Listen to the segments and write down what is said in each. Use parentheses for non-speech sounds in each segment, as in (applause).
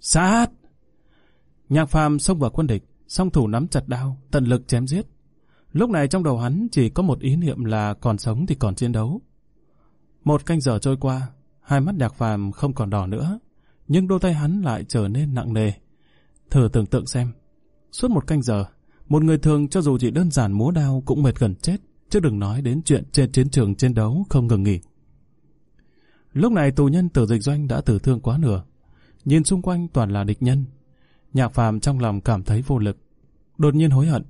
Sát! Nhạc phàm xông vào quân địch, song thủ nắm chặt đao, tận lực chém giết. Lúc này trong đầu hắn chỉ có một ý niệm là còn sống thì còn chiến đấu. Một canh giờ trôi qua, hai mắt nhạc phàm không còn đỏ nữa, nhưng đôi tay hắn lại trở nên nặng nề. Thử tưởng tượng xem, suốt một canh giờ, một người thường cho dù chỉ đơn giản múa đao cũng mệt gần chết, chứ đừng nói đến chuyện trên chiến trường chiến đấu không ngừng nghỉ. Lúc này tù nhân tử dịch doanh đã tử thương quá nửa, nhìn xung quanh toàn là địch nhân. Nhạc phàm trong lòng cảm thấy vô lực, đột nhiên hối hận.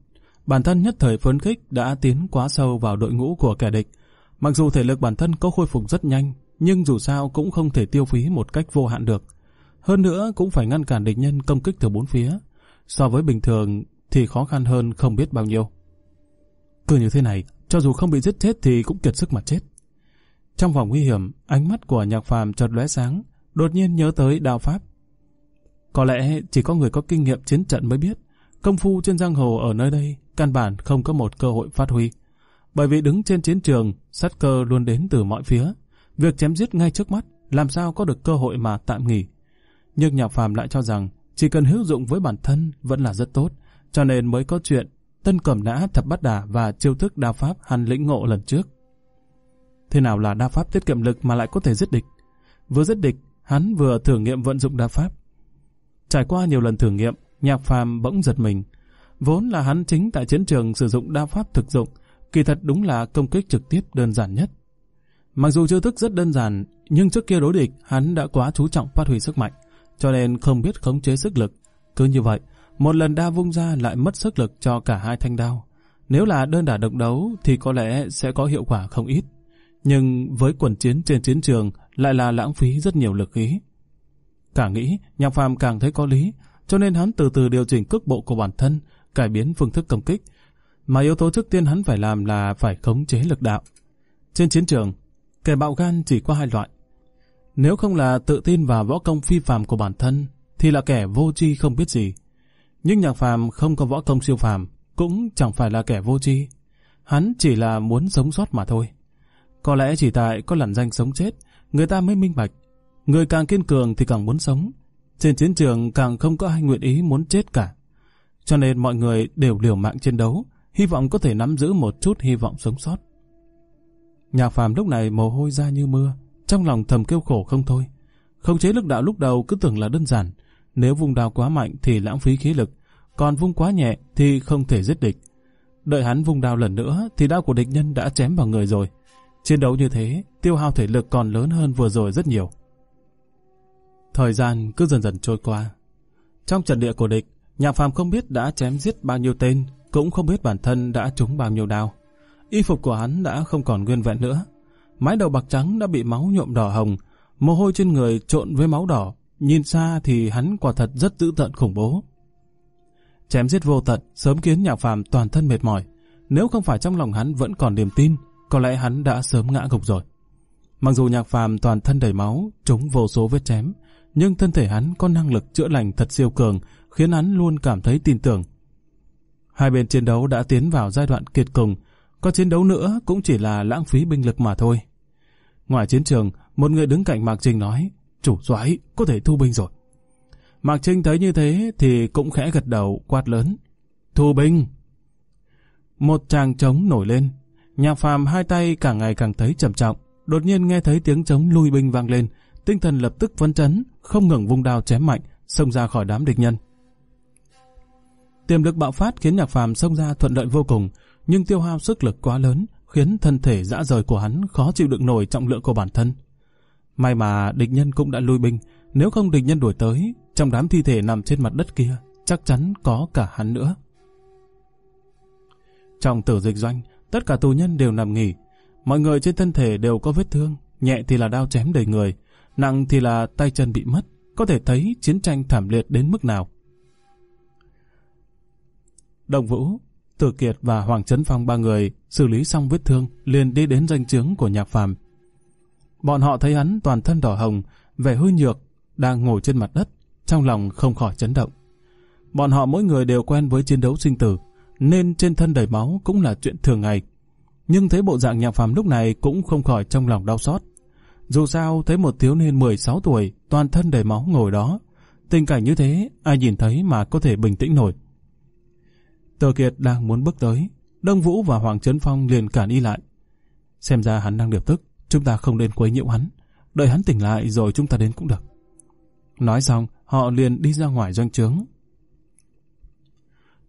Bản thân nhất thời phấn khích đã tiến quá sâu vào đội ngũ của kẻ địch. Mặc dù thể lực bản thân có khôi phục rất nhanh, nhưng dù sao cũng không thể tiêu phí một cách vô hạn được. Hơn nữa cũng phải ngăn cản địch nhân công kích từ bốn phía. So với bình thường thì khó khăn hơn không biết bao nhiêu. Cứ như thế này, cho dù không bị giết chết thì cũng kiệt sức mà chết. Trong vòng nguy hiểm, ánh mắt của nhạc phàm chợt lóe sáng, đột nhiên nhớ tới đạo pháp. Có lẽ chỉ có người có kinh nghiệm chiến trận mới biết, công phu trên giang hồ ở nơi đây căn bản không có một cơ hội phát huy. Bởi vì đứng trên chiến trường, sát cơ luôn đến từ mọi phía. Việc chém giết ngay trước mắt, làm sao có được cơ hội mà tạm nghỉ. Nhưng Nhạc Phàm lại cho rằng, chỉ cần hữu dụng với bản thân vẫn là rất tốt, cho nên mới có chuyện Tân Cẩm Nã Thập bắt Đà và chiêu thức đa pháp hắn lĩnh ngộ lần trước. Thế nào là đa pháp tiết kiệm lực mà lại có thể giết địch? Vừa giết địch, hắn vừa thử nghiệm vận dụng đa pháp, Trải qua nhiều lần thử nghiệm, Nhạc Phàm bỗng giật mình. Vốn là hắn chính tại chiến trường sử dụng đa pháp thực dụng, kỳ thật đúng là công kích trực tiếp đơn giản nhất. Mặc dù chiêu thức rất đơn giản, nhưng trước kia đối địch hắn đã quá chú trọng phát huy sức mạnh, cho nên không biết khống chế sức lực. Cứ như vậy, một lần đa vung ra lại mất sức lực cho cả hai thanh đao. Nếu là đơn đả độc đấu thì có lẽ sẽ có hiệu quả không ít. Nhưng với quần chiến trên chiến trường lại là lãng phí rất nhiều lực khí. Càng nghĩ, nhạc phàm càng thấy có lý, cho nên hắn từ từ điều chỉnh cước bộ của bản thân, cải biến phương thức công kích. Mà yếu tố trước tiên hắn phải làm là phải khống chế lực đạo. Trên chiến trường, kẻ bạo gan chỉ có hai loại. Nếu không là tự tin vào võ công phi phàm của bản thân, thì là kẻ vô tri không biết gì. Nhưng nhạc phàm không có võ công siêu phàm, cũng chẳng phải là kẻ vô tri. Hắn chỉ là muốn sống sót mà thôi. Có lẽ chỉ tại có lằn danh sống chết, người ta mới minh bạch Người càng kiên cường thì càng muốn sống. Trên chiến trường càng không có ai nguyện ý muốn chết cả. Cho nên mọi người đều liều mạng chiến đấu, hy vọng có thể nắm giữ một chút hy vọng sống sót. Nhạc phàm lúc này mồ hôi ra như mưa, trong lòng thầm kêu khổ không thôi. Không chế lực đạo lúc đầu cứ tưởng là đơn giản, nếu vùng đào quá mạnh thì lãng phí khí lực, còn vung quá nhẹ thì không thể giết địch. Đợi hắn vung đao lần nữa thì đao của địch nhân đã chém vào người rồi. Chiến đấu như thế, tiêu hao thể lực còn lớn hơn vừa rồi rất nhiều. Thời gian cứ dần dần trôi qua. Trong trận địa của địch, Nhạc Phàm không biết đã chém giết bao nhiêu tên, cũng không biết bản thân đã trúng bao nhiêu đao. Y phục của hắn đã không còn nguyên vẹn nữa. Mái đầu bạc trắng đã bị máu nhuộm đỏ hồng, mồ hôi trên người trộn với máu đỏ, nhìn xa thì hắn quả thật rất dữ tận khủng bố. Chém giết vô tận sớm khiến Nhạc Phàm toàn thân mệt mỏi, nếu không phải trong lòng hắn vẫn còn niềm tin, có lẽ hắn đã sớm ngã gục rồi. Mặc dù Nhạc Phàm toàn thân đầy máu, trúng vô số vết chém, nhưng thân thể hắn có năng lực chữa lành thật siêu cường, khiến hắn luôn cảm thấy tin tưởng. Hai bên chiến đấu đã tiến vào giai đoạn kiệt cùng, có chiến đấu nữa cũng chỉ là lãng phí binh lực mà thôi. Ngoài chiến trường, một người đứng cạnh Mạc Trinh nói, chủ soái có thể thu binh rồi. Mạc Trinh thấy như thế thì cũng khẽ gật đầu quát lớn, thu binh. Một tràng trống nổi lên, nhạc phàm hai tay càng ngày càng thấy trầm trọng, đột nhiên nghe thấy tiếng trống lui binh vang lên, tinh thần lập tức phấn chấn, không ngừng vung đao chém mạnh, xông ra khỏi đám địch nhân. Tiềm lực bạo phát khiến Nhạc Phàm xông ra thuận lợi vô cùng, nhưng tiêu hao sức lực quá lớn, khiến thân thể dã rời của hắn khó chịu đựng nổi trọng lượng của bản thân. May mà địch nhân cũng đã lui binh, nếu không địch nhân đuổi tới, trong đám thi thể nằm trên mặt đất kia, chắc chắn có cả hắn nữa. Trong tử dịch doanh, tất cả tù nhân đều nằm nghỉ, mọi người trên thân thể đều có vết thương, nhẹ thì là đao chém đầy người, nặng thì là tay chân bị mất, có thể thấy chiến tranh thảm liệt đến mức nào. Đồng Vũ, Tử Kiệt và Hoàng Trấn Phong ba người xử lý xong vết thương liền đi đến danh trướng của nhạc phàm. Bọn họ thấy hắn toàn thân đỏ hồng, vẻ hư nhược, đang ngồi trên mặt đất, trong lòng không khỏi chấn động. Bọn họ mỗi người đều quen với chiến đấu sinh tử, nên trên thân đầy máu cũng là chuyện thường ngày. Nhưng thấy bộ dạng nhạc phàm lúc này cũng không khỏi trong lòng đau xót, dù sao thấy một thiếu niên 16 tuổi toàn thân đầy máu ngồi đó. Tình cảnh như thế ai nhìn thấy mà có thể bình tĩnh nổi. Tờ Kiệt đang muốn bước tới. Đông Vũ và Hoàng Trấn Phong liền cản y lại. Xem ra hắn đang điệp tức. Chúng ta không nên quấy nhiễu hắn. Đợi hắn tỉnh lại rồi chúng ta đến cũng được. Nói xong họ liền đi ra ngoài doanh trướng.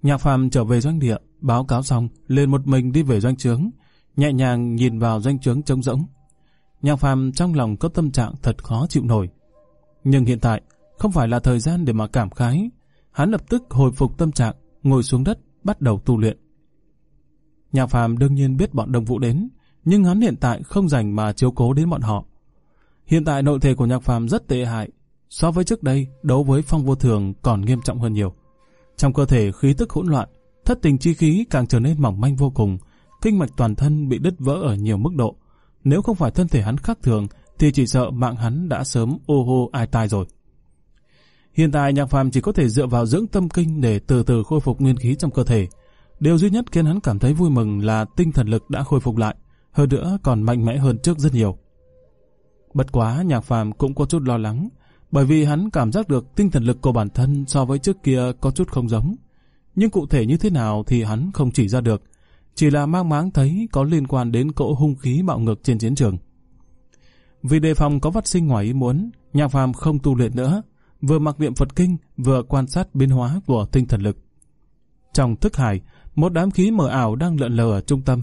Nhạc Phạm trở về doanh địa, báo cáo xong, liền một mình đi về doanh trướng, nhẹ nhàng nhìn vào doanh trướng trống rỗng, Nhạc Phạm trong lòng có tâm trạng thật khó chịu nổi. Nhưng hiện tại, không phải là thời gian để mà cảm khái. Hắn lập tức hồi phục tâm trạng, ngồi xuống đất, bắt đầu tu luyện. Nhạc Phạm đương nhiên biết bọn đồng vụ đến, nhưng hắn hiện tại không dành mà chiếu cố đến bọn họ. Hiện tại nội thể của Nhạc Phàm rất tệ hại, so với trước đây đấu với phong vô thường còn nghiêm trọng hơn nhiều. Trong cơ thể khí tức hỗn loạn, thất tình chi khí càng trở nên mỏng manh vô cùng, kinh mạch toàn thân bị đứt vỡ ở nhiều mức độ. Nếu không phải thân thể hắn khác thường, thì chỉ sợ mạng hắn đã sớm ô hô ai tai rồi. Hiện tại nhạc phàm chỉ có thể dựa vào dưỡng tâm kinh để từ từ khôi phục nguyên khí trong cơ thể. Điều duy nhất khiến hắn cảm thấy vui mừng là tinh thần lực đã khôi phục lại, hơn nữa còn mạnh mẽ hơn trước rất nhiều. Bất quá nhạc phàm cũng có chút lo lắng, bởi vì hắn cảm giác được tinh thần lực của bản thân so với trước kia có chút không giống. Nhưng cụ thể như thế nào thì hắn không chỉ ra được, chỉ là mang máng thấy có liên quan đến cỗ hung khí bạo ngược trên chiến trường. Vì đề phòng có phát sinh ngoài ý muốn, Nhạc Phàm không tu luyện nữa, vừa mặc niệm Phật kinh, vừa quan sát biến hóa của tinh thần lực. Trong thức hải, một đám khí mờ ảo đang lượn lờ ở trung tâm.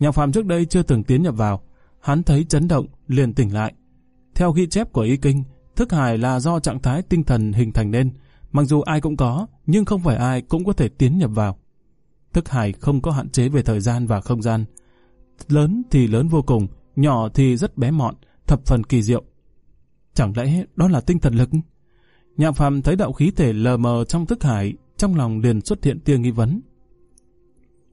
Nhạc Phàm trước đây chưa từng tiến nhập vào, hắn thấy chấn động, liền tỉnh lại. Theo ghi chép của y kinh, thức hải là do trạng thái tinh thần hình thành nên, mặc dù ai cũng có, nhưng không phải ai cũng có thể tiến nhập vào. Thức hài không có hạn chế về thời gian và không gian. Lớn thì lớn vô cùng, nhỏ thì rất bé mọn, thập phần kỳ diệu. Chẳng lẽ đó là tinh thần lực? Nhạc phàm thấy đạo khí thể lờ mờ trong thức hải, trong lòng liền xuất hiện tia nghi vấn.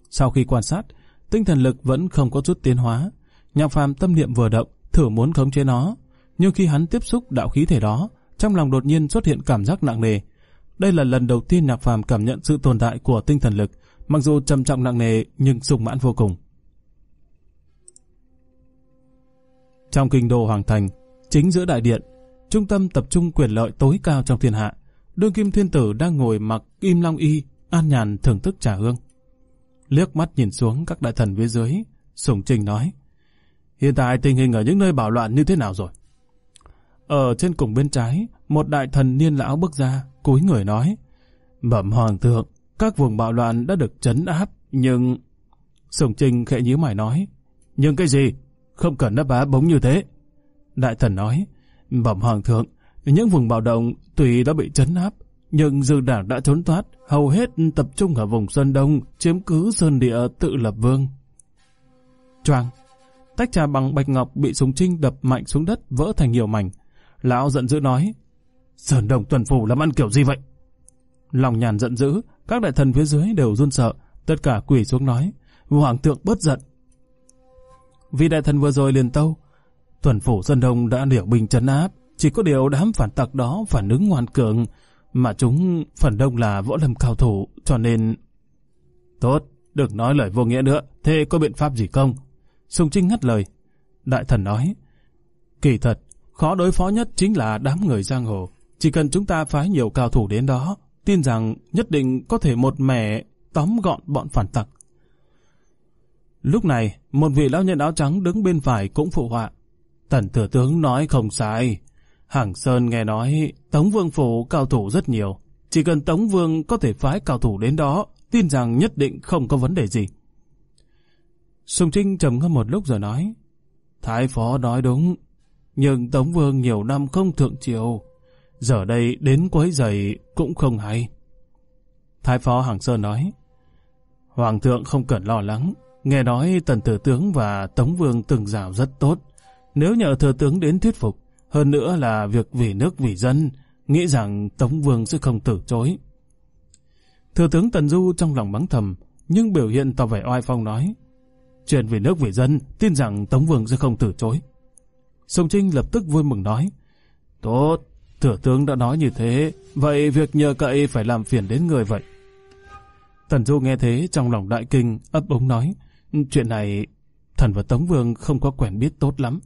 Sau khi quan sát, tinh thần lực vẫn không có chút tiến hóa. Nhạc phàm tâm niệm vừa động, thử muốn khống chế nó. Nhưng khi hắn tiếp xúc đạo khí thể đó, trong lòng đột nhiên xuất hiện cảm giác nặng nề. Đây là lần đầu tiên nhạc phàm cảm nhận sự tồn tại của tinh thần lực, mặc dù trầm trọng nặng nề nhưng sung mãn vô cùng. Trong kinh đô Hoàng Thành, chính giữa đại điện, trung tâm tập trung quyền lợi tối cao trong thiên hạ, đương kim thiên tử đang ngồi mặc kim long y, an nhàn thưởng thức trà hương. Liếc mắt nhìn xuống các đại thần phía dưới, Sùng trình nói, hiện tại tình hình ở những nơi bảo loạn như thế nào rồi? Ở trên cùng bên trái, một đại thần niên lão bước ra, cúi người nói, bẩm hoàng thượng, các vùng bạo loạn đã được chấn áp, nhưng... sùng Trinh khẽ nhíu mày nói, nhưng cái gì? Không cần đáp bá bóng như thế. Đại thần nói, bẩm hoàng thượng, những vùng bạo động tuy đã bị chấn áp, nhưng dư đảng đã trốn thoát, hầu hết tập trung ở vùng Sơn Đông, chiếm cứ sơn địa tự lập vương. Choang, tách trà bằng bạch ngọc bị sùng trinh đập mạnh xuống đất vỡ thành nhiều mảnh. Lão giận dữ nói, Sơn Đông tuần phủ làm ăn kiểu gì vậy? Lòng nhàn giận dữ, các đại thần phía dưới đều run sợ, tất cả quỷ xuống nói, hoàng thượng bớt giận. Vì đại thần vừa rồi liền tâu, tuần phủ dân Đông đã liệu bình chấn áp, chỉ có điều đám phản tặc đó phản ứng ngoan cường, mà chúng phần đông là võ lâm cao thủ, cho nên... Tốt, đừng nói lời vô nghĩa nữa, thế có biện pháp gì không? Sùng Trinh ngắt lời. Đại thần nói, kỳ thật, khó đối phó nhất chính là đám người giang hồ. Chỉ cần chúng ta phái nhiều cao thủ đến đó, tin rằng nhất định có thể một mẻ tóm gọn bọn phản tặc. Lúc này, một vị lão nhân áo trắng đứng bên phải cũng phụ họa. Tần thừa tướng nói không sai. Hàng Sơn nghe nói Tống Vương Phủ cao thủ rất nhiều. Chỉ cần Tống Vương có thể phái cao thủ đến đó, tin rằng nhất định không có vấn đề gì. Sùng Trinh trầm ngâm một lúc rồi nói, Thái Phó nói đúng, nhưng Tống Vương nhiều năm không thượng triều, giờ đây đến quấy giày cũng không hay. Thái phó Hàng Sơn nói, Hoàng thượng không cần lo lắng, nghe nói tần thừa tướng và tống vương từng rào rất tốt. Nếu nhờ thừa tướng đến thuyết phục, hơn nữa là việc vì nước vì dân, nghĩ rằng tống vương sẽ không từ chối. Thừa tướng Tần Du trong lòng bắn thầm, nhưng biểu hiện tỏ vẻ oai phong nói, chuyện vì nước vì dân, tin rằng tống vương sẽ không từ chối. Sông Trinh lập tức vui mừng nói, tốt, Thừa tướng đã nói như thế, vậy việc nhờ cậy phải làm phiền đến người vậy. Tần Du nghe thế trong lòng đại kinh, ấp ống nói, chuyện này thần và Tống Vương không có quen biết tốt lắm.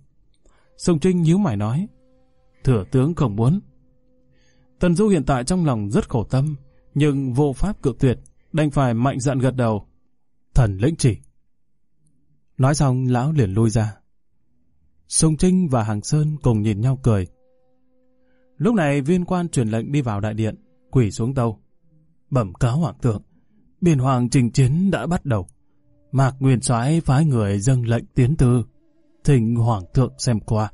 Sông Trinh nhíu mày nói, thừa tướng không muốn. Tần Du hiện tại trong lòng rất khổ tâm, nhưng vô pháp cự tuyệt, đành phải mạnh dạn gật đầu. Thần lĩnh chỉ. Nói xong, lão liền lui ra. Sông Trinh và Hàng Sơn cùng nhìn nhau cười. Lúc này viên quan truyền lệnh đi vào đại điện, quỳ xuống tâu. Bẩm cáo hoàng thượng, biên hoàng trình chiến đã bắt đầu. Mạc Nguyên soái phái người dâng lệnh tiến tư, thỉnh hoàng thượng xem qua.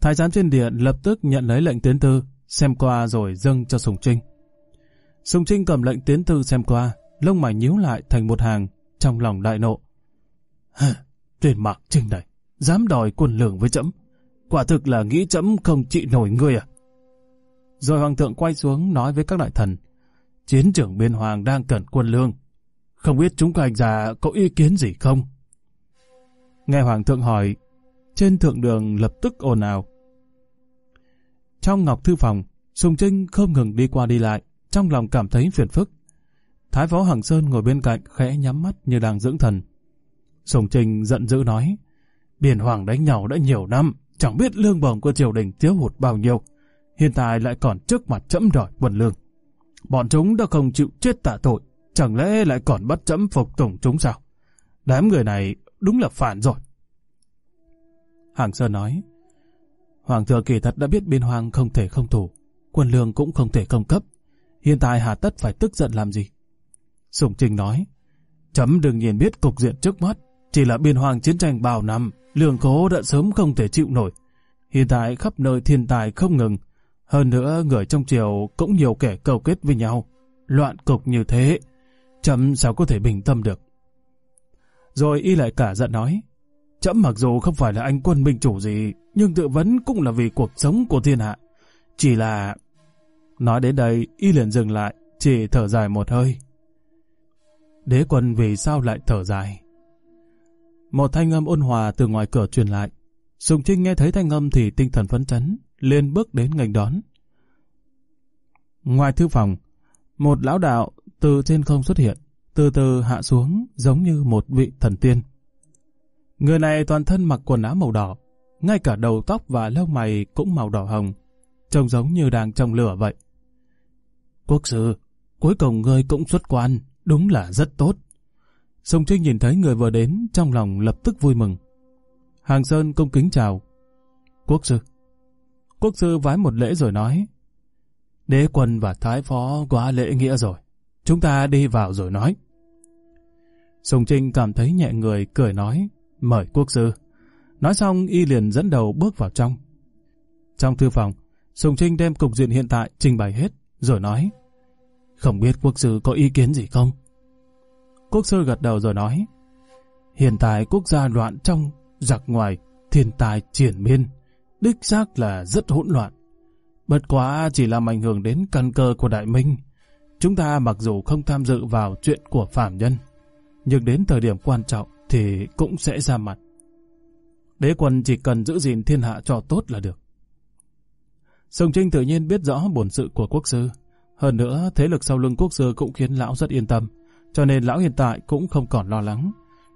Thái giám trên điện lập tức nhận lấy lệnh tiến tư, xem qua rồi dâng cho Sùng Trinh. Sùng Trinh cầm lệnh tiến tư xem qua, lông mày nhíu lại thành một hàng, trong lòng đại nộ. Hừ, trên mạc trinh này, dám đòi quân lường với chấm. Quả thực là nghĩ chấm không trị nổi người à? Rồi hoàng thượng quay xuống nói với các đại thần, chiến trưởng biên hoàng đang cần quân lương. Không biết chúng cành già có ý kiến gì không? Nghe hoàng thượng hỏi, trên thượng đường lập tức ồn ào. Trong ngọc thư phòng, Sùng Trinh không ngừng đi qua đi lại, trong lòng cảm thấy phiền phức. Thái phó Hằng Sơn ngồi bên cạnh khẽ nhắm mắt như đang dưỡng thần. Sùng Trinh giận dữ nói, biển hoàng đánh nhau đã nhiều năm, chẳng biết lương bổng của triều đình thiếu hụt bao nhiêu, hiện tại lại còn trước mặt chấm đòi quần lương. Bọn chúng đã không chịu chết tạ tội, chẳng lẽ lại còn bắt chấm phục tùng chúng sao? Đám người này đúng là phản rồi. Hàng sơ nói, Hoàng thượng kỳ thật đã biết biên hoàng không thể không thủ, quân lương cũng không thể không cấp. Hiện tại hà tất phải tức giận làm gì? Sùng Trinh nói, chấm đương nhiên biết cục diện trước mắt, chỉ là biên hoàng chiến tranh bao năm, lương khố đã sớm không thể chịu nổi. Hiện tại khắp nơi thiên tài không ngừng. Hơn nữa người trong triều cũng nhiều kẻ cầu kết với nhau. Loạn cục như thế, chấm sao có thể bình tâm được. Rồi y lại cả giận nói, chấm mặc dù không phải là anh quân minh chủ gì, nhưng tự vấn cũng là vì cuộc sống của thiên hạ. Chỉ là... Nói đến đây, y liền dừng lại, chỉ thở dài một hơi. Đế quân vì sao lại thở dài? Một thanh âm ôn hòa từ ngoài cửa truyền lại. Sùng Trinh nghe thấy thanh âm thì tinh thần phấn chấn, liền bước đến ngành đón. Ngoài thư phòng, một lão đạo từ trên không xuất hiện, từ từ hạ xuống giống như một vị thần tiên. Người này toàn thân mặc quần áo màu đỏ, ngay cả đầu tóc và lông mày cũng màu đỏ hồng, trông giống như đang trong lửa vậy. Quốc sư, cuối cùng ngươi cũng xuất quan, đúng là rất tốt. Sùng Trinh nhìn thấy người vừa đến, trong lòng lập tức vui mừng. Hàng Sơn công kính chào. Quốc sư. Quốc sư vái một lễ rồi nói. Đế quân và thái phó quá lễ nghĩa rồi. Chúng ta đi vào rồi nói. Sùng Trinh cảm thấy nhẹ người cười nói. Mời quốc sư. Nói xong y liền dẫn đầu bước vào trong. Trong thư phòng, Sùng Trinh đem cục diện hiện tại trình bày hết, rồi nói. Không biết quốc sư có ý kiến gì không? Quốc sư gật đầu rồi nói, hiện tại quốc gia loạn trong, giặc ngoài, thiên tài triển miên, đích xác là rất hỗn loạn. Bất quá chỉ làm ảnh hưởng đến căn cơ của đại minh. Chúng ta mặc dù không tham dự vào chuyện của phạm nhân, nhưng đến thời điểm quan trọng thì cũng sẽ ra mặt. Đế quân chỉ cần giữ gìn thiên hạ cho tốt là được. Sông Trinh tự nhiên biết rõ bổn sự của quốc sư. Hơn nữa, thế lực sau lưng quốc sư cũng khiến lão rất yên tâm cho nên lão hiện tại cũng không còn lo lắng.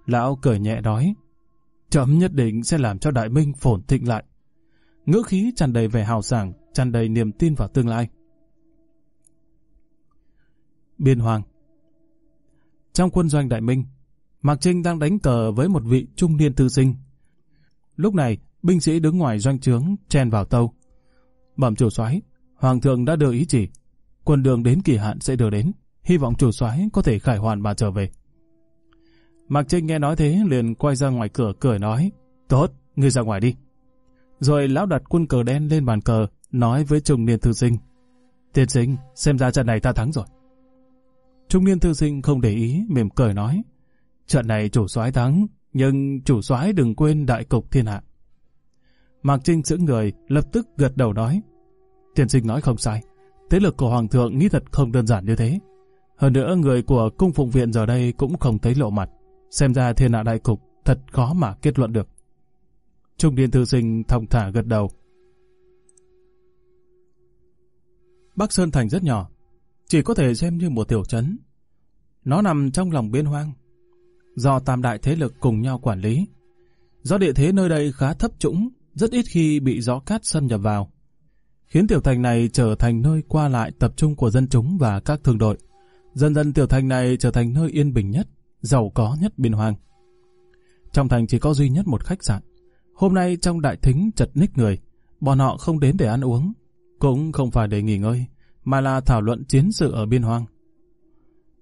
Lão cười nhẹ nói, chấm nhất định sẽ làm cho đại minh phổn thịnh lại. Ngữ khí tràn đầy vẻ hào sảng, tràn đầy niềm tin vào tương lai. Biên Hoàng Trong quân doanh Đại Minh, Mạc Trinh đang đánh cờ với một vị trung niên thư sinh. Lúc này, binh sĩ đứng ngoài doanh trướng chen vào tâu. Bẩm chủ soái, Hoàng thượng đã đưa ý chỉ, quân đường đến kỳ hạn sẽ đưa đến hy vọng chủ soái có thể khải hoàn mà trở về. Mạc Trinh nghe nói thế liền quay ra ngoài cửa cười nói, tốt, ngươi ra ngoài đi. Rồi lão đặt quân cờ đen lên bàn cờ, nói với Trung niên thư sinh, tiên sinh, xem ra trận này ta thắng rồi. Trung niên thư sinh không để ý, mỉm cười nói, trận này chủ soái thắng, nhưng chủ soái đừng quên đại cục thiên hạ. Mạc Trinh giữ người, lập tức gật đầu nói, tiên sinh nói không sai, thế lực của hoàng thượng nghĩ thật không đơn giản như thế. Hơn nữa người của cung phụng viện giờ đây cũng không thấy lộ mặt. Xem ra thiên hạ đại cục thật khó mà kết luận được. Trung niên thư sinh thong thả gật đầu. Bắc Sơn Thành rất nhỏ, chỉ có thể xem như một tiểu trấn. Nó nằm trong lòng biên hoang, do tam đại thế lực cùng nhau quản lý. Do địa thế nơi đây khá thấp trũng, rất ít khi bị gió cát xâm nhập vào, khiến tiểu thành này trở thành nơi qua lại tập trung của dân chúng và các thương đội. Dần dần tiểu thành này trở thành nơi yên bình nhất, giàu có nhất biên hoang. Trong thành chỉ có duy nhất một khách sạn. Hôm nay trong đại thính chật ních người, bọn họ không đến để ăn uống, cũng không phải để nghỉ ngơi, mà là thảo luận chiến sự ở biên hoang.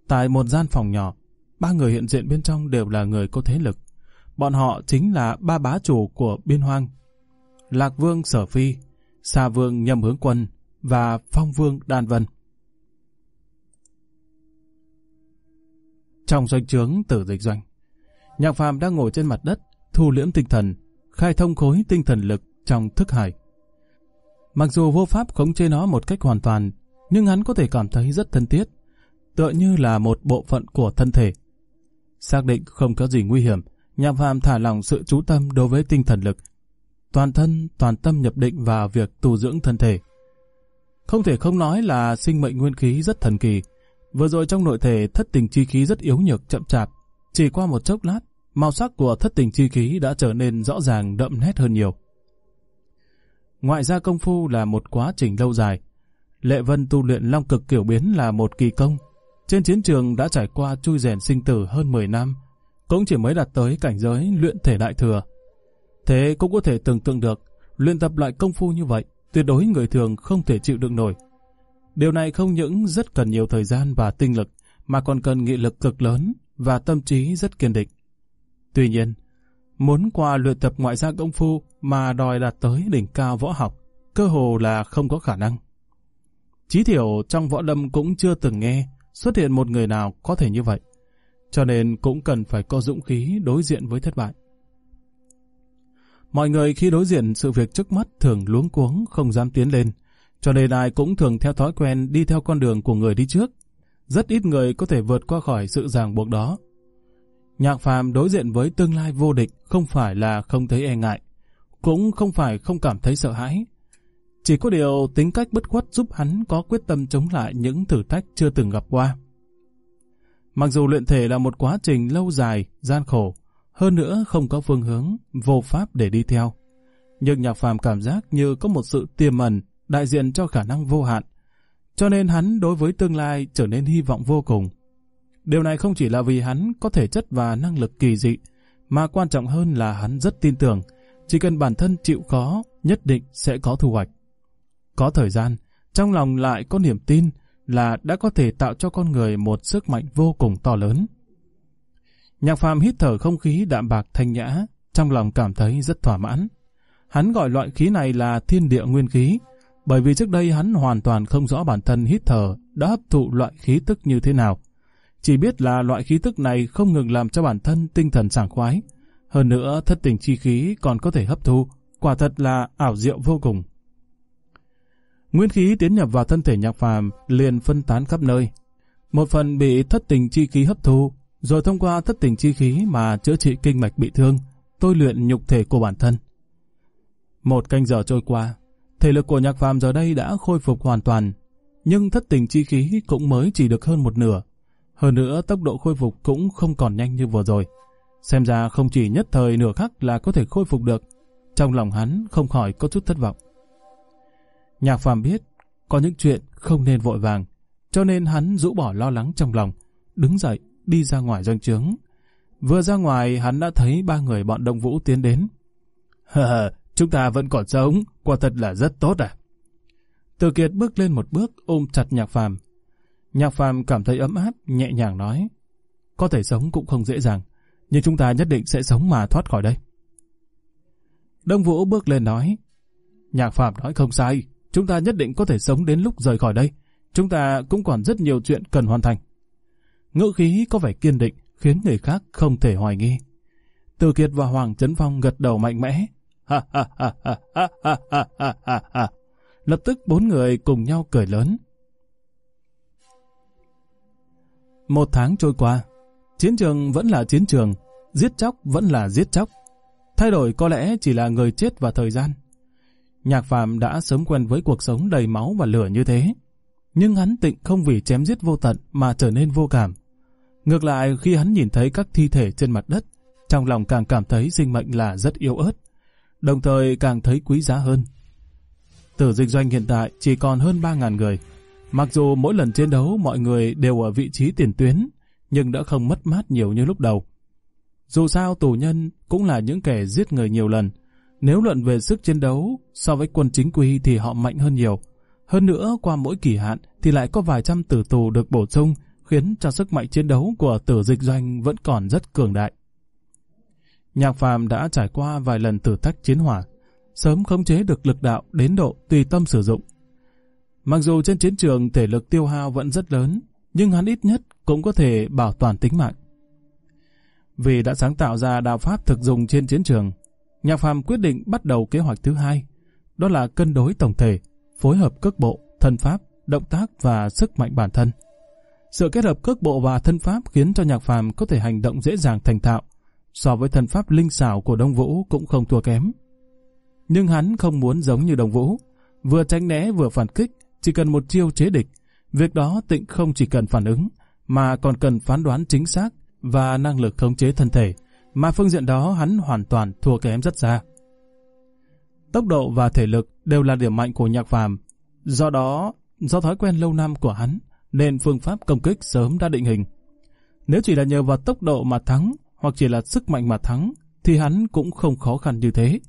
Tại một gian phòng nhỏ, ba người hiện diện bên trong đều là người có thế lực. Bọn họ chính là ba bá chủ của biên hoang. Lạc Vương Sở Phi, Sa Vương Nhâm Hướng Quân và Phong Vương Đan Vân. trong doanh trướng tử dịch doanh. Nhạc phàm đang ngồi trên mặt đất, thu liễm tinh thần, khai thông khối tinh thần lực trong thức hải. Mặc dù vô pháp khống chế nó một cách hoàn toàn, nhưng hắn có thể cảm thấy rất thân thiết, tựa như là một bộ phận của thân thể. Xác định không có gì nguy hiểm, nhạc phàm thả lòng sự chú tâm đối với tinh thần lực, toàn thân, toàn tâm nhập định vào việc tu dưỡng thân thể. Không thể không nói là sinh mệnh nguyên khí rất thần kỳ, Vừa rồi trong nội thể thất tình chi khí rất yếu nhược chậm chạp, chỉ qua một chốc lát, màu sắc của thất tình chi khí đã trở nên rõ ràng đậm nét hơn nhiều. Ngoại ra công phu là một quá trình lâu dài. Lệ Vân tu luyện long cực kiểu biến là một kỳ công. Trên chiến trường đã trải qua chui rèn sinh tử hơn 10 năm, cũng chỉ mới đạt tới cảnh giới luyện thể đại thừa. Thế cũng có thể tưởng tượng được, luyện tập loại công phu như vậy, tuyệt đối người thường không thể chịu đựng nổi, Điều này không những rất cần nhiều thời gian và tinh lực, mà còn cần nghị lực cực lớn và tâm trí rất kiên định. Tuy nhiên, muốn qua luyện tập ngoại gia công phu mà đòi đạt tới đỉnh cao võ học, cơ hồ là không có khả năng. Chí thiểu trong võ lâm cũng chưa từng nghe xuất hiện một người nào có thể như vậy, cho nên cũng cần phải có dũng khí đối diện với thất bại. Mọi người khi đối diện sự việc trước mắt thường luống cuống không dám tiến lên, cho nên ai cũng thường theo thói quen đi theo con đường của người đi trước. Rất ít người có thể vượt qua khỏi sự ràng buộc đó. Nhạc phàm đối diện với tương lai vô địch không phải là không thấy e ngại, cũng không phải không cảm thấy sợ hãi. Chỉ có điều tính cách bất khuất giúp hắn có quyết tâm chống lại những thử thách chưa từng gặp qua. Mặc dù luyện thể là một quá trình lâu dài, gian khổ, hơn nữa không có phương hướng, vô pháp để đi theo. Nhưng nhạc phàm cảm giác như có một sự tiềm ẩn đại diện cho khả năng vô hạn. Cho nên hắn đối với tương lai trở nên hy vọng vô cùng. Điều này không chỉ là vì hắn có thể chất và năng lực kỳ dị, mà quan trọng hơn là hắn rất tin tưởng, chỉ cần bản thân chịu khó, nhất định sẽ có thu hoạch. Có thời gian, trong lòng lại có niềm tin là đã có thể tạo cho con người một sức mạnh vô cùng to lớn. Nhạc phàm hít thở không khí đạm bạc thanh nhã, trong lòng cảm thấy rất thỏa mãn. Hắn gọi loại khí này là thiên địa nguyên khí, bởi vì trước đây hắn hoàn toàn không rõ bản thân hít thở đã hấp thụ loại khí tức như thế nào. Chỉ biết là loại khí tức này không ngừng làm cho bản thân tinh thần sảng khoái. Hơn nữa thất tình chi khí còn có thể hấp thu, quả thật là ảo diệu vô cùng. Nguyên khí tiến nhập vào thân thể nhạc phàm liền phân tán khắp nơi. Một phần bị thất tình chi khí hấp thu, rồi thông qua thất tình chi khí mà chữa trị kinh mạch bị thương, tôi luyện nhục thể của bản thân. Một canh giờ trôi qua, Thể lực của nhạc phàm giờ đây đã khôi phục hoàn toàn, nhưng thất tình chi khí cũng mới chỉ được hơn một nửa. Hơn nữa tốc độ khôi phục cũng không còn nhanh như vừa rồi. Xem ra không chỉ nhất thời nửa khắc là có thể khôi phục được. Trong lòng hắn không khỏi có chút thất vọng. Nhạc phàm biết có những chuyện không nên vội vàng, cho nên hắn rũ bỏ lo lắng trong lòng, đứng dậy đi ra ngoài doanh trướng. Vừa ra ngoài hắn đã thấy ba người bọn động Vũ tiến đến. (laughs) Hờ hờ, Chúng ta vẫn còn sống, quả thật là rất tốt à. Từ Kiệt bước lên một bước ôm chặt Nhạc Phàm. Nhạc Phàm cảm thấy ấm áp, nhẹ nhàng nói. Có thể sống cũng không dễ dàng, nhưng chúng ta nhất định sẽ sống mà thoát khỏi đây. Đông Vũ bước lên nói. Nhạc Phàm nói không sai, chúng ta nhất định có thể sống đến lúc rời khỏi đây. Chúng ta cũng còn rất nhiều chuyện cần hoàn thành. Ngữ khí có vẻ kiên định, khiến người khác không thể hoài nghi. Từ Kiệt và Hoàng Trấn Phong gật đầu mạnh mẽ, (laughs) Lập tức bốn người cùng nhau cười lớn. Một tháng trôi qua, chiến trường vẫn là chiến trường, giết chóc vẫn là giết chóc. Thay đổi có lẽ chỉ là người chết và thời gian. Nhạc Phạm đã sớm quen với cuộc sống đầy máu và lửa như thế. Nhưng hắn tịnh không vì chém giết vô tận mà trở nên vô cảm. Ngược lại khi hắn nhìn thấy các thi thể trên mặt đất, trong lòng càng cảm thấy sinh mệnh là rất yếu ớt, đồng thời càng thấy quý giá hơn. Tử dịch doanh hiện tại chỉ còn hơn 3.000 người. Mặc dù mỗi lần chiến đấu mọi người đều ở vị trí tiền tuyến, nhưng đã không mất mát nhiều như lúc đầu. Dù sao tù nhân cũng là những kẻ giết người nhiều lần. Nếu luận về sức chiến đấu, so với quân chính quy thì họ mạnh hơn nhiều. Hơn nữa, qua mỗi kỳ hạn thì lại có vài trăm tử tù được bổ sung, khiến cho sức mạnh chiến đấu của tử dịch doanh vẫn còn rất cường đại. Nhạc phàm đã trải qua vài lần thử thách chiến hỏa, sớm khống chế được lực đạo đến độ tùy tâm sử dụng. Mặc dù trên chiến trường thể lực tiêu hao vẫn rất lớn, nhưng hắn ít nhất cũng có thể bảo toàn tính mạng. Vì đã sáng tạo ra đạo pháp thực dùng trên chiến trường, Nhạc Phàm quyết định bắt đầu kế hoạch thứ hai, đó là cân đối tổng thể, phối hợp cước bộ, thân pháp, động tác và sức mạnh bản thân. Sự kết hợp cước bộ và thân pháp khiến cho Nhạc Phàm có thể hành động dễ dàng thành thạo, so với thần pháp linh xảo của Đông Vũ cũng không thua kém. Nhưng hắn không muốn giống như Đông Vũ, vừa tránh né vừa phản kích, chỉ cần một chiêu chế địch. Việc đó tịnh không chỉ cần phản ứng, mà còn cần phán đoán chính xác và năng lực khống chế thân thể, mà phương diện đó hắn hoàn toàn thua kém rất xa. Tốc độ và thể lực đều là điểm mạnh của nhạc phàm, do đó, do thói quen lâu năm của hắn, nên phương pháp công kích sớm đã định hình. Nếu chỉ là nhờ vào tốc độ mà thắng, hoặc chỉ là sức mạnh mà thắng, thì hắn cũng không khó khăn như thế.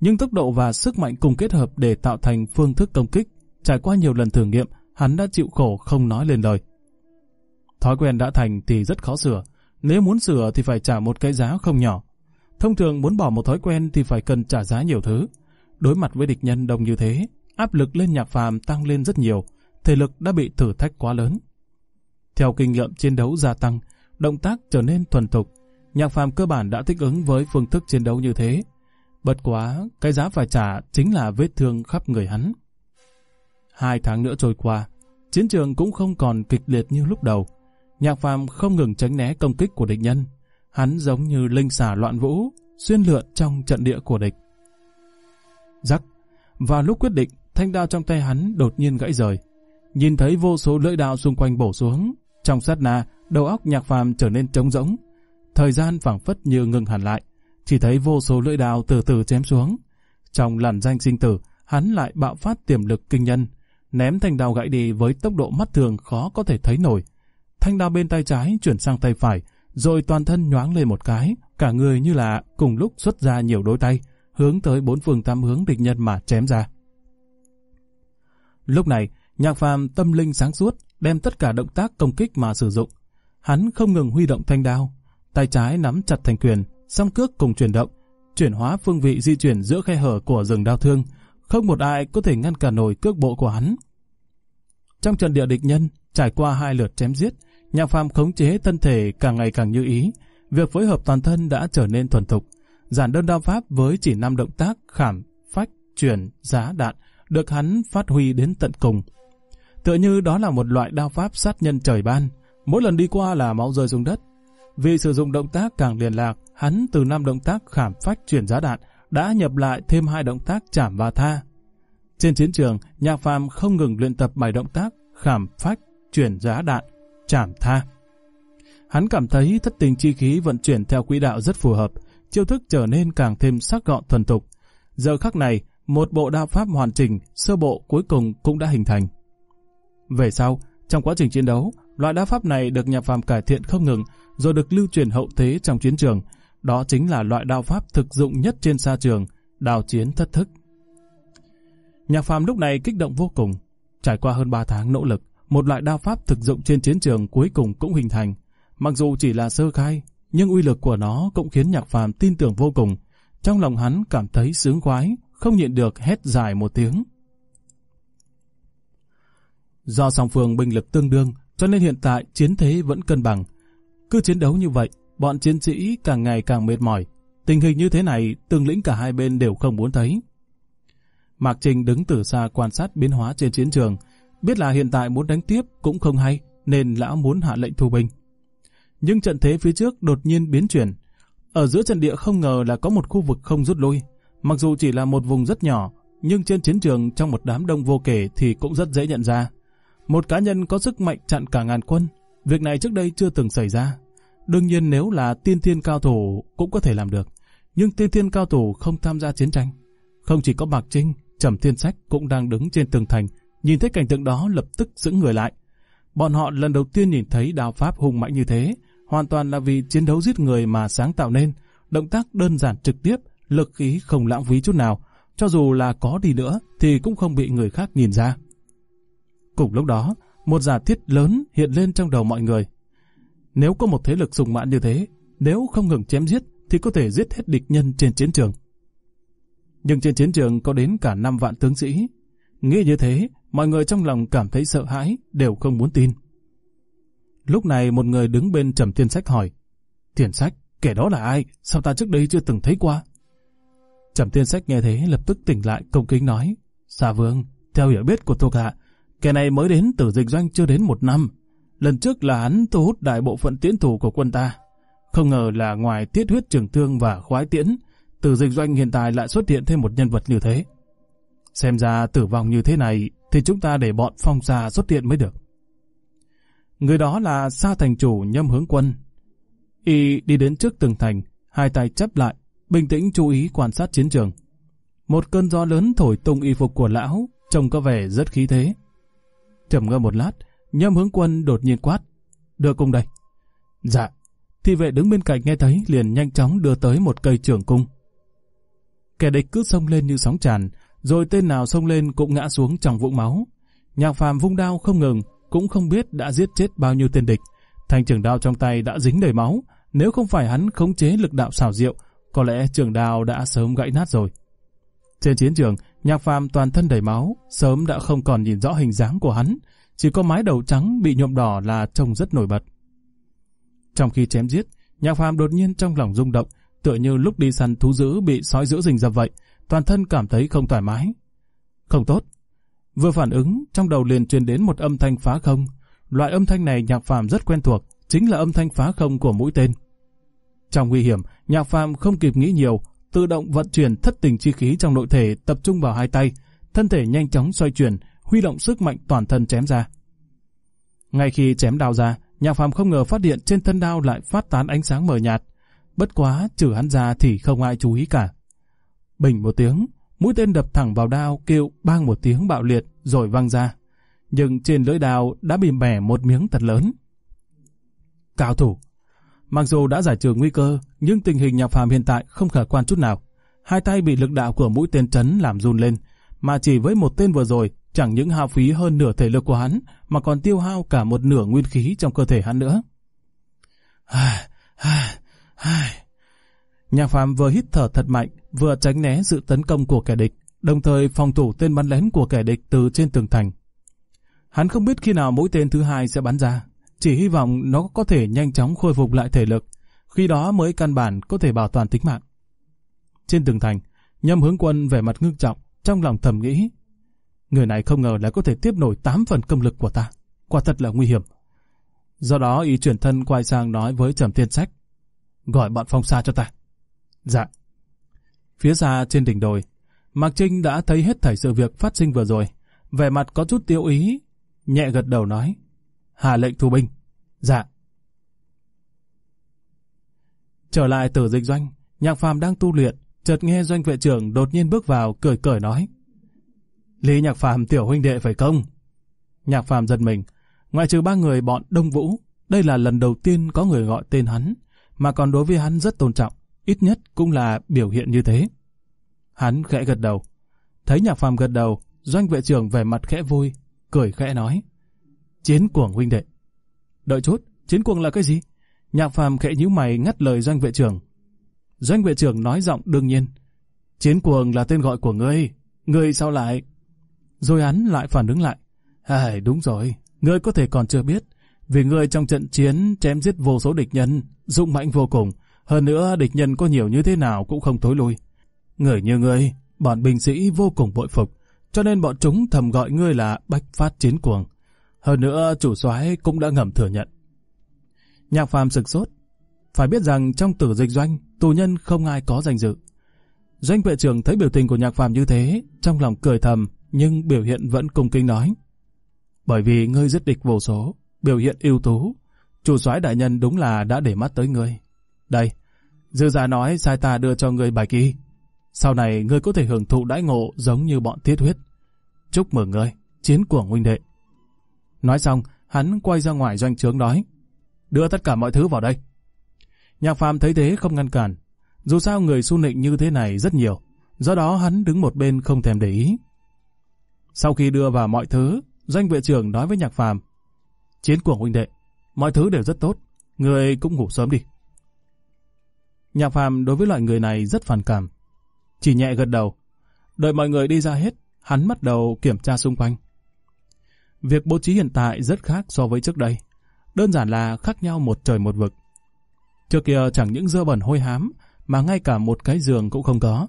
Nhưng tốc độ và sức mạnh cùng kết hợp để tạo thành phương thức công kích, trải qua nhiều lần thử nghiệm, hắn đã chịu khổ không nói lên lời. Thói quen đã thành thì rất khó sửa, nếu muốn sửa thì phải trả một cái giá không nhỏ. Thông thường muốn bỏ một thói quen thì phải cần trả giá nhiều thứ. Đối mặt với địch nhân đông như thế, áp lực lên nhạc phàm tăng lên rất nhiều, thể lực đã bị thử thách quá lớn. Theo kinh nghiệm chiến đấu gia tăng, động tác trở nên thuần thục, Nhạc phàm cơ bản đã thích ứng với phương thức chiến đấu như thế. Bất quá, cái giá phải trả chính là vết thương khắp người hắn. Hai tháng nữa trôi qua, chiến trường cũng không còn kịch liệt như lúc đầu. Nhạc phàm không ngừng tránh né công kích của địch nhân. Hắn giống như linh xả loạn vũ, xuyên lượn trong trận địa của địch. Rắc, và lúc quyết định, thanh đao trong tay hắn đột nhiên gãy rời. Nhìn thấy vô số lưỡi đao xung quanh bổ xuống, trong sát na, đầu óc nhạc phàm trở nên trống rỗng, thời gian phảng phất như ngừng hẳn lại, chỉ thấy vô số lưỡi đao từ từ chém xuống. Trong làn danh sinh tử, hắn lại bạo phát tiềm lực kinh nhân, ném thanh đao gãy đi với tốc độ mắt thường khó có thể thấy nổi. Thanh đao bên tay trái chuyển sang tay phải, rồi toàn thân nhoáng lên một cái, cả người như là cùng lúc xuất ra nhiều đôi tay, hướng tới bốn phương tám hướng địch nhân mà chém ra. Lúc này, nhạc phàm tâm linh sáng suốt, đem tất cả động tác công kích mà sử dụng. Hắn không ngừng huy động thanh đao, tay trái nắm chặt thành quyền, song cước cùng chuyển động, chuyển hóa phương vị di chuyển giữa khe hở của rừng đao thương, không một ai có thể ngăn cản nổi cước bộ của hắn. Trong trận địa địch nhân, trải qua hai lượt chém giết, nhà phàm khống chế thân thể càng ngày càng như ý, việc phối hợp toàn thân đã trở nên thuần thục. Giản đơn đao pháp với chỉ năm động tác khảm, phách, chuyển, giá đạn được hắn phát huy đến tận cùng. Tựa như đó là một loại đao pháp sát nhân trời ban, mỗi lần đi qua là máu rơi xuống đất, vì sử dụng động tác càng liền lạc, hắn từ năm động tác khảm phách chuyển giá đạn đã nhập lại thêm hai động tác chạm và tha. Trên chiến trường, Nhạc Phàm không ngừng luyện tập bài động tác khảm phách chuyển giá đạn, chạm tha. Hắn cảm thấy thất tình chi khí vận chuyển theo quỹ đạo rất phù hợp, chiêu thức trở nên càng thêm sắc gọn thuần tục. Giờ khắc này, một bộ đạo pháp hoàn chỉnh, sơ bộ cuối cùng cũng đã hình thành. Về sau, trong quá trình chiến đấu, loại đạo pháp này được Nhạc Phàm cải thiện không ngừng, rồi được lưu truyền hậu thế trong chiến trường. Đó chính là loại đao pháp thực dụng nhất trên sa trường, đao chiến thất thức. Nhạc phàm lúc này kích động vô cùng. Trải qua hơn 3 tháng nỗ lực, một loại đao pháp thực dụng trên chiến trường cuối cùng cũng hình thành. Mặc dù chỉ là sơ khai, nhưng uy lực của nó cũng khiến nhạc phàm tin tưởng vô cùng. Trong lòng hắn cảm thấy sướng khoái, không nhịn được hét dài một tiếng. Do song phương binh lực tương đương, cho nên hiện tại chiến thế vẫn cân bằng. Cứ chiến đấu như vậy, bọn chiến sĩ càng ngày càng mệt mỏi. Tình hình như thế này, tương lĩnh cả hai bên đều không muốn thấy. Mạc Trình đứng từ xa quan sát biến hóa trên chiến trường, biết là hiện tại muốn đánh tiếp cũng không hay, nên lão muốn hạ lệnh thu binh. Nhưng trận thế phía trước đột nhiên biến chuyển. Ở giữa trận địa không ngờ là có một khu vực không rút lui. Mặc dù chỉ là một vùng rất nhỏ, nhưng trên chiến trường trong một đám đông vô kể thì cũng rất dễ nhận ra. Một cá nhân có sức mạnh chặn cả ngàn quân, Việc này trước đây chưa từng xảy ra. Đương nhiên nếu là tiên thiên cao thủ cũng có thể làm được. Nhưng tiên thiên cao thủ không tham gia chiến tranh. Không chỉ có Bạc Trinh, Trầm Thiên Sách cũng đang đứng trên tường thành. Nhìn thấy cảnh tượng đó lập tức giữ người lại. Bọn họ lần đầu tiên nhìn thấy đào pháp hùng mạnh như thế. Hoàn toàn là vì chiến đấu giết người mà sáng tạo nên. Động tác đơn giản trực tiếp, lực khí không lãng phí chút nào. Cho dù là có đi nữa thì cũng không bị người khác nhìn ra. Cùng lúc đó, một giả thiết lớn hiện lên trong đầu mọi người. Nếu có một thế lực sùng mãn như thế, nếu không ngừng chém giết thì có thể giết hết địch nhân trên chiến trường. Nhưng trên chiến trường có đến cả năm vạn tướng sĩ. Nghĩ như thế, mọi người trong lòng cảm thấy sợ hãi, đều không muốn tin. Lúc này một người đứng bên trầm thiên sách hỏi, thiền sách, kẻ đó là ai? Sao ta trước đây chưa từng thấy qua? Trầm thiên sách nghe thế lập tức tỉnh lại công kính nói, Xà vương, theo hiểu biết của thuộc hạ, Kẻ này mới đến từ dịch doanh chưa đến một năm. Lần trước là hắn thu hút đại bộ phận tiễn thủ của quân ta. Không ngờ là ngoài tiết huyết trường thương và khoái tiễn, từ dịch doanh hiện tại lại xuất hiện thêm một nhân vật như thế. Xem ra tử vong như thế này thì chúng ta để bọn phong xa xuất hiện mới được. Người đó là Sa Thành Chủ Nhâm Hướng Quân. Y đi đến trước tường thành, hai tay chấp lại, bình tĩnh chú ý quan sát chiến trường. Một cơn gió lớn thổi tung y phục của lão, trông có vẻ rất khí thế trầm ngâm một lát, nhâm hướng quân đột nhiên quát. Đưa cung đây. Dạ. Thị vệ đứng bên cạnh nghe thấy liền nhanh chóng đưa tới một cây trường cung. Kẻ địch cứ xông lên như sóng tràn, rồi tên nào xông lên cũng ngã xuống trong vũng máu. Nhạc phàm vung đao không ngừng, cũng không biết đã giết chết bao nhiêu tên địch. Thanh trường đao trong tay đã dính đầy máu, nếu không phải hắn khống chế lực đạo xảo diệu, có lẽ trường đao đã sớm gãy nát rồi. Trên chiến trường, nhạc phàm toàn thân đầy máu, sớm đã không còn nhìn rõ hình dáng của hắn, chỉ có mái đầu trắng bị nhuộm đỏ là trông rất nổi bật. Trong khi chém giết, nhạc phàm đột nhiên trong lòng rung động, tựa như lúc đi săn thú dữ bị sói dữ rình dập vậy, toàn thân cảm thấy không thoải mái. Không tốt. Vừa phản ứng, trong đầu liền truyền đến một âm thanh phá không. Loại âm thanh này nhạc phàm rất quen thuộc, chính là âm thanh phá không của mũi tên. Trong nguy hiểm, nhạc phàm không kịp nghĩ nhiều, tự động vận chuyển thất tình chi khí trong nội thể tập trung vào hai tay, thân thể nhanh chóng xoay chuyển, huy động sức mạnh toàn thân chém ra. Ngay khi chém đao ra, Nhạc Phàm không ngờ phát hiện trên thân đao lại phát tán ánh sáng mờ nhạt, bất quá trừ hắn ra thì không ai chú ý cả. Bình một tiếng, mũi tên đập thẳng vào đao kêu bang một tiếng bạo liệt rồi văng ra, nhưng trên lưỡi đao đã bị bẻ một miếng thật lớn. Cao thủ, Mặc dù đã giải trừ nguy cơ, nhưng tình hình nhà phàm hiện tại không khả quan chút nào. Hai tay bị lực đạo của mũi tên chấn làm run lên, mà chỉ với một tên vừa rồi, chẳng những hao phí hơn nửa thể lực của hắn, mà còn tiêu hao cả một nửa nguyên khí trong cơ thể hắn nữa. Nhà phàm vừa hít thở thật mạnh, vừa tránh né sự tấn công của kẻ địch, đồng thời phòng thủ tên bắn lén của kẻ địch từ trên tường thành. Hắn không biết khi nào mũi tên thứ hai sẽ bắn ra, chỉ hy vọng nó có thể nhanh chóng khôi phục lại thể lực, khi đó mới căn bản có thể bảo toàn tính mạng. Trên tường thành, Nhâm Hướng Quân vẻ mặt ngưng trọng, trong lòng thầm nghĩ, người này không ngờ lại có thể tiếp nổi 8 phần công lực của ta, quả thật là nguy hiểm. Do đó ý chuyển thân quay sang nói với Trầm tiên Sách, gọi bọn phong xa cho ta. Dạ. Phía xa trên đỉnh đồi, Mạc Trinh đã thấy hết thảy sự việc phát sinh vừa rồi, vẻ mặt có chút tiêu ý, nhẹ gật đầu nói hạ lệnh thu binh. Dạ. Trở lại từ dịch doanh, nhạc phàm đang tu luyện, chợt nghe doanh vệ trưởng đột nhiên bước vào cười cười nói. Lý nhạc phàm tiểu huynh đệ phải không? Nhạc phàm giật mình, ngoại trừ ba người bọn Đông Vũ, đây là lần đầu tiên có người gọi tên hắn, mà còn đối với hắn rất tôn trọng, ít nhất cũng là biểu hiện như thế. Hắn khẽ gật đầu. Thấy nhạc phàm gật đầu, doanh vệ trưởng vẻ mặt khẽ vui, cười khẽ nói chiến cuồng huynh đệ. Đợi chút, chiến cuồng là cái gì? Nhạc phàm khẽ nhíu mày ngắt lời doanh vệ trưởng. Doanh vệ trưởng nói giọng đương nhiên. Chiến cuồng là tên gọi của ngươi, ngươi sao lại? Rồi hắn lại phản ứng lại. À, đúng rồi, ngươi có thể còn chưa biết. Vì ngươi trong trận chiến chém giết vô số địch nhân, dũng mãnh vô cùng. Hơn nữa địch nhân có nhiều như thế nào cũng không thối lui. Người như ngươi, bọn binh sĩ vô cùng bội phục, cho nên bọn chúng thầm gọi ngươi là Bách Phát Chiến Cuồng. Hơn nữa chủ soái cũng đã ngầm thừa nhận. Nhạc phàm sực sốt. Phải biết rằng trong tử dịch doanh, tù nhân không ai có danh dự. Doanh vệ trưởng thấy biểu tình của nhạc phàm như thế, trong lòng cười thầm, nhưng biểu hiện vẫn cung kinh nói. Bởi vì ngươi giết địch vô số, biểu hiện ưu tú, chủ soái đại nhân đúng là đã để mắt tới ngươi. Đây, dư giả nói sai ta đưa cho ngươi bài ký. Sau này ngươi có thể hưởng thụ đãi ngộ giống như bọn thiết huyết. Chúc mừng ngươi, chiến của huynh đệ. Nói xong, hắn quay ra ngoài doanh trướng nói, đưa tất cả mọi thứ vào đây. Nhạc phàm thấy thế không ngăn cản, dù sao người su nịnh như thế này rất nhiều, do đó hắn đứng một bên không thèm để ý. Sau khi đưa vào mọi thứ, doanh vệ trưởng nói với nhạc phàm, chiến của huynh đệ, mọi thứ đều rất tốt, người cũng ngủ sớm đi. Nhạc phàm đối với loại người này rất phản cảm, chỉ nhẹ gật đầu, đợi mọi người đi ra hết, hắn bắt đầu kiểm tra xung quanh. Việc bố trí hiện tại rất khác so với trước đây. Đơn giản là khác nhau một trời một vực. Trước kia chẳng những dơ bẩn hôi hám, mà ngay cả một cái giường cũng không có.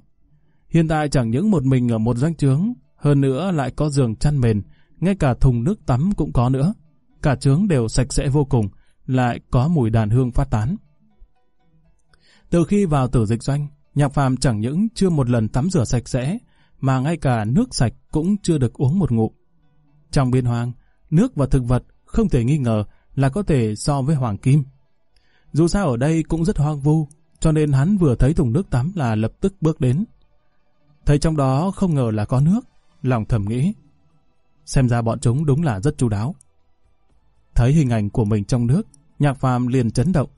Hiện tại chẳng những một mình ở một doanh trướng, hơn nữa lại có giường chăn mền, ngay cả thùng nước tắm cũng có nữa. Cả trướng đều sạch sẽ vô cùng, lại có mùi đàn hương phát tán. Từ khi vào tử dịch doanh, Nhạc Phàm chẳng những chưa một lần tắm rửa sạch sẽ, mà ngay cả nước sạch cũng chưa được uống một ngụm. Trong biên hoang, nước và thực vật không thể nghi ngờ là có thể so với hoàng kim. Dù sao ở đây cũng rất hoang vu, cho nên hắn vừa thấy thùng nước tắm là lập tức bước đến. Thấy trong đó không ngờ là có nước, lòng thầm nghĩ. Xem ra bọn chúng đúng là rất chú đáo. Thấy hình ảnh của mình trong nước, nhạc phàm liền chấn động.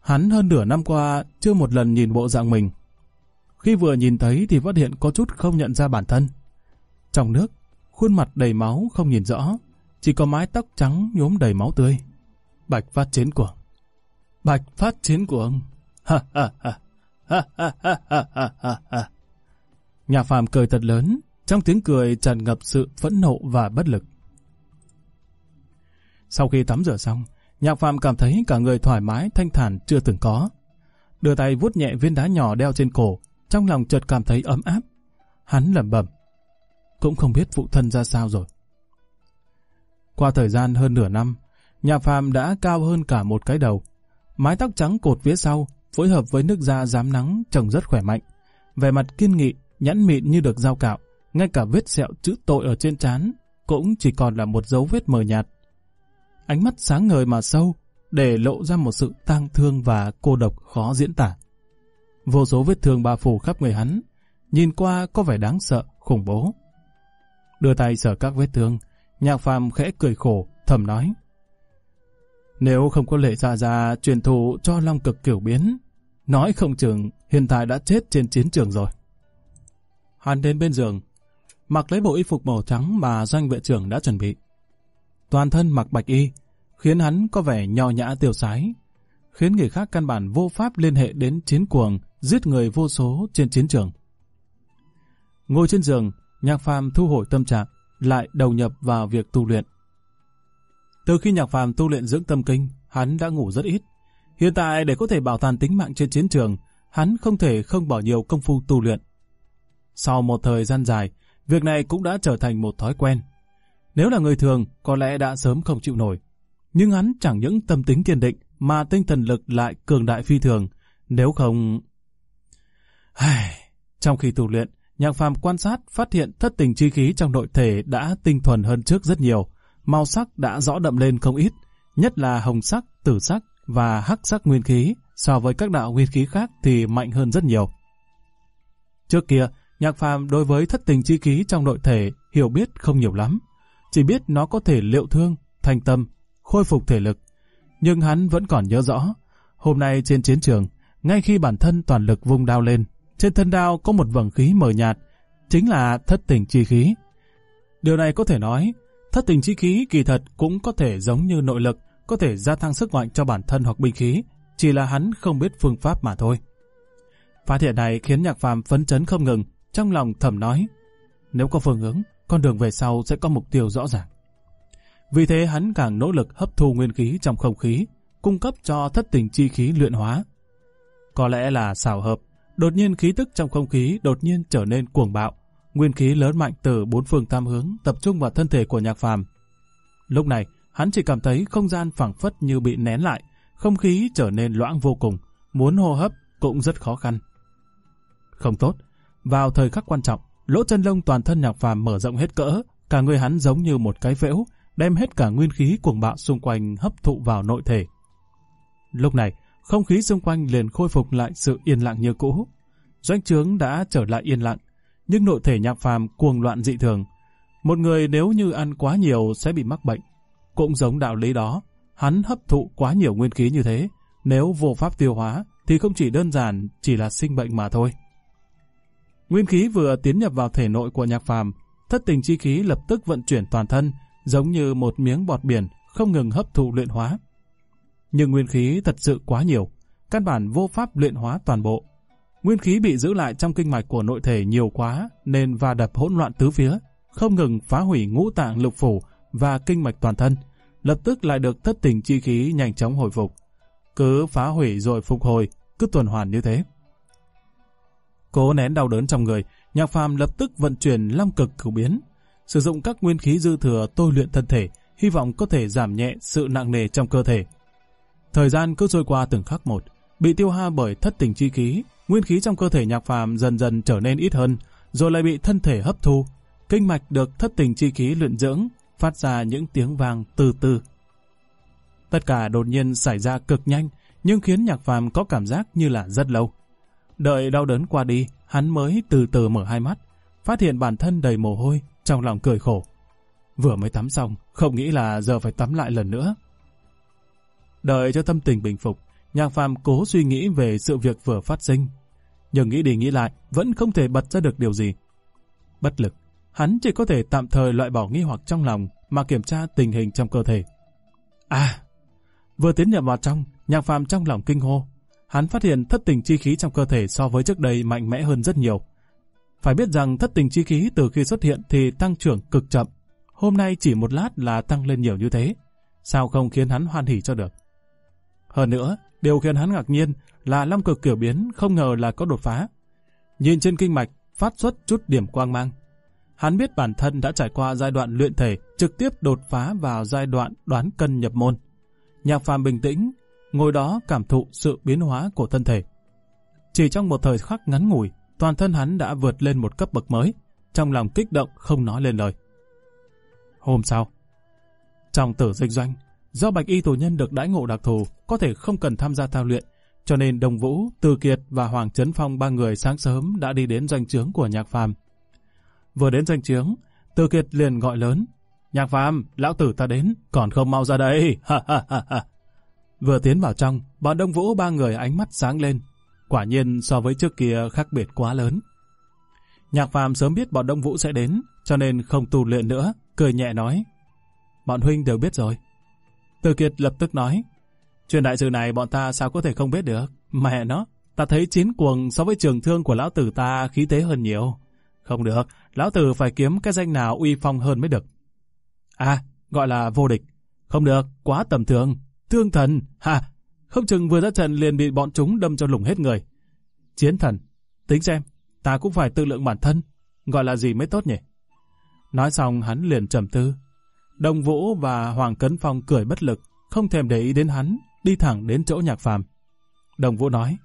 Hắn hơn nửa năm qua chưa một lần nhìn bộ dạng mình. Khi vừa nhìn thấy thì phát hiện có chút không nhận ra bản thân. Trong nước, khuôn mặt đầy máu không nhìn rõ, chỉ có mái tóc trắng nhốm đầy máu tươi. Bạch phát chiến cuồng. Bạch phát chiến cuồng. Ha ha ha. Ha ha ha ha ha ha. Nhà phàm cười thật lớn, trong tiếng cười tràn ngập sự phẫn nộ và bất lực. Sau khi tắm rửa xong, Nhạc Phạm cảm thấy cả người thoải mái thanh thản chưa từng có. Đưa tay vuốt nhẹ viên đá nhỏ đeo trên cổ, trong lòng chợt cảm thấy ấm áp. Hắn lẩm bẩm: cũng không biết phụ thân ra sao rồi. Qua thời gian hơn nửa năm, nhà phàm đã cao hơn cả một cái đầu. Mái tóc trắng cột phía sau, phối hợp với nước da dám nắng trông rất khỏe mạnh. Vẻ mặt kiên nghị, nhẵn mịn như được dao cạo, ngay cả vết sẹo chữ tội ở trên trán cũng chỉ còn là một dấu vết mờ nhạt. Ánh mắt sáng ngời mà sâu, để lộ ra một sự tang thương và cô độc khó diễn tả. Vô số vết thương bao phủ khắp người hắn, nhìn qua có vẻ đáng sợ, khủng bố đưa tay sờ các vết thương. Nhạc phàm khẽ cười khổ, thầm nói. Nếu không có lệ ra dạ ra dạ truyền thụ cho Long Cực kiểu biến, nói không chừng hiện tại đã chết trên chiến trường rồi. Hắn đến bên giường, mặc lấy bộ y phục màu trắng mà doanh vệ trưởng đã chuẩn bị. Toàn thân mặc bạch y, khiến hắn có vẻ nho nhã tiêu sái, khiến người khác căn bản vô pháp liên hệ đến chiến cuồng, giết người vô số trên chiến trường. Ngồi trên giường, Nhạc Phàm thu hồi tâm trạng, lại đầu nhập vào việc tu luyện. Từ khi Nhạc Phàm tu luyện dưỡng tâm kinh, hắn đã ngủ rất ít. Hiện tại để có thể bảo toàn tính mạng trên chiến trường, hắn không thể không bỏ nhiều công phu tu luyện. Sau một thời gian dài, việc này cũng đã trở thành một thói quen. Nếu là người thường, có lẽ đã sớm không chịu nổi. Nhưng hắn chẳng những tâm tính kiên định mà tinh thần lực lại cường đại phi thường, nếu không... (sighs) Trong khi tu luyện, Nhạc phàm quan sát phát hiện thất tình chi khí trong nội thể đã tinh thuần hơn trước rất nhiều, màu sắc đã rõ đậm lên không ít, nhất là hồng sắc, tử sắc và hắc sắc nguyên khí so với các đạo nguyên khí khác thì mạnh hơn rất nhiều. Trước kia, nhạc phàm đối với thất tình chi khí trong nội thể hiểu biết không nhiều lắm, chỉ biết nó có thể liệu thương, thành tâm, khôi phục thể lực. Nhưng hắn vẫn còn nhớ rõ, hôm nay trên chiến trường, ngay khi bản thân toàn lực vung đao lên, trên thân đao có một vầng khí mờ nhạt, chính là thất tình chi khí. Điều này có thể nói, thất tình chi khí kỳ thật cũng có thể giống như nội lực, có thể gia tăng sức mạnh cho bản thân hoặc binh khí, chỉ là hắn không biết phương pháp mà thôi. Phát hiện này khiến nhạc phàm phấn chấn không ngừng, trong lòng thầm nói, nếu có phương hướng, con đường về sau sẽ có mục tiêu rõ ràng. Vì thế hắn càng nỗ lực hấp thu nguyên khí trong không khí, cung cấp cho thất tình chi khí luyện hóa. Có lẽ là xảo hợp, Đột nhiên khí tức trong không khí đột nhiên trở nên cuồng bạo, nguyên khí lớn mạnh từ bốn phương tam hướng tập trung vào thân thể của Nhạc Phàm. Lúc này, hắn chỉ cảm thấy không gian phẳng phất như bị nén lại, không khí trở nên loãng vô cùng, muốn hô hấp cũng rất khó khăn. Không tốt, vào thời khắc quan trọng, lỗ chân lông toàn thân Nhạc Phàm mở rộng hết cỡ, cả người hắn giống như một cái vẽo, đem hết cả nguyên khí cuồng bạo xung quanh hấp thụ vào nội thể. Lúc này, không khí xung quanh liền khôi phục lại sự yên lặng như cũ. Doanh trướng đã trở lại yên lặng, nhưng nội thể nhạc phàm cuồng loạn dị thường. Một người nếu như ăn quá nhiều sẽ bị mắc bệnh. Cũng giống đạo lý đó, hắn hấp thụ quá nhiều nguyên khí như thế, nếu vô pháp tiêu hóa thì không chỉ đơn giản chỉ là sinh bệnh mà thôi. Nguyên khí vừa tiến nhập vào thể nội của nhạc phàm, thất tình chi khí lập tức vận chuyển toàn thân, giống như một miếng bọt biển không ngừng hấp thụ luyện hóa nhưng nguyên khí thật sự quá nhiều, căn bản vô pháp luyện hóa toàn bộ. Nguyên khí bị giữ lại trong kinh mạch của nội thể nhiều quá nên va đập hỗn loạn tứ phía, không ngừng phá hủy ngũ tạng lục phủ và kinh mạch toàn thân, lập tức lại được thất tình chi khí nhanh chóng hồi phục. Cứ phá hủy rồi phục hồi, cứ tuần hoàn như thế. Cố nén đau đớn trong người, Nhạc Phàm lập tức vận chuyển long cực cửu biến, sử dụng các nguyên khí dư thừa tôi luyện thân thể, hy vọng có thể giảm nhẹ sự nặng nề trong cơ thể, Thời gian cứ trôi qua từng khắc một, bị tiêu hao bởi thất tình chi khí, nguyên khí trong cơ thể nhạc phàm dần dần trở nên ít hơn, rồi lại bị thân thể hấp thu. Kinh mạch được thất tình chi khí luyện dưỡng, phát ra những tiếng vang từ từ. Tất cả đột nhiên xảy ra cực nhanh, nhưng khiến nhạc phàm có cảm giác như là rất lâu. Đợi đau đớn qua đi, hắn mới từ từ mở hai mắt, phát hiện bản thân đầy mồ hôi, trong lòng cười khổ. Vừa mới tắm xong, không nghĩ là giờ phải tắm lại lần nữa. Đợi cho tâm tình bình phục, Nhạc phàm cố suy nghĩ về sự việc vừa phát sinh. Nhưng nghĩ đi nghĩ lại, vẫn không thể bật ra được điều gì. Bất lực, hắn chỉ có thể tạm thời loại bỏ nghi hoặc trong lòng mà kiểm tra tình hình trong cơ thể. À, vừa tiến nhập vào trong, Nhạc phàm trong lòng kinh hô. Hắn phát hiện thất tình chi khí trong cơ thể so với trước đây mạnh mẽ hơn rất nhiều. Phải biết rằng thất tình chi khí từ khi xuất hiện thì tăng trưởng cực chậm. Hôm nay chỉ một lát là tăng lên nhiều như thế. Sao không khiến hắn hoan hỉ cho được? Hơn nữa, điều khiến hắn ngạc nhiên là long cực kiểu biến không ngờ là có đột phá. Nhìn trên kinh mạch, phát xuất chút điểm quang mang. Hắn biết bản thân đã trải qua giai đoạn luyện thể, trực tiếp đột phá vào giai đoạn đoán cân nhập môn. Nhạc phàm bình tĩnh, ngồi đó cảm thụ sự biến hóa của thân thể. Chỉ trong một thời khắc ngắn ngủi, toàn thân hắn đã vượt lên một cấp bậc mới, trong lòng kích động không nói lên lời. Hôm sau, trong tử dịch doanh, Do bạch y tù nhân được đãi ngộ đặc thù, có thể không cần tham gia thao luyện, cho nên Đồng Vũ, Từ Kiệt và Hoàng Trấn Phong ba người sáng sớm đã đi đến danh trướng của Nhạc Phàm. Vừa đến danh trướng, Từ Kiệt liền gọi lớn, Nhạc Phàm, lão tử ta đến, còn không mau ra đây, (laughs) ha ha ha ha. Vừa tiến vào trong, bọn Đông Vũ ba người ánh mắt sáng lên, quả nhiên so với trước kia khác biệt quá lớn. Nhạc Phàm sớm biết bọn Đông Vũ sẽ đến, cho nên không tu luyện nữa, cười nhẹ nói, bọn huynh đều biết rồi, từ Kiệt lập tức nói, chuyện đại sự này bọn ta sao có thể không biết được? Mẹ nó, ta thấy chín cuồng so với trường thương của lão tử ta khí thế hơn nhiều. Không được, lão tử phải kiếm cái danh nào uy phong hơn mới được. À, gọi là vô địch. Không được, quá tầm thường. Thương thần, ha, không chừng vừa ra trận liền bị bọn chúng đâm cho lủng hết người. Chiến thần, tính xem, ta cũng phải tự lượng bản thân, gọi là gì mới tốt nhỉ? Nói xong hắn liền trầm tư, Đồng Vũ và Hoàng Cấn Phong cười bất lực, không thèm để ý đến hắn, đi thẳng đến chỗ nhạc phàm. Đồng Vũ nói,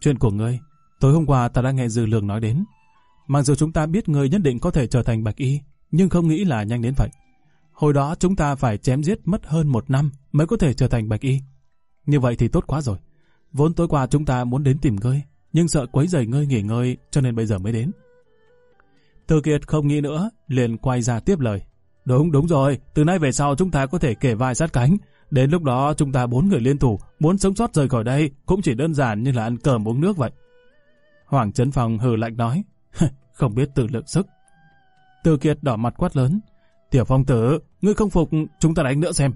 chuyện của ngươi, tối hôm qua ta đã nghe Dư lượng nói đến. Mặc dù chúng ta biết ngươi nhất định có thể trở thành bạch y, nhưng không nghĩ là nhanh đến vậy. Hồi đó chúng ta phải chém giết mất hơn một năm mới có thể trở thành bạch y. Như vậy thì tốt quá rồi. Vốn tối qua chúng ta muốn đến tìm ngươi, nhưng sợ quấy rầy ngươi nghỉ ngơi cho nên bây giờ mới đến. Từ Kiệt không nghĩ nữa, liền quay ra tiếp lời. Đúng, đúng rồi, từ nay về sau chúng ta có thể kể vai sát cánh. Đến lúc đó chúng ta bốn người liên thủ, muốn sống sót rời khỏi đây cũng chỉ đơn giản như là ăn cơm uống nước vậy. Hoàng Trấn Phong hừ lạnh nói, không biết tự lượng sức. Từ Kiệt đỏ mặt quát lớn, Tiểu Phong tử, ngươi không phục, chúng ta đánh nữa xem.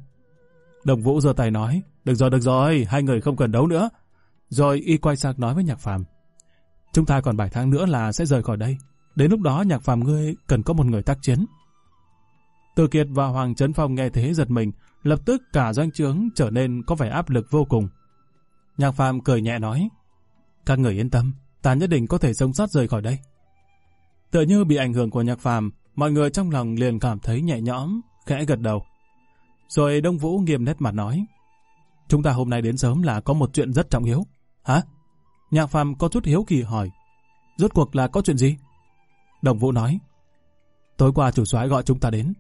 Đồng Vũ giơ tay nói, được rồi, được rồi, hai người không cần đấu nữa. Rồi y quay sang nói với Nhạc Phàm, chúng ta còn vài tháng nữa là sẽ rời khỏi đây. Đến lúc đó Nhạc Phàm ngươi cần có một người tác chiến. Từ Kiệt và Hoàng Trấn Phong nghe thế giật mình, lập tức cả doanh trướng trở nên có vẻ áp lực vô cùng. Nhạc Phạm cười nhẹ nói, Các người yên tâm, ta nhất định có thể sống sót rời khỏi đây. Tựa như bị ảnh hưởng của Nhạc Phạm, mọi người trong lòng liền cảm thấy nhẹ nhõm, khẽ gật đầu. Rồi Đông Vũ nghiêm nét mặt nói, Chúng ta hôm nay đến sớm là có một chuyện rất trọng yếu. Hả? Nhạc Phạm có chút hiếu kỳ hỏi, Rốt cuộc là có chuyện gì? Đồng Vũ nói, Tối qua chủ soái gọi chúng ta đến,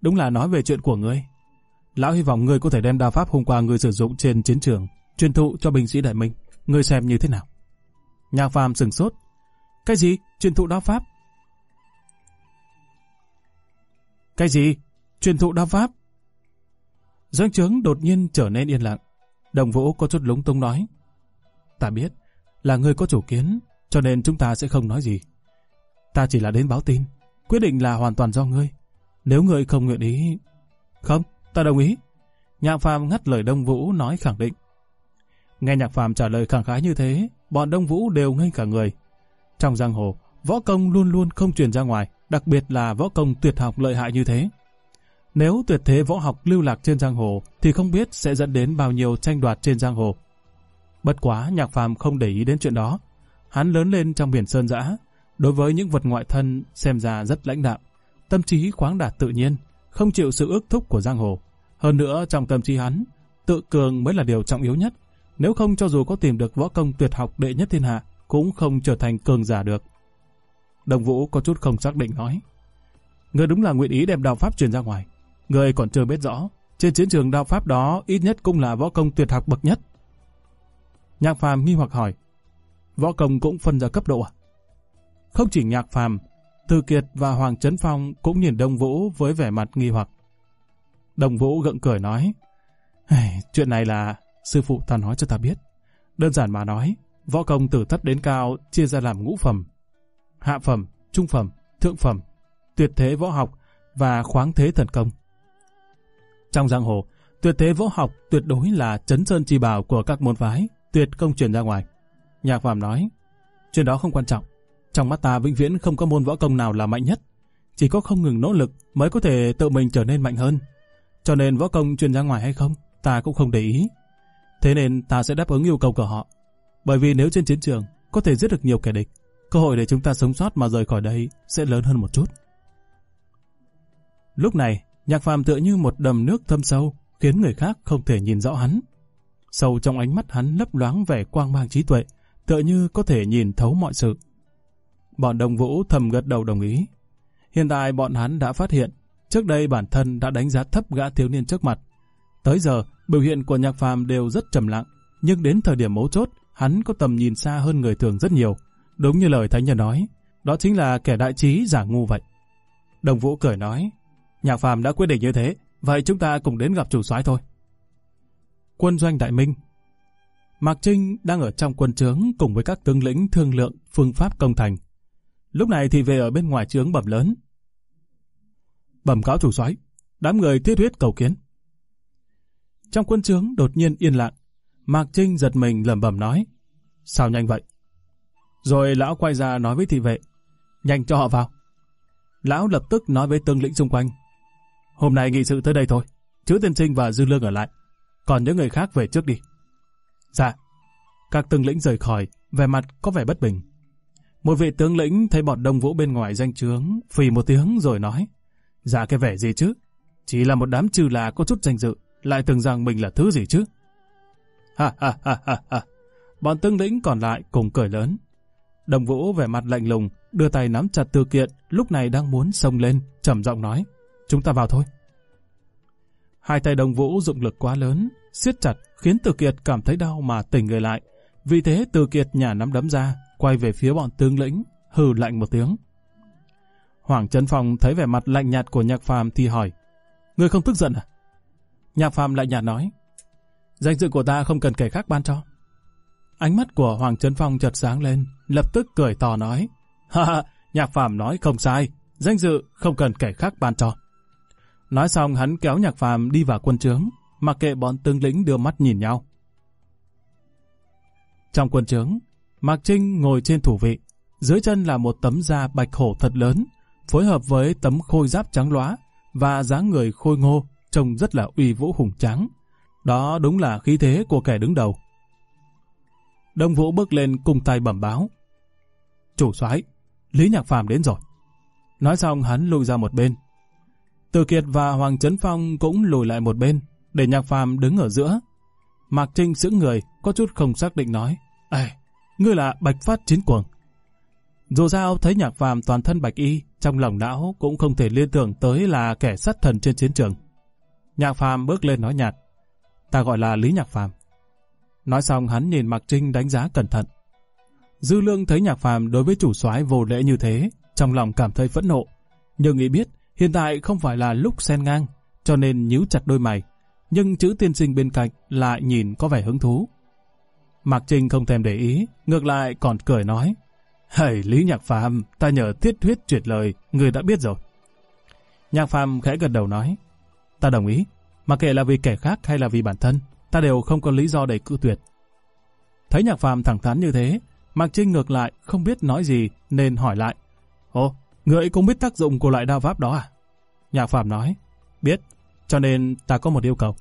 Đúng là nói về chuyện của ngươi. Lão hy vọng ngươi có thể đem đa pháp hôm qua ngươi sử dụng trên chiến trường, truyền thụ cho binh sĩ đại minh. Ngươi xem như thế nào? Nhạc phàm sừng sốt. Cái gì? Truyền thụ đa pháp? Cái gì? Truyền thụ đa pháp? Giang trướng đột nhiên trở nên yên lặng. Đồng vũ có chút lúng túng nói. Ta biết, là ngươi có chủ kiến, cho nên chúng ta sẽ không nói gì. Ta chỉ là đến báo tin, quyết định là hoàn toàn do ngươi. Nếu người không nguyện ý... Không, ta đồng ý. Nhạc Phàm ngắt lời Đông Vũ nói khẳng định. Nghe Nhạc Phàm trả lời khẳng khái như thế, bọn Đông Vũ đều ngây cả người. Trong giang hồ, võ công luôn luôn không truyền ra ngoài, đặc biệt là võ công tuyệt học lợi hại như thế. Nếu tuyệt thế võ học lưu lạc trên giang hồ thì không biết sẽ dẫn đến bao nhiêu tranh đoạt trên giang hồ. Bất quá Nhạc Phàm không để ý đến chuyện đó. Hắn lớn lên trong biển sơn dã, đối với những vật ngoại thân xem ra rất lãnh đạm tâm trí khoáng đạt tự nhiên, không chịu sự ước thúc của giang hồ. Hơn nữa trong tâm trí hắn, tự cường mới là điều trọng yếu nhất. Nếu không cho dù có tìm được võ công tuyệt học đệ nhất thiên hạ, cũng không trở thành cường giả được. Đồng Vũ có chút không xác định nói. Người đúng là nguyện ý đem đạo pháp truyền ra ngoài. Người còn chưa biết rõ, trên chiến trường đạo pháp đó ít nhất cũng là võ công tuyệt học bậc nhất. Nhạc Phàm nghi hoặc hỏi, võ công cũng phân ra cấp độ à? Không chỉ Nhạc Phàm, từ Kiệt và Hoàng Trấn Phong cũng nhìn Đông Vũ với vẻ mặt nghi hoặc. Đồng Vũ gượng cười nói, chuyện này là sư phụ ta nói cho ta biết. Đơn giản mà nói, võ công từ thấp đến cao chia ra làm ngũ phẩm, hạ phẩm, trung phẩm, thượng phẩm, tuyệt thế võ học và khoáng thế thần công. Trong giang hồ, tuyệt thế võ học tuyệt đối là chấn sơn chi bảo của các môn phái, tuyệt công truyền ra ngoài. Nhạc Phạm nói, chuyện đó không quan trọng, trong mắt ta vĩnh viễn không có môn võ công nào là mạnh nhất. Chỉ có không ngừng nỗ lực mới có thể tự mình trở nên mạnh hơn. Cho nên võ công truyền ra ngoài hay không, ta cũng không để ý. Thế nên ta sẽ đáp ứng yêu cầu của họ. Bởi vì nếu trên chiến trường có thể giết được nhiều kẻ địch, cơ hội để chúng ta sống sót mà rời khỏi đây sẽ lớn hơn một chút. Lúc này, nhạc phàm tựa như một đầm nước thâm sâu, khiến người khác không thể nhìn rõ hắn. Sâu trong ánh mắt hắn lấp loáng vẻ quang mang trí tuệ, tựa như có thể nhìn thấu mọi sự. Bọn đồng vũ thầm gật đầu đồng ý. Hiện tại bọn hắn đã phát hiện, trước đây bản thân đã đánh giá thấp gã thiếu niên trước mặt. Tới giờ, biểu hiện của nhạc phàm đều rất trầm lặng, nhưng đến thời điểm mấu chốt, hắn có tầm nhìn xa hơn người thường rất nhiều. Đúng như lời thánh nhân nói, đó chính là kẻ đại trí giả ngu vậy. Đồng vũ cười nói, nhạc phàm đã quyết định như thế, vậy chúng ta cùng đến gặp chủ soái thôi. Quân doanh Đại Minh Mạc Trinh đang ở trong quân trướng cùng với các tướng lĩnh thương lượng phương pháp công thành. Lúc này thì về ở bên ngoài trướng bẩm lớn. Bẩm cáo chủ soái, đám người thiết huyết cầu kiến. Trong quân trướng đột nhiên yên lặng, Mạc Trinh giật mình lẩm bẩm nói, sao nhanh vậy? Rồi lão quay ra nói với thị vệ, nhanh cho họ vào. Lão lập tức nói với tương lĩnh xung quanh, hôm nay nghị sự tới đây thôi, chứ tiên sinh và dư lương ở lại, còn những người khác về trước đi. Dạ, các tương lĩnh rời khỏi, vẻ mặt có vẻ bất bình. Một vị tướng lĩnh thấy bọn đông vũ bên ngoài danh trướng, phì một tiếng rồi nói. Ra dạ cái vẻ gì chứ? Chỉ là một đám trừ là có chút danh dự, lại tưởng rằng mình là thứ gì chứ? Ha ha ha ha ha. Bọn tướng lĩnh còn lại cùng cười lớn. Đồng vũ vẻ mặt lạnh lùng, đưa tay nắm chặt tư kiện, lúc này đang muốn xông lên, trầm giọng nói. Chúng ta vào thôi. Hai tay đồng vũ dụng lực quá lớn, siết chặt khiến Từ Kiệt cảm thấy đau mà tỉnh người lại. Vì thế Từ Kiệt nhà nắm đấm ra, quay về phía bọn tướng lĩnh, hừ lạnh một tiếng. Hoàng Trấn Phong thấy vẻ mặt lạnh nhạt của Nhạc Phàm thì hỏi, Ngươi không tức giận à? Nhạc Phàm lạnh nhạt nói, Danh dự của ta không cần kẻ khác ban cho. Ánh mắt của Hoàng Trấn Phong chợt sáng lên, lập tức cười to nói, Ha ha, Nhạc Phàm nói không sai, danh dự không cần kẻ khác ban cho. Nói xong hắn kéo Nhạc Phàm đi vào quân trướng, mặc kệ bọn tướng lĩnh đưa mắt nhìn nhau. Trong quân trướng, Mạc Trinh ngồi trên thủ vị, dưới chân là một tấm da bạch hổ thật lớn, phối hợp với tấm khôi giáp trắng lóa và dáng người khôi ngô trông rất là uy vũ hùng tráng. Đó đúng là khí thế của kẻ đứng đầu. Đông Vũ bước lên cùng tay bẩm báo. Chủ soái, Lý Nhạc Phàm đến rồi. Nói xong hắn lùi ra một bên. Từ Kiệt và Hoàng Trấn Phong cũng lùi lại một bên, để Nhạc Phàm đứng ở giữa. Mạc Trinh sững người, có chút không xác định nói. Ê, ngươi là bạch phát chiến cuồng. Dù sao thấy nhạc phàm toàn thân bạch y, trong lòng não cũng không thể liên tưởng tới là kẻ sát thần trên chiến trường. Nhạc phàm bước lên nói nhạt, ta gọi là Lý Nhạc phàm. Nói xong hắn nhìn Mạc Trinh đánh giá cẩn thận. Dư Lương thấy Nhạc Phàm đối với chủ soái vô lễ như thế, trong lòng cảm thấy phẫn nộ, nhưng nghĩ biết hiện tại không phải là lúc xen ngang, cho nên nhíu chặt đôi mày, nhưng chữ tiên sinh bên cạnh lại nhìn có vẻ hứng thú. Mạc Trinh không thèm để ý, ngược lại còn cười nói. Hầy Lý Nhạc Phàm, ta nhờ thiết Thuyết tuyệt lời, người đã biết rồi. Nhạc Phàm khẽ gật đầu nói. Ta đồng ý, mà kệ là vì kẻ khác hay là vì bản thân, ta đều không có lý do để cự tuyệt. Thấy Nhạc Phàm thẳng thắn như thế, Mạc Trinh ngược lại không biết nói gì nên hỏi lại. Ồ, người cũng biết tác dụng của loại đao pháp đó à? Nhạc Phàm nói, biết, cho nên ta có một yêu cầu.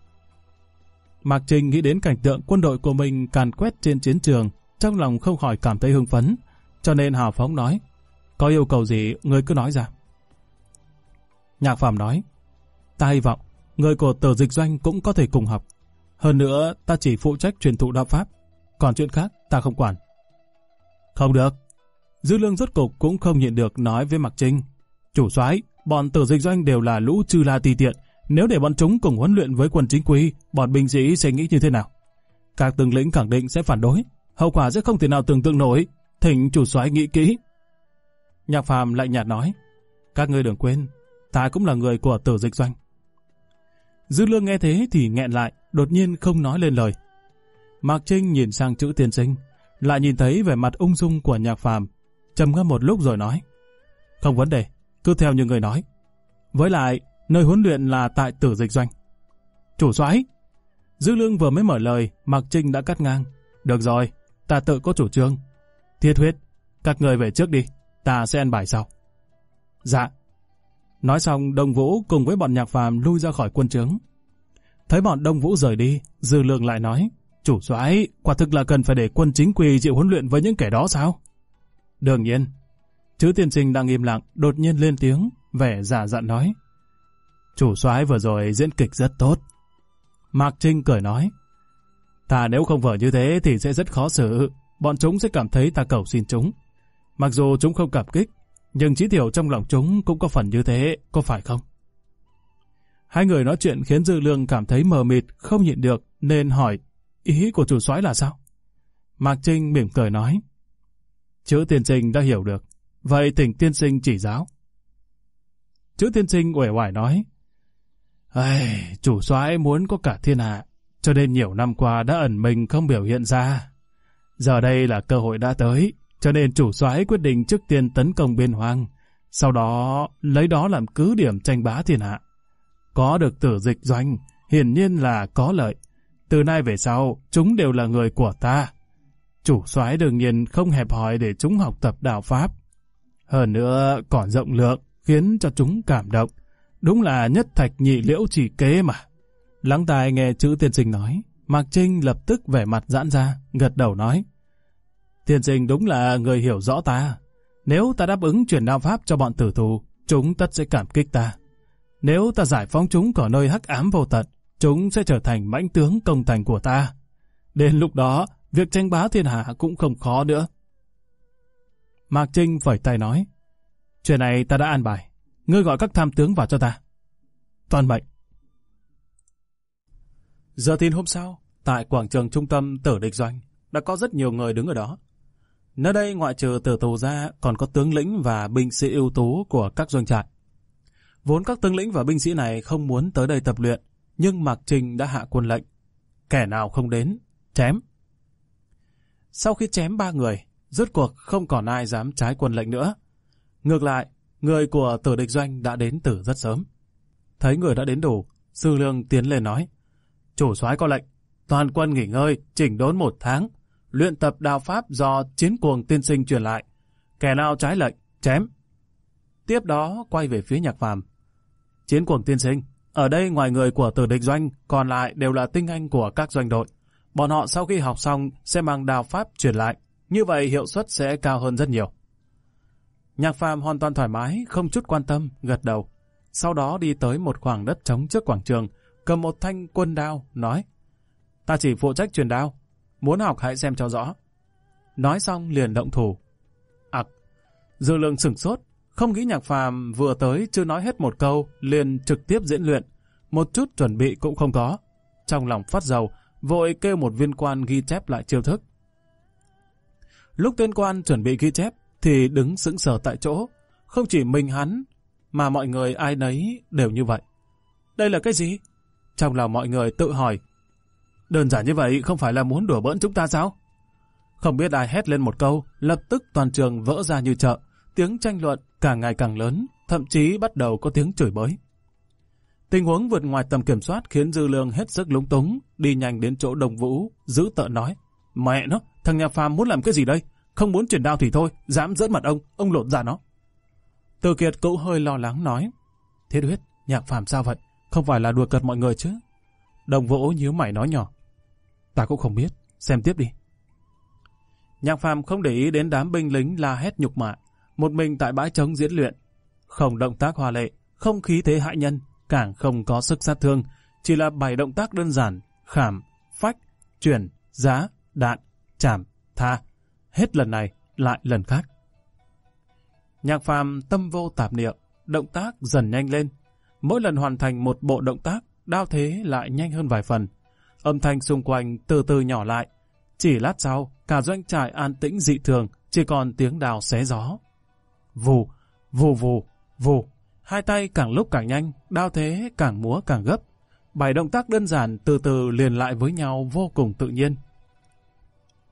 Mạc Trình nghĩ đến cảnh tượng quân đội của mình càn quét trên chiến trường, trong lòng không khỏi cảm thấy hưng phấn, cho nên hào phóng nói, có yêu cầu gì người cứ nói ra. Nhạc Phạm nói, ta hy vọng người của tờ dịch doanh cũng có thể cùng học. Hơn nữa, ta chỉ phụ trách truyền thụ đạo pháp, còn chuyện khác ta không quản. Không được. Dư lương rốt cục cũng không nhịn được nói với Mạc Trinh. Chủ soái bọn tờ dịch doanh đều là lũ chư la ti tiện, nếu để bọn chúng cùng huấn luyện với quân chính quy, bọn binh sĩ sẽ nghĩ như thế nào? Các tướng lĩnh khẳng định sẽ phản đối, hậu quả sẽ không thể nào tưởng tượng nổi, Thịnh chủ soái nghĩ kỹ. Nhạc Phàm lạnh nhạt nói, các ngươi đừng quên, ta cũng là người của tử dịch doanh. Dư lương nghe thế thì nghẹn lại, đột nhiên không nói lên lời. Mạc Trinh nhìn sang chữ tiên sinh, lại nhìn thấy vẻ mặt ung dung của nhạc phàm, trầm ngâm một lúc rồi nói. Không vấn đề, cứ theo như người nói. Với lại, nơi huấn luyện là tại tử dịch doanh. Chủ soái Dư Lương vừa mới mở lời, Mạc Trinh đã cắt ngang. Được rồi, ta tự có chủ trương. Thiết huyết, các người về trước đi, ta sẽ ăn bài sau. Dạ. Nói xong, Đông Vũ cùng với bọn nhạc phàm lui ra khỏi quân trướng. Thấy bọn Đông Vũ rời đi, Dư Lương lại nói, chủ soái quả thực là cần phải để quân chính quy chịu huấn luyện với những kẻ đó sao? Đương nhiên. Chứ tiên sinh đang im lặng, đột nhiên lên tiếng, vẻ giả dặn nói. Chủ soái vừa rồi diễn kịch rất tốt. Mạc Trinh cười nói, ta nếu không vở như thế thì sẽ rất khó xử, bọn chúng sẽ cảm thấy ta cầu xin chúng. Mặc dù chúng không cảm kích, nhưng chí thiểu trong lòng chúng cũng có phần như thế, có phải không? Hai người nói chuyện khiến Dư Lương cảm thấy mờ mịt, không nhịn được, nên hỏi, ý của chủ soái là sao? Mạc Trinh mỉm cười nói, chữ tiên Trình đã hiểu được, vậy tỉnh tiên sinh chỉ giáo. Chữ tiên sinh uể oải nói, Ai, chủ soái muốn có cả thiên hạ, cho nên nhiều năm qua đã ẩn mình không biểu hiện ra. Giờ đây là cơ hội đã tới, cho nên chủ soái quyết định trước tiên tấn công biên hoang, sau đó lấy đó làm cứ điểm tranh bá thiên hạ. Có được tử dịch doanh, hiển nhiên là có lợi. Từ nay về sau, chúng đều là người của ta. Chủ soái đương nhiên không hẹp hòi để chúng học tập đạo Pháp. Hơn nữa còn rộng lượng, khiến cho chúng cảm động, Đúng là nhất thạch nhị liễu chỉ kế mà. Lắng tai nghe chữ tiên sinh nói, Mạc Trinh lập tức vẻ mặt giãn ra, gật đầu nói. Tiên sinh đúng là người hiểu rõ ta. Nếu ta đáp ứng chuyển đạo pháp cho bọn tử thù, chúng tất sẽ cảm kích ta. Nếu ta giải phóng chúng khỏi nơi hắc ám vô tận, chúng sẽ trở thành mãnh tướng công thành của ta. Đến lúc đó, việc tranh bá thiên hạ cũng không khó nữa. Mạc Trinh phẩy tay nói, chuyện này ta đã an bài. Ngươi gọi các tham tướng vào cho ta. Toàn mệnh. Giờ tin hôm sau, tại quảng trường trung tâm tử địch doanh, đã có rất nhiều người đứng ở đó. Nơi đây ngoại trừ tử tù ra còn có tướng lĩnh và binh sĩ ưu tú của các doanh trại. Vốn các tướng lĩnh và binh sĩ này không muốn tới đây tập luyện, nhưng Mạc Trình đã hạ quân lệnh. Kẻ nào không đến, chém. Sau khi chém ba người, rốt cuộc không còn ai dám trái quân lệnh nữa. Ngược lại, Người của tử địch doanh đã đến từ rất sớm. Thấy người đã đến đủ, sư lương tiến lên nói. Chủ soái có lệnh, toàn quân nghỉ ngơi, chỉnh đốn một tháng, luyện tập đao pháp do chiến cuồng tiên sinh truyền lại. Kẻ nào trái lệnh, chém. Tiếp đó quay về phía nhạc phàm. Chiến cuồng tiên sinh, ở đây ngoài người của tử địch doanh, còn lại đều là tinh anh của các doanh đội. Bọn họ sau khi học xong sẽ mang đào pháp truyền lại. Như vậy hiệu suất sẽ cao hơn rất nhiều. Nhạc Phạm hoàn toàn thoải mái, không chút quan tâm, gật đầu. Sau đó đi tới một khoảng đất trống trước quảng trường, cầm một thanh quân đao, nói Ta chỉ phụ trách truyền đao, muốn học hãy xem cho rõ. Nói xong liền động thủ. Ặc, dư lượng sửng sốt, không nghĩ nhạc Phạm vừa tới chưa nói hết một câu, liền trực tiếp diễn luyện. Một chút chuẩn bị cũng không có. Trong lòng phát dầu, vội kêu một viên quan ghi chép lại chiêu thức. Lúc tên quan chuẩn bị ghi chép, thì đứng sững sờ tại chỗ. Không chỉ mình hắn, mà mọi người ai nấy đều như vậy. Đây là cái gì? Trong lòng mọi người tự hỏi. Đơn giản như vậy không phải là muốn đùa bỡn chúng ta sao? Không biết ai hét lên một câu, lập tức toàn trường vỡ ra như chợ. Tiếng tranh luận càng ngày càng lớn, thậm chí bắt đầu có tiếng chửi bới. Tình huống vượt ngoài tầm kiểm soát khiến Dư Lương hết sức lúng túng, đi nhanh đến chỗ đồng vũ, giữ tợ nói. Mẹ nó, thằng nhà phàm muốn làm cái gì đây? không muốn chuyển đao thì thôi, dám dỡn mặt ông, ông lột ra nó. Từ Kiệt cũng hơi lo lắng nói, Thiết huyết, nhạc phàm sao vậy? Không phải là đùa cợt mọi người chứ? Đồng vỗ nhíu mày nói nhỏ. Ta cũng không biết, xem tiếp đi. Nhạc phàm không để ý đến đám binh lính la hét nhục mạ, một mình tại bãi trống diễn luyện. Không động tác hòa lệ, không khí thế hại nhân, càng không có sức sát thương, chỉ là bảy động tác đơn giản, khảm, phách, chuyển, giá, đạn, chạm, tha, hết lần này lại lần khác. Nhạc phàm tâm vô tạp niệm, động tác dần nhanh lên. Mỗi lần hoàn thành một bộ động tác, đao thế lại nhanh hơn vài phần. Âm thanh xung quanh từ từ nhỏ lại. Chỉ lát sau, cả doanh trại an tĩnh dị thường, chỉ còn tiếng đào xé gió. Vù, vù vù, vù. Hai tay càng lúc càng nhanh, đao thế càng múa càng gấp. bài động tác đơn giản từ từ liền lại với nhau vô cùng tự nhiên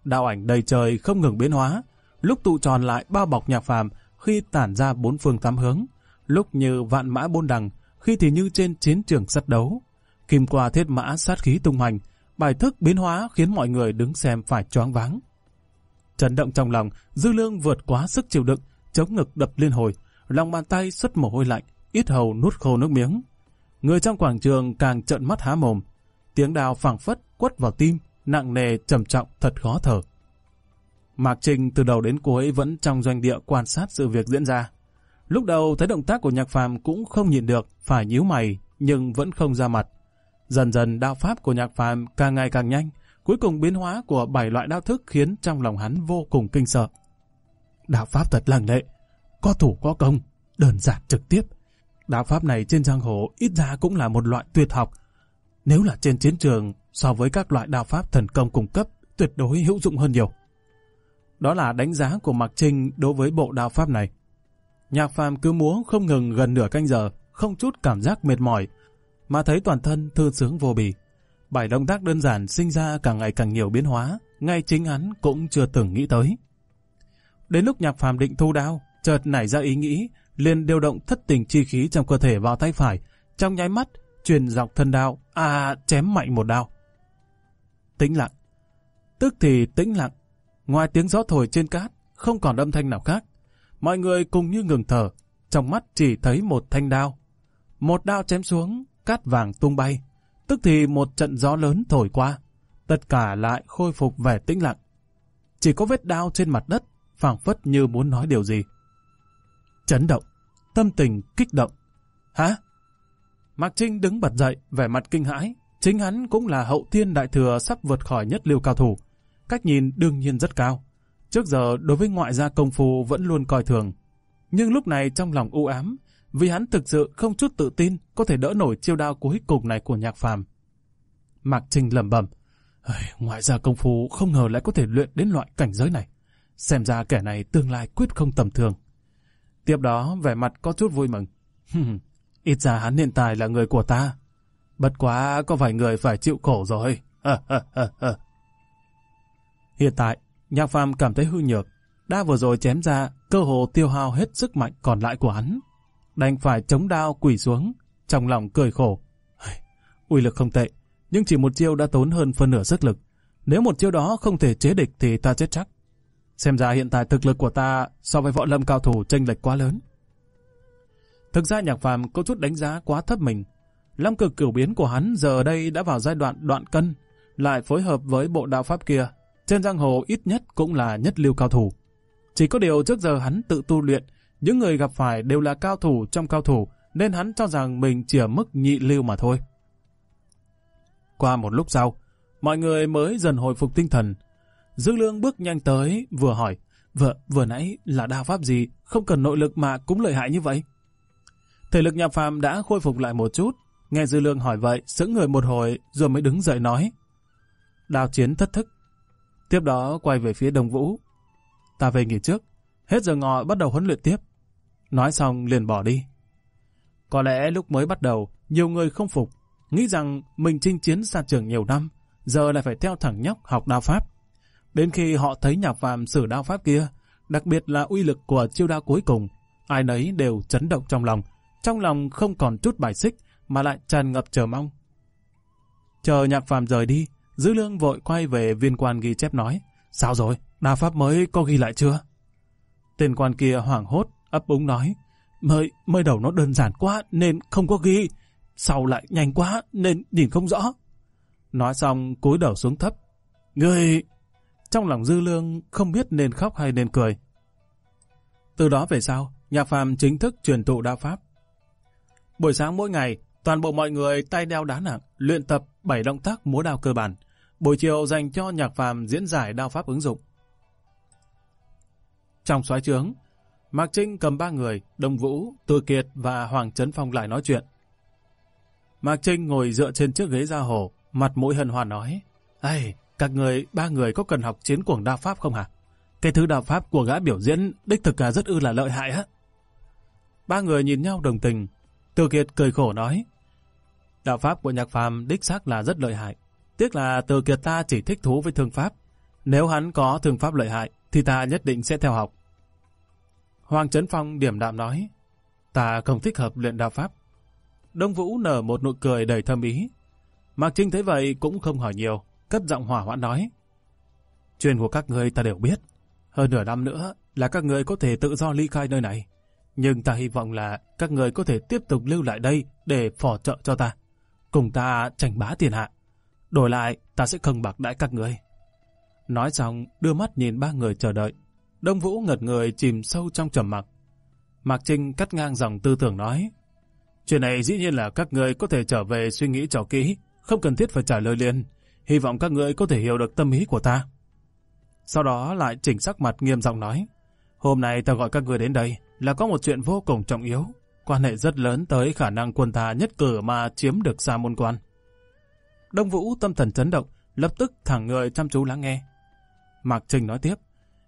đạo ảnh đầy trời không ngừng biến hóa, lúc tụ tròn lại bao bọc nhạc phàm khi tản ra bốn phương tám hướng, lúc như vạn mã bôn đằng, khi thì như trên chiến trường sắt đấu. Kim qua thiết mã sát khí tung hành, bài thức biến hóa khiến mọi người đứng xem phải choáng váng. Chấn động trong lòng, dư lương vượt quá sức chịu đựng, chống ngực đập liên hồi, lòng bàn tay xuất mồ hôi lạnh, ít hầu nuốt khô nước miếng. Người trong quảng trường càng trợn mắt há mồm, tiếng đào phảng phất quất vào tim, nặng nề, trầm trọng, thật khó thở. Mạc Trinh từ đầu đến cuối vẫn trong doanh địa quan sát sự việc diễn ra. Lúc đầu thấy động tác của nhạc phàm cũng không nhìn được, phải nhíu mày, nhưng vẫn không ra mặt. Dần dần đạo pháp của nhạc phàm càng ngày càng nhanh, cuối cùng biến hóa của bảy loại đạo thức khiến trong lòng hắn vô cùng kinh sợ. Đạo pháp thật lằng lệ, có thủ có công, đơn giản trực tiếp. Đạo pháp này trên giang hồ ít ra cũng là một loại tuyệt học, nếu là trên chiến trường, so với các loại đạo pháp thần công cung cấp, tuyệt đối hữu dụng hơn nhiều. Đó là đánh giá của Mạc Trinh đối với bộ đạo pháp này. Nhạc phàm cứ múa không ngừng gần nửa canh giờ, không chút cảm giác mệt mỏi, mà thấy toàn thân thư sướng vô bì. Bảy động tác đơn giản sinh ra càng ngày càng nhiều biến hóa, ngay chính hắn cũng chưa từng nghĩ tới. Đến lúc nhạc phàm định thu đao, chợt nảy ra ý nghĩ, liền điều động thất tình chi khí trong cơ thể vào tay phải, trong nháy mắt truyền dọc thân đao, à chém mạnh một đao. Tĩnh lặng. Tức thì tĩnh lặng, ngoài tiếng gió thổi trên cát, không còn âm thanh nào khác. Mọi người cùng như ngừng thở, trong mắt chỉ thấy một thanh đao. Một đao chém xuống, cát vàng tung bay. Tức thì một trận gió lớn thổi qua, tất cả lại khôi phục vẻ tĩnh lặng. Chỉ có vết đao trên mặt đất, phảng phất như muốn nói điều gì. Chấn động, tâm tình kích động. Hả? Mạc Trinh đứng bật dậy, vẻ mặt kinh hãi. Chính hắn cũng là hậu thiên đại thừa sắp vượt khỏi nhất liều cao thủ. Cách nhìn đương nhiên rất cao. Trước giờ đối với ngoại gia công phu vẫn luôn coi thường. Nhưng lúc này trong lòng u ám, vì hắn thực sự không chút tự tin có thể đỡ nổi chiêu đao cuối cùng này của nhạc phàm. Mạc Trinh lẩm bẩm, ngoại gia công phu không ngờ lại có thể luyện đến loại cảnh giới này. Xem ra kẻ này tương lai quyết không tầm thường. Tiếp đó vẻ mặt có chút vui mừng. (laughs) Ít ra hắn hiện tại là người của ta. Bất quá có vài người phải chịu khổ rồi. (laughs) hiện tại, Nhạc Phàm cảm thấy hư nhược. Đa vừa rồi chém ra, cơ hồ tiêu hao hết sức mạnh còn lại của hắn. Đành phải chống đao quỳ xuống, trong lòng cười khổ. (laughs) Uy lực không tệ, nhưng chỉ một chiêu đã tốn hơn phân nửa sức lực. Nếu một chiêu đó không thể chế địch thì ta chết chắc. Xem ra hiện tại thực lực của ta so với võ lâm cao thủ chênh lệch quá lớn. Thực ra nhạc phàm có chút đánh giá quá thấp mình. Lâm cực cửu biến của hắn giờ đây đã vào giai đoạn đoạn cân, lại phối hợp với bộ đạo pháp kia. Trên giang hồ ít nhất cũng là nhất lưu cao thủ. Chỉ có điều trước giờ hắn tự tu luyện, những người gặp phải đều là cao thủ trong cao thủ, nên hắn cho rằng mình chỉ ở mức nhị lưu mà thôi. Qua một lúc sau, mọi người mới dần hồi phục tinh thần. Dương Lương bước nhanh tới, vừa hỏi, vợ, vừa nãy là đao pháp gì, không cần nội lực mà cũng lợi hại như vậy. Thể lực nhà phàm đã khôi phục lại một chút. Nghe Dư Lương hỏi vậy, sững người một hồi rồi mới đứng dậy nói. Đào chiến thất thức. Tiếp đó quay về phía Đồng Vũ. Ta về nghỉ trước. Hết giờ ngọ bắt đầu huấn luyện tiếp. Nói xong liền bỏ đi. Có lẽ lúc mới bắt đầu, nhiều người không phục, nghĩ rằng mình chinh chiến xa trường nhiều năm, giờ lại phải theo thẳng nhóc học đao pháp. Đến khi họ thấy nhà phàm sử đao pháp kia, đặc biệt là uy lực của chiêu đao cuối cùng, ai nấy đều chấn động trong lòng, trong lòng không còn chút bài xích, mà lại tràn ngập chờ mong. Chờ nhạc phàm rời đi, dư Lương vội quay về viên quan ghi chép nói, sao rồi, đà pháp mới có ghi lại chưa? Tên quan kia hoảng hốt, ấp úng nói, mới, mới đầu nó đơn giản quá nên không có ghi, sau lại nhanh quá nên nhìn không rõ. Nói xong cúi đầu xuống thấp, ngươi Trong lòng Dư Lương không biết nên khóc hay nên cười. Từ đó về sau, nhạc phàm chính thức truyền tụ đạo pháp. Buổi sáng mỗi ngày, toàn bộ mọi người tay đeo đá nặng, luyện tập 7 động tác múa đao cơ bản. Buổi chiều dành cho nhạc phàm diễn giải đao pháp ứng dụng. Trong xoáy trướng, Mạc Trinh cầm ba người, Đông Vũ, Từ Kiệt và Hoàng Trấn Phong lại nói chuyện. Mạc Trinh ngồi dựa trên chiếc ghế ra hồ, mặt mũi hân hoan nói. Ây, các người, ba người có cần học chiến cuồng đao pháp không hả? Cái thứ đao pháp của gã biểu diễn đích thực là rất ư là lợi hại á. Ba người nhìn nhau đồng tình, từ Kiệt cười khổ nói, đạo pháp của nhạc phàm đích xác là rất lợi hại. Tiếc là Từ Kiệt ta chỉ thích thú với thương pháp. Nếu hắn có thương pháp lợi hại, thì ta nhất định sẽ theo học. Hoàng Trấn Phong điểm đạm nói, ta không thích hợp luyện đạo pháp. Đông Vũ nở một nụ cười đầy thâm ý. Mạc Trinh thấy vậy cũng không hỏi nhiều, cất giọng hỏa hoãn nói. Chuyện của các người ta đều biết. Hơn nửa năm nữa là các người có thể tự do ly khai nơi này nhưng ta hy vọng là các người có thể tiếp tục lưu lại đây để phò trợ cho ta, cùng ta tranh bá tiền hạ. Đổi lại, ta sẽ không bạc đãi các người. Nói xong, đưa mắt nhìn ba người chờ đợi. Đông Vũ ngật người chìm sâu trong trầm mặc. Mạc Trinh cắt ngang dòng tư tưởng nói. Chuyện này dĩ nhiên là các người có thể trở về suy nghĩ cho kỹ, không cần thiết phải trả lời liền. Hy vọng các người có thể hiểu được tâm ý của ta. Sau đó lại chỉnh sắc mặt nghiêm giọng nói. Hôm nay ta gọi các người đến đây là có một chuyện vô cùng trọng yếu, quan hệ rất lớn tới khả năng quân ta nhất cử mà chiếm được Sa Môn Quan. Đông Vũ tâm thần chấn động, lập tức thẳng người chăm chú lắng nghe. Mạc Trình nói tiếp,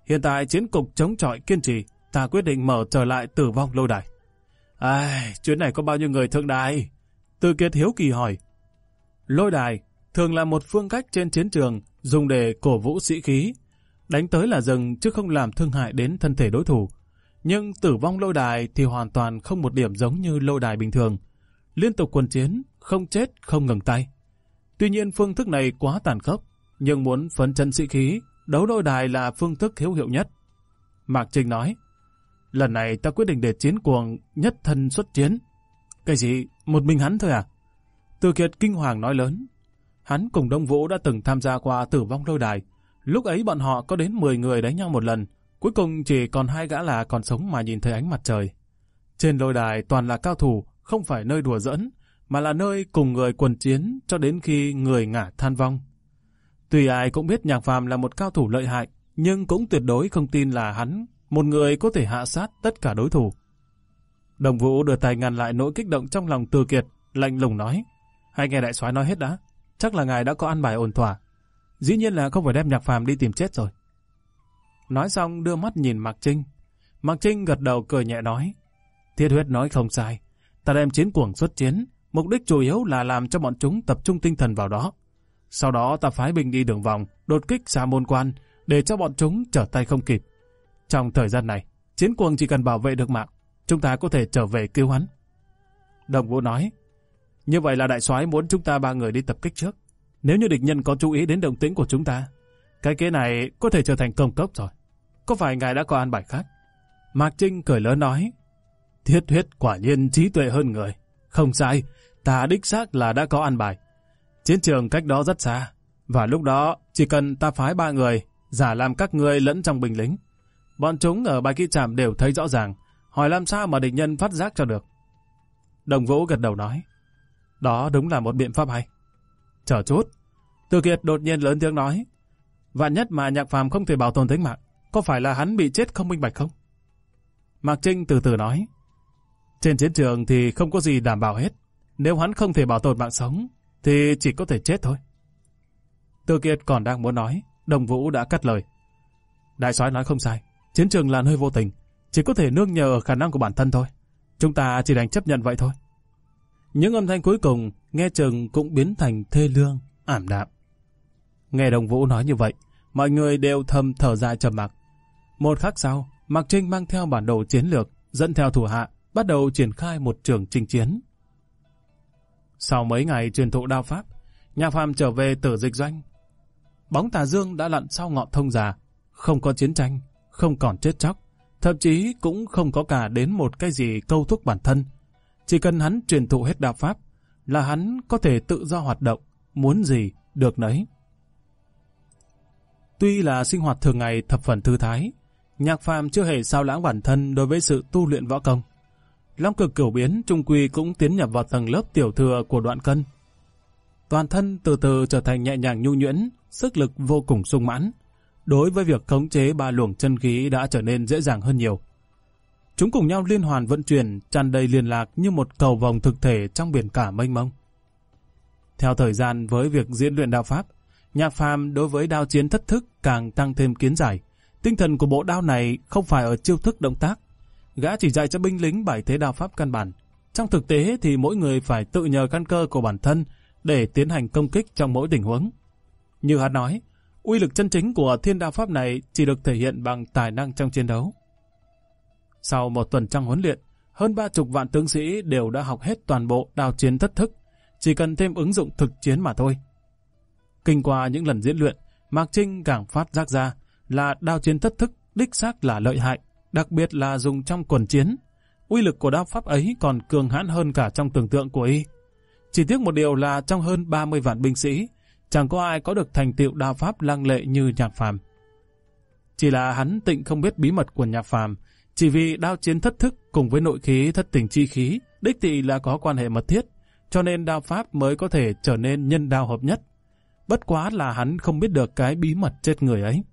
hiện tại chiến cục chống chọi kiên trì, ta quyết định mở trở lại tử vong lâu đài. Ai, chuyến này có bao nhiêu người thượng đài? Từ kiệt hiếu kỳ hỏi. Lôi đài thường là một phương cách trên chiến trường dùng để cổ vũ sĩ khí. Đánh tới là dừng chứ không làm thương hại đến thân thể đối thủ. Nhưng tử vong lôi đài thì hoàn toàn không một điểm giống như lôi đài bình thường. Liên tục quân chiến, không chết, không ngừng tay. Tuy nhiên phương thức này quá tàn khốc, nhưng muốn phấn chân sĩ khí, đấu lôi đài là phương thức hiếu hiệu nhất. Mạc Trinh nói, lần này ta quyết định để chiến cuồng nhất thân xuất chiến. Cái gì, một mình hắn thôi à? Từ Kiệt kinh hoàng nói lớn. Hắn cùng Đông Vũ đã từng tham gia qua tử vong lôi đài. Lúc ấy bọn họ có đến 10 người đánh nhau một lần, Cuối cùng chỉ còn hai gã là còn sống mà nhìn thấy ánh mặt trời. Trên lôi đài toàn là cao thủ, không phải nơi đùa giỡn, mà là nơi cùng người quần chiến cho đến khi người ngả than vong. Tuy ai cũng biết Nhạc Phàm là một cao thủ lợi hại, nhưng cũng tuyệt đối không tin là hắn, một người có thể hạ sát tất cả đối thủ. Đồng Vũ đưa tay ngăn lại nỗi kích động trong lòng Từ Kiệt, lạnh lùng nói: "Hãy nghe đại soái nói hết đã, chắc là ngài đã có ăn bài ổn thỏa. Dĩ nhiên là không phải đem Nhạc Phàm đi tìm chết rồi." Nói xong đưa mắt nhìn Mạc Trinh. Mạc Trinh gật đầu cười nhẹ nói. Thiết huyết nói không sai. Ta đem chiến cuồng xuất chiến. Mục đích chủ yếu là làm cho bọn chúng tập trung tinh thần vào đó. Sau đó ta phái binh đi đường vòng, đột kích xa môn quan, để cho bọn chúng trở tay không kịp. Trong thời gian này, chiến cuồng chỉ cần bảo vệ được mạng, chúng ta có thể trở về cứu hắn. Đồng Vũ nói, như vậy là đại soái muốn chúng ta ba người đi tập kích trước. Nếu như địch nhân có chú ý đến động tĩnh của chúng ta, cái kế này có thể trở thành công cốc rồi có phải ngài đã có an bài khác? Mạc Trinh cười lớn nói, thiết huyết quả nhiên trí tuệ hơn người. Không sai, ta đích xác là đã có an bài. Chiến trường cách đó rất xa, và lúc đó chỉ cần ta phái ba người, giả làm các ngươi lẫn trong binh lính. Bọn chúng ở bài kỹ trạm đều thấy rõ ràng, hỏi làm sao mà địch nhân phát giác cho được. Đồng Vũ gật đầu nói, đó đúng là một biện pháp hay. Chờ chút, Từ Kiệt đột nhiên lớn tiếng nói, vạn nhất mà nhạc phàm không thể bảo tồn tính mạng, có phải là hắn bị chết không minh bạch không? Mạc Trinh từ từ nói. Trên chiến trường thì không có gì đảm bảo hết. Nếu hắn không thể bảo tồn mạng sống, thì chỉ có thể chết thôi. Tư Kiệt còn đang muốn nói, đồng vũ đã cắt lời. Đại soái nói không sai, chiến trường là nơi vô tình, chỉ có thể nương nhờ khả năng của bản thân thôi. Chúng ta chỉ đành chấp nhận vậy thôi. Những âm thanh cuối cùng nghe chừng cũng biến thành thê lương, ảm đạm. Nghe đồng vũ nói như vậy, mọi người đều thầm thở dài trầm mặc. Một khắc sau, Mạc Trinh mang theo bản đồ chiến lược, dẫn theo thủ hạ, bắt đầu triển khai một trường chinh chiến. Sau mấy ngày truyền thụ đao pháp, nhà phàm trở về tử dịch doanh. Bóng tà dương đã lặn sau ngọn thông già, không có chiến tranh, không còn chết chóc, thậm chí cũng không có cả đến một cái gì câu thúc bản thân. Chỉ cần hắn truyền thụ hết đạo pháp, là hắn có thể tự do hoạt động, muốn gì, được nấy. Tuy là sinh hoạt thường ngày thập phần thư thái, Nhạc phàm chưa hề sao lãng bản thân đối với sự tu luyện võ công. Long cực cửu biến trung quy cũng tiến nhập vào tầng lớp tiểu thừa của đoạn cân. Toàn thân từ từ trở thành nhẹ nhàng nhu nhuyễn, sức lực vô cùng sung mãn. Đối với việc khống chế ba luồng chân khí đã trở nên dễ dàng hơn nhiều. Chúng cùng nhau liên hoàn vận chuyển, tràn đầy liên lạc như một cầu vòng thực thể trong biển cả mênh mông. Theo thời gian với việc diễn luyện đạo pháp, nhạc phàm đối với đao chiến thất thức càng tăng thêm kiến giải. Tinh thần của bộ đao này không phải ở chiêu thức động tác. Gã chỉ dạy cho binh lính bảy thế đao pháp căn bản. Trong thực tế thì mỗi người phải tự nhờ căn cơ của bản thân để tiến hành công kích trong mỗi tình huống. Như hắn nói, uy lực chân chính của thiên đao pháp này chỉ được thể hiện bằng tài năng trong chiến đấu. Sau một tuần trăng huấn luyện, hơn ba chục vạn tướng sĩ đều đã học hết toàn bộ đao chiến thất thức, chỉ cần thêm ứng dụng thực chiến mà thôi. Kinh qua những lần diễn luyện, Mạc Trinh càng phát giác ra, là đao chiến thất thức, đích xác là lợi hại, đặc biệt là dùng trong quần chiến. Uy lực của đao pháp ấy còn cường hãn hơn cả trong tưởng tượng của y. Chỉ tiếc một điều là trong hơn 30 vạn binh sĩ, chẳng có ai có được thành tựu đao pháp lăng lệ như nhạc phàm. Chỉ là hắn tịnh không biết bí mật của nhạc phàm, chỉ vì đao chiến thất thức cùng với nội khí thất tình chi khí, đích thị là có quan hệ mật thiết, cho nên đao pháp mới có thể trở nên nhân đao hợp nhất. Bất quá là hắn không biết được cái bí mật chết người ấy.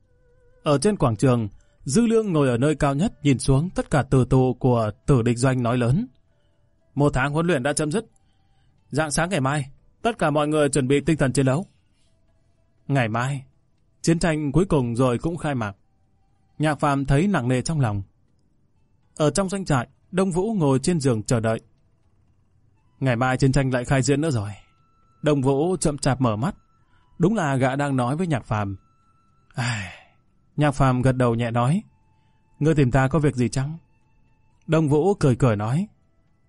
Ở trên quảng trường, Dư Lương ngồi ở nơi cao nhất nhìn xuống tất cả tử tù của tử địch doanh nói lớn. Một tháng huấn luyện đã chấm dứt. Dạng sáng ngày mai, tất cả mọi người chuẩn bị tinh thần chiến đấu. Ngày mai, chiến tranh cuối cùng rồi cũng khai mạc. Nhạc phàm thấy nặng nề trong lòng. Ở trong doanh trại, Đông Vũ ngồi trên giường chờ đợi. Ngày mai chiến tranh lại khai diễn nữa rồi. Đông Vũ chậm chạp mở mắt. Đúng là gã đang nói với nhạc phàm. Ai... Nhạc phàm gật đầu nhẹ nói. Ngươi tìm ta có việc gì chăng? Đông Vũ cười cười nói.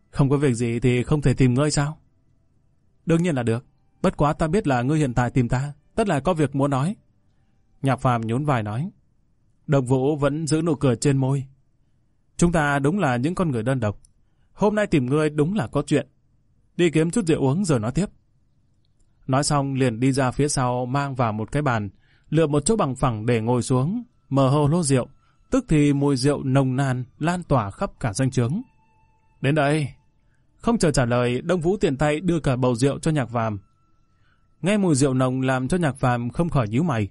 Không có việc gì thì không thể tìm ngươi sao? Đương nhiên là được. Bất quá ta biết là ngươi hiện tại tìm ta. Tất là có việc muốn nói. Nhạc phàm nhún vai nói. Đồng Vũ vẫn giữ nụ cười trên môi. Chúng ta đúng là những con người đơn độc. Hôm nay tìm ngươi đúng là có chuyện. Đi kiếm chút rượu uống rồi nói tiếp. Nói xong liền đi ra phía sau mang vào một cái bàn, lựa một chỗ bằng phẳng để ngồi xuống, mở hồ lô rượu, tức thì mùi rượu nồng nàn lan tỏa khắp cả danh trướng. Đến đây, không chờ trả lời, Đông Vũ tiện tay đưa cả bầu rượu cho nhạc vàm. Nghe mùi rượu nồng làm cho nhạc vàm không khỏi nhíu mày.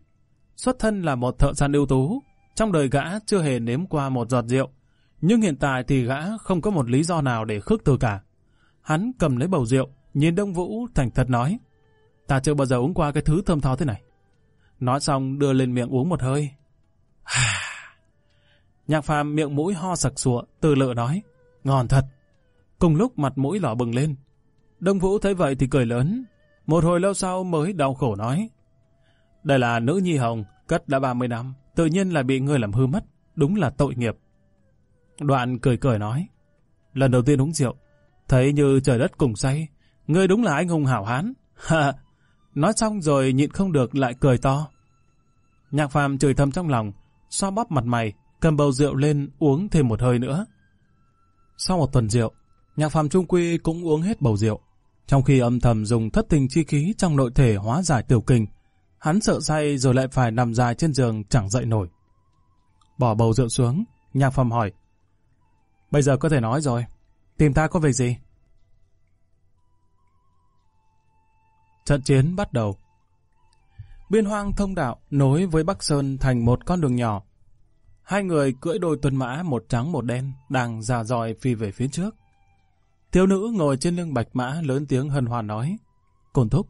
Xuất thân là một thợ săn ưu tú, trong đời gã chưa hề nếm qua một giọt rượu, nhưng hiện tại thì gã không có một lý do nào để khước từ cả. Hắn cầm lấy bầu rượu, nhìn Đông Vũ thành thật nói, ta chưa bao giờ uống qua cái thứ thơm tho thế này. Nói xong đưa lên miệng uống một hơi. (sighs) Nhạc phàm miệng mũi ho sặc sụa, từ lự nói. Ngon thật. Cùng lúc mặt mũi đỏ bừng lên. Đông Vũ thấy vậy thì cười lớn. Một hồi lâu sau mới đau khổ nói. Đây là nữ nhi hồng, cất đã 30 năm. Tự nhiên là bị người làm hư mất. Đúng là tội nghiệp. Đoạn cười cười nói. Lần đầu tiên uống rượu, thấy như trời đất cùng say. Ngươi đúng là anh hùng hảo hán. (laughs) Nói xong rồi nhịn không được lại cười to. Nhạc phàm chửi thầm trong lòng, xoa bóp mặt mày, cầm bầu rượu lên uống thêm một hơi nữa. Sau một tuần rượu, nhạc phàm trung quy cũng uống hết bầu rượu. Trong khi âm thầm dùng thất tình chi khí trong nội thể hóa giải tiểu kinh, hắn sợ say rồi lại phải nằm dài trên giường chẳng dậy nổi. Bỏ bầu rượu xuống, nhạc phàm hỏi. Bây giờ có thể nói rồi, tìm ta có việc gì? Trận chiến bắt đầu. Biên hoang thông đạo nối với Bắc Sơn thành một con đường nhỏ. Hai người cưỡi đôi tuần mã một trắng một đen đang già dòi phi về phía trước. Thiếu nữ ngồi trên lưng bạch mã lớn tiếng hân hoan nói. cồn thúc,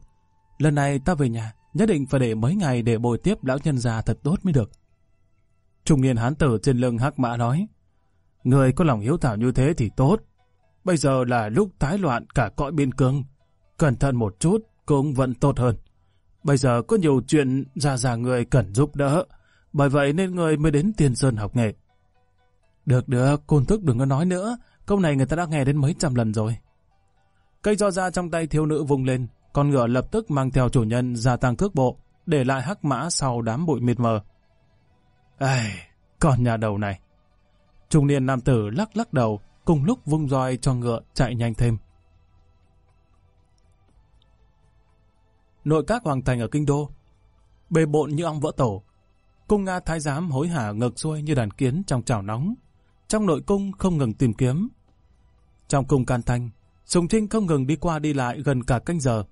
lần này ta về nhà, nhất định phải để mấy ngày để bồi tiếp lão nhân già thật tốt mới được. Trung niên hán tử trên lưng hắc mã nói. Người có lòng hiếu thảo như thế thì tốt. Bây giờ là lúc tái loạn cả cõi biên cương. Cẩn thận một chút, cũng vẫn tốt hơn. Bây giờ có nhiều chuyện già già người cần giúp đỡ, bởi vậy nên người mới đến Tiền Sơn học nghề. Được được, côn thức đừng có nói nữa, câu này người ta đã nghe đến mấy trăm lần rồi. Cây do ra trong tay thiếu nữ vùng lên, con ngựa lập tức mang theo chủ nhân gia tăng cước bộ, để lại hắc mã sau đám bụi mịt mờ. Ai, con nhà đầu này. Trung niên nam tử lắc lắc đầu, cùng lúc vung roi cho ngựa chạy nhanh thêm. nội các hoàng thành ở kinh đô. Bề bộn như ong vỡ tổ, cung Nga thái giám hối hả ngược xuôi như đàn kiến trong chảo nóng, trong nội cung không ngừng tìm kiếm. Trong cung can thanh, Sùng Trinh không ngừng đi qua đi lại gần cả canh giờ.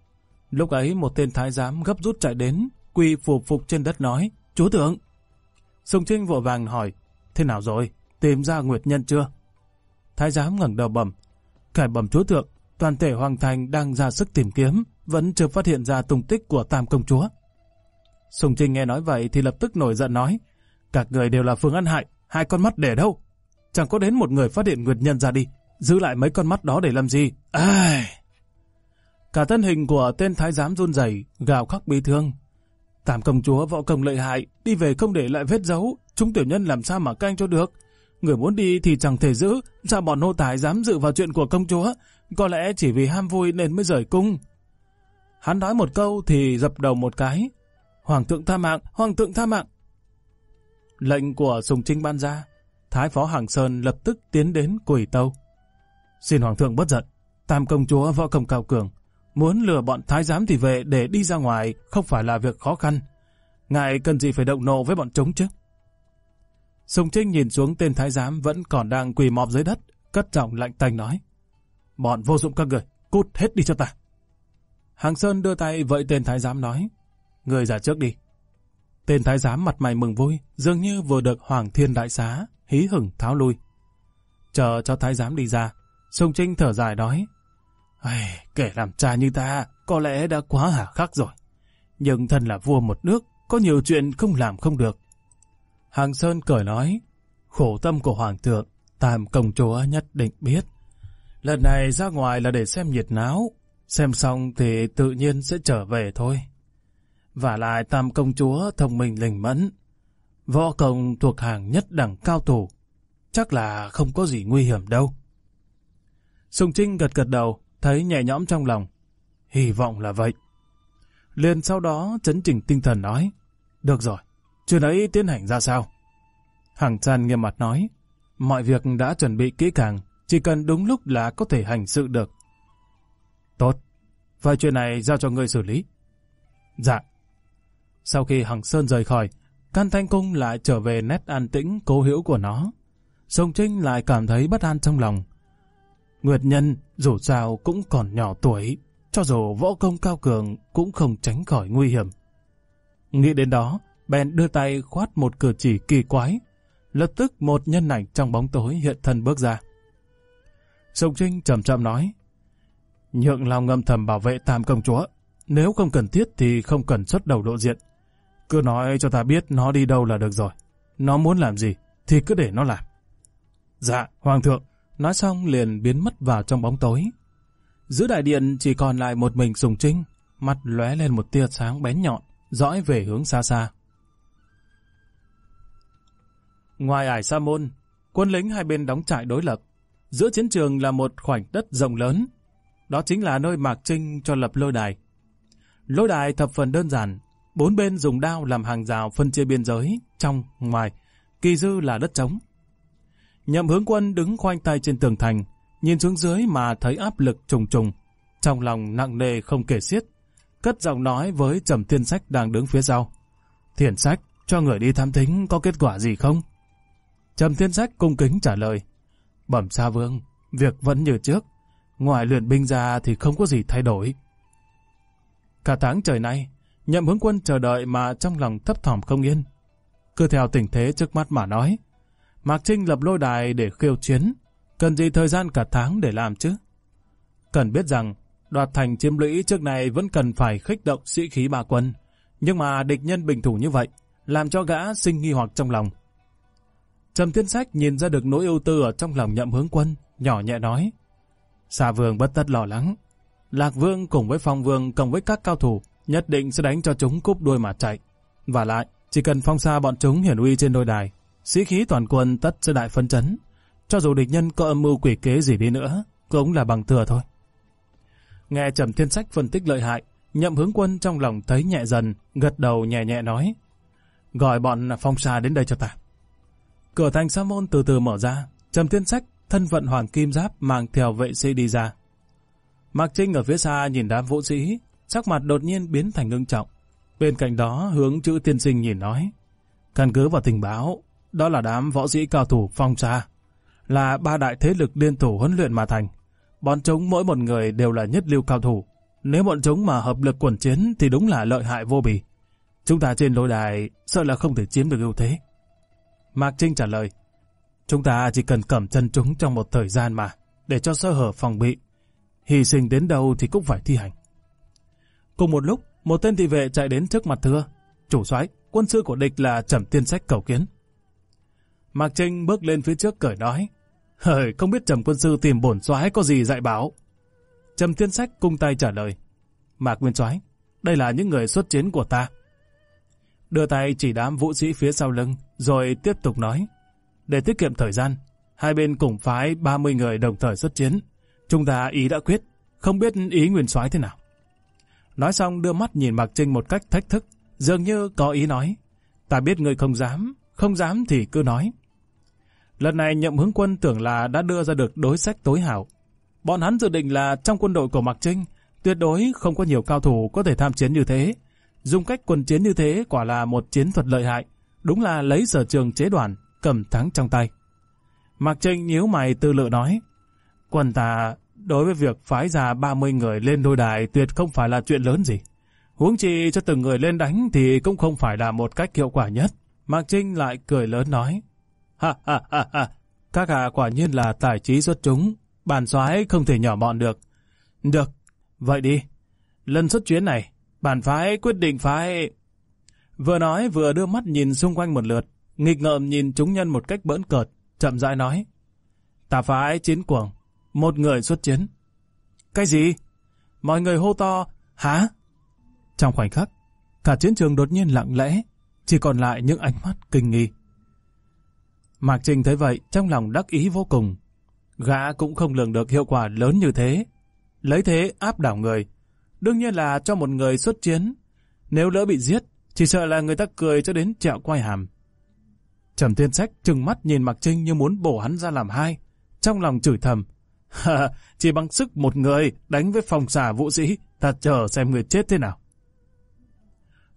Lúc ấy một tên thái giám gấp rút chạy đến, quy phục phục trên đất nói, Chúa thượng Sùng Trinh vội vàng hỏi, thế nào rồi, tìm ra Nguyệt Nhân chưa? Thái giám ngẩng đầu bẩm, khải bẩm chúa thượng, toàn thể hoàng thành đang ra sức tìm kiếm vẫn chưa phát hiện ra tung tích của Tam Công Chúa. Sùng Trinh nghe nói vậy thì lập tức nổi giận nói, các người đều là phương ăn hại, hai con mắt để đâu? Chẳng có đến một người phát hiện nguyên nhân ra đi, giữ lại mấy con mắt đó để làm gì? Ai... Cả thân hình của tên thái giám run rẩy gào khóc bi thương. Tam công chúa võ công lợi hại, đi về không để lại vết dấu, chúng tiểu nhân làm sao mà canh cho được. Người muốn đi thì chẳng thể giữ, sao bọn nô tài dám dự vào chuyện của công chúa, có lẽ chỉ vì ham vui nên mới rời cung. Hắn nói một câu thì dập đầu một cái. Hoàng thượng tha mạng, hoàng thượng tha mạng. Lệnh của Sùng Trinh ban ra, Thái Phó Hàng Sơn lập tức tiến đến quỷ tâu. Xin Hoàng thượng bất giận, Tam công chúa võ công cao cường, muốn lừa bọn thái giám thì về để đi ra ngoài không phải là việc khó khăn. Ngài cần gì phải động nộ với bọn trống chứ? Sùng Trinh nhìn xuống tên thái giám vẫn còn đang quỳ mọp dưới đất, cất giọng lạnh tanh nói. Bọn vô dụng các người, cút hết đi cho ta. Hàng Sơn đưa tay vậy tên thái giám nói, người ra trước đi. Tên thái giám mặt mày mừng vui, dường như vừa được Hoàng Thiên Đại Xá, hí hửng tháo lui. Chờ cho thái giám đi ra, Sông Trinh thở dài nói, Ây, kẻ làm cha như ta có lẽ đã quá hà khắc rồi. Nhưng thân là vua một nước, có nhiều chuyện không làm không được. Hàng Sơn cởi nói, khổ tâm của Hoàng thượng, tam công chúa nhất định biết. Lần này ra ngoài là để xem nhiệt náo, Xem xong thì tự nhiên sẽ trở về thôi. Và lại tam công chúa thông minh lình mẫn. Võ công thuộc hàng nhất đẳng cao thủ. Chắc là không có gì nguy hiểm đâu. Sùng Trinh gật gật đầu, thấy nhẹ nhõm trong lòng. Hy vọng là vậy. Liền sau đó chấn chỉnh tinh thần nói. Được rồi, chuyện ấy tiến hành ra sao? Hàng Tràn nghiêm mặt nói. Mọi việc đã chuẩn bị kỹ càng, chỉ cần đúng lúc là có thể hành sự được. Tốt, vậy chuyện này giao cho ngươi xử lý. Dạ. Sau khi Hằng Sơn rời khỏi, Can Thanh Cung lại trở về nét an tĩnh cố hữu của nó. Sông Trinh lại cảm thấy bất an trong lòng. Nguyệt Nhân dù sao cũng còn nhỏ tuổi, cho dù võ công cao cường cũng không tránh khỏi nguy hiểm. Nghĩ đến đó, bèn đưa tay khoát một cử chỉ kỳ quái. Lập tức một nhân ảnh trong bóng tối hiện thân bước ra. Sông Trinh chậm chậm nói, Nhượng lòng ngầm thầm bảo vệ tam công chúa. Nếu không cần thiết thì không cần xuất đầu lộ diện. Cứ nói cho ta biết nó đi đâu là được rồi. Nó muốn làm gì thì cứ để nó làm. Dạ, Hoàng thượng. Nói xong liền biến mất vào trong bóng tối. Giữa đại điện chỉ còn lại một mình Sùng Trinh. Mặt lóe lên một tia sáng bén nhọn, dõi về hướng xa xa. Ngoài ải Sa Môn, quân lính hai bên đóng trại đối lập. Giữa chiến trường là một khoảnh đất rộng lớn, đó chính là nơi Mạc Trinh cho lập lôi đài. Lôi đài thập phần đơn giản, bốn bên dùng đao làm hàng rào phân chia biên giới, trong, ngoài, kỳ dư là đất trống. Nhậm hướng quân đứng khoanh tay trên tường thành, nhìn xuống dưới mà thấy áp lực trùng trùng, trong lòng nặng nề không kể xiết, cất giọng nói với Trầm Thiên Sách đang đứng phía sau. Thiền Sách, cho người đi thám thính có kết quả gì không? Trầm Thiên Sách cung kính trả lời. Bẩm xa Vương, việc vẫn như trước, Ngoài luyện binh ra thì không có gì thay đổi. Cả tháng trời nay, nhậm hướng quân chờ đợi mà trong lòng thấp thỏm không yên. Cứ theo tình thế trước mắt mà nói, Mạc Trinh lập lôi đài để khiêu chiến, cần gì thời gian cả tháng để làm chứ? Cần biết rằng, đoạt thành chiếm lũy trước này vẫn cần phải khích động sĩ khí bà quân, nhưng mà địch nhân bình thủ như vậy, làm cho gã sinh nghi hoặc trong lòng. Trầm Thiên Sách nhìn ra được nỗi ưu tư ở trong lòng nhậm hướng quân, nhỏ nhẹ nói. Xà vương bất tất lo lắng. Lạc vương cùng với phong vương cộng với các cao thủ nhất định sẽ đánh cho chúng cúp đuôi mà chạy. Và lại, chỉ cần phong xa bọn chúng hiển uy trên đôi đài, sĩ khí toàn quân tất sẽ đại phân chấn. Cho dù địch nhân có âm mưu quỷ kế gì đi nữa, cũng là bằng thừa thôi. Nghe Trầm Thiên Sách phân tích lợi hại, nhậm hướng quân trong lòng thấy nhẹ dần, gật đầu nhẹ nhẹ nói. Gọi bọn phong xa đến đây cho ta. Cửa thành sa môn từ từ mở ra, Trầm Thiên Sách thân vận hoàng kim giáp mang theo vệ sĩ đi ra. Mạc Trinh ở phía xa nhìn đám vũ sĩ, sắc mặt đột nhiên biến thành ngưng trọng. Bên cạnh đó hướng chữ tiên sinh nhìn nói, căn cứ vào tình báo, đó là đám võ sĩ cao thủ phong xa, là ba đại thế lực liên thủ huấn luyện mà thành. Bọn chúng mỗi một người đều là nhất lưu cao thủ. Nếu bọn chúng mà hợp lực quần chiến thì đúng là lợi hại vô bì. Chúng ta trên lối đài sợ là không thể chiếm được ưu thế. Mạc Trinh trả lời, Chúng ta chỉ cần cầm chân chúng trong một thời gian mà, để cho sơ hở phòng bị. Hy sinh đến đâu thì cũng phải thi hành. Cùng một lúc, một tên thị vệ chạy đến trước mặt thưa. Chủ soái quân sư của địch là Trầm Tiên Sách cầu kiến. Mạc Trinh bước lên phía trước cởi nói. Hời, không biết Trầm quân sư tìm bổn soái có gì dạy bảo. Trầm Tiên Sách cung tay trả lời. Mạc Nguyên soái đây là những người xuất chiến của ta. Đưa tay chỉ đám vũ sĩ phía sau lưng, rồi tiếp tục nói. Để tiết kiệm thời gian, hai bên cùng phái 30 người đồng thời xuất chiến. Chúng ta ý đã quyết, không biết ý nguyên soái thế nào. Nói xong đưa mắt nhìn Mạc Trinh một cách thách thức, dường như có ý nói. Ta biết ngươi không dám, không dám thì cứ nói. Lần này nhậm hướng quân tưởng là đã đưa ra được đối sách tối hảo. Bọn hắn dự định là trong quân đội của Mạc Trinh, tuyệt đối không có nhiều cao thủ có thể tham chiến như thế. Dùng cách quân chiến như thế quả là một chiến thuật lợi hại, đúng là lấy sở trường chế đoàn, cầm thắng trong tay. Mạc Trinh nhíu mày tư lự nói, quần ta đối với việc phái ra 30 người lên đôi đài tuyệt không phải là chuyện lớn gì. Huống chi cho từng người lên đánh thì cũng không phải là một cách hiệu quả nhất. Mạc Trinh lại cười lớn nói, ha ha ha ha, các hạ quả nhiên là tài trí xuất chúng, bản soái không thể nhỏ mọn được. Được, vậy đi. Lần xuất chuyến này, bản phái quyết định phái... Vừa nói vừa đưa mắt nhìn xung quanh một lượt, nghịch ngợm nhìn chúng nhân một cách bỡn cợt, chậm rãi nói. Tà phái chiến cuồng, một người xuất chiến. Cái gì? Mọi người hô to, hả? Trong khoảnh khắc, cả chiến trường đột nhiên lặng lẽ, chỉ còn lại những ánh mắt kinh nghi. Mạc Trình thấy vậy, trong lòng đắc ý vô cùng. Gã cũng không lường được hiệu quả lớn như thế. Lấy thế áp đảo người. Đương nhiên là cho một người xuất chiến. Nếu lỡ bị giết, chỉ sợ là người ta cười cho đến trẹo quay hàm. Trầm Thiên Sách trừng mắt nhìn Mạc Trinh như muốn bổ hắn ra làm hai. Trong lòng chửi thầm. chỉ bằng sức một người đánh với phòng xà vũ sĩ, ta chờ xem người chết thế nào.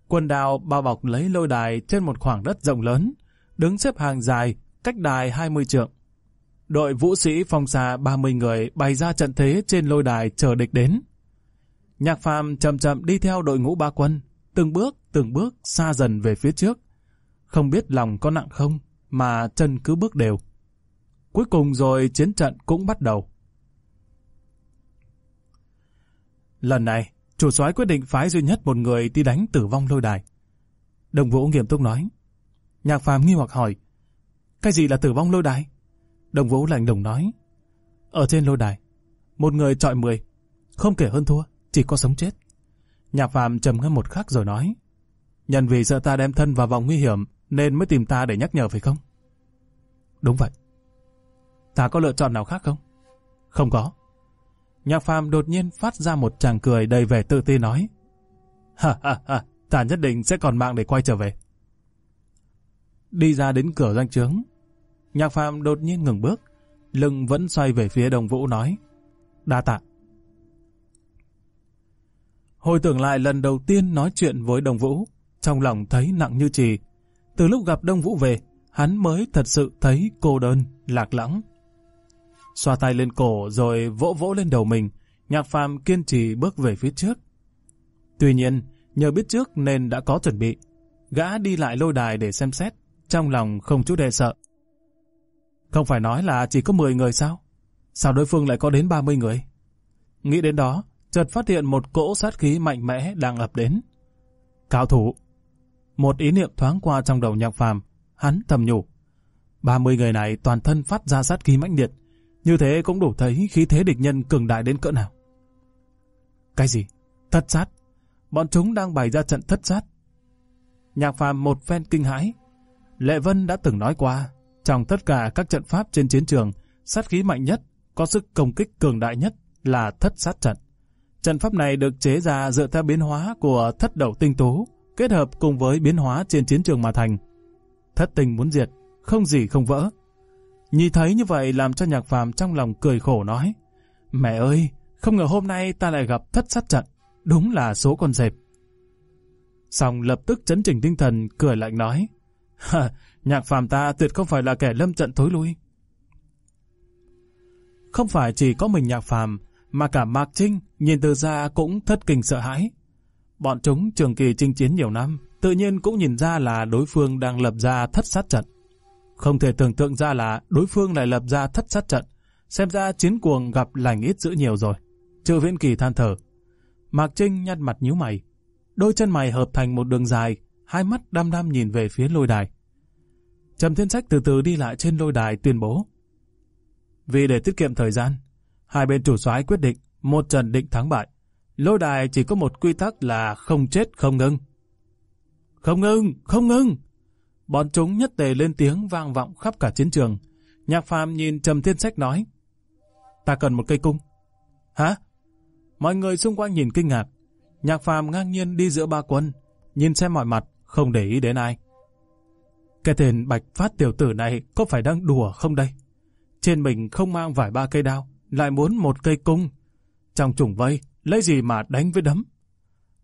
Quân đào bao bọc lấy lôi đài trên một khoảng đất rộng lớn, đứng xếp hàng dài, cách đài 20 trượng. Đội vũ sĩ phòng xà 30 người bày ra trận thế trên lôi đài chờ địch đến. Nhạc phàm chậm chậm đi theo đội ngũ ba quân, từng bước, từng bước xa dần về phía trước không biết lòng có nặng không, mà chân cứ bước đều. Cuối cùng rồi chiến trận cũng bắt đầu. Lần này, chủ soái quyết định phái duy nhất một người đi đánh tử vong lôi đài. Đồng Vũ nghiêm túc nói. Nhạc phàm nghi hoặc hỏi, cái gì là tử vong lôi đài? Đồng Vũ lạnh lùng nói, ở trên lôi đài, một người trọi mười, không kể hơn thua, chỉ có sống chết. Nhạc phàm trầm ngâm một khắc rồi nói, nhân vì sợ ta đem thân vào vòng nguy hiểm, nên mới tìm ta để nhắc nhở phải không? Đúng vậy. Ta có lựa chọn nào khác không? Không có. Nhạc phàm đột nhiên phát ra một chàng cười đầy vẻ tự tin nói. (laughs) Ha ha ha, ta nhất định sẽ còn mạng để quay trở về. Đi ra đến cửa doanh trướng, nhạc phàm đột nhiên ngừng bước, lưng vẫn xoay về phía đồng vũ nói. Đa tạ. Hồi tưởng lại lần đầu tiên nói chuyện với đồng vũ, trong lòng thấy nặng như trì, từ lúc gặp Đông Vũ về, hắn mới thật sự thấy cô đơn, lạc lõng. Xoa tay lên cổ rồi vỗ vỗ lên đầu mình, nhạc phàm kiên trì bước về phía trước. Tuy nhiên, nhờ biết trước nên đã có chuẩn bị. Gã đi lại lôi đài để xem xét, trong lòng không chút e sợ. Không phải nói là chỉ có 10 người sao? Sao đối phương lại có đến 30 người? Nghĩ đến đó, chợt phát hiện một cỗ sát khí mạnh mẽ đang ập đến. Cao thủ một ý niệm thoáng qua trong đầu nhạc phàm, hắn thầm nhủ. 30 người này toàn thân phát ra sát khí mãnh liệt, như thế cũng đủ thấy khí thế địch nhân cường đại đến cỡ nào. Cái gì? Thất sát? Bọn chúng đang bày ra trận thất sát. Nhạc phàm một phen kinh hãi. Lệ Vân đã từng nói qua, trong tất cả các trận pháp trên chiến trường, sát khí mạnh nhất, có sức công kích cường đại nhất là thất sát trận. Trận pháp này được chế ra dựa theo biến hóa của thất đầu tinh tố, kết hợp cùng với biến hóa trên chiến trường mà thành. Thất tình muốn diệt, không gì không vỡ. Nhìn thấy như vậy làm cho nhạc phàm trong lòng cười khổ nói. Mẹ ơi, không ngờ hôm nay ta lại gặp thất sát trận, đúng là số con dẹp. Xong lập tức chấn chỉnh tinh thần, cười lạnh nói. (laughs) nhạc phàm ta tuyệt không phải là kẻ lâm trận thối lui. Không phải chỉ có mình nhạc phàm, mà cả Mạc Trinh nhìn từ ra cũng thất kinh sợ hãi. Bọn chúng trường kỳ chinh chiến nhiều năm, tự nhiên cũng nhìn ra là đối phương đang lập ra thất sát trận. Không thể tưởng tượng ra là đối phương lại lập ra thất sát trận, xem ra chiến cuồng gặp lành ít dữ nhiều rồi. Trừ viễn kỳ than thở. Mạc Trinh nhăn mặt nhíu mày, đôi chân mày hợp thành một đường dài, hai mắt đăm đăm nhìn về phía lôi đài. Trầm Thiên Sách từ từ đi lại trên lôi đài tuyên bố. Vì để tiết kiệm thời gian, hai bên chủ soái quyết định một trận định thắng bại. Lôi đài chỉ có một quy tắc là không chết không ngưng. Không ngưng, không ngưng. Bọn chúng nhất tề lên tiếng vang vọng khắp cả chiến trường. Nhạc phàm nhìn Trầm Thiên Sách nói. Ta cần một cây cung. Hả? Mọi người xung quanh nhìn kinh ngạc. Nhạc phàm ngang nhiên đi giữa ba quân. Nhìn xem mọi mặt, không để ý đến ai. Cái tên bạch phát tiểu tử này có phải đang đùa không đây? Trên mình không mang vài ba cây đao, lại muốn một cây cung. Trong trùng vây, lấy gì mà đánh với đấm.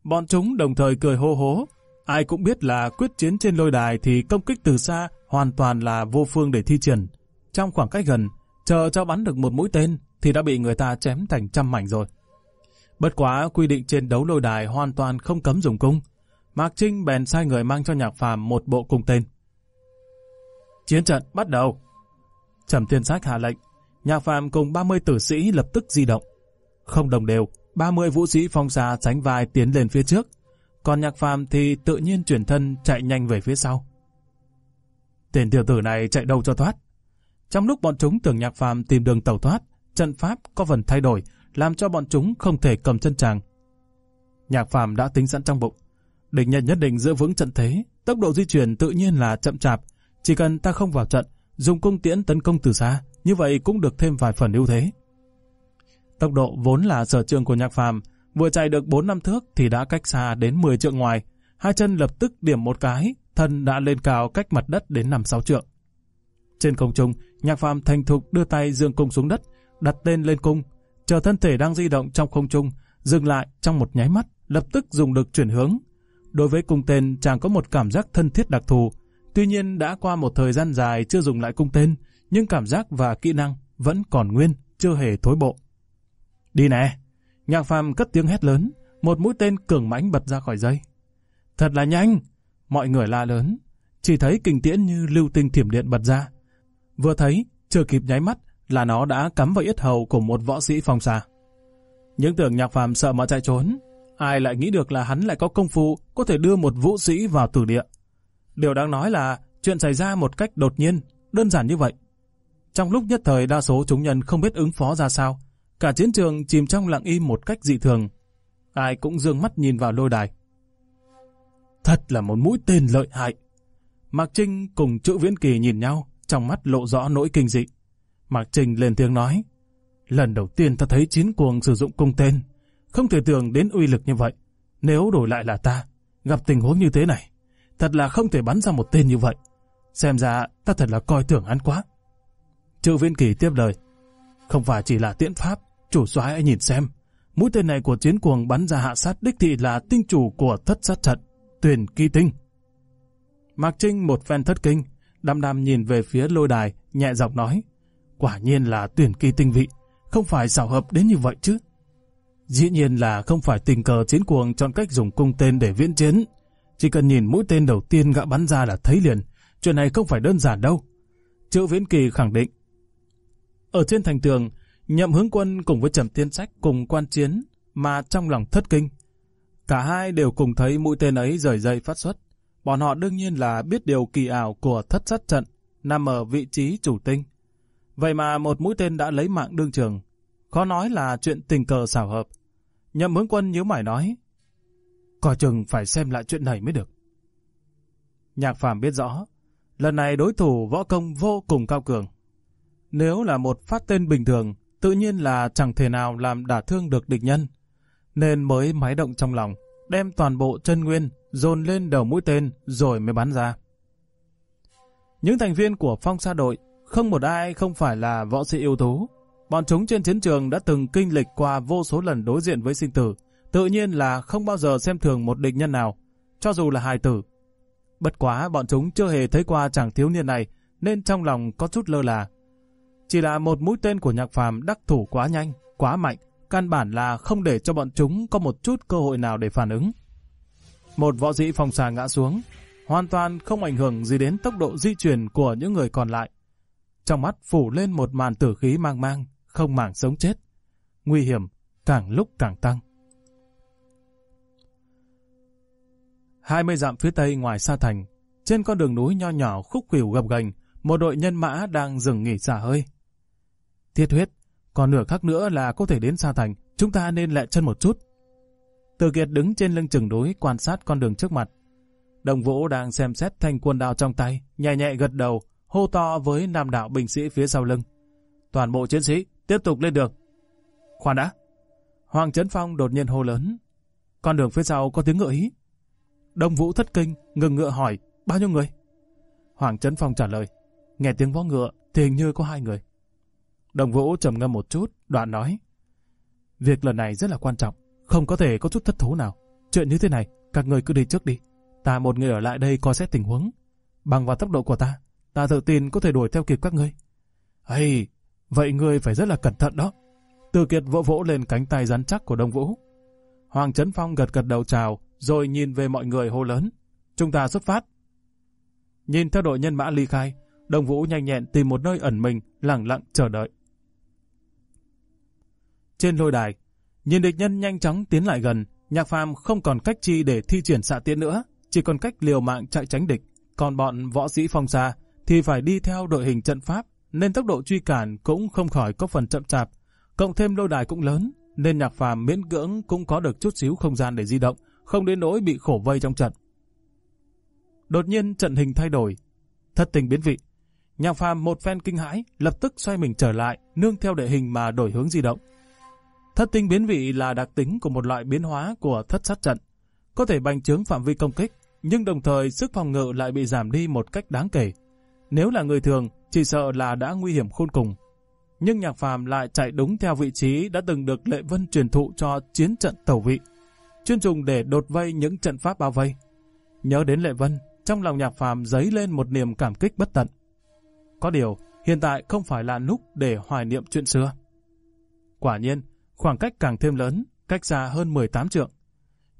Bọn chúng đồng thời cười hô hố, ai cũng biết là quyết chiến trên lôi đài thì công kích từ xa hoàn toàn là vô phương để thi triển. Trong khoảng cách gần, chờ cho bắn được một mũi tên thì đã bị người ta chém thành trăm mảnh rồi. Bất quá quy định trên đấu lôi đài hoàn toàn không cấm dùng cung. Mạc Trinh bèn sai người mang cho Nhạc Phàm một bộ cung tên. Chiến trận bắt đầu. Trầm Thiên Sách hạ lệnh, Nhạc Phàm cùng 30 tử sĩ lập tức di động. Không đồng đều, 30 vũ sĩ phong xa sánh vai tiến lên phía trước, còn nhạc phàm thì tự nhiên chuyển thân chạy nhanh về phía sau. Tên tiểu tử này chạy đâu cho thoát. Trong lúc bọn chúng tưởng nhạc phàm tìm đường tẩu thoát, trận pháp có phần thay đổi, làm cho bọn chúng không thể cầm chân chàng. Nhạc phàm đã tính sẵn trong bụng. Địch nhân nhất định giữ vững trận thế, tốc độ di chuyển tự nhiên là chậm chạp. Chỉ cần ta không vào trận, dùng cung tiễn tấn công từ xa, như vậy cũng được thêm vài phần ưu thế. Tốc độ vốn là sở trường của Nhạc Phàm, vừa chạy được 4 năm thước thì đã cách xa đến 10 trượng ngoài, hai chân lập tức điểm một cái, thân đã lên cao cách mặt đất đến 5 6 trượng. Trên không trung, Nhạc Phàm thành thục đưa tay dương cung xuống đất, đặt tên lên cung, chờ thân thể đang di động trong không trung dừng lại trong một nháy mắt, lập tức dùng lực chuyển hướng. Đối với cung tên, chàng có một cảm giác thân thiết đặc thù, tuy nhiên đã qua một thời gian dài chưa dùng lại cung tên, nhưng cảm giác và kỹ năng vẫn còn nguyên, chưa hề thối bộ. Đi nè! Nhạc phàm cất tiếng hét lớn, một mũi tên cường mãnh bật ra khỏi dây. Thật là nhanh! Mọi người la lớn, chỉ thấy kinh tiễn như lưu tinh thiểm điện bật ra. Vừa thấy, chưa kịp nháy mắt là nó đã cắm vào yết hầu của một võ sĩ phong xa. Những tưởng nhạc phàm sợ mà chạy trốn, ai lại nghĩ được là hắn lại có công phu có thể đưa một vũ sĩ vào tử địa. Điều đáng nói là chuyện xảy ra một cách đột nhiên, đơn giản như vậy. Trong lúc nhất thời đa số chúng nhân không biết ứng phó ra sao, Cả chiến trường chìm trong lặng im một cách dị thường. Ai cũng dương mắt nhìn vào lôi đài. Thật là một mũi tên lợi hại. Mạc Trinh cùng chữ viễn kỳ nhìn nhau, trong mắt lộ rõ nỗi kinh dị. Mạc Trinh lên tiếng nói, lần đầu tiên ta thấy chiến cuồng sử dụng cung tên, không thể tưởng đến uy lực như vậy. Nếu đổi lại là ta, gặp tình huống như thế này, thật là không thể bắn ra một tên như vậy. Xem ra ta thật là coi thường hắn quá. Chữ viễn kỳ tiếp lời, không phải chỉ là tiễn pháp, Chủ soái hãy nhìn xem, mũi tên này của chiến cuồng bắn ra hạ sát đích thị là tinh chủ của thất sát trận, tuyển kỳ tinh. Mạc Trinh một phen thất kinh, đăm đăm nhìn về phía lôi đài, nhẹ giọng nói, quả nhiên là tuyển kỳ tinh vị, không phải xảo hợp đến như vậy chứ. Dĩ nhiên là không phải tình cờ chiến cuồng chọn cách dùng cung tên để viễn chiến. Chỉ cần nhìn mũi tên đầu tiên gã bắn ra là thấy liền, chuyện này không phải đơn giản đâu. Triệu Viễn Kỳ khẳng định. Ở trên thành tường, Nhậm hướng quân cùng với Trầm Tiên Sách cùng quan chiến mà trong lòng thất kinh. Cả hai đều cùng thấy mũi tên ấy rời dây phát xuất. Bọn họ đương nhiên là biết điều kỳ ảo của thất sát trận nằm ở vị trí chủ tinh. Vậy mà một mũi tên đã lấy mạng đương trường. Khó nói là chuyện tình cờ xảo hợp. Nhậm hướng quân nhíu mày nói. Coi chừng phải xem lại chuyện này mới được. Nhạc phàm biết rõ, lần này đối thủ võ công vô cùng cao cường. Nếu là một phát tên bình thường, tự nhiên là chẳng thể nào làm đả thương được địch nhân, nên mới máy động trong lòng, đem toàn bộ chân nguyên dồn lên đầu mũi tên rồi mới bắn ra. Những thành viên của phong sa đội không một ai không phải là võ sĩ ưu tú. Bọn chúng trên chiến trường đã từng kinh lịch qua vô số lần đối diện với sinh tử, tự nhiên là không bao giờ xem thường một địch nhân nào, cho dù là hài tử. Bất quá bọn chúng chưa hề thấy qua chàng thiếu niên này, nên trong lòng có chút lơ là. Chỉ là một mũi tên của nhạc phàm đắc thủ quá nhanh, quá mạnh, căn bản là không để cho bọn chúng có một chút cơ hội nào để phản ứng. Một võ sĩ phòng xà ngã xuống, hoàn toàn không ảnh hưởng gì đến tốc độ di chuyển của những người còn lại. Trong mắt phủ lên một màn tử khí mang mang, không màng sống chết. Nguy hiểm càng lúc càng tăng. 20 dặm phía tây ngoài xa thành, trên con đường núi nho nhỏ khúc khuỷu gập ghềnh, một đội nhân mã đang dừng nghỉ xả hơi. Tiết huyết, còn nửa khắc nữa là có thể đến Sa Thành, chúng ta nên lẹ chân một chút. Từ Kiệt đứng trên lưng chừng đối quan sát con đường trước mặt. Đồng Vũ đang xem xét thanh quân đao trong tay, nhẹ nhẹ gật đầu, hô to với nam đạo binh sĩ phía sau lưng. Toàn bộ chiến sĩ, tiếp tục lên đường. Khoan đã! Hoàng Trấn Phong đột nhiên hô lớn. Con đường phía sau có tiếng ngựa ý. Đông Vũ thất kinh, ngừng ngựa hỏi, bao nhiêu người? Hoàng Trấn Phong trả lời, nghe tiếng võ ngựa thì hình như có hai người. Đồng Vũ trầm ngâm một chút, đoạn nói. Việc lần này rất là quan trọng, không có thể có chút thất thú nào. Chuyện như thế này, các người cứ đi trước đi. Ta một người ở lại đây coi xét tình huống. Bằng vào tốc độ của ta, ta tự tin có thể đuổi theo kịp các ngươi. Hay, vậy ngươi phải rất là cẩn thận đó. Từ kiệt vỗ vỗ lên cánh tay rắn chắc của đồng Vũ. Hoàng Trấn Phong gật gật đầu chào, rồi nhìn về mọi người hô lớn. Chúng ta xuất phát. Nhìn theo đội nhân mã ly khai, đồng Vũ nhanh nhẹn tìm một nơi ẩn mình, lặng lặng chờ đợi trên lôi đài. Nhìn địch nhân nhanh chóng tiến lại gần, nhạc phàm không còn cách chi để thi triển xạ tiến nữa, chỉ còn cách liều mạng chạy tránh địch. Còn bọn võ sĩ phong xa thì phải đi theo đội hình trận pháp, nên tốc độ truy cản cũng không khỏi có phần chậm chạp. Cộng thêm lôi đài cũng lớn, nên nhạc phàm miễn cưỡng cũng có được chút xíu không gian để di động, không đến nỗi bị khổ vây trong trận. Đột nhiên trận hình thay đổi, thật tình biến vị. Nhạc phàm một phen kinh hãi, lập tức xoay mình trở lại, nương theo địa hình mà đổi hướng di động. Thất tinh biến vị là đặc tính của một loại biến hóa của thất sát trận, có thể bành trướng phạm vi công kích, nhưng đồng thời sức phòng ngự lại bị giảm đi một cách đáng kể. Nếu là người thường, chỉ sợ là đã nguy hiểm khôn cùng. Nhưng nhạc phàm lại chạy đúng theo vị trí đã từng được Lệ Vân truyền thụ cho chiến trận tẩu vị, chuyên dùng để đột vây những trận pháp bao vây. Nhớ đến Lệ Vân, trong lòng nhạc phàm dấy lên một niềm cảm kích bất tận. Có điều, hiện tại không phải là lúc để hoài niệm chuyện xưa. Quả nhiên, Khoảng cách càng thêm lớn, cách xa hơn 18 trượng.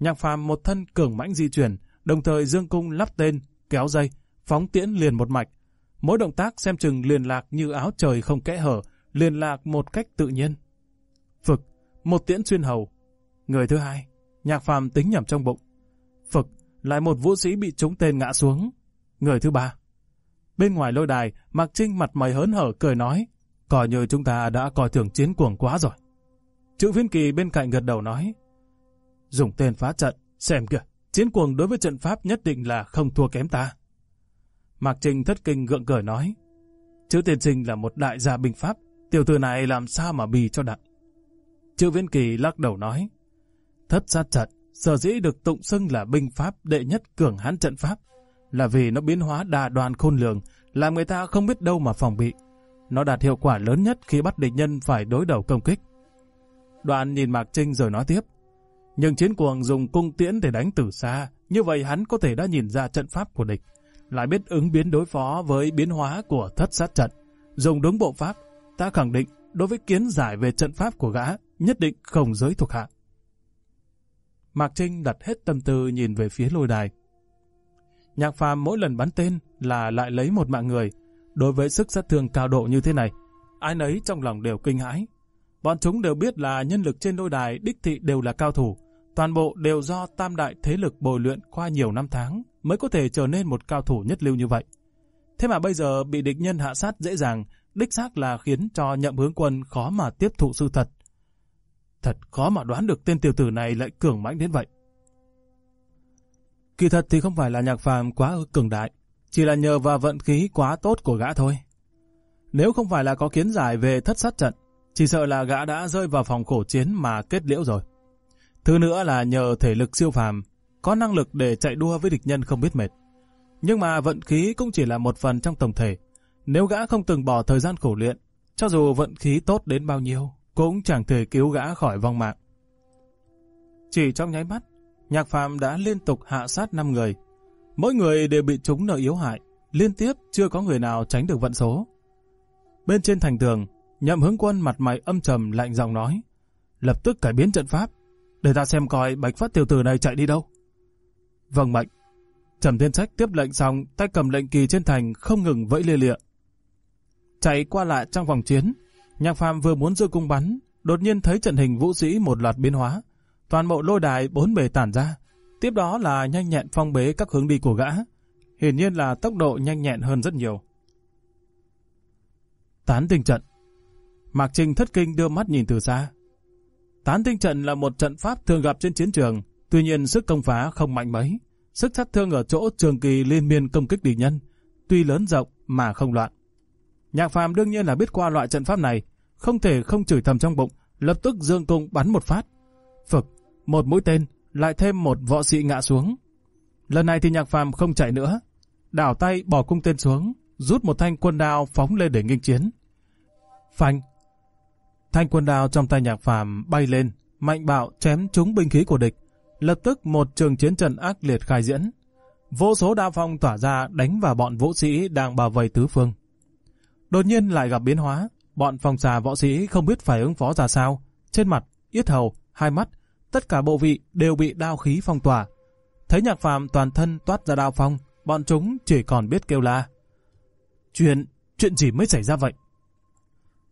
Nhạc phàm một thân cường mãnh di chuyển, đồng thời dương cung lắp tên, kéo dây, phóng tiễn liền một mạch. Mỗi động tác xem chừng liền lạc như áo trời không kẽ hở, liền lạc một cách tự nhiên. Phực, một tiễn xuyên hầu. Người thứ hai, nhạc phàm tính nhầm trong bụng. Phực, lại một vũ sĩ bị trúng tên ngã xuống. Người thứ ba. Bên ngoài lôi đài, Mạc Trinh mặt mày hớn hở cười nói, coi như chúng ta đã coi thường chiến cuồng quá rồi. Chữ viên kỳ bên cạnh gật đầu nói, dùng tên phá trận, xem kìa, chiến cuồng đối với trận pháp nhất định là không thua kém ta. Mạc Trình thất kinh gượng cười nói, chữ tiền trình là một đại gia binh pháp, tiểu tử này làm sao mà bì cho đặng. Chữ viên kỳ lắc đầu nói, thất sát trận, sở dĩ được tụng xưng là binh pháp đệ nhất cường hãn trận pháp, là vì nó biến hóa đa đoàn khôn lường, làm người ta không biết đâu mà phòng bị. Nó đạt hiệu quả lớn nhất khi bắt địch nhân phải đối đầu công kích. Đoạn nhìn Mạc Trinh rồi nói tiếp. Nhưng chiến cuồng dùng cung tiễn để đánh từ xa, như vậy hắn có thể đã nhìn ra trận pháp của địch, lại biết ứng biến đối phó với biến hóa của thất sát trận. Dùng đúng bộ pháp, ta khẳng định đối với kiến giải về trận pháp của gã, nhất định không giới thuộc hạ. Mạc Trinh đặt hết tâm tư nhìn về phía lôi đài. Nhạc phàm mỗi lần bắn tên là lại lấy một mạng người. Đối với sức sát thương cao độ như thế này, ai nấy trong lòng đều kinh hãi, Bọn chúng đều biết là nhân lực trên lôi đài đích thị đều là cao thủ, toàn bộ đều do tam đại thế lực bồi luyện qua nhiều năm tháng mới có thể trở nên một cao thủ nhất lưu như vậy. Thế mà bây giờ bị địch nhân hạ sát dễ dàng, đích xác là khiến cho nhậm hướng quân khó mà tiếp thụ sự thật. Thật khó mà đoán được tên tiểu tử này lại cường mãnh đến vậy. Kỳ thật thì không phải là nhạc phàm quá cường đại, chỉ là nhờ vào vận khí quá tốt của gã thôi. Nếu không phải là có kiến giải về thất sát trận, chỉ sợ là gã đã rơi vào phòng khổ chiến mà kết liễu rồi. Thứ nữa là nhờ thể lực siêu phàm, có năng lực để chạy đua với địch nhân không biết mệt. Nhưng mà vận khí cũng chỉ là một phần trong tổng thể. Nếu gã không từng bỏ thời gian khổ luyện, cho dù vận khí tốt đến bao nhiêu, cũng chẳng thể cứu gã khỏi vong mạng. Chỉ trong nháy mắt, nhạc phàm đã liên tục hạ sát 5 người. Mỗi người đều bị chúng nợ yếu hại, liên tiếp chưa có người nào tránh được vận số. Bên trên thành tường, Nhậm hướng quân mặt mày âm trầm lạnh giọng nói. Lập tức cải biến trận pháp. Để ta xem coi bạch phát tiểu tử này chạy đi đâu. Vâng mệnh. Trầm Thiên Sách tiếp lệnh xong, tay cầm lệnh kỳ trên thành không ngừng vẫy lia lịa. Chạy qua lại trong vòng chiến, Nhạc Phàm vừa muốn giơ cung bắn, đột nhiên thấy trận hình vũ sĩ một loạt biến hóa, toàn bộ lôi đài bốn bề tản ra, tiếp đó là nhanh nhẹn phong bế các hướng đi của gã, hiển nhiên là tốc độ nhanh nhẹn hơn rất nhiều. Tán tình trận Mạc Trinh thất kinh đưa mắt nhìn từ xa. Tán tinh trận là một trận pháp thường gặp trên chiến trường, tuy nhiên sức công phá không mạnh mấy. Sức sát thương ở chỗ trường kỳ liên miên công kích địch nhân, tuy lớn rộng mà không loạn. Nhạc phàm đương nhiên là biết qua loại trận pháp này, không thể không chửi thầm trong bụng, lập tức dương cung bắn một phát. Phực, một mũi tên, lại thêm một võ sĩ ngã xuống. Lần này thì nhạc phàm không chạy nữa, đảo tay bỏ cung tên xuống, rút một thanh quân đao phóng lên để nghiên chiến. Phanh, Thanh quân đao trong tay nhạc phàm bay lên, mạnh bạo chém trúng binh khí của địch. Lập tức một trường chiến trận ác liệt khai diễn. Vô số đao phong tỏa ra đánh vào bọn vũ sĩ đang bảo vệ tứ phương. Đột nhiên lại gặp biến hóa, bọn phòng xà võ sĩ không biết phải ứng phó ra sao. Trên mặt, yết hầu, hai mắt, tất cả bộ vị đều bị đao khí phong tỏa. Thấy nhạc phàm toàn thân toát ra đao phong, bọn chúng chỉ còn biết kêu la. Chuyện, chuyện gì mới xảy ra vậy?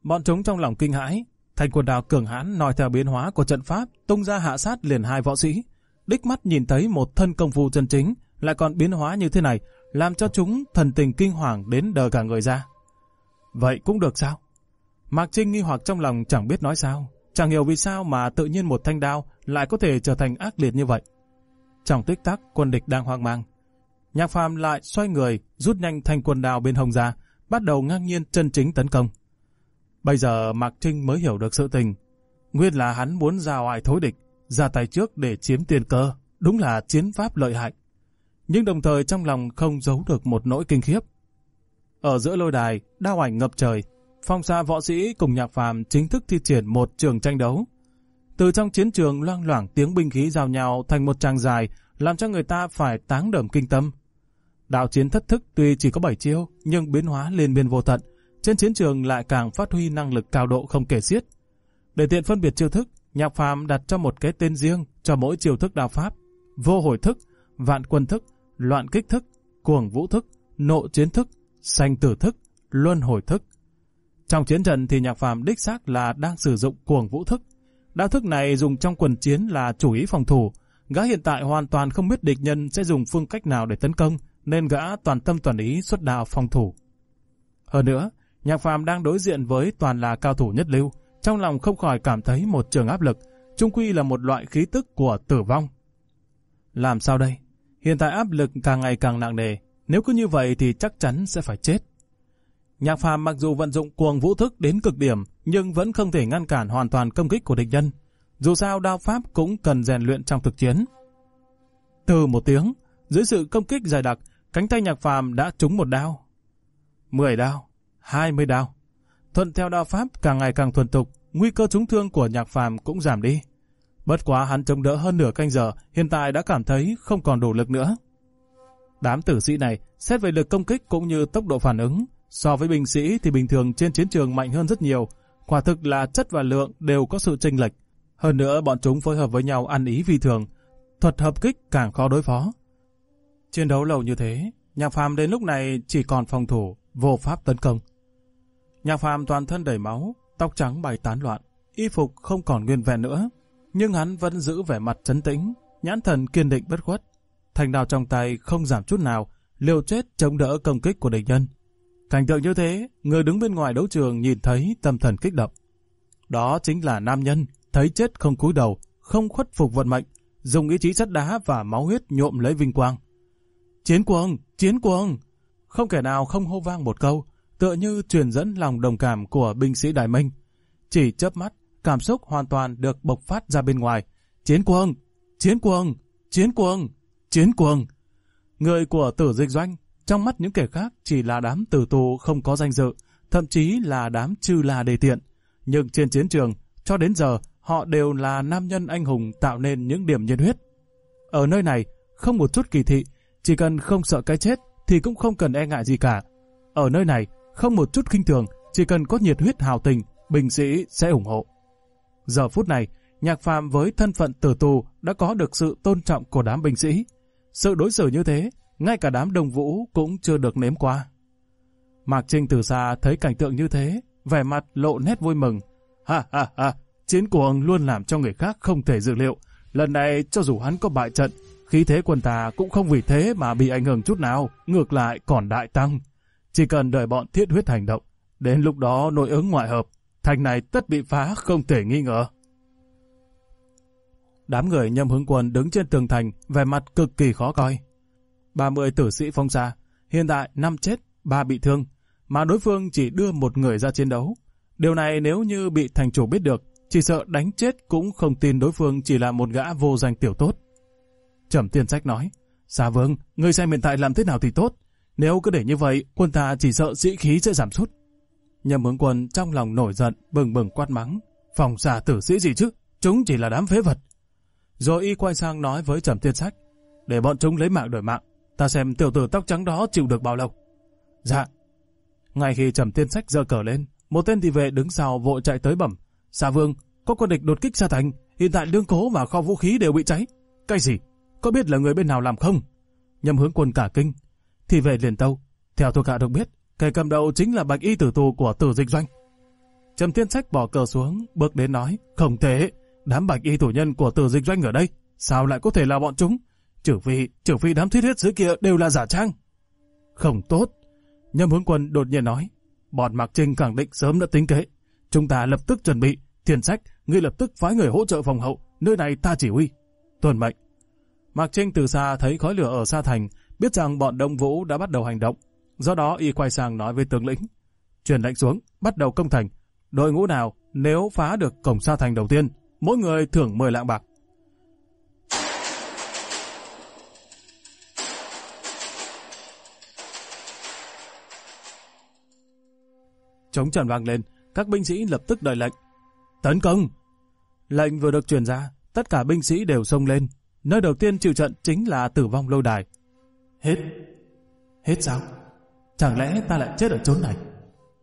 Bọn chúng trong lòng kinh hãi, Thành quần đào cường hãn nói theo biến hóa của trận pháp, tung ra hạ sát liền hai võ sĩ. Đích mắt nhìn thấy một thân công phu chân chính, lại còn biến hóa như thế này, làm cho chúng thần tình kinh hoàng đến đờ cả người ra. Vậy cũng được sao? Mạc Trinh nghi hoặc trong lòng chẳng biết nói sao, chẳng hiểu vì sao mà tự nhiên một thanh đao lại có thể trở thành ác liệt như vậy. Trong tích tắc, quân địch đang hoang mang. Nhạc Phàm lại xoay người, rút nhanh thanh quần đao bên hồng ra, bắt đầu ngang nhiên chân chính tấn công. Bây giờ Mạc Trinh mới hiểu được sự tình. Nguyên là hắn muốn ra ngoài thối địch, ra tay trước để chiếm tiền cơ, đúng là chiến pháp lợi hại. Nhưng đồng thời trong lòng không giấu được một nỗi kinh khiếp. Ở giữa lôi đài, đao ảnh ngập trời, phong xa võ sĩ cùng nhạc phàm chính thức thi triển một trường tranh đấu. Từ trong chiến trường loang loảng tiếng binh khí giao nhau thành một tràng dài, làm cho người ta phải táng đờm kinh tâm. Đạo chiến thất thức tuy chỉ có 7 chiêu, nhưng biến hóa liên miên vô tận, trên chiến trường lại càng phát huy năng lực cao độ không kể xiết. Để tiện phân biệt chiêu thức, Nhạc Phàm đặt cho một cái tên riêng cho mỗi chiêu thức đạo pháp, vô hồi thức, vạn quân thức, loạn kích thức, cuồng vũ thức, nộ chiến thức, sanh tử thức, luân hồi thức. Trong chiến trận thì Nhạc Phàm đích xác là đang sử dụng cuồng vũ thức. Đạo thức này dùng trong quần chiến là chủ ý phòng thủ, gã hiện tại hoàn toàn không biết địch nhân sẽ dùng phương cách nào để tấn công, nên gã toàn tâm toàn ý xuất đạo phòng thủ. Hơn nữa, Nhạc Phàm đang đối diện với toàn là cao thủ nhất lưu, trong lòng không khỏi cảm thấy một trường áp lực, trung quy là một loại khí tức của tử vong. Làm sao đây? Hiện tại áp lực càng ngày càng nặng nề, nếu cứ như vậy thì chắc chắn sẽ phải chết. Nhạc Phàm mặc dù vận dụng cuồng vũ thức đến cực điểm, nhưng vẫn không thể ngăn cản hoàn toàn công kích của địch nhân. Dù sao đao pháp cũng cần rèn luyện trong thực chiến. Từ một tiếng, dưới sự công kích dài đặc, cánh tay Nhạc Phàm đã trúng một đao. Mười đao, 20 đao. Thuận theo đao pháp càng ngày càng thuần thục, nguy cơ trúng thương của nhạc phàm cũng giảm đi. Bất quá hắn chống đỡ hơn nửa canh giờ, hiện tại đã cảm thấy không còn đủ lực nữa. Đám tử sĩ này, xét về lực công kích cũng như tốc độ phản ứng, so với binh sĩ thì bình thường trên chiến trường mạnh hơn rất nhiều, quả thực là chất và lượng đều có sự chênh lệch. Hơn nữa bọn chúng phối hợp với nhau ăn ý vi thường, thuật hợp kích càng khó đối phó. Chiến đấu lâu như thế, nhạc phàm đến lúc này chỉ còn phòng thủ, vô pháp tấn công. Nhạc phàm toàn thân đầy máu, tóc trắng bay tán loạn, y phục không còn nguyên vẹn nữa, nhưng hắn vẫn giữ vẻ mặt trấn tĩnh, nhãn thần kiên định bất khuất. Thành đào trong tay không giảm chút nào, liều chết chống đỡ công kích của địch nhân. Cảnh tượng như thế, người đứng bên ngoài đấu trường nhìn thấy tâm thần kích động. Đó chính là nam nhân, thấy chết không cúi đầu, không khuất phục vận mệnh, dùng ý chí sắt đá và máu huyết nhuộm lấy vinh quang. Chiến cuồng, chiến cuồng! Không kẻ nào không hô vang một câu, tựa như truyền dẫn lòng đồng cảm của binh sĩ Đại Minh. Chỉ chớp mắt, cảm xúc hoàn toàn được bộc phát ra bên ngoài. Chiến quân Chiến quân Chiến quân Chiến quân Người của tử dịch doanh, trong mắt những kẻ khác chỉ là đám tử tù không có danh dự, thậm chí là đám chư là đề tiện. Nhưng trên chiến trường, cho đến giờ, họ đều là nam nhân anh hùng tạo nên những điểm nhiệt huyết. Ở nơi này, không một chút kỳ thị, chỉ cần không sợ cái chết thì cũng không cần e ngại gì cả. Ở nơi này, không một chút khinh thường, chỉ cần có nhiệt huyết hào tình, bình sĩ sẽ ủng hộ. Giờ phút này, Nhạc Phạm với thân phận tử tù đã có được sự tôn trọng của đám binh sĩ. Sự đối xử như thế, ngay cả đám đồng vũ cũng chưa được nếm qua. Mạc Trinh từ xa thấy cảnh tượng như thế, vẻ mặt lộ nét vui mừng. Ha ha ha, chiến cuồng luôn làm cho người khác không thể dự liệu. Lần này cho dù hắn có bại trận, khí thế quân ta cũng không vì thế mà bị ảnh hưởng chút nào, ngược lại còn đại tăng. Chỉ cần đợi bọn thiết huyết hành động, đến lúc đó nội ứng ngoại hợp, thành này tất bị phá không thể nghi ngờ. Đám người nhâm hướng quân đứng trên tường thành, vẻ mặt cực kỳ khó coi. 30 tử sĩ phong xa, hiện tại năm chết, ba bị thương, mà đối phương chỉ đưa một người ra chiến đấu. Điều này nếu như bị thành chủ biết được, chỉ sợ đánh chết cũng không tin đối phương chỉ là một gã vô danh tiểu tốt. Trầm tiên sách nói, xa dạ Vương, ngươi xem hiện tại làm thế nào thì tốt. Nếu cứ để như vậy, quân ta chỉ sợ sĩ khí sẽ giảm sút. Nhâm ứng quân trong lòng nổi giận, bừng bừng quát mắng. Phòng xà tử sĩ gì chứ? Chúng chỉ là đám phế vật. Rồi y quay sang nói với Trầm Tiên Sách. Để bọn chúng lấy mạng đổi mạng, ta xem tiểu tử tóc trắng đó chịu được bao lâu. Dạ. Ngay khi Trầm Tiên Sách giơ cờ lên, một tên thị vệ đứng sau vội chạy tới bẩm. Xà vương, có quân địch đột kích xa thành, hiện tại đương cố và kho vũ khí đều bị cháy. Cái gì? Có biết là người bên nào làm không? Nhâm hướng quân cả kinh, thì về liền tâu. Theo thuộc hạ được biết, kẻ cầm đầu chính là bạch y tử tù của tử dịch doanh. Trầm Thiên Sách bỏ cờ xuống, bước đến nói, không thể, đám bạch y tù nhân của tử dịch doanh ở đây, sao lại có thể là bọn chúng? Trừ phi, trừ phi đám thiết huyết dưới kia đều là giả trang. Không tốt. Nhâm hướng quân đột nhiên nói, bọn Mạc Trinh khẳng định sớm đã tính kế. Chúng ta lập tức chuẩn bị, Thiên Sách, ngươi lập tức phái người hỗ trợ phòng hậu, nơi này ta chỉ huy. Tuần mệnh. Mạc Trinh từ xa thấy khói lửa ở xa thành, biết rằng bọn Đông Vũ đã bắt đầu hành động. Do đó y quay sang nói với tướng lĩnh, truyền lệnh xuống, bắt đầu công thành. Đội ngũ nào nếu phá được cổng sa thành đầu tiên, mỗi người thưởng mười lạng bạc. Chống trần vang lên, các binh sĩ lập tức đợi lệnh. Tấn công! Lệnh vừa được truyền ra, tất cả binh sĩ đều xông lên. Nơi đầu tiên chịu trận chính là tử vong lâu đài, Hết. Hết sao? Chẳng lẽ ta lại chết ở chỗ này?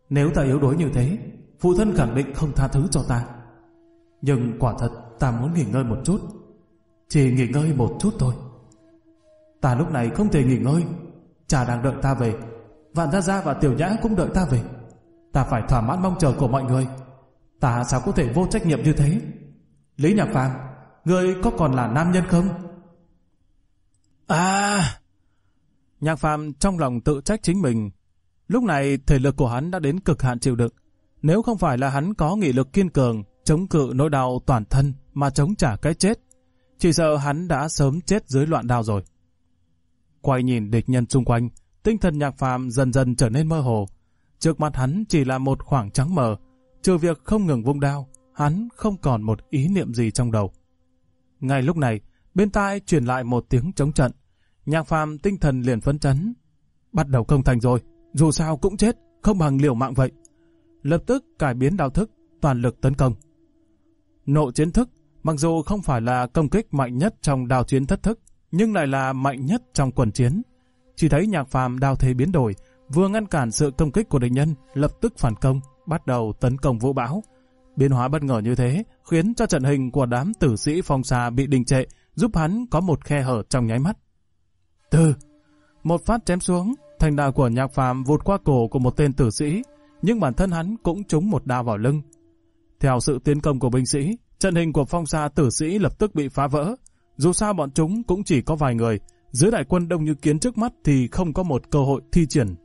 Nếu ta yếu đuối như thế, phụ thân khẳng định không tha thứ cho ta. Nhưng quả thật ta muốn nghỉ ngơi một chút. Chỉ nghỉ ngơi một chút thôi. Ta lúc này không thể nghỉ ngơi. Cha đang đợi ta về. Vạn Gia Gia và Tiểu Nhã cũng đợi ta về. Ta phải thỏa mãn mong chờ của mọi người. Ta sao có thể vô trách nhiệm như thế? Lý Nhạc Phàm, ngươi có còn là nam nhân không? À... Nhạc Phạm trong lòng tự trách chính mình. Lúc này thể lực của hắn đã đến cực hạn chịu đựng. Nếu không phải là hắn có nghị lực kiên cường, chống cự nỗi đau toàn thân mà chống trả cái chết, chỉ sợ hắn đã sớm chết dưới loạn đau rồi. Quay nhìn địch nhân xung quanh, tinh thần nhạc Phạm dần dần trở nên mơ hồ. Trước mặt hắn chỉ là một khoảng trắng mờ, trừ việc không ngừng vung đao, hắn không còn một ý niệm gì trong đầu. Ngay lúc này, bên tai truyền lại một tiếng chống trận, Nhạc phàm tinh thần liền phấn chấn. Bắt đầu công thành rồi, dù sao cũng chết, không bằng liều mạng vậy. Lập tức cải biến đạo thức, toàn lực tấn công. Nộ chiến thức, mặc dù không phải là công kích mạnh nhất trong đào chiến thất thức, nhưng lại là mạnh nhất trong quần chiến. Chỉ thấy nhạc phàm đào thế biến đổi, vừa ngăn cản sự công kích của địch nhân, lập tức phản công, bắt đầu tấn công vũ bão. Biến hóa bất ngờ như thế khiến cho trận hình của đám tử sĩ phong xà bị đình trệ, giúp hắn có một khe hở trong nháy mắt. Từ, một phát chém xuống, thành đạo của nhạc phàm vụt qua cổ của một tên tử sĩ, nhưng bản thân hắn cũng trúng một đao vào lưng. Theo sự tiến công của binh sĩ, trận hình của phong sa tử sĩ lập tức bị phá vỡ. Dù sao bọn chúng cũng chỉ có vài người, dưới đại quân đông như kiến trước mắt thì không có một cơ hội thi triển.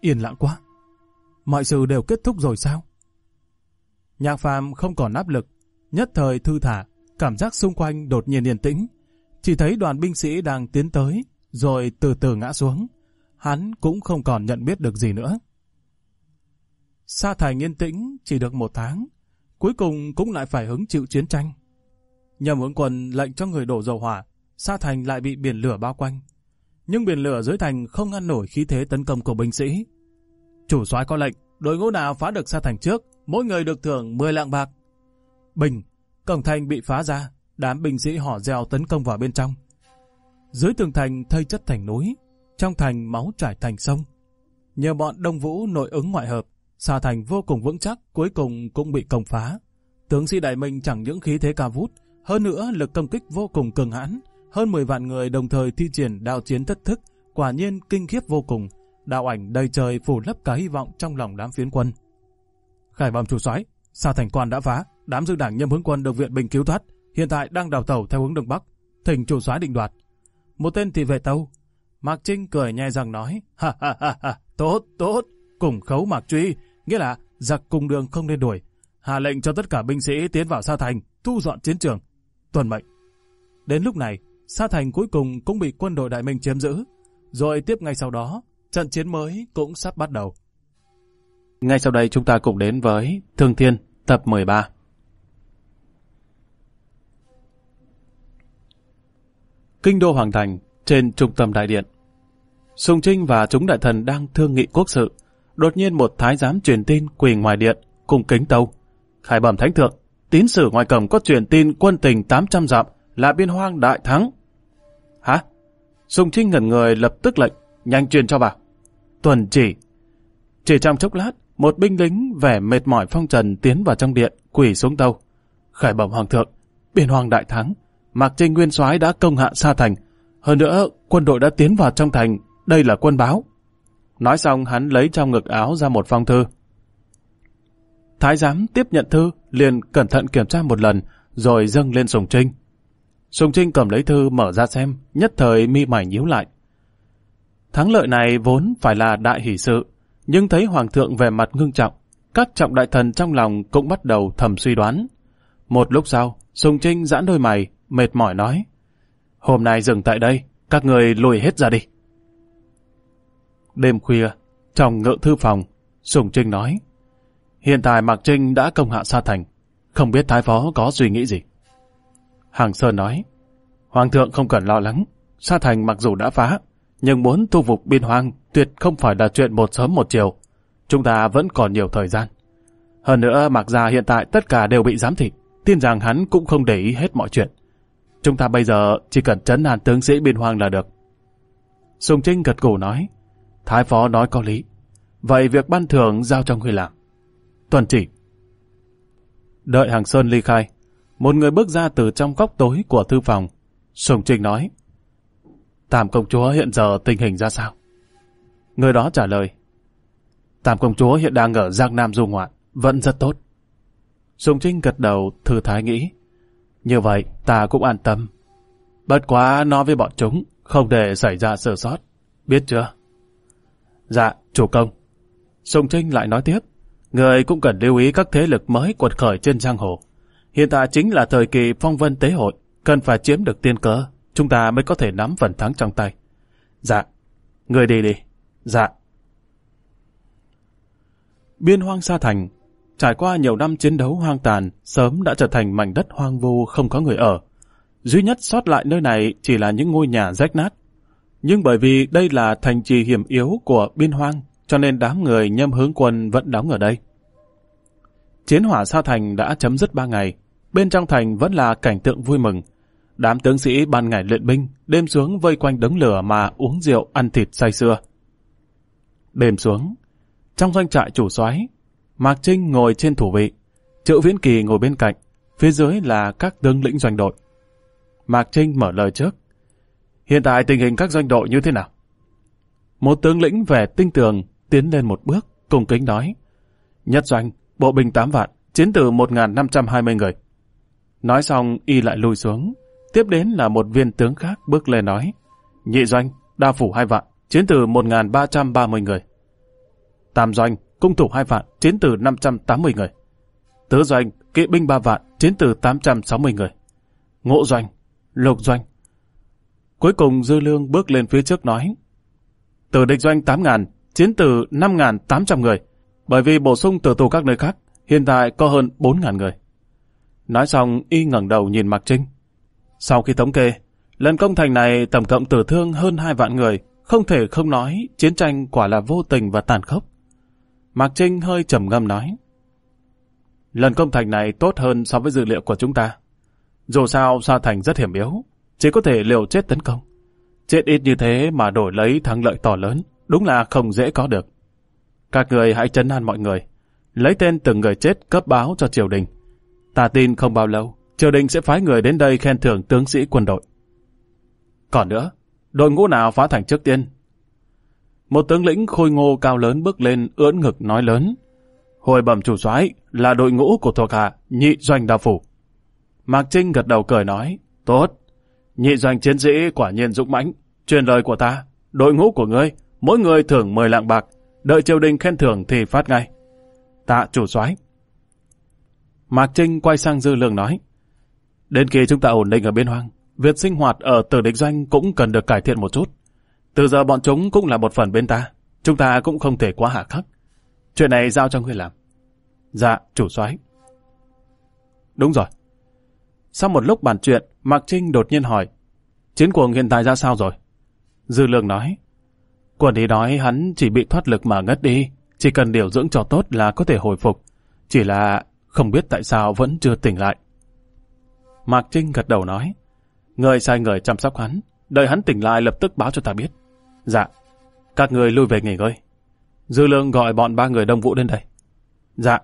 Yên lặng quá. Mọi sự đều kết thúc rồi sao? Nhạc phàm không còn áp lực, nhất thời thư thả, cảm giác xung quanh đột nhiên yên tĩnh. Chỉ thấy đoàn binh sĩ đang tiến tới, rồi từ từ ngã xuống. Hắn cũng không còn nhận biết được gì nữa. Sa thành yên tĩnh chỉ được một tháng, cuối cùng cũng lại phải hứng chịu chiến tranh. Nhầm ứng quần lệnh cho người đổ dầu hỏa, Sa thành lại bị biển lửa bao quanh. Nhưng biển lửa dưới thành không ngăn nổi khí thế tấn công của binh sĩ. Chủ soái có lệnh, đội ngũ nào phá được Sa thành trước, mỗi người được thưởng 10 lạng bạc. Bình, cổng thành bị phá ra, Đám binh sĩ họ gieo tấn công vào bên trong. Dưới tường thành thây chất thành núi, trong thành máu trải thành sông. Nhờ bọn Đông Vũ nội ứng ngoại hợp, xà thành vô cùng vững chắc cuối cùng cũng bị công phá. Tướng sĩ Đại Minh chẳng những khí thế cao vút, hơn nữa lực công kích vô cùng cường hãn, hơn 10 vạn người đồng thời thi triển đạo chiến thất thức, quả nhiên kinh khiếp vô cùng, đạo ảnh đầy trời phủ lấp cả hy vọng trong lòng đám phiến quân. Khải bẩm chủ soái, xa thành quan đã phá, đám dư đảng nhâm hướng quân được viện binh cứu thoát, hiện tại đang đào tẩu theo hướng đông bắc, thỉnh chủ soái định đoạt. Một tên thị vệ tâu, Mạc Trinh cười nhẹ rằng nói, ha ha ha ha, tốt, tốt, cùng khấu Mạc Truy, nghĩa là giặc cùng đường không nên đuổi. Hạ lệnh cho tất cả binh sĩ tiến vào Sa Thành, thu dọn chiến trường. Tuần mệnh. Đến lúc này, Sa Thành cuối cùng cũng bị quân đội Đại Minh chiếm giữ. Rồi tiếp ngay sau đó, trận chiến mới cũng sắp bắt đầu. Ngay sau đây chúng ta cùng đến với Thương Thiên, tập 13. kinh đô hoàng thành, trên trung tâm đại điện. Sùng Trinh và chúng đại thần đang thương nghị quốc sự. Đột nhiên một thái giám truyền tin quỳ ngoài điện, cùng kính tâu. Khải bẩm thánh thượng, tín sử ngoài cầm có truyền tin quân tình 800 dặm là biên hoang đại thắng. Hả? Sùng Trinh ngẩn người lập tức lệnh, nhanh truyền cho vào. Tuần chỉ. Chỉ trong chốc lát, một binh lính vẻ mệt mỏi phong trần tiến vào trong điện, quỳ xuống tâu. Khải bẩm hoàng thượng, biên hoang đại thắng, Mạc Trinh Nguyên soái đã công hạ Sa Thành. Hơn nữa, quân đội đã tiến vào trong thành, đây là quân báo. Nói xong hắn lấy trong ngực áo ra một phong thư. Thái giám tiếp nhận thư, liền cẩn thận kiểm tra một lần, rồi dâng lên Sùng Trinh. Sùng Trinh cầm lấy thư mở ra xem, nhất thời mi mày nhíu lại. Thắng lợi này vốn phải là đại hỷ sự, nhưng thấy Hoàng thượng về mặt ngưng trọng, các trọng đại thần trong lòng cũng bắt đầu thầm suy đoán. Một lúc sau, Sùng Trinh giãn đôi mày, mệt mỏi nói. Hôm nay dừng tại đây, các người lùi hết ra đi. Đêm khuya, trong ngự thư phòng, Sùng Trinh nói. Hiện tại Mạc Trinh đã công hạ Sa Thành, không biết Thái Phó có suy nghĩ gì. Hàng Sơn nói, Hoàng thượng không cần lo lắng, Sa Thành mặc dù đã phá, nhưng muốn thu phục biên hoang tuyệt không phải là chuyện một sớm một chiều. Chúng ta vẫn còn nhiều thời gian. Hơn nữa Mạc Gia hiện tại tất cả đều bị giám thị, tin rằng hắn cũng không để ý hết mọi chuyện. Chúng ta bây giờ chỉ cần chấn an tướng sĩ biên hoang là được. Sùng Trinh gật cổ nói, Thái phó nói có lý. Vậy việc ban thưởng giao cho người làm. Tuần chỉ. Đợi Hàng Sơn ly khai, một người bước ra từ trong góc tối của thư phòng. Sùng Trinh nói, Tam công chúa hiện giờ tình hình ra sao? Người đó trả lời, Tam công chúa hiện đang ở Giang Nam du ngoạn, vẫn rất tốt. Sùng Trinh gật đầu, thư thái nghĩ, như vậy ta cũng an tâm. Bất quá nói với bọn chúng, không để xảy ra sơ sót. Biết chưa? Dạ, chủ công. Sùng Trinh lại nói tiếp, người cũng cần lưu ý các thế lực mới quật khởi trên giang hồ. Hiện tại chính là thời kỳ phong vân tế hội, cần phải chiếm được tiên cơ, chúng ta mới có thể nắm phần thắng trong tay. Dạ, người đi đi. Dạ. Biên hoang sa thành trải qua nhiều năm chiến đấu hoang tàn, sớm đã trở thành mảnh đất hoang vu không có người ở. Duy nhất sót lại nơi này chỉ là những ngôi nhà rách nát. Nhưng bởi vì đây là thành trì hiểm yếu của biên hoang, cho nên đám người nhâm hướng quân vẫn đóng ở đây. Chiến hỏa Sa Thành đã chấm dứt ba ngày, bên trong thành vẫn là cảnh tượng vui mừng. Đám tướng sĩ ban ngày luyện binh, đêm xuống vây quanh đống lửa mà uống rượu ăn thịt say sưa. Đêm xuống, trong doanh trại chủ soái Mạc Trinh ngồi trên thủ vị, Triệu Viễn Kỳ ngồi bên cạnh, phía dưới là các tướng lĩnh doanh đội. Mạc Trinh mở lời trước. Hiện tại tình hình các doanh đội như thế nào? Một tướng lĩnh về tinh tường tiến lên một bước, cùng kính nói. Nhất doanh, bộ binh 8 vạn, chiến tử 1.520 người. Nói xong y lại lùi xuống, tiếp đến là một viên tướng khác bước lên nói. Nhị doanh, đa phủ 2 vạn, chiến tử 1.330 người. Tam doanh, cung thủ hai vạn, chiến tử 580 người. Tứ doanh, kỵ binh ba vạn, chiến tử 860 người. Ngộ doanh, lục doanh. Cuối cùng Dư Lương bước lên phía trước nói, từ địch doanh 8.000, chiến tử 5.800 người, bởi vì bổ sung từ tù các nơi khác, hiện tại có hơn 4.000 người. Nói xong, y ngẩng đầu nhìn Mạc Trinh. Sau khi thống kê, lần công thành này tổng cộng tử thương hơn 2 vạn người, không thể không nói chiến tranh quả là vô tình và tàn khốc. Mạc Trinh hơi trầm ngâm nói. Lần công thành này tốt hơn so với dữ liệu của chúng ta. Dù sao Sa Thành rất hiểm yếu, chỉ có thể liều chết tấn công. Chết ít như thế mà đổi lấy thắng lợi to lớn, đúng là không dễ có được. Các người hãy chấn an mọi người, lấy tên từng người chết cấp báo cho triều đình. Ta tin không bao lâu, triều đình sẽ phái người đến đây khen thưởng tướng sĩ quân đội. Còn nữa, đội ngũ nào phá thành trước tiên một tướng lĩnh khôi ngô cao lớn bước lên ưỡn ngực nói lớn. Hồi bẩm chủ soái là đội ngũ của thuộc hạ, nhị doanh đào phủ. Mạc Trinh gật đầu cười nói, tốt, nhị doanh chiến sĩ quả nhiên dũng mãnh, truyền lời của ta, đội ngũ của ngươi, mỗi người thưởng mười lạng bạc, đợi triều đình khen thưởng thì phát ngay. Tạ chủ soái. Mạc Trinh quay sang Dư Lương nói, đến khi chúng ta ổn định ở biên hoang, việc sinh hoạt ở tử địch doanh cũng cần được cải thiện một chút. Từ giờ bọn chúng cũng là một phần bên ta. Chúng ta cũng không thể quá hạ khắc. Chuyện này giao cho ngươi làm. Dạ, chủ soái. Đúng rồi. Sau một lúc bàn chuyện, Mạc Trinh đột nhiên hỏi. Chiến cuồng hiện tại ra sao rồi? Dư lượng nói. Quần ý nói hắn chỉ bị thoát lực mà ngất đi. Chỉ cần điều dưỡng cho tốt là có thể hồi phục. Chỉ là không biết tại sao vẫn chưa tỉnh lại. Mạc Trinh gật đầu nói. Người sai người chăm sóc hắn. Đợi hắn tỉnh lại lập tức báo cho ta biết. Dạ. Các người lui về nghỉ ngơi. Dư lượng gọi bọn ba người đông vũ đến đây. Dạ.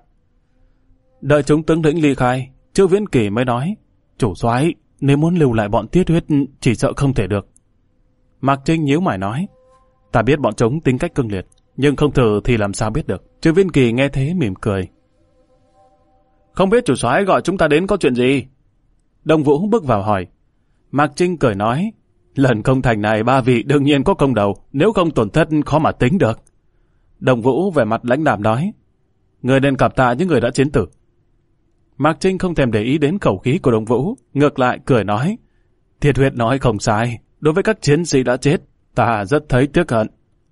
Đợi chúng tướng lĩnh ly khai, Trương Viễn Kỳ mới nói, chủ soái nếu muốn lưu lại bọn tiết huyết chỉ sợ không thể được. Mạc Trinh nhíu mày nói, ta biết bọn chúng tính cách cương liệt, nhưng không thử thì làm sao biết được. Trương Viễn Kỳ nghe thế mỉm cười. Không biết chủ soái gọi chúng ta đến có chuyện gì? đông Vũ bước vào hỏi. Mạc Trinh cười nói, Lần công thành này ba vị đương nhiên có công đầu, nếu không tổn thất khó mà tính được. Đồng Vũ về mặt lãnh đạm nói, người nên cảm tạ những người đã chiến tử. Mạc Trinh không thèm để ý đến khẩu khí của Đồng Vũ, ngược lại cười nói, Thiệt huyệt nói không sai, đối với các chiến sĩ đã chết, ta rất thấy tiếc hận.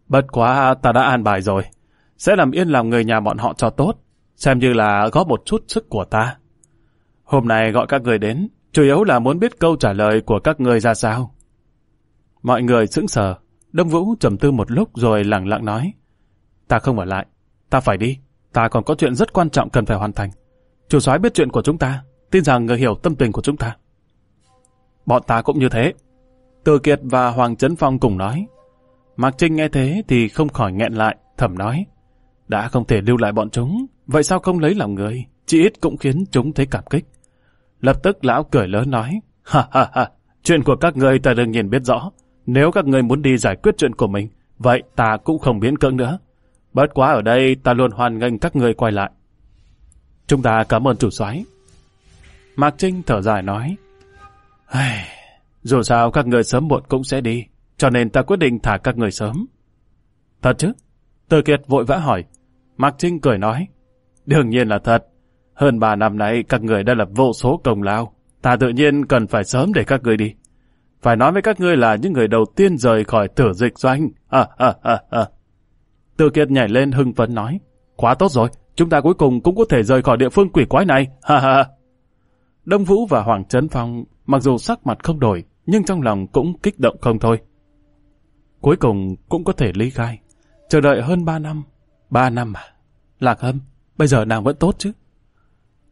Bất quá ta đã an bài rồi, sẽ làm yên lòng người nhà bọn họ cho tốt, xem như là góp một chút sức của ta. Hôm nay gọi các người đến, chủ yếu là muốn biết câu trả lời của các người ra sao. Mọi người sững sờ, Đông Vũ trầm tư một lúc rồi lặng lặng nói. Ta không ở lại, ta phải đi, ta còn có chuyện rất quan trọng cần phải hoàn thành. Chủ soái biết chuyện của chúng ta, tin rằng người hiểu tâm tình của chúng ta. Bọn ta cũng như thế. Từ Kiệt và Hoàng Trấn Phong cùng nói. Mạc Trinh nghe thế thì không khỏi nghẹn lại, thầm nói. Đã không thể lưu lại bọn chúng, vậy sao không lấy lòng người, chỉ ít cũng khiến chúng thấy cảm kích. Lập tức lão cười lớn nói, ha ha ha, chuyện của các người ta đương nhiên biết rõ, nếu các người muốn đi giải quyết chuyện của mình, vậy ta cũng không biến cưỡng nữa. Bất quá ở đây ta luôn hoàn nghênh các người quay lại. Chúng ta cảm ơn chủ soái. Mạc Trinh thở dài nói. Dù sao các người sớm muộn cũng sẽ đi, cho nên ta quyết định thả các người sớm. Thật chứ? Từ Kiệt vội vã hỏi. Mạc Trinh cười nói. Đương nhiên là thật. Hơn 3 năm nay các người đã lập vô số công lao. Ta tự nhiên cần phải sớm để các người đi. Phải nói với các ngươi là những người đầu tiên rời khỏi tử dịch doanh. À, à, à, à. Từ Kiệt nhảy lên hưng phấn nói. Quá tốt rồi, chúng ta cuối cùng cũng có thể rời khỏi địa phương quỷ quái này. (laughs) Ha ha. Đông Vũ và Hoàng Trấn Phong mặc dù sắc mặt không đổi, nhưng trong lòng cũng kích động không thôi. Cuối cùng cũng có thể ly khai. Chờ đợi hơn 3 năm. 3 năm à? Lạc Hâm, bây giờ nàng vẫn tốt chứ?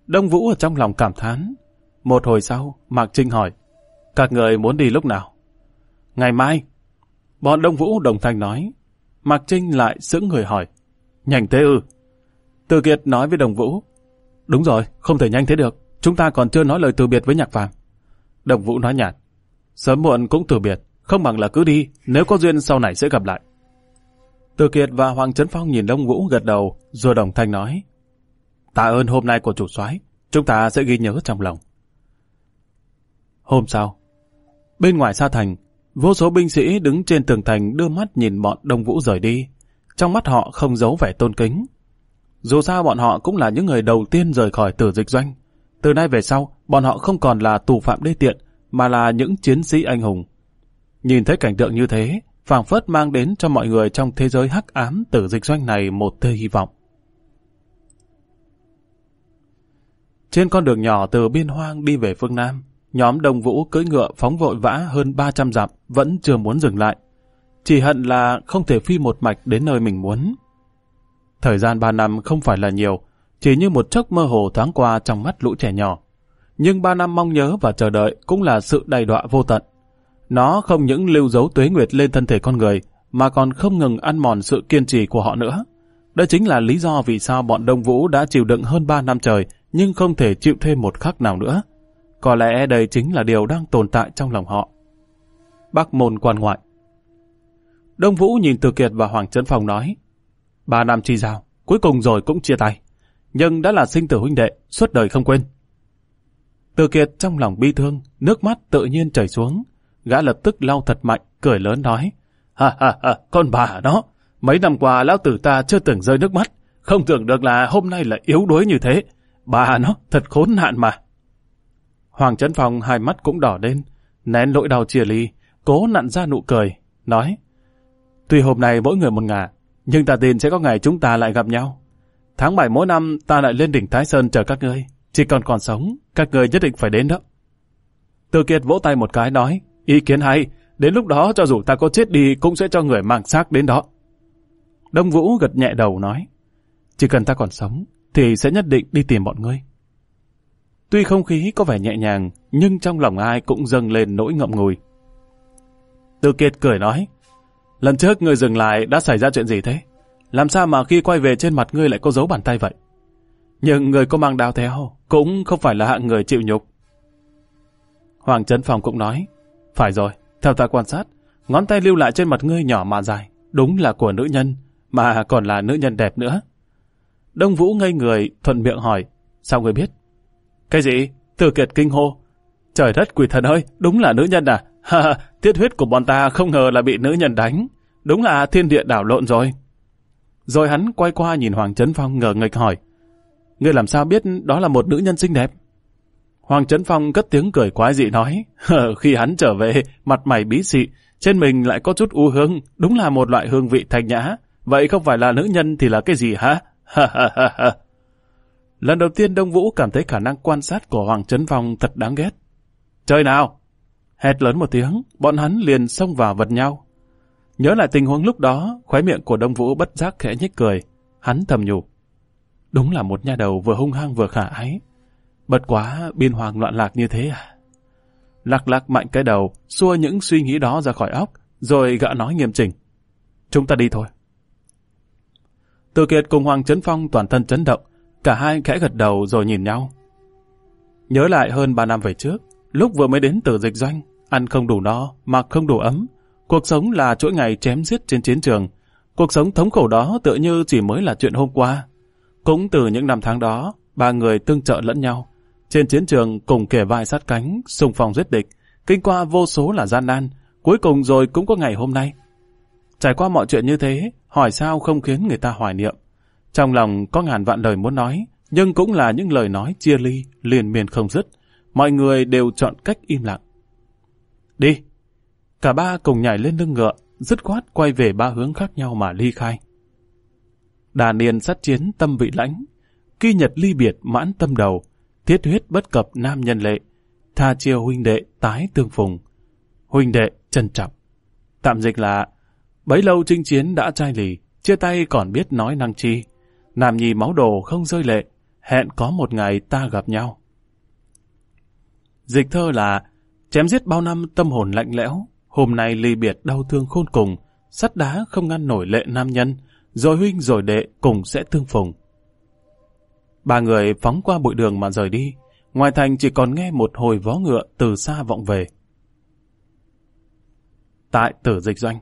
Đông Vũ ở trong lòng cảm thán. Một hồi sau, Mạc Trinh hỏi. Các người muốn đi lúc nào? Ngày mai. Bọn Đông Vũ đồng thanh nói. Mạc Trinh lại sững người hỏi. Nhanh thế ư? Ừ. Từ Kiệt nói với Đồng Vũ. Đúng rồi, không thể nhanh thế được. Chúng ta còn chưa nói lời từ biệt với Nhạc Phàm. Đồng Vũ nói nhạt. Sớm muộn cũng từ biệt. Không bằng là cứ đi. Nếu có duyên sau này sẽ gặp lại. Từ Kiệt và Hoàng Trấn Phong nhìn Đông Vũ gật đầu. Rồi đồng thanh nói. Tạ ơn hôm nay của chủ soái Chúng ta sẽ ghi nhớ trong lòng. Hôm sau, Bên ngoài xa thành, vô số binh sĩ đứng trên tường thành đưa mắt nhìn bọn Đông Vũ rời đi. Trong mắt họ không giấu vẻ tôn kính. Dù sao bọn họ cũng là những người đầu tiên rời khỏi tử dịch doanh. Từ nay về sau, bọn họ không còn là tù phạm đê tiện, mà là những chiến sĩ anh hùng. Nhìn thấy cảnh tượng như thế, phảng phất mang đến cho mọi người trong thế giới hắc ám tử dịch doanh này một tia hy vọng. Trên con đường nhỏ từ biên hoang đi về phương Nam, Nhóm đồng vũ cưỡi ngựa phóng vội vã hơn 300 dặm vẫn chưa muốn dừng lại. Chỉ hận là không thể phi một mạch đến nơi mình muốn. Thời gian 3 năm không phải là nhiều, chỉ như một chốc mơ hồ thoáng qua trong mắt lũ trẻ nhỏ. Nhưng 3 năm mong nhớ và chờ đợi cũng là sự đầy đọa vô tận. Nó không những lưu dấu tuế nguyệt lên thân thể con người, mà còn không ngừng ăn mòn sự kiên trì của họ nữa. đó chính là lý do vì sao bọn Đông Vũ đã chịu đựng hơn 3 năm trời nhưng không thể chịu thêm một khắc nào nữa. Có lẽ đây chính là điều đang tồn tại trong lòng họ. Bác môn quan ngoại Đông Vũ nhìn Từ Kiệt và Hoàng Trấn Phong nói Ba năm chi giao, cuối cùng rồi cũng chia tay. Nhưng đã là sinh tử huynh đệ, suốt đời không quên. Từ Kiệt trong lòng bi thương, nước mắt tự nhiên chảy xuống. Gã lập tức lau thật mạnh, cười lớn nói Ha ha ha, con bà đó, mấy năm qua lão tử ta chưa từng rơi nước mắt. Không tưởng được là hôm nay là yếu đuối như thế. Bà nó, thật khốn nạn mà. Hoàng Trấn Phong hai mắt cũng đỏ lên, nén lỗi đau chia ly, cố nặn ra nụ cười, nói Tuy hôm nay mỗi người một ngả, nhưng ta tin sẽ có ngày chúng ta lại gặp nhau. Tháng 7 mỗi năm ta lại lên đỉnh Thái Sơn chờ các ngươi, chỉ còn còn sống, các ngươi nhất định phải đến đó. Từ Kiệt vỗ tay một cái nói, ý kiến hay, đến lúc đó cho dù ta có chết đi cũng sẽ cho người mang xác đến đó. Đông Vũ gật nhẹ đầu nói, chỉ cần ta còn sống thì sẽ nhất định đi tìm bọn ngươi. Tuy không khí có vẻ nhẹ nhàng, nhưng trong lòng ai cũng dâng lên nỗi ngậm ngùi. Từ Kiệt cười nói, lần trước người dừng lại đã xảy ra chuyện gì thế? Làm sao mà khi quay về trên mặt ngươi lại có dấu bàn tay vậy? Nhưng người có mang đào theo cũng không phải là hạng người chịu nhục. Hoàng Trấn Phong cũng nói, phải rồi, theo ta quan sát, ngón tay lưu lại trên mặt ngươi nhỏ mà dài, đúng là của nữ nhân, mà còn là nữ nhân đẹp nữa. Đông Vũ ngây người, thuận miệng hỏi, sao người biết? Cái gì? Từ kiệt kinh hô. Trời đất quỷ thần ơi, đúng là nữ nhân à? Ha, tiết huyết của bọn ta không ngờ là bị nữ nhân đánh. Đúng là thiên địa đảo lộn rồi. Rồi hắn quay qua nhìn Hoàng Trấn Phong ngờ nghịch hỏi. Ngươi làm sao biết đó là một nữ nhân xinh đẹp? Hoàng Trấn Phong cất tiếng cười quái dị nói. Khi hắn trở về, mặt mày bí xị, trên mình lại có chút u hương, đúng là một loại hương vị thanh nhã. Vậy không phải là nữ nhân thì là cái gì hả? Ha ha ha ha. Lần đầu tiên Đông Vũ cảm thấy khả năng quan sát của Hoàng Trấn Phong thật đáng ghét. Trời nào! Hét lớn một tiếng, bọn hắn liền xông vào vật nhau. Nhớ lại tình huống lúc đó, khóe miệng của Đông Vũ bất giác khẽ nhếch cười. Hắn thầm nhủ. Đúng là một nha đầu vừa hung hăng vừa khả ái. Bất quá, biên hoàng loạn lạc như thế à? Lạc lạc mạnh cái đầu, xua những suy nghĩ đó ra khỏi óc, rồi gã nói nghiêm chỉnh. Chúng ta đi thôi. Từ Kiệt cùng Hoàng Trấn Phong toàn thân chấn động, Cả hai khẽ gật đầu rồi nhìn nhau. Nhớ lại hơn 3 năm về trước, lúc vừa mới đến từ dịch doanh, ăn không đủ no, mặc không đủ ấm. Cuộc sống là chuỗi ngày chém giết trên chiến trường. Cuộc sống thống khổ đó tựa như chỉ mới là chuyện hôm qua. Cũng từ những năm tháng đó, ba người tương trợ lẫn nhau. Trên chiến trường cùng kề vai sát cánh, xung phong giết địch, kinh qua vô số là gian nan, cuối cùng rồi cũng có ngày hôm nay. Trải qua mọi chuyện như thế, hỏi sao không khiến người ta hoài niệm. Trong lòng có ngàn vạn lời muốn nói, nhưng cũng là những lời nói chia ly, liền miền không dứt. Mọi người đều chọn cách im lặng. Đi! Cả ba cùng nhảy lên lưng ngựa, dứt khoát quay về ba hướng khác nhau mà ly khai. Đà niên sát chiến tâm vị lãnh, kỳ nhật ly biệt mãn tâm đầu, thiết huyết bất cập nam nhân lệ, tha chiêu huynh đệ tái tương phùng, huynh đệ trân trọng. Tạm dịch là, bấy lâu chinh chiến đã chai lì, chia tay còn biết nói năng chi, Nam Nhi máu đồ không rơi lệ, hẹn có một ngày ta gặp nhau. Dịch thơ là chém giết bao năm tâm hồn lạnh lẽo, hôm nay ly biệt đau thương khôn cùng, sắt đá không ngăn nổi lệ nam nhân, rồi huynh rồi đệ cùng sẽ thương phùng. Ba người phóng qua bụi đường mà rời đi, ngoài thành chỉ còn nghe một hồi vó ngựa từ xa vọng về. Tại tử dịch doanh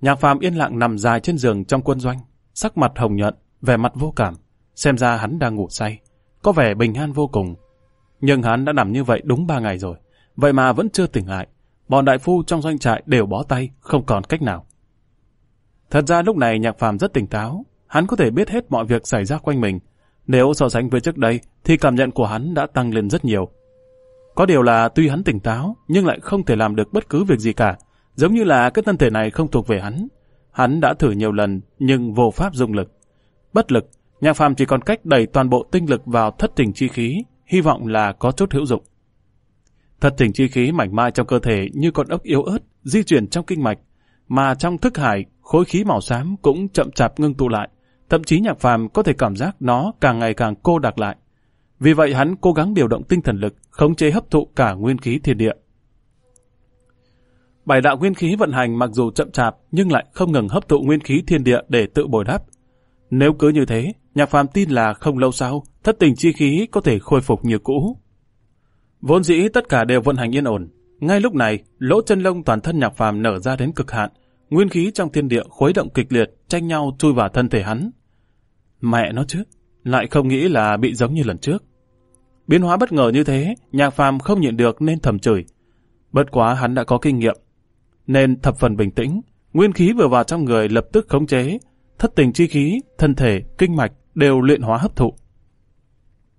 Nhạc phàm yên lặng nằm dài trên giường trong quân doanh, sắc mặt hồng nhuận, vẻ mặt vô cảm, xem ra hắn đang ngủ say, có vẻ bình an vô cùng. Nhưng hắn đã nằm như vậy đúng ba ngày rồi, vậy mà vẫn chưa tỉnh lại. Bọn đại phu trong doanh trại đều bó tay, không còn cách nào. Thật ra lúc này nhạc phàm rất tỉnh táo, hắn có thể biết hết mọi việc xảy ra quanh mình. Nếu so sánh với trước đây, thì cảm nhận của hắn đã tăng lên rất nhiều. Có điều là tuy hắn tỉnh táo, nhưng lại không thể làm được bất cứ việc gì cả, giống như là cái thân thể này không thuộc về hắn. Hắn đã thử nhiều lần, nhưng vô pháp dùng lực. Bất lực, nhạc phàm chỉ còn cách đẩy toàn bộ tinh lực vào thất tình chi khí, hy vọng là có chút hữu dụng. Thất tình chi khí mảnh mai trong cơ thể như con ốc yếu ớt, di chuyển trong kinh mạch, mà trong thức hải, khối khí màu xám cũng chậm chạp ngưng tụ lại, thậm chí nhạc phàm có thể cảm giác nó càng ngày càng cô đặc lại. Vì vậy hắn cố gắng điều động tinh thần lực, khống chế hấp thụ cả nguyên khí thiên địa. Bài đạo nguyên khí vận hành mặc dù chậm chạp nhưng lại không ngừng hấp thụ nguyên khí thiên địa để tự bồi đắp, nếu cứ như thế, Nhạc phàm tin là không lâu sau, thất tình chi khí có thể khôi phục như cũ. Vốn dĩ tất cả đều vận hành yên ổn. Ngay lúc này, lỗ chân lông toàn thân Nhạc phàm nở ra đến cực hạn, nguyên khí trong thiên địa khuấy động kịch liệt, tranh nhau chui vào thân thể hắn. Mẹ nó chứ, lại không nghĩ là bị giống như lần trước. Biến hóa bất ngờ như thế, Nhạc phàm không nhịn được nên thầm chửi. Bất quá hắn đã có kinh nghiệm, nên thập phần bình tĩnh, nguyên khí vừa vào trong người lập tức khống chế, thất tình chi khí, thân thể, kinh mạch đều luyện hóa hấp thụ.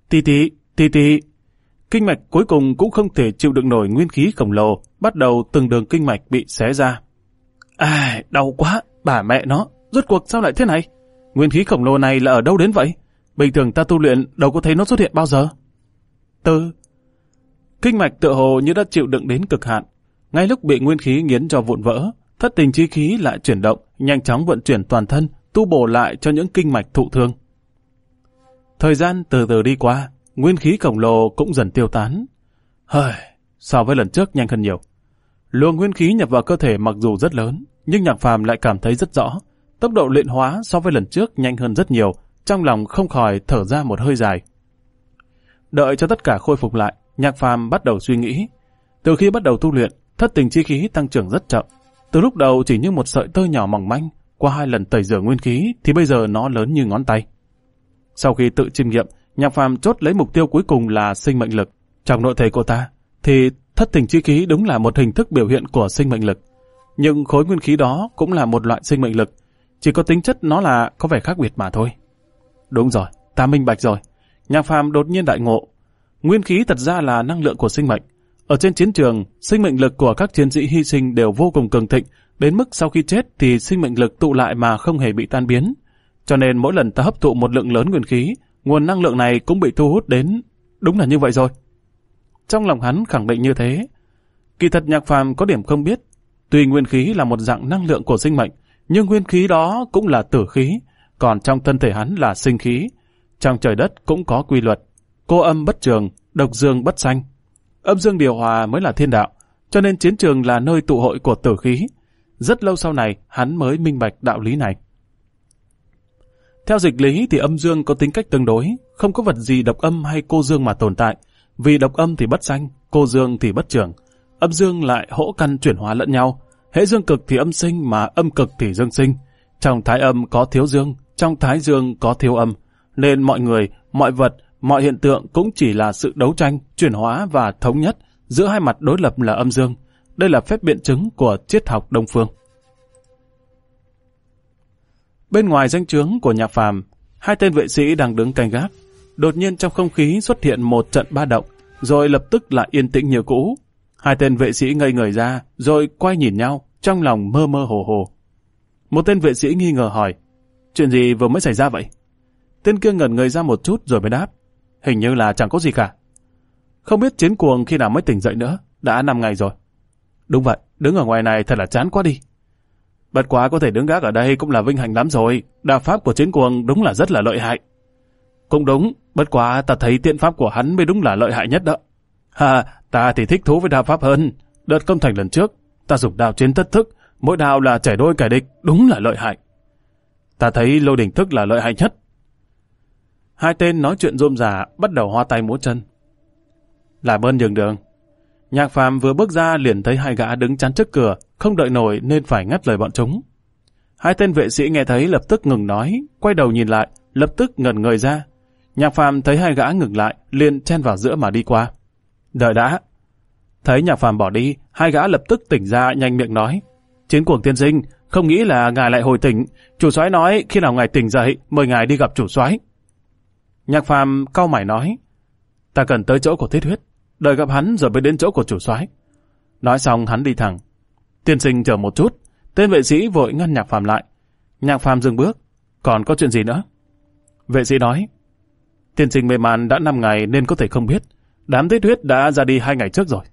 Tì tì, tì tì. Kinh mạch cuối cùng cũng không thể chịu đựng nổi nguyên khí khổng lồ, bắt đầu từng đường kinh mạch bị xé ra. Ai, đau quá, bà mẹ nó, rốt cuộc sao lại thế này? Nguyên khí khổng lồ này là ở đâu đến vậy? Bình thường ta tu luyện đâu có thấy nó xuất hiện bao giờ? Tư. Kinh mạch tựa hồ như đã chịu đựng đến cực hạn. Ngay lúc bị nguyên khí nghiến cho vụn vỡ, thất tình chi khí lại chuyển động, nhanh chóng vận chuyển toàn thân, tu bổ lại cho những kinh mạch thụ thương. Thời gian từ từ đi qua, nguyên khí khổng lồ cũng dần tiêu tán. Hời, so với lần trước nhanh hơn nhiều. Luồng nguyên khí nhập vào cơ thể mặc dù rất lớn, nhưng nhạc phàm lại cảm thấy rất rõ. Tốc độ luyện hóa so với lần trước nhanh hơn rất nhiều, trong lòng không khỏi thở ra một hơi dài. Đợi cho tất cả khôi phục lại, nhạc phàm bắt đầu suy nghĩ. Từ khi bắt đầu tu luyện, thất tình chi khí tăng trưởng rất chậm. Từ lúc đầu chỉ như một sợi tơ nhỏ mỏng manh, qua hai lần tẩy rửa nguyên khí thì bây giờ nó lớn như ngón tay. Sau khi tự chiêm nghiệm, Nhạc Phàm chốt lấy mục tiêu cuối cùng là sinh mệnh lực. Trong nội thể của ta thì thất tình chi khí đúng là một hình thức biểu hiện của sinh mệnh lực. Nhưng khối nguyên khí đó cũng là một loại sinh mệnh lực, chỉ có tính chất nó là có vẻ khác biệt mà thôi. Đúng rồi, ta minh bạch rồi. Nhạc Phàm đột nhiên đại ngộ. Nguyên khí thật ra là năng lượng của sinh mệnh, ở trên chiến trường, sinh mệnh lực của các chiến sĩ hy sinh đều vô cùng cường thịnh, đến mức sau khi chết thì sinh mệnh lực tụ lại mà không hề bị tan biến. Cho nên mỗi lần ta hấp thụ một lượng lớn nguyên khí, nguồn năng lượng này cũng bị thu hút đến. Đúng là như vậy rồi. Trong lòng hắn khẳng định như thế. Kỳ thật nhạc phàm có điểm không biết. Tuy nguyên khí là một dạng năng lượng của sinh mệnh, nhưng nguyên khí đó cũng là tử khí, còn trong thân thể hắn là sinh khí. Trong trời đất cũng có quy luật, cô âm bất trường, độc dương bất xanh, âm dương điều hòa mới là thiên đạo, cho nên chiến trường là nơi tụ hội của tử khí. Rất lâu sau này, hắn mới minh bạch đạo lý này. Theo dịch lý thì âm dương có tính cách tương đối, không có vật gì độc âm hay cô dương mà tồn tại. Vì độc âm thì bất sanh, cô dương thì bất trưởng. Âm dương lại hỗ căn chuyển hóa lẫn nhau. Hễ dương cực thì âm sinh mà âm cực thì dương sinh. Trong thái âm có thiếu dương, trong thái dương có thiếu âm. Nên mọi người, mọi vật mọi hiện tượng cũng chỉ là sự đấu tranh, chuyển hóa và thống nhất giữa hai mặt đối lập là âm dương. Đây là phép biện chứng của triết học Đông Phương. Bên ngoài danh trướng của nhà phàm, hai tên vệ sĩ đang đứng canh gác. Đột nhiên trong không khí xuất hiện một trận ba động, rồi lập tức lại yên tĩnh như cũ. Hai tên vệ sĩ ngây người ra, rồi quay nhìn nhau, trong lòng mơ mơ hồ hồ. Một tên vệ sĩ nghi ngờ hỏi, chuyện gì vừa mới xảy ra vậy? Tên kia ngẩn người ra một chút rồi mới đáp, Hình như là chẳng có gì cả. Không biết chiến cuồng khi nào mới tỉnh dậy nữa, đã 5 ngày rồi. Đúng vậy, đứng ở ngoài này thật là chán quá đi. Bất quá có thể đứng gác ở đây cũng là vinh hạnh lắm rồi, đạo pháp của chiến cuồng đúng là rất là lợi hại. Cũng đúng, bất quá ta thấy tiện pháp của hắn mới đúng là lợi hại nhất đó. Ha, ta thì thích thú với đạo pháp hơn. Đợt công thành lần trước, ta dùng đạo chiến tất thức, mỗi đạo là chảy đôi kẻ địch, đúng là lợi hại. Ta thấy lôi đỉnh thức là lợi hại nhất, Hai tên nói chuyện rôm rả bắt đầu hoa tay múa chân. Làm ơn nhường đường. Nhạc phàm vừa bước ra liền thấy hai gã đứng chắn trước cửa, không đợi nổi nên phải ngắt lời bọn chúng. Hai tên vệ sĩ nghe thấy lập tức ngừng nói, quay đầu nhìn lại, lập tức ngẩn người ra. Nhạc phàm thấy hai gã ngừng lại, liền chen vào giữa mà đi qua. Đợi đã. Thấy nhạc phàm bỏ đi, hai gã lập tức tỉnh ra nhanh miệng nói. Chiến cuồng tiên sinh, không nghĩ là ngài lại hồi tỉnh. Chủ soái nói khi nào ngài tỉnh dậy, mời ngài đi gặp chủ soái. Nhạc Phạm cau mày nói, ta cần tới chỗ của thiết huyết, đợi gặp hắn rồi mới đến chỗ của chủ soái. Nói xong hắn đi thẳng. Tiên sinh chờ một chút, tên vệ sĩ vội ngăn nhạc Phạm lại. Nhạc Phạm dừng bước, còn có chuyện gì nữa? Vệ sĩ nói, tiên sinh mê man đã 5 ngày nên có thể không biết. Đám thiết huyết đã ra đi hai ngày trước rồi.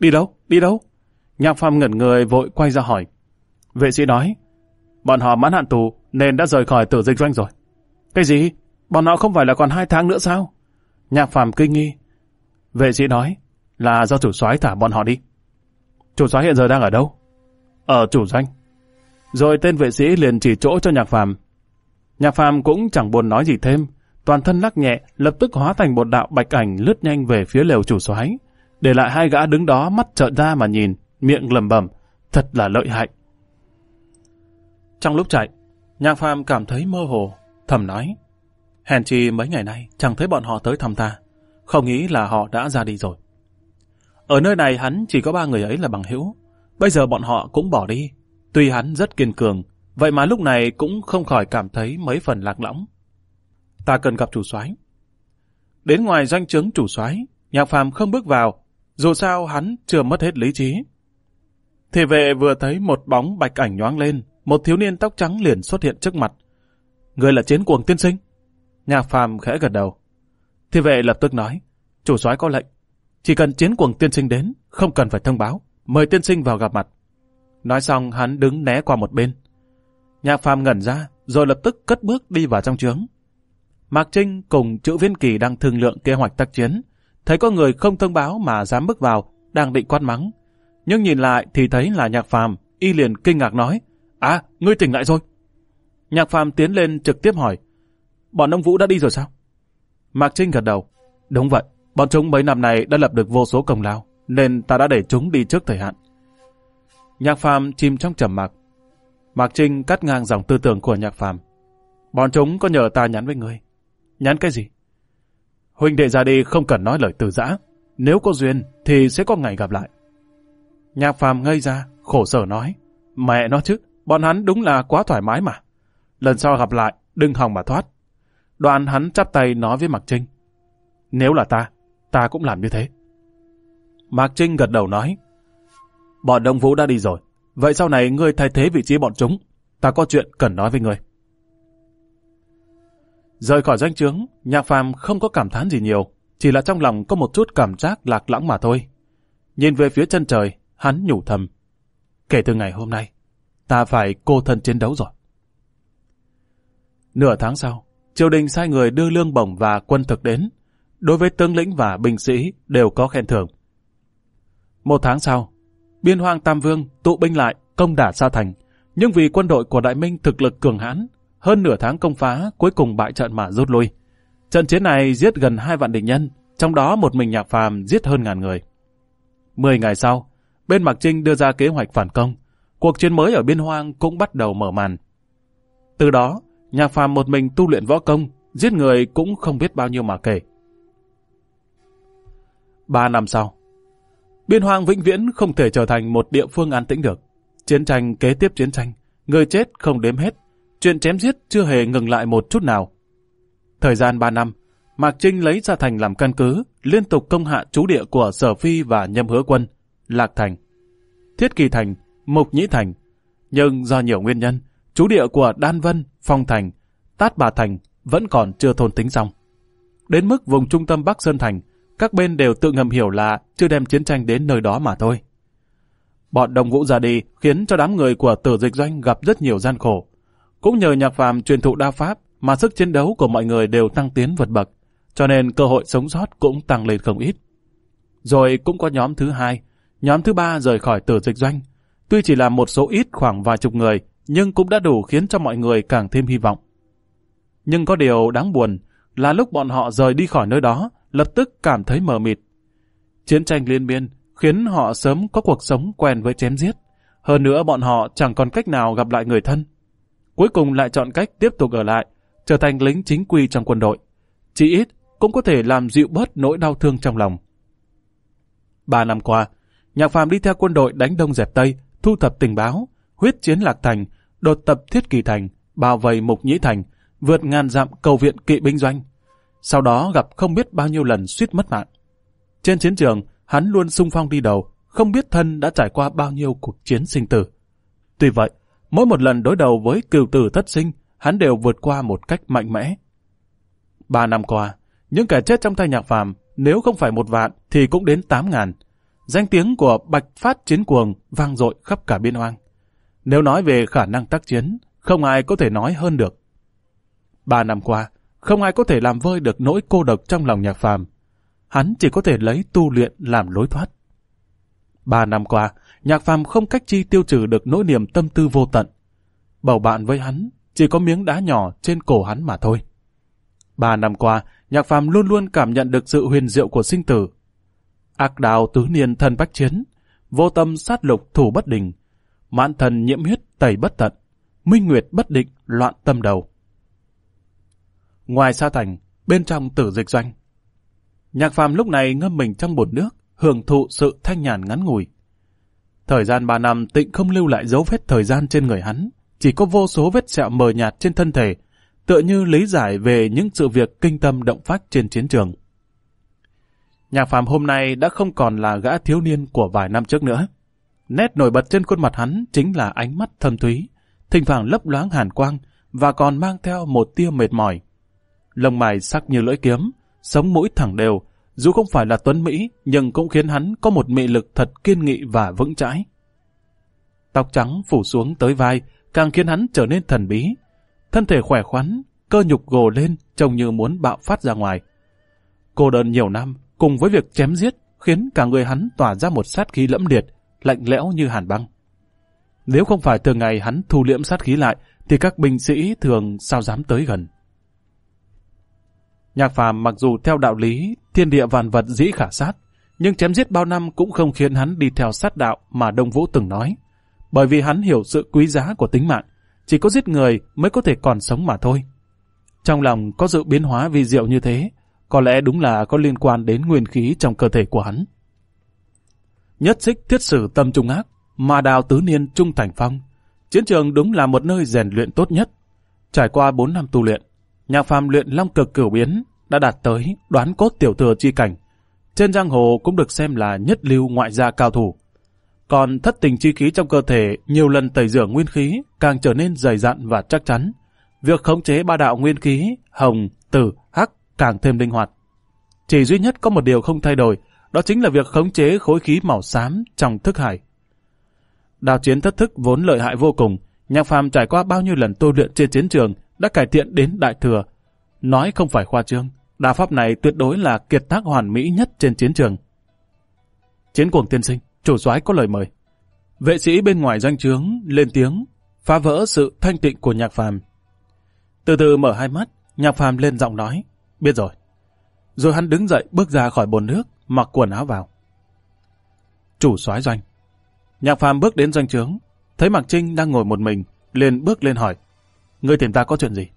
Đi đâu? Đi đâu? Nhạc Phạm ngẩn người vội quay ra hỏi. Vệ sĩ nói, bọn họ mãn hạn tù nên đã rời khỏi tử dịch doanh rồi. Cái gì? Bọn họ không phải là còn hai tháng nữa sao? Nhạc phàm kinh nghi. Vệ sĩ nói là do chủ soái thả bọn họ đi. Chủ soái hiện giờ đang ở đâu? Ở chủ danh Rồi tên vệ sĩ liền chỉ chỗ cho nhạc phàm. Nhạc phàm cũng chẳng buồn nói gì thêm. Toàn thân lắc nhẹ, lập tức hóa thành một đạo bạch ảnh lướt nhanh về phía lều chủ soái Để lại hai gã đứng đó mắt trợn ra mà nhìn, miệng lầm bẩm Thật là lợi hại. Trong lúc chạy, nhạc phàm cảm thấy mơ hồ, thầm nói. Hèn chi mấy ngày nay chẳng thấy bọn họ tới thăm ta. Không nghĩ là họ đã ra đi rồi. Ở nơi này hắn chỉ có ba người ấy là bằng hữu. Bây giờ bọn họ cũng bỏ đi. Tuy hắn rất kiên cường, vậy mà lúc này cũng không khỏi cảm thấy mấy phần lạc lõng. Ta cần gặp chủ soái. Đến ngoài danh chứng chủ soái, Nhạc Phàm không bước vào, dù sao hắn chưa mất hết lý trí. Thì vệ vừa thấy một bóng bạch ảnh nhoáng lên, một thiếu niên tóc trắng liền xuất hiện trước mặt. Người là chiến cuồng tiên sinh. Nhạc phàm khẽ gật đầu. Thì vệ lập tức nói, chủ soái có lệnh. Chỉ cần chiến cuồng tiên sinh đến, không cần phải thông báo, mời tiên sinh vào gặp mặt. Nói xong hắn đứng né qua một bên. Nhạc phàm ngẩn ra, rồi lập tức cất bước đi vào trong trướng. Mạc Trinh cùng chữ viên kỳ đang thương lượng kế hoạch tác chiến. Thấy có người không thông báo mà dám bước vào, đang định quát mắng. Nhưng nhìn lại thì thấy là nhạc phàm, y liền kinh ngạc nói. À, ngươi tỉnh lại rồi. Nhạc phàm tiến lên trực tiếp hỏi bọn ông Vũ đã đi rồi sao? Mạc Trinh gật đầu. Đúng vậy, bọn chúng mấy năm này đã lập được vô số công lao, nên ta đã để chúng đi trước thời hạn. Nhạc Phàm chìm trong trầm mặc. Mạc Trinh cắt ngang dòng tư tưởng của Nhạc Phàm. Bọn chúng có nhờ ta nhắn với ngươi. Nhắn cái gì? Huynh đệ ra đi không cần nói lời từ giã. Nếu có duyên thì sẽ có ngày gặp lại. Nhạc Phàm ngây ra, khổ sở nói. Mẹ nó chứ, bọn hắn đúng là quá thoải mái mà. Lần sau gặp lại, đừng hòng mà thoát đoàn hắn chắp tay nói với Mạc Trinh. Nếu là ta, ta cũng làm như thế. Mạc Trinh gật đầu nói. Bọn Đông Vũ đã đi rồi. Vậy sau này ngươi thay thế vị trí bọn chúng. Ta có chuyện cần nói với ngươi. Rời khỏi danh trướng, Nhạc Phàm không có cảm thán gì nhiều. Chỉ là trong lòng có một chút cảm giác lạc lõng mà thôi. Nhìn về phía chân trời, hắn nhủ thầm. Kể từ ngày hôm nay, ta phải cô thân chiến đấu rồi. Nửa tháng sau, triều đình sai người đưa lương bổng và quân thực đến. Đối với tướng lĩnh và binh sĩ đều có khen thưởng. Một tháng sau, biên hoang Tam Vương tụ binh lại, công đả xa Thành. Nhưng vì quân đội của Đại Minh thực lực cường hãn, hơn nửa tháng công phá cuối cùng bại trận mà rút lui. Trận chiến này giết gần hai vạn địch nhân, trong đó một mình nhạc phàm giết hơn ngàn người. Mười ngày sau, bên Mạc Trinh đưa ra kế hoạch phản công. Cuộc chiến mới ở Biên Hoang cũng bắt đầu mở màn. Từ đó, nhà phàm một mình tu luyện võ công, giết người cũng không biết bao nhiêu mà kể. Ba năm sau, biên hoang vĩnh viễn không thể trở thành một địa phương an tĩnh được. Chiến tranh kế tiếp chiến tranh, người chết không đếm hết, chuyện chém giết chưa hề ngừng lại một chút nào. Thời gian ba năm, Mạc Trinh lấy ra thành làm căn cứ, liên tục công hạ chú địa của Sở Phi và Nhâm Hứa Quân, Lạc Thành, Thiết Kỳ Thành, mục Nhĩ Thành. Nhưng do nhiều nguyên nhân, chú địa của Đan Vân Phong Thành, Tát Bà Thành vẫn còn chưa thôn tính xong. Đến mức vùng trung tâm Bắc Sơn Thành, các bên đều tự ngầm hiểu là chưa đem chiến tranh đến nơi đó mà thôi. Bọn đồng ngũ ra đi khiến cho đám người của tử dịch doanh gặp rất nhiều gian khổ. Cũng nhờ nhạc phàm truyền thụ đa pháp mà sức chiến đấu của mọi người đều tăng tiến vượt bậc, cho nên cơ hội sống sót cũng tăng lên không ít. Rồi cũng có nhóm thứ hai, nhóm thứ ba rời khỏi tử dịch doanh. Tuy chỉ là một số ít khoảng vài chục người, nhưng cũng đã đủ khiến cho mọi người càng thêm hy vọng. Nhưng có điều đáng buồn là lúc bọn họ rời đi khỏi nơi đó, lập tức cảm thấy mờ mịt. Chiến tranh liên miên khiến họ sớm có cuộc sống quen với chém giết. Hơn nữa bọn họ chẳng còn cách nào gặp lại người thân. Cuối cùng lại chọn cách tiếp tục ở lại, trở thành lính chính quy trong quân đội. Chỉ ít cũng có thể làm dịu bớt nỗi đau thương trong lòng. Ba năm qua, Nhạc Phàm đi theo quân đội đánh Đông dẹp Tây, thu thập tình báo, huyết chiến Lạc Thành, đột tập Thiết Kỳ Thành, bao vây Mục Nhĩ Thành, vượt ngàn dặm cầu viện kỵ binh doanh. Sau đó gặp không biết bao nhiêu lần suýt mất mạng. Trên chiến trường, hắn luôn sung phong đi đầu, không biết thân đã trải qua bao nhiêu cuộc chiến sinh tử. Tuy vậy, mỗi một lần đối đầu với cựu tử thất sinh, hắn đều vượt qua một cách mạnh mẽ. Ba năm qua, những kẻ chết trong tay nhạc phàm, nếu không phải một vạn thì cũng đến tám ngàn. Danh tiếng của Bạch Phát Chiến Cuồng vang dội khắp cả biên hoang. Nếu nói về khả năng tác chiến, không ai có thể nói hơn được. Ba năm qua, không ai có thể làm vơi được nỗi cô độc trong lòng nhạc phàm. Hắn chỉ có thể lấy tu luyện làm lối thoát. Ba năm qua, nhạc phàm không cách chi tiêu trừ được nỗi niềm tâm tư vô tận. Bầu bạn với hắn chỉ có miếng đá nhỏ trên cổ hắn mà thôi. Ba năm qua, nhạc phàm luôn luôn cảm nhận được sự huyền diệu của sinh tử. Ác đào tứ niên thân bách chiến, vô tâm sát lục thủ bất đình, mạn thần nhiễm huyết tẩy bất tận, minh nguyệt bất định loạn tâm đầu. Ngoài xa thành, bên trong tử dịch doanh, nhạc phàm lúc này ngâm mình trong bồn nước, hưởng thụ sự thanh nhàn ngắn ngủi. Thời gian ba năm tịnh không lưu lại dấu vết thời gian trên người hắn, chỉ có vô số vết sẹo mờ nhạt trên thân thể, tựa như lý giải về những sự việc kinh tâm động phách trên chiến trường. Nhạc phàm hôm nay đã không còn là gã thiếu niên của vài năm trước nữa. Nét nổi bật trên khuôn mặt hắn chính là ánh mắt thâm thúy, thỉnh thoảng lấp loáng hàn quang và còn mang theo một tia mệt mỏi. Lông mày sắc như lưỡi kiếm, sống mũi thẳng đều, dù không phải là tuấn Mỹ nhưng cũng khiến hắn có một mị lực thật kiên nghị và vững chãi. Tóc trắng phủ xuống tới vai càng khiến hắn trở nên thần bí. Thân thể khỏe khoắn, cơ nhục gồ lên trông như muốn bạo phát ra ngoài. Cô đơn nhiều năm cùng với việc chém giết khiến cả người hắn tỏa ra một sát khí lẫm liệt, lạnh lẽo như hàn băng. Nếu không phải thường ngày hắn thu liễm sát khí lại, thì các binh sĩ thường sao dám tới gần. Nhạc phàm mặc dù theo đạo lý, thiên địa vạn vật dĩ khả sát, nhưng chém giết bao năm cũng không khiến hắn đi theo sát đạo mà Đông Vũ từng nói. Bởi vì hắn hiểu sự quý giá của tính mạng, chỉ có giết người mới có thể còn sống mà thôi. Trong lòng có sự biến hóa vi diệu như thế, có lẽ đúng là có liên quan đến nguyên khí trong cơ thể của hắn nhất xích thiết sử tâm trung ác, mà đào tứ niên trung thành phong. Chiến trường đúng là một nơi rèn luyện tốt nhất. Trải qua 4 năm tu luyện, nhạc phàm luyện long cực cửu biến đã đạt tới đoán cốt tiểu thừa chi cảnh. Trên giang hồ cũng được xem là nhất lưu ngoại gia cao thủ. Còn thất tình chi khí trong cơ thể nhiều lần tẩy rửa nguyên khí càng trở nên dày dặn và chắc chắn. Việc khống chế ba đạo nguyên khí, hồng, tử, hắc càng thêm linh hoạt. Chỉ duy nhất có một điều không thay đổi đó chính là việc khống chế khối khí màu xám trong thức hải. Đào chiến thất thức vốn lợi hại vô cùng, nhạc phàm trải qua bao nhiêu lần tôi luyện trên chiến trường đã cải thiện đến đại thừa. Nói không phải khoa trương, đà pháp này tuyệt đối là kiệt tác hoàn mỹ nhất trên chiến trường. Chiến cuồng tiên sinh, chủ soái có lời mời. Vệ sĩ bên ngoài danh trướng lên tiếng, phá vỡ sự thanh tịnh của nhạc phàm. Từ từ mở hai mắt, nhạc phàm lên giọng nói, biết rồi, rồi hắn đứng dậy bước ra khỏi bồn nước, mặc quần áo vào. Chủ soái doanh. Nhạc phàm bước đến doanh trướng, thấy Mạc Trinh đang ngồi một mình, liền bước lên hỏi. Người tìm ta có chuyện gì?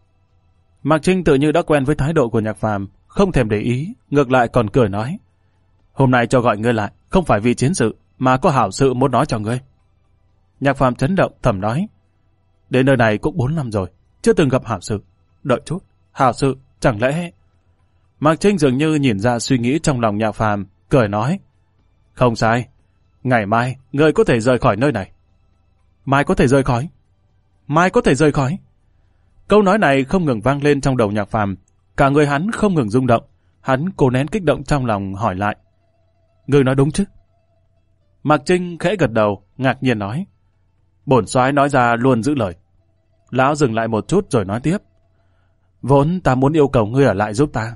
Mạc Trinh tự như đã quen với thái độ của nhạc phàm, không thèm để ý, ngược lại còn cười nói. Hôm nay cho gọi ngươi lại, không phải vì chiến sự, mà có hảo sự muốn nói cho ngươi. Nhạc phàm chấn động thầm nói. Đến nơi này cũng 4 năm rồi, chưa từng gặp hảo sự. Đợi chút, hảo sự, chẳng lẽ Mạc Trinh dường như nhìn ra suy nghĩ trong lòng nhà phàm, cười nói. Không sai, ngày mai người có thể rời khỏi nơi này. Mai có thể rời khỏi. Mai có thể rời khỏi. Câu nói này không ngừng vang lên trong đầu nhạc phàm. Cả người hắn không ngừng rung động. Hắn cố nén kích động trong lòng hỏi lại. Người nói đúng chứ? Mạc Trinh khẽ gật đầu, ngạc nhiên nói. Bổn soái nói ra luôn giữ lời. Lão dừng lại một chút rồi nói tiếp. Vốn ta muốn yêu cầu ngươi ở lại giúp ta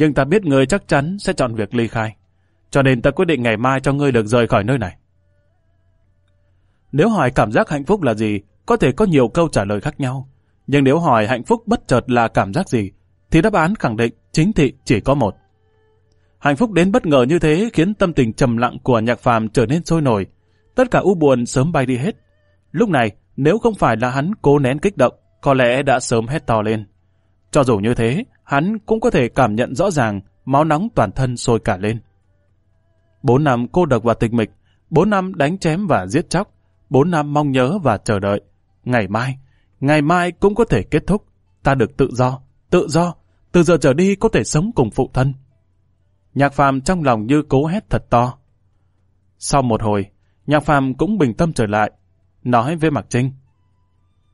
nhưng ta biết ngươi chắc chắn sẽ chọn việc ly khai. Cho nên ta quyết định ngày mai cho ngươi được rời khỏi nơi này. Nếu hỏi cảm giác hạnh phúc là gì, có thể có nhiều câu trả lời khác nhau. Nhưng nếu hỏi hạnh phúc bất chợt là cảm giác gì, thì đáp án khẳng định chính thị chỉ có một. Hạnh phúc đến bất ngờ như thế khiến tâm tình trầm lặng của nhạc phàm trở nên sôi nổi. Tất cả u buồn sớm bay đi hết. Lúc này, nếu không phải là hắn cố nén kích động, có lẽ đã sớm hét to lên. Cho dù như thế, hắn cũng có thể cảm nhận rõ ràng máu nóng toàn thân sôi cả lên. Bốn năm cô độc và tịch mịch, bốn năm đánh chém và giết chóc, bốn năm mong nhớ và chờ đợi. Ngày mai, ngày mai cũng có thể kết thúc. Ta được tự do, tự do, từ giờ trở đi có thể sống cùng phụ thân. Nhạc phàm trong lòng như cố hét thật to. Sau một hồi, nhạc phàm cũng bình tâm trở lại, nói với Mạc Trinh.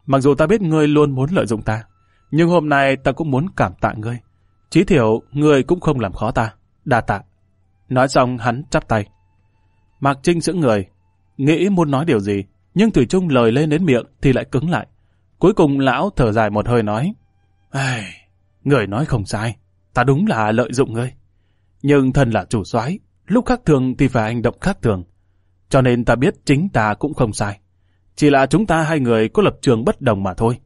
Mặc dù ta biết ngươi luôn muốn lợi dụng ta, nhưng hôm nay ta cũng muốn cảm tạ ngươi. Chí thiểu, ngươi cũng không làm khó ta. Đà tạ. Nói xong hắn chắp tay. Mạc Trinh sững người, nghĩ muốn nói điều gì, nhưng Thủy chung lời lên đến miệng thì lại cứng lại. Cuối cùng lão thở dài một hơi nói, Ai, người nói không sai, ta đúng là lợi dụng ngươi. Nhưng thần là chủ soái, lúc khác thường thì phải hành động khác thường. Cho nên ta biết chính ta cũng không sai. Chỉ là chúng ta hai người có lập trường bất đồng mà thôi.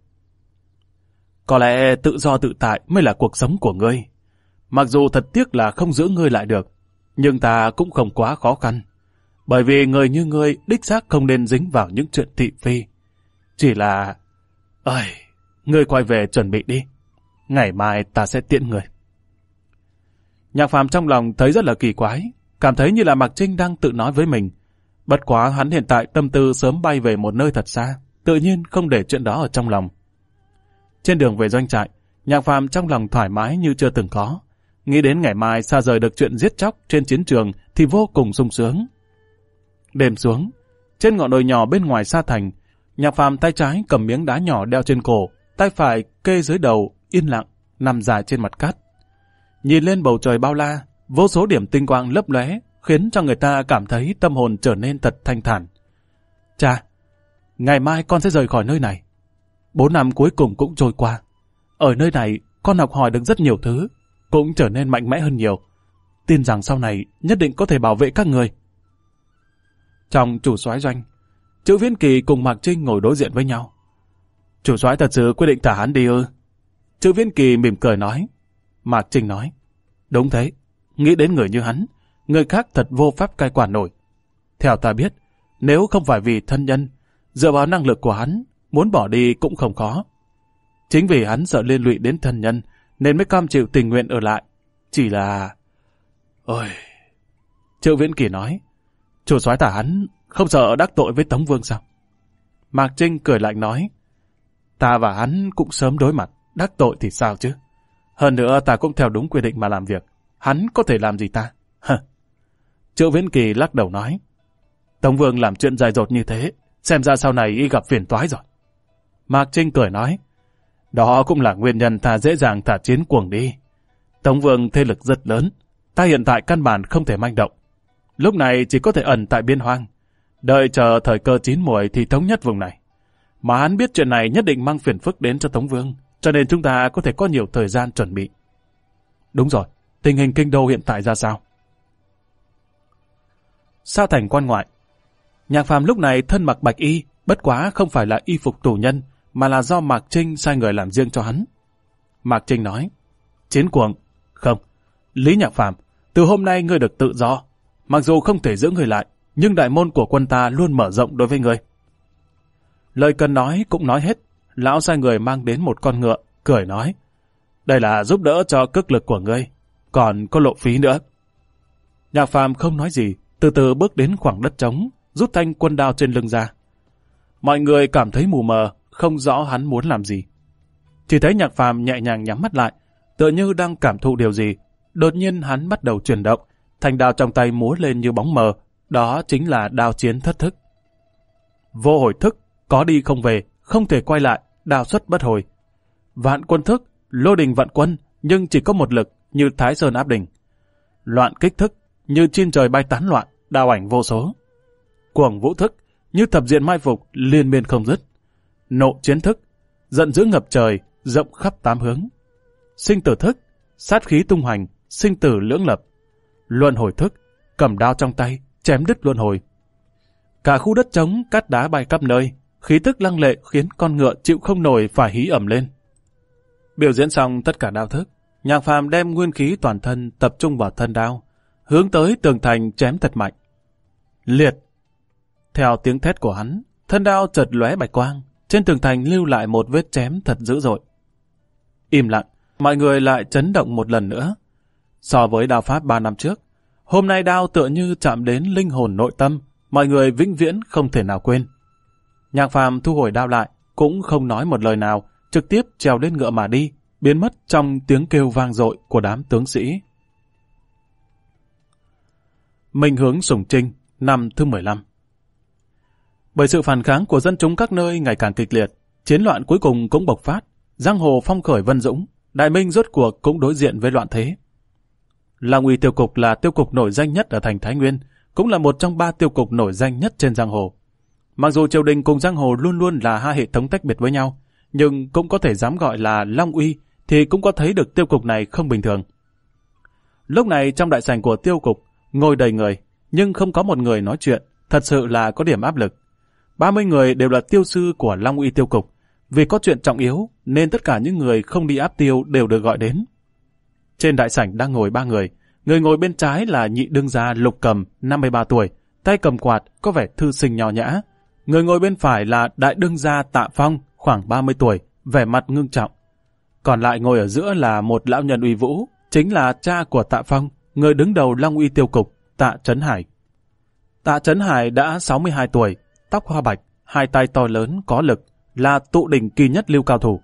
Có lẽ tự do tự tại mới là cuộc sống của ngươi. Mặc dù thật tiếc là không giữ ngươi lại được, nhưng ta cũng không quá khó khăn. Bởi vì người như ngươi đích xác không nên dính vào những chuyện thị phi. Chỉ là... Ơi, ngươi quay về chuẩn bị đi. Ngày mai ta sẽ tiễn người. Nhạc phàm trong lòng thấy rất là kỳ quái, cảm thấy như là Mạc Trinh đang tự nói với mình. Bất quá hắn hiện tại tâm tư sớm bay về một nơi thật xa, tự nhiên không để chuyện đó ở trong lòng. Trên đường về doanh trại, Nhạc Phàm trong lòng thoải mái như chưa từng có. Nghĩ đến ngày mai xa rời được chuyện giết chóc trên chiến trường thì vô cùng sung sướng. Đêm xuống, trên ngọn đồi nhỏ bên ngoài xa thành, Nhạc Phàm tay trái cầm miếng đá nhỏ đeo trên cổ, tay phải kê dưới đầu, yên lặng, nằm dài trên mặt cát. Nhìn lên bầu trời bao la, vô số điểm tinh quang lấp lóe khiến cho người ta cảm thấy tâm hồn trở nên thật thanh thản. Cha, ngày mai con sẽ rời khỏi nơi này. Bốn năm cuối cùng cũng trôi qua. Ở nơi này, con học hỏi được rất nhiều thứ, cũng trở nên mạnh mẽ hơn nhiều. Tin rằng sau này nhất định có thể bảo vệ các người. Trong chủ soái doanh, Chữ viên Kỳ cùng Mạc Trinh ngồi đối diện với nhau. Chủ soái thật sự quyết định thả hắn đi ư? Chữ viên Kỳ mỉm cười nói. Mạc Trinh nói. Đúng thế, nghĩ đến người như hắn, người khác thật vô pháp cai quản nổi. Theo ta biết, nếu không phải vì thân nhân, dựa vào năng lực của hắn muốn bỏ đi cũng không khó. Chính vì hắn sợ liên lụy đến thân nhân, nên mới cam chịu tình nguyện ở lại. Chỉ là... Ôi... Triệu Viễn Kỳ nói, chủ soái tả hắn không sợ đắc tội với Tống Vương sao? Mạc Trinh cười lạnh nói, ta và hắn cũng sớm đối mặt, đắc tội thì sao chứ? Hơn nữa ta cũng theo đúng quy định mà làm việc, hắn có thể làm gì ta? Hờ. (laughs) Triệu Viễn Kỳ lắc đầu nói, Tống Vương làm chuyện dài dột như thế, xem ra sau này y gặp phiền toái rồi. Mạc Trinh cười nói, đó cũng là nguyên nhân ta dễ dàng thả chiến cuồng đi. Tống Vương thế lực rất lớn, ta hiện tại căn bản không thể manh động. Lúc này chỉ có thể ẩn tại biên hoang, đợi chờ thời cơ chín muồi thì thống nhất vùng này. Mà hắn biết chuyện này nhất định mang phiền phức đến cho Tống Vương, cho nên chúng ta có thể có nhiều thời gian chuẩn bị. Đúng rồi, tình hình kinh đô hiện tại ra sao? Sa thành quan ngoại Nhạc phàm lúc này thân mặc bạch y, bất quá không phải là y phục tù nhân, mà là do Mạc Trinh sai người làm riêng cho hắn. Mạc Trinh nói, chiến cuồng, không, Lý Nhạc Phạm, từ hôm nay ngươi được tự do, mặc dù không thể giữ người lại, nhưng đại môn của quân ta luôn mở rộng đối với ngươi. Lời cần nói cũng nói hết, lão sai người mang đến một con ngựa, cười nói, đây là giúp đỡ cho cước lực của ngươi, còn có lộ phí nữa. Nhạc Phạm không nói gì, từ từ bước đến khoảng đất trống, rút thanh quân đao trên lưng ra. Mọi người cảm thấy mù mờ, không rõ hắn muốn làm gì. Chỉ thấy nhạc phàm nhẹ nhàng nhắm mắt lại, tựa như đang cảm thụ điều gì. Đột nhiên hắn bắt đầu chuyển động, thành đao trong tay múa lên như bóng mờ, đó chính là đao chiến thất thức. Vô hồi thức, có đi không về, không thể quay lại, đao xuất bất hồi. Vạn quân thức, lô đình vạn quân, nhưng chỉ có một lực như thái sơn áp đỉnh. Loạn kích thức, như chim trời bay tán loạn, đào ảnh vô số. Cuồng vũ thức, như thập diện mai phục, liên miên không dứt nộ chiến thức, giận dữ ngập trời, rộng khắp tám hướng. Sinh tử thức, sát khí tung hoành, sinh tử lưỡng lập. Luân hồi thức, cầm đao trong tay, chém đứt luân hồi. Cả khu đất trống, cát đá bay khắp nơi, khí tức lăng lệ khiến con ngựa chịu không nổi phải hí ẩm lên. Biểu diễn xong tất cả đao thức, nhạc phàm đem nguyên khí toàn thân tập trung vào thân đao, hướng tới tường thành chém thật mạnh. Liệt! Theo tiếng thét của hắn, thân đao chợt lóe bạch quang, trên tường thành lưu lại một vết chém thật dữ dội. Im lặng, mọi người lại chấn động một lần nữa. So với đao pháp ba năm trước, hôm nay đao tựa như chạm đến linh hồn nội tâm, mọi người vĩnh viễn không thể nào quên. Nhạc phàm thu hồi đao lại, cũng không nói một lời nào, trực tiếp trèo lên ngựa mà đi, biến mất trong tiếng kêu vang dội của đám tướng sĩ. Minh hướng Sùng Trinh, năm thứ 15 bởi sự phản kháng của dân chúng các nơi ngày càng kịch liệt, chiến loạn cuối cùng cũng bộc phát, giang hồ phong khởi vân dũng, Đại Minh rốt cuộc cũng đối diện với loạn thế. Lang Uy tiêu cục là tiêu cục nổi danh nhất ở thành Thái Nguyên, cũng là một trong ba tiêu cục nổi danh nhất trên giang hồ. Mặc dù triều đình cùng giang hồ luôn luôn là hai hệ thống tách biệt với nhau, nhưng cũng có thể dám gọi là Long Uy thì cũng có thấy được tiêu cục này không bình thường. Lúc này trong đại sảnh của tiêu cục, ngồi đầy người, nhưng không có một người nói chuyện, thật sự là có điểm áp lực. 30 người đều là tiêu sư của Long Uy Tiêu Cục. Vì có chuyện trọng yếu nên tất cả những người không đi áp tiêu đều được gọi đến. Trên đại sảnh đang ngồi ba người. Người ngồi bên trái là nhị đương gia Lục Cầm, 53 tuổi, tay cầm quạt, có vẻ thư sinh nhỏ nhã. Người ngồi bên phải là đại đương gia Tạ Phong, khoảng 30 tuổi, vẻ mặt ngưng trọng. Còn lại ngồi ở giữa là một lão nhân uy vũ, chính là cha của Tạ Phong, người đứng đầu Long Uy Tiêu Cục, Tạ Trấn Hải. Tạ Trấn Hải đã 62 tuổi, tóc hoa bạch, hai tay to lớn có lực, là tụ đỉnh kỳ nhất lưu cao thủ.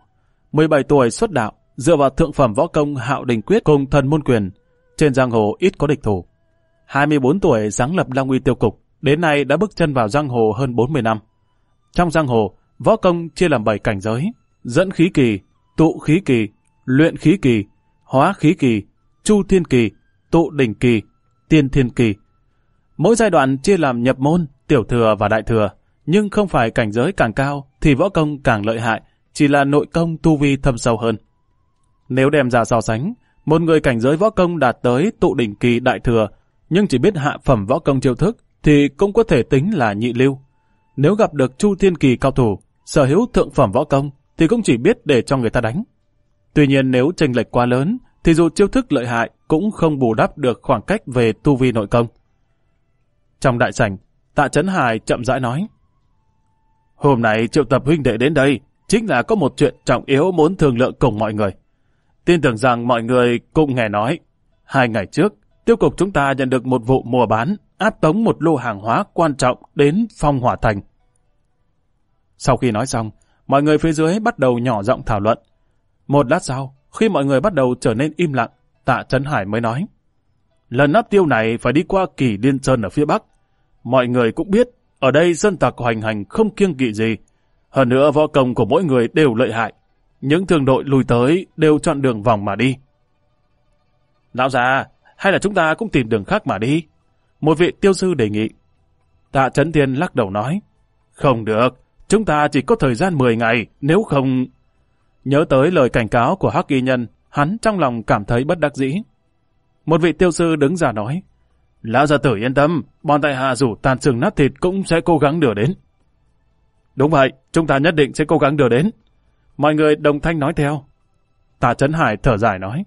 17 tuổi xuất đạo, dựa vào thượng phẩm võ công hạo đình quyết cùng thần môn quyền, trên giang hồ ít có địch thủ. 24 tuổi sáng lập Long Uy tiêu cục, đến nay đã bước chân vào giang hồ hơn 40 năm. Trong giang hồ, võ công chia làm 7 cảnh giới, dẫn khí kỳ, tụ khí kỳ, luyện khí kỳ, hóa khí kỳ, chu thiên kỳ, tụ đỉnh kỳ, tiên thiên kỳ. Mỗi giai đoạn chia làm nhập môn, tiểu thừa và đại thừa nhưng không phải cảnh giới càng cao thì võ công càng lợi hại, chỉ là nội công tu vi thâm sâu hơn. Nếu đem ra so sánh, một người cảnh giới võ công đạt tới tụ đỉnh kỳ đại thừa, nhưng chỉ biết hạ phẩm võ công chiêu thức thì cũng có thể tính là nhị lưu. Nếu gặp được Chu Thiên Kỳ cao thủ, sở hữu thượng phẩm võ công thì cũng chỉ biết để cho người ta đánh. Tuy nhiên nếu chênh lệch quá lớn thì dù chiêu thức lợi hại cũng không bù đắp được khoảng cách về tu vi nội công. Trong đại sảnh, Tạ Trấn Hải chậm rãi nói. Hôm nay triệu tập huynh đệ đến đây, chính là có một chuyện trọng yếu muốn thương lượng cùng mọi người. Tin tưởng rằng mọi người cũng nghe nói. Hai ngày trước, tiêu cục chúng ta nhận được một vụ mua bán, áp tống một lô hàng hóa quan trọng đến phong hỏa thành. Sau khi nói xong, mọi người phía dưới bắt đầu nhỏ giọng thảo luận. Một lát sau, khi mọi người bắt đầu trở nên im lặng, tạ Trấn Hải mới nói. Lần áp tiêu này phải đi qua kỳ Liên Sơn ở phía Bắc. Mọi người cũng biết ở đây dân tộc hoành hành không kiêng kỵ gì. Hơn nữa võ công của mỗi người đều lợi hại. Những thương đội lùi tới đều chọn đường vòng mà đi. Lão già, hay là chúng ta cũng tìm đường khác mà đi? Một vị tiêu sư đề nghị. Tạ Trấn Thiên lắc đầu nói. Không được, chúng ta chỉ có thời gian 10 ngày, nếu không... Nhớ tới lời cảnh cáo của Hắc Y Nhân, hắn trong lòng cảm thấy bất đắc dĩ. Một vị tiêu sư đứng ra nói, Lão gia tử yên tâm, bọn tại hạ dù tàn xương nát thịt cũng sẽ cố gắng đưa đến. Đúng vậy, chúng ta nhất định sẽ cố gắng đưa đến. Mọi người đồng thanh nói theo. Tà Trấn Hải thở dài nói.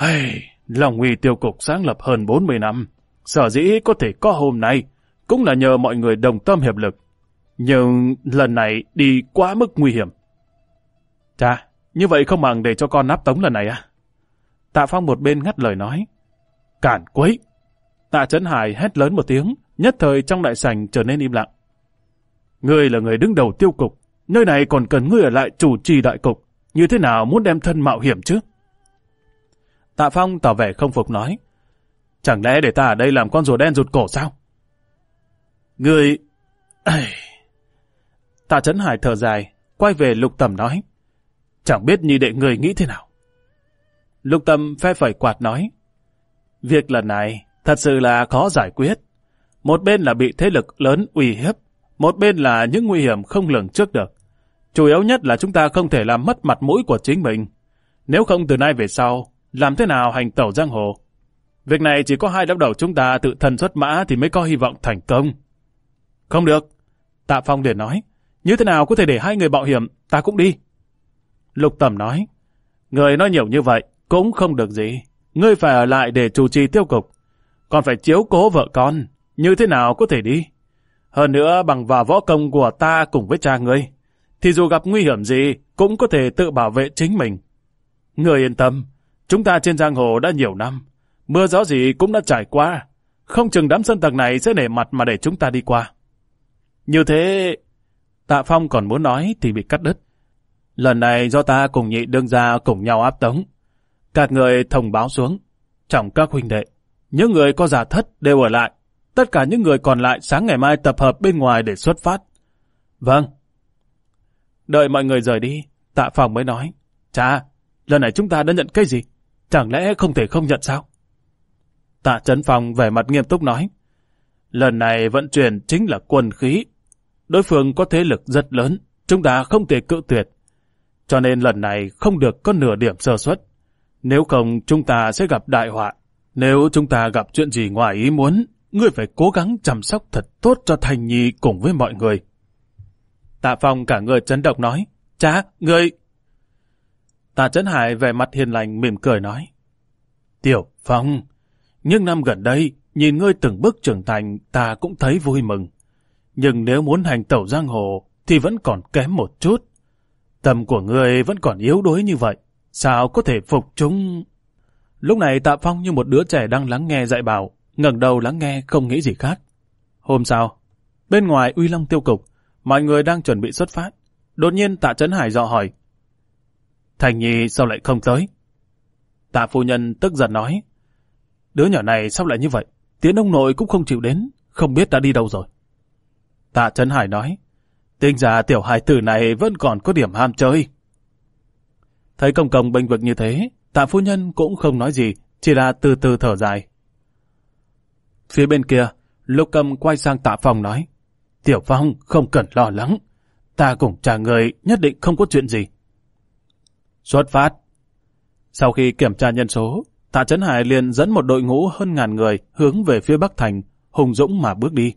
Hey, lòng uy tiêu cục sáng lập hơn 40 năm. Sở dĩ có thể có hôm nay, cũng là nhờ mọi người đồng tâm hiệp lực. Nhưng lần này đi quá mức nguy hiểm. Chà, như vậy không bằng để cho con nắp tống lần này à? Tạ Phong một bên ngắt lời nói. Cản quấy, Tạ Trấn Hải hét lớn một tiếng, nhất thời trong đại sảnh trở nên im lặng. Ngươi là người đứng đầu tiêu cục, nơi này còn cần ngươi ở lại chủ trì đại cục, như thế nào muốn đem thân mạo hiểm chứ? Tạ Phong tỏ vẻ không phục nói, chẳng lẽ để ta ở đây làm con rùa đen rụt cổ sao? Ngươi... Ai... Tạ Trấn Hải thở dài, quay về lục tầm nói, chẳng biết như đệ người nghĩ thế nào. Lục tầm phe phẩy quạt nói, việc lần này Thật sự là khó giải quyết. Một bên là bị thế lực lớn uy hiếp, một bên là những nguy hiểm không lường trước được. Chủ yếu nhất là chúng ta không thể làm mất mặt mũi của chính mình. Nếu không từ nay về sau, làm thế nào hành tẩu giang hồ? Việc này chỉ có hai đốc đầu chúng ta tự thân xuất mã thì mới có hy vọng thành công. Không được. Tạ Phong liền nói, như thế nào có thể để hai người bảo hiểm, ta cũng đi. Lục Tầm nói, người nói nhiều như vậy, cũng không được gì. Ngươi phải ở lại để chủ trì tiêu cục còn phải chiếu cố vợ con, như thế nào có thể đi? Hơn nữa bằng và võ công của ta cùng với cha ngươi, thì dù gặp nguy hiểm gì cũng có thể tự bảo vệ chính mình. người yên tâm, chúng ta trên giang hồ đã nhiều năm, mưa gió gì cũng đã trải qua, không chừng đám sân tặc này sẽ nể mặt mà để chúng ta đi qua. Như thế, Tạ Phong còn muốn nói thì bị cắt đứt. Lần này do ta cùng nhị đương gia cùng nhau áp tống. Các người thông báo xuống, trọng các huynh đệ. Những người có giả thất đều ở lại. Tất cả những người còn lại sáng ngày mai tập hợp bên ngoài để xuất phát. Vâng. Đợi mọi người rời đi, tạ phòng mới nói. Cha, lần này chúng ta đã nhận cái gì? Chẳng lẽ không thể không nhận sao? Tạ Trấn Phong vẻ mặt nghiêm túc nói. Lần này vận chuyển chính là quân khí. Đối phương có thế lực rất lớn, chúng ta không thể cự tuyệt. Cho nên lần này không được có nửa điểm sơ suất. Nếu không chúng ta sẽ gặp đại họa. Nếu chúng ta gặp chuyện gì ngoài ý muốn, ngươi phải cố gắng chăm sóc thật tốt cho Thành Nhi cùng với mọi người. Tạ Phong cả người chấn động nói, Cha, ngươi... Tạ Trấn Hải vẻ mặt hiền lành mỉm cười nói, Tiểu Phong, những năm gần đây, nhìn ngươi từng bước trưởng thành, ta cũng thấy vui mừng. Nhưng nếu muốn hành tẩu giang hồ, thì vẫn còn kém một chút. Tâm của ngươi vẫn còn yếu đuối như vậy, sao có thể phục chúng... Lúc này Tạ Phong như một đứa trẻ đang lắng nghe dạy bảo, ngẩng đầu lắng nghe không nghĩ gì khác. Hôm sau, bên ngoài Uy Long tiêu cục, mọi người đang chuẩn bị xuất phát. Đột nhiên Tạ Trấn Hải dò hỏi. Thành Nhi sao lại không tới? Tạ phu nhân tức giận nói. Đứa nhỏ này sao lại như vậy? Tiến ông nội cũng không chịu đến, không biết đã đi đâu rồi. Tạ Trấn Hải nói. Tinh ra tiểu hải tử này vẫn còn có điểm ham chơi. Thấy công công bênh vực như thế, Tạ phu nhân cũng không nói gì, chỉ là từ từ thở dài. Phía bên kia, Lục Cầm quay sang Tạ Phong nói, Tiểu Phong không cần lo lắng, ta cũng trả người nhất định không có chuyện gì. Xuất phát. Sau khi kiểm tra nhân số, Tạ Trấn Hải liền dẫn một đội ngũ hơn ngàn người hướng về phía Bắc Thành, hùng dũng mà bước đi.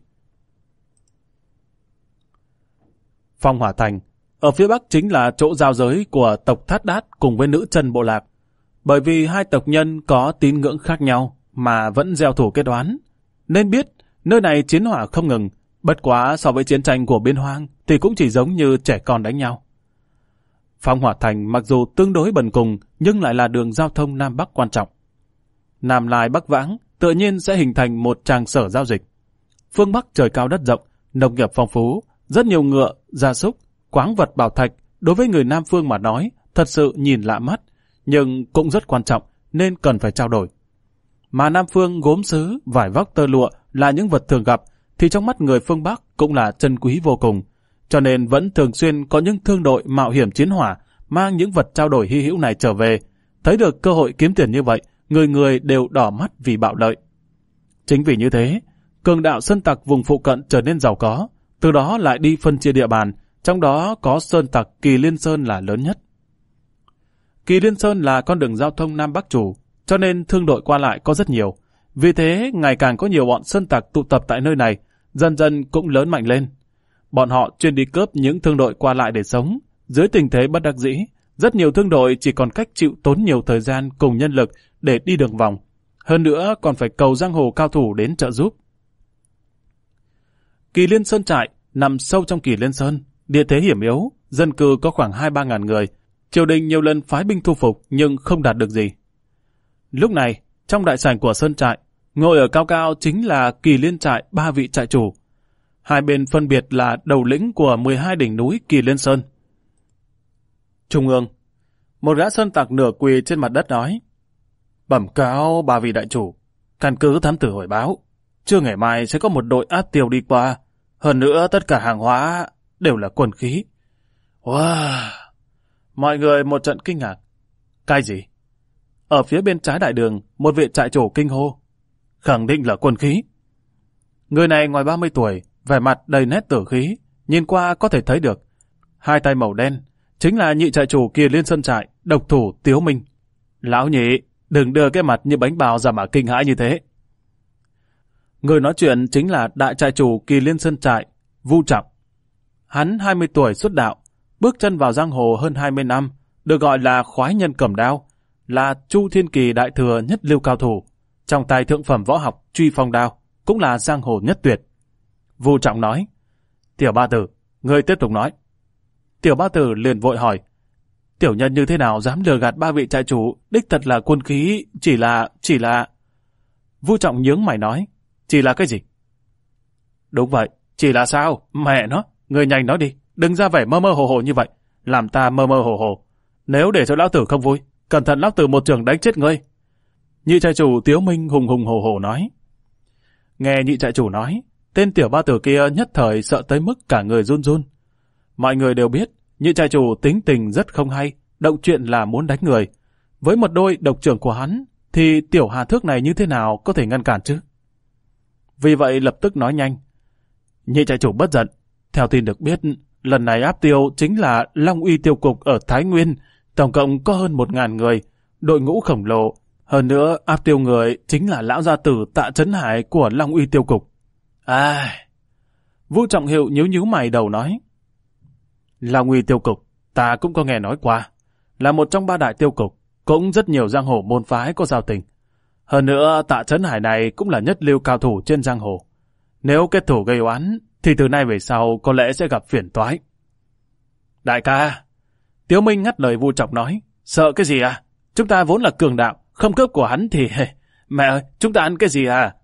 Phong Hỏa Thành, ở phía Bắc chính là chỗ giao giới của tộc Thát Đát cùng với nữ chân bộ lạc. Bởi vì hai tộc nhân có tín ngưỡng khác nhau mà vẫn gieo thủ kết đoán. Nên biết, nơi này chiến hỏa không ngừng, bất quá so với chiến tranh của biên hoang thì cũng chỉ giống như trẻ con đánh nhau. Phong Hỏa Thành mặc dù tương đối bần cùng nhưng lại là đường giao thông Nam Bắc quan trọng. Nam Lai Bắc Vãng tự nhiên sẽ hình thành một trang sở giao dịch. Phương Bắc trời cao đất rộng, nông nghiệp phong phú, rất nhiều ngựa, gia súc, quáng vật bảo thạch đối với người Nam Phương mà nói thật sự nhìn lạ mắt, nhưng cũng rất quan trọng nên cần phải trao đổi. Mà Nam Phương gốm sứ, vải vóc tơ lụa là những vật thường gặp thì trong mắt người phương Bắc cũng là chân quý vô cùng. Cho nên vẫn thường xuyên có những thương đội mạo hiểm chiến hỏa mang những vật trao đổi hy hữu này trở về. Thấy được cơ hội kiếm tiền như vậy, người người đều đỏ mắt vì bạo lợi. Chính vì như thế, cường đạo sơn tặc vùng phụ cận trở nên giàu có, từ đó lại đi phân chia địa bàn, trong đó có sơn tặc kỳ liên sơn là lớn nhất. Kỳ Liên Sơn là con đường giao thông Nam Bắc chủ, cho nên thương đội qua lại có rất nhiều. Vì thế, ngày càng có nhiều bọn sơn tặc tụ tập tại nơi này, dần dần cũng lớn mạnh lên. Bọn họ chuyên đi cướp những thương đội qua lại để sống. Dưới tình thế bất đắc dĩ, rất nhiều thương đội chỉ còn cách chịu tốn nhiều thời gian cùng nhân lực để đi đường vòng. Hơn nữa còn phải cầu giang hồ cao thủ đến trợ giúp. Kỳ Liên Sơn Trại nằm sâu trong Kỳ Liên Sơn, địa thế hiểm yếu, dân cư có khoảng 2-3 ngàn người, triều đình nhiều lần phái binh thu phục nhưng không đạt được gì. Lúc này, trong đại sảnh của Sơn Trại, ngồi ở cao cao chính là kỳ liên trại ba vị trại chủ. Hai bên phân biệt là đầu lĩnh của 12 đỉnh núi kỳ liên sơn. Trung ương, một gã sơn tạc nửa quỳ trên mặt đất nói, Bẩm cáo ba vị đại chủ, căn cứ thám tử hồi báo, chưa ngày mai sẽ có một đội áp tiêu đi qua, hơn nữa tất cả hàng hóa đều là quần khí. Wow! Mọi người một trận kinh ngạc. Cái gì? Ở phía bên trái đại đường, một vị trại chủ kinh hô. Khẳng định là quân khí. Người này ngoài 30 tuổi, vẻ mặt đầy nét tử khí, nhìn qua có thể thấy được. Hai tay màu đen, chính là nhị trại chủ kia liên sân trại, độc thủ Tiếu Minh. Lão nhị, đừng đưa cái mặt như bánh bao ra mà kinh hãi như thế. Người nói chuyện chính là đại trại chủ kỳ liên sơn trại, Vu Trọng. Hắn 20 tuổi xuất đạo, bước chân vào giang hồ hơn 20 năm, được gọi là khoái nhân cầm đao, là Chu Thiên Kỳ đại thừa nhất lưu cao thủ, trong tay thượng phẩm võ học truy phong đao, cũng là giang hồ nhất tuyệt. Vu Trọng nói, Tiểu Ba Tử, ngươi tiếp tục nói. Tiểu Ba Tử liền vội hỏi, Tiểu nhân như thế nào dám lừa gạt ba vị trại chủ, đích thật là quân khí, chỉ là, chỉ là... Vu Trọng nhướng mày nói, chỉ là cái gì? Đúng vậy, chỉ là sao? Mẹ nó, ngươi nhanh nói đi, đừng ra vẻ mơ mơ hồ hồ như vậy, làm ta mơ mơ hồ hồ. Nếu để cho lão tử không vui, cẩn thận lão tử một trường đánh chết ngươi. Nhị trại chủ Tiếu Minh hùng hùng hồ hồ nói. Nghe nhị trại chủ nói, tên tiểu ba tử kia nhất thời sợ tới mức cả người run run. Mọi người đều biết, nhị trại chủ tính tình rất không hay, động chuyện là muốn đánh người. Với một đôi độc trưởng của hắn, thì tiểu hà thước này như thế nào có thể ngăn cản chứ? Vì vậy lập tức nói nhanh. Nhị trại chủ bất giận, theo tin được biết, Lần này áp tiêu chính là Long Uy tiêu cục ở Thái Nguyên, tổng cộng có hơn 1.000 người, đội ngũ khổng lồ. Hơn nữa, áp tiêu người chính là lão gia tử tạ trấn hải của Long Uy tiêu cục. ai Vũ Trọng Hiệu nhíu nhíu mày đầu nói. Long Uy tiêu cục, ta cũng có nghe nói qua. Là một trong ba đại tiêu cục, cũng rất nhiều giang hồ môn phái có giao tình. Hơn nữa, tạ trấn hải này cũng là nhất lưu cao thủ trên giang hồ. Nếu kết thủ gây oán, thì từ nay về sau có lẽ sẽ gặp phiền toái. Đại ca, Tiếu Minh ngắt lời Vu Trọng nói, sợ cái gì à? Chúng ta vốn là cường đạo, không cướp của hắn thì... Mẹ ơi, chúng ta ăn cái gì à?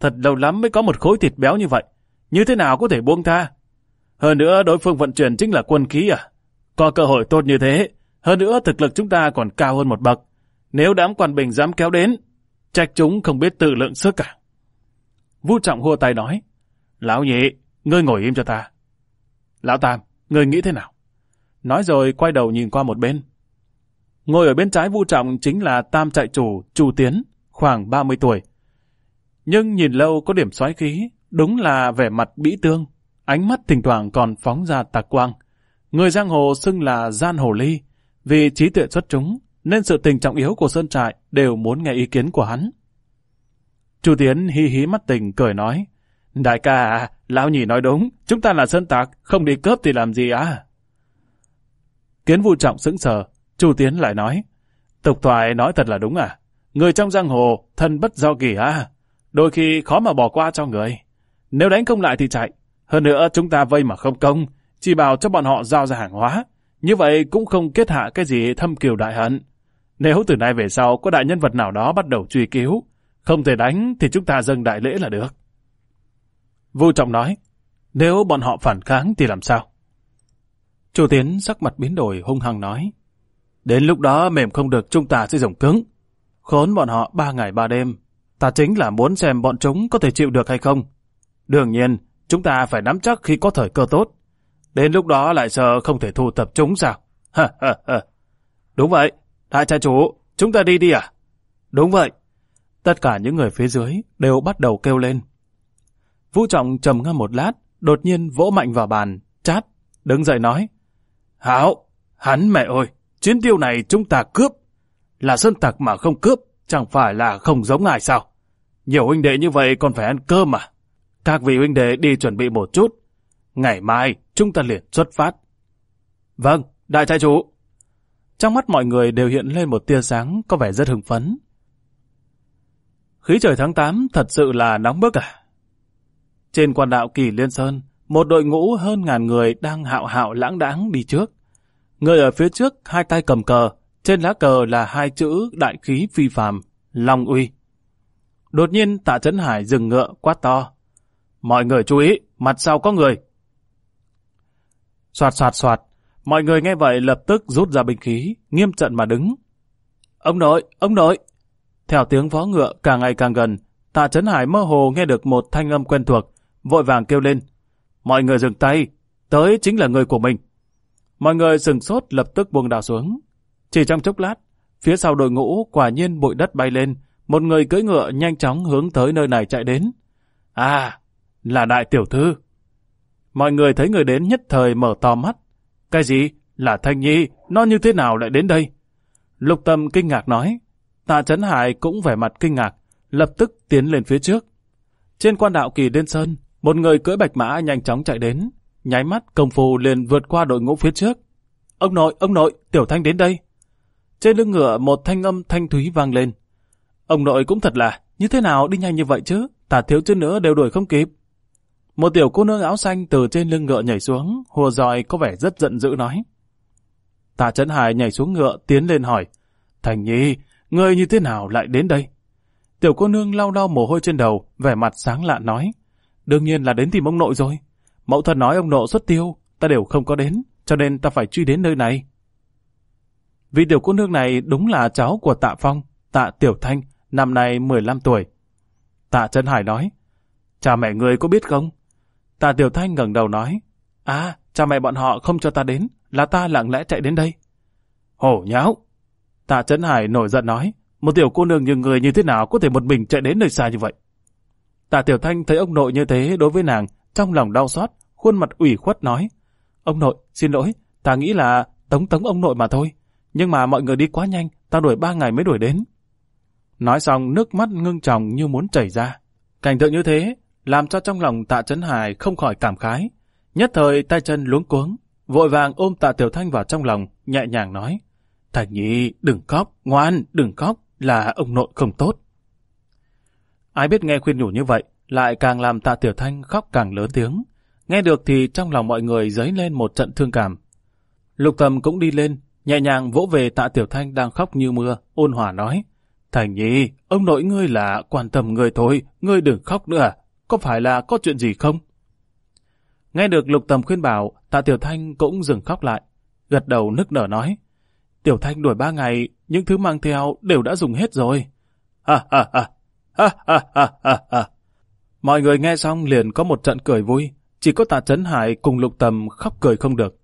Thật lâu lắm mới có một khối thịt béo như vậy. Như thế nào có thể buông tha? Hơn nữa đối phương vận chuyển chính là quân khí à? Có cơ hội tốt như thế. Hơn nữa thực lực chúng ta còn cao hơn một bậc. Nếu đám quan bình dám kéo đến, trách chúng không biết tự lượng sức cả. Vũ Trọng hô tay nói, Lão nhị, Ngươi ngồi im cho ta. Lão Tam, ngươi nghĩ thế nào? Nói rồi quay đầu nhìn qua một bên. Ngồi ở bên trái Vu Trọng chính là Tam trại chủ Chu Tiến, khoảng 30 tuổi. Nhưng nhìn lâu có điểm xoáy khí, đúng là vẻ mặt bĩ tương, ánh mắt thỉnh thoảng còn phóng ra tạc quang. Người giang hồ xưng là gian hồ ly, vì trí tuệ xuất chúng, nên sự tình trọng yếu của Sơn Trại đều muốn nghe ý kiến của hắn. Chu Tiến hi hí mắt tình cười nói, Đại ca à, Lão nhị nói đúng, chúng ta là sân tạc, không đi cướp thì làm gì à? Kiến vụ trọng sững sờ, Chu Tiến lại nói. Tục thoại nói thật là đúng à? Người trong giang hồ, thân bất do kỳ à? Đôi khi khó mà bỏ qua cho người. Nếu đánh không lại thì chạy. Hơn nữa chúng ta vây mà không công, chỉ bảo cho bọn họ giao ra hàng hóa. Như vậy cũng không kết hạ cái gì thâm kiều đại hận. Nếu từ nay về sau có đại nhân vật nào đó bắt đầu truy cứu, không thể đánh thì chúng ta dâng đại lễ là được. Vũ Trọng nói, nếu bọn họ phản kháng thì làm sao? Chu Tiến sắc mặt biến đổi hung hăng nói, đến lúc đó mềm không được chúng ta sẽ dùng cứng. Khốn bọn họ ba ngày ba đêm, ta chính là muốn xem bọn chúng có thể chịu được hay không. Đương nhiên, chúng ta phải nắm chắc khi có thời cơ tốt. Đến lúc đó lại sợ không thể thu tập chúng sao? (laughs) Đúng vậy, đại trai chủ, chúng ta đi đi à? Đúng vậy. Tất cả những người phía dưới đều bắt đầu kêu lên. Vũ Trọng trầm ngâm một lát, đột nhiên vỗ mạnh vào bàn, chát, đứng dậy nói. Hảo, hắn mẹ ơi, chiến tiêu này chúng ta cướp. Là sơn tặc mà không cướp, chẳng phải là không giống ai sao. Nhiều huynh đệ như vậy còn phải ăn cơm mà. Các vị huynh đệ đi chuẩn bị một chút. Ngày mai chúng ta liền xuất phát. Vâng, đại trai chủ. Trong mắt mọi người đều hiện lên một tia sáng có vẻ rất hứng phấn. Khí trời tháng 8 thật sự là nóng bức à. Trên quan đạo Kỳ Liên Sơn, một đội ngũ hơn ngàn người đang hạo hạo lãng đãng đi trước. Người ở phía trước hai tay cầm cờ, trên lá cờ là hai chữ đại khí phi phàm, Long Uy. Đột nhiên tạ Trấn Hải dừng ngựa quát to. Mọi người chú ý, mặt sau có người. Xoạt xoạt xoạt, mọi người nghe vậy lập tức rút ra binh khí, nghiêm trận mà đứng. Ông nội, ông nội! Theo tiếng vó ngựa càng ngày càng gần, tạ Trấn Hải mơ hồ nghe được một thanh âm quen thuộc, vội vàng kêu lên. Mọi người dừng tay, tới chính là người của mình. Mọi người sừng sốt lập tức buông đào xuống. Chỉ trong chốc lát, phía sau đội ngũ quả nhiên bụi đất bay lên, một người cưỡi ngựa nhanh chóng hướng tới nơi này chạy đến. À, là đại tiểu thư. Mọi người thấy người đến nhất thời mở to mắt. Cái gì? Là Thanh Nhi, nó như thế nào lại đến đây? Lục Tâm kinh ngạc nói. Tạ Trấn Hải cũng vẻ mặt kinh ngạc, lập tức tiến lên phía trước. Trên quan đạo kỳ Đen Sơn, một người cưỡi bạch mã nhanh chóng chạy đến, nháy mắt công phu liền vượt qua đội ngũ phía trước. Ông nội, ông nội, Tiểu Thanh đến đây. Trên lưng ngựa một thanh âm thanh thúy vang lên. Ông nội cũng thật là, như thế nào đi nhanh như vậy chứ, tả thiếu chứ nữa đều đuổi không kịp. Một tiểu cô nương áo xanh từ trên lưng ngựa nhảy xuống, hùa dòi có vẻ rất giận dữ nói. Tà Trấn Hải nhảy xuống ngựa tiến lên hỏi, Thành Nhi, ngươi như thế nào lại đến đây? Tiểu cô nương lau lau mồ hôi trên đầu, vẻ mặt sáng lạ nói. Đương nhiên là đến tìm ông nội rồi. Mẫu thân nói ông nội xuất tiêu, ta đều không có đến, cho nên ta phải truy đến nơi này. Vì tiểu cô nương này đúng là cháu của Tạ Phong, Tạ Tiểu Thanh, năm nay 15 tuổi. Tạ Trân Hải nói, cha mẹ người có biết không? Tạ Tiểu Thanh ngẩng đầu nói, à, cha mẹ bọn họ không cho ta đến, là ta lặng lẽ chạy đến đây. Hổ nháo! Tạ Trấn Hải nổi giận nói, một tiểu cô nương như người như thế nào có thể một mình chạy đến nơi xa như vậy? Tạ Tiểu Thanh thấy ông nội như thế đối với nàng, trong lòng đau xót, khuôn mặt ủy khuất nói. Ông nội, xin lỗi, ta nghĩ là tống tống ông nội mà thôi. Nhưng mà mọi người đi quá nhanh, ta đuổi ba ngày mới đuổi đến. Nói xong nước mắt ngưng tròng như muốn chảy ra. Cảnh tượng như thế, làm cho trong lòng tạ Trấn Hải không khỏi cảm khái. Nhất thời tay chân luống cuống, vội vàng ôm tạ Tiểu Thanh vào trong lòng, nhẹ nhàng nói. Thành Nhi, đừng khóc, ngoan, đừng khóc, là ông nội không tốt. Ai biết nghe khuyên nhủ như vậy, lại càng làm tạ Tiểu Thanh khóc càng lớn tiếng. Nghe được thì trong lòng mọi người dấy lên một trận thương cảm. Lục Tầm cũng đi lên, nhẹ nhàng vỗ về tạ Tiểu Thanh đang khóc như mưa, ôn hòa nói. Thành Nhi, ông nội ngươi là quan tâm ngươi thôi, ngươi đừng khóc nữa, có phải là có chuyện gì không? Nghe được Lục Tầm khuyên bảo, tạ Tiểu Thanh cũng dừng khóc lại, gật đầu nức nở nói. Tiểu Thanh đuổi ba ngày, những thứ mang theo đều đã dùng hết rồi. À à à, ha ha ha ha ha. Mọi người nghe xong liền có một trận cười vui, chỉ có tạ Trấn Hải cùng lục tầm khóc cười không được.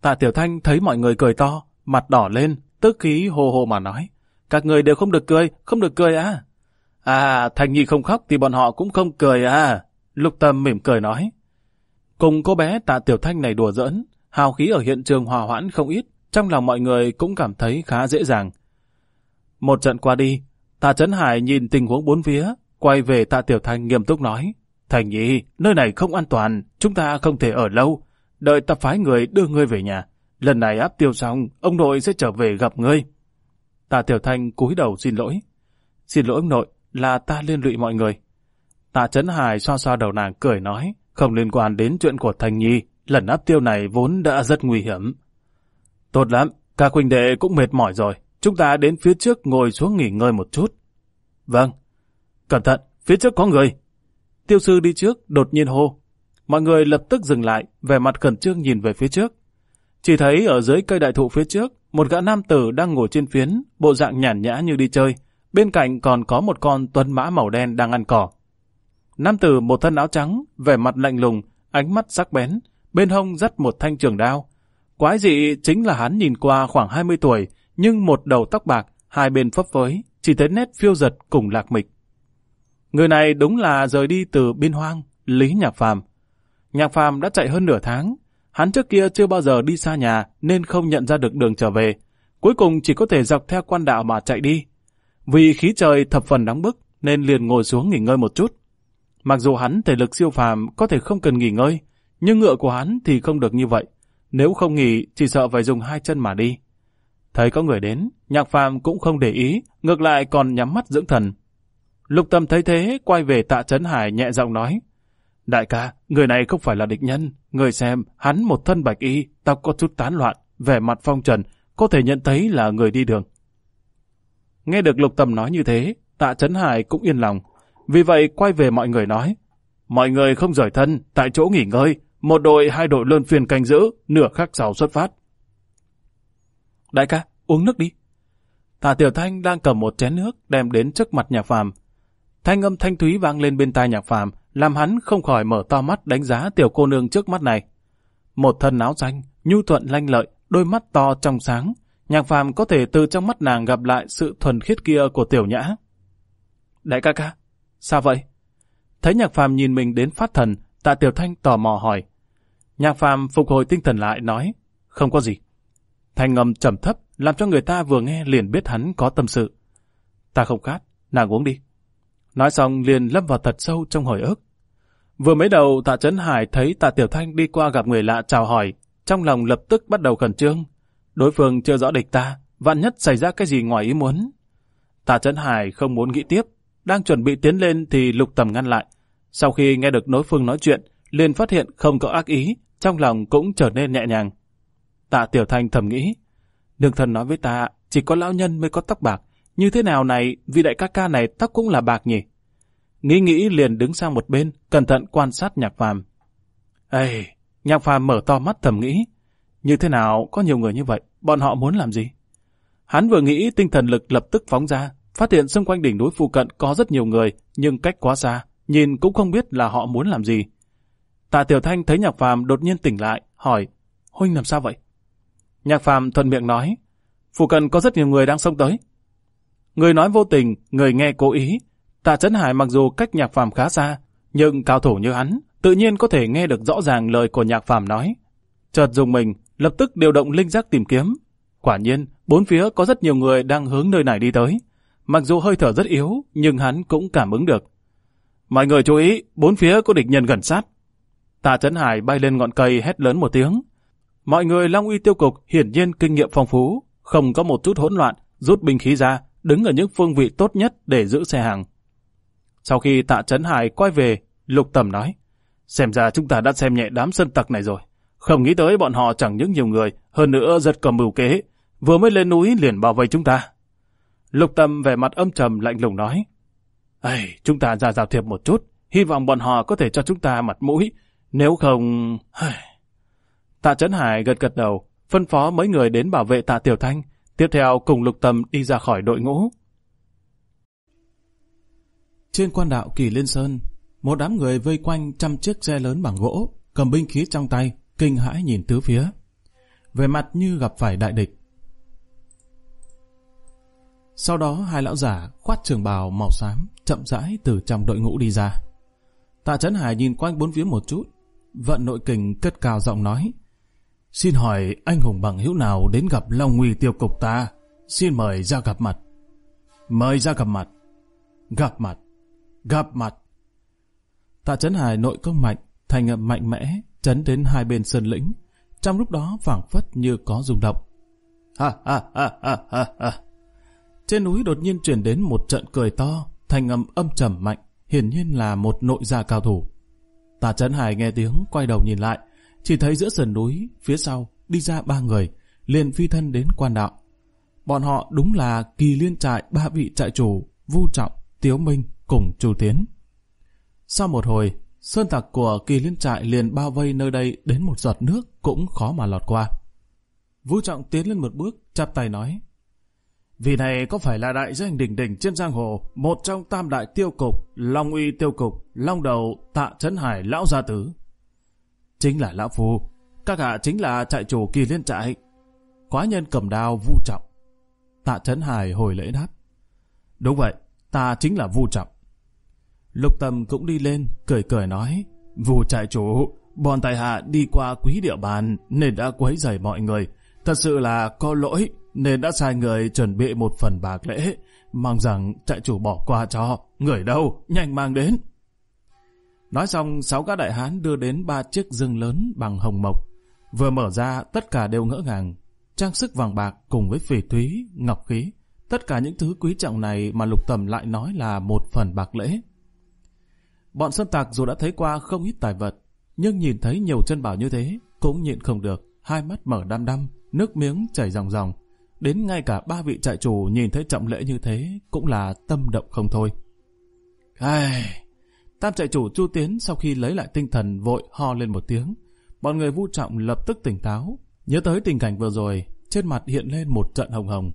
Tạ Tiểu Thanh thấy mọi người cười to, mặt đỏ lên, tức khí hồ hồ mà nói. Các người đều không được cười, không được cười à? À, Thanh Nhi không khóc thì bọn họ cũng không cười à? Lục Tầm mỉm cười nói. Cùng cô bé Tạ Tiểu Thanh này đùa giỡn, hào khí ở hiện trường hòa hoãn không ít, trong lòng mọi người cũng cảm thấy khá dễ dàng. Một trận qua đi, Tạ Trấn Hải nhìn tình huống bốn phía, quay về Tạ Tiểu Thành nghiêm túc nói. Thành nhi, nơi này không an toàn, chúng ta không thể ở lâu. Đợi tập phái người đưa ngươi về nhà. Lần này áp tiêu xong, ông nội sẽ trở về gặp ngươi. Tạ Tiểu Thành cúi đầu xin lỗi. Xin lỗi ông nội, là ta liên lụy mọi người. Tạ Trấn Hải xoa xoa đầu nàng cười nói, không liên quan đến chuyện của Thành Nhi, lần áp tiêu này vốn đã rất nguy hiểm. Tốt lắm, các huynh đệ cũng mệt mỏi rồi, Chúng ta đến phía trước ngồi xuống nghỉ ngơi một chút. Vâng. Cẩn thận, phía trước có người. Tiêu sư đi trước, đột nhiên hô. Mọi người lập tức dừng lại, về mặt khẩn trương nhìn về phía trước. Chỉ thấy ở dưới cây đại thụ phía trước, một gã nam tử đang ngồi trên phiến, bộ dạng nhàn nhã như đi chơi. Bên cạnh còn có một con tuân mã màu đen đang ăn cỏ. Nam tử một thân áo trắng, vẻ mặt lạnh lùng, ánh mắt sắc bén, bên hông dắt một thanh trường đao. Quái dị chính là hắn nhìn qua khoảng 20 tuổi, nhưng một đầu tóc bạc, hai bên phấp phới, chỉ thấy nét phiêu giật cùng lạc mịch. Người này đúng là rời đi từ biên hoang, Lý Nhạc Phàm. Nhạc Phàm đã chạy hơn nửa tháng, hắn trước kia chưa bao giờ đi xa nhà nên không nhận ra được đường trở về, cuối cùng chỉ có thể dọc theo quan đạo mà chạy đi. Vì khí trời thập phần nóng bức nên liền ngồi xuống nghỉ ngơi một chút. Mặc dù hắn thể lực siêu phàm có thể không cần nghỉ ngơi, nhưng ngựa của hắn thì không được như vậy. Nếu không nghỉ, chỉ sợ phải dùng hai chân mà đi. Thấy có người đến, nhạc phàm cũng không để ý, ngược lại còn nhắm mắt dưỡng thần. Lục tâm thấy thế, quay về tạ Trấn Hải nhẹ giọng nói. Đại ca, người này không phải là địch nhân. Người xem, hắn một thân bạch y, tóc có chút tán loạn, vẻ mặt phong trần, có thể nhận thấy là người đi đường. Nghe được lục tâm nói như thế, tạ Trấn Hải cũng yên lòng. Vì vậy quay về mọi người nói. Mọi người không rời thân, tại chỗ nghỉ ngơi. Một đội hai đội lơn phiền canh giữ, nửa khắc sau xuất phát. Đại ca, uống nước đi. Tạ Tiểu Thanh đang cầm một chén nước đem đến trước mặt Nhạc Phàm. Thanh âm thanh thúy vang lên bên tai Nhạc Phàm, làm hắn không khỏi mở to mắt đánh giá tiểu cô nương trước mắt này. Một thân áo xanh, nhu thuận lanh lợi, đôi mắt to trong sáng, Nhạc Phàm có thể từ trong mắt nàng gặp lại sự thuần khiết kia của tiểu nhã. Đại ca ca, sao vậy? Thấy Nhạc Phàm nhìn mình đến phát thần, Tạ Tiểu Thanh tò mò hỏi. Nhạc Phàm phục hồi tinh thần lại nói, không có gì. Thanh âm trầm thấp, làm cho người ta vừa nghe liền biết hắn có tâm sự. Ta không khát, nàng uống đi. Nói xong liền lâm vào thật sâu trong hồi ức. Vừa mới đầu tạ Trấn Hải thấy tạ Tiểu Thanh đi qua gặp người lạ chào hỏi, trong lòng lập tức bắt đầu khẩn trương. Đối phương chưa rõ địch ta, vạn nhất xảy ra cái gì ngoài ý muốn. Tạ Trấn Hải không muốn nghĩ tiếp, đang chuẩn bị tiến lên thì lục tầm ngăn lại. Sau khi nghe được đối phương nói chuyện, liền phát hiện không có ác ý, trong lòng cũng trở nên nhẹ nhàng. Tạ Tiểu Thanh thầm nghĩ. Đường thần nói với ta, chỉ có lão nhân mới có tóc bạc. Như thế nào này, vì đại ca ca này tóc cũng là bạc nhỉ? Nghĩ nghĩ liền đứng sang một bên, cẩn thận quan sát nhạc phàm. Ê, nhạc phàm mở to mắt thầm nghĩ. Như thế nào có nhiều người như vậy, bọn họ muốn làm gì? Hắn vừa nghĩ tinh thần lực lập tức phóng ra, phát hiện xung quanh đỉnh núi phụ cận có rất nhiều người, nhưng cách quá xa, nhìn cũng không biết là họ muốn làm gì. Tạ Tiểu Thanh thấy nhạc phàm đột nhiên tỉnh lại, hỏi, Huynh làm sao vậy? Nhạc Phạm thuận miệng nói, phụ cận có rất nhiều người đang xông tới. Người nói vô tình, người nghe cố ý. Tạ Trấn Hải mặc dù cách nhạc Phạm khá xa, nhưng cao thủ như hắn tự nhiên có thể nghe được rõ ràng lời của nhạc Phạm nói. Chợt dùng mình, lập tức điều động linh giác tìm kiếm. Quả nhiên, bốn phía có rất nhiều người đang hướng nơi này đi tới. Mặc dù hơi thở rất yếu, nhưng hắn cũng cảm ứng được. Mọi người chú ý, bốn phía có địch nhân gần sát. Tạ Trấn Hải bay lên ngọn cây hét lớn một tiếng. Mọi người Long Uy tiêu cục hiển nhiên kinh nghiệm phong phú, không có một chút hỗn loạn, rút binh khí ra, đứng ở những phương vị tốt nhất để giữ xe hàng. Sau khi tạ Trấn Hải quay về, Lục Tầm nói, xem ra chúng ta đã xem nhẹ đám sân tặc này rồi. Không nghĩ tới bọn họ chẳng những nhiều người, hơn nữa giật cầm mưu kế, vừa mới lên núi liền bảo vệ chúng ta. Lục Tầm vẻ mặt âm trầm lạnh lùng nói, Ây, chúng ta ra giao thiệp một chút, hy vọng bọn họ có thể cho chúng ta mặt mũi, nếu không... Tạ Trấn Hải gật gật đầu, phân phó mấy người đến bảo vệ Tạ Tiểu Thanh, tiếp theo cùng Lục Tầm đi ra khỏi đội ngũ. Trên quan đạo Kỳ Liên Sơn, một đám người vây quanh trăm chiếc xe lớn bằng gỗ, cầm binh khí trong tay, kinh hãi nhìn tứ phía. Về mặt như gặp phải đại địch. Sau đó hai lão giả khoát trường bào màu xám chậm rãi từ trong đội ngũ đi ra. Tạ Trấn Hải nhìn quanh bốn phía một chút, vận nội kình cất cao giọng nói. Xin hỏi anh hùng bằng hữu nào đến gặp Long Nguy tiêu cục ta? Xin mời ra gặp mặt. Mời ra gặp mặt. Gặp mặt. Gặp mặt. Tạ Trấn Hải nội công mạnh, thành ngậm mạnh mẽ, chấn đến hai bên sơn lĩnh. Trong lúc đó phảng phất như có rung động. Ha ha ha ha ha ha. Trên núi đột nhiên truyền đến một trận cười to, thành âm âm trầm mạnh, hiển nhiên là một nội gia cao thủ. Tạ Trấn Hải nghe tiếng quay đầu nhìn lại, chỉ thấy giữa sườn núi, phía sau, đi ra ba người, liền phi thân đến quan đạo. Bọn họ đúng là kỳ liên trại ba vị trại chủ, Vu Trọng, Tiếu Minh cùng Chu Tiến. Sau một hồi, sơn tặc của kỳ liên trại liền bao vây nơi đây đến một giọt nước cũng khó mà lọt qua. Vu Trọng tiến lên một bước, chắp tay nói. Vì này có phải là đại danh đỉnh đỉnh trên giang hồ, một trong tam đại tiêu cục, Long Uy tiêu cục, Long Đầu, Tạ Trấn Hải, Lão Gia Tứ. Chính là Lão Phu, các hạ chính là trại chủ kỳ liên trại. Quá nhân cầm đao vu trọng. Tạ Trấn Hải hồi lễ đáp. Đúng vậy, ta chính là vu trọng. Lục tâm cũng đi lên, cười cười nói. Vu trại chủ, bọn tài hạ đi qua quý địa bàn nên đã quấy rầy mọi người. Thật sự là có lỗi nên đã sai người chuẩn bị một phần bạc lễ. Mong rằng trại chủ bỏ qua cho. Người đâu, nhanh mang đến. Nói xong, sáu gã đại hán đưa đến ba chiếc dương lớn bằng hồng mộc. Vừa mở ra, tất cả đều ngỡ ngàng. Trang sức vàng bạc cùng với phỉ thúy, ngọc khí. Tất cả những thứ quý trọng này mà lục tầm lại nói là một phần bạc lễ. Bọn sơn tạc dù đã thấy qua không ít tài vật, nhưng nhìn thấy nhiều chân bảo như thế, cũng nhịn không được, hai mắt mở đăm đăm, nước miếng chảy ròng ròng. Đến ngay cả ba vị trại chủ nhìn thấy trọng lễ như thế cũng là tâm động không thôi. Ai... Tam trại chủ Chu Tiến sau khi lấy lại tinh thần vội ho lên một tiếng. Bọn người vu trọng lập tức tỉnh táo. Nhớ tới tình cảnh vừa rồi, trên mặt hiện lên một trận hồng hồng.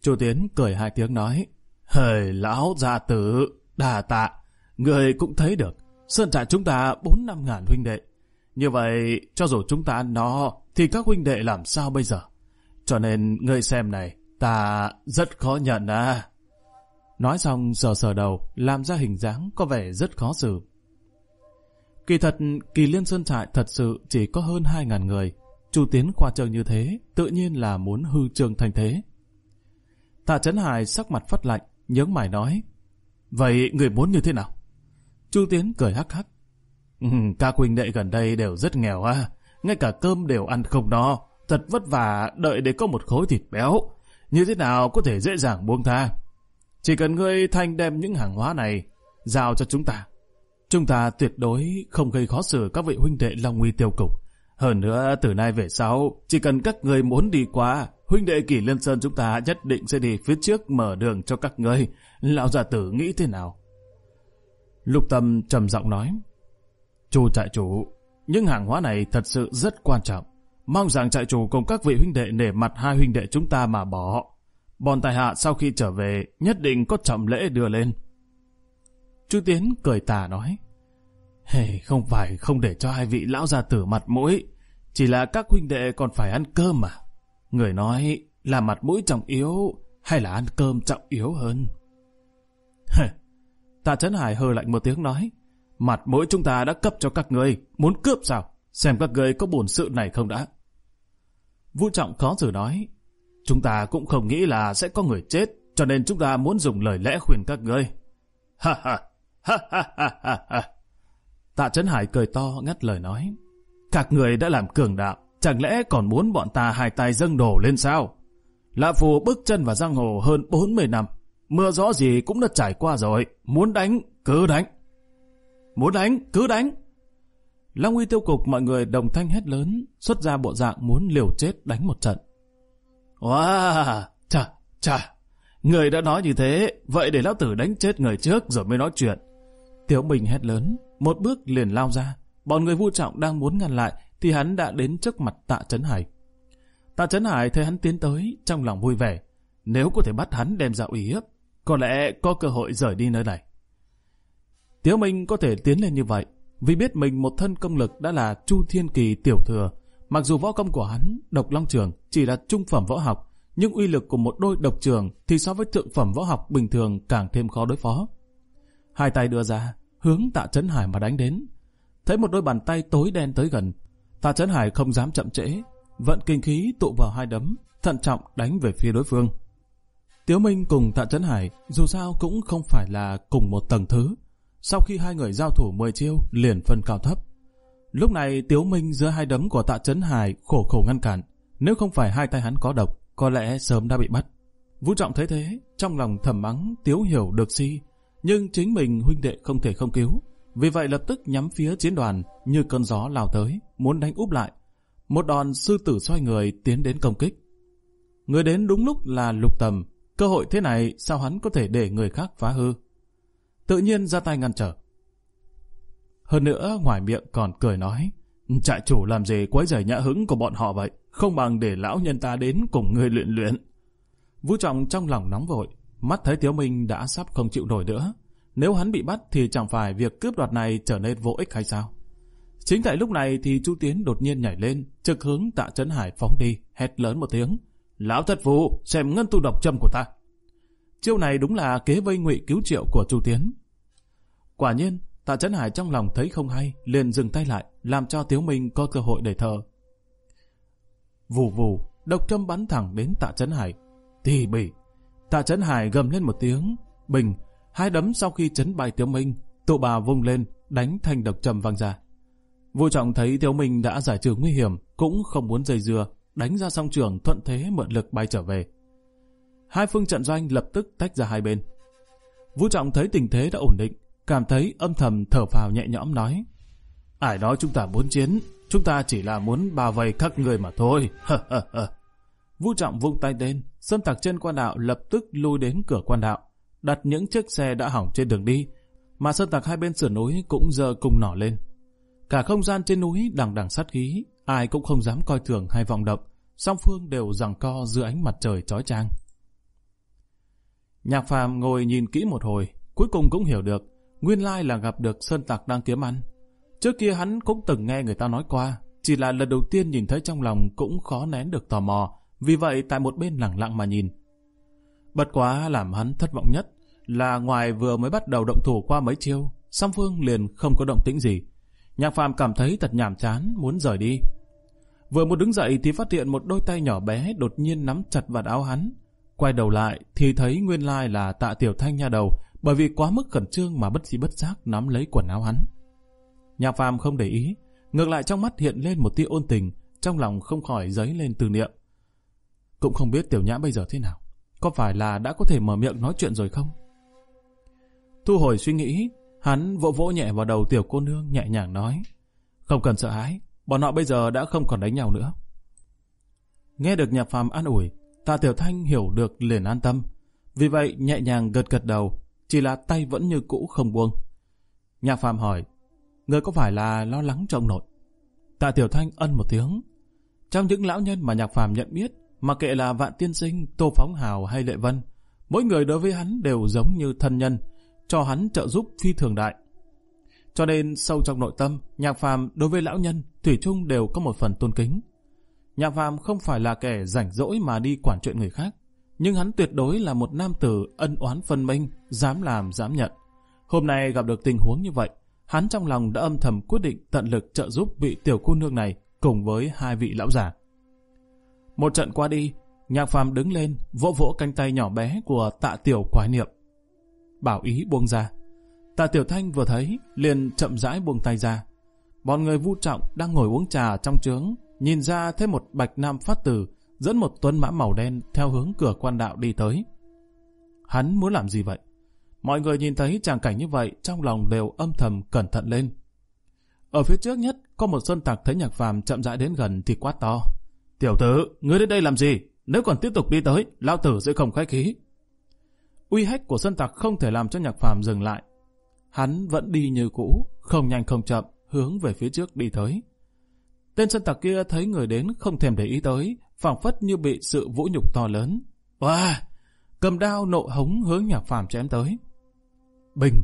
Chu Tiến cười hai tiếng nói, Hời lão gia tử, đà tạ, người cũng thấy được, sơn trại chúng ta bốn năm ngàn huynh đệ. Như vậy, cho dù chúng ta ăn no, thì các huynh đệ làm sao bây giờ? Cho nên, ngươi xem này, ta rất khó nhận à. Nói xong sờ sờ đầu, làm ra hình dáng có vẻ rất khó xử. Kỳ thật, kỳ liên sơn trại thật sự chỉ có hơn 2.000 người. Chu tiến qua trường như thế, tự nhiên là muốn hư trường thành thế. Tạ Trấn Hải sắc mặt phát lạnh, nhướng mày nói. Vậy người muốn như thế nào? Chu Tiến cười hắc hắc. Ừ, các huynh đệ gần đây đều rất nghèo à, ngay cả cơm đều ăn không no, thật vất vả đợi để có một khối thịt béo. Như thế nào có thể dễ dàng buông tha? Chỉ cần ngươi thanh đem những hàng hóa này giao cho chúng ta. Chúng ta tuyệt đối không gây khó xử các vị huynh đệ Long Nguy tiêu cục. Hơn nữa từ nay về sau, chỉ cần các người muốn đi qua, huynh đệ Kỳ Liên Sơn chúng ta nhất định sẽ đi phía trước mở đường cho các người. Lão giả tử nghĩ thế nào? Lục Tâm trầm giọng nói. Chú trại chủ, những hàng hóa này thật sự rất quan trọng. Mong rằng trại chủ cùng các vị huynh đệ nể mặt hai huynh đệ chúng ta mà bỏ. họ bọn tài hạ sau khi trở về nhất định có trọng lễ đưa lên. Chu Tiến cười tà nói, hey, không phải không để cho hai vị lão gia tử mặt mũi, chỉ là các huynh đệ còn phải ăn cơm mà. Người nói là mặt mũi trọng yếu hay là ăn cơm trọng yếu hơn? (laughs) Tạ Trấn Hải hơi lạnh một tiếng nói, mặt mũi chúng ta đã cấp cho các người, muốn cướp sao? Xem các người có bổn sự này không đã. Vũ Trọng khó xử nói, Chúng ta cũng không nghĩ là sẽ có người chết, cho nên chúng ta muốn dùng lời lẽ khuyên các ngươi. Ha ha, ha ha ha ha ha. Tạ Trấn Hải cười to ngắt lời nói. Các người đã làm cường đạo, chẳng lẽ còn muốn bọn ta hai tay dâng đổ lên sao? Lạ Phù bước chân vào giang hồ hơn 40 năm, mưa gió gì cũng đã trải qua rồi, muốn đánh, cứ đánh. Muốn đánh, cứ đánh. Long uy tiêu cục mọi người đồng thanh hét lớn, xuất ra bộ dạng muốn liều chết đánh một trận. Wow, chà, chà, người đã nói như thế, vậy để lão tử đánh chết người trước rồi mới nói chuyện. Tiểu Bình hét lớn, một bước liền lao ra. Bọn người vu trọng đang muốn ngăn lại, thì hắn đã đến trước mặt tạ Trấn Hải. Tạ Trấn Hải thấy hắn tiến tới, trong lòng vui vẻ. Nếu có thể bắt hắn đem ra uy hiếp, có lẽ có cơ hội rời đi nơi này. Tiếu Minh có thể tiến lên như vậy, vì biết mình một thân công lực đã là Chu Thiên Kỳ tiểu thừa, Mặc dù võ công của hắn, độc long trường, chỉ là trung phẩm võ học, nhưng uy lực của một đôi độc trường thì so với thượng phẩm võ học bình thường càng thêm khó đối phó. Hai tay đưa ra, hướng tạ Trấn Hải mà đánh đến. Thấy một đôi bàn tay tối đen tới gần, tạ Trấn Hải không dám chậm trễ, vận kinh khí tụ vào hai đấm, thận trọng đánh về phía đối phương. Tiếu Minh cùng Tạ Trấn Hải dù sao cũng không phải là cùng một tầng thứ. Sau khi hai người giao thủ 10 chiêu liền phân cao thấp, Lúc này Tiếu Minh giữa hai đấm của tạ Trấn Hải khổ khổ ngăn cản. Nếu không phải hai tay hắn có độc, có lẽ sớm đã bị bắt. Vũ Trọng thấy thế, trong lòng thầm mắng Tiếu hiểu được si, nhưng chính mình huynh đệ không thể không cứu. Vì vậy lập tức nhắm phía chiến đoàn như cơn gió lao tới, muốn đánh úp lại. Một đòn sư tử xoay người tiến đến công kích. Người đến đúng lúc là lục tầm, cơ hội thế này sao hắn có thể để người khác phá hư. Tự nhiên ra tay ngăn trở, hơn nữa ngoài miệng còn cười nói, trại chủ làm gì quấy rầy nhã hứng của bọn họ vậy, không bằng để lão nhân ta đến cùng ngươi luyện luyện. Vũ Trọng trong lòng nóng vội, mắt thấy Tiếu Minh đã sắp không chịu nổi nữa. Nếu hắn bị bắt thì chẳng phải việc cướp đoạt này trở nên vô ích hay sao? Chính tại lúc này thì Chu Tiến đột nhiên nhảy lên, trực hướng tạ Trấn Hải phóng đi, hét lớn một tiếng. Lão thất vụ xem ngân tu độc châm của ta. Chiêu này đúng là kế vây ngụy cứu triệu của Chu Tiến. Quả nhiên, Tạ Trấn Hải trong lòng thấy không hay, liền dừng tay lại, làm cho Tiếu Minh có cơ hội để thở. Vù vù, độc châm bắn thẳng đến Tạ Trấn Hải. thì bị Tạ Trấn Hải gầm lên một tiếng, bình, hai đấm sau khi chấn bay Tiếu Minh, tụ bà vung lên, đánh thanh độc châm văng ra. Vũ Trọng thấy Tiếu Minh đã giải trừ nguy hiểm, cũng không muốn dây dưa, đánh ra song trường thuận thế mượn lực bay trở về. Hai phương trận doanh lập tức tách ra hai bên. Vũ Trọng thấy tình thế đã ổn định, cảm thấy âm thầm thở phào nhẹ nhõm nói. Ai nói chúng ta muốn chiến, chúng ta chỉ là muốn bao vây các người mà thôi. (laughs) Vũ Trọng vung tay lên, Sơn tặc trên quan đạo lập tức lui đến cửa quan đạo, đặt những chiếc xe đã hỏng trên đường đi, mà Sơn tặc hai bên sườn núi cũng giờ cùng nỏ lên. Cả không gian trên núi đằng đằng sát khí, ai cũng không dám coi thường hay vọng động, song phương đều giằng co giữa ánh mặt trời chói chang. Nhạc Phàm ngồi nhìn kỹ một hồi, cuối cùng cũng hiểu được, Nguyên lai là gặp được Sơn Tạc đang kiếm ăn. Trước kia hắn cũng từng nghe người ta nói qua, chỉ là lần đầu tiên nhìn thấy trong lòng cũng khó nén được tò mò, vì vậy tại một bên lẳng lặng mà nhìn. Bất quá làm hắn thất vọng nhất là ngoài vừa mới bắt đầu động thủ qua mấy chiêu, song phương liền không có động tĩnh gì. Nhạc Phàm cảm thấy thật nhàm chán, muốn rời đi. Vừa muốn đứng dậy thì phát hiện một đôi tay nhỏ bé đột nhiên nắm chặt vào áo hắn. Quay đầu lại thì thấy nguyên lai là tạ tiểu thanh nha đầu, bởi vì quá mức khẩn trương mà bất di bất giác nắm lấy quần áo hắn. Nhà phàm không để ý, ngược lại trong mắt hiện lên một tia ôn tình, trong lòng không khỏi dấy lên từ niệm. Cũng không biết tiểu nhã bây giờ thế nào, có phải là đã có thể mở miệng nói chuyện rồi không? Thu hồi suy nghĩ, hắn vỗ vỗ nhẹ vào đầu tiểu cô nương nhẹ nhàng nói. Không cần sợ hãi, bọn họ bây giờ đã không còn đánh nhau nữa. Nghe được nhà phàm an ủi, ta tiểu thanh hiểu được liền an tâm. Vì vậy nhẹ nhàng gật gật đầu, chỉ là tay vẫn như cũ không buông. nhạc Phạm hỏi, người có phải là lo lắng cho ông nội? Tạ Tiểu Thanh ân một tiếng. Trong những lão nhân mà Nhạc Phạm nhận biết, mà kệ là Vạn Tiên Sinh, Tô Phóng Hào hay Lệ Vân, mỗi người đối với hắn đều giống như thân nhân, cho hắn trợ giúp phi thường đại. Cho nên sâu trong nội tâm, Nhạc Phàm đối với lão nhân, Thủy chung đều có một phần tôn kính. Nhạc Phàm không phải là kẻ rảnh rỗi mà đi quản chuyện người khác nhưng hắn tuyệt đối là một nam tử ân oán phân minh, dám làm, dám nhận. Hôm nay gặp được tình huống như vậy, hắn trong lòng đã âm thầm quyết định tận lực trợ giúp vị tiểu cô nương này cùng với hai vị lão già. Một trận qua đi, nhạc phàm đứng lên, vỗ vỗ cánh tay nhỏ bé của tạ tiểu quái niệm. Bảo ý buông ra. Tạ tiểu thanh vừa thấy, liền chậm rãi buông tay ra. Bọn người vu trọng đang ngồi uống trà trong trướng, nhìn ra thấy một bạch nam phát tử dẫn một tuân mã màu đen theo hướng cửa quan đạo đi tới. Hắn muốn làm gì vậy? Mọi người nhìn thấy tràng cảnh như vậy trong lòng đều âm thầm cẩn thận lên. Ở phía trước nhất, có một sơn tặc thấy nhạc phàm chậm rãi đến gần thì quát to. Tiểu tử, ngươi đến đây làm gì? Nếu còn tiếp tục đi tới, lao tử sẽ không khách khí. Uy hách của sơn tặc không thể làm cho nhạc phàm dừng lại. Hắn vẫn đi như cũ, không nhanh không chậm, hướng về phía trước đi tới. Tên sơn tặc kia thấy người đến không thèm để ý tới, phảng phất như bị sự vũ nhục to lớn. Wow! Cầm đao nộ hống hướng nhạc phàm chém tới. Bình!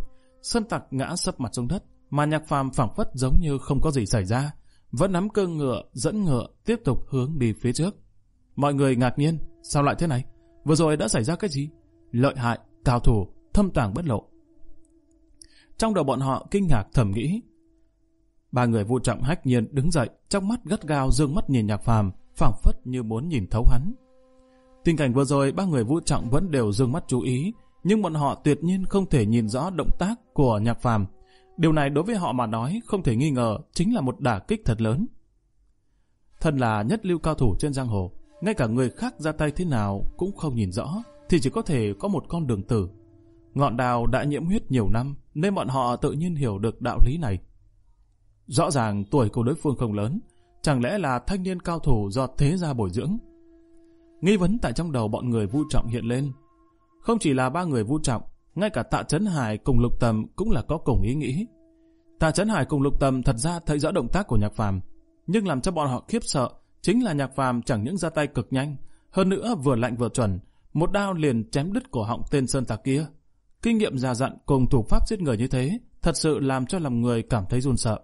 Sơn tặc ngã sấp mặt xuống đất, mà nhạc phàm phảng phất giống như không có gì xảy ra. Vẫn nắm cơ ngựa, dẫn ngựa, tiếp tục hướng đi phía trước. Mọi người ngạc nhiên, sao lại thế này? Vừa rồi đã xảy ra cái gì? Lợi hại, cao thủ, thâm tàng bất lộ. Trong đầu bọn họ kinh ngạc thầm nghĩ. Ba người vô trọng hách nhiên đứng dậy, trong mắt gắt gao dương mắt nhìn nhạc phàm, phảng phất như muốn nhìn thấu hắn. Tình cảnh vừa rồi ba người vũ trọng vẫn đều dương mắt chú ý, nhưng bọn họ tuyệt nhiên không thể nhìn rõ động tác của nhạc phàm. Điều này đối với họ mà nói không thể nghi ngờ chính là một đả kích thật lớn. Thân là nhất lưu cao thủ trên giang hồ, ngay cả người khác ra tay thế nào cũng không nhìn rõ, thì chỉ có thể có một con đường tử. Ngọn đào đã nhiễm huyết nhiều năm, nên bọn họ tự nhiên hiểu được đạo lý này. Rõ ràng tuổi của đối phương không lớn, Chẳng lẽ là thanh niên cao thủ do thế gia bồi dưỡng? Nghi vấn tại trong đầu bọn người vu trọng hiện lên. Không chỉ là ba người vu trọng, ngay cả tạ Trấn Hải cùng Lục Tầm cũng là có cùng ý nghĩ. Tạ Trấn Hải cùng Lục Tầm thật ra thấy rõ động tác của Nhạc Phàm, nhưng làm cho bọn họ khiếp sợ chính là Nhạc Phàm chẳng những ra tay cực nhanh, hơn nữa vừa lạnh vừa chuẩn, một đao liền chém đứt cổ họng tên sơn tặc kia. Kinh nghiệm già dặn cùng thủ pháp giết người như thế, thật sự làm cho lòng người cảm thấy run sợ.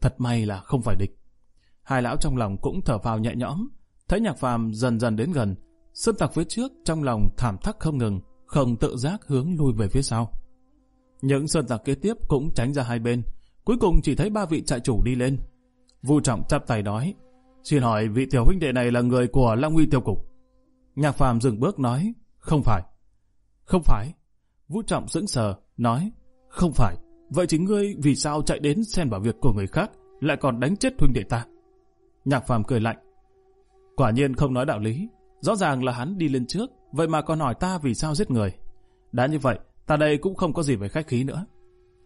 Thật may là không phải địch. Hai lão trong lòng cũng thở phào nhẹ nhõm, thấy nhạc phàm dần dần đến gần. Sơn tặc phía trước trong lòng thảm thắc không ngừng, không tự giác hướng lui về phía sau. Những sơn tặc kế tiếp cũng tránh ra hai bên, cuối cùng chỉ thấy ba vị trại chủ đi lên. Vu Trọng chắp tay nói, xin hỏi vị tiểu huynh đệ này là người của Long Huy Tiêu Cục. Nhạc phàm dừng bước nói, không phải. Không phải. Vũ Trọng sững sờ, nói, không phải. Vậy chính ngươi vì sao chạy đến xen vào việc của người khác, lại còn đánh chết huynh đệ ta? Nhạc phàm cười lạnh. Quả nhiên không nói đạo lý. Rõ ràng là hắn đi lên trước, vậy mà còn hỏi ta vì sao giết người. Đã như vậy, ta đây cũng không có gì phải khách khí nữa.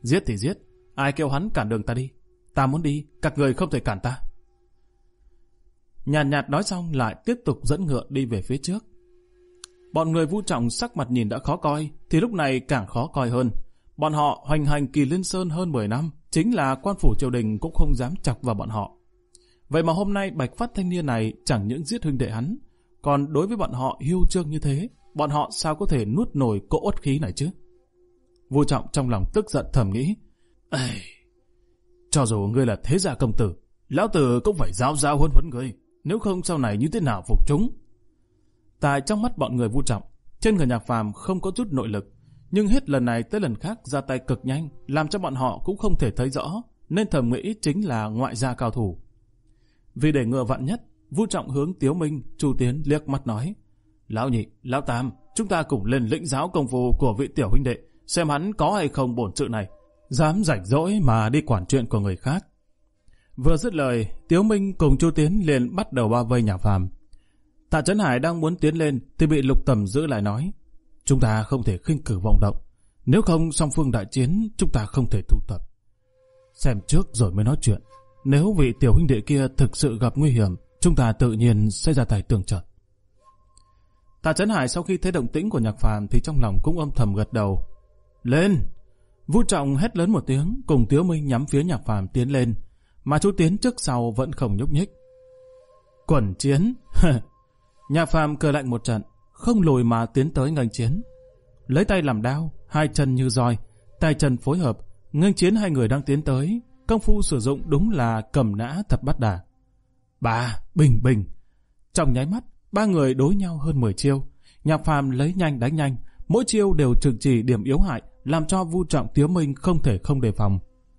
Giết thì giết, ai kêu hắn cản đường ta đi. Ta muốn đi, các người không thể cản ta. Nhàn nhạt, nói xong lại tiếp tục dẫn ngựa đi về phía trước. Bọn người vũ trọng sắc mặt nhìn đã khó coi, thì lúc này càng khó coi hơn. Bọn họ hoành hành kỳ liên sơn hơn 10 năm, chính là quan phủ triều đình cũng không dám chọc vào bọn họ. Vậy mà hôm nay bạch phát thanh niên này chẳng những giết huynh đệ hắn, còn đối với bọn họ hiêu trương như thế, bọn họ sao có thể nuốt nổi cỗ ốt khí này chứ? Vô Trọng trong lòng tức giận thầm nghĩ, Ây, cho dù ngươi là thế gia công tử, lão tử cũng phải giáo giáo huấn huấn ngươi, nếu không sau này như thế nào phục chúng? Tại trong mắt bọn người Vô Trọng, trên người nhạc phàm không có chút nội lực, nhưng hết lần này tới lần khác ra tay cực nhanh, làm cho bọn họ cũng không thể thấy rõ, nên thầm nghĩ chính là ngoại gia cao thủ. Vì để ngựa vạn nhất, Vu Trọng hướng Tiếu Minh, Chu Tiến liếc mắt nói. Lão nhị, lão tam, chúng ta cùng lên lĩnh giáo công phu của vị tiểu huynh đệ, xem hắn có hay không bổn sự này. Dám rảnh rỗi mà đi quản chuyện của người khác. Vừa dứt lời, Tiếu Minh cùng Chu Tiến liền bắt đầu bao vây nhà phàm. Tạ Trấn Hải đang muốn tiến lên thì bị lục tầm giữ lại nói. Chúng ta không thể khinh cử vọng động. Nếu không song phương đại chiến, chúng ta không thể thu tập. Xem trước rồi mới nói chuyện. Nếu vị tiểu huynh đệ kia thực sự gặp nguy hiểm, chúng ta tự nhiên sẽ ra tay tương trợ. Tạ Trấn Hải sau khi thấy động tĩnh của nhạc phàm thì trong lòng cũng âm thầm gật đầu. Lên! Vũ Trọng hét lớn một tiếng, cùng Tiếu Minh nhắm phía nhạc phàm tiến lên, mà chú Tiến trước sau vẫn không nhúc nhích. Quẩn chiến! (laughs) nhạc phàm cười lạnh một trận, không lùi mà tiến tới ngành chiến. Lấy tay làm đao, hai chân như roi, tay chân phối hợp, ngành chiến hai người đang tiến tới, công phu sử dụng đúng là cầm nã thập bắt đà. Bà, bình bình. Trong nháy mắt, ba người đối nhau hơn 10 chiêu. Nhạc phàm lấy nhanh đánh nhanh, mỗi chiêu đều trực chỉ điểm yếu hại, làm cho Vu Trọng Tiếu Minh không thể không đề phòng.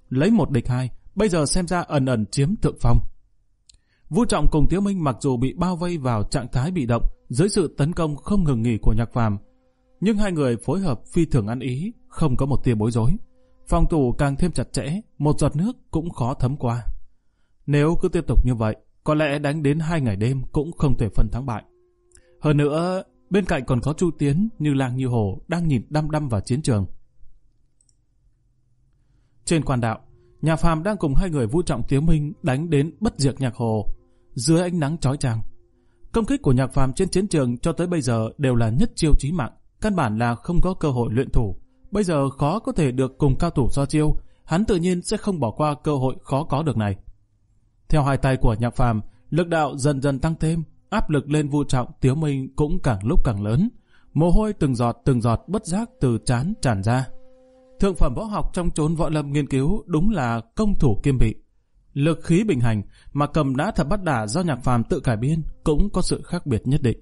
Lấy một địch hai, bây giờ xem ra ẩn ẩn chiếm thượng phong. Vu Trọng cùng Tiếu Minh mặc dù bị bao vây vào trạng thái bị động dưới sự tấn công không ngừng nghỉ của Nhạc Phàm, nhưng hai người phối hợp phi thường ăn ý, không có một tia bối rối. Phòng tủ càng thêm chặt chẽ, một giọt nước cũng khó thấm qua. Nếu cứ tiếp tục như vậy, có lẽ đánh đến hai ngày đêm cũng không thể phân thắng bại. Hơn nữa, bên cạnh còn có Chu Tiến như làng như hồ đang nhìn đăm đăm vào chiến trường. Trên quan đạo, nhà phàm đang cùng hai người vũ trọng tiếng Minh đánh đến bất diệt nhạc hồ, dưới ánh nắng chói chang. Công kích của nhạc phàm trên chiến trường cho tới bây giờ đều là nhất chiêu chí mạng, căn bản là không có cơ hội luyện thủ. Bây giờ khó có thể được cùng cao thủ so chiêu, hắn tự nhiên sẽ không bỏ qua cơ hội khó có được này. Theo hai tay của nhạc phàm, lực đạo dần dần tăng thêm, áp lực lên vu trọng tiếu minh cũng càng lúc càng lớn. Mồ hôi từng giọt từng giọt bất giác từ chán tràn ra. Thượng phẩm võ học trong chốn võ lâm nghiên cứu đúng là công thủ kiêm bị. Lực khí bình hành mà cầm đá thập bắt đả do nhạc phàm tự cải biên cũng có sự khác biệt nhất định.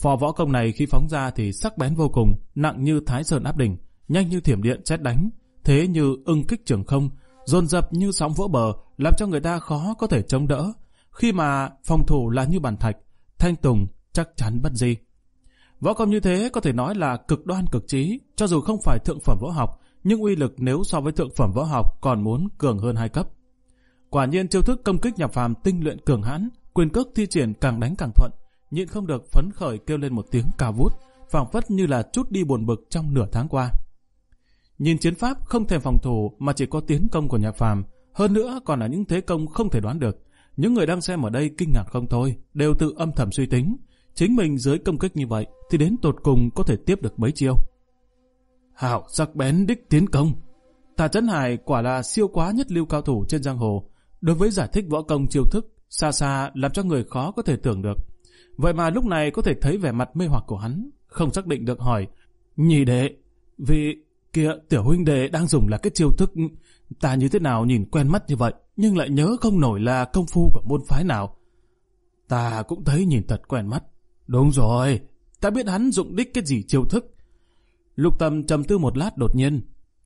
Phò võ công này khi phóng ra thì sắc bén vô cùng, nặng như thái sơn áp đỉnh, nhanh như thiểm điện xét đánh, thế như ưng kích trường không, dồn dập như sóng vỗ bờ, làm cho người ta khó có thể chống đỡ. Khi mà phòng thủ là như bàn thạch, Thanh Tùng chắc chắn bất di. Võ công như thế có thể nói là cực đoan cực trí, cho dù không phải thượng phẩm võ học, nhưng uy lực nếu so với thượng phẩm võ học còn muốn cường hơn hai cấp. Quả nhiên chiêu thức công kích nhập phàm tinh luyện cường hãn, quyền cước thi triển càng đánh càng thuận, nhịn không được phấn khởi kêu lên một tiếng cao vút, phảng phất như là chút đi buồn bực trong nửa tháng qua. Nhìn chiến pháp không thèm phòng thủ mà chỉ có tiến công của nhà phàm, hơn nữa còn là những thế công không thể đoán được. Những người đang xem ở đây kinh ngạc không thôi, đều tự âm thầm suy tính. Chính mình dưới công kích như vậy thì đến tột cùng có thể tiếp được mấy chiêu. Hảo sắc bén đích tiến công. Tà Trấn Hải quả là siêu quá nhất lưu cao thủ trên giang hồ. Đối với giải thích võ công chiêu thức, xa xa làm cho người khó có thể tưởng được. Vậy mà lúc này có thể thấy vẻ mặt mê hoặc của hắn, không xác định được hỏi. Nhị đệ, vì kia tiểu huynh đệ đang dùng là cái chiêu thức ta như thế nào nhìn quen mắt như vậy, nhưng lại nhớ không nổi là công phu của môn phái nào. Ta cũng thấy nhìn thật quen mắt. Đúng rồi, ta biết hắn dụng đích cái gì chiêu thức. Lục tâm trầm tư một lát đột nhiên.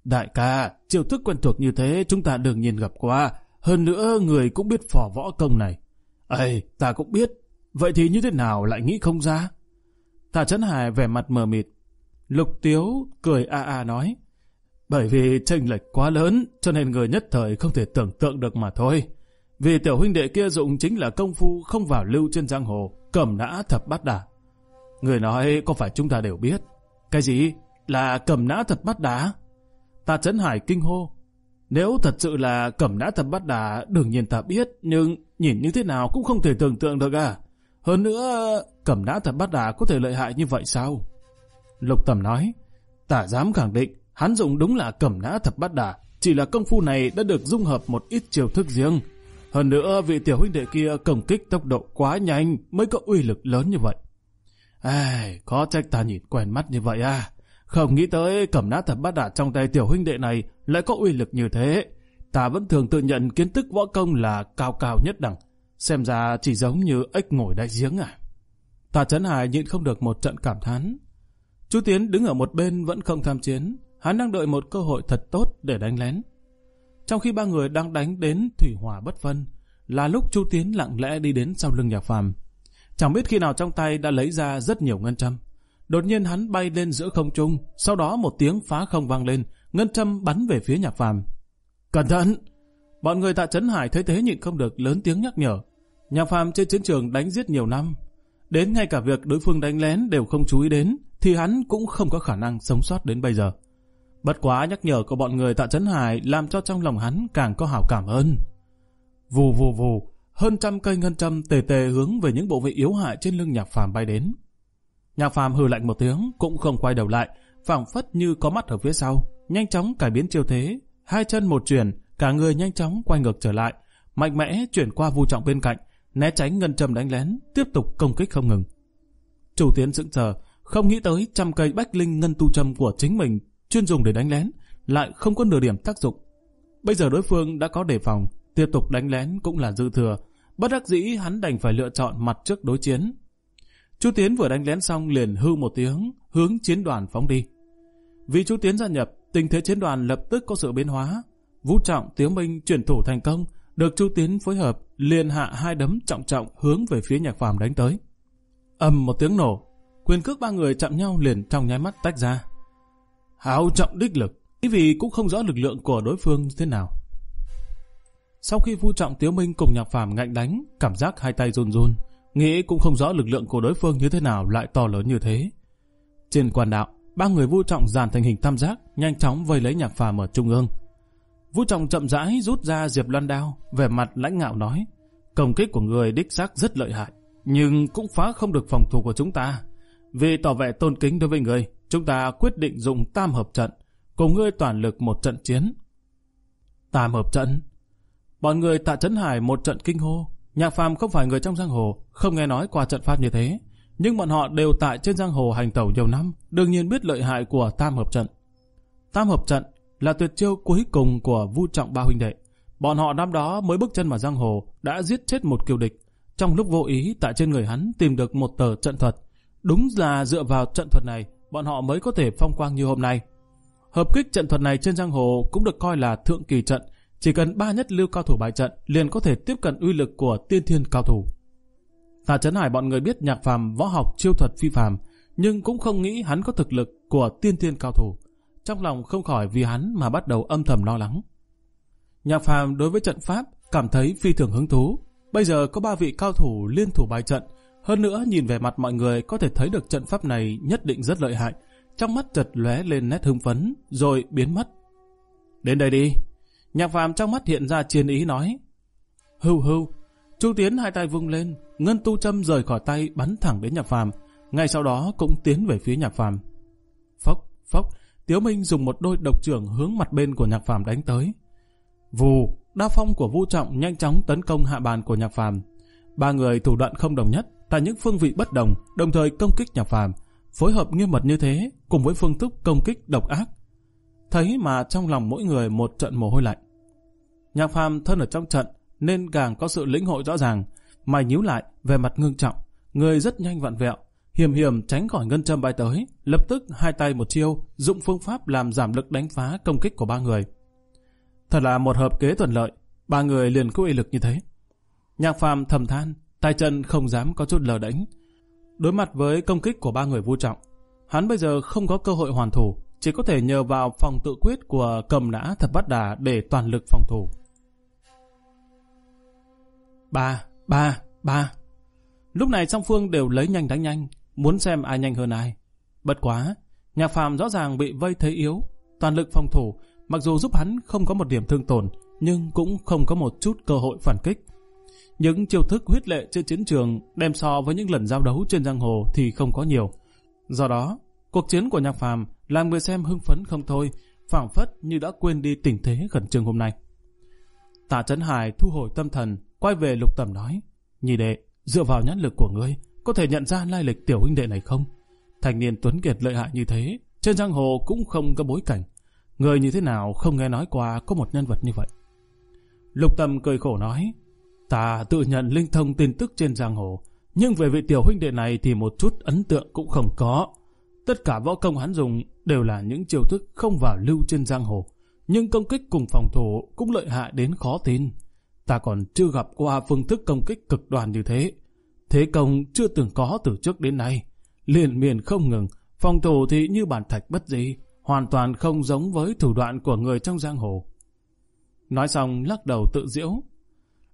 Đại ca, chiêu thức quen thuộc như thế chúng ta đừng nhìn gặp qua. Hơn nữa người cũng biết phò võ công này. Ây, ta cũng biết. Vậy thì như thế nào lại nghĩ không ra? Tà Trấn Hải vẻ mặt mờ mịt, Lục Tiếu cười a a nói. Bởi vì chênh lệch quá lớn cho nên người nhất thời không thể tưởng tượng được mà thôi. Vì tiểu huynh đệ kia dụng chính là công phu không vào lưu trên giang hồ, cầm nã thập bát đà. Người nói có phải chúng ta đều biết. Cái gì? Là cầm nã thập bát đà? Ta chấn hải kinh hô. Nếu thật sự là cầm nã thập bát đà, đương nhiên ta biết, nhưng nhìn như thế nào cũng không thể tưởng tượng được à. Hơn nữa, cầm nã thập bát đà có thể lợi hại như vậy sao? Lục Tầm nói, tả dám khẳng định hắn dụng đúng là cẩm nã thập bát đà, chỉ là công phu này đã được dung hợp một ít chiều thức riêng. Hơn nữa vị tiểu huynh đệ kia công kích tốc độ quá nhanh mới có uy lực lớn như vậy. Ai, có trách ta nhìn quen mắt như vậy à. Không nghĩ tới cẩm nã thập bát đà trong tay tiểu huynh đệ này lại có uy lực như thế. Ta vẫn thường tự nhận kiến thức võ công là cao cao nhất đẳng. Xem ra chỉ giống như ếch ngồi đại giếng à. Tà Trấn Hải nhịn không được một trận cảm thán. Chú Tiến đứng ở một bên vẫn không tham chiến, hắn đang đợi một cơ hội thật tốt để đánh lén. Trong khi ba người đang đánh đến thủy hỏa bất phân, là lúc chú Tiến lặng lẽ đi đến sau lưng nhạc phàm. Chẳng biết khi nào trong tay đã lấy ra rất nhiều ngân châm. Đột nhiên hắn bay lên giữa không trung, sau đó một tiếng phá không vang lên, ngân châm bắn về phía nhạc phàm. Cẩn thận! Bọn người tạ Trấn Hải thấy thế nhịn không được lớn tiếng nhắc nhở. Nhạc phàm trên chiến trường đánh giết nhiều năm. Đến ngay cả việc đối phương đánh lén đều không chú ý đến, thì hắn cũng không có khả năng sống sót đến bây giờ. Bất quá nhắc nhở của bọn người tạ Trấn Hải làm cho trong lòng hắn càng có hảo cảm hơn. Vù vù vù, hơn trăm cây ngân châm tề tề hướng về những bộ vị yếu hại trên lưng nhạc phàm bay đến. Nhạc phàm hừ lạnh một tiếng, cũng không quay đầu lại, phảng phất như có mắt ở phía sau, nhanh chóng cải biến chiêu thế, hai chân một chuyển, cả người nhanh chóng quay ngược trở lại, mạnh mẽ chuyển qua vu trọng bên cạnh, né tránh ngân châm đánh lén, tiếp tục công kích không ngừng. Chủ tiến dựng chờ không nghĩ tới trăm cây bách linh ngân tu trầm của chính mình chuyên dùng để đánh lén lại không có nửa điểm tác dụng. Bây giờ đối phương đã có đề phòng, tiếp tục đánh lén cũng là dư thừa, bất đắc dĩ hắn đành phải lựa chọn mặt trước đối chiến. Chu Tiến vừa đánh lén xong liền hư một tiếng, hướng chiến đoàn phóng đi. Vì Chu Tiến gia nhập, tình thế chiến đoàn lập tức có sự biến hóa. Vũ Trọng, tiếng Minh chuyển thủ thành công, được Chu Tiến phối hợp, liền hạ hai đấm trọng trọng hướng về phía Nhạc Phàm đánh tới. ầm một tiếng nổ, Quyền cước ba người chạm nhau liền trong nháy mắt tách ra. Hào trọng đích lực, ý vì cũng không rõ lực lượng của đối phương thế nào. Sau khi Vu Trọng Tiếu Minh cùng Nhạc Phàm ngạnh đánh, cảm giác hai tay run run, nghĩ cũng không rõ lực lượng của đối phương như thế nào lại to lớn như thế. Trên quan đạo, ba người Vu Trọng dàn thành hình tam giác, nhanh chóng vây lấy Nhạc Phàm ở trung ương. Vu Trọng chậm rãi rút ra Diệp Loan đao, vẻ mặt lãnh ngạo nói: "Công kích của người đích xác rất lợi hại, nhưng cũng phá không được phòng thủ của chúng ta. Vì tỏ vẻ tôn kính đối với ngươi, chúng ta quyết định dùng tam hợp trận, cùng ngươi toàn lực một trận chiến. Tam hợp trận? Bọn người tạ Trấn Hải một trận kinh hô, nhạc phàm không phải người trong giang hồ, không nghe nói qua trận pháp như thế. Nhưng bọn họ đều tại trên giang hồ hành tẩu nhiều năm, đương nhiên biết lợi hại của tam hợp trận. Tam hợp trận là tuyệt chiêu cuối cùng của vu trọng ba huynh đệ. Bọn họ năm đó mới bước chân vào giang hồ đã giết chết một kiều địch. Trong lúc vô ý tại trên người hắn tìm được một tờ trận thuật, Đúng là dựa vào trận thuật này, bọn họ mới có thể phong quang như hôm nay. Hợp kích trận thuật này trên giang hồ cũng được coi là thượng kỳ trận, chỉ cần ba nhất lưu cao thủ bài trận liền có thể tiếp cận uy lực của tiên thiên cao thủ. Tà Trấn Hải bọn người biết nhạc phàm võ học chiêu thuật phi phàm, nhưng cũng không nghĩ hắn có thực lực của tiên thiên cao thủ. Trong lòng không khỏi vì hắn mà bắt đầu âm thầm lo lắng. Nhạc phàm đối với trận pháp cảm thấy phi thường hứng thú. Bây giờ có ba vị cao thủ liên thủ bài trận, hơn nữa, nhìn về mặt mọi người có thể thấy được trận pháp này nhất định rất lợi hại. Trong mắt chợt lóe lên nét hưng phấn, rồi biến mất. Đến đây đi. Nhạc phàm trong mắt hiện ra chiên ý nói. Hưu hưu. Chu Tiến hai tay vung lên, ngân tu châm rời khỏi tay bắn thẳng đến nhạc phàm. Ngay sau đó cũng tiến về phía nhạc phàm. Phốc, phốc, Tiếu Minh dùng một đôi độc trưởng hướng mặt bên của nhạc phàm đánh tới. Vù, đa phong của Vũ Trọng nhanh chóng tấn công hạ bàn của nhạc phàm. Ba người thủ đoạn không đồng nhất, tại những phương vị bất đồng, đồng thời công kích nhà phàm, phối hợp nghiêm mật như thế cùng với phương thức công kích độc ác. Thấy mà trong lòng mỗi người một trận mồ hôi lạnh. Nhạc phàm thân ở trong trận nên càng có sự lĩnh hội rõ ràng, mày nhíu lại về mặt ngưng trọng, người rất nhanh vặn vẹo, hiểm hiểm tránh khỏi ngân châm bay tới, lập tức hai tay một chiêu, dụng phương pháp làm giảm lực đánh phá công kích của ba người. Thật là một hợp kế thuận lợi, ba người liền có uy lực như thế. Nhạc phàm thầm than, tay chân không dám có chút lờ đánh. Đối mặt với công kích của ba người vu trọng, hắn bây giờ không có cơ hội hoàn thủ, chỉ có thể nhờ vào phòng tự quyết của cầm nã thập bát đà để toàn lực phòng thủ. Ba, ba, ba. Lúc này song phương đều lấy nhanh đánh nhanh, muốn xem ai nhanh hơn ai. Bất quá, nhạc phàm rõ ràng bị vây thế yếu, toàn lực phòng thủ, mặc dù giúp hắn không có một điểm thương tổn, nhưng cũng không có một chút cơ hội phản kích. Những chiêu thức huyết lệ trên chiến trường đem so với những lần giao đấu trên giang hồ thì không có nhiều. Do đó, cuộc chiến của nhạc phàm làm người xem hưng phấn không thôi, phảng phất như đã quên đi tình thế khẩn trương hôm nay. Tạ Trấn Hải thu hồi tâm thần, quay về lục tầm nói, nhị đệ, dựa vào nhãn lực của ngươi, có thể nhận ra lai lịch tiểu huynh đệ này không? Thành niên Tuấn Kiệt lợi hại như thế, trên giang hồ cũng không có bối cảnh. Người như thế nào không nghe nói qua có một nhân vật như vậy. Lục tầm cười khổ nói, Ta tự nhận linh thông tin tức trên giang hồ, nhưng về vị tiểu huynh đệ này thì một chút ấn tượng cũng không có. Tất cả võ công hắn dùng đều là những chiêu thức không vào lưu trên giang hồ, nhưng công kích cùng phòng thủ cũng lợi hại đến khó tin. Ta còn chưa gặp qua phương thức công kích cực đoan như thế. Thế công chưa từng có từ trước đến nay. Liền miền không ngừng, phòng thủ thì như bản thạch bất gì, hoàn toàn không giống với thủ đoạn của người trong giang hồ. Nói xong lắc đầu tự diễu,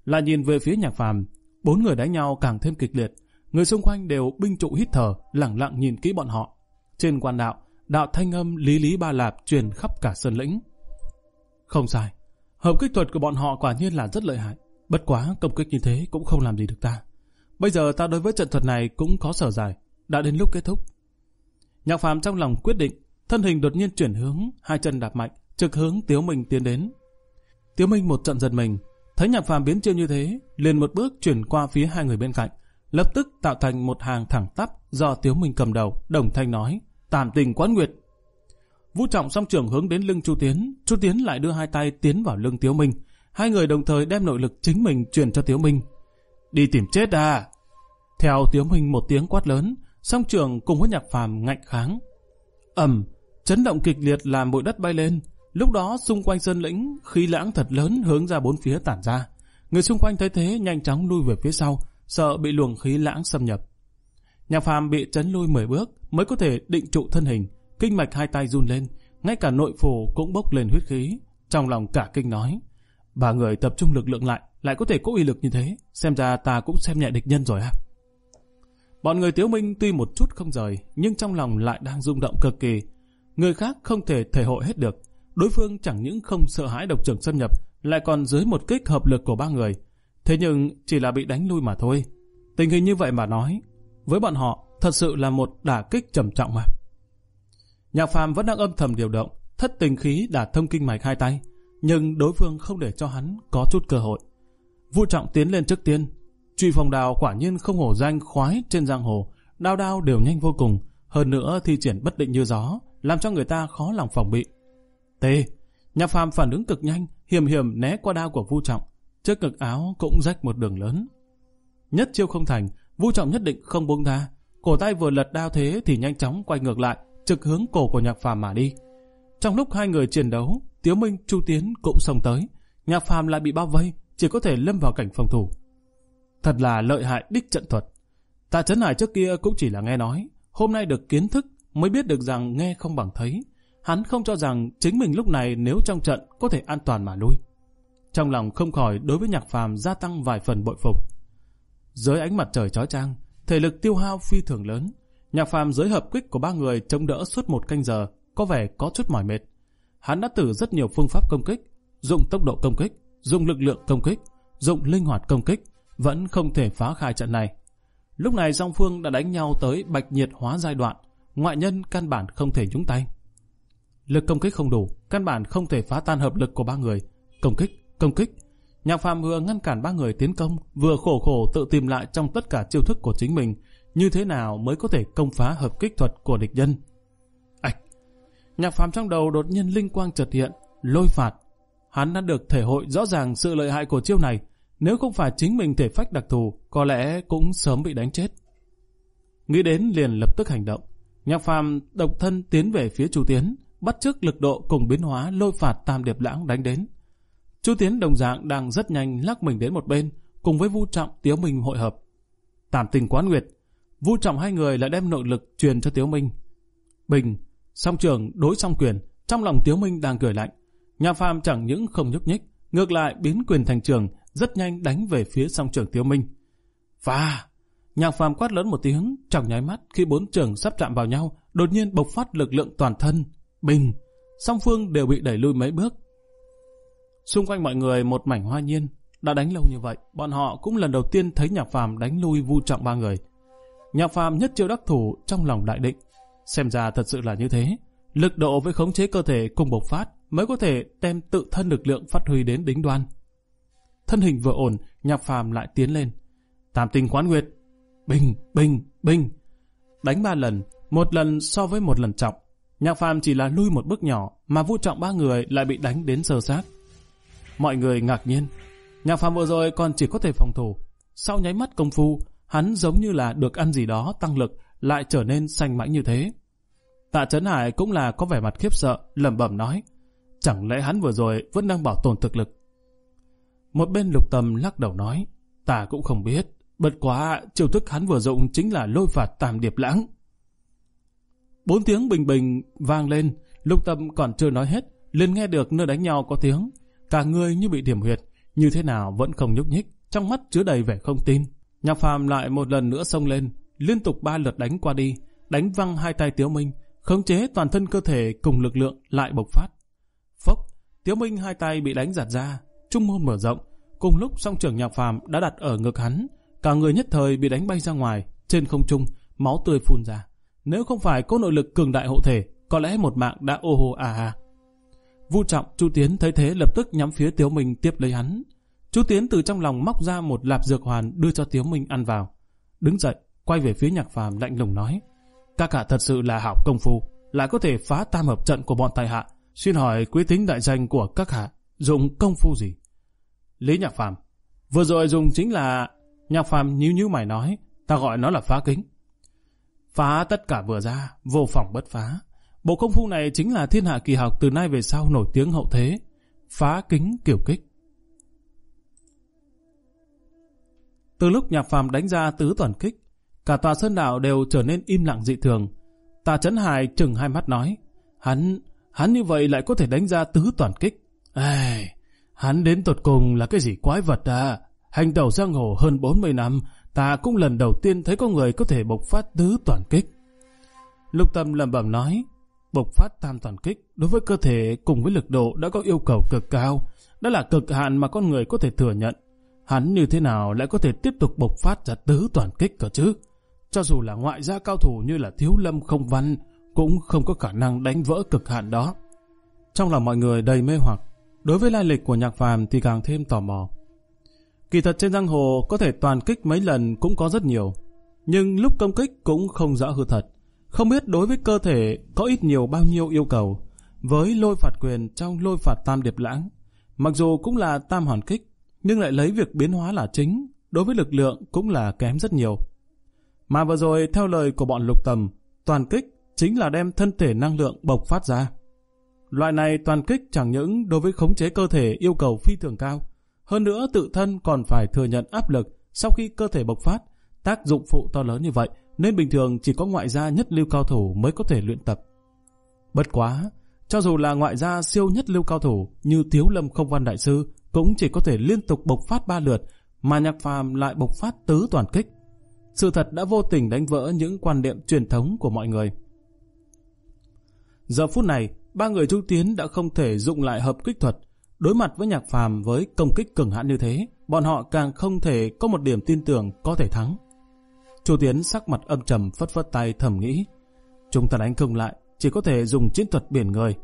lại nhìn về phía nhạc phàm, bốn người đánh nhau càng thêm kịch liệt. Người xung quanh đều binh trụ hít thở, lẳng lặng nhìn kỹ bọn họ. Trên quan đạo, đạo thanh âm lý lý ba lạp truyền khắp cả sơn lĩnh. Không sai, hợp kích thuật của bọn họ quả nhiên là rất lợi hại. Bất quá công kích như thế cũng không làm gì được ta. Bây giờ ta đối với trận thuật này cũng có sở dài, đã đến lúc kết thúc. Nhạc phàm trong lòng quyết định, thân hình đột nhiên chuyển hướng, hai chân đạp mạnh, trực hướng Tiếu Minh tiến đến. Tiếu Minh một trận giật mình, Thấy nhạc phàm biến chiêu như thế, liền một bước chuyển qua phía hai người bên cạnh, lập tức tạo thành một hàng thẳng tắp do Tiếu Minh cầm đầu, đồng thanh nói, tạm tình quán nguyệt. Vũ Trọng song trưởng hướng đến lưng Chu Tiến, Chu Tiến lại đưa hai tay tiến vào lưng Tiếu Minh, hai người đồng thời đem nội lực chính mình truyền cho Tiếu Minh. Đi tìm chết à! Theo Tiếu Minh một tiếng quát lớn, song trưởng cùng với nhạc phàm ngạnh kháng. ầm, chấn động kịch liệt làm bụi đất bay lên, Lúc đó xung quanh sơn lĩnh, khí lãng thật lớn hướng ra bốn phía tản ra. Người xung quanh thấy thế nhanh chóng lui về phía sau, sợ bị luồng khí lãng xâm nhập. Nhà phàm bị chấn lui mười bước mới có thể định trụ thân hình, kinh mạch hai tay run lên, ngay cả nội phủ cũng bốc lên huyết khí. Trong lòng cả kinh nói, bà người tập trung lực lượng lại, lại có thể có uy lực như thế, xem ra ta cũng xem nhẹ địch nhân rồi ha à? Bọn người tiếu minh tuy một chút không rời, nhưng trong lòng lại đang rung động cực kỳ. Người khác không thể thể hội hết được, Đối phương chẳng những không sợ hãi độc trưởng xâm nhập, lại còn dưới một kích hợp lực của ba người. Thế nhưng chỉ là bị đánh lui mà thôi. Tình hình như vậy mà nói, với bọn họ thật sự là một đả kích trầm trọng mà. Nhạc phàm vẫn đang âm thầm điều động, thất tình khí đả thông kinh mạch hai tay, nhưng đối phương không để cho hắn có chút cơ hội. Vu trọng tiến lên trước tiên, truy phòng đào quả nhiên không hổ danh khoái trên giang hồ, đao đao đều nhanh vô cùng, hơn nữa thi triển bất định như gió, làm cho người ta khó lòng phòng bị. Tê, nhạc phàm phản ứng cực nhanh, hiểm hiểm né qua đao của Vu Trọng. Trước ngực áo cũng rách một đường lớn. Nhất chiêu không thành, Vu Trọng nhất định không buông tha. Cổ tay vừa lật đao thế thì nhanh chóng quay ngược lại, trực hướng cổ của nhạc phàm mà đi. Trong lúc hai người chiến đấu, Tiếu Minh, Chu Tiến cũng xông tới. Nhạc phàm lại bị bao vây, chỉ có thể lâm vào cảnh phòng thủ. Thật là lợi hại đích trận thuật. Tạ Trấn Hải trước kia cũng chỉ là nghe nói, hôm nay được kiến thức mới biết được rằng nghe không bằng thấy. Hắn không cho rằng chính mình lúc này nếu trong trận có thể an toàn mà lui. Trong lòng không khỏi đối với nhạc phàm gia tăng vài phần bội phục. Dưới ánh mặt trời chói chang, thể lực tiêu hao phi thường lớn. Nhạc phàm dưới hợp quyết của ba người chống đỡ suốt một canh giờ, có vẻ có chút mỏi mệt. Hắn đã thử rất nhiều phương pháp công kích, dùng tốc độ công kích, dùng lực lượng công kích, dùng linh hoạt công kích, vẫn không thể phá khai trận này. Lúc này song phương đã đánh nhau tới bạch nhiệt hóa giai đoạn, ngoại nhân căn bản không thể nhúng tay lực công kích không đủ, căn bản không thể phá tan hợp lực của ba người. Công kích, công kích. Nhạc Phàm vừa ngăn cản ba người tiến công, vừa khổ khổ tự tìm lại trong tất cả chiêu thức của chính mình, như thế nào mới có thể công phá hợp kích thuật của địch nhân. Ảch! nhạc Phàm trong đầu đột nhiên linh quang chợt hiện, lôi phạt. Hắn đã được thể hội rõ ràng sự lợi hại của chiêu này, nếu không phải chính mình thể phách đặc thù, có lẽ cũng sớm bị đánh chết. Nghĩ đến liền lập tức hành động, Nhạc Phàm độc thân tiến về phía Chu Tiến, bắt chước lực độ cùng biến hóa lôi phạt Tam Điệp Lãng đánh đến. Chu Tiến đồng dạng đang rất nhanh lắc mình đến một bên, cùng với Vu Trọng Tiếu Minh hội hợp. Tản tình quán nguyệt, Vu Trọng hai người lại đem nội lực truyền cho Tiếu Minh. Bình, song trường đối song quyền, trong lòng Tiếu Minh đang cười lạnh. Nhà phàm chẳng những không nhúc nhích, ngược lại biến quyền thành trường, rất nhanh đánh về phía song trường Tiếu Minh. Và Nhạc phàm quát lớn một tiếng, trong nháy mắt khi bốn trường sắp chạm vào nhau, đột nhiên bộc phát lực lượng toàn thân, bình, song phương đều bị đẩy lui mấy bước. Xung quanh mọi người một mảnh hoa nhiên, đã đánh lâu như vậy, bọn họ cũng lần đầu tiên thấy Nhạc Phàm đánh lui vu trọng ba người. Nhạc Phàm nhất chiêu đắc thủ trong lòng đại định, xem ra thật sự là như thế. Lực độ với khống chế cơ thể cùng bộc phát mới có thể đem tự thân lực lượng phát huy đến đính đoan. Thân hình vừa ổn, Nhạc Phàm lại tiến lên. Tạm tình quán nguyệt, bình, bình, bình. Đánh ba lần, một lần so với một lần trọng, Nhạc phàm chỉ là lui một bước nhỏ mà vũ trọng ba người lại bị đánh đến sờ xác. Mọi người ngạc nhiên. Nhạc phàm vừa rồi còn chỉ có thể phòng thủ. Sau nháy mắt công phu, hắn giống như là được ăn gì đó tăng lực lại trở nên xanh mãnh như thế. Tạ Trấn Hải cũng là có vẻ mặt khiếp sợ, lẩm bẩm nói. Chẳng lẽ hắn vừa rồi vẫn đang bảo tồn thực lực? Một bên lục tầm lắc đầu nói. Ta cũng không biết. Bật quá, chiêu thức hắn vừa dụng chính là lôi phạt tam điệp lãng. Bốn tiếng bình bình vang lên, lục tâm còn chưa nói hết, liền nghe được nơi đánh nhau có tiếng. Cả người như bị điểm huyệt, như thế nào vẫn không nhúc nhích, trong mắt chứa đầy vẻ không tin. Nhạc phàm lại một lần nữa xông lên, liên tục ba lượt đánh qua đi, đánh văng hai tay Tiếu Minh, khống chế toàn thân cơ thể cùng lực lượng lại bộc phát. Phốc, Tiếu Minh hai tay bị đánh giạt ra, trung môn mở rộng, cùng lúc song trưởng nhạc phàm đã đặt ở ngực hắn, cả người nhất thời bị đánh bay ra ngoài, trên không trung, máu tươi phun ra. Nếu không phải có nội lực cường đại hộ thể, có lẽ một mạng đã ô hô à à. Vu Trọng, chú Tiến thấy thế lập tức nhắm phía Tiếu Minh tiếp lấy hắn. chú Tiến từ trong lòng móc ra một lạp dược hoàn đưa cho Tiếu Minh ăn vào. Đứng dậy, quay về phía nhạc phàm lạnh lùng nói. Các hạ thật sự là hảo công phu, lại có thể phá tam hợp trận của bọn tài hạ. Xin hỏi quý tính đại danh của các hạ, dùng công phu gì? Lý nhạc phàm, vừa rồi dùng chính là... Nhạc phàm nhíu nhíu mày nói, ta gọi nó là phá kính. Phá tất cả vừa ra, vô phòng bất phá. Bộ công phu này chính là thiên hạ kỳ học từ nay về sau nổi tiếng hậu thế. Phá kính kiểu kích. Từ lúc nhạc phàm đánh ra tứ toàn kích, cả tòa sơn đạo đều trở nên im lặng dị thường. Tà Trấn Hải chừng hai mắt nói, hắn, hắn như vậy lại có thể đánh ra tứ toàn kích. Ê, hắn đến tột cùng là cái gì quái vật à? Hành đầu giang hồ hơn 40 năm, ta cũng lần đầu tiên thấy có người có thể bộc phát tứ toàn kích. Lục Tâm lẩm bẩm nói, bộc phát tam toàn kích đối với cơ thể cùng với lực độ đã có yêu cầu cực cao, đó là cực hạn mà con người có thể thừa nhận. Hắn như thế nào lại có thể tiếp tục bộc phát ra tứ toàn kích cơ chứ? Cho dù là ngoại gia cao thủ như là Thiếu Lâm không văn, cũng không có khả năng đánh vỡ cực hạn đó. Trong lòng mọi người đầy mê hoặc, đối với lai lịch của nhạc phàm thì càng thêm tò mò. Kỳ thật trên giang hồ có thể toàn kích mấy lần cũng có rất nhiều, nhưng lúc công kích cũng không rõ hư thật. Không biết đối với cơ thể có ít nhiều bao nhiêu yêu cầu, với lôi phạt quyền trong lôi phạt tam điệp lãng. Mặc dù cũng là tam hoàn kích, nhưng lại lấy việc biến hóa là chính, đối với lực lượng cũng là kém rất nhiều. Mà vừa rồi theo lời của bọn lục tầm, toàn kích chính là đem thân thể năng lượng bộc phát ra. Loại này toàn kích chẳng những đối với khống chế cơ thể yêu cầu phi thường cao, hơn nữa tự thân còn phải thừa nhận áp lực sau khi cơ thể bộc phát, tác dụng phụ to lớn như vậy nên bình thường chỉ có ngoại gia nhất lưu cao thủ mới có thể luyện tập. Bất quá, cho dù là ngoại gia siêu nhất lưu cao thủ như Thiếu Lâm Không Văn Đại Sư cũng chỉ có thể liên tục bộc phát ba lượt mà nhạc phàm lại bộc phát tứ toàn kích. Sự thật đã vô tình đánh vỡ những quan niệm truyền thống của mọi người. Giờ phút này, ba người Trung Tiến đã không thể dụng lại hợp kích thuật Đối mặt với nhạc phàm với công kích cường hãn như thế, bọn họ càng không thể có một điểm tin tưởng có thể thắng. Chu Tiến sắc mặt âm trầm phất phất tay thầm nghĩ. Chúng ta đánh không lại, chỉ có thể dùng chiến thuật biển người.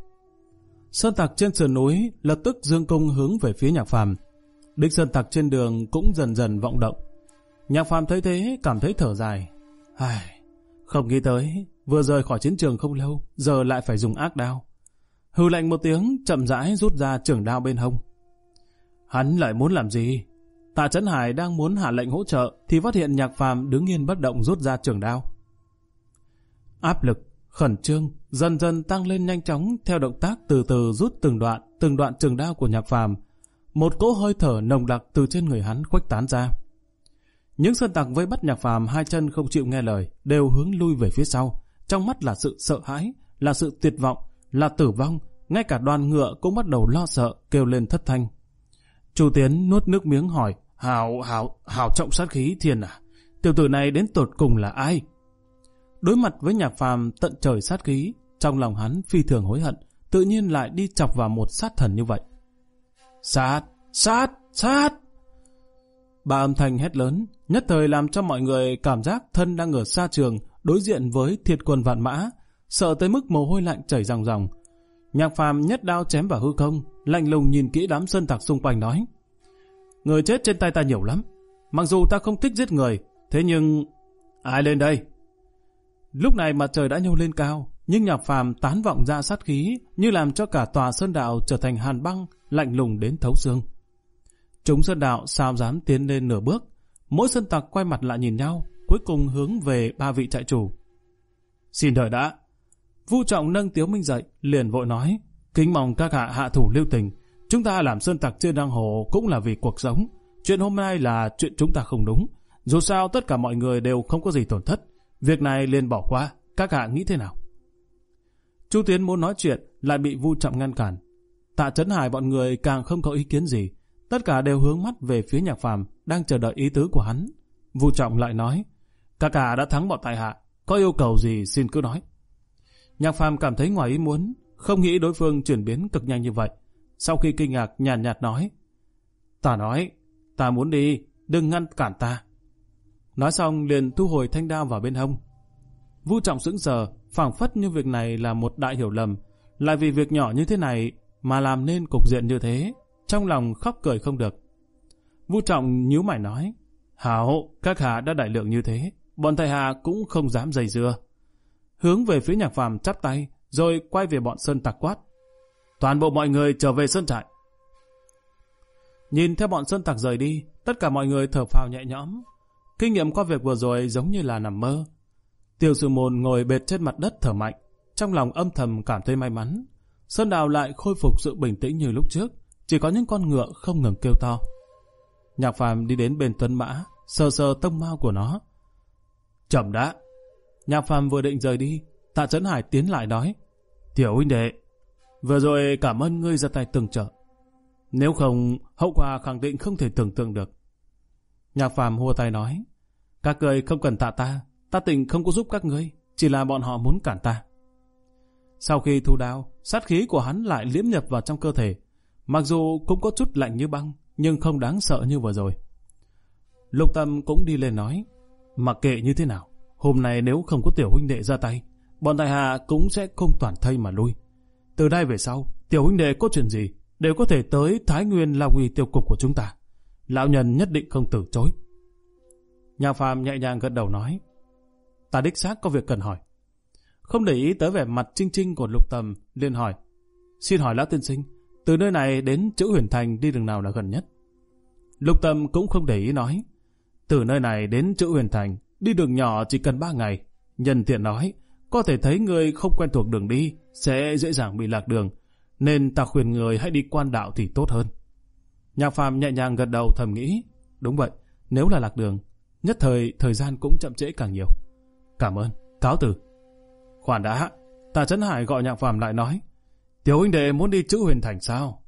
Sơn tạc trên sườn núi lập tức dương công hướng về phía nhạc phàm. địch sơn tạc trên đường cũng dần dần vọng động. Nhạc phàm thấy thế cảm thấy thở dài. Ai, không nghĩ tới, vừa rời khỏi chiến trường không lâu, giờ lại phải dùng ác đao hừ lạnh một tiếng chậm rãi rút ra trường đao bên hông. Hắn lại muốn làm gì? Tạ Trấn Hải đang muốn hạ lệnh hỗ trợ thì phát hiện nhạc phàm đứng yên bất động rút ra trường đao. Áp lực, khẩn trương, dần dần tăng lên nhanh chóng theo động tác từ từ rút từng đoạn, từng đoạn trường đao của nhạc phàm. Một cỗ hơi thở nồng đặc từ trên người hắn khuếch tán ra. Những sơn tặc vây bắt nhạc phàm hai chân không chịu nghe lời đều hướng lui về phía sau, trong mắt là sự sợ hãi, là sự tuyệt vọng, là tử vong, ngay cả đoàn ngựa cũng bắt đầu lo sợ, kêu lên thất thanh. Chu Tiến nuốt nước miếng hỏi, hào, hào, hào trọng sát khí thiên à? Tiểu tử này đến tột cùng là ai? Đối mặt với nhà phàm tận trời sát khí, trong lòng hắn phi thường hối hận, tự nhiên lại đi chọc vào một sát thần như vậy. Sát, sát, sát! Bà âm thanh hét lớn, nhất thời làm cho mọi người cảm giác thân đang ở xa trường, đối diện với thiệt quân vạn mã, sợ tới mức mồ hôi lạnh chảy ròng ròng. Nhạc phàm nhất đao chém vào hư không, lạnh lùng nhìn kỹ đám sơn tặc xung quanh nói. Người chết trên tay ta nhiều lắm, mặc dù ta không thích giết người, thế nhưng... Ai lên đây? Lúc này mặt trời đã nhô lên cao, nhưng nhạc phàm tán vọng ra sát khí như làm cho cả tòa sơn đạo trở thành hàn băng, lạnh lùng đến thấu xương. Chúng sơn đạo sao dám tiến lên nửa bước, mỗi sơn tặc quay mặt lại nhìn nhau, cuối cùng hướng về ba vị trại chủ. Xin đợi đã, Vũ Trọng nâng Tiếu Minh dậy, liền vội nói, kính mong các hạ hạ thủ lưu tình. Chúng ta làm sơn tặc trên đăng hồ cũng là vì cuộc sống. Chuyện hôm nay là chuyện chúng ta không đúng. Dù sao tất cả mọi người đều không có gì tổn thất. Việc này liền bỏ qua, các hạ nghĩ thế nào? Chu Tiến muốn nói chuyện, lại bị Vu Trọng ngăn cản. Tạ Trấn Hải bọn người càng không có ý kiến gì. Tất cả đều hướng mắt về phía nhạc phàm, đang chờ đợi ý tứ của hắn. Vu Trọng lại nói, các hạ đã thắng bọn tại hạ, có yêu cầu gì xin cứ nói. Nhạc Phạm cảm thấy ngoài ý muốn, không nghĩ đối phương chuyển biến cực nhanh như vậy. Sau khi kinh ngạc nhàn nhạt, nhạt nói, Ta nói, ta muốn đi, đừng ngăn cản ta. Nói xong liền thu hồi thanh đao vào bên hông. Vũ Trọng sững sờ, phảng phất như việc này là một đại hiểu lầm, lại vì việc nhỏ như thế này mà làm nên cục diện như thế, trong lòng khóc cười không được. Vũ Trọng nhíu mày nói, Hảo, các hạ đã đại lượng như thế, bọn thầy hạ cũng không dám dày dưa hướng về phía nhạc phàm chắp tay, rồi quay về bọn Sơn Tạc quát. Toàn bộ mọi người trở về Sơn Trại. Nhìn theo bọn Sơn Tạc rời đi, tất cả mọi người thở phào nhẹ nhõm. Kinh nghiệm qua việc vừa rồi giống như là nằm mơ. Tiêu sư môn ngồi bệt trên mặt đất thở mạnh, trong lòng âm thầm cảm thấy may mắn. Sơn Đào lại khôi phục sự bình tĩnh như lúc trước, chỉ có những con ngựa không ngừng kêu to. Nhạc phàm đi đến bên tuấn mã, sờ sờ tông mau của nó. Chậm đã, Nhạc phàm vừa định rời đi, tạ trấn hải tiến lại nói. Tiểu huynh đệ, vừa rồi cảm ơn ngươi ra tay từng trợ. Nếu không, hậu quả khẳng định không thể tưởng tượng được. Nhạc phàm hua tay nói. Các người không cần tạ ta, ta tình không có giúp các ngươi, chỉ là bọn họ muốn cản ta. Sau khi thu đao, sát khí của hắn lại liễm nhập vào trong cơ thể. Mặc dù cũng có chút lạnh như băng, nhưng không đáng sợ như vừa rồi. Lục Tâm cũng đi lên nói, mặc kệ như thế nào, Hôm nay nếu không có tiểu huynh đệ ra tay, bọn đại hạ cũng sẽ không toàn thây mà lui. Từ nay về sau, tiểu huynh đệ có chuyện gì đều có thể tới Thái Nguyên là nguy tiêu cục của chúng ta. Lão nhân nhất định không từ chối. Nhà phàm nhẹ nhàng gật đầu nói. Ta đích xác có việc cần hỏi. Không để ý tới vẻ mặt trinh trinh của lục tầm, liền hỏi. Xin hỏi lão tiên sinh, từ nơi này đến chữ huyền thành đi đường nào là gần nhất? Lục tầm cũng không để ý nói. Từ nơi này đến chữ huyền thành Đi đường nhỏ chỉ cần 3 ngày. Nhân tiện nói, có thể thấy người không quen thuộc đường đi, sẽ dễ dàng bị lạc đường. Nên ta khuyên người hãy đi quan đạo thì tốt hơn. Nhạc phàm nhẹ nhàng gật đầu thầm nghĩ. Đúng vậy, nếu là lạc đường, nhất thời thời gian cũng chậm trễ càng nhiều. Cảm ơn, cáo từ. Khoản đã, Ta Trấn Hải gọi nhạc phàm lại nói. Tiểu huynh đệ muốn đi chữ huyền thành sao?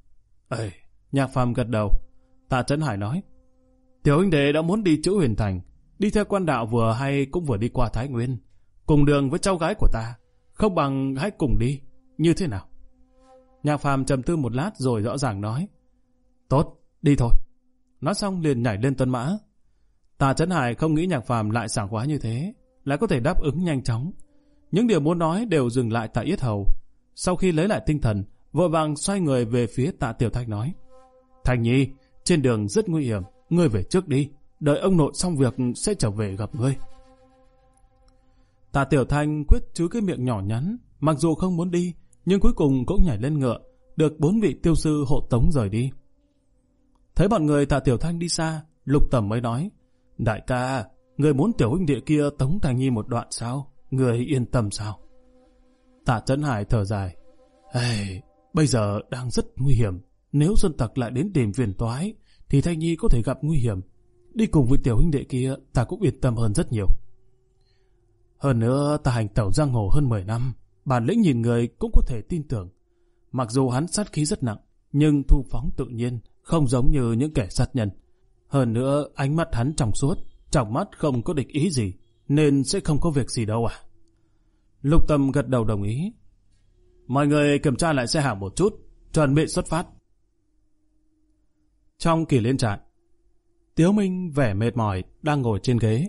Ê, nhạc phàm gật đầu. Ta Trấn Hải nói. Tiểu huynh đệ đã muốn đi chữ huyền thành, Đi theo quan đạo vừa hay cũng vừa đi qua Thái Nguyên. Cùng đường với cháu gái của ta. Không bằng hãy cùng đi. Như thế nào? Nhạc phàm trầm tư một lát rồi rõ ràng nói. Tốt, đi thôi. Nói xong liền nhảy lên tuân mã. Tà Trấn Hải không nghĩ nhạc phàm lại sảng quá như thế. Lại có thể đáp ứng nhanh chóng. Những điều muốn nói đều dừng lại tại Yết Hầu. Sau khi lấy lại tinh thần, vội vàng xoay người về phía tạ Tiểu Thạch nói. Thành Nhi, trên đường rất nguy hiểm, ngươi về trước đi. Đợi ông nội xong việc sẽ trở về gặp ngươi. Tạ Tiểu Thanh quyết chứ cái miệng nhỏ nhắn, mặc dù không muốn đi, nhưng cuối cùng cũng nhảy lên ngựa, được bốn vị tiêu sư hộ tống rời đi. Thấy bọn người Tạ Tiểu Thanh đi xa, Lục Tầm mới nói, Đại ca, người muốn tiểu huynh địa kia tống Thành Nhi một đoạn sao? Người yên tâm sao? Tạ Trấn Hải thở dài, hey, bây giờ đang rất nguy hiểm, nếu dân tộc lại đến tìm viền toái, thì Thanh Nhi có thể gặp nguy hiểm. Đi cùng với tiểu huynh đệ kia ta cũng yên tâm hơn rất nhiều. Hơn nữa ta hành tẩu giang hồ hơn 10 năm, bản lĩnh nhìn người cũng có thể tin tưởng. Mặc dù hắn sát khí rất nặng, nhưng thu phóng tự nhiên, không giống như những kẻ sát nhân. Hơn nữa ánh mắt hắn trong suốt, trong mắt không có địch ý gì, nên sẽ không có việc gì đâu à. Lục Tâm gật đầu đồng ý. Mọi người kiểm tra lại xe hàng một chút, chuẩn bị xuất phát. Trong kỳ lên trại, Tiếu Minh vẻ mệt mỏi, đang ngồi trên ghế.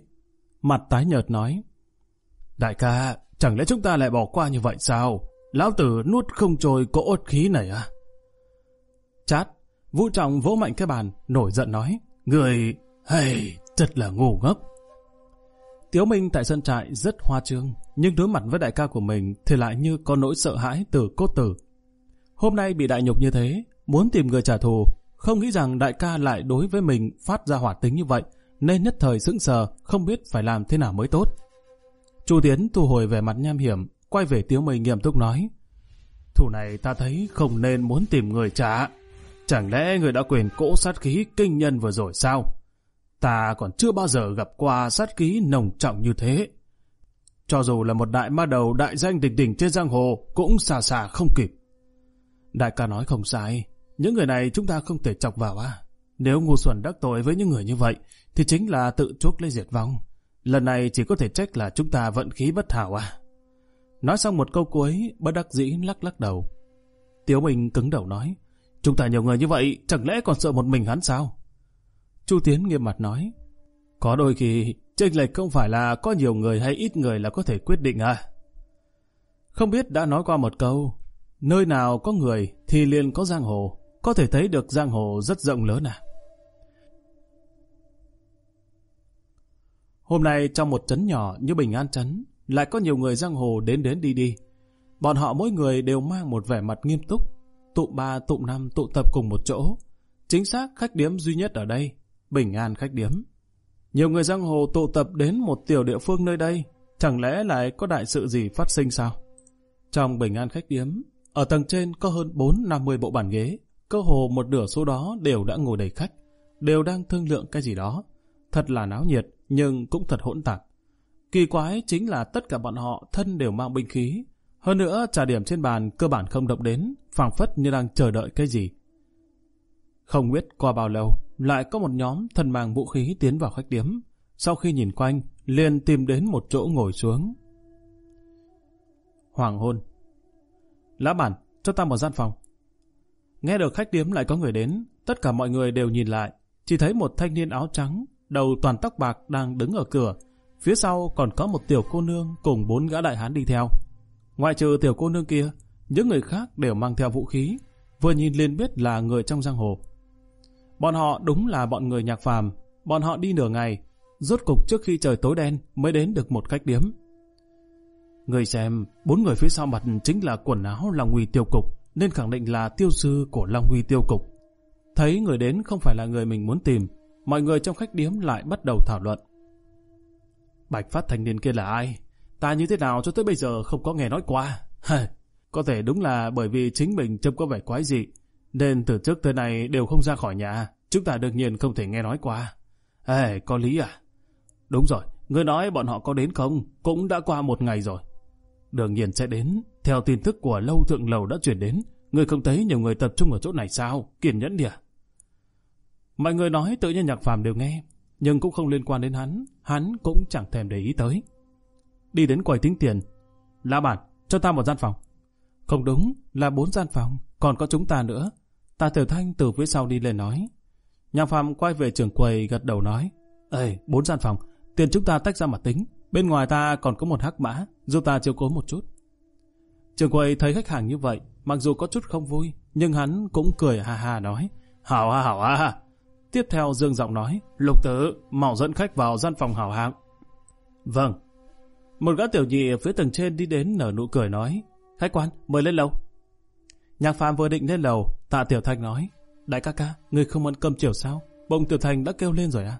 Mặt tái nhợt nói, Đại ca, chẳng lẽ chúng ta lại bỏ qua như vậy sao? Lão tử nuốt không trôi cỗ ốt khí này à? Chát, Vũ Trọng vỗ mạnh cái bàn, nổi giận nói, Người, hay, thật là ngu ngốc. Tiếu Minh tại sân trại rất hoa trương, nhưng đối mặt với đại ca của mình thì lại như có nỗi sợ hãi từ cốt tử. Hôm nay bị đại nhục như thế, muốn tìm người trả thù không nghĩ rằng đại ca lại đối với mình phát ra hỏa tính như vậy, nên nhất thời sững sờ, không biết phải làm thế nào mới tốt. Chu Tiến thu hồi về mặt nham hiểm, quay về Tiếu Mây nghiêm túc nói. Thủ này ta thấy không nên muốn tìm người trả. Chẳng lẽ người đã quyền cỗ sát khí kinh nhân vừa rồi sao? Ta còn chưa bao giờ gặp qua sát khí nồng trọng như thế. Cho dù là một đại ma đầu đại danh đỉnh đỉnh trên giang hồ cũng xà xà không kịp. Đại ca nói không sai, những người này chúng ta không thể chọc vào à? Nếu ngu xuẩn đắc tội với những người như vậy, thì chính là tự chuốc lấy diệt vong. Lần này chỉ có thể trách là chúng ta vận khí bất thảo à? Nói xong một câu cuối, bất đắc dĩ lắc lắc đầu. Tiếu Bình cứng đầu nói, chúng ta nhiều người như vậy, chẳng lẽ còn sợ một mình hắn sao? Chu Tiến nghiêm mặt nói, có đôi khi chênh lệch không phải là có nhiều người hay ít người là có thể quyết định à? Không biết đã nói qua một câu, nơi nào có người thì liền có giang hồ. Có thể thấy được giang hồ rất rộng lớn à. Hôm nay trong một trấn nhỏ như Bình An Trấn, lại có nhiều người giang hồ đến đến đi đi. Bọn họ mỗi người đều mang một vẻ mặt nghiêm túc, tụ ba tụ năm tụ tập cùng một chỗ. Chính xác khách điếm duy nhất ở đây, Bình An khách điếm. Nhiều người giang hồ tụ tập đến một tiểu địa phương nơi đây, chẳng lẽ lại có đại sự gì phát sinh sao? Trong Bình An khách điếm, ở tầng trên có hơn 4-50 bộ bàn ghế, Cơ hồ một nửa số đó đều đã ngồi đầy khách, đều đang thương lượng cái gì đó. Thật là náo nhiệt, nhưng cũng thật hỗn tạp. Kỳ quái chính là tất cả bọn họ thân đều mang binh khí. Hơn nữa, trà điểm trên bàn cơ bản không động đến, phảng phất như đang chờ đợi cái gì. Không biết qua bao lâu, lại có một nhóm thần mang vũ khí tiến vào khách điếm. Sau khi nhìn quanh, liền tìm đến một chỗ ngồi xuống. Hoàng hôn. lá bản, cho ta một gian phòng. Nghe được khách điếm lại có người đến, tất cả mọi người đều nhìn lại, chỉ thấy một thanh niên áo trắng, đầu toàn tóc bạc đang đứng ở cửa. Phía sau còn có một tiểu cô nương cùng bốn gã đại hán đi theo. Ngoại trừ tiểu cô nương kia, những người khác đều mang theo vũ khí, vừa nhìn liền biết là người trong giang hồ. Bọn họ đúng là bọn người nhạc phàm, bọn họ đi nửa ngày, rốt cục trước khi trời tối đen mới đến được một khách điếm. Người xem, bốn người phía sau mặt chính là quần áo là nguy tiêu cục, nên khẳng định là tiêu sư của Long Huy tiêu cục. Thấy người đến không phải là người mình muốn tìm, mọi người trong khách điếm lại bắt đầu thảo luận. Bạch phát thanh niên kia là ai? Ta như thế nào cho tới bây giờ không có nghe nói qua? (laughs) có thể đúng là bởi vì chính mình trông có vẻ quái dị, nên từ trước tới nay đều không ra khỏi nhà, chúng ta đương nhiên không thể nghe nói qua. Ê, có lý à? Đúng rồi, ngươi nói bọn họ có đến không? Cũng đã qua một ngày rồi đương nhiên sẽ đến. Theo tin tức của lâu thượng lầu đã chuyển đến, người không thấy nhiều người tập trung ở chỗ này sao? Kiên nhẫn đi à? Mọi người nói tự nhiên nhạc phàm đều nghe, nhưng cũng không liên quan đến hắn, hắn cũng chẳng thèm để ý tới. Đi đến quầy tính tiền, lão bản, cho ta một gian phòng. Không đúng, là bốn gian phòng, còn có chúng ta nữa. Ta tiểu thanh từ phía sau đi lên nói. Nhạc phàm quay về trường quầy gật đầu nói, Ê, bốn gian phòng, tiền chúng ta tách ra mà tính. Bên ngoài ta còn có một hắc mã, giúp ta chiều cố một chút. Trường quầy thấy khách hàng như vậy, mặc dù có chút không vui, nhưng hắn cũng cười ha ha nói. Hảo ha hảo ha Tiếp theo Dương giọng nói, lục tử, mạo dẫn khách vào gian phòng hảo hạng. Vâng. Một gã tiểu nhị phía tầng trên đi đến nở nụ cười nói, khách quan, mời lên lầu. Nhạc phàm vừa định lên lầu, tạ tiểu thanh nói, đại ca ca, người không ăn cơm chiều sao? Bông tiểu thanh đã kêu lên rồi à?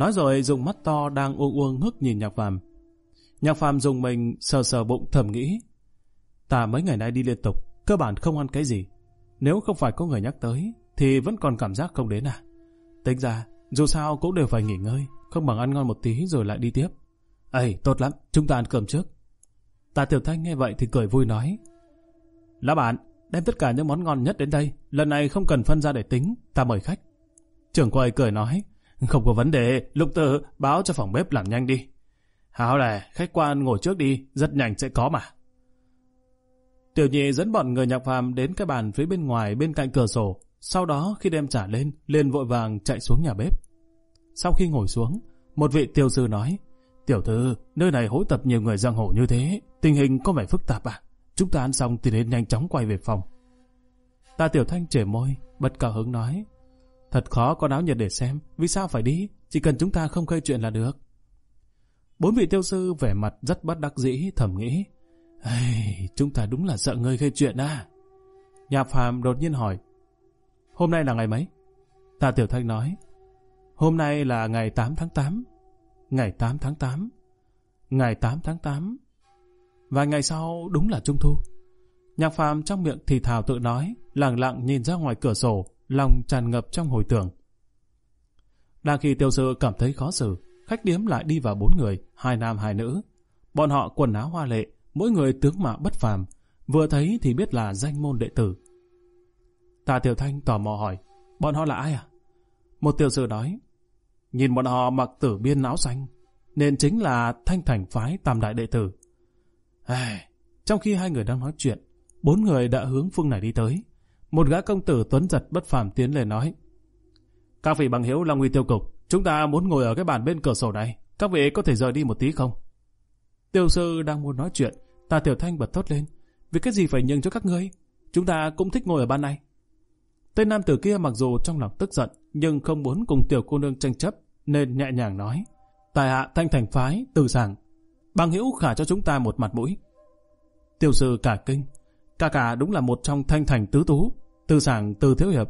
Nói rồi dùng mắt to đang uông uông hức nhìn nhạc phàm. Nhạc phàm dùng mình sờ sờ bụng thầm nghĩ. Ta mấy ngày nay đi liên tục, cơ bản không ăn cái gì. Nếu không phải có người nhắc tới, thì vẫn còn cảm giác không đến à. Tính ra, dù sao cũng đều phải nghỉ ngơi, không bằng ăn ngon một tí rồi lại đi tiếp. Ây, tốt lắm, chúng ta ăn cơm trước. Tạ Tiểu Thanh nghe vậy thì cười vui nói. Lá bạn, đem tất cả những món ngon nhất đến đây, lần này không cần phân ra để tính, ta mời khách. Trưởng quầy cười nói. Không có vấn đề, lục tử, báo cho phòng bếp làm nhanh đi. Háo này, khách quan ngồi trước đi, rất nhanh sẽ có mà. Tiểu nhị dẫn bọn người nhạc phàm đến cái bàn phía bên ngoài bên cạnh cửa sổ. Sau đó khi đem trả lên, liền vội vàng chạy xuống nhà bếp. Sau khi ngồi xuống, một vị tiểu sư nói, Tiểu thư, nơi này hỗn tập nhiều người giang hồ như thế, tình hình có vẻ phức tạp à? Chúng ta ăn xong thì nên nhanh chóng quay về phòng. Ta tiểu thanh trẻ môi, bật cao hứng nói, Thật khó có náo nhiệt để xem, vì sao phải đi, chỉ cần chúng ta không gây chuyện là được. Bốn vị tiêu sư vẻ mặt rất bất đắc dĩ, thầm nghĩ. chúng ta đúng là sợ người gây chuyện à. Nhà phàm đột nhiên hỏi. Hôm nay là ngày mấy? Tạ Tiểu Thanh nói. Hôm nay là ngày 8 tháng 8. Ngày 8 tháng 8. Ngày 8 tháng 8. và ngày sau đúng là Trung Thu. Nhạc phàm trong miệng thì thào tự nói, lặng lặng nhìn ra ngoài cửa sổ, lòng tràn ngập trong hồi tưởng. Đang khi tiêu sư cảm thấy khó xử, khách điếm lại đi vào bốn người, hai nam hai nữ. Bọn họ quần áo hoa lệ, mỗi người tướng mạo bất phàm, vừa thấy thì biết là danh môn đệ tử. Tà Tiểu Thanh tò mò hỏi, bọn họ là ai à? Một tiểu sư nói, nhìn bọn họ mặc tử biên áo xanh, nên chính là thanh thành phái tam đại đệ tử. À, trong khi hai người đang nói chuyện, bốn người đã hướng phương này đi tới. Một gã công tử tuấn giật bất phàm tiến lên nói. Các vị bằng hiếu là nguy tiêu cục. Chúng ta muốn ngồi ở cái bàn bên cửa sổ này. Các vị có thể rời đi một tí không? Tiêu sư đang muốn nói chuyện. ta Tiểu Thanh bật thốt lên. Vì cái gì phải nhường cho các ngươi? Chúng ta cũng thích ngồi ở bàn này. Tên nam tử kia mặc dù trong lòng tức giận nhưng không muốn cùng tiểu cô nương tranh chấp nên nhẹ nhàng nói. Tài hạ thanh thành phái, từ sàng. Bằng hữu khả cho chúng ta một mặt mũi. Tiểu sư cả kinh, Cả cả đúng là một trong thanh thành tứ tú, tư sản từ thiếu hiệp.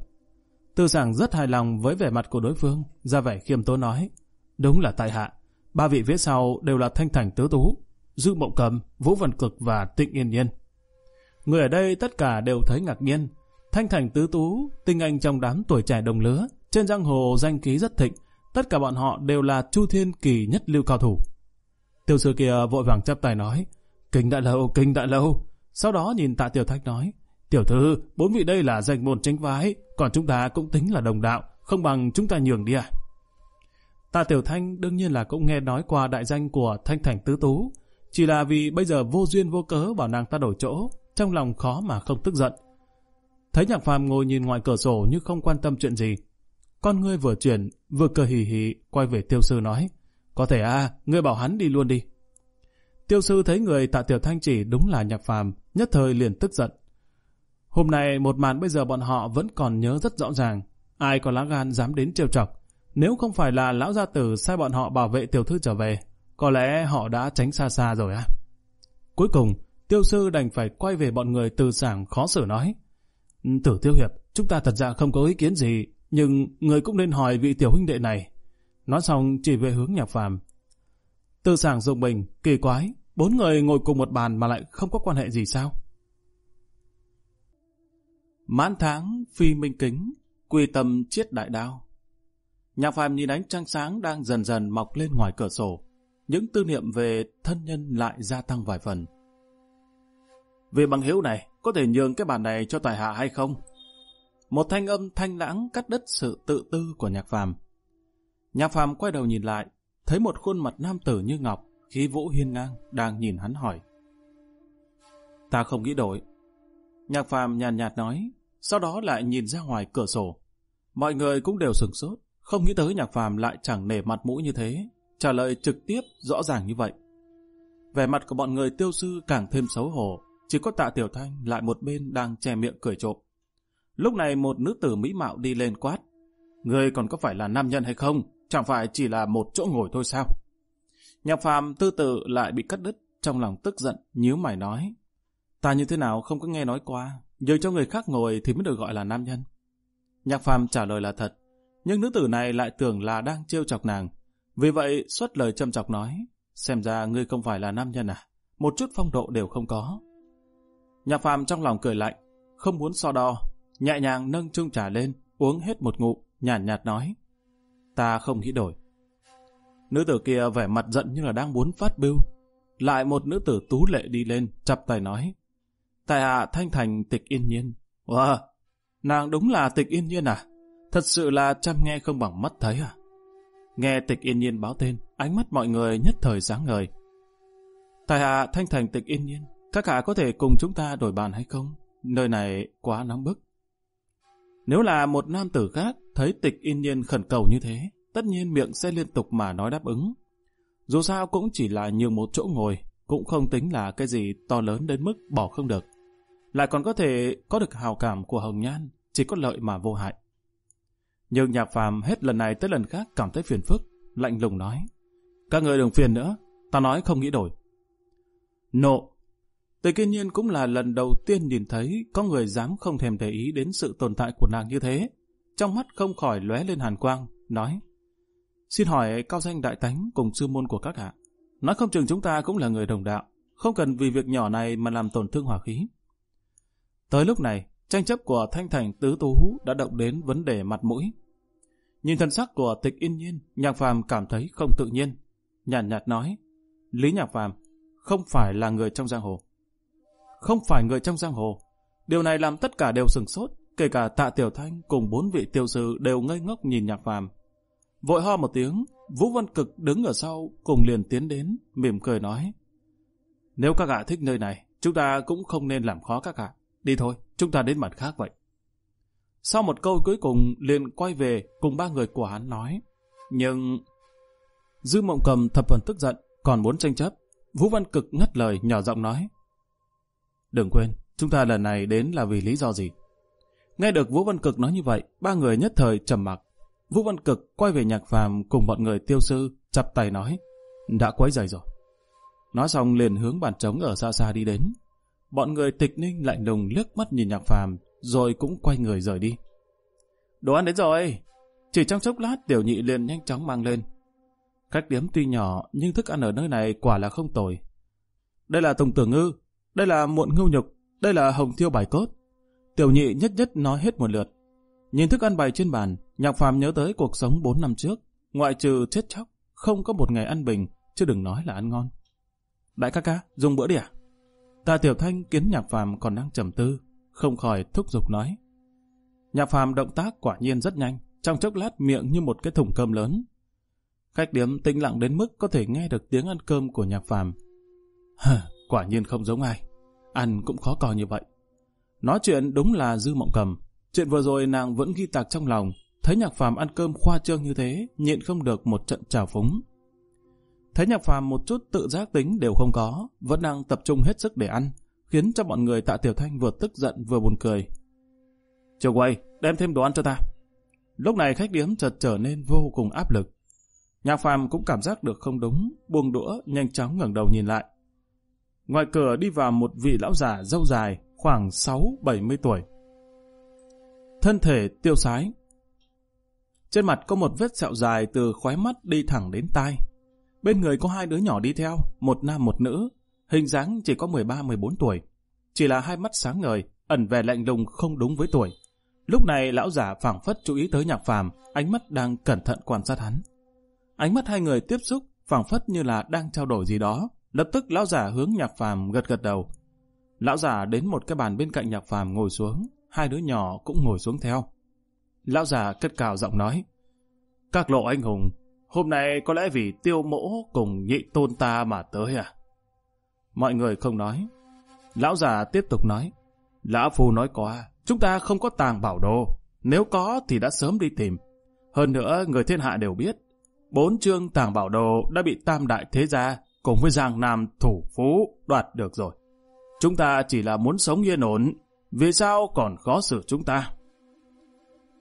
Tư sản rất hài lòng với vẻ mặt của đối phương, ra vẻ khiêm tốn nói. Đúng là tại hạ, ba vị phía sau đều là thanh thành tứ tú, Dư Mộng Cầm, Vũ Văn Cực và Tịnh Yên Nhiên. Người ở đây tất cả đều thấy ngạc nhiên. Thanh thành tứ tú, tinh anh trong đám tuổi trẻ đồng lứa, trên giang hồ danh ký rất thịnh, tất cả bọn họ đều là chu thiên kỳ nhất lưu cao thủ. Tiêu sư kia vội vàng chắp tay nói, kinh đã lâu, kinh đã lâu, sau đó nhìn tạ tiểu thạch nói, tiểu thư, bốn vị đây là danh môn tránh phái, còn chúng ta cũng tính là đồng đạo, không bằng chúng ta nhường đi à? Tạ Tiểu Thanh đương nhiên là cũng nghe nói qua đại danh của Thanh Thành Tứ Tú. Chỉ là vì bây giờ vô duyên vô cớ bảo nàng ta đổi chỗ, trong lòng khó mà không tức giận. Thấy nhạc phàm ngồi nhìn ngoài cửa sổ như không quan tâm chuyện gì. Con ngươi vừa chuyển, vừa cười hì hì, quay về tiêu sư nói. Có thể à, ngươi bảo hắn đi luôn đi. Tiêu sư thấy người tạ tiểu thanh chỉ đúng là nhạc phàm, nhất thời liền tức giận. Hôm nay một màn bây giờ bọn họ vẫn còn nhớ rất rõ ràng. Ai có lá gan dám đến trêu chọc. Nếu không phải là lão gia tử sai bọn họ bảo vệ tiểu thư trở về, có lẽ họ đã tránh xa xa rồi à. Cuối cùng, tiêu sư đành phải quay về bọn người từ sảng khó xử nói. Tử tiêu hiệp, chúng ta thật ra không có ý kiến gì, nhưng người cũng nên hỏi vị tiểu huynh đệ này. Nói xong chỉ về hướng nhạc phàm. Từ sảng dùng bình kỳ quái, Bốn người ngồi cùng một bàn mà lại không có quan hệ gì sao? Mãn tháng phi minh kính, quy tâm chiết đại đao. Nhạc phàm nhìn ánh trăng sáng đang dần dần mọc lên ngoài cửa sổ. Những tư niệm về thân nhân lại gia tăng vài phần. Về bằng hiếu này, có thể nhường cái bàn này cho tài hạ hay không? Một thanh âm thanh lãng cắt đứt sự tự tư của nhạc phàm. Nhạc phàm quay đầu nhìn lại, thấy một khuôn mặt nam tử như ngọc, Khí vũ hiên ngang đang nhìn hắn hỏi. Ta không nghĩ đổi. Nhạc phàm nhàn nhạt, nói, sau đó lại nhìn ra ngoài cửa sổ. Mọi người cũng đều sừng sốt, không nghĩ tới nhạc phàm lại chẳng nể mặt mũi như thế, trả lời trực tiếp rõ ràng như vậy. Vẻ mặt của bọn người tiêu sư càng thêm xấu hổ, chỉ có tạ tiểu thanh lại một bên đang che miệng cười trộm. Lúc này một nữ tử mỹ mạo đi lên quát. Ngươi còn có phải là nam nhân hay không? Chẳng phải chỉ là một chỗ ngồi thôi sao? Nhạc phàm tư tự lại bị cắt đứt, trong lòng tức giận, nhíu mày nói. Ta như thế nào không có nghe nói qua, giờ cho người khác ngồi thì mới được gọi là nam nhân. Nhạc phàm trả lời là thật, nhưng nữ tử này lại tưởng là đang trêu chọc nàng. Vì vậy, xuất lời châm chọc nói, xem ra ngươi không phải là nam nhân à, một chút phong độ đều không có. Nhạc phàm trong lòng cười lạnh, không muốn so đo, nhẹ nhàng nâng chung trà lên, uống hết một ngụm, nhàn nhạt, nhạt nói. Ta không nghĩ đổi, Nữ tử kia vẻ mặt giận như là đang muốn phát bưu. Lại một nữ tử tú lệ đi lên, chập tay nói. Tại hạ thanh thành tịch yên nhiên. Wow, nàng đúng là tịch yên nhiên à? Thật sự là chăm nghe không bằng mắt thấy à? Nghe tịch yên nhiên báo tên, ánh mắt mọi người nhất thời sáng ngời. Tại hạ thanh thành tịch yên nhiên, các hạ có thể cùng chúng ta đổi bàn hay không? Nơi này quá nóng bức. Nếu là một nam tử khác thấy tịch yên nhiên khẩn cầu như thế, tất nhiên miệng sẽ liên tục mà nói đáp ứng. Dù sao cũng chỉ là nhường một chỗ ngồi, cũng không tính là cái gì to lớn đến mức bỏ không được. Lại còn có thể có được hào cảm của Hồng Nhan, chỉ có lợi mà vô hại. Nhưng nhạc phàm hết lần này tới lần khác cảm thấy phiền phức, lạnh lùng nói. Các người đừng phiền nữa, ta nói không nghĩ đổi. Nộ! Tề kiên nhiên cũng là lần đầu tiên nhìn thấy có người dám không thèm để ý đến sự tồn tại của nàng như thế. Trong mắt không khỏi lóe lên hàn quang, nói. Xin hỏi cao danh đại tánh cùng sư môn của các hạ. Nói không chừng chúng ta cũng là người đồng đạo, không cần vì việc nhỏ này mà làm tổn thương hỏa khí. Tới lúc này, tranh chấp của Thanh Thành Tứ Tú đã động đến vấn đề mặt mũi. Nhìn thân sắc của tịch yên nhiên, Nhạc Phàm cảm thấy không tự nhiên. Nhàn nhạt, nhạt nói, Lý Nhạc Phàm không phải là người trong giang hồ. Không phải người trong giang hồ. Điều này làm tất cả đều sừng sốt, kể cả tạ Tiểu Thanh cùng bốn vị tiêu sư đều ngây ngốc nhìn Nhạc Phàm Vội ho một tiếng, Vũ Văn Cực đứng ở sau, cùng liền tiến đến, mỉm cười nói. Nếu các hạ thích nơi này, chúng ta cũng không nên làm khó các hạ. Đi thôi, chúng ta đến mặt khác vậy. Sau một câu cuối cùng, liền quay về cùng ba người của hắn nói. Nhưng... Dư Mộng Cầm thập phần tức giận, còn muốn tranh chấp. Vũ Văn Cực ngắt lời nhỏ giọng nói. Đừng quên, chúng ta lần này đến là vì lý do gì? Nghe được Vũ Văn Cực nói như vậy, ba người nhất thời trầm mặc. Vũ Văn Cực quay về nhạc phàm cùng bọn người tiêu sư, chập tay nói, đã quấy giày rồi. Nói xong liền hướng bàn trống ở xa xa đi đến. Bọn người tịch ninh lạnh lùng liếc mắt nhìn nhạc phàm, rồi cũng quay người rời đi. Đồ ăn đến rồi! Chỉ trong chốc lát tiểu nhị liền nhanh chóng mang lên. Cách điếm tuy nhỏ, nhưng thức ăn ở nơi này quả là không tồi. Đây là tùng tưởng ngư, đây là muộn ngưu nhục, đây là hồng thiêu bài cốt. Tiểu nhị nhất nhất nói hết một lượt. Nhìn thức ăn bày trên bàn, Nhạc Phàm nhớ tới cuộc sống 4 năm trước, ngoại trừ chết chóc, không có một ngày ăn bình, chứ đừng nói là ăn ngon. Đại ca ca, dùng bữa đi à? Tạ Tiểu Thanh kiến Nhạc Phàm còn đang trầm tư, không khỏi thúc giục nói. Nhạc Phàm động tác quả nhiên rất nhanh, trong chốc lát miệng như một cái thùng cơm lớn. Khách điếm tĩnh lặng đến mức có thể nghe được tiếng ăn cơm của Nhạc Phàm. (laughs) quả nhiên không giống ai, ăn cũng khó coi như vậy. Nói chuyện đúng là dư mộng cầm, chuyện vừa rồi nàng vẫn ghi tạc trong lòng, Thấy nhạc phàm ăn cơm khoa trương như thế, nhịn không được một trận trào phúng. Thấy nhạc phàm một chút tự giác tính đều không có, vẫn đang tập trung hết sức để ăn, khiến cho bọn người tạ Tiểu Thanh vừa tức giận vừa buồn cười. Chiều quay, đem thêm đồ ăn cho ta. Lúc này khách điếm chợt trở nên vô cùng áp lực. Nhạc phàm cũng cảm giác được không đúng, buông đũa, nhanh chóng ngẩng đầu nhìn lại. Ngoài cửa đi vào một vị lão già dâu dài, khoảng 6-70 tuổi. Thân thể tiêu sái, trên mặt có một vết sẹo dài từ khóe mắt đi thẳng đến tai. Bên người có hai đứa nhỏ đi theo, một nam một nữ, hình dáng chỉ có 13-14 tuổi. Chỉ là hai mắt sáng ngời, ẩn vẻ lạnh lùng không đúng với tuổi. Lúc này lão giả phảng phất chú ý tới nhạc phàm, ánh mắt đang cẩn thận quan sát hắn. Ánh mắt hai người tiếp xúc, phảng phất như là đang trao đổi gì đó. Lập tức lão giả hướng nhạc phàm gật gật đầu. Lão giả đến một cái bàn bên cạnh nhạc phàm ngồi xuống, hai đứa nhỏ cũng ngồi xuống theo. Lão già cất cao giọng nói. Các lộ anh hùng, hôm nay có lẽ vì tiêu mỗ cùng nhị tôn ta mà tới à? Mọi người không nói. Lão già tiếp tục nói. Lão Phu nói qua, chúng ta không có tàng bảo đồ. Nếu có thì đã sớm đi tìm. Hơn nữa, người thiên hạ đều biết. Bốn chương tàng bảo đồ đã bị tam đại thế gia cùng với giang nam thủ phú đoạt được rồi. Chúng ta chỉ là muốn sống yên ổn. Vì sao còn khó xử chúng ta?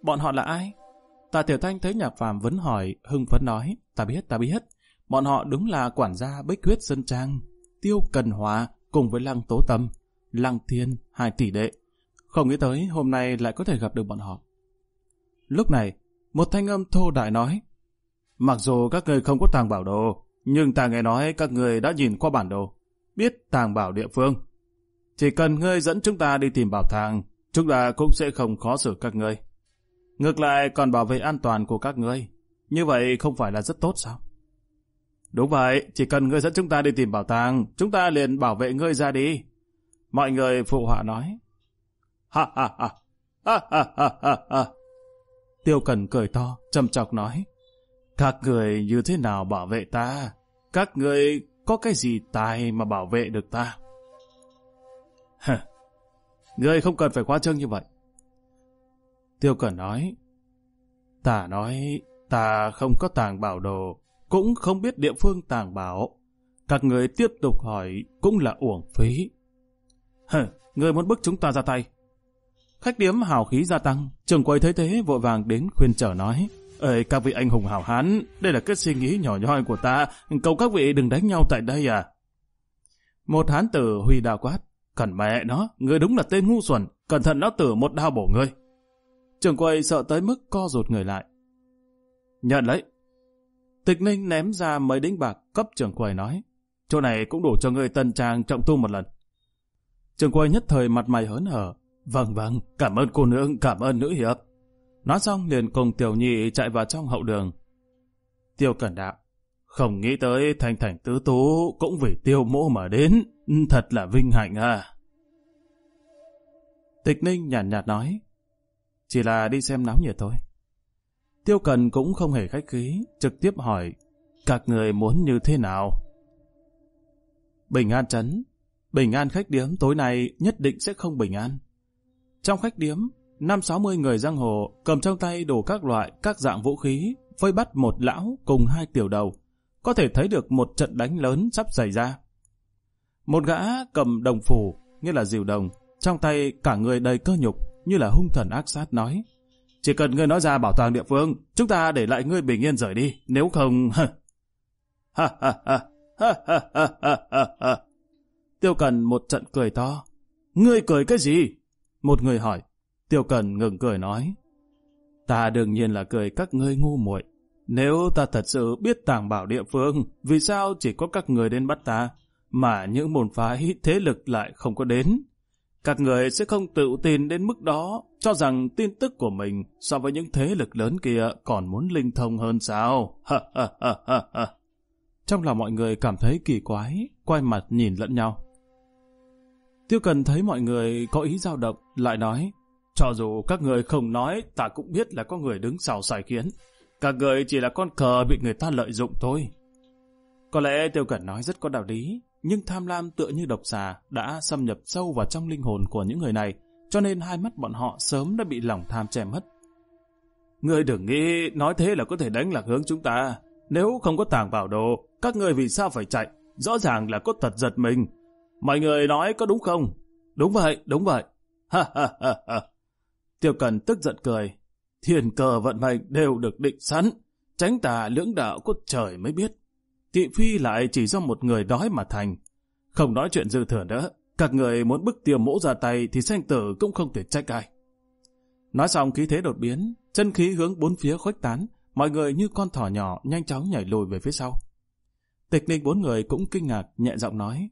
Bọn họ là ai? Tạ Tiểu Thanh thấy Nhạc Phàm vấn hỏi, hưng phấn nói, ta biết, ta biết. Bọn họ đúng là quản gia Bích Huyết Sơn Trang, Tiêu Cần Hòa cùng với Lăng Tố Tâm, Lăng Thiên, hai tỷ đệ. Không nghĩ tới hôm nay lại có thể gặp được bọn họ. Lúc này, một thanh âm thô đại nói, Mặc dù các người không có tàng bảo đồ, nhưng ta nghe nói các người đã nhìn qua bản đồ, biết tàng bảo địa phương. Chỉ cần ngươi dẫn chúng ta đi tìm bảo tàng, chúng ta cũng sẽ không khó xử các ngươi. Ngược lại còn bảo vệ an toàn của các ngươi. Như vậy không phải là rất tốt sao? Đúng vậy, chỉ cần ngươi dẫn chúng ta đi tìm bảo tàng, chúng ta liền bảo vệ ngươi ra đi. Mọi người phụ họa nói. Ha ha ha, ha ha ha ha ha. Tiêu Cần cười to, trầm chọc nói. Các người như thế nào bảo vệ ta? Các người có cái gì tài mà bảo vệ được ta? người không cần phải quá trương như vậy. Tiêu Cẩn nói, ta nói, ta không có tàng bảo đồ, cũng không biết địa phương tàng bảo. Các người tiếp tục hỏi cũng là uổng phí. Hừ, người muốn bức chúng ta ra tay. Khách điếm hào khí gia tăng, trường quầy thấy thế vội vàng đến khuyên trở nói. Ơi, các vị anh hùng hảo hán, đây là cái suy nghĩ nhỏ nhoi của ta, cầu các vị đừng đánh nhau tại đây à. Một hán tử huy đào quát, cẩn mẹ nó, người đúng là tên ngu xuẩn, cẩn thận lão tử một đao bổ ngươi. Trường quầy sợ tới mức co rụt người lại. Nhận lấy. Tịch ninh ném ra mấy đính bạc cấp trường quầy nói. Chỗ này cũng đủ cho người tân trang trọng tu một lần. Trường quầy nhất thời mặt mày hớn hở. Vâng vâng, cảm ơn cô nương, cảm ơn nữ hiệp. Nói xong liền cùng tiểu nhị chạy vào trong hậu đường. Tiêu cẩn đạo. Không nghĩ tới thành thành tứ tú cũng vì tiêu mỗ mà đến. Thật là vinh hạnh à. Tịch ninh nhàn nhạt, nhạt nói chỉ là đi xem náo nhiệt thôi. Tiêu Cần cũng không hề khách khí, trực tiếp hỏi, các người muốn như thế nào? Bình an chấn, bình an khách điếm tối nay nhất định sẽ không bình an. Trong khách điếm, năm sáu mươi người giang hồ cầm trong tay đủ các loại, các dạng vũ khí, vây bắt một lão cùng hai tiểu đầu. Có thể thấy được một trận đánh lớn sắp xảy ra. Một gã cầm đồng phủ, nghĩa là diều đồng, trong tay cả người đầy cơ nhục, như là hung thần ác sát nói. Chỉ cần ngươi nói ra bảo tàng địa phương, chúng ta để lại ngươi bình yên rời đi, nếu không... (laughs) ha ha ha ha ha ha ha Tiêu Cần một trận cười to. Ngươi cười cái gì? Một người hỏi. Tiêu Cần ngừng cười nói. Ta đương nhiên là cười các ngươi ngu muội. Nếu ta thật sự biết tàng bảo địa phương, vì sao chỉ có các người đến bắt ta, mà những môn phái thế lực lại không có đến? Các người sẽ không tự tin đến mức đó, cho rằng tin tức của mình so với những thế lực lớn kia còn muốn linh thông hơn sao? Trong lòng mọi người cảm thấy kỳ quái, quay mặt nhìn lẫn nhau. Tiêu Cần thấy mọi người có ý dao động, lại nói, cho dù các người không nói, ta cũng biết là có người đứng sau sai khiến. Các người chỉ là con cờ bị người ta lợi dụng thôi. Có lẽ Tiêu cần nói rất có đạo lý, nhưng tham lam tựa như độc xà đã xâm nhập sâu vào trong linh hồn của những người này, cho nên hai mắt bọn họ sớm đã bị lòng tham che mất. Ngươi đừng nghĩ nói thế là có thể đánh lạc hướng chúng ta. Nếu không có tàng bảo đồ, các ngươi vì sao phải chạy? Rõ ràng là có tật giật mình. Mọi người nói có đúng không? Đúng vậy, đúng vậy. (laughs) Ha ha ha ha. Tiêu Cần tức giận cười. Thiên cờ vận mệnh đều được định sẵn. Tránh tà lưỡng đạo có trời mới biết. Thị Phi lại chỉ do một người đói mà thành. Không nói chuyện dư thừa nữa, các người muốn bức tiêu mũ ra tay thì sanh tử cũng không thể trách ai. Nói xong khí thế đột biến, chân khí hướng bốn phía khuếch tán, mọi người như con thỏ nhỏ nhanh chóng nhảy lùi về phía sau. Tịch ninh bốn người cũng kinh ngạc, nhẹ giọng nói.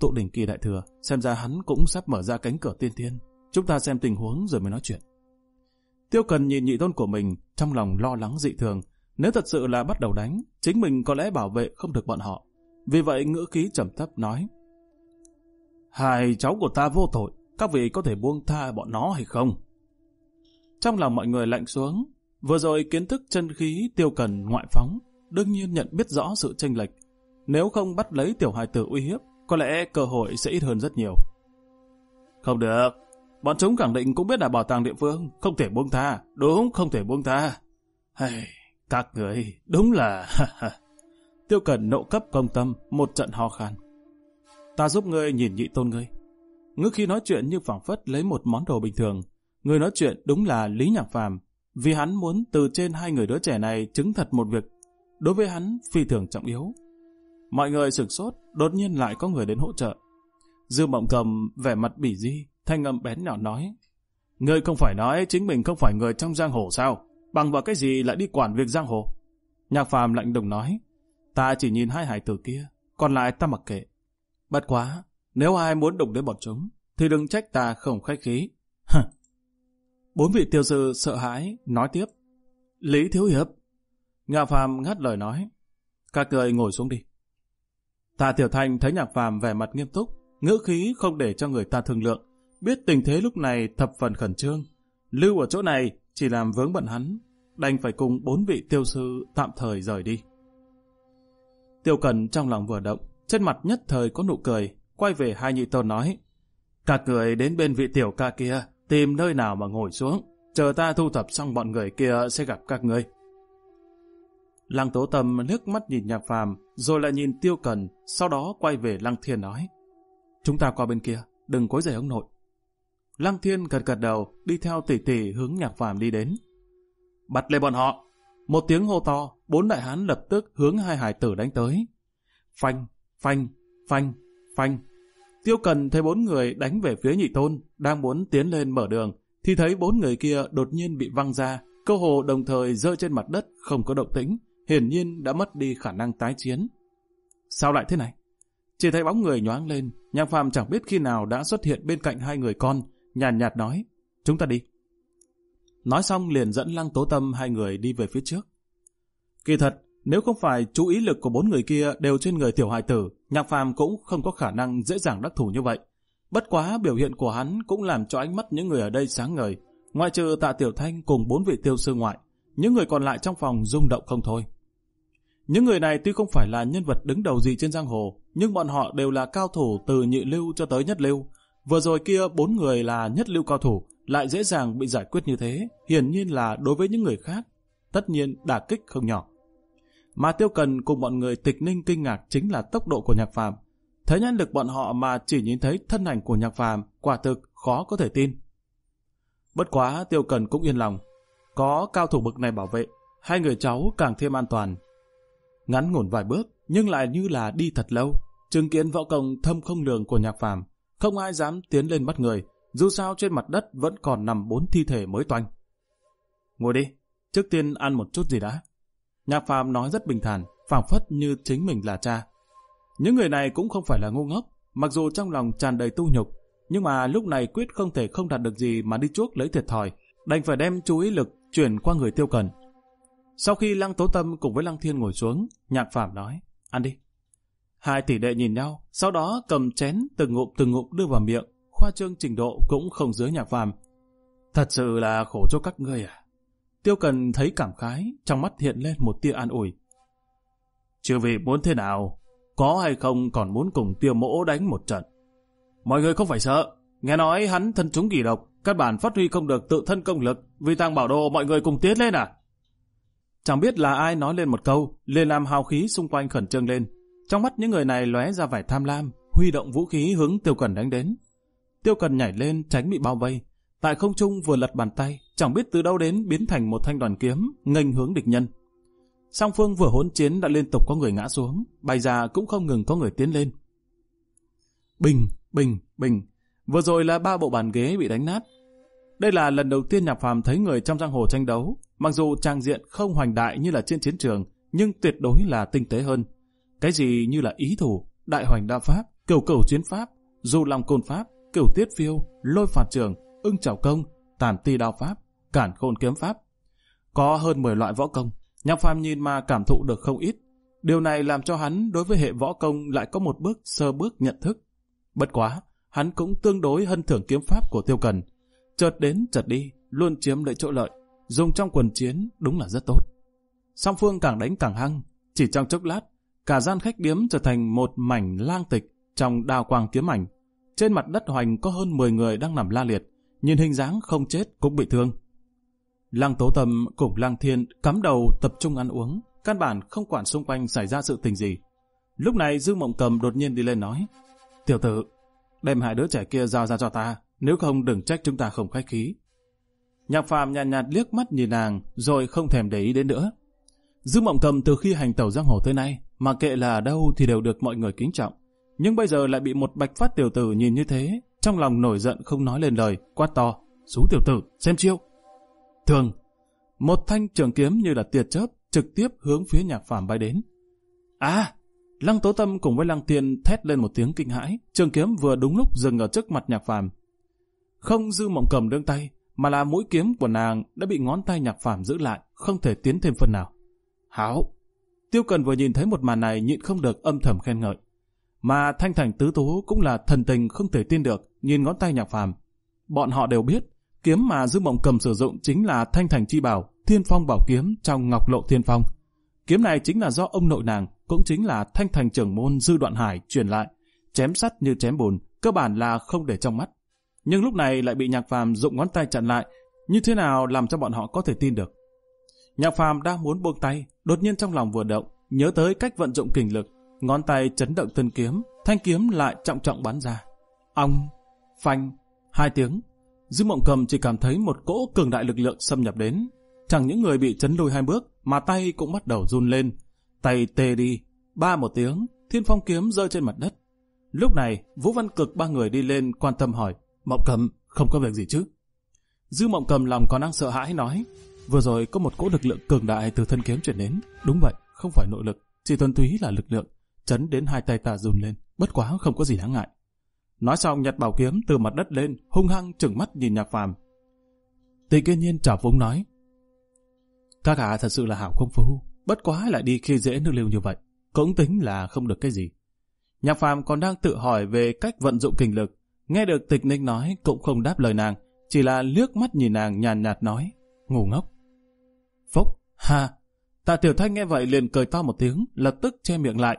Tụ đỉnh kỳ đại thừa, xem ra hắn cũng sắp mở ra cánh cửa tiên thiên. Chúng ta xem tình huống rồi mới nói chuyện. Tiêu cần nhìn nhị tôn của mình, trong lòng lo lắng dị thường, nếu thật sự là bắt đầu đánh, chính mình có lẽ bảo vệ không được bọn họ. Vì vậy ngữ khí trầm thấp nói. Hai cháu của ta vô tội, các vị có thể buông tha bọn nó hay không? Trong lòng mọi người lạnh xuống, vừa rồi kiến thức chân khí tiêu cần ngoại phóng, đương nhiên nhận biết rõ sự chênh lệch. Nếu không bắt lấy tiểu hài tử uy hiếp, có lẽ cơ hội sẽ ít hơn rất nhiều. Không được, bọn chúng khẳng định cũng biết là bảo tàng địa phương, không thể buông tha, đúng không thể buông tha. Hây... Các người, đúng là... Tiêu Cẩn nộ cấp công tâm, một trận ho khan. Ta giúp ngươi nhìn nhị tôn ngươi. ngước khi nói chuyện như phảng phất lấy một món đồ bình thường. Người nói chuyện đúng là Lý Nhạc Phàm, vì hắn muốn từ trên hai người đứa trẻ này chứng thật một việc. Đối với hắn, phi thường trọng yếu. Mọi người sửng sốt, đột nhiên lại có người đến hỗ trợ. Dư Mộng Cầm vẻ mặt bỉ di, thanh âm bén nhỏ nói. Ngươi không phải nói chính mình không phải người trong giang hồ sao? bằng vào cái gì lại đi quản việc giang hồ? Nhạc phàm lạnh đồng nói, ta chỉ nhìn hai hải tử kia, còn lại ta mặc kệ. Bất quá, nếu ai muốn đụng đến bọn chúng, thì đừng trách ta không khách khí. Bốn vị tiêu sư sợ hãi, nói tiếp. Lý Thiếu Hiệp. Nhạc phàm ngắt lời nói. Các cười ngồi xuống đi. Tạ Tiểu Thanh thấy nhạc phàm vẻ mặt nghiêm túc, ngữ khí không để cho người ta thương lượng, biết tình thế lúc này thập phần khẩn trương. Lưu ở chỗ này chỉ làm vướng bận hắn, đành phải cùng bốn vị tiêu sư tạm thời rời đi. Tiêu Cần trong lòng vừa động, trên mặt nhất thời có nụ cười, quay về hai nhị tôn nói. Các người đến bên vị tiểu ca kia, tìm nơi nào mà ngồi xuống, chờ ta thu thập xong bọn người kia sẽ gặp các ngươi. Lăng Tố Tâm nước mắt nhìn Nhạc Phàm, rồi lại nhìn Tiêu Cần, sau đó quay về Lăng Thiên nói. Chúng ta qua bên kia, đừng quấy rầy ông nội. Lăng Thiên gật gật đầu, đi theo tỷ tỷ hướng nhạc phàm đi đến. Bắt lấy bọn họ! Một tiếng hô to, bốn đại hán lập tức hướng hai hải tử đánh tới. Phanh, phanh, phanh, phanh. Tiêu Cần thấy bốn người đánh về phía nhị tôn, đang muốn tiến lên mở đường, thì thấy bốn người kia đột nhiên bị văng ra, cơ hồ đồng thời rơi trên mặt đất không có động tĩnh, hiển nhiên đã mất đi khả năng tái chiến. Sao lại thế này? Chỉ thấy bóng người nhoáng lên, nhạc phàm chẳng biết khi nào đã xuất hiện bên cạnh hai người con, nhàn nhạt, nhạt nói, chúng ta đi. Nói xong liền dẫn Lăng Tố Tâm hai người đi về phía trước. Kỳ thật, nếu không phải chú ý lực của bốn người kia đều trên người tiểu hài tử, nhạc phàm cũng không có khả năng dễ dàng đắc thủ như vậy. Bất quá biểu hiện của hắn cũng làm cho ánh mắt những người ở đây sáng ngời, ngoại trừ tạ tiểu thanh cùng bốn vị tiêu sư ngoại, những người còn lại trong phòng rung động không thôi. Những người này tuy không phải là nhân vật đứng đầu gì trên giang hồ, nhưng bọn họ đều là cao thủ từ nhị lưu cho tới nhất lưu, Vừa rồi kia bốn người là nhất lưu cao thủ, lại dễ dàng bị giải quyết như thế, hiển nhiên là đối với những người khác, tất nhiên đả kích không nhỏ. Mà Tiêu Cần cùng bọn người tịch ninh kinh ngạc chính là tốc độ của nhạc phàm. Thấy nhãn lực bọn họ mà chỉ nhìn thấy thân ảnh của nhạc phàm, quả thực khó có thể tin. Bất quá Tiêu Cần cũng yên lòng, có cao thủ bực này bảo vệ, hai người cháu càng thêm an toàn. Ngắn ngủn vài bước, nhưng lại như là đi thật lâu, chứng kiến võ công thâm không lường của nhạc phàm, không ai dám tiến lên bắt người, dù sao trên mặt đất vẫn còn nằm bốn thi thể mới toanh. Ngồi đi, trước tiên ăn một chút gì đã. Nhạc phàm nói rất bình thản, phảng phất như chính mình là cha. Những người này cũng không phải là ngu ngốc, mặc dù trong lòng tràn đầy tu nhục, nhưng mà lúc này quyết không thể không đạt được gì mà đi chuốc lấy thiệt thòi, đành phải đem chú ý lực chuyển qua người tiêu cần. Sau khi Lăng Tố Tâm cùng với Lăng Thiên ngồi xuống, Nhạc Phạm nói, ăn đi. Hai tỷ đệ nhìn nhau, sau đó cầm chén từng ngụm từng ngụm đưa vào miệng, khoa trương trình độ cũng không dưới nhạc phàm. Thật sự là khổ cho các ngươi à? Tiêu Cần thấy cảm khái, trong mắt hiện lên một tia an ủi. Chưa vì muốn thế nào, có hay không còn muốn cùng tiêu mỗ đánh một trận. Mọi người không phải sợ, nghe nói hắn thân chúng kỳ độc, các bản phát huy không được tự thân công lực, vì tăng bảo đồ mọi người cùng tiến lên à? Chẳng biết là ai nói lên một câu, liền làm hào khí xung quanh khẩn trương lên. Trong mắt những người này lóe ra vẻ tham lam, huy động vũ khí hướng Tiêu Cần đánh đến. Tiêu Cần nhảy lên tránh bị bao vây. Tại không trung vừa lật bàn tay, chẳng biết từ đâu đến biến thành một thanh đoàn kiếm, nghênh hướng địch nhân. Song phương vừa hỗn chiến đã liên tục có người ngã xuống, bay ra cũng không ngừng có người tiến lên. Bình, bình, bình. Vừa rồi là ba bộ bàn ghế bị đánh nát. Đây là lần đầu tiên Nhạc Phàm thấy người trong giang hồ tranh đấu, mặc dù trang diện không hoành đại như là trên chiến trường, nhưng tuyệt đối là tinh tế hơn. Cái gì như là ý thủ, đại hoành đa pháp, cầu cầu chiến pháp, dù lòng côn pháp, cửu tiết phiêu, lôi phạt trường, ưng trảo công, tàn ti đạo pháp, cản khôn kiếm pháp. Có hơn 10 loại võ công, nhạc phàm nhìn mà cảm thụ được không ít. Điều này làm cho hắn đối với hệ võ công lại có một bước sơ bước nhận thức. Bất quá, hắn cũng tương đối hân thưởng kiếm pháp của tiêu cần. Chợt đến chợt đi, luôn chiếm lấy chỗ lợi, dùng trong quần chiến đúng là rất tốt. Song phương càng đánh càng hăng, chỉ trong chốc lát cả gian khách điếm trở thành một mảnh lang tịch trong đào quang kiếm ảnh. Trên mặt đất hoành có hơn 10 người đang nằm la liệt, nhìn hình dáng không chết cũng bị thương. Lăng Tố Tâm cùng Lăng Thiên cắm đầu tập trung ăn uống, căn bản không quản xung quanh xảy ra sự tình gì. Lúc này Dương Mộng Cầm đột nhiên đi lên nói, Tiểu tử, đem hai đứa trẻ kia giao ra cho ta, nếu không đừng trách chúng ta không khách khí. Nhạc phàm nhàn nhạt, nhạt liếc mắt nhìn nàng, rồi không thèm để ý đến nữa. Dương Mộng Cầm từ khi hành tẩu giang hồ tới nay, mà kệ là đâu thì đều được mọi người kính trọng. Nhưng bây giờ lại bị một bạch phát tiểu tử nhìn như thế, trong lòng nổi giận không nói lên lời, quát to, xú tiểu tử, xem chiêu. Thường, một thanh trường kiếm như là tiệt chớp, trực tiếp hướng phía nhạc phàm bay đến. À, lăng tố tâm cùng với lăng tiên thét lên một tiếng kinh hãi, trường kiếm vừa đúng lúc dừng ở trước mặt nhạc phàm. Không dư mộng cầm đương tay, mà là mũi kiếm của nàng đã bị ngón tay nhạc phàm giữ lại, không thể tiến thêm phần nào. Háo, Tiêu Cần vừa nhìn thấy một màn này nhịn không được âm thầm khen ngợi. Mà Thanh Thành Tứ Tú cũng là thần tình không thể tin được, nhìn ngón tay nhạc phàm. Bọn họ đều biết, kiếm mà dư Mộng Cầm sử dụng chính là Thanh Thành Chi Bảo, Thiên Phong Bảo Kiếm trong Ngọc Lộ Thiên Phong. Kiếm này chính là do ông nội nàng, cũng chính là Thanh Thành trưởng môn Dư Đoạn Hải truyền lại, chém sắt như chém bùn, cơ bản là không để trong mắt. Nhưng lúc này lại bị nhạc phàm dụng ngón tay chặn lại, như thế nào làm cho bọn họ có thể tin được. Nhạc phàm đang muốn buông tay, đột nhiên trong lòng vừa động, nhớ tới cách vận dụng kình lực, ngón tay chấn động thân kiếm, thanh kiếm lại trọng trọng bắn ra. Ông phanh, hai tiếng. Dư mộng cầm chỉ cảm thấy một cỗ cường đại lực lượng xâm nhập đến. Chẳng những người bị chấn lùi hai bước, mà tay cũng bắt đầu run lên. Tay tê đi, ba một tiếng, thiên phong kiếm rơi trên mặt đất. Lúc này, Vũ Văn Cực ba người đi lên quan tâm hỏi, Mộng Cầm, không có việc gì chứ? Dư Mộng Cầm lòng còn đang sợ hãi nói, Vừa rồi có một cỗ lực lượng cường đại từ thân kiếm chuyển đến. Đúng vậy, không phải nội lực, chỉ thuần túy là lực lượng. Chấn đến hai tay ta run lên, bất quá không có gì đáng ngại. Nói xong nhặt bảo kiếm từ mặt đất lên, hung hăng trừng mắt nhìn nhạc phàm. Tỷ kiên nhiên chào vúng nói. Các hạ thật sự là hảo công phu, bất quá lại đi khi dễ nước liều như vậy, cũng tính là không được cái gì. Nhạc phàm còn đang tự hỏi về cách vận dụng kinh lực, nghe được tịch ninh nói cũng không đáp lời nàng, chỉ là liếc mắt nhìn nàng nhàn nhạt, nhạt nói, ngủ ngốc phúc ha. Tạ Tiểu Thanh nghe vậy liền cười to một tiếng, lập tức che miệng lại.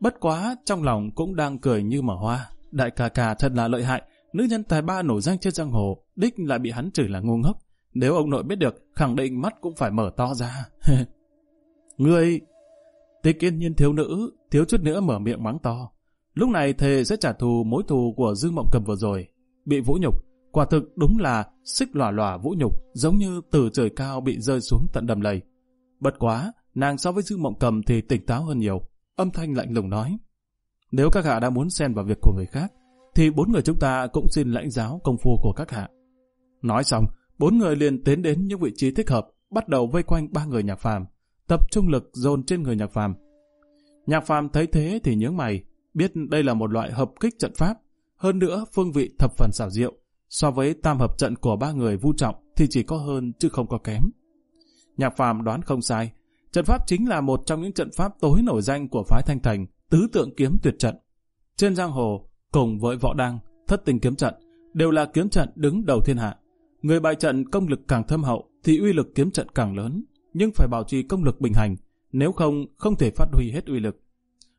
Bất quá, trong lòng cũng đang cười như mở hoa. Đại ca ca thật là lợi hại, nữ nhân tài ba nổi danh trên giang hồ, đích lại bị hắn chửi là ngu ngốc. Nếu ông nội biết được, khẳng định mắt cũng phải mở to ra. (laughs) người, Tịch kiên nhiên thiếu nữ, thiếu chút nữa mở miệng mắng to. Lúc này thề sẽ trả thù mối thù của Dương Mộng Cầm vừa rồi. Bị vũ nhục, Quả thực đúng là xích lòa lòa vũ nhục, giống như từ trời cao bị rơi xuống tận đầm lầy. Bất quá, nàng so với dư mộng cầm thì tỉnh táo hơn nhiều. Âm thanh lạnh lùng nói. Nếu các hạ đã muốn xen vào việc của người khác, thì bốn người chúng ta cũng xin lãnh giáo công phu của các hạ. Nói xong, bốn người liền tiến đến những vị trí thích hợp, bắt đầu vây quanh ba người nhạc phàm, tập trung lực dồn trên người nhạc phàm. Nhạc phàm thấy thế thì nhướng mày, biết đây là một loại hợp kích trận pháp, hơn nữa phương vị thập phần xảo diệu, So với tam hợp trận của ba người vu trọng thì chỉ có hơn chứ không có kém. Nhạc phàm đoán không sai, trận pháp chính là một trong những trận pháp tối nổi danh của phái Thanh Thành, tứ tượng kiếm tuyệt trận. Trên giang hồ, cùng với võ đăng, thất tình kiếm trận, đều là kiếm trận đứng đầu thiên hạ. Người bài trận công lực càng thâm hậu thì uy lực kiếm trận càng lớn, nhưng phải bảo trì công lực bình hành, nếu không không thể phát huy hết uy lực.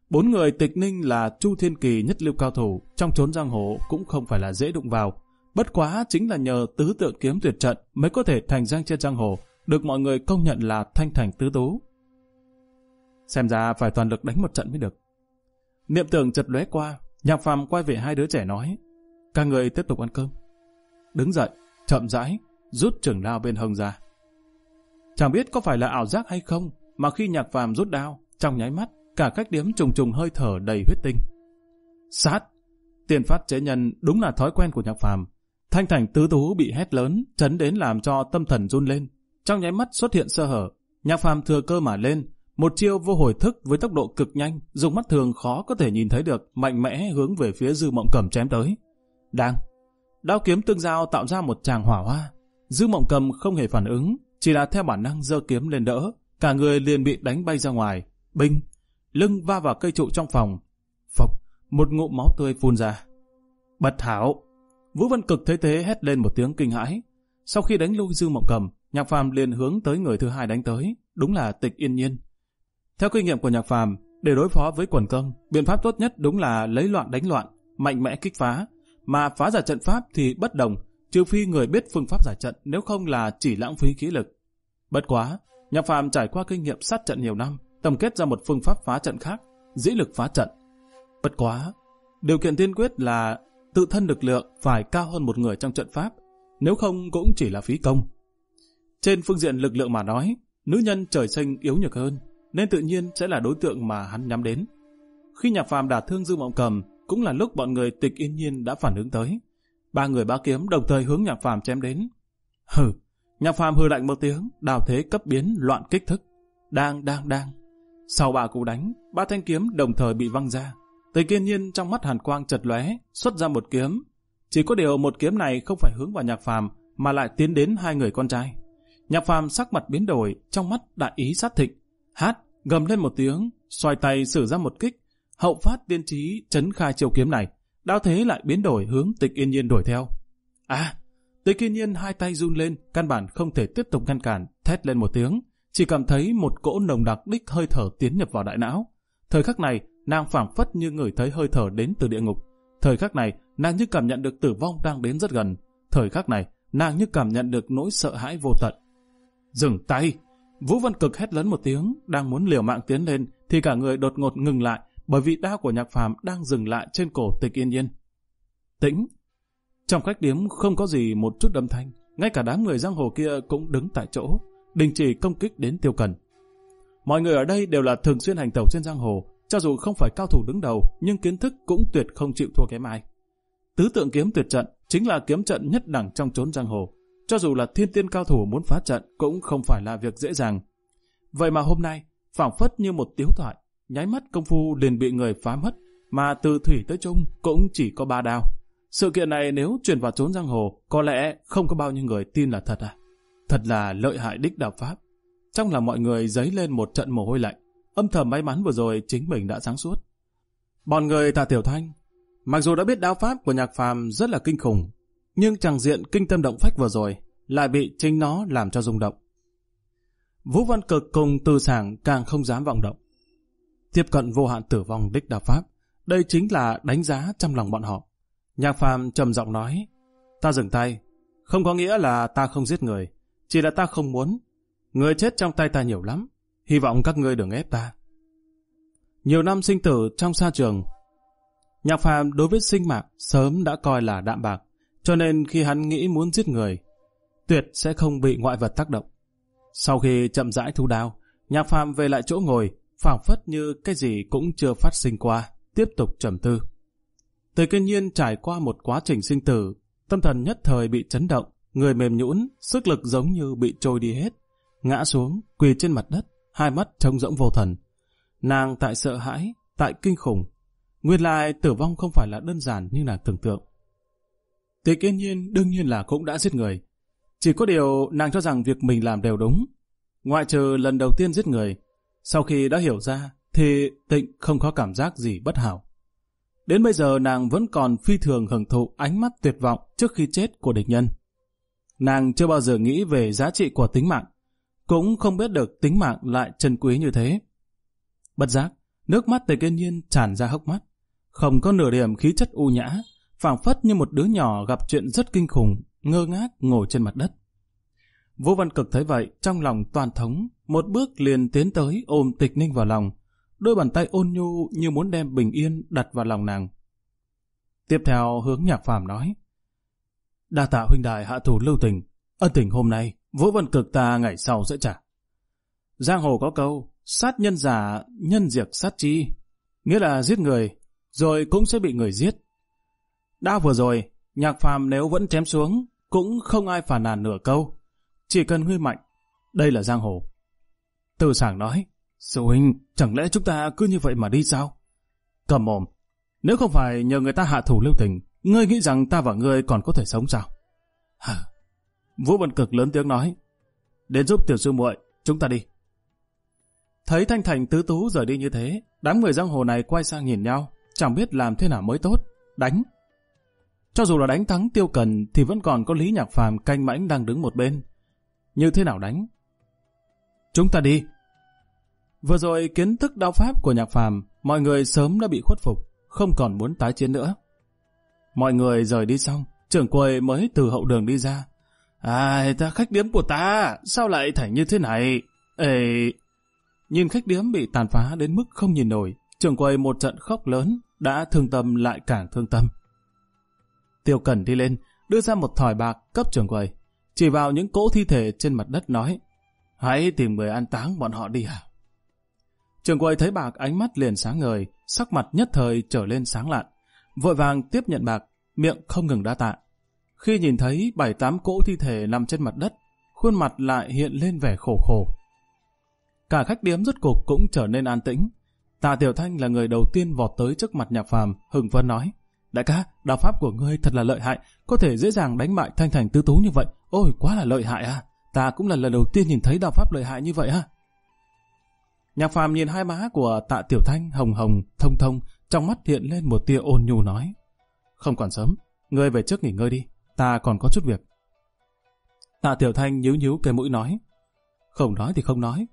Bốn người tịch ninh là Chu Thiên Kỳ nhất lưu cao thủ, trong chốn giang hồ cũng không phải là dễ đụng vào. Bất quá chính là nhờ tứ tượng kiếm tuyệt trận mới có thể thành danh trên giang hồ, được mọi người công nhận là thanh thành tứ tú. Xem ra phải toàn lực đánh một trận mới được. Niệm tưởng chật lóe qua, nhạc phàm quay về hai đứa trẻ nói. Các người tiếp tục ăn cơm. Đứng dậy, chậm rãi, rút trường đao bên hông ra. Chẳng biết có phải là ảo giác hay không, mà khi nhạc phàm rút đao, trong nháy mắt, cả cách điếm trùng trùng hơi thở đầy huyết tinh. Sát! Tiền phát chế nhân đúng là thói quen của nhạc phàm, Thanh Thành tứ tú bị hét lớn, chấn đến làm cho tâm thần run lên. Trong nháy mắt xuất hiện sơ hở, nhạc phàm thừa cơ mà lên, một chiêu vô hồi thức với tốc độ cực nhanh, dùng mắt thường khó có thể nhìn thấy được, mạnh mẽ hướng về phía Dư Mộng Cầm chém tới. Đang, đao kiếm tương giao tạo ra một tràng hỏa hoa. Dư Mộng Cầm không hề phản ứng, chỉ là theo bản năng giơ kiếm lên đỡ, cả người liền bị đánh bay ra ngoài. Binh, lưng va vào cây trụ trong phòng. Phộc, một ngụm máu tươi phun ra. Bật thảo, Vũ Văn Cực thấy thế hét lên một tiếng kinh hãi. Sau khi đánh lui Dư Mộng Cầm, Nhạc Phàm liền hướng tới người thứ hai đánh tới, đúng là Tịch Yên Nhiên. Theo kinh nghiệm của Nhạc Phàm, để đối phó với quần công, biện pháp tốt nhất đúng là lấy loạn đánh loạn, mạnh mẽ kích phá, mà phá giải trận pháp thì bất đồng, trừ phi người biết phương pháp giải trận, nếu không là chỉ lãng phí khí lực. Bất quá, Nhạc Phàm trải qua kinh nghiệm sát trận nhiều năm, tổng kết ra một phương pháp phá trận khác, dĩ lực phá trận. Bất quá, điều kiện tiên quyết là tự thân lực lượng phải cao hơn một người trong trận pháp, nếu không cũng chỉ là phí công. Trên phương diện lực lượng mà nói, nữ nhân trời sinh yếu nhược hơn, nên tự nhiên sẽ là đối tượng mà hắn nhắm đến. Khi nhà phàm đả thương Dư Mộng Cầm, cũng là lúc bọn người tịch yên nhiên đã phản ứng tới. Ba người ba kiếm đồng thời hướng nhạc phàm chém đến. Hừ, nhạc phàm hư lạnh một tiếng, đào thế cấp biến loạn kích thức. Đang, đang, đang. Sau ba cú đánh, ba thanh kiếm đồng thời bị văng ra. Tề kiên nhiên trong mắt hàn quang chật lóe, xuất ra một kiếm. Chỉ có điều một kiếm này không phải hướng vào nhạc phàm, mà lại tiến đến hai người con trai. Nhạc phàm sắc mặt biến đổi, trong mắt đại ý sát thịnh. Hát, gầm lên một tiếng, xoay tay sử ra một kích. Hậu phát tiên trí chấn khai chiêu kiếm này. Đao thế lại biến đổi hướng tịch yên nhiên đổi theo. À, Tề Kiên nhiên hai tay run lên, căn bản không thể tiếp tục ngăn cản, thét lên một tiếng. Chỉ cảm thấy một cỗ nồng đặc đích hơi thở tiến nhập vào đại não. Thời khắc này, nàng phảng phất như người thấy hơi thở đến từ địa ngục. Thời khắc này, nàng như cảm nhận được tử vong đang đến rất gần. Thời khắc này, nàng như cảm nhận được nỗi sợ hãi vô tận. Dừng tay! Vũ Văn Cực hét lớn một tiếng, đang muốn liều mạng tiến lên, thì cả người đột ngột ngừng lại, bởi vì đao của nhạc phàm đang dừng lại trên cổ tịch yên yên. Tĩnh! Trong khách điếm không có gì một chút âm thanh, ngay cả đám người giang hồ kia cũng đứng tại chỗ, đình chỉ công kích đến tiêu cần. Mọi người ở đây đều là thường xuyên hành tẩu trên giang hồ, cho dù không phải cao thủ đứng đầu, nhưng kiến thức cũng tuyệt không chịu thua kém ai. Tứ tượng kiếm tuyệt trận chính là kiếm trận nhất đẳng trong chốn giang hồ. Cho dù là thiên tiên cao thủ muốn phá trận cũng không phải là việc dễ dàng. Vậy mà hôm nay, phảng phất như một tiếu thoại, nháy mắt công phu liền bị người phá mất, mà từ thủy tới trung cũng chỉ có ba đao. Sự kiện này nếu truyền vào chốn giang hồ, có lẽ không có bao nhiêu người tin là thật à? Thật là lợi hại đích đạo Pháp. Trong là mọi người dấy lên một trận mồ hôi lạnh âm thầm may mắn vừa rồi chính mình đã sáng suốt. Bọn người Tạ Tiểu Thanh, mặc dù đã biết đao pháp của nhạc phàm rất là kinh khủng, nhưng chẳng diện kinh tâm động phách vừa rồi lại bị chính nó làm cho rung động. Vũ Văn Cực cùng Từ Sảng càng không dám vọng động. Tiếp cận vô hạn tử vong đích đao pháp, đây chính là đánh giá trong lòng bọn họ. Nhạc phàm trầm giọng nói, ta dừng tay, không có nghĩa là ta không giết người, chỉ là ta không muốn. Người chết trong tay ta nhiều lắm, Hy vọng các ngươi đừng ép ta. Nhiều năm sinh tử trong xa trường, Nhạc Phàm đối với sinh mạng sớm đã coi là đạm bạc, cho nên khi hắn nghĩ muốn giết người, tuyệt sẽ không bị ngoại vật tác động. Sau khi chậm rãi thu đao, Nhạc Phàm về lại chỗ ngồi, phảng phất như cái gì cũng chưa phát sinh qua, tiếp tục trầm tư. Từ kinh nhiên trải qua một quá trình sinh tử, tâm thần nhất thời bị chấn động, người mềm nhũn, sức lực giống như bị trôi đi hết, ngã xuống, quỳ trên mặt đất, hai mắt trông rỗng vô thần. Nàng tại sợ hãi, tại kinh khủng. Nguyên lại tử vong không phải là đơn giản như nàng tưởng tượng. Tịch yên nhiên đương nhiên là cũng đã giết người. Chỉ có điều nàng cho rằng việc mình làm đều đúng. Ngoại trừ lần đầu tiên giết người, sau khi đã hiểu ra thì tịnh không có cảm giác gì bất hảo. Đến bây giờ nàng vẫn còn phi thường hưởng thụ ánh mắt tuyệt vọng trước khi chết của địch nhân. Nàng chưa bao giờ nghĩ về giá trị của tính mạng cũng không biết được tính mạng lại chân quý như thế. Bất giác, nước mắt từ kiên nhiên tràn ra hốc mắt. Không có nửa điểm khí chất u nhã, phảng phất như một đứa nhỏ gặp chuyện rất kinh khủng, ngơ ngác ngồi trên mặt đất. Vũ Văn Cực thấy vậy, trong lòng toàn thống, một bước liền tiến tới ôm tịch ninh vào lòng. Đôi bàn tay ôn nhu như muốn đem bình yên đặt vào lòng nàng. Tiếp theo hướng nhạc phàm nói. Đa tạ huynh đài hạ thủ lưu tình, ân tình hôm nay Vũ Văn Cực ta ngày sau sẽ trả. Giang hồ có câu, sát nhân giả, nhân diệt sát chi. Nghĩa là giết người, rồi cũng sẽ bị người giết. Đã vừa rồi, nhạc phàm nếu vẫn chém xuống, cũng không ai phản nàn nửa câu. Chỉ cần huy mạnh, đây là giang hồ. Từ sảng nói, Sư huynh, chẳng lẽ chúng ta cứ như vậy mà đi sao? Cầm mồm, nếu không phải nhờ người ta hạ thủ lưu tình, ngươi nghĩ rằng ta và ngươi còn có thể sống sao? Hả? Vũ Văn Cực lớn tiếng nói, đến giúp tiểu sư muội, chúng ta đi. Thấy Thanh Thành tứ tú rời đi như thế, đám người giang hồ này quay sang nhìn nhau, chẳng biết làm thế nào mới tốt, đánh. Cho dù là đánh thắng tiêu cần thì vẫn còn có Lý Nhạc Phàm canh mãnh đang đứng một bên. Như thế nào đánh? Chúng ta đi. Vừa rồi kiến thức đao pháp của Nhạc Phàm, mọi người sớm đã bị khuất phục, không còn muốn tái chiến nữa. Mọi người rời đi xong, trưởng quầy mới từ hậu đường đi ra, Ai à, ta khách điếm của ta, sao lại thành như thế này? Ê... Nhìn khách điếm bị tàn phá đến mức không nhìn nổi, trường quầy một trận khóc lớn, đã thương tâm lại càng thương tâm. Tiêu Cẩn đi lên, đưa ra một thỏi bạc cấp trường quầy, chỉ vào những cỗ thi thể trên mặt đất nói, hãy tìm người an táng bọn họ đi à? Trường quầy thấy bạc ánh mắt liền sáng ngời, sắc mặt nhất thời trở lên sáng lạn, vội vàng tiếp nhận bạc, miệng không ngừng đa tạ. Khi nhìn thấy bảy tám cỗ thi thể nằm trên mặt đất, khuôn mặt lại hiện lên vẻ khổ khổ. Cả khách điếm rốt cục cũng trở nên an tĩnh. Tạ Tiểu Thanh là người đầu tiên vọt tới trước mặt nhạc phàm, hừng phấn nói. Đại ca, đạo pháp của ngươi thật là lợi hại, có thể dễ dàng đánh bại thanh thành tứ tú như vậy. Ôi, quá là lợi hại à. Ta cũng là lần đầu tiên nhìn thấy đạo pháp lợi hại như vậy à. Nhạc phàm nhìn hai má của tạ Tiểu Thanh hồng hồng, thông thông, trong mắt hiện lên một tia ôn nhu nói. Không còn sớm, ngươi về trước nghỉ ngơi đi ta còn có chút việc. Tạ Tiểu Thanh nhíu nhíu cây mũi nói, không nói thì không nói.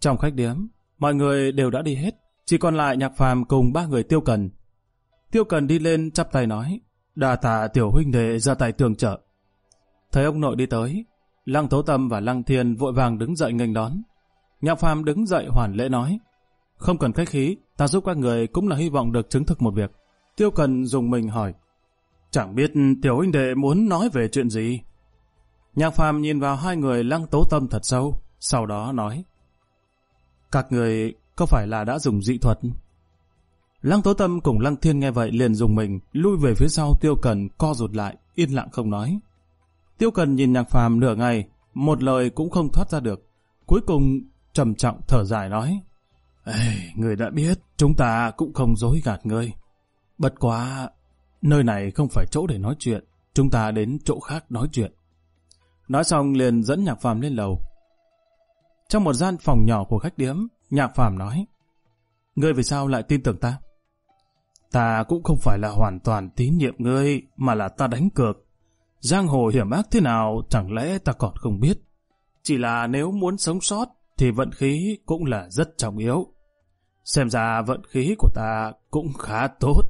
Trong khách điếm, mọi người đều đã đi hết, chỉ còn lại nhạc phàm cùng ba người tiêu cần. Tiêu cần đi lên chắp tay nói, đà tạ tiểu huynh đệ ra tay tường trợ. Thấy ông nội đi tới, Lăng Tố Tâm và Lăng Thiên vội vàng đứng dậy nghênh đón. Nhạc phàm đứng dậy hoàn lễ nói, không cần khách khí, ta giúp các người cũng là hy vọng được chứng thực một việc. Tiêu cần dùng mình hỏi, Chẳng biết tiểu huynh đệ muốn nói về chuyện gì. Nhạc phàm nhìn vào hai người lăng tố tâm thật sâu, sau đó nói. Các người có phải là đã dùng dị thuật? Lăng tố tâm cùng lăng thiên nghe vậy liền dùng mình, lui về phía sau tiêu cần co rụt lại, yên lặng không nói. Tiêu cần nhìn nhạc phàm nửa ngày, một lời cũng không thoát ra được. Cuối cùng trầm trọng thở dài nói. Ê, người đã biết, chúng ta cũng không dối gạt ngươi. Bất quá, Nơi này không phải chỗ để nói chuyện, chúng ta đến chỗ khác nói chuyện. Nói xong liền dẫn Nhạc Phàm lên lầu. Trong một gian phòng nhỏ của khách điếm, Nhạc Phàm nói, Ngươi vì sao lại tin tưởng ta? Ta cũng không phải là hoàn toàn tín nhiệm ngươi, mà là ta đánh cược. Giang hồ hiểm ác thế nào chẳng lẽ ta còn không biết. Chỉ là nếu muốn sống sót thì vận khí cũng là rất trọng yếu. Xem ra vận khí của ta cũng khá tốt.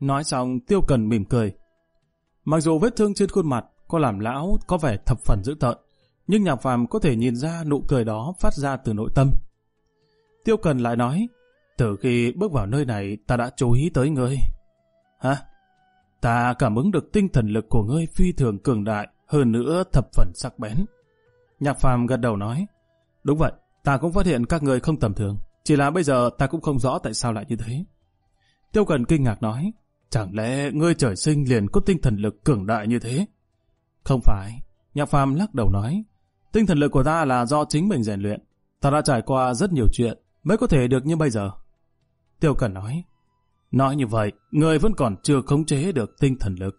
Nói xong Tiêu Cần mỉm cười. Mặc dù vết thương trên khuôn mặt có làm lão có vẻ thập phần dữ tợn, nhưng Nhạc Phàm có thể nhìn ra nụ cười đó phát ra từ nội tâm. Tiêu Cần lại nói, từ khi bước vào nơi này ta đã chú ý tới ngươi. Hả? Ta cảm ứng được tinh thần lực của ngươi phi thường cường đại, hơn nữa thập phần sắc bén. Nhạc Phàm gật đầu nói, đúng vậy, ta cũng phát hiện các ngươi không tầm thường, chỉ là bây giờ ta cũng không rõ tại sao lại như thế. Tiêu Cần kinh ngạc nói, Chẳng lẽ ngươi trời sinh liền có tinh thần lực cường đại như thế? Không phải, Nhạc Phàm lắc đầu nói. Tinh thần lực của ta là do chính mình rèn luyện. Ta đã trải qua rất nhiều chuyện mới có thể được như bây giờ. Tiêu Cẩn nói. Nói như vậy, ngươi vẫn còn chưa khống chế được tinh thần lực.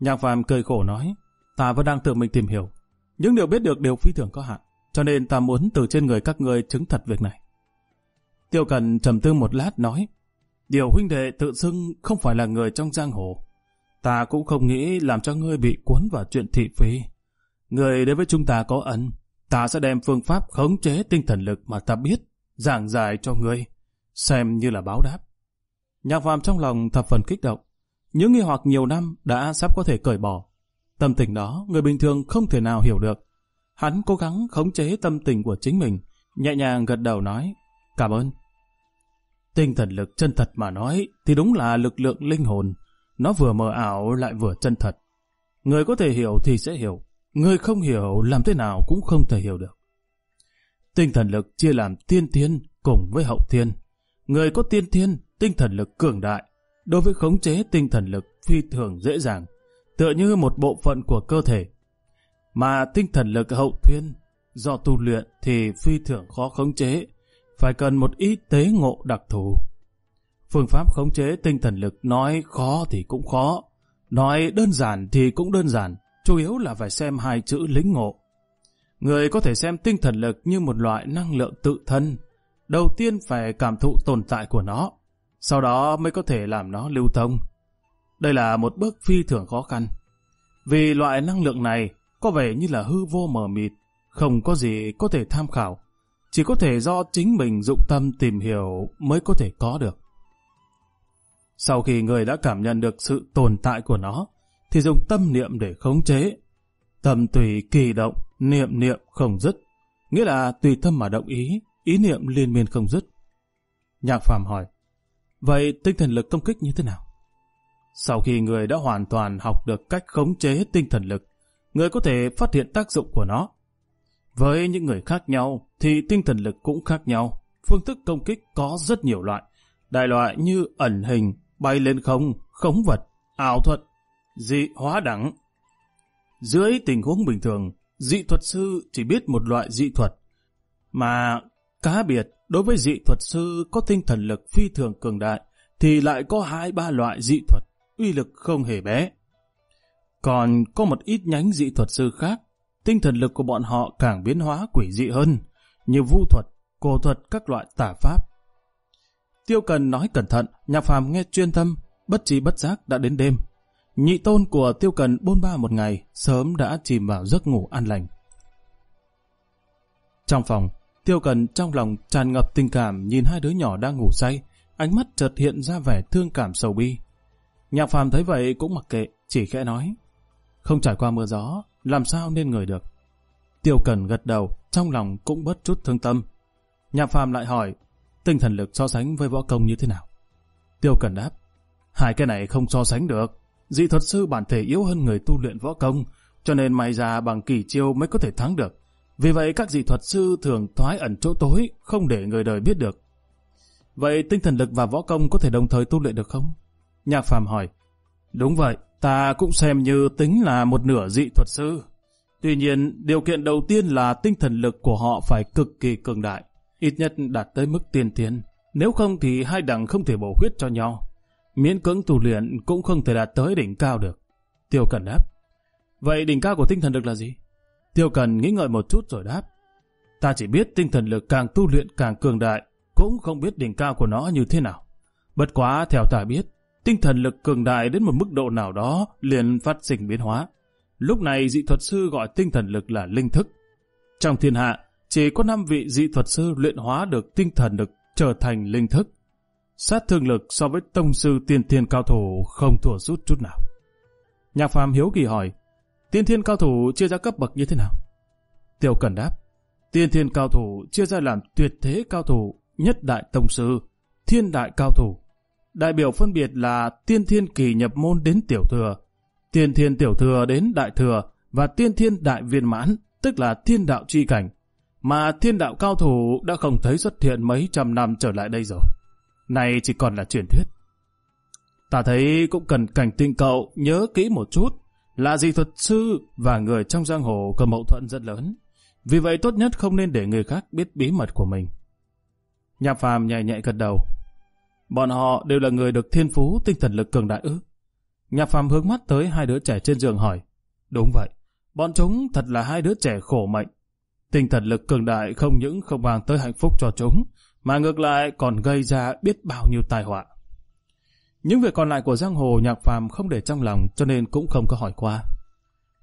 Nhạc Phàm cười khổ nói. Ta vẫn đang tự mình tìm hiểu. Những điều biết được đều phi thường có hạn. Cho nên ta muốn từ trên người các ngươi chứng thật việc này. Tiêu Cẩn trầm tư một lát nói. Điều huynh đệ tự xưng không phải là người trong giang hồ. Ta cũng không nghĩ làm cho ngươi bị cuốn vào chuyện thị phi. Người đến với chúng ta có ân, ta sẽ đem phương pháp khống chế tinh thần lực mà ta biết, giảng giải cho ngươi, xem như là báo đáp. Nhạc phàm trong lòng thập phần kích động, những nghi hoặc nhiều năm đã sắp có thể cởi bỏ. Tâm tình đó người bình thường không thể nào hiểu được. Hắn cố gắng khống chế tâm tình của chính mình, nhẹ nhàng gật đầu nói, cảm ơn. Tinh thần lực chân thật mà nói thì đúng là lực lượng linh hồn. Nó vừa mờ ảo lại vừa chân thật. Người có thể hiểu thì sẽ hiểu. Người không hiểu làm thế nào cũng không thể hiểu được. Tinh thần lực chia làm tiên thiên cùng với hậu thiên. Người có tiên thiên, tinh thần lực cường đại. Đối với khống chế tinh thần lực phi thường dễ dàng, tựa như một bộ phận của cơ thể. Mà tinh thần lực hậu thiên, do tu luyện thì phi thường khó khống chế, phải cần một ít tế ngộ đặc thù. Phương pháp khống chế tinh thần lực nói khó thì cũng khó, nói đơn giản thì cũng đơn giản, chủ yếu là phải xem hai chữ lính ngộ. Người có thể xem tinh thần lực như một loại năng lượng tự thân, đầu tiên phải cảm thụ tồn tại của nó, sau đó mới có thể làm nó lưu thông. Đây là một bước phi thường khó khăn, vì loại năng lượng này có vẻ như là hư vô mờ mịt, không có gì có thể tham khảo, chỉ có thể do chính mình dụng tâm tìm hiểu mới có thể có được. Sau khi người đã cảm nhận được sự tồn tại của nó, thì dùng tâm niệm để khống chế. Tâm tùy kỳ động, niệm niệm không dứt. Nghĩa là tùy tâm mà động ý, ý niệm liên miên không dứt. Nhạc Phạm hỏi, vậy tinh thần lực công kích như thế nào? Sau khi người đã hoàn toàn học được cách khống chế tinh thần lực, người có thể phát hiện tác dụng của nó. Với những người khác nhau thì tinh thần lực cũng khác nhau. Phương thức công kích có rất nhiều loại. Đại loại như ẩn hình, bay lên không, khống vật, ảo thuật, dị hóa đẳng. Dưới tình huống bình thường, dị thuật sư chỉ biết một loại dị thuật. Mà cá biệt đối với dị thuật sư có tinh thần lực phi thường cường đại thì lại có hai ba loại dị thuật, uy lực không hề bé. Còn có một ít nhánh dị thuật sư khác tinh thần lực của bọn họ càng biến hóa quỷ dị hơn, như vu thuật, cổ thuật các loại tả pháp. Tiêu Cần nói cẩn thận, Nhạc Phàm nghe chuyên tâm, bất trí bất giác đã đến đêm. Nhị tôn của Tiêu Cần bôn ba một ngày, sớm đã chìm vào giấc ngủ an lành. Trong phòng, Tiêu Cần trong lòng tràn ngập tình cảm nhìn hai đứa nhỏ đang ngủ say, ánh mắt chợt hiện ra vẻ thương cảm sầu bi. Nhạc Phàm thấy vậy cũng mặc kệ, chỉ khẽ nói. Không trải qua mưa gió, làm sao nên người được. Tiêu Cẩn gật đầu, trong lòng cũng bớt chút thương tâm. Nhạc Phàm lại hỏi, tinh thần lực so sánh với võ công như thế nào? Tiêu Cẩn đáp, hai cái này không so sánh được. Dị thuật sư bản thể yếu hơn người tu luyện võ công, cho nên may ra bằng kỳ chiêu mới có thể thắng được. Vì vậy các dị thuật sư thường thoái ẩn chỗ tối, không để người đời biết được. Vậy tinh thần lực và võ công có thể đồng thời tu luyện được không? Nhạc Phạm hỏi. Đúng vậy, Ta cũng xem như tính là một nửa dị thuật sư. Tuy nhiên, điều kiện đầu tiên là tinh thần lực của họ phải cực kỳ cường đại, ít nhất đạt tới mức tiên tiến. Nếu không thì hai đẳng không thể bổ khuyết cho nhau. Miễn cưỡng tù luyện cũng không thể đạt tới đỉnh cao được. Tiêu Cần đáp. Vậy đỉnh cao của tinh thần lực là gì? Tiêu Cần nghĩ ngợi một chút rồi đáp. Ta chỉ biết tinh thần lực càng tu luyện càng cường đại, cũng không biết đỉnh cao của nó như thế nào. Bất quá theo ta biết, tinh thần lực cường đại đến một mức độ nào đó liền phát sinh biến hóa. Lúc này dị thuật sư gọi tinh thần lực là linh thức. Trong thiên hạ, chỉ có 5 vị dị thuật sư luyện hóa được tinh thần lực trở thành linh thức. Sát thương lực so với tông sư tiên thiên cao thủ không thua rút chút nào. Nhạc phàm hiếu kỳ hỏi, tiên thiên cao thủ chia ra cấp bậc như thế nào? tiểu Cần đáp, tiên thiên cao thủ chia ra làm tuyệt thế cao thủ, nhất đại tông sư, thiên đại cao thủ, đại biểu phân biệt là tiên thiên kỳ nhập môn đến tiểu thừa, tiên thiên tiểu thừa đến đại thừa và tiên thiên đại viên mãn, tức là thiên đạo chi cảnh. Mà thiên đạo cao thủ đã không thấy xuất hiện mấy trăm năm trở lại đây rồi. Này chỉ còn là truyền thuyết. Ta thấy cũng cần cảnh tinh cậu nhớ kỹ một chút là gì thuật sư và người trong giang hồ có mâu thuẫn rất lớn. Vì vậy tốt nhất không nên để người khác biết bí mật của mình. Nhạc phàm nhạy nhạy gật đầu, Bọn họ đều là người được thiên phú tinh thần lực cường đại ư. Nhạc phàm hướng mắt tới hai đứa trẻ trên giường hỏi. Đúng vậy, bọn chúng thật là hai đứa trẻ khổ mệnh. Tinh thần lực cường đại không những không mang tới hạnh phúc cho chúng, mà ngược lại còn gây ra biết bao nhiêu tai họa. Những việc còn lại của giang hồ nhạc phàm không để trong lòng cho nên cũng không có hỏi qua.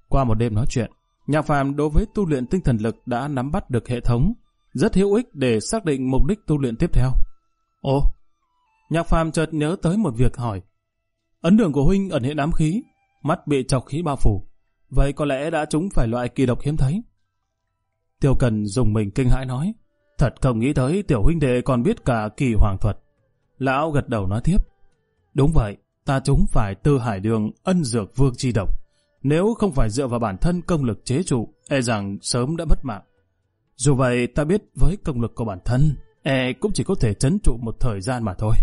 Qua một đêm nói chuyện, nhạc phàm đối với tu luyện tinh thần lực đã nắm bắt được hệ thống, rất hữu ích để xác định mục đích tu luyện tiếp theo. Ồ, Nhạc phàm chợt nhớ tới một việc hỏi. Ấn đường của huynh ẩn hiện ám khí, mắt bị chọc khí bao phủ. Vậy có lẽ đã chúng phải loại kỳ độc hiếm thấy. Tiêu Cần dùng mình kinh hãi nói. Thật không nghĩ tới tiểu huynh đệ còn biết cả kỳ hoàng thuật. Lão gật đầu nói tiếp. Đúng vậy, ta chúng phải tư hải đường ân dược vương chi độc. Nếu không phải dựa vào bản thân công lực chế trụ, e rằng sớm đã mất mạng. Dù vậy, ta biết với công lực của bản thân, e cũng chỉ có thể chấn trụ một thời gian mà thôi.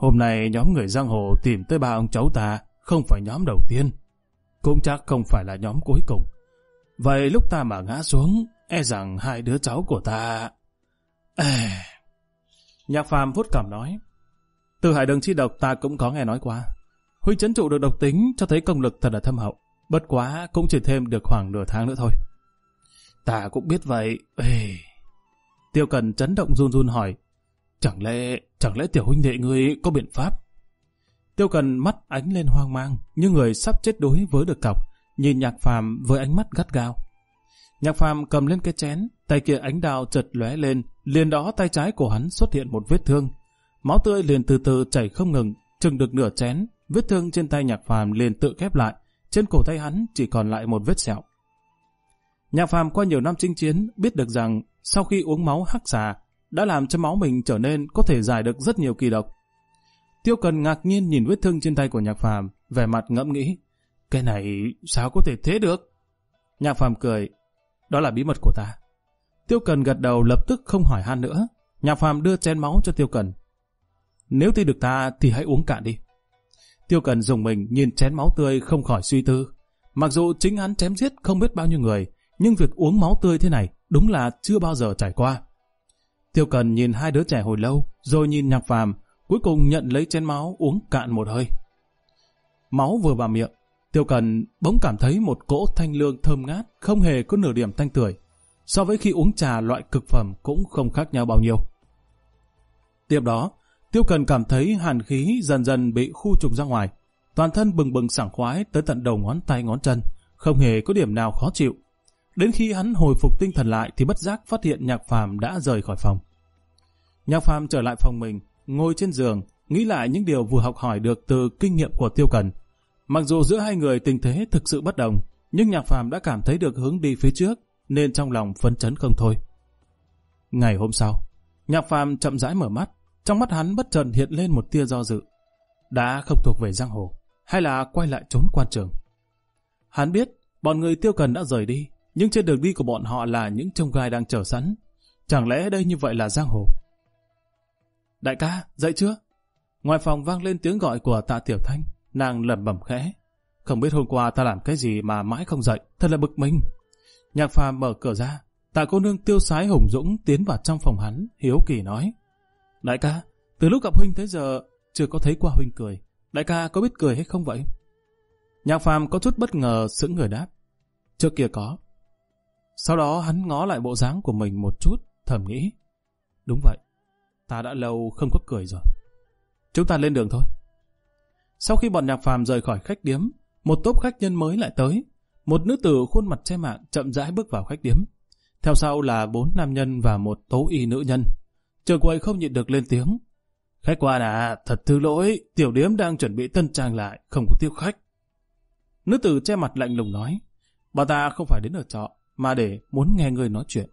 Hôm nay nhóm người giang hồ tìm tới ba ông cháu ta không phải nhóm đầu tiên. Cũng chắc không phải là nhóm cuối cùng. Vậy lúc ta mà ngã xuống, e rằng hai đứa cháu của ta... À... Nhạc phàm vút cảm nói. Từ hải đường chi độc ta cũng có nghe nói qua. Huy chấn trụ được độc tính cho thấy công lực thật là thâm hậu. Bất quá cũng chỉ thêm được khoảng nửa tháng nữa thôi. Ta cũng biết vậy. Ê... Tiêu cần chấn động run run hỏi. Chẳng lẽ, chẳng lẽ tiểu huynh đệ ngươi có biện pháp? Tiêu cần mắt ánh lên hoang mang, như người sắp chết đối với được cọc, nhìn nhạc phàm với ánh mắt gắt gao. Nhạc phàm cầm lên cái chén, tay kia ánh đào chợt lóe lên, liền đó tay trái của hắn xuất hiện một vết thương. Máu tươi liền từ từ chảy không ngừng, chừng được nửa chén, vết thương trên tay nhạc phàm liền tự khép lại, trên cổ tay hắn chỉ còn lại một vết sẹo. Nhạc phàm qua nhiều năm chinh chiến biết được rằng sau khi uống máu hắc xà đã làm cho máu mình trở nên có thể giải được rất nhiều kỳ độc. Tiêu Cần ngạc nhiên nhìn vết thương trên tay của Nhạc Phàm, vẻ mặt ngẫm nghĩ, cái này sao có thể thế được? Nhạc Phàm cười, đó là bí mật của ta. Tiêu Cần gật đầu lập tức không hỏi han nữa, Nhạc Phàm đưa chén máu cho Tiêu Cần. Nếu tin được ta thì hãy uống cạn đi. Tiêu Cần dùng mình nhìn chén máu tươi không khỏi suy tư. Mặc dù chính hắn chém giết không biết bao nhiêu người, nhưng việc uống máu tươi thế này đúng là chưa bao giờ trải qua. Tiêu Cần nhìn hai đứa trẻ hồi lâu, rồi nhìn nhạc phàm, cuối cùng nhận lấy chén máu uống cạn một hơi. Máu vừa vào miệng, Tiêu Cần bỗng cảm thấy một cỗ thanh lương thơm ngát, không hề có nửa điểm thanh tưởi. So với khi uống trà loại cực phẩm cũng không khác nhau bao nhiêu. Tiếp đó, Tiêu Cần cảm thấy hàn khí dần dần bị khu trục ra ngoài. Toàn thân bừng bừng sảng khoái tới tận đầu ngón tay ngón chân, không hề có điểm nào khó chịu. Đến khi hắn hồi phục tinh thần lại thì bất giác phát hiện Nhạc Phàm đã rời khỏi phòng. Nhạc Phàm trở lại phòng mình, ngồi trên giường, nghĩ lại những điều vừa học hỏi được từ kinh nghiệm của Tiêu Cần. Mặc dù giữa hai người tình thế thực sự bất đồng, nhưng Nhạc Phàm đã cảm thấy được hướng đi phía trước, nên trong lòng phấn chấn không thôi. Ngày hôm sau, Nhạc Phàm chậm rãi mở mắt, trong mắt hắn bất chợt hiện lên một tia do dự. Đã không thuộc về giang hồ, hay là quay lại trốn quan trường. Hắn biết, bọn người tiêu cần đã rời đi, nhưng trên đường đi của bọn họ là những trông gai đang chờ sẵn. Chẳng lẽ đây như vậy là giang hồ? Đại ca, dậy chưa? Ngoài phòng vang lên tiếng gọi của tạ tiểu thanh, nàng lẩm bẩm khẽ. Không biết hôm qua ta làm cái gì mà mãi không dậy, thật là bực mình. Nhạc phàm mở cửa ra, tạ cô nương tiêu sái hùng dũng tiến vào trong phòng hắn, hiếu kỳ nói. Đại ca, từ lúc gặp huynh tới giờ, chưa có thấy qua huynh cười. Đại ca có biết cười hay không vậy? Nhạc phàm có chút bất ngờ sững người đáp. Trước kia có, sau đó hắn ngó lại bộ dáng của mình một chút, thầm nghĩ. Đúng vậy, ta đã lâu không khóc cười rồi. Chúng ta lên đường thôi. Sau khi bọn nhạc phàm rời khỏi khách điếm, một tốp khách nhân mới lại tới. Một nữ tử khuôn mặt che mạng chậm rãi bước vào khách điếm. Theo sau là bốn nam nhân và một tố y nữ nhân. Chờ quầy không nhịn được lên tiếng. Khách quan à, thật thứ lỗi, tiểu điếm đang chuẩn bị tân trang lại, không có tiếp khách. Nữ tử che mặt lạnh lùng nói, bà ta không phải đến ở trọ, mà để muốn nghe người nói chuyện.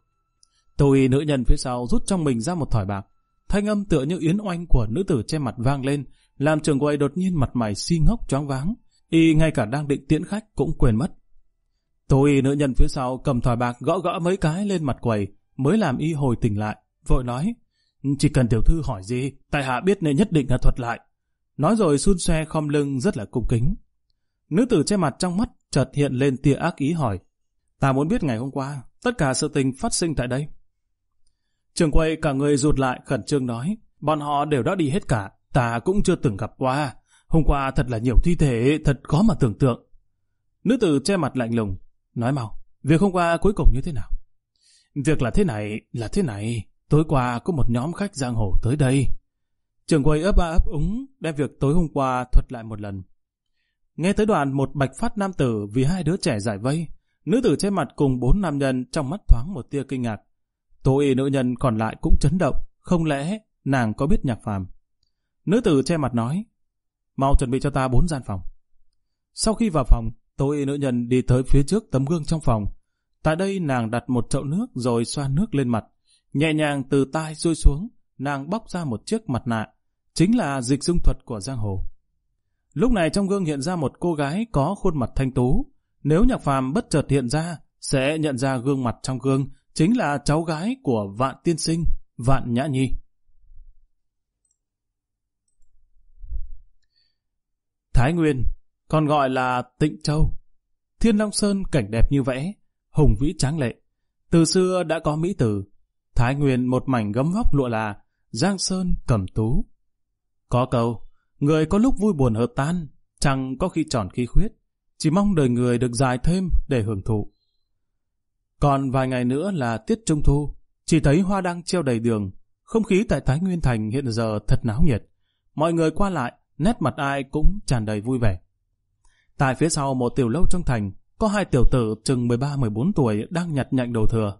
Tôi nữ nhân phía sau rút trong mình ra một thỏi bạc. Thanh âm tựa như yến oanh của nữ tử che mặt vang lên, làm trường quầy đột nhiên mặt mày si ngốc choáng váng, y ngay cả đang định tiễn khách cũng quên mất. Tôi nữ nhân phía sau cầm thỏi bạc gõ gõ mấy cái lên mặt quầy, mới làm y hồi tỉnh lại, vội nói, chỉ cần tiểu thư hỏi gì, tại hạ biết nên nhất định là thuật lại. Nói rồi xun xoe khom lưng rất là cung kính. Nữ tử che mặt trong mắt chợt hiện lên tia ác ý hỏi, Ta muốn biết ngày hôm qua, tất cả sự tình phát sinh tại đây. Trường quay cả người rụt lại khẩn trương nói, bọn họ đều đã đi hết cả, ta cũng chưa từng gặp qua. Hôm qua thật là nhiều thi thể, thật khó mà tưởng tượng. Nữ tử che mặt lạnh lùng, nói mau, việc hôm qua cuối cùng như thế nào? Việc là thế này, là thế này, tối qua có một nhóm khách giang hồ tới đây. Trường quay ấp a ấp úng, đem việc tối hôm qua thuật lại một lần. Nghe tới đoàn một bạch phát nam tử vì hai đứa trẻ giải vây, Nữ tử che mặt cùng bốn nam nhân trong mắt thoáng một tia kinh ngạc. Tố y nữ nhân còn lại cũng chấn động, không lẽ nàng có biết nhạc phàm. Nữ tử che mặt nói, mau chuẩn bị cho ta bốn gian phòng. Sau khi vào phòng, tố y nữ nhân đi tới phía trước tấm gương trong phòng. Tại đây nàng đặt một chậu nước rồi xoa nước lên mặt. Nhẹ nhàng từ tai xuôi xuống, nàng bóc ra một chiếc mặt nạ, chính là dịch dung thuật của giang hồ. Lúc này trong gương hiện ra một cô gái có khuôn mặt thanh tú, nếu Nhạc Phàm bất chợt hiện ra, sẽ nhận ra gương mặt trong gương chính là cháu gái của Vạn Tiên Sinh, Vạn Nhã Nhi. Thái Nguyên, còn gọi là Tịnh Châu. Thiên Long Sơn cảnh đẹp như vẽ, hùng vĩ tráng lệ. Từ xưa đã có mỹ tử, Thái Nguyên một mảnh gấm vóc lụa là Giang Sơn cẩm tú. Có câu, người có lúc vui buồn hợp tan, chẳng có khi tròn khi khuyết chỉ mong đời người được dài thêm để hưởng thụ. Còn vài ngày nữa là tiết trung thu, chỉ thấy hoa đang treo đầy đường, không khí tại Thái Nguyên Thành hiện giờ thật náo nhiệt. Mọi người qua lại, nét mặt ai cũng tràn đầy vui vẻ. Tại phía sau một tiểu lâu trong thành, có hai tiểu tử chừng 13-14 tuổi đang nhặt nhạnh đồ thừa.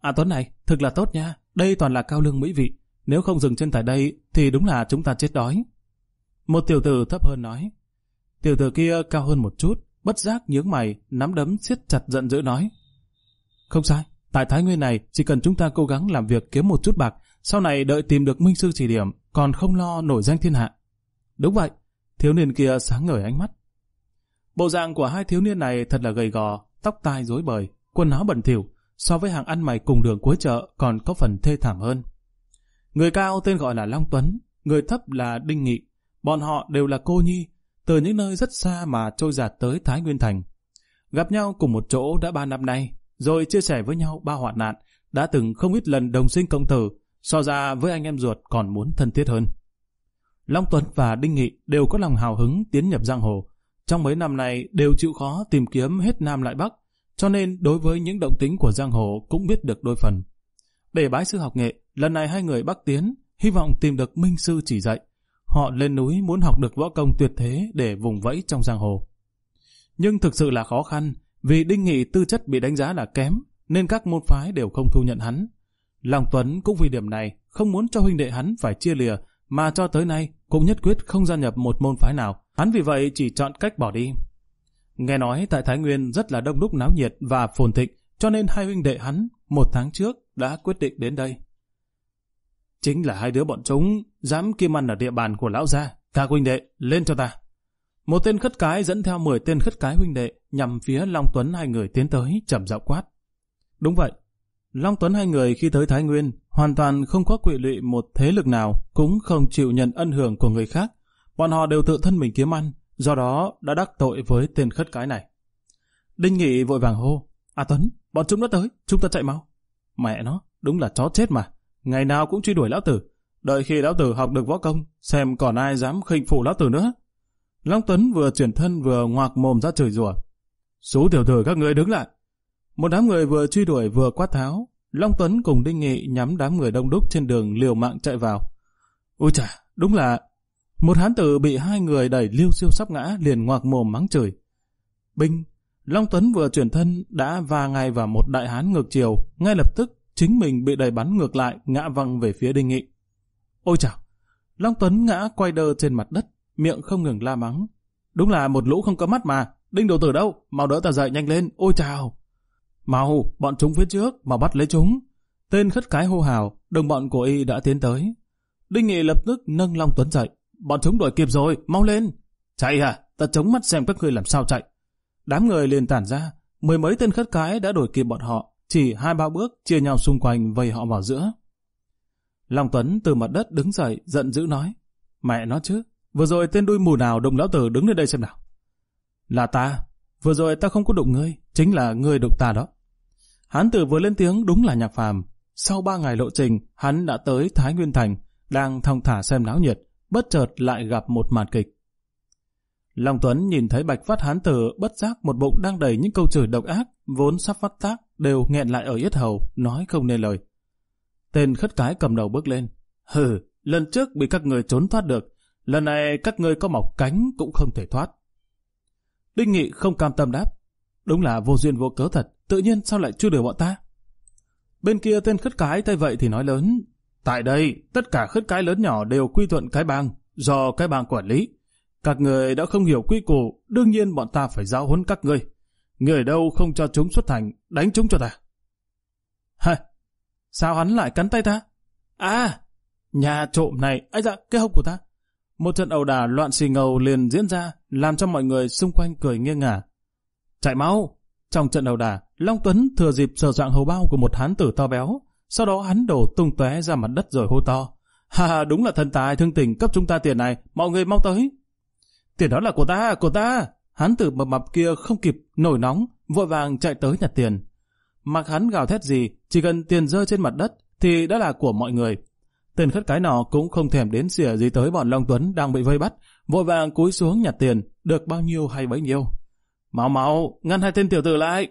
À Tuấn này, thực là tốt nha, đây toàn là cao lương mỹ vị, nếu không dừng chân tại đây thì đúng là chúng ta chết đói. Một tiểu tử thấp hơn nói, Tiểu tử kia cao hơn một chút, bất giác nhướng mày, nắm đấm siết chặt giận dữ nói. Không sai, tại Thái Nguyên này chỉ cần chúng ta cố gắng làm việc kiếm một chút bạc, sau này đợi tìm được minh sư chỉ điểm, còn không lo nổi danh thiên hạ. Đúng vậy, thiếu niên kia sáng ngời ánh mắt. Bộ dạng của hai thiếu niên này thật là gầy gò, tóc tai rối bời, quần áo bẩn thỉu, so với hàng ăn mày cùng đường cuối chợ còn có phần thê thảm hơn. Người cao tên gọi là Long Tuấn, người thấp là Đinh Nghị, bọn họ đều là cô nhi, từ những nơi rất xa mà trôi giạt tới Thái Nguyên Thành. Gặp nhau cùng một chỗ đã ba năm nay, rồi chia sẻ với nhau ba hoạn nạn, đã từng không ít lần đồng sinh công tử, so ra với anh em ruột còn muốn thân thiết hơn. Long Tuấn và Đinh Nghị đều có lòng hào hứng tiến nhập giang hồ. Trong mấy năm này đều chịu khó tìm kiếm hết Nam lại Bắc, cho nên đối với những động tính của giang hồ cũng biết được đôi phần. Để bái sư học nghệ, lần này hai người bắc tiến, hy vọng tìm được minh sư chỉ dạy. Họ lên núi muốn học được võ công tuyệt thế để vùng vẫy trong giang hồ. Nhưng thực sự là khó khăn, vì Đinh Nghị tư chất bị đánh giá là kém, nên các môn phái đều không thu nhận hắn. Lòng Tuấn cũng vì điểm này, không muốn cho huynh đệ hắn phải chia lìa, mà cho tới nay cũng nhất quyết không gia nhập một môn phái nào. Hắn vì vậy chỉ chọn cách bỏ đi. Nghe nói tại Thái Nguyên rất là đông đúc náo nhiệt và phồn thịnh, cho nên hai huynh đệ hắn một tháng trước đã quyết định đến đây. Chính là hai đứa bọn chúng dám kiêm ăn ở địa bàn của lão gia. Các huynh đệ, lên cho ta. Một tên khất cái dẫn theo 10 tên khất cái huynh đệ nhằm phía Long Tuấn hai người tiến tới chậm giọng quát. Đúng vậy, Long Tuấn hai người khi tới Thái Nguyên hoàn toàn không có quỵ lụy một thế lực nào cũng không chịu nhận ân hưởng của người khác. Bọn họ đều tự thân mình kiếm ăn, do đó đã đắc tội với tên khất cái này. Đinh Nghị vội vàng hô, A Tuấn, bọn chúng đã tới, chúng ta chạy mau. Mẹ nó, đúng là chó chết mà, ngày nào cũng truy đuổi lão tử. Đợi khi lão tử học được võ công, xem còn ai dám khinh phụ lão tử nữa. Long Tuấn vừa chuyển thân vừa ngoạc mồm ra chửi rủa. Số tiểu tử các ngươi đứng lại. Một đám người vừa truy đuổi vừa quát tháo. Long Tuấn cùng Đinh Nghị nhắm đám người đông đúc trên đường liều mạng chạy vào. Ôi chà, đúng là... Một hán tử bị hai người đẩy liêu siêu sắp ngã liền ngoạc mồm mắng chửi. Binh, Long Tuấn vừa chuyển thân đã va ngay vào một đại hán ngược chiều, ngay lập tức chính mình bị đẩy bắn ngược lại ngã văng về phía Đinh Nghị. Ôi chào! Long Tuấn ngã quay đơ trên mặt đất, miệng không ngừng la mắng. Đúng là một lũ không có mắt mà, đinh đồ tử đâu, mau đỡ ta dậy nhanh lên, ôi chào! Mau, bọn chúng phía trước, mà bắt lấy chúng. Tên khất cái hô hào, đồng bọn của y đã tiến tới. Đinh Nghị lập tức nâng Long Tuấn dậy. Bọn chúng đuổi kịp rồi, mau lên! Chạy à, ta chống mắt xem các ngươi làm sao chạy. Đám người liền tản ra, mười mấy tên khất cái đã đuổi kịp bọn họ, chỉ hai ba bước chia nhau xung quanh vây họ vào giữa. Long Tuấn từ mặt đất đứng dậy, giận dữ nói. Mẹ nó chứ, vừa rồi tên đuôi mù nào đụng lão tử đứng lên đây xem nào. Là ta, vừa rồi ta không có đụng ngươi, chính là ngươi đụng ta đó. Hán tử vừa lên tiếng đúng là nhạc phàm. Sau ba ngày lộ trình, hắn đã tới Thái Nguyên Thành, đang thong thả xem náo nhiệt, bất chợt lại gặp một màn kịch. Long Tuấn nhìn thấy bạch phát hán tử bất giác một bụng đang đầy những câu chửi độc ác, vốn sắp phát tác, đều nghẹn lại ở yết hầu, nói không nên lời. Tên khất cái cầm đầu bước lên. Hừ, lần trước bị các người trốn thoát được, lần này các người có mọc cánh cũng không thể thoát. Đinh Nghị không cam tâm đáp. Đúng là vô duyên vô cớ thật, tự nhiên sao lại chưa đuổi bọn ta? Bên kia tên khất cái thay vậy thì nói lớn. Tại đây, tất cả khất cái lớn nhỏ đều quy thuận cái bang, do cái bang quản lý. Các người đã không hiểu quy củ, đương nhiên bọn ta phải giáo huấn các ngươi. Người đâu không cho chúng xuất thành, đánh chúng cho ta. Hả? Sao hắn lại cắn tay ta? À, nhà trộm này, ấy dạ, cái hốc của ta. Một trận ẩu đả loạn xì ngầu liền diễn ra, làm cho mọi người xung quanh cười nghiêng ngả. Chạy mau! Trong trận ẩu đả, Long Tuấn thừa dịp sờ dạng hầu bao của một hán tử to béo, sau đó hắn đổ tung tóe ra mặt đất rồi hô to. Hà hà, đúng là thần tài thương tình cấp chúng ta tiền này, mọi người mau tới. Tiền đó là của ta, của ta! Hán tử mập mập kia không kịp, nổi nóng, vội vàng chạy tới nhặt tiền. Mặc hắn gào thét gì, chỉ cần tiền rơi trên mặt đất thì đã là của mọi người. Tên khất cái nọ cũng không thèm đến xỉa gì tới bọn Long Tuấn đang bị vây bắt, vội vàng cúi xuống nhặt tiền, được bao nhiêu hay bấy nhiêu. Máu máu, ngăn hai tên tiểu tử lại.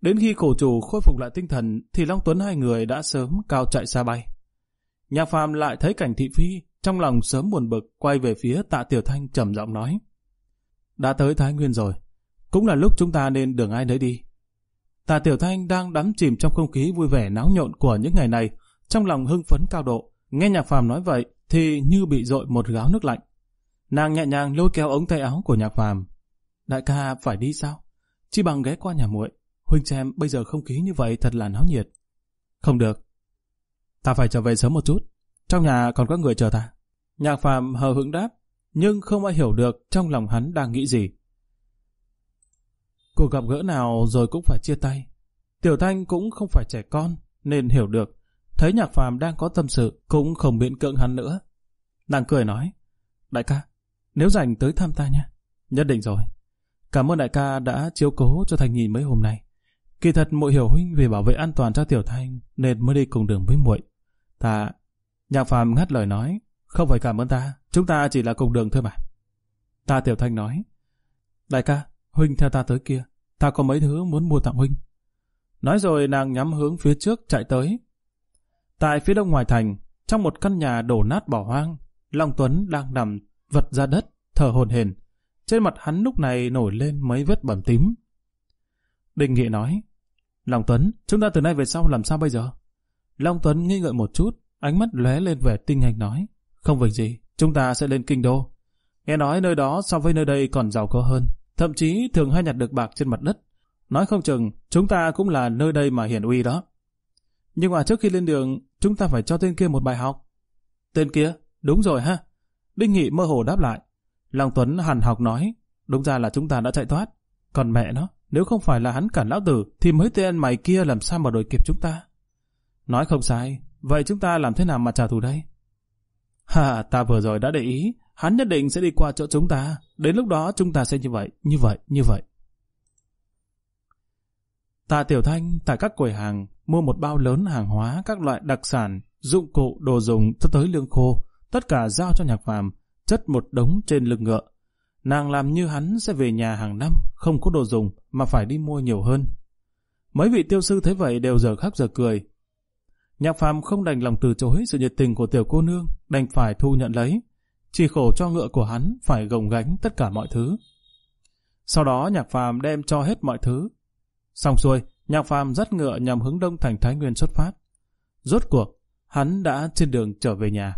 Đến khi khổ chủ khôi phục lại tinh thần thì Long Tuấn hai người đã sớm cao chạy xa bay. Nhà phàm lại thấy cảnh thị phi, trong lòng sớm buồn bực quay về phía tạ tiểu thanh trầm giọng nói. Đã tới Thái Nguyên rồi, cũng là lúc chúng ta nên đường ai nấy đi. Tà Tiểu Thanh đang đắm chìm trong không khí vui vẻ náo nhộn của những ngày này, trong lòng hưng phấn cao độ. Nghe Nhạc Phàm nói vậy thì như bị dội một gáo nước lạnh. Nàng nhẹ nhàng lôi kéo ống tay áo của Nhạc Phàm. Đại ca phải đi sao? Chỉ bằng ghé qua nhà muội, huynh xem bây giờ không khí như vậy thật là náo nhiệt. Không được. Ta phải trở về sớm một chút, trong nhà còn có người chờ ta. Nhạc Phàm hờ hững đáp, nhưng không ai hiểu được trong lòng hắn đang nghĩ gì. Cuộc gặp gỡ nào rồi cũng phải chia tay. Tiểu Thanh cũng không phải trẻ con, nên hiểu được. Thấy nhạc phàm đang có tâm sự, cũng không biện cưỡng hắn nữa. Nàng cười nói, đại ca, nếu rảnh tới thăm ta nha. Nhất định rồi. Cảm ơn đại ca đã chiếu cố cho Thành nhìn mấy hôm nay. Kỳ thật muội hiểu huynh vì bảo vệ an toàn cho Tiểu Thanh nên mới đi cùng đường với muội. Ta... Nhạc phàm ngắt lời nói, không phải cảm ơn ta, chúng ta chỉ là cùng đường thôi mà. Ta Tiểu Thanh nói, đại ca, Huynh theo ta tới kia, ta có mấy thứ muốn mua tặng Huynh. Nói rồi nàng nhắm hướng phía trước chạy tới. Tại phía đông ngoài thành, trong một căn nhà đổ nát bỏ hoang, Long Tuấn đang nằm vật ra đất, thở hồn hển. Trên mặt hắn lúc này nổi lên mấy vết bầm tím. Đình Nghị nói, Long Tuấn, chúng ta từ nay về sau làm sao bây giờ? Long Tuấn nghi ngợi một chút, ánh mắt lóe lên vẻ tinh hành nói, không việc gì, chúng ta sẽ lên kinh đô. Nghe nói nơi đó so với nơi đây còn giàu có hơn, thậm chí thường hay nhặt được bạc trên mặt đất. Nói không chừng, chúng ta cũng là nơi đây mà hiển uy đó. Nhưng mà trước khi lên đường, chúng ta phải cho tên kia một bài học. Tên kia, đúng rồi ha. Đinh Nghị mơ hồ đáp lại. Long Tuấn hàn học nói, đúng ra là chúng ta đã chạy thoát. Còn mẹ nó, nếu không phải là hắn cản lão tử, thì mấy tên mày kia làm sao mà đuổi kịp chúng ta? Nói không sai, vậy chúng ta làm thế nào mà trả thù đây? ha ta vừa rồi đã để ý, Hắn nhất định sẽ đi qua chỗ chúng ta. Đến lúc đó chúng ta sẽ như vậy, như vậy, như vậy. Tạ Tiểu Thanh tại các quầy hàng mua một bao lớn hàng hóa các loại đặc sản, dụng cụ, đồ dùng cho tới lương khô, tất cả giao cho nhạc phàm, chất một đống trên lưng ngựa. Nàng làm như hắn sẽ về nhà hàng năm, không có đồ dùng mà phải đi mua nhiều hơn. Mấy vị tiêu sư thấy vậy đều giờ khắc giờ cười. Nhạc phàm không đành lòng từ chối sự nhiệt tình của tiểu cô nương, đành phải thu nhận lấy chỉ khổ cho ngựa của hắn phải gồng gánh tất cả mọi thứ. Sau đó nhạc phàm đem cho hết mọi thứ. Xong xuôi, nhạc phàm dắt ngựa nhằm hướng đông thành Thái Nguyên xuất phát. Rốt cuộc, hắn đã trên đường trở về nhà.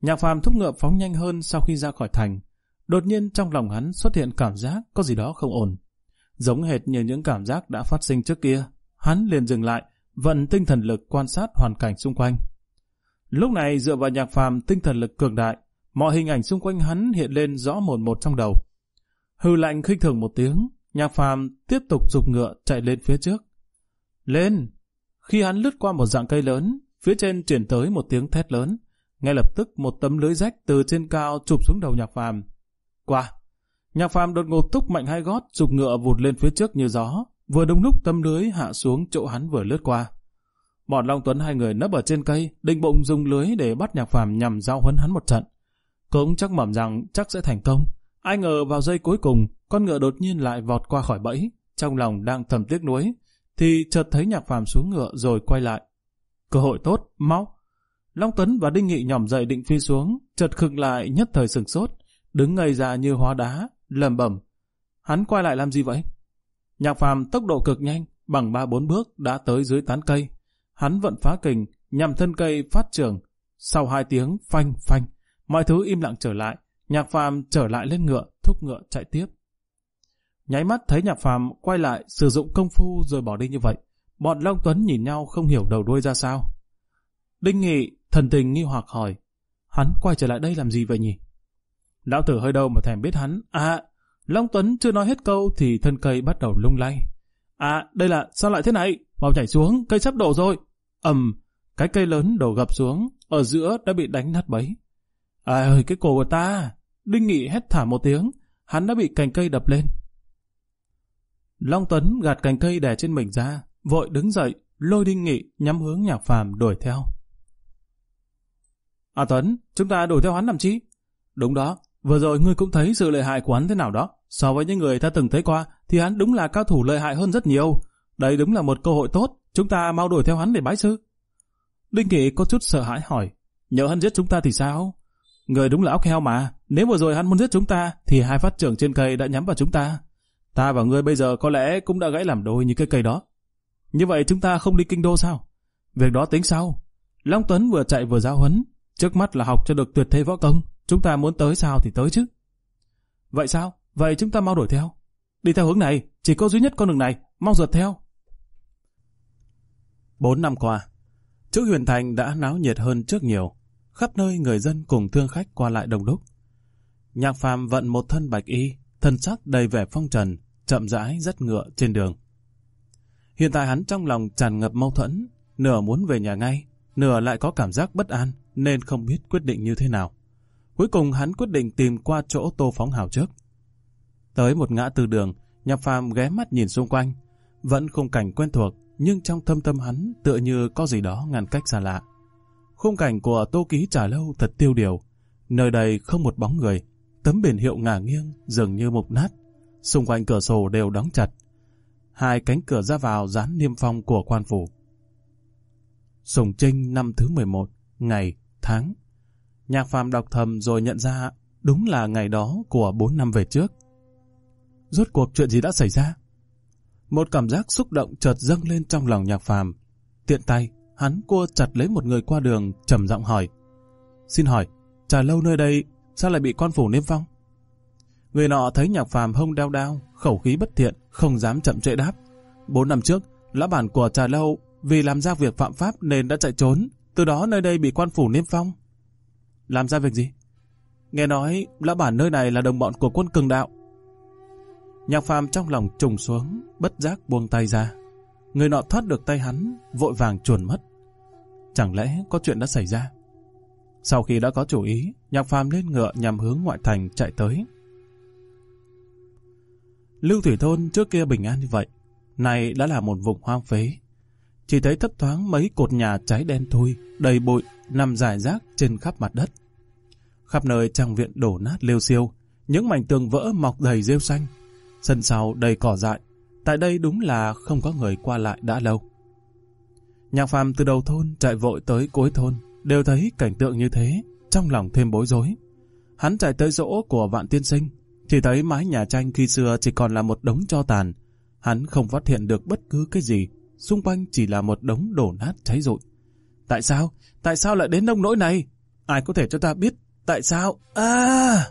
Nhạc phàm thúc ngựa phóng nhanh hơn sau khi ra khỏi thành. Đột nhiên trong lòng hắn xuất hiện cảm giác có gì đó không ổn. Giống hệt như những cảm giác đã phát sinh trước kia, hắn liền dừng lại, vận tinh thần lực quan sát hoàn cảnh xung quanh. Lúc này dựa vào nhạc phàm tinh thần lực cường đại, mọi hình ảnh xung quanh hắn hiện lên rõ mồn một trong đầu. Hư lạnh khinh thường một tiếng, nhạc phàm tiếp tục dục ngựa chạy lên phía trước. Lên! Khi hắn lướt qua một dạng cây lớn, phía trên chuyển tới một tiếng thét lớn. Ngay lập tức một tấm lưới rách từ trên cao chụp xuống đầu nhạc phàm. Qua! Nhạc phàm đột ngột thúc mạnh hai gót, dục ngựa vụt lên phía trước như gió, vừa đúng lúc tấm lưới hạ xuống chỗ hắn vừa lướt qua. Bọn Long Tuấn hai người nấp ở trên cây, định bụng dùng lưới để bắt nhạc phàm nhằm giao huấn hắn một trận. Cũng chắc mẩm rằng chắc sẽ thành công. Ai ngờ vào giây cuối cùng, con ngựa đột nhiên lại vọt qua khỏi bẫy, trong lòng đang thầm tiếc nuối, thì chợt thấy nhạc phàm xuống ngựa rồi quay lại. Cơ hội tốt, mau! Long Tuấn và Đinh Nghị nhòm dậy định phi xuống, chợt khựng lại nhất thời sừng sốt, đứng ngây ra như hóa đá, lầm bẩm. Hắn quay lại làm gì vậy? Nhạc phàm tốc độ cực nhanh, bằng ba bốn bước đã tới dưới tán cây, hắn vận phá kình, nhằm thân cây phát trường. Sau hai tiếng phanh phanh, mọi thứ im lặng trở lại, nhạc phàm trở lại lên ngựa, thúc ngựa chạy tiếp. Nháy mắt thấy nhạc phàm quay lại, sử dụng công phu rồi bỏ đi như vậy. Bọn Long Tuấn nhìn nhau không hiểu đầu đuôi ra sao. Đinh Nghị thần tình nghi hoặc hỏi, hắn quay trở lại đây làm gì vậy nhỉ? Lão tử hơi đâu mà thèm biết hắn. À, Long Tuấn chưa nói hết câu thì thân cây bắt đầu lung lay. À, đây là, sao lại thế này? Mau chảy xuống, cây sắp đổ rồi ầm, cái cây lớn đổ gập xuống, ở giữa đã bị đánh nát bấy. Ai ơi, cái cổ của ta! Đinh Nghị hét thả một tiếng, hắn đã bị cành cây đập lên. Long Tuấn gạt cành cây đè trên mình ra, vội đứng dậy, lôi Đinh Nghị nhắm hướng nhạc phàm đuổi theo. À Tuấn, chúng ta đuổi theo hắn làm chi? Đúng đó, vừa rồi ngươi cũng thấy sự lợi hại của hắn thế nào đó. So với những người ta từng thấy qua, thì hắn đúng là cao thủ lợi hại hơn rất nhiều. Đây đúng là một cơ hội tốt Chúng ta mau đuổi theo hắn để bái sư. Đinh Kỵ có chút sợ hãi hỏi, nhờ hắn giết chúng ta thì sao? Người đúng là óc heo mà, nếu vừa rồi hắn muốn giết chúng ta, thì hai phát trưởng trên cây đã nhắm vào chúng ta. Ta và ngươi bây giờ có lẽ cũng đã gãy làm đôi như cái cây đó. Như vậy chúng ta không đi kinh đô sao? Việc đó tính sau. Long Tuấn vừa chạy vừa giáo huấn, trước mắt là học cho được tuyệt thế võ công, chúng ta muốn tới sao thì tới chứ. Vậy sao? Vậy chúng ta mau đuổi theo. Đi theo hướng này, chỉ có duy nhất con đường này, mau rượt theo. Bốn năm qua, chữ Huyền Thành đã náo nhiệt hơn trước nhiều, khắp nơi người dân cùng thương khách qua lại đông đúc. Nhạc phàm vận một thân bạch y, thân sắc đầy vẻ phong trần, chậm rãi rất ngựa trên đường. Hiện tại hắn trong lòng tràn ngập mâu thuẫn, nửa muốn về nhà ngay, nửa lại có cảm giác bất an nên không biết quyết định như thế nào. Cuối cùng hắn quyết định tìm qua chỗ Tô Phóng Hào trước. Tới một ngã tư đường, Nhạc Phàm ghé mắt nhìn xung quanh, vẫn khung cảnh quen thuộc, nhưng trong thâm tâm hắn tựa như có gì đó ngăn cách xa lạ. Khung cảnh của Tô Ký Trà Lâu thật tiêu điều. Nơi đây không một bóng người, tấm biển hiệu ngả nghiêng dường như mục nát. Xung quanh cửa sổ đều đóng chặt. Hai cánh cửa ra vào dán niêm phong của quan phủ. Sùng Trinh năm thứ 11, ngày, tháng. Nhạc phàm đọc thầm rồi nhận ra đúng là ngày đó của 4 năm về trước. Rốt cuộc chuyện gì đã xảy ra? Một cảm giác xúc động chợt dâng lên trong lòng nhạc phàm. Tiện tay, hắn cua chặt lấy một người qua đường, trầm giọng hỏi. Xin hỏi, trà lâu nơi đây, sao lại bị quan phủ niêm phong? Người nọ thấy nhạc phàm hông đau đau, khẩu khí bất thiện, không dám chậm trễ đáp. Bốn năm trước, lão bản của trà lâu vì làm ra việc phạm pháp nên đã chạy trốn, từ đó nơi đây bị quan phủ niêm phong. Làm ra việc gì? Nghe nói lão bản nơi này là đồng bọn của quân cường đạo, Nhạc phàm trong lòng trùng xuống, bất giác buông tay ra. Người nọ thoát được tay hắn, vội vàng chuồn mất. Chẳng lẽ có chuyện đã xảy ra? Sau khi đã có chủ ý, nhạc phàm lên ngựa nhằm hướng ngoại thành chạy tới. Lưu Thủy Thôn trước kia bình an như vậy, nay đã là một vùng hoang phế. Chỉ thấy thấp thoáng mấy cột nhà cháy đen thui, đầy bụi, nằm dài rác trên khắp mặt đất. Khắp nơi trang viện đổ nát liêu siêu, những mảnh tường vỡ mọc đầy rêu xanh, Sân sau đầy cỏ dại, tại đây đúng là không có người qua lại đã lâu. Nhạc phàm từ đầu thôn chạy vội tới cuối thôn, đều thấy cảnh tượng như thế, trong lòng thêm bối rối. Hắn chạy tới chỗ của vạn tiên sinh, chỉ thấy mái nhà tranh khi xưa chỉ còn là một đống cho tàn. Hắn không phát hiện được bất cứ cái gì, xung quanh chỉ là một đống đổ nát cháy rụi. Tại sao? Tại sao lại đến nông nỗi này? Ai có thể cho ta biết? Tại sao? À!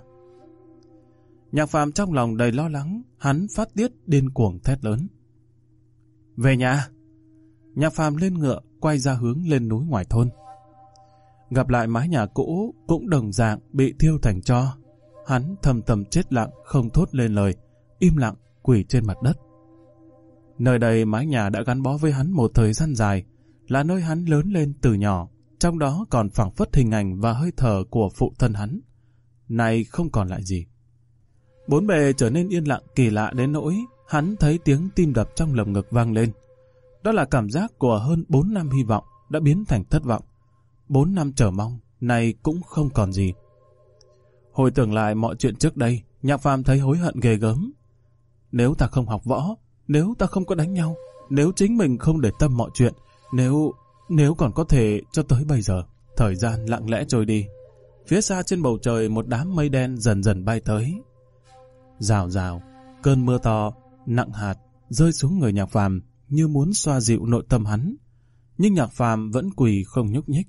Nhạc phàm trong lòng đầy lo lắng, hắn phát tiết điên cuồng thét lớn. Về nhà! Nhà phàm lên ngựa, quay ra hướng lên núi ngoài thôn. Gặp lại mái nhà cũ, cũng đồng dạng bị thiêu thành cho. Hắn thầm thầm chết lặng, không thốt lên lời, im lặng, quỳ trên mặt đất. Nơi đây mái nhà đã gắn bó với hắn một thời gian dài, là nơi hắn lớn lên từ nhỏ, trong đó còn phảng phất hình ảnh và hơi thở của phụ thân hắn. Này không còn lại gì. Bốn bề trở nên yên lặng kỳ lạ đến nỗi hắn thấy tiếng tim đập trong lồng ngực vang lên. Đó là cảm giác của hơn 4 năm hy vọng đã biến thành thất vọng. 4 năm chờ mong, này cũng không còn gì. Hồi tưởng lại mọi chuyện trước đây, Nhạc Phàm thấy hối hận ghê gớm. Nếu ta không học võ, nếu ta không có đánh nhau, nếu chính mình không để tâm mọi chuyện, nếu nếu còn có thể cho tới bây giờ, thời gian lặng lẽ trôi đi. Phía xa trên bầu trời một đám mây đen dần dần bay tới, Rào rào, cơn mưa to, nặng hạt, rơi xuống người nhạc phàm như muốn xoa dịu nội tâm hắn. Nhưng nhạc phàm vẫn quỳ không nhúc nhích.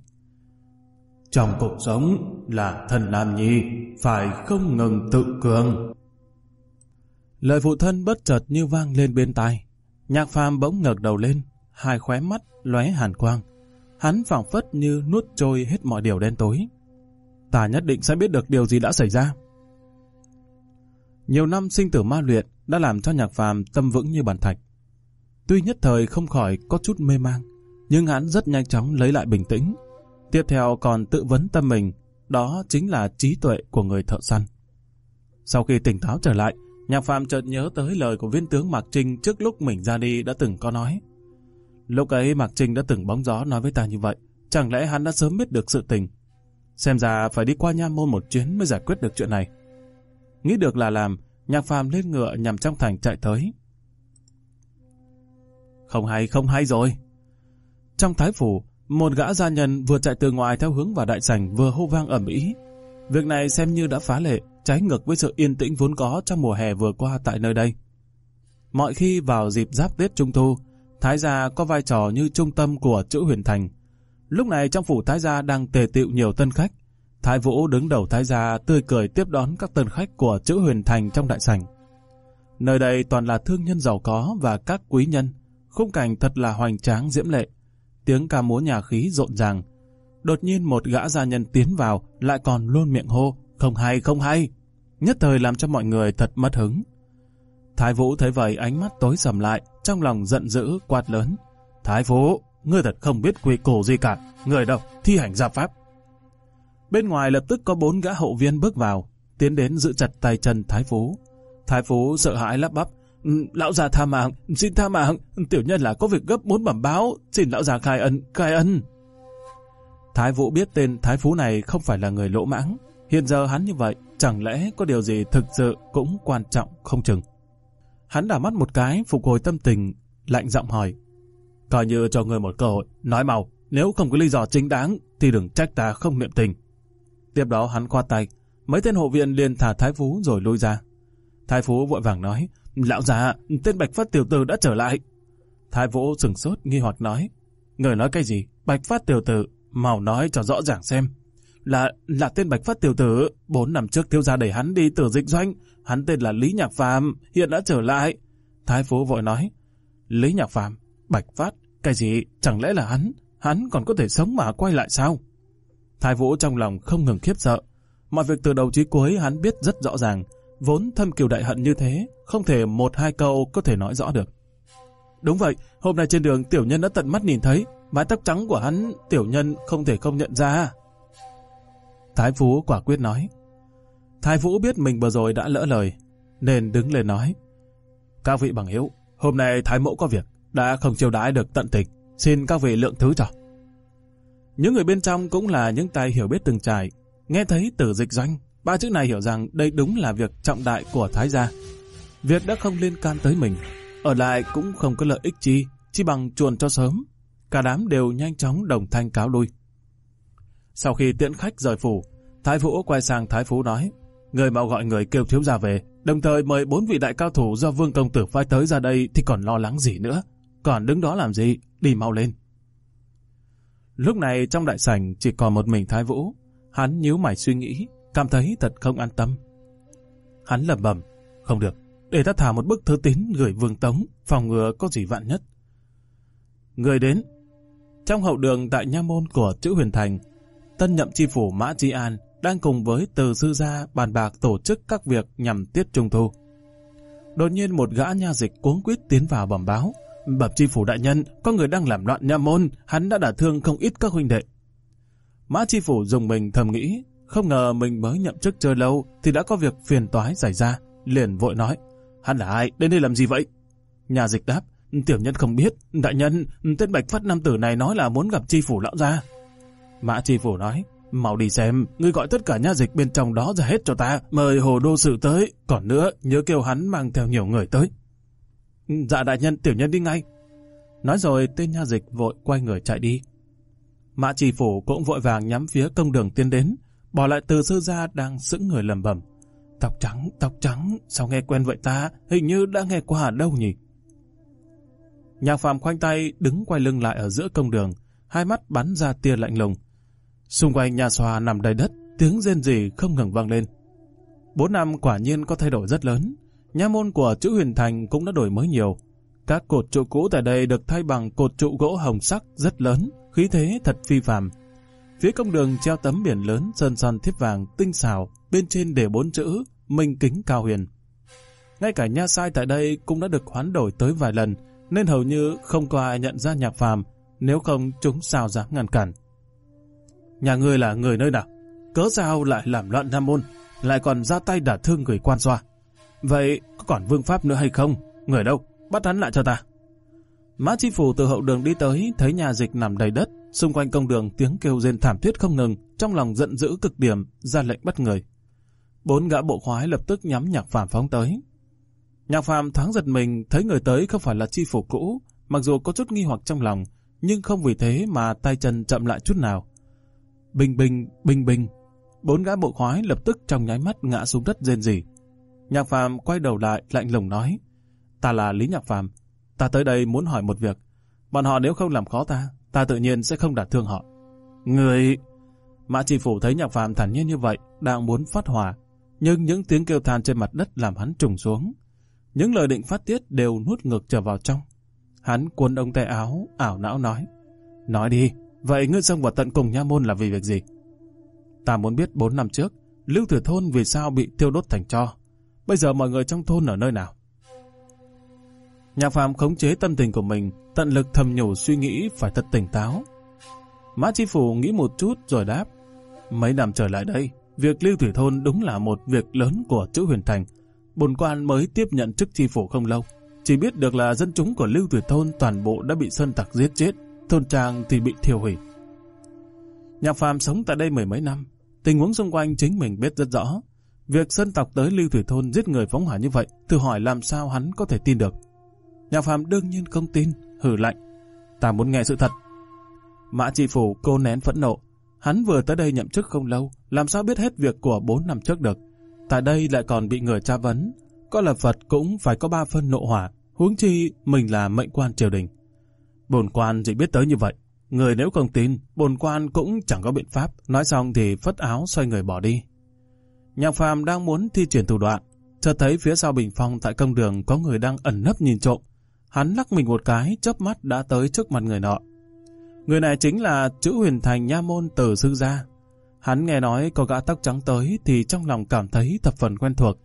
Trong cuộc sống là thần nam nhi, phải không ngừng tự cường. Lời phụ thân bất chợt như vang lên bên tai. Nhạc phàm bỗng ngẩng đầu lên, hai khóe mắt lóe hàn quang. Hắn phảng phất như nuốt trôi hết mọi điều đen tối. Ta nhất định sẽ biết được điều gì đã xảy ra. Nhiều năm sinh tử ma luyện đã làm cho nhạc phàm tâm vững như bàn thạch. Tuy nhất thời không khỏi có chút mê mang, nhưng hắn rất nhanh chóng lấy lại bình tĩnh. Tiếp theo còn tự vấn tâm mình, đó chính là trí tuệ của người thợ săn. Sau khi tỉnh táo trở lại, nhạc phàm chợt nhớ tới lời của viên tướng Mạc Trinh trước lúc mình ra đi đã từng có nói. Lúc ấy Mạc Trinh đã từng bóng gió nói với ta như vậy, chẳng lẽ hắn đã sớm biết được sự tình. Xem ra phải đi qua nha môn một chuyến mới giải quyết được chuyện này. Nghĩ được là làm, nhạc phàm lên ngựa nhằm trong thành chạy tới. Không hay, không hay rồi. Trong thái phủ, một gã gia nhân vừa chạy từ ngoài theo hướng vào đại sảnh vừa hô vang ẩm ý. Việc này xem như đã phá lệ, trái ngược với sự yên tĩnh vốn có trong mùa hè vừa qua tại nơi đây. Mọi khi vào dịp giáp Tết Trung Thu, Thái Gia có vai trò như trung tâm của chữ huyền thành. Lúc này trong phủ Thái Gia đang tề tiệu nhiều tân khách, Thái Vũ đứng đầu Thái Gia tươi cười tiếp đón các tân khách của chữ huyền thành trong đại sảnh. Nơi đây toàn là thương nhân giàu có và các quý nhân. Khung cảnh thật là hoành tráng diễm lệ. Tiếng ca múa nhà khí rộn ràng. Đột nhiên một gã gia nhân tiến vào lại còn luôn miệng hô. Không hay, không hay. Nhất thời làm cho mọi người thật mất hứng. Thái Vũ thấy vậy ánh mắt tối sầm lại, trong lòng giận dữ, quát lớn. Thái Vũ, ngươi thật không biết quy củ gì cả. Người đâu, thi hành gia pháp. Bên ngoài lập tức có bốn gã hậu viên bước vào, tiến đến giữ chặt tay chân Thái Phú. Thái Phú sợ hãi lắp bắp. Ừ, lão già tha mạng, xin tha mạng, tiểu nhân là có việc gấp muốn bẩm báo, xin lão già khai ân, khai ân. Thái Vũ biết tên Thái Phú này không phải là người lỗ mãng. Hiện giờ hắn như vậy, chẳng lẽ có điều gì thực sự cũng quan trọng không chừng. Hắn đảo mắt một cái, phục hồi tâm tình, lạnh giọng hỏi. Coi như cho người một cơ hội, nói màu, nếu không có lý do chính đáng thì đừng trách ta không niệm tình. Tiếp đó hắn qua tay, mấy tên hộ viện liền thả Thái Phú rồi lui ra. Thái Phú vội vàng nói, lão già, tên Bạch Phát tiểu tử đã trở lại. Thái Vũ sừng sốt nghi hoặc nói, người nói cái gì, Bạch Phát tiểu tử, mau nói cho rõ ràng xem. Là, là tên Bạch Phát tiểu tử, bốn năm trước thiếu gia đẩy hắn đi từ dịch doanh, hắn tên là Lý Nhạc Phàm hiện đã trở lại. Thái Phú vội nói, Lý Nhạc Phàm Bạch Phát, cái gì, chẳng lẽ là hắn, hắn còn có thể sống mà quay lại sao? Thái Vũ trong lòng không ngừng khiếp sợ. Mọi việc từ đầu chí cuối hắn biết rất rõ ràng. Vốn thâm kiều đại hận như thế, không thể một hai câu có thể nói rõ được. Đúng vậy, hôm nay trên đường tiểu nhân đã tận mắt nhìn thấy, mái tóc trắng của hắn tiểu nhân không thể không nhận ra. Thái Vũ quả quyết nói. Thái Vũ biết mình vừa rồi đã lỡ lời, nên đứng lên nói. Các vị bằng hữu, hôm nay Thái Mẫu có việc, đã không chiêu đãi được tận tình, xin các vị lượng thứ cho. Những người bên trong cũng là những tay hiểu biết từng trải. Nghe thấy từ dịch doanh, ba chữ này hiểu rằng đây đúng là việc trọng đại của Thái gia. Việc đã không liên can tới mình, ở lại cũng không có lợi ích chi, chỉ bằng chuồn cho sớm. Cả đám đều nhanh chóng đồng thanh cáo lui. Sau khi tiễn khách rời phủ, Thái Vũ quay sang Thái Phú nói, người mạo gọi người kêu thiếu gia về, đồng thời mời bốn vị đại cao thủ do Vương Công Tử phái tới ra đây thì còn lo lắng gì nữa. Còn đứng đó làm gì, đi mau lên. Lúc này trong đại sảnh chỉ còn một mình Thái Vũ. Hắn nhíu mày suy nghĩ, cảm thấy thật không an tâm. Hắn lẩm bẩm, không được, để ta thả một bức thư tín gửi Vương Tống, phòng ngừa có gì vạn nhất. Người đến, trong hậu đường tại nha môn của chữ Huyền Thành, tân nhậm chi phủ Mã Tri An đang cùng với từ sư gia bàn bạc tổ chức các việc nhằm tiết trung thu. Đột nhiên một gã nha dịch cuống quýt tiến vào bẩm báo. Bẩm tri phủ đại nhân, có người đang làm loạn nha môn, hắn đã đả thương không ít các huynh đệ. Mã tri phủ dùng mình thầm nghĩ, không ngờ mình mới nhậm chức chưa lâu thì đã có việc phiền toái xảy ra, liền vội nói. Hắn là ai, đến đây làm gì vậy? Nhà dịch đáp, tiểu nhân không biết, đại nhân, tên bạch phát nam tử này nói là muốn gặp tri phủ lão gia. Mã tri phủ nói, mau đi xem, ngươi gọi tất cả nhà dịch bên trong đó ra hết cho ta, mời hồ đô sự tới, còn nữa, nhớ kêu hắn mang theo nhiều người tới. Dạ đại nhân, tiểu nhân đi ngay. Nói rồi tên nha dịch vội quay người chạy đi. Mã trì phủ cũng vội vàng nhắm phía công đường tiến đến, bỏ lại từ sư gia đang sững người lầm bẩm Tóc trắng, tóc trắng, sao nghe quen vậy ta, hình như đã nghe qua ở đâu nhỉ? Nhà phàm khoanh tay đứng quay lưng lại ở giữa công đường, hai mắt bắn ra tia lạnh lùng. Xung quanh nhà xòa nằm đầy đất, tiếng rên rỉ không ngừng vang lên. Bốn năm quả nhiên có thay đổi rất lớn, Nha môn của chữ Huyền Thành cũng đã đổi mới nhiều. Các cột trụ cũ tại đây được thay bằng cột trụ gỗ hồng sắc rất lớn, khí thế thật phi phàm. Phía công đường treo tấm biển lớn sơn son thiếp vàng tinh xảo, bên trên để bốn chữ Minh Kính Cao Huyền. Ngay cả nha sai tại đây cũng đã được hoán đổi tới vài lần, nên hầu như không có ai nhận ra nhạc phàm, nếu không chúng sao dám ngăn cản. Nhà ngươi là người nơi nào? Cớ sao lại làm loạn Nam Môn, lại còn ra tay đả thương người quan xoa? Vậy có còn vương pháp nữa hay không? Người đâu? Bắt hắn lại cho ta. Mã Chi Phủ từ hậu đường đi tới, thấy nhà dịch nằm đầy đất, xung quanh công đường tiếng kêu rên thảm thiết không ngừng, trong lòng giận dữ cực điểm, ra lệnh bắt người. Bốn gã bộ khoái lập tức nhắm nhạc phàm phóng tới. Nhạc phàm thoáng giật mình, thấy người tới không phải là Chi Phủ cũ, mặc dù có chút nghi hoặc trong lòng, nhưng không vì thế mà tay chân chậm lại chút nào. Bình bình, bình bình, bốn gã bộ khoái lập tức trong nháy mắt ngã xuống đất rên rỉ. Nhạc Phạm quay đầu lại lạnh lùng nói. Ta là Lý Nhạc Phạm. Ta tới đây muốn hỏi một việc. Bọn họ nếu không làm khó ta, ta tự nhiên sẽ không đả thương họ. Người... Mã Chi Phủ thấy Nhạc Phạm thản nhiên như vậy, đang muốn phát hỏa. Nhưng những tiếng kêu than trên mặt đất làm hắn trùng xuống. Những lời định phát tiết đều nuốt ngược trở vào trong. Hắn cuốn ông tay áo, ảo não nói. Nói đi, vậy ngươi xông vào tận cùng nha môn là vì việc gì? Ta muốn biết 4 năm trước, Lưu Tử Thôn vì sao bị tiêu đốt thành cho. Bây giờ mọi người trong thôn ở nơi nào? Nhạc phàm khống chế tâm tình của mình, tận lực thầm nhủ suy nghĩ phải thật tỉnh táo. Mã Chi Phủ nghĩ một chút rồi đáp. Mấy năm trở lại đây, việc lưu thủy thôn đúng là một việc lớn của chữ huyền thành. Bồn quan mới tiếp nhận chức Chi Phủ không lâu. Chỉ biết được là dân chúng của lưu thủy thôn toàn bộ đã bị sơn tặc giết chết, thôn trang thì bị thiêu hủy. Nhạc phàm sống tại đây mười mấy năm, tình huống xung quanh chính mình biết rất rõ. Việc dân tộc tới Lưu Thủy Thôn giết người phóng hỏa như vậy, thử hỏi làm sao hắn có thể tin được. Nhà phàm đương nhiên không tin, hử lạnh. Ta muốn nghe sự thật. Mã Chi Phủ cô nén phẫn nộ. Hắn vừa tới đây nhậm chức không lâu, làm sao biết hết việc của bốn năm trước được. Tại đây lại còn bị người tra vấn. Có là Phật cũng phải có ba phân nộ hỏa, huống chi mình là mệnh quan triều đình. Bồn quan chỉ biết tới như vậy. Người nếu không tin, bồn quan cũng chẳng có biện pháp. Nói xong thì phất áo xoay người bỏ đi. Nhạc Phạm đang muốn thi triển thủ đoạn, chợt thấy phía sau bình phong tại công đường có người đang ẩn nấp nhìn trộm. Hắn lắc mình một cái, chớp mắt đã tới trước mặt người nọ. Người này chính là chữ huyền thành nha môn từ sư gia. Hắn nghe nói có gã tóc trắng tới thì trong lòng cảm thấy thập phần quen thuộc.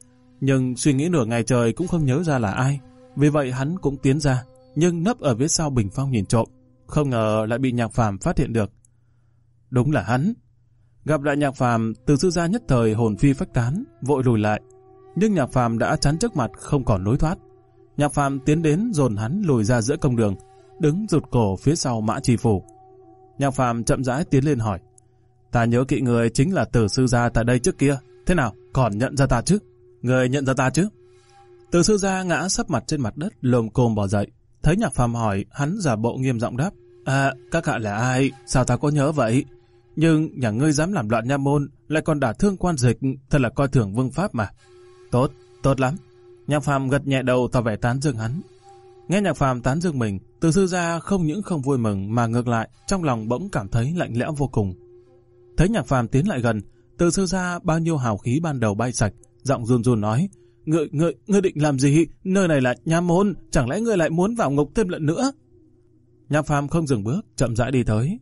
Nhưng suy nghĩ nửa ngày trời cũng không nhớ ra là ai. Vì vậy hắn cũng tiến ra, nhưng nấp ở phía sau bình phong nhìn trộm. Không ngờ lại bị nhạc Phạm phát hiện được. Đúng là hắn, Gặp lại nhạc phàm, từ sư gia nhất thời hồn phi phách tán, vội lùi lại. Nhưng nhạc phàm đã chắn trước mặt không còn lối thoát. Nhạc phàm tiến đến dồn hắn lùi ra giữa công đường, đứng rụt cổ phía sau mã trì phủ. Nhạc phàm chậm rãi tiến lên hỏi. Ta nhớ kỵ người chính là từ sư gia tại đây trước kia. Thế nào, còn nhận ra ta chứ? Người nhận ra ta chứ? Từ sư gia ngã sấp mặt trên mặt đất, lồm cồm bỏ dậy. Thấy nhạc phàm hỏi, hắn giả bộ nghiêm giọng đáp. À, các hạ là ai? Sao ta có nhớ vậy? Nhưng nhà ngươi dám làm loạn nha môn, lại còn đả thương quan dịch, thật là coi thường vương pháp mà. Tốt, tốt lắm. Nhạc phàm gật nhẹ đầu tỏ vẻ tán dương hắn. Nghe nhạc phàm tán dương mình, từ sư gia không những không vui mừng mà ngược lại, trong lòng bỗng cảm thấy lạnh lẽo vô cùng. Thấy nhạc phàm tiến lại gần, từ sư gia bao nhiêu hào khí ban đầu bay sạch, giọng run run nói, Ngươi, ngươi, ngươi định làm gì? Nơi này là nha môn, chẳng lẽ ngươi lại muốn vào ngục thêm lần nữa? Nhạc phàm không dừng bước, chậm rãi đi tới,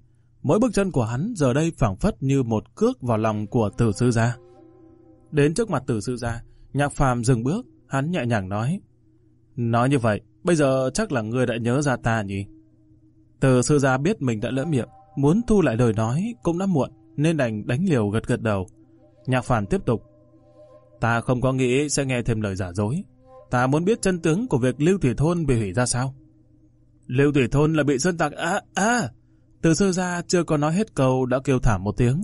Mỗi bước chân của hắn giờ đây phảng phất như một cước vào lòng của tử sư gia. Đến trước mặt tử sư gia, nhạc phàm dừng bước, hắn nhẹ nhàng nói. Nói như vậy, bây giờ chắc là ngươi đã nhớ ra ta nhỉ? Tử sư gia biết mình đã lỡ miệng, muốn thu lại lời nói cũng đã muộn, nên đành đánh liều gật gật đầu. Nhạc phàm tiếp tục. Ta không có nghĩ sẽ nghe thêm lời giả dối. Ta muốn biết chân tướng của việc Lưu Thủy Thôn bị hủy ra sao. Lưu Thủy Thôn là bị sơn tặc... À, à, từ sư ra chưa có nói hết câu đã kêu thảm một tiếng.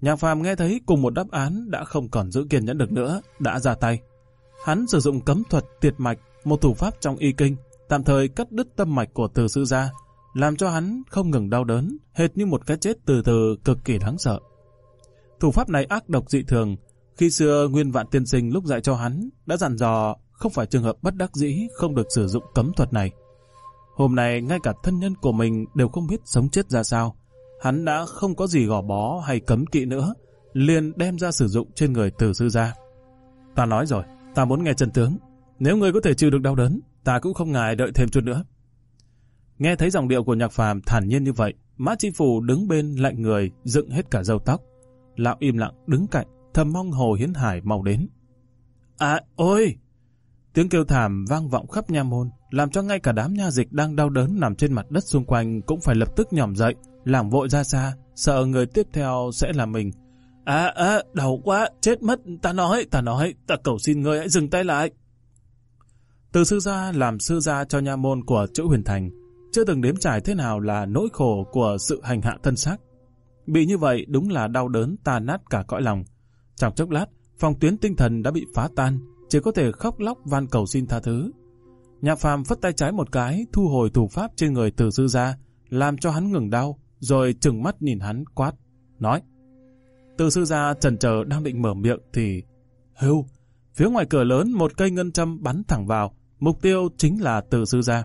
Nhạc phàm nghe thấy cùng một đáp án đã không còn giữ kiên nhẫn được nữa, đã ra tay. Hắn sử dụng cấm thuật tiệt mạch, một thủ pháp trong y kinh, tạm thời cắt đứt tâm mạch của từ sư gia, làm cho hắn không ngừng đau đớn, hệt như một cái chết từ từ cực kỳ đáng sợ. Thủ pháp này ác độc dị thường, khi xưa Nguyên Vạn Tiên Sinh lúc dạy cho hắn đã dặn dò không phải trường hợp bất đắc dĩ không được sử dụng cấm thuật này. Hôm nay ngay cả thân nhân của mình đều không biết sống chết ra sao. Hắn đã không có gì gò bó hay cấm kỵ nữa, liền đem ra sử dụng trên người tử sư gia. Ta nói rồi, ta muốn nghe chân tướng. Nếu ngươi có thể chịu được đau đớn, ta cũng không ngại đợi thêm chút nữa. Nghe thấy dòng điệu của nhạc phàm thản nhiên như vậy, Mã Chi Phủ đứng bên lạnh người, dựng hết cả râu tóc. Lão im lặng đứng cạnh, thầm mong Hồ Hiến Hải mau đến. À, ôi! Tiếng kêu thảm vang vọng khắp nha môn, làm cho ngay cả đám nha dịch đang đau đớn nằm trên mặt đất xung quanh cũng phải lập tức nhòm dậy, lảng vội ra xa, sợ người tiếp theo sẽ là mình. À, à, đau quá, chết mất, ta nói, ta nói, ta cầu xin ngươi hãy dừng tay lại. Từ sư gia làm sư gia cho nha môn của chỗ huyền thành, chưa từng đếm trải thế nào là nỗi khổ của sự hành hạ thân xác. Bị như vậy đúng là đau đớn ta nát cả cõi lòng. Trong chốc lát, phòng tuyến tinh thần đã bị phá tan, chỉ có thể khóc lóc van cầu xin tha thứ, Nhạc phàm phất tay trái một cái, thu hồi thủ pháp trên người tử sư ra, làm cho hắn ngừng đau, rồi trừng mắt nhìn hắn quát, nói. Từ sư gia trần chờ đang định mở miệng thì... Hưu, phía ngoài cửa lớn một cây ngân châm bắn thẳng vào, mục tiêu chính là từ sư gia.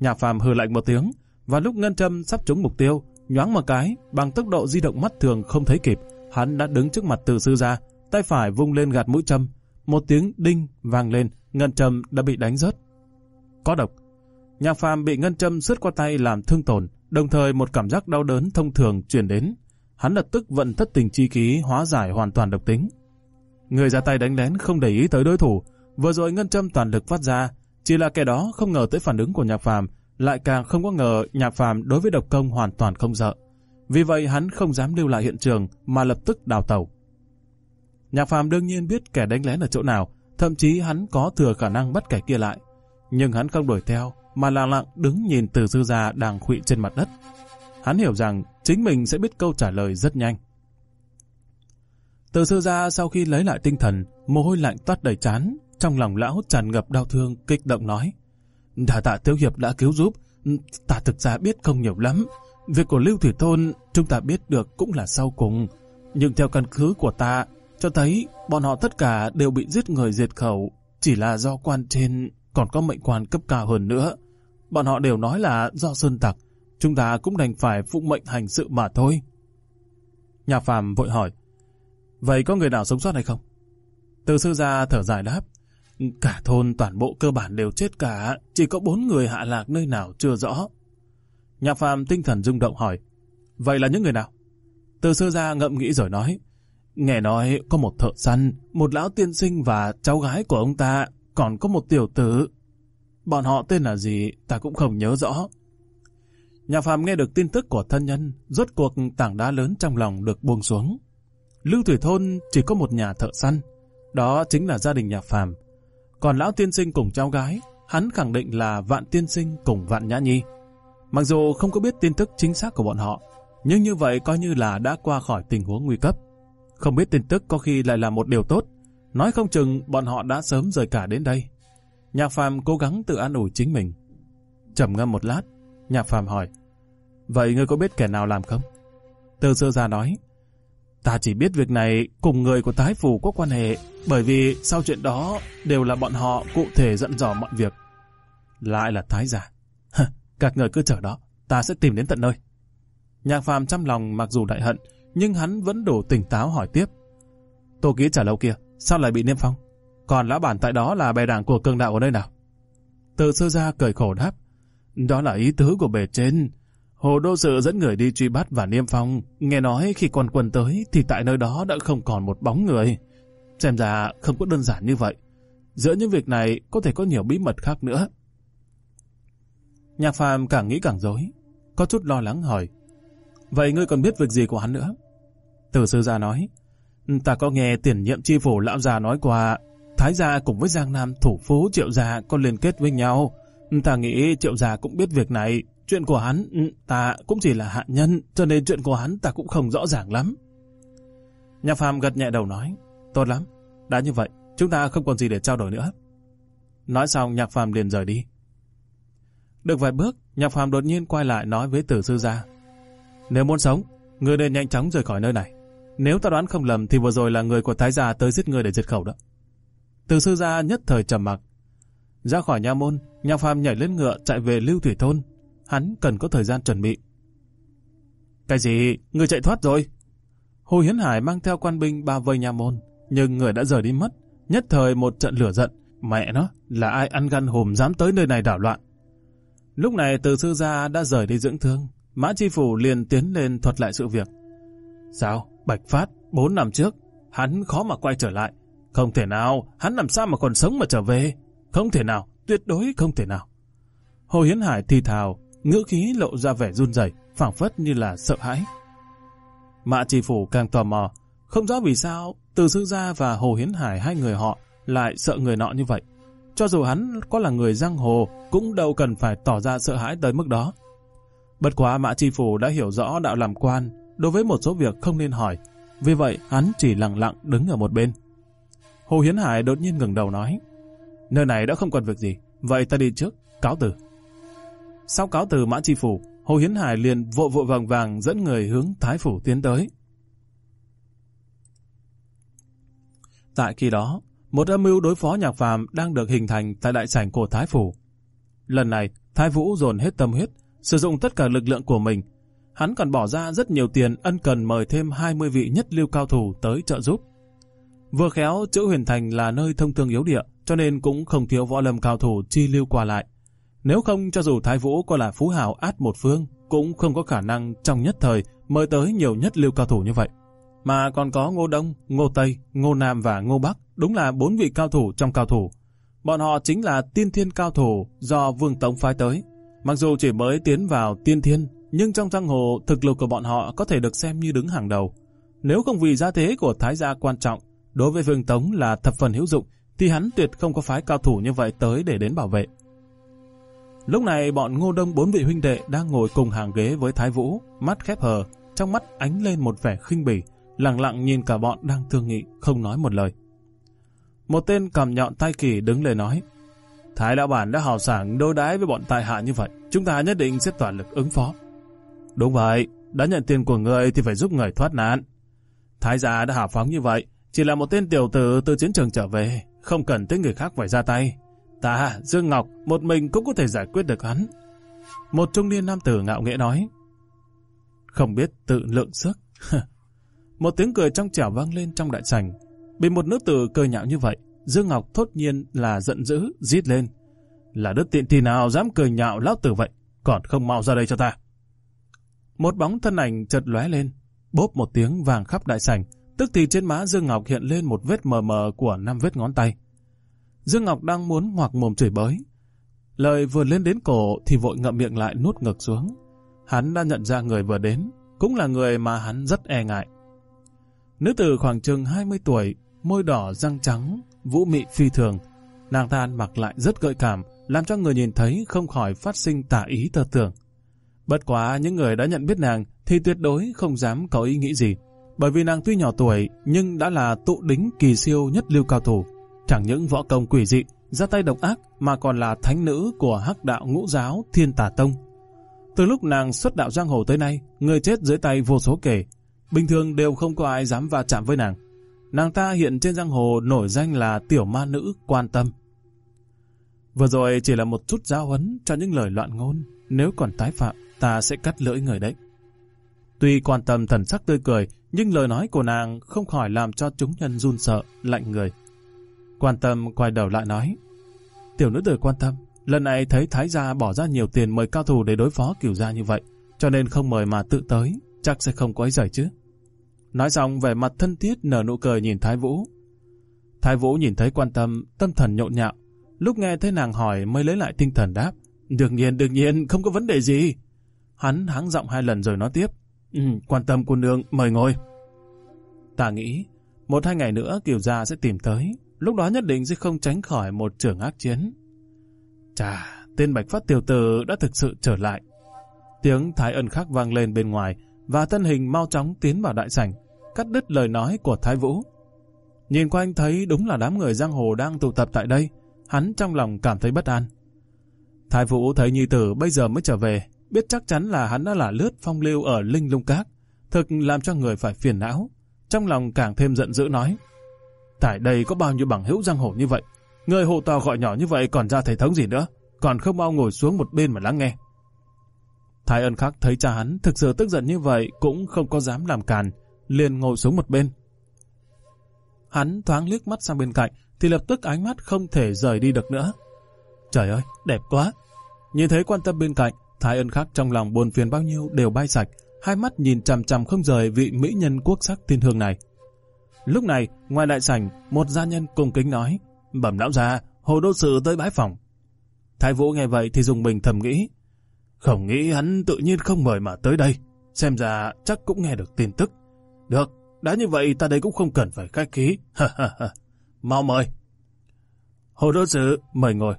Nhạc phàm hừ lạnh một tiếng, và lúc ngân châm sắp trúng mục tiêu, nhoáng một cái, bằng tốc độ di động mắt thường không thấy kịp, hắn đã đứng trước mặt từ sư gia, tay phải vung lên gạt mũi châm. Một tiếng đinh vang lên, ngân châm đã bị đánh rớt có độc. Nhạc Phàm bị ngân châm sứt qua tay làm thương tổn, đồng thời một cảm giác đau đớn thông thường truyền đến. Hắn lập tức vận thất tình chi khí hóa giải hoàn toàn độc tính. Người ra tay đánh lén không để ý tới đối thủ, vừa rồi ngân châm toàn lực phát ra, chỉ là kẻ đó không ngờ tới phản ứng của Nhạc Phàm, lại càng không có ngờ Nhạc Phàm đối với độc công hoàn toàn không sợ. Vì vậy hắn không dám lưu lại hiện trường mà lập tức đào tàu. Nhạc Phàm đương nhiên biết kẻ đánh lén ở chỗ nào, thậm chí hắn có thừa khả năng bắt kẻ kia lại nhưng hắn không đuổi theo, mà lặng lặng đứng nhìn từ dư gia đang khuỵu trên mặt đất. Hắn hiểu rằng chính mình sẽ biết câu trả lời rất nhanh. Từ sư gia sau khi lấy lại tinh thần, mồ hôi lạnh toát đầy chán, trong lòng lão tràn ngập đau thương, kích động nói. Đà tạ Tiêu Hiệp đã cứu giúp, ta thực ra biết không nhiều lắm. Việc của Lưu Thủy Thôn chúng ta biết được cũng là sau cùng. Nhưng theo căn cứ của ta, cho thấy bọn họ tất cả đều bị giết người diệt khẩu, chỉ là do quan trên còn có mệnh quan cấp cao hơn nữa. Bọn họ đều nói là do sơn tặc, chúng ta cũng đành phải phụ mệnh hành sự mà thôi. Nhà phàm vội hỏi, vậy có người nào sống sót hay không? Từ sư gia thở dài đáp, cả thôn toàn bộ cơ bản đều chết cả, chỉ có bốn người hạ lạc nơi nào chưa rõ. Nhà phàm tinh thần rung động hỏi, vậy là những người nào? Từ sư gia ngậm nghĩ rồi nói, nghe nói có một thợ săn, một lão tiên sinh và cháu gái của ông ta còn có một tiểu tử. Bọn họ tên là gì ta cũng không nhớ rõ. Nhà Phạm nghe được tin tức của thân nhân, rốt cuộc tảng đá lớn trong lòng được buông xuống. Lưu Thủy Thôn chỉ có một nhà thợ săn, đó chính là gia đình nhà Phạm. Còn Lão Tiên Sinh cùng cháu gái, hắn khẳng định là Vạn Tiên Sinh cùng Vạn Nhã Nhi. Mặc dù không có biết tin tức chính xác của bọn họ, nhưng như vậy coi như là đã qua khỏi tình huống nguy cấp. Không biết tin tức có khi lại là một điều tốt, Nói không chừng bọn họ đã sớm rời cả đến đây. Nhạc Phàm cố gắng tự an ủi chính mình. Trầm ngâm một lát, Nhạc Phàm hỏi, Vậy ngươi có biết kẻ nào làm không? Từ sơ ra nói, Ta chỉ biết việc này cùng người của Thái Phủ có quan hệ, bởi vì sau chuyện đó đều là bọn họ cụ thể dẫn dò mọi việc. Lại là Thái giả. Hả, các người cứ chờ đó, ta sẽ tìm đến tận nơi. Nhạc Phàm chăm lòng mặc dù đại hận, nhưng hắn vẫn đủ tỉnh táo hỏi tiếp. Tô ký trả lâu kia, Sao lại bị niêm phong? Còn lão bản tại đó là bè đảng của cường đạo ở nơi nào? Tự sư gia cười khổ đáp. Đó là ý tứ của bề trên. Hồ đô sự dẫn người đi truy bắt và niêm phong. Nghe nói khi quân quân tới thì tại nơi đó đã không còn một bóng người. Xem ra không có đơn giản như vậy. Giữa những việc này có thể có nhiều bí mật khác nữa. Nhạc phàm càng nghĩ càng dối. Có chút lo lắng hỏi. Vậy ngươi còn biết việc gì của hắn nữa? Từ sư gia nói. Ta có nghe tiền nhiệm chi phủ lão già nói qua, Thái gia cùng với Giang Nam thủ phú Triệu gia có liên kết với nhau. Ta nghĩ Triệu gia cũng biết việc này, chuyện của hắn ừ, ta cũng chỉ là hạ nhân, cho nên chuyện của hắn ta cũng không rõ ràng lắm. Nhà phàm gật nhẹ đầu nói, tốt lắm, đã như vậy, chúng ta không còn gì để trao đổi nữa. Nói xong Nhạc Phàm liền rời đi. Được vài bước, Nhạc Phàm đột nhiên quay lại nói với Tử sư gia: "Nếu muốn sống, người nên nhanh chóng rời khỏi nơi này." Nếu ta đoán không lầm thì vừa rồi là người của Thái gia tới giết người để diệt khẩu đó. Từ sư gia nhất thời trầm mặc. Ra khỏi nha môn, nhà phàm nhảy lên ngựa chạy về Lưu Thủy Thôn. Hắn cần có thời gian chuẩn bị. Cái gì? Người chạy thoát rồi. Hồ Hiến Hải mang theo quan binh ba vây nhà môn, nhưng người đã rời đi mất. Nhất thời một trận lửa giận. Mẹ nó, là ai ăn gan hùm dám tới nơi này đảo loạn. Lúc này từ sư gia đã rời đi dưỡng thương. Mã Chi Phủ liền tiến lên thuật lại sự việc. Sao? Bạch Phát, 4 năm trước, hắn khó mà quay trở lại. Không thể nào, hắn làm sao mà còn sống mà trở về. Không thể nào, tuyệt đối không thể nào. Hồ Hiến Hải thì thào, ngữ khí lộ ra vẻ run rẩy, phảng phất như là sợ hãi. Mạ Chỉ Phủ càng tò mò, không rõ vì sao Từ Sư Gia và Hồ Hiến Hải hai người họ lại sợ người nọ như vậy. Cho dù hắn có là người giang hồ cũng đâu cần phải tỏ ra sợ hãi tới mức đó. Bất quá Mã Chi Phủ đã hiểu rõ đạo làm quan, đối với một số việc không nên hỏi, vì vậy hắn chỉ lặng lặng đứng ở một bên. Hồ Hiến Hải đột nhiên ngừng đầu nói, nơi này đã không còn việc gì, vậy ta đi trước, cáo từ. Sau cáo từ mã chi phủ, Hồ Hiến Hải liền vội vội vàng vàng dẫn người hướng Thái Phủ tiến tới. Tại khi đó, một âm mưu đối phó nhạc phàm đang được hình thành tại đại sảnh của Thái Phủ. Lần này, Thái Vũ dồn hết tâm huyết, sử dụng tất cả lực lượng của mình hắn còn bỏ ra rất nhiều tiền ân cần mời thêm 20 vị nhất lưu cao thủ tới trợ giúp. Vừa khéo, chữ huyền thành là nơi thông thường yếu địa, cho nên cũng không thiếu võ lâm cao thủ chi lưu qua lại. Nếu không cho dù Thái Vũ có là phú hào át một phương, cũng không có khả năng trong nhất thời mời tới nhiều nhất lưu cao thủ như vậy. Mà còn có Ngô Đông, Ngô Tây, Ngô Nam và Ngô Bắc, đúng là bốn vị cao thủ trong cao thủ. Bọn họ chính là tiên thiên cao thủ do Vương Tống phái tới. Mặc dù chỉ mới tiến vào tiên thiên, nhưng trong giang hồ thực lực của bọn họ có thể được xem như đứng hàng đầu. Nếu không vì gia thế của thái gia quan trọng, đối với Vương Tống là thập phần hữu dụng, thì hắn tuyệt không có phái cao thủ như vậy tới để đến bảo vệ. Lúc này bọn ngô đông bốn vị huynh đệ đang ngồi cùng hàng ghế với Thái Vũ, mắt khép hờ, trong mắt ánh lên một vẻ khinh bỉ, lặng lặng nhìn cả bọn đang thương nghị, không nói một lời. Một tên cầm nhọn tay kỳ đứng lên nói, Thái Đạo Bản đã hào sảng đối đãi với bọn tài hạ như vậy, chúng ta nhất định sẽ toàn lực ứng phó. Đúng vậy, đã nhận tiền của người thì phải giúp người thoát nạn. Thái gia đã hào phóng như vậy, chỉ là một tên tiểu tử từ chiến trường trở về, không cần tới người khác phải ra tay. Ta, Dương Ngọc, một mình cũng có thể giải quyết được hắn. Một trung niên nam tử ngạo nghễ nói. Không biết tự lượng sức. (laughs) một tiếng cười trong trẻo vang lên trong đại sảnh. Bị một nữ tử cười nhạo như vậy, Dương Ngọc thốt nhiên là giận dữ, rít lên. Là đứa tiện thì nào dám cười nhạo lão tử vậy, còn không mau ra đây cho ta một bóng thân ảnh chợt lóe lên, bốp một tiếng vàng khắp đại sảnh, tức thì trên má Dương Ngọc hiện lên một vết mờ mờ của năm vết ngón tay. Dương Ngọc đang muốn ngoạc mồm chửi bới. Lời vừa lên đến cổ thì vội ngậm miệng lại nuốt ngực xuống. Hắn đã nhận ra người vừa đến, cũng là người mà hắn rất e ngại. Nữ tử khoảng chừng 20 tuổi, môi đỏ răng trắng, vũ mị phi thường. Nàng ta ăn mặc lại rất gợi cảm, làm cho người nhìn thấy không khỏi phát sinh tả ý tơ tưởng. Bất quá những người đã nhận biết nàng thì tuyệt đối không dám có ý nghĩ gì. Bởi vì nàng tuy nhỏ tuổi nhưng đã là tụ đính kỳ siêu nhất lưu cao thủ. Chẳng những võ công quỷ dị, ra tay độc ác mà còn là thánh nữ của hắc đạo ngũ giáo Thiên Tà Tông. Từ lúc nàng xuất đạo giang hồ tới nay, người chết dưới tay vô số kể. Bình thường đều không có ai dám va chạm với nàng. Nàng ta hiện trên giang hồ nổi danh là tiểu ma nữ quan tâm. Vừa rồi chỉ là một chút giáo huấn cho những lời loạn ngôn, nếu còn tái phạm ta sẽ cắt lưỡi người đấy. Tuy quan tâm thần sắc tươi cười, nhưng lời nói của nàng không khỏi làm cho chúng nhân run sợ, lạnh người. Quan tâm quay đầu lại nói, tiểu nữ tử quan tâm, lần này thấy Thái gia bỏ ra nhiều tiền mời cao thủ để đối phó kiểu gia như vậy, cho nên không mời mà tự tới, chắc sẽ không có ấy giải chứ. Nói xong về mặt thân thiết nở nụ cười nhìn Thái Vũ. Thái Vũ nhìn thấy quan tâm, tâm thần nhộn nhạo. Lúc nghe thấy nàng hỏi mới lấy lại tinh thần đáp. Đương nhiên, đương nhiên, không có vấn đề gì. Hắn háng giọng hai lần rồi nói tiếp. Ừ, quan tâm cô nương, mời ngồi. Ta nghĩ, một hai ngày nữa kiều gia sẽ tìm tới. Lúc đó nhất định sẽ không tránh khỏi một trường ác chiến. Chà, tên Bạch Phát tiểu tử đã thực sự trở lại. Tiếng Thái Ân khắc vang lên bên ngoài và thân hình mau chóng tiến vào đại sảnh, cắt đứt lời nói của Thái Vũ. Nhìn quanh thấy đúng là đám người giang hồ đang tụ tập tại đây, hắn trong lòng cảm thấy bất an. Thái Vũ thấy Nhi Tử bây giờ mới trở về, biết chắc chắn là hắn đã là lướt phong lưu ở Linh Lung Các, thực làm cho người phải phiền não. Trong lòng càng thêm giận dữ nói, tại đây có bao nhiêu bằng hữu giang hồ như vậy, người hộ tò gọi nhỏ như vậy còn ra thể thống gì nữa, còn không mau ngồi xuống một bên mà lắng nghe. Thái ân khắc thấy cha hắn thực sự tức giận như vậy cũng không có dám làm càn, liền ngồi xuống một bên. Hắn thoáng liếc mắt sang bên cạnh, thì lập tức ánh mắt không thể rời đi được nữa. Trời ơi, đẹp quá! Nhìn thấy quan tâm bên cạnh, Thái ân khác trong lòng buồn phiền bao nhiêu đều bay sạch, hai mắt nhìn chằm chằm không rời vị mỹ nhân quốc sắc thiên hương này. Lúc này, ngoài đại sảnh, một gia nhân cùng kính nói, bẩm lão gia, hồ đô sự tới bái phòng. Thái vũ nghe vậy thì dùng mình thầm nghĩ, không nghĩ hắn tự nhiên không mời mà tới đây, xem ra chắc cũng nghe được tin tức. Được, đã như vậy ta đây cũng không cần phải khách khí, (laughs) ha ha ha mau mời. Hồ đô sự mời ngồi.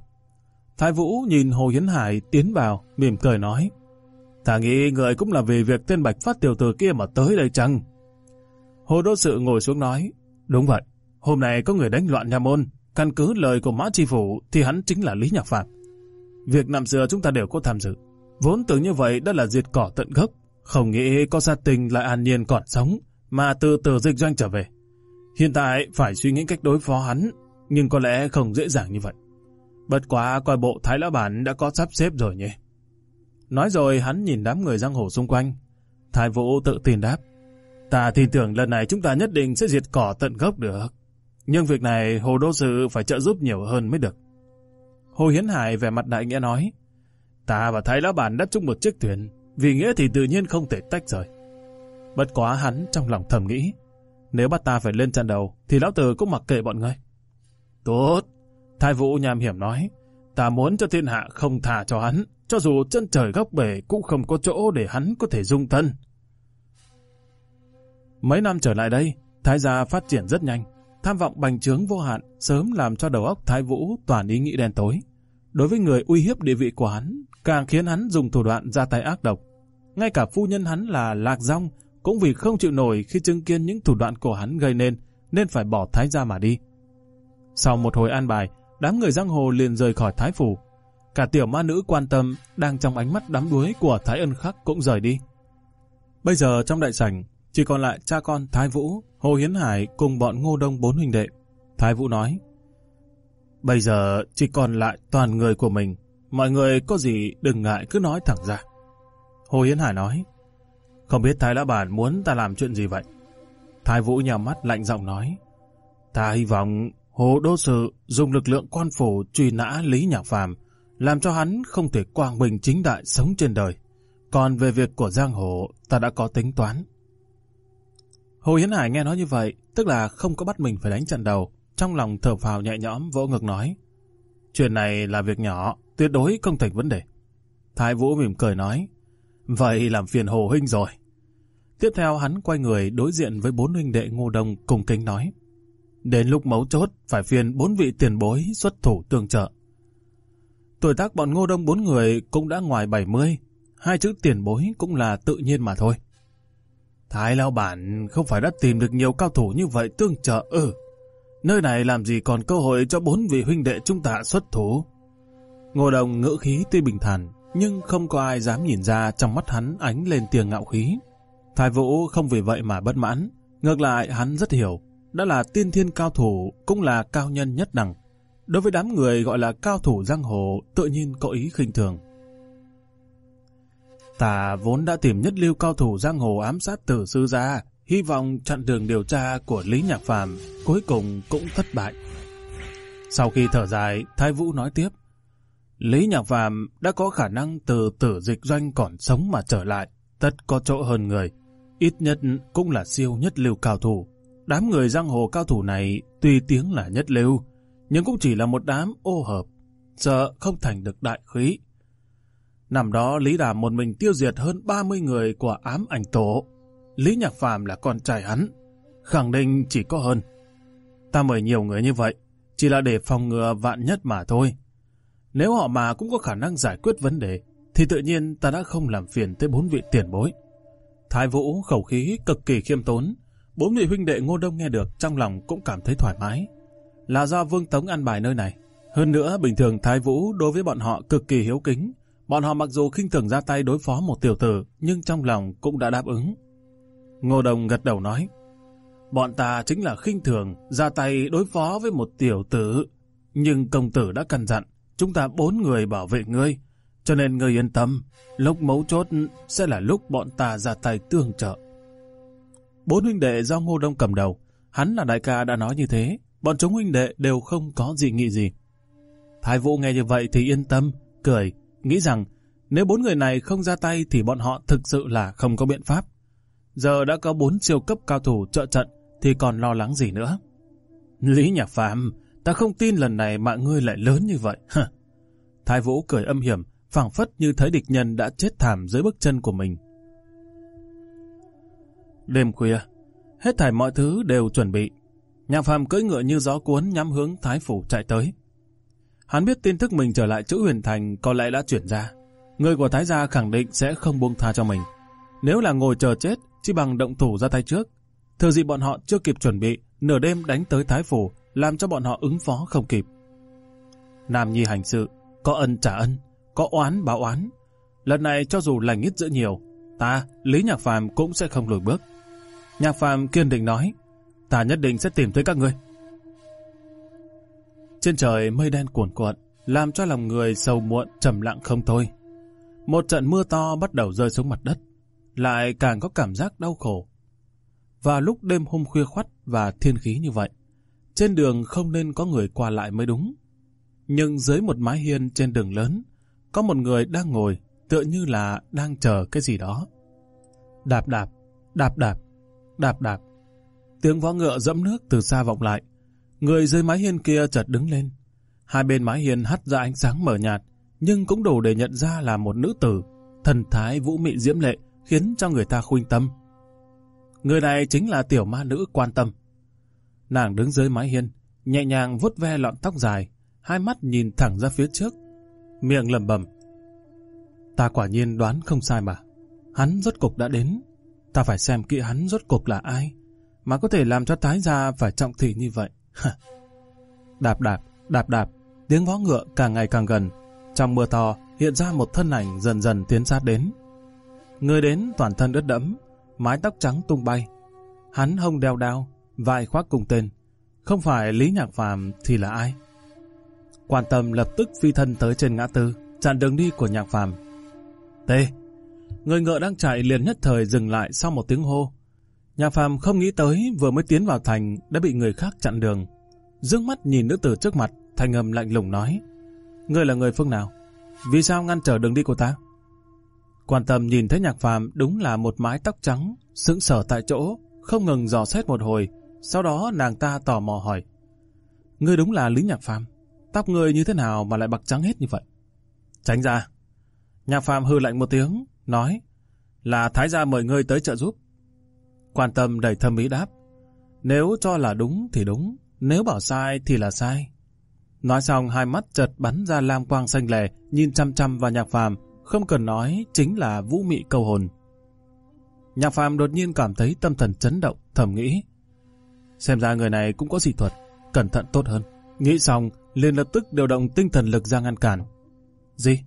Thái Vũ nhìn Hồ Hiến Hải tiến vào, mỉm cười nói. Ta nghĩ người cũng là vì việc tên Bạch Phát tiểu tử kia mà tới đây chăng? Hồ Đô Sự ngồi xuống nói. Đúng vậy, hôm nay có người đánh loạn nhà môn. Căn cứ lời của Mã Tri Phủ thì hắn chính là Lý Nhạc Phạm. Việc năm xưa chúng ta đều có tham dự. Vốn tưởng như vậy đã là diệt cỏ tận gốc. Không nghĩ có gia tình lại an nhiên còn sống, mà từ từ dịch doanh trở về. Hiện tại phải suy nghĩ cách đối phó hắn, nhưng có lẽ không dễ dàng như vậy. Bất quá coi bộ Thái Lão Bản đã có sắp xếp rồi nhỉ. Nói rồi hắn nhìn đám người giang hồ xung quanh. Thái Vũ tự tin đáp. Ta thì tưởng lần này chúng ta nhất định sẽ diệt cỏ tận gốc được. Nhưng việc này Hồ Đô Sự phải trợ giúp nhiều hơn mới được. Hồ Hiến Hải về mặt đại nghĩa nói. Ta và Thái Lão Bản đã chung một chiếc thuyền. Vì nghĩa thì tự nhiên không thể tách rời. Bất quá hắn trong lòng thầm nghĩ. Nếu bắt ta phải lên trận đầu thì lão tử cũng mặc kệ bọn ngươi. Tốt, Thái Vũ nham hiểm nói, ta muốn cho thiên hạ không thả cho hắn, cho dù chân trời góc bể cũng không có chỗ để hắn có thể dung thân. Mấy năm trở lại đây, Thái gia phát triển rất nhanh, tham vọng bành trướng vô hạn sớm làm cho đầu óc Thái Vũ toàn ý nghĩ đen tối. Đối với người uy hiếp địa vị của hắn, càng khiến hắn dùng thủ đoạn ra tay ác độc. Ngay cả phu nhân hắn là Lạc Dung cũng vì không chịu nổi khi chứng kiến những thủ đoạn của hắn gây nên, nên phải bỏ Thái gia mà đi. Sau một hồi an bài, đám người giang hồ liền rời khỏi Thái Phủ. Cả tiểu ma nữ quan tâm đang trong ánh mắt đắm đuối của Thái Ân Khắc cũng rời đi. Bây giờ trong đại sảnh chỉ còn lại cha con Thái Vũ, Hồ Hiến Hải cùng bọn Ngô Đông bốn huynh đệ. Thái Vũ nói, Bây giờ chỉ còn lại toàn người của mình, mọi người có gì đừng ngại cứ nói thẳng ra. Hồ Hiến Hải nói, Không biết Thái Lã Bản muốn ta làm chuyện gì vậy? Thái Vũ nhà mắt lạnh giọng nói, Ta hy vọng Hồ Đô Sự dùng lực lượng quan phủ truy nã Lý Nhạc Phàm làm cho hắn không thể quang bình chính đại sống trên đời. Còn về việc của Giang Hồ, ta đã có tính toán. Hồ Hiến Hải nghe nói như vậy, tức là không có bắt mình phải đánh trận đầu, trong lòng thở phào nhẹ nhõm vỗ ngực nói. Chuyện này là việc nhỏ, tuyệt đối không thành vấn đề. Thái Vũ mỉm cười nói, vậy làm phiền Hồ Huynh rồi. Tiếp theo hắn quay người đối diện với bốn huynh đệ Ngô Đông cùng kính nói. Đến lúc mấu chốt, phải phiền bốn vị tiền bối xuất thủ tương trợ. Tuổi tác bọn ngô đông bốn người cũng đã ngoài 70, hai chữ tiền bối cũng là tự nhiên mà thôi. Thái Lao Bản không phải đã tìm được nhiều cao thủ như vậy tương trợ ư. Ừ, nơi này làm gì còn cơ hội cho bốn vị huynh đệ chúng ta xuất thủ. Ngô Đông ngữ khí tuy bình thản, nhưng không có ai dám nhìn ra trong mắt hắn ánh lên tiền ngạo khí. Thái Vũ không vì vậy mà bất mãn, ngược lại hắn rất hiểu, đã là tiên thiên cao thủ, cũng là cao nhân nhất đẳng. Đối với đám người gọi là cao thủ giang hồ, tự nhiên có ý khinh thường. Tà vốn đã tìm nhất lưu cao thủ giang hồ ám sát tử sư ra, hy vọng chặn đường điều tra của Lý Nhạc Phàm cuối cùng cũng thất bại. Sau khi thở dài, Thái Vũ nói tiếp, Lý Nhạc Phàm đã có khả năng từ tử dịch doanh còn sống mà trở lại, tất có chỗ hơn người, ít nhất cũng là siêu nhất lưu cao thủ. Đám người giang hồ cao thủ này tuy tiếng là nhất lưu, nhưng cũng chỉ là một đám ô hợp, sợ không thành được đại khí. Năm đó Lý Đàm một mình tiêu diệt hơn 30 người của ám ảnh tổ. Lý Nhạc Phàm là con trai hắn, khẳng định chỉ có hơn. Ta mời nhiều người như vậy, chỉ là để phòng ngừa vạn nhất mà thôi. Nếu họ mà cũng có khả năng giải quyết vấn đề, thì tự nhiên ta đã không làm phiền tới bốn vị tiền bối. Thái Vũ khẩu khí cực kỳ khiêm tốn, Bốn vị huynh đệ Ngô Đông nghe được trong lòng cũng cảm thấy thoải mái. Là do Vương Tống ăn bài nơi này. Hơn nữa, bình thường Thái Vũ đối với bọn họ cực kỳ hiếu kính. Bọn họ mặc dù khinh thường ra tay đối phó một tiểu tử, nhưng trong lòng cũng đã đáp ứng. Ngô Đông gật đầu nói, Bọn ta chính là khinh thường, ra tay đối phó với một tiểu tử. Nhưng công tử đã căn dặn, chúng ta bốn người bảo vệ ngươi. Cho nên ngươi yên tâm, lúc mấu chốt sẽ là lúc bọn ta ra tay tương trợ. Bốn huynh đệ do Ngô Đông cầm đầu, hắn là đại ca đã nói như thế, bọn chúng huynh đệ đều không có gì nghĩ gì. Thái Vũ nghe như vậy thì yên tâm, cười, nghĩ rằng nếu bốn người này không ra tay thì bọn họ thực sự là không có biện pháp. Giờ đã có bốn siêu cấp cao thủ trợ trận thì còn lo lắng gì nữa. Lý Nhạc Phạm, ta không tin lần này mạng ngươi lại lớn như vậy. (laughs) Thái Vũ cười âm hiểm, phảng phất như thấy địch nhân đã chết thảm dưới bước chân của mình. Đêm khuya, hết thảy mọi thứ đều chuẩn bị. nhạc phàm cưỡi ngựa như gió cuốn nhắm hướng Thái Phủ chạy tới. Hắn biết tin tức mình trở lại chữ huyền thành có lẽ đã chuyển ra. Người của Thái gia khẳng định sẽ không buông tha cho mình. Nếu là ngồi chờ chết, chỉ bằng động thủ ra tay trước. Thừa gì bọn họ chưa kịp chuẩn bị, nửa đêm đánh tới Thái Phủ, làm cho bọn họ ứng phó không kịp. Nam Nhi hành sự, có ân trả ân, có oán báo oán. Lần này cho dù lành ít dữ nhiều, ta, Lý Nhạc Phàm cũng sẽ không lùi bước nhà phàm kiên định nói, ta nhất định sẽ tìm thấy các ngươi. Trên trời mây đen cuồn cuộn, làm cho lòng người sầu muộn trầm lặng không thôi. Một trận mưa to bắt đầu rơi xuống mặt đất, lại càng có cảm giác đau khổ. Và lúc đêm hôm khuya khoắt và thiên khí như vậy, trên đường không nên có người qua lại mới đúng. Nhưng dưới một mái hiên trên đường lớn, có một người đang ngồi tựa như là đang chờ cái gì đó. Đạp đạp, đạp đạp, đạp đạp. Tiếng vó ngựa dẫm nước từ xa vọng lại. Người dưới mái hiên kia chợt đứng lên. Hai bên mái hiên hắt ra ánh sáng mờ nhạt, nhưng cũng đủ để nhận ra là một nữ tử. Thần thái vũ mị diễm lệ khiến cho người ta khuynh tâm. Người này chính là tiểu ma nữ quan tâm. Nàng đứng dưới mái hiên, nhẹ nhàng vuốt ve lọn tóc dài, hai mắt nhìn thẳng ra phía trước, miệng lẩm bẩm. Ta quả nhiên đoán không sai mà, hắn rốt cục đã đến. Ta phải xem kỹ hắn rốt cuộc là ai, mà có thể làm cho tái gia phải trọng thị như vậy. (laughs) đạp đạp, đạp đạp, tiếng vó ngựa càng ngày càng gần. Trong mưa to, hiện ra một thân ảnh dần dần tiến sát đến. Người đến toàn thân ướt đẫm, mái tóc trắng tung bay. Hắn hông đeo đao, vai khoác cùng tên. Không phải Lý Nhạc Phàm thì là ai? Quan tâm lập tức phi thân tới trên ngã tư, chặn đường đi của Nhạc Phàm. Tê, Người ngựa đang chạy liền nhất thời dừng lại sau một tiếng hô. Nhà phàm không nghĩ tới vừa mới tiến vào thành đã bị người khác chặn đường. Dương mắt nhìn nữ tử trước mặt, Thanh âm lạnh lùng nói. Ngươi là người phương nào? Vì sao ngăn trở đường đi của ta? Quan tâm nhìn thấy nhạc phàm đúng là một mái tóc trắng, sững sờ tại chỗ, không ngừng dò xét một hồi. Sau đó nàng ta tò mò hỏi. Ngươi đúng là Lý Nhạc Phàm Tóc ngươi như thế nào mà lại bạc trắng hết như vậy? Tránh ra. Nhạc Phàm hư lạnh một tiếng, nói là Thái gia mời ngươi tới trợ giúp. Quan tâm đầy thâm ý đáp, nếu cho là đúng thì đúng, nếu bảo sai thì là sai. Nói xong hai mắt chợt bắn ra lam quang xanh lè, nhìn chăm chăm vào nhạc phàm, không cần nói chính là vũ mị cầu hồn. Nhạc phàm đột nhiên cảm thấy tâm thần chấn động, thầm nghĩ. Xem ra người này cũng có dị thuật, cẩn thận tốt hơn. Nghĩ xong, liền lập tức điều động tinh thần lực ra ngăn cản. Gì?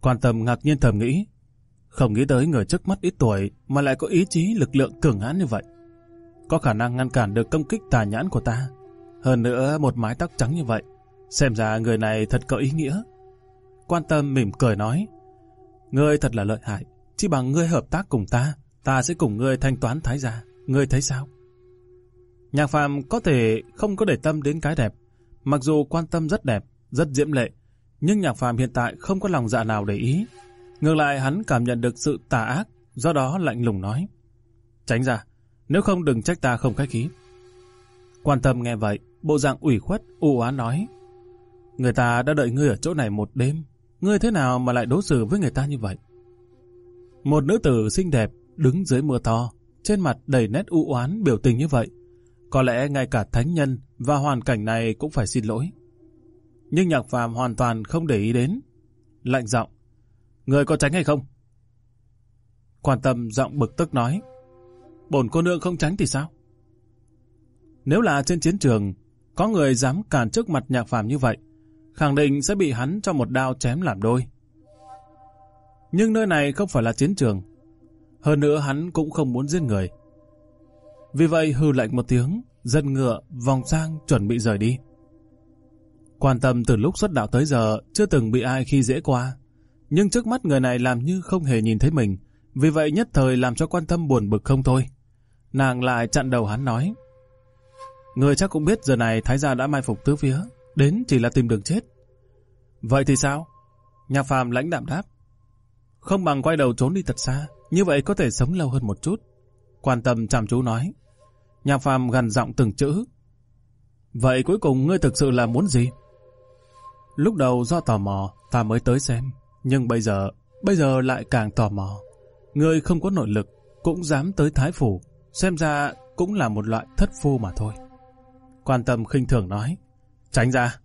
Quan tâm ngạc nhiên thầm nghĩ, không nghĩ tới người trước mắt ít tuổi mà lại có ý chí lực lượng cường hãn như vậy. Có khả năng ngăn cản được công kích tà nhãn của ta. Hơn nữa một mái tóc trắng như vậy. Xem ra người này thật có ý nghĩa. Quan tâm mỉm cười nói. Ngươi thật là lợi hại. Chỉ bằng ngươi hợp tác cùng ta, ta sẽ cùng ngươi thanh toán thái gia. Ngươi thấy sao? Nhạc phàm có thể không có để tâm đến cái đẹp. Mặc dù quan tâm rất đẹp, rất diễm lệ. Nhưng nhạc phàm hiện tại không có lòng dạ nào để ý Ngược lại hắn cảm nhận được sự tà ác, do đó lạnh lùng nói. Tránh ra, nếu không đừng trách ta không khách khí. Quan tâm nghe vậy, bộ dạng ủy khuất, u á nói. Người ta đã đợi ngươi ở chỗ này một đêm, ngươi thế nào mà lại đối xử với người ta như vậy? Một nữ tử xinh đẹp, đứng dưới mưa to, trên mặt đầy nét u oán biểu tình như vậy. Có lẽ ngay cả thánh nhân và hoàn cảnh này cũng phải xin lỗi. Nhưng nhạc phàm hoàn toàn không để ý đến. Lạnh giọng, Người có tránh hay không? Quan tâm giọng bực tức nói. Bổn cô nương không tránh thì sao? Nếu là trên chiến trường, có người dám cản trước mặt nhạc phàm như vậy, khẳng định sẽ bị hắn cho một đao chém làm đôi. Nhưng nơi này không phải là chiến trường. Hơn nữa hắn cũng không muốn giết người. Vì vậy hư lạnh một tiếng, dân ngựa vòng sang chuẩn bị rời đi. Quan tâm từ lúc xuất đạo tới giờ chưa từng bị ai khi dễ qua. Nhưng trước mắt người này làm như không hề nhìn thấy mình, vì vậy nhất thời làm cho quan tâm buồn bực không thôi. Nàng lại chặn đầu hắn nói. Người chắc cũng biết giờ này thái gia đã mai phục tứ phía, đến chỉ là tìm đường chết. Vậy thì sao? Nhà phàm lãnh đạm đáp. Không bằng quay đầu trốn đi thật xa, như vậy có thể sống lâu hơn một chút. Quan tâm chăm chú nói. Nhà phàm gần giọng từng chữ. Vậy cuối cùng ngươi thực sự là muốn gì? Lúc đầu do tò mò, ta mới tới xem. Nhưng bây giờ, bây giờ lại càng tò mò. Người không có nội lực, cũng dám tới Thái Phủ, xem ra cũng là một loại thất phu mà thôi. Quan tâm khinh thường nói, tránh ra.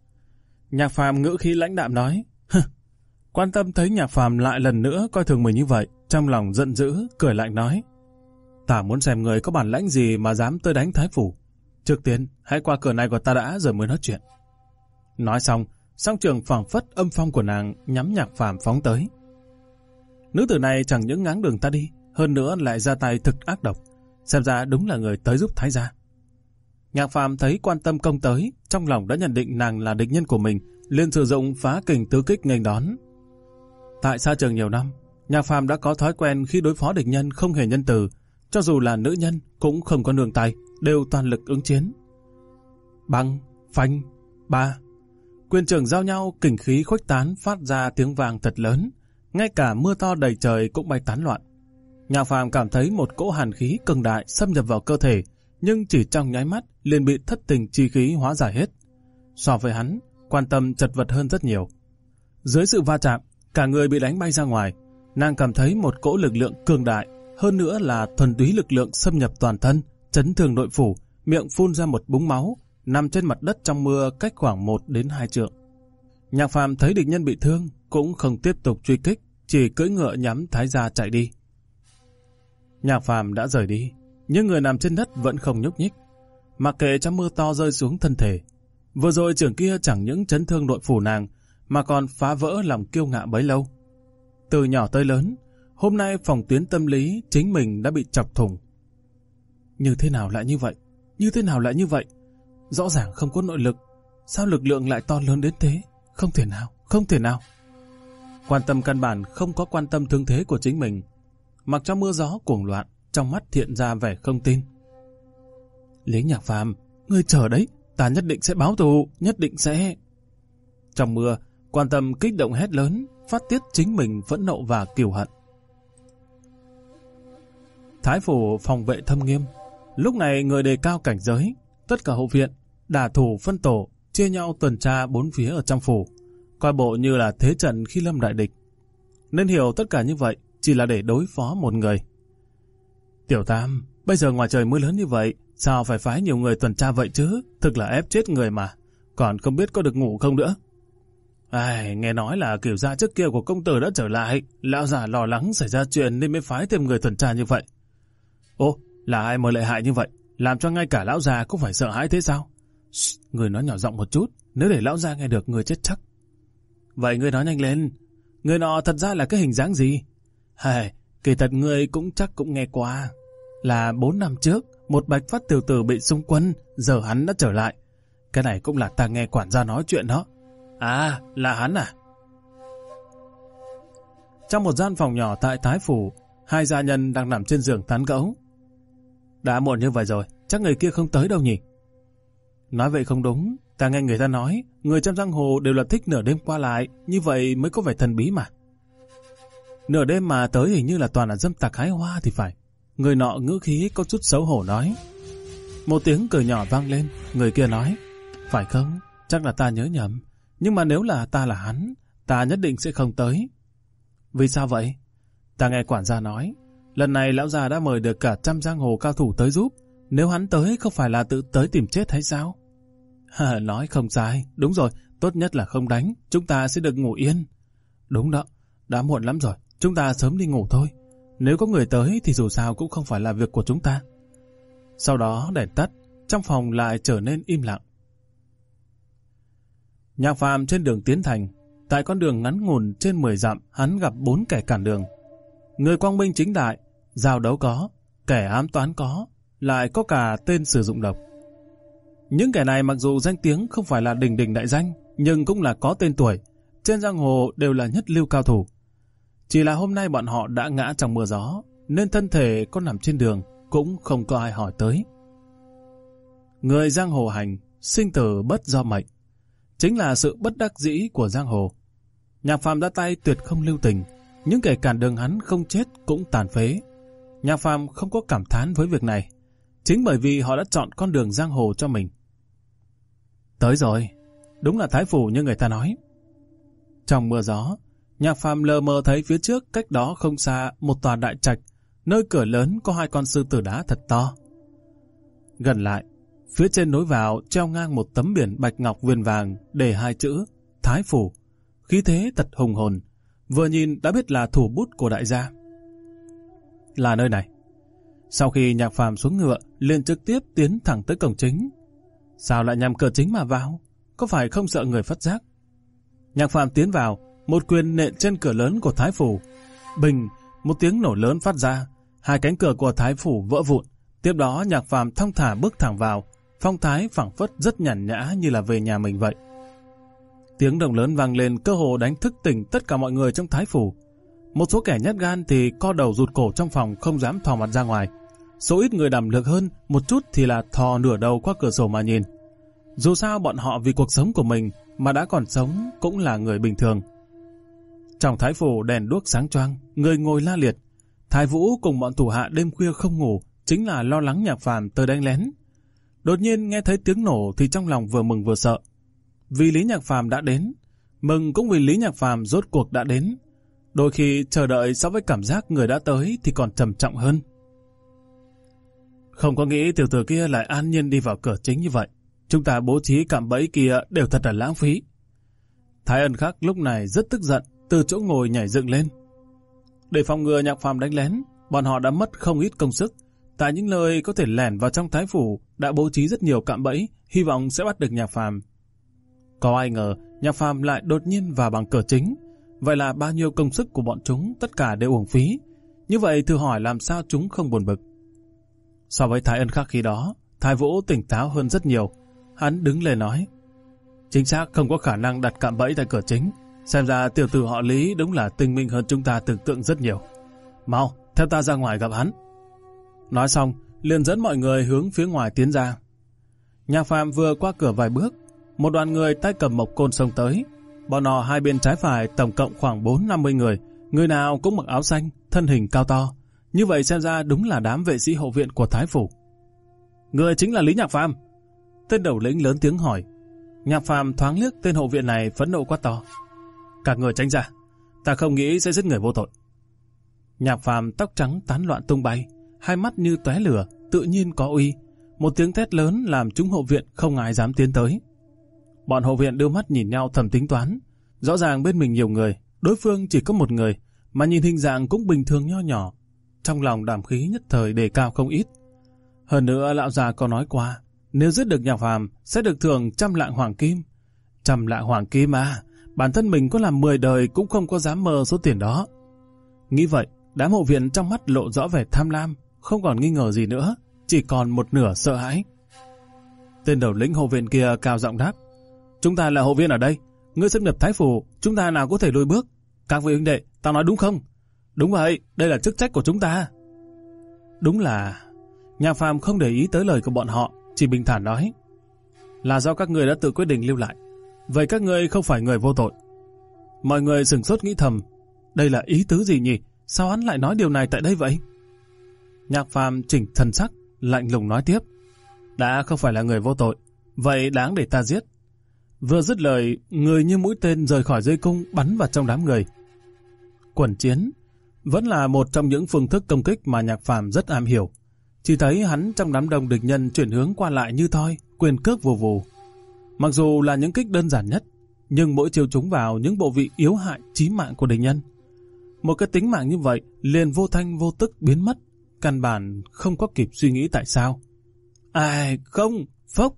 Nhạc phàm ngữ khí lãnh đạm nói, quan tâm thấy nhạc phàm lại lần nữa coi thường mình như vậy, trong lòng giận dữ, cười lạnh nói, ta muốn xem người có bản lãnh gì mà dám tới đánh Thái Phủ. Trước tiên, hãy qua cửa này của ta đã rồi mới nói chuyện. Nói xong, song trường phảng phất âm phong của nàng nhắm nhạc phàm phóng tới. Nữ tử này chẳng những ngáng đường ta đi, hơn nữa lại ra tay thực ác độc, xem ra đúng là người tới giúp thái gia. Nhạc phàm thấy quan tâm công tới, trong lòng đã nhận định nàng là địch nhân của mình, liền sử dụng phá kình tứ kích nghênh đón. Tại xa trường nhiều năm, nhạc phàm đã có thói quen khi đối phó địch nhân không hề nhân từ, cho dù là nữ nhân cũng không có nương tay, đều toàn lực ứng chiến. Băng, phanh, ba, Quyền trưởng giao nhau, kình khí khuếch tán phát ra tiếng vàng thật lớn. Ngay cả mưa to đầy trời cũng bay tán loạn. Nhà phàm cảm thấy một cỗ hàn khí cường đại xâm nhập vào cơ thể, nhưng chỉ trong nháy mắt liền bị thất tình chi khí hóa giải hết. So với hắn, quan tâm chật vật hơn rất nhiều. Dưới sự va chạm, cả người bị đánh bay ra ngoài, nàng cảm thấy một cỗ lực lượng cường đại, hơn nữa là thuần túy lực lượng xâm nhập toàn thân, chấn thương nội phủ, miệng phun ra một búng máu, nằm trên mặt đất trong mưa cách khoảng 1 đến 2 trượng. Nhạc phàm thấy địch nhân bị thương, cũng không tiếp tục truy kích, chỉ cưỡi ngựa nhắm thái gia chạy đi. Nhạc phàm đã rời đi, nhưng người nằm trên đất vẫn không nhúc nhích. Mặc kệ cho mưa to rơi xuống thân thể, vừa rồi trưởng kia chẳng những chấn thương đội phủ nàng, mà còn phá vỡ lòng kiêu ngạo bấy lâu. Từ nhỏ tới lớn, hôm nay phòng tuyến tâm lý chính mình đã bị chọc thủng. Như thế nào lại như vậy? Như thế nào lại như vậy? Rõ ràng không có nội lực, sao lực lượng lại to lớn đến thế? Không thể nào, không thể nào. Quan tâm căn bản không có quan tâm thương thế của chính mình. Mặc cho mưa gió cuồng loạn, trong mắt thiện ra vẻ không tin. Lý Nhạc Phàm, ngươi chờ đấy, ta nhất định sẽ báo thù, nhất định sẽ... Trong mưa, quan tâm kích động hét lớn, phát tiết chính mình phẫn nộ và kiều hận. Thái phủ phòng vệ thâm nghiêm, lúc này người đề cao cảnh giới, tất cả hậu viện, đả thủ phân tổ, chia nhau tuần tra bốn phía ở trong phủ, coi bộ như là thế trận khi lâm đại địch. Nên hiểu tất cả như vậy chỉ là để đối phó một người. Tiểu Tam, bây giờ ngoài trời mưa lớn như vậy, sao phải phái nhiều người tuần tra vậy chứ? Thực là ép chết người mà, còn không biết có được ngủ không nữa. Ai, nghe nói là kiểu gia dạ trước kia của công tử đã trở lại, lão già lo lắng xảy ra chuyện nên mới phái thêm người tuần tra như vậy. Ô, là ai mà lợi hại như vậy? Làm cho ngay cả lão già cũng phải sợ hãi thế sao? Shh, người nói nhỏ giọng một chút, nếu để lão già nghe được người chết chắc. Vậy người nói nhanh lên, người nọ thật ra là cái hình dáng gì? Hề, kỳ thật người cũng chắc cũng nghe qua. Là bốn năm trước, một bạch phát tiểu tử bị xung quân, giờ hắn đã trở lại. Cái này cũng là ta nghe quản gia nói chuyện đó. À, là hắn à? Trong một gian phòng nhỏ tại Thái Phủ, hai gia nhân đang nằm trên giường tán gẫu. Đã muộn như vậy rồi, chắc người kia không tới đâu nhỉ? Nói vậy không đúng, ta nghe người ta nói, người trong giang hồ đều là thích nửa đêm qua lại, như vậy mới có vẻ thần bí mà. Nửa đêm mà tới hình như là toàn là dâm tặc hái hoa thì phải. Người nọ ngữ khí có chút xấu hổ nói. Một tiếng cười nhỏ vang lên, người kia nói. Phải không? Chắc là ta nhớ nhầm. Nhưng mà nếu là ta là hắn, ta nhất định sẽ không tới. Vì sao vậy? Ta nghe quản gia nói, Lần này lão già đã mời được cả trăm giang hồ cao thủ tới giúp. Nếu hắn tới không phải là tự tới tìm chết hay sao? À, (laughs) nói không sai. Đúng rồi, tốt nhất là không đánh. Chúng ta sẽ được ngủ yên. Đúng đó, đã muộn lắm rồi. Chúng ta sớm đi ngủ thôi. Nếu có người tới thì dù sao cũng không phải là việc của chúng ta. Sau đó đèn tắt, trong phòng lại trở nên im lặng. Nhạc phàm trên đường tiến thành, tại con đường ngắn ngủn trên 10 dặm, hắn gặp bốn kẻ cản đường. Người quang minh chính đại, Giao đấu có, kẻ ám toán có, lại có cả tên sử dụng độc. Những kẻ này mặc dù danh tiếng không phải là đỉnh đỉnh đại danh, nhưng cũng là có tên tuổi. Trên giang hồ đều là nhất lưu cao thủ. Chỉ là hôm nay bọn họ đã ngã trong mưa gió, nên thân thể có nằm trên đường cũng không có ai hỏi tới. Người giang hồ hành, sinh tử bất do mệnh. Chính là sự bất đắc dĩ của giang hồ. Nhạc phàm ra tay tuyệt không lưu tình, những kẻ cản đường hắn không chết cũng tàn phế, nhà phàm không có cảm thán với việc này, chính bởi vì họ đã chọn con đường giang hồ cho mình. Tới rồi, đúng là thái phủ như người ta nói. Trong mưa gió, nhà phàm lờ mờ thấy phía trước cách đó không xa một tòa đại trạch, nơi cửa lớn có hai con sư tử đá thật to. Gần lại, phía trên nối vào treo ngang một tấm biển bạch ngọc viền vàng để hai chữ Thái Phủ, khí thế thật hùng hồn, vừa nhìn đã biết là thủ bút của đại gia là nơi này. Sau khi nhạc phàm xuống ngựa, liền trực tiếp tiến thẳng tới cổng chính. Sao lại nhằm cửa chính mà vào? Có phải không sợ người phát giác? Nhạc phàm tiến vào, một quyền nện trên cửa lớn của Thái Phủ. Bình, một tiếng nổ lớn phát ra, hai cánh cửa của Thái Phủ vỡ vụn. Tiếp đó nhạc phàm thong thả bước thẳng vào, phong thái phẳng phất rất nhàn nhã như là về nhà mình vậy. Tiếng động lớn vang lên cơ hồ đánh thức tỉnh tất cả mọi người trong Thái Phủ. Một số kẻ nhát gan thì co đầu rụt cổ trong phòng không dám thò mặt ra ngoài. Số ít người đảm lược hơn, một chút thì là thò nửa đầu qua cửa sổ mà nhìn. Dù sao bọn họ vì cuộc sống của mình mà đã còn sống cũng là người bình thường. Trong thái phủ đèn đuốc sáng choang, người ngồi la liệt. Thái Vũ cùng bọn thủ hạ đêm khuya không ngủ, chính là lo lắng nhạc phàm tới đánh lén. Đột nhiên nghe thấy tiếng nổ thì trong lòng vừa mừng vừa sợ. Vì Lý Nhạc Phàm đã đến, mừng cũng vì Lý Nhạc Phàm rốt cuộc đã đến. Đôi khi chờ đợi so với cảm giác người đã tới thì còn trầm trọng hơn. Không có nghĩ tiểu tử kia lại an nhiên đi vào cửa chính như vậy. Chúng ta bố trí cạm bẫy kia đều thật là lãng phí. Thái ân khắc lúc này rất tức giận, từ chỗ ngồi nhảy dựng lên. Để phòng ngừa nhạc phàm đánh lén, bọn họ đã mất không ít công sức. Tại những nơi có thể lẻn vào trong thái phủ đã bố trí rất nhiều cạm bẫy, hy vọng sẽ bắt được nhạc phàm. Có ai ngờ nhạc phàm lại đột nhiên vào bằng cửa chính, Vậy là bao nhiêu công sức của bọn chúng tất cả đều uổng phí. Như vậy thử hỏi làm sao chúng không buồn bực. So với Thái Ân khắc khi đó, Thái Vũ tỉnh táo hơn rất nhiều. Hắn đứng lên nói, chính xác không có khả năng đặt cạm bẫy tại cửa chính. Xem ra tiểu tử họ Lý đúng là tinh minh hơn chúng ta tưởng tượng rất nhiều. Mau, theo ta ra ngoài gặp hắn. Nói xong, liền dẫn mọi người hướng phía ngoài tiến ra. Nhà phàm vừa qua cửa vài bước, một đoàn người tay cầm mộc côn xông tới, Bọn họ hai bên trái phải tổng cộng khoảng 4-50 người, người nào cũng mặc áo xanh, thân hình cao to. Như vậy xem ra đúng là đám vệ sĩ hậu viện của Thái Phủ. Người chính là Lý Nhạc Phàm Tên đầu lĩnh lớn tiếng hỏi. Nhạc Phàm thoáng liếc tên hậu viện này phẫn nộ quá to. cả người tránh ra, ta không nghĩ sẽ giết người vô tội. Nhạc Phàm tóc trắng tán loạn tung bay, hai mắt như tóe lửa, tự nhiên có uy. Một tiếng thét lớn làm chúng hậu viện không ai dám tiến tới. Bọn hộ viện đưa mắt nhìn nhau thầm tính toán. Rõ ràng bên mình nhiều người, đối phương chỉ có một người, mà nhìn hình dạng cũng bình thường nho nhỏ. Trong lòng đảm khí nhất thời đề cao không ít. Hơn nữa lão già có nói qua, nếu giết được nhà phàm sẽ được thưởng trăm lạng hoàng kim. Trăm lạng hoàng kim à, bản thân mình có làm 10 đời cũng không có dám mơ số tiền đó. Nghĩ vậy, đám hộ viện trong mắt lộ rõ vẻ tham lam, không còn nghi ngờ gì nữa, chỉ còn một nửa sợ hãi. Tên đầu lĩnh hộ viện kia cao giọng đáp. Chúng ta là hộ viên ở đây. Ngươi xâm nhập thái phủ, chúng ta nào có thể lùi bước. Các vị huynh đệ, ta nói đúng không? Đúng vậy, đây là chức trách của chúng ta. Đúng là... Nhà phàm không để ý tới lời của bọn họ, chỉ bình thản nói. Là do các người đã tự quyết định lưu lại. Vậy các ngươi không phải người vô tội. Mọi người sửng sốt nghĩ thầm. Đây là ý tứ gì nhỉ? Sao hắn lại nói điều này tại đây vậy? Nhạc phàm chỉnh thần sắc, lạnh lùng nói tiếp. Đã không phải là người vô tội, vậy đáng để ta giết. Vừa dứt lời, người như mũi tên rời khỏi dây cung bắn vào trong đám người. Quần chiến vẫn là một trong những phương thức công kích mà nhạc phàm rất am hiểu. Chỉ thấy hắn trong đám đông địch nhân chuyển hướng qua lại như thoi, quyền cước vù vù. Mặc dù là những kích đơn giản nhất, nhưng mỗi chiều chúng vào những bộ vị yếu hại chí mạng của địch nhân. Một cái tính mạng như vậy liền vô thanh vô tức biến mất, căn bản không có kịp suy nghĩ tại sao. Ai, không, phốc.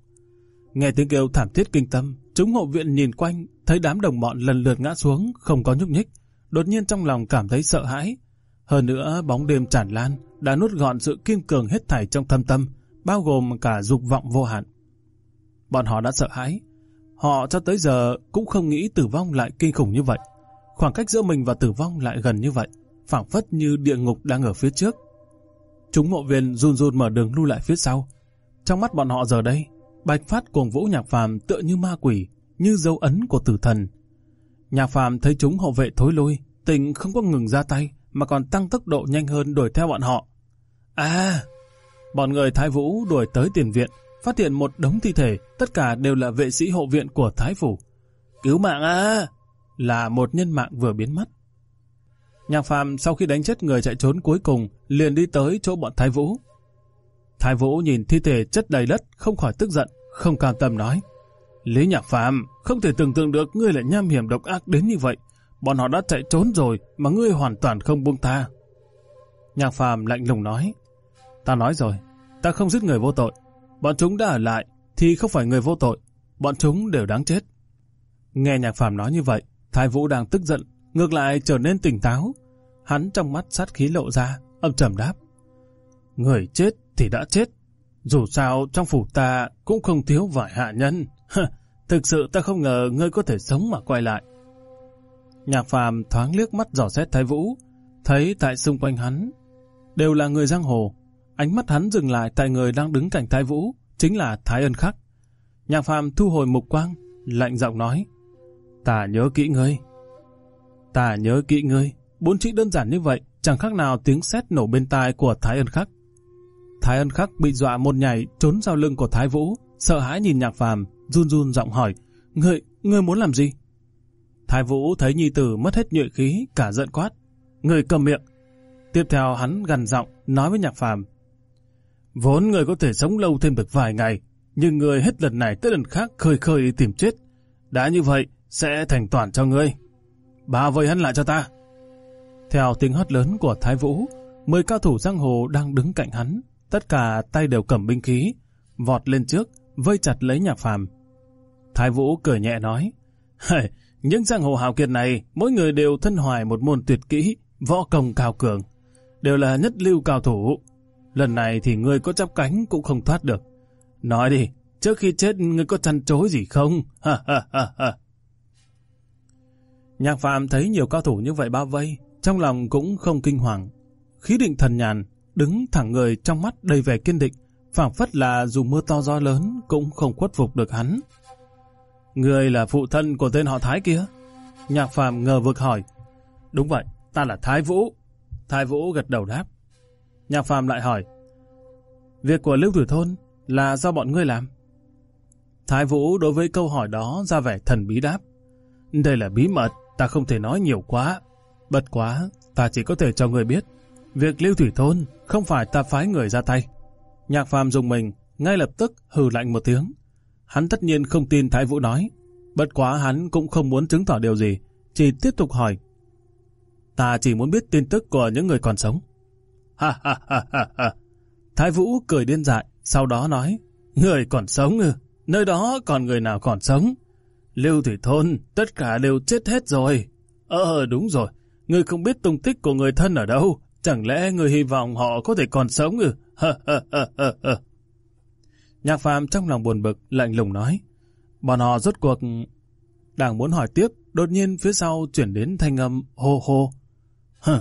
Nghe tiếng kêu thảm thiết kinh tâm, Chúng hộ viện nhìn quanh, thấy đám đồng bọn lần lượt ngã xuống, không có nhúc nhích, đột nhiên trong lòng cảm thấy sợ hãi. Hơn nữa, bóng đêm tràn lan, đã nuốt gọn sự kiên cường hết thảy trong thâm tâm, bao gồm cả dục vọng vô hạn. Bọn họ đã sợ hãi. Họ cho tới giờ cũng không nghĩ tử vong lại kinh khủng như vậy. Khoảng cách giữa mình và tử vong lại gần như vậy, phảng phất như địa ngục đang ở phía trước. Chúng mộ viên run run mở đường lưu lại phía sau. Trong mắt bọn họ giờ đây, Bạch Phát cuồng vũ nhạc phàm tựa như ma quỷ, như dấu ấn của tử thần. Nhạc phàm thấy chúng hộ vệ thối lui, tình không có ngừng ra tay, mà còn tăng tốc độ nhanh hơn đuổi theo bọn họ. À! Bọn người Thái Vũ đuổi tới tiền viện, phát hiện một đống thi thể, tất cả đều là vệ sĩ hộ viện của Thái Phủ. Cứu mạng à! Là một nhân mạng vừa biến mất. Nhạc phàm sau khi đánh chết người chạy trốn cuối cùng, liền đi tới chỗ bọn Thái Vũ. Thái Vũ nhìn thi thể chất đầy đất, không khỏi tức giận, không cam tâm nói. Lý Nhạc Phạm, không thể tưởng tượng được ngươi lại nham hiểm độc ác đến như vậy. Bọn họ đã chạy trốn rồi, mà ngươi hoàn toàn không buông tha. Nhạc Phạm lạnh lùng nói. Ta nói rồi, ta không giết người vô tội. Bọn chúng đã ở lại, thì không phải người vô tội. Bọn chúng đều đáng chết. Nghe Nhạc Phạm nói như vậy, Thái Vũ đang tức giận, ngược lại trở nên tỉnh táo. Hắn trong mắt sát khí lộ ra, âm trầm đáp. Người chết thì đã chết. Dù sao trong phủ ta cũng không thiếu vài hạ nhân. Thực sự ta không ngờ ngươi có thể sống mà quay lại. Nhạc phàm thoáng liếc mắt dò xét Thái Vũ, thấy tại xung quanh hắn đều là người giang hồ. Ánh mắt hắn dừng lại tại người đang đứng cạnh Thái Vũ, chính là Thái Ân Khắc. Nhạc phàm thu hồi mục quang, lạnh giọng nói. Ta nhớ kỹ ngươi. Ta nhớ kỹ ngươi. Bốn chữ đơn giản như vậy, chẳng khác nào tiếng sét nổ bên tai của Thái Ân Khắc. Thái Ân Khắc bị dọa một nhảy trốn sau lưng của Thái Vũ, sợ hãi nhìn Nhạc Phàm, run run giọng hỏi, "Ngươi, ngươi muốn làm gì?" Thái Vũ thấy nhi tử mất hết nhuệ khí, cả giận quát, "Ngươi cầm miệng." Tiếp theo hắn gằn giọng nói với Nhạc Phàm, "Vốn người có thể sống lâu thêm được vài ngày, nhưng người hết lần này tới lần khác khơi khơi tìm chết, đã như vậy sẽ thành toàn cho ngươi." Ba vây hắn lại cho ta. Theo tiếng hót lớn của Thái Vũ, mười cao thủ giang hồ đang đứng cạnh hắn, tất cả tay đều cầm binh khí, vọt lên trước, vây chặt lấy nhạc phàm. Thái Vũ cười nhẹ nói, những giang hồ hào kiệt này, mỗi người đều thân hoài một môn tuyệt kỹ, võ công cao cường, đều là nhất lưu cao thủ. Lần này thì ngươi có chắp cánh cũng không thoát được. Nói đi, trước khi chết ngươi có chăn chối gì không? (laughs) Nhạc phàm thấy nhiều cao thủ như vậy bao vây, trong lòng cũng không kinh hoàng. Khí định thần nhàn, đứng thẳng người trong mắt đầy vẻ kiên định, phảng phất là dù mưa to gió lớn cũng không khuất phục được hắn. Ngươi là phụ thân của tên họ Thái kia? Nhạc phàm ngờ vực hỏi. Đúng vậy, ta là Thái Vũ. Thái Vũ gật đầu đáp. Nhạc phàm lại hỏi. Việc của Lưu Thử Thôn là do bọn ngươi làm? Thái Vũ đối với câu hỏi đó ra vẻ thần bí đáp. Đây là bí mật, ta không thể nói nhiều quá. Bật quá, ta chỉ có thể cho ngươi biết Việc lưu thủy thôn không phải ta phái người ra tay. Nhạc phàm dùng mình, ngay lập tức hừ lạnh một tiếng. Hắn tất nhiên không tin Thái Vũ nói. Bất quá hắn cũng không muốn chứng tỏ điều gì, chỉ tiếp tục hỏi. Ta chỉ muốn biết tin tức của những người còn sống. Ha ha ha ha ha. Thái Vũ cười điên dại, sau đó nói, Người còn sống ư, nơi đó còn người nào còn sống? Lưu Thủy Thôn, tất cả đều chết hết rồi. Ờ đúng rồi, người không biết tung tích của người thân ở đâu, Chẳng lẽ người hy vọng họ có thể còn sống ư? Nhạc phàm trong lòng buồn bực, lạnh lùng nói. Bọn họ rốt cuộc... Đang muốn hỏi tiếp, đột nhiên phía sau chuyển đến thanh âm hô hô. Hừ,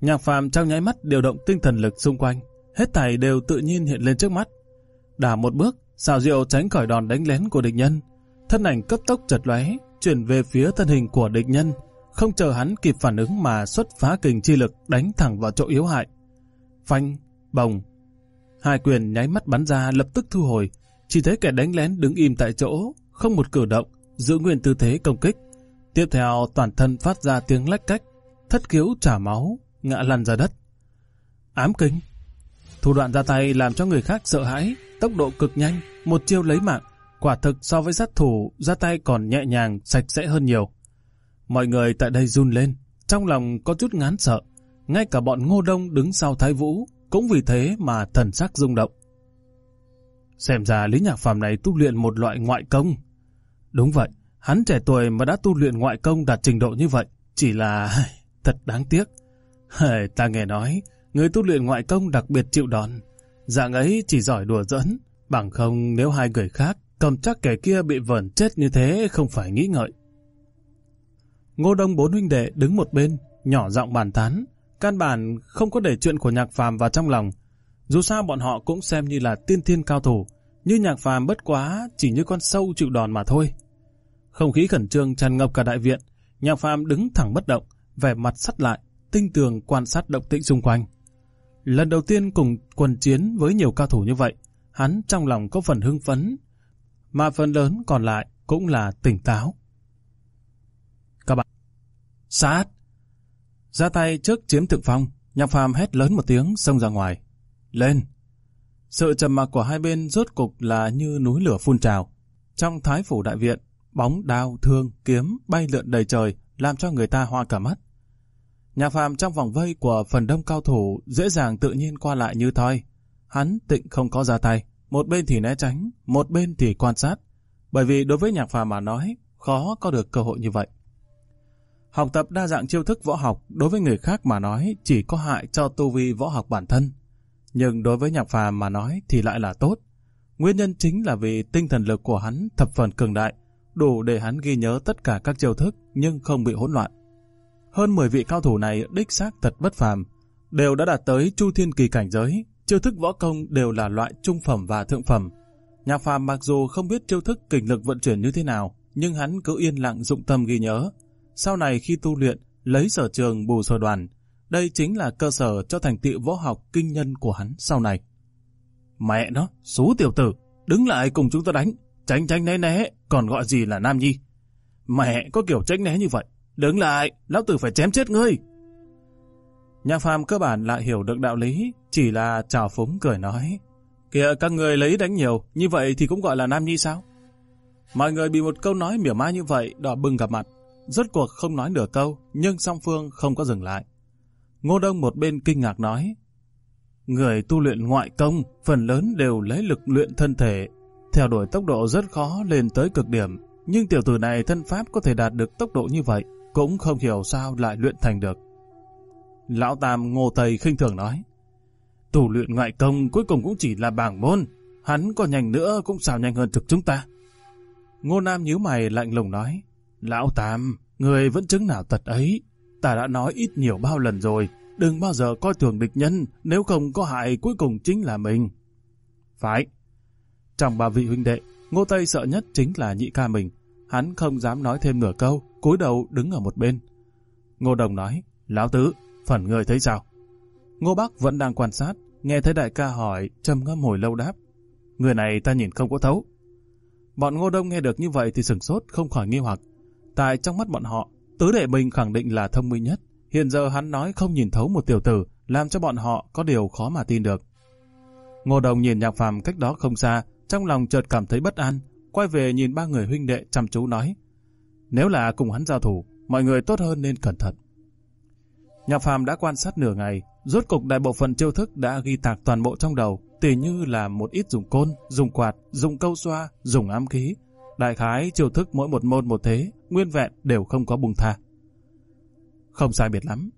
nhạc phàm trong nháy mắt điều động tinh thần lực xung quanh. Hết thảy đều tự nhiên hiện lên trước mắt. Đả một bước, xào rượu tránh khỏi đòn đánh lén của địch nhân. Thân ảnh cấp tốc chật lóe, chuyển về phía thân hình của địch nhân, không chờ hắn kịp phản ứng mà xuất phá kình chi lực đánh thẳng vào chỗ yếu hại. Phanh, bồng. Hai quyền nháy mắt bắn ra lập tức thu hồi. Chỉ thấy kẻ đánh lén đứng im tại chỗ, không một cử động, giữ nguyên tư thế công kích. Tiếp theo toàn thân phát ra tiếng lách cách, thất khiếu trả máu, ngã lăn ra đất. Ám kính. Thủ đoạn ra tay làm cho người khác sợ hãi, tốc độ cực nhanh, một chiêu lấy mạng. Quả thực so với sát thủ, ra tay còn nhẹ nhàng, sạch sẽ hơn nhiều. Mọi người tại đây run lên, trong lòng có chút ngán sợ. Ngay cả bọn ngô đông đứng sau thái vũ cũng vì thế mà thần sắc rung động. Xem ra Lý Nhạc Phàm này tu luyện một loại ngoại công. Đúng vậy, hắn trẻ tuổi mà đã tu luyện ngoại công đạt trình độ như vậy, chỉ là (laughs) thật đáng tiếc. Ta nghe nói, người tu luyện ngoại công đặc biệt chịu đòn. Dạng ấy chỉ giỏi đùa dẫn, bằng không nếu hai người khác cầm chắc kẻ kia bị vẩn chết như thế không phải nghĩ ngợi. Ngô Đông bốn huynh đệ đứng một bên, nhỏ giọng bàn tán, căn bản không có để chuyện của Nhạc Phàm vào trong lòng. Dù sao bọn họ cũng xem như là tiên thiên cao thủ, như Nhạc Phàm bất quá chỉ như con sâu chịu đòn mà thôi. Không khí khẩn trương tràn ngập cả đại viện, Nhạc Phàm đứng thẳng bất động, vẻ mặt sắt lại, tinh tường quan sát động tĩnh xung quanh. Lần đầu tiên cùng quần chiến với nhiều cao thủ như vậy, hắn trong lòng có phần hưng phấn, mà phần lớn còn lại cũng là tỉnh táo. Sát! Ra tay trước chiếm thượng phong, nhạc phàm hét lớn một tiếng xông ra ngoài. Lên! Sự trầm mặc của hai bên rốt cục là như núi lửa phun trào. Trong thái phủ đại viện, bóng đao, thương, kiếm bay lượn đầy trời làm cho người ta hoa cả mắt. Nhạc phàm trong vòng vây của phần đông cao thủ dễ dàng tự nhiên qua lại như thoi. Hắn tịnh không có ra tay, một bên thì né tránh, một bên thì quan sát. Bởi vì đối với nhạc phàm mà nói, khó có được cơ hội như vậy học tập đa dạng chiêu thức võ học đối với người khác mà nói chỉ có hại cho tu vi võ học bản thân. Nhưng đối với nhạc phàm mà nói thì lại là tốt. Nguyên nhân chính là vì tinh thần lực của hắn thập phần cường đại, đủ để hắn ghi nhớ tất cả các chiêu thức nhưng không bị hỗn loạn. Hơn 10 vị cao thủ này đích xác thật bất phàm, đều đã đạt tới chu thiên kỳ cảnh giới, chiêu thức võ công đều là loại trung phẩm và thượng phẩm. Nhạc phàm mặc dù không biết chiêu thức kinh lực vận chuyển như thế nào, nhưng hắn cứ yên lặng dụng tâm ghi nhớ, sau này khi tu luyện, lấy sở trường bù sở đoàn, đây chính là cơ sở cho thành tựu võ học kinh nhân của hắn sau này. Mẹ nó, số tiểu tử, đứng lại cùng chúng ta đánh, tránh tránh né né, còn gọi gì là nam nhi. Mẹ có kiểu tránh né như vậy, đứng lại, lão tử phải chém chết ngươi. Nhà phàm cơ bản lại hiểu được đạo lý, chỉ là trào phúng cười nói. Kìa các người lấy đánh nhiều, như vậy thì cũng gọi là nam nhi sao? Mọi người bị một câu nói mỉa mai như vậy đỏ bừng gặp mặt. Rốt cuộc không nói nửa câu, nhưng song phương không có dừng lại. Ngô Đông một bên kinh ngạc nói, Người tu luyện ngoại công, phần lớn đều lấy lực luyện thân thể. Theo đuổi tốc độ rất khó lên tới cực điểm, nhưng tiểu tử này thân pháp có thể đạt được tốc độ như vậy, cũng không hiểu sao lại luyện thành được. Lão Tam Ngô Tây khinh thường nói, tu luyện ngoại công cuối cùng cũng chỉ là bảng môn, hắn còn nhanh nữa cũng xào nhanh hơn thực chúng ta. Ngô Nam nhíu mày lạnh lùng nói, Lão Tam, người vẫn chứng nào tật ấy. Ta đã nói ít nhiều bao lần rồi, đừng bao giờ coi thường địch nhân, nếu không có hại cuối cùng chính là mình. Phải. Trong ba vị huynh đệ, Ngô Tây sợ nhất chính là nhị ca mình. Hắn không dám nói thêm nửa câu, cúi đầu đứng ở một bên. Ngô Đồng nói, Lão Tứ, phần người thấy sao? Ngô Bắc vẫn đang quan sát, nghe thấy đại ca hỏi, trầm ngâm hồi lâu đáp. Người này ta nhìn không có thấu. Bọn Ngô Đông nghe được như vậy thì sừng sốt, không khỏi nghi hoặc. Tại trong mắt bọn họ, tứ đệ mình khẳng định là thông minh nhất. Hiện giờ hắn nói không nhìn thấu một tiểu tử, làm cho bọn họ có điều khó mà tin được. Ngô Đồng nhìn nhạc phàm cách đó không xa, trong lòng chợt cảm thấy bất an, quay về nhìn ba người huynh đệ chăm chú nói. Nếu là cùng hắn giao thủ, mọi người tốt hơn nên cẩn thận. Nhạc phàm đã quan sát nửa ngày, rốt cục đại bộ phận chiêu thức đã ghi tạc toàn bộ trong đầu, tỉ như là một ít dùng côn, dùng quạt, dùng câu xoa, dùng ám khí. Đại khái chiêu thức mỗi một môn một thế, nguyên vẹn đều không có buông tha. Không sai biệt lắm.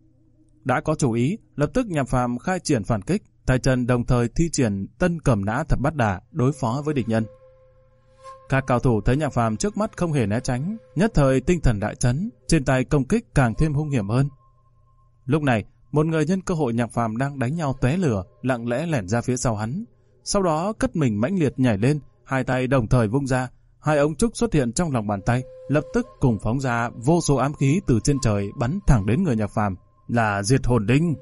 Đã có chủ ý, lập tức nhàm phàm khai triển phản kích, tài chân đồng thời thi triển tân cầm nã thập bát đà đối phó với địch nhân. Các cao thủ thấy nhạc phàm trước mắt không hề né tránh, nhất thời tinh thần đại chấn, trên tay công kích càng thêm hung hiểm hơn. Lúc này, một người nhân cơ hội nhạc phàm đang đánh nhau tóe lửa, lặng lẽ lẻn ra phía sau hắn. Sau đó cất mình mãnh liệt nhảy lên, hai tay đồng thời vung ra, hai ông trúc xuất hiện trong lòng bàn tay, lập tức cùng phóng ra vô số ám khí từ trên trời bắn thẳng đến người nhạc phàm, là diệt hồn đinh.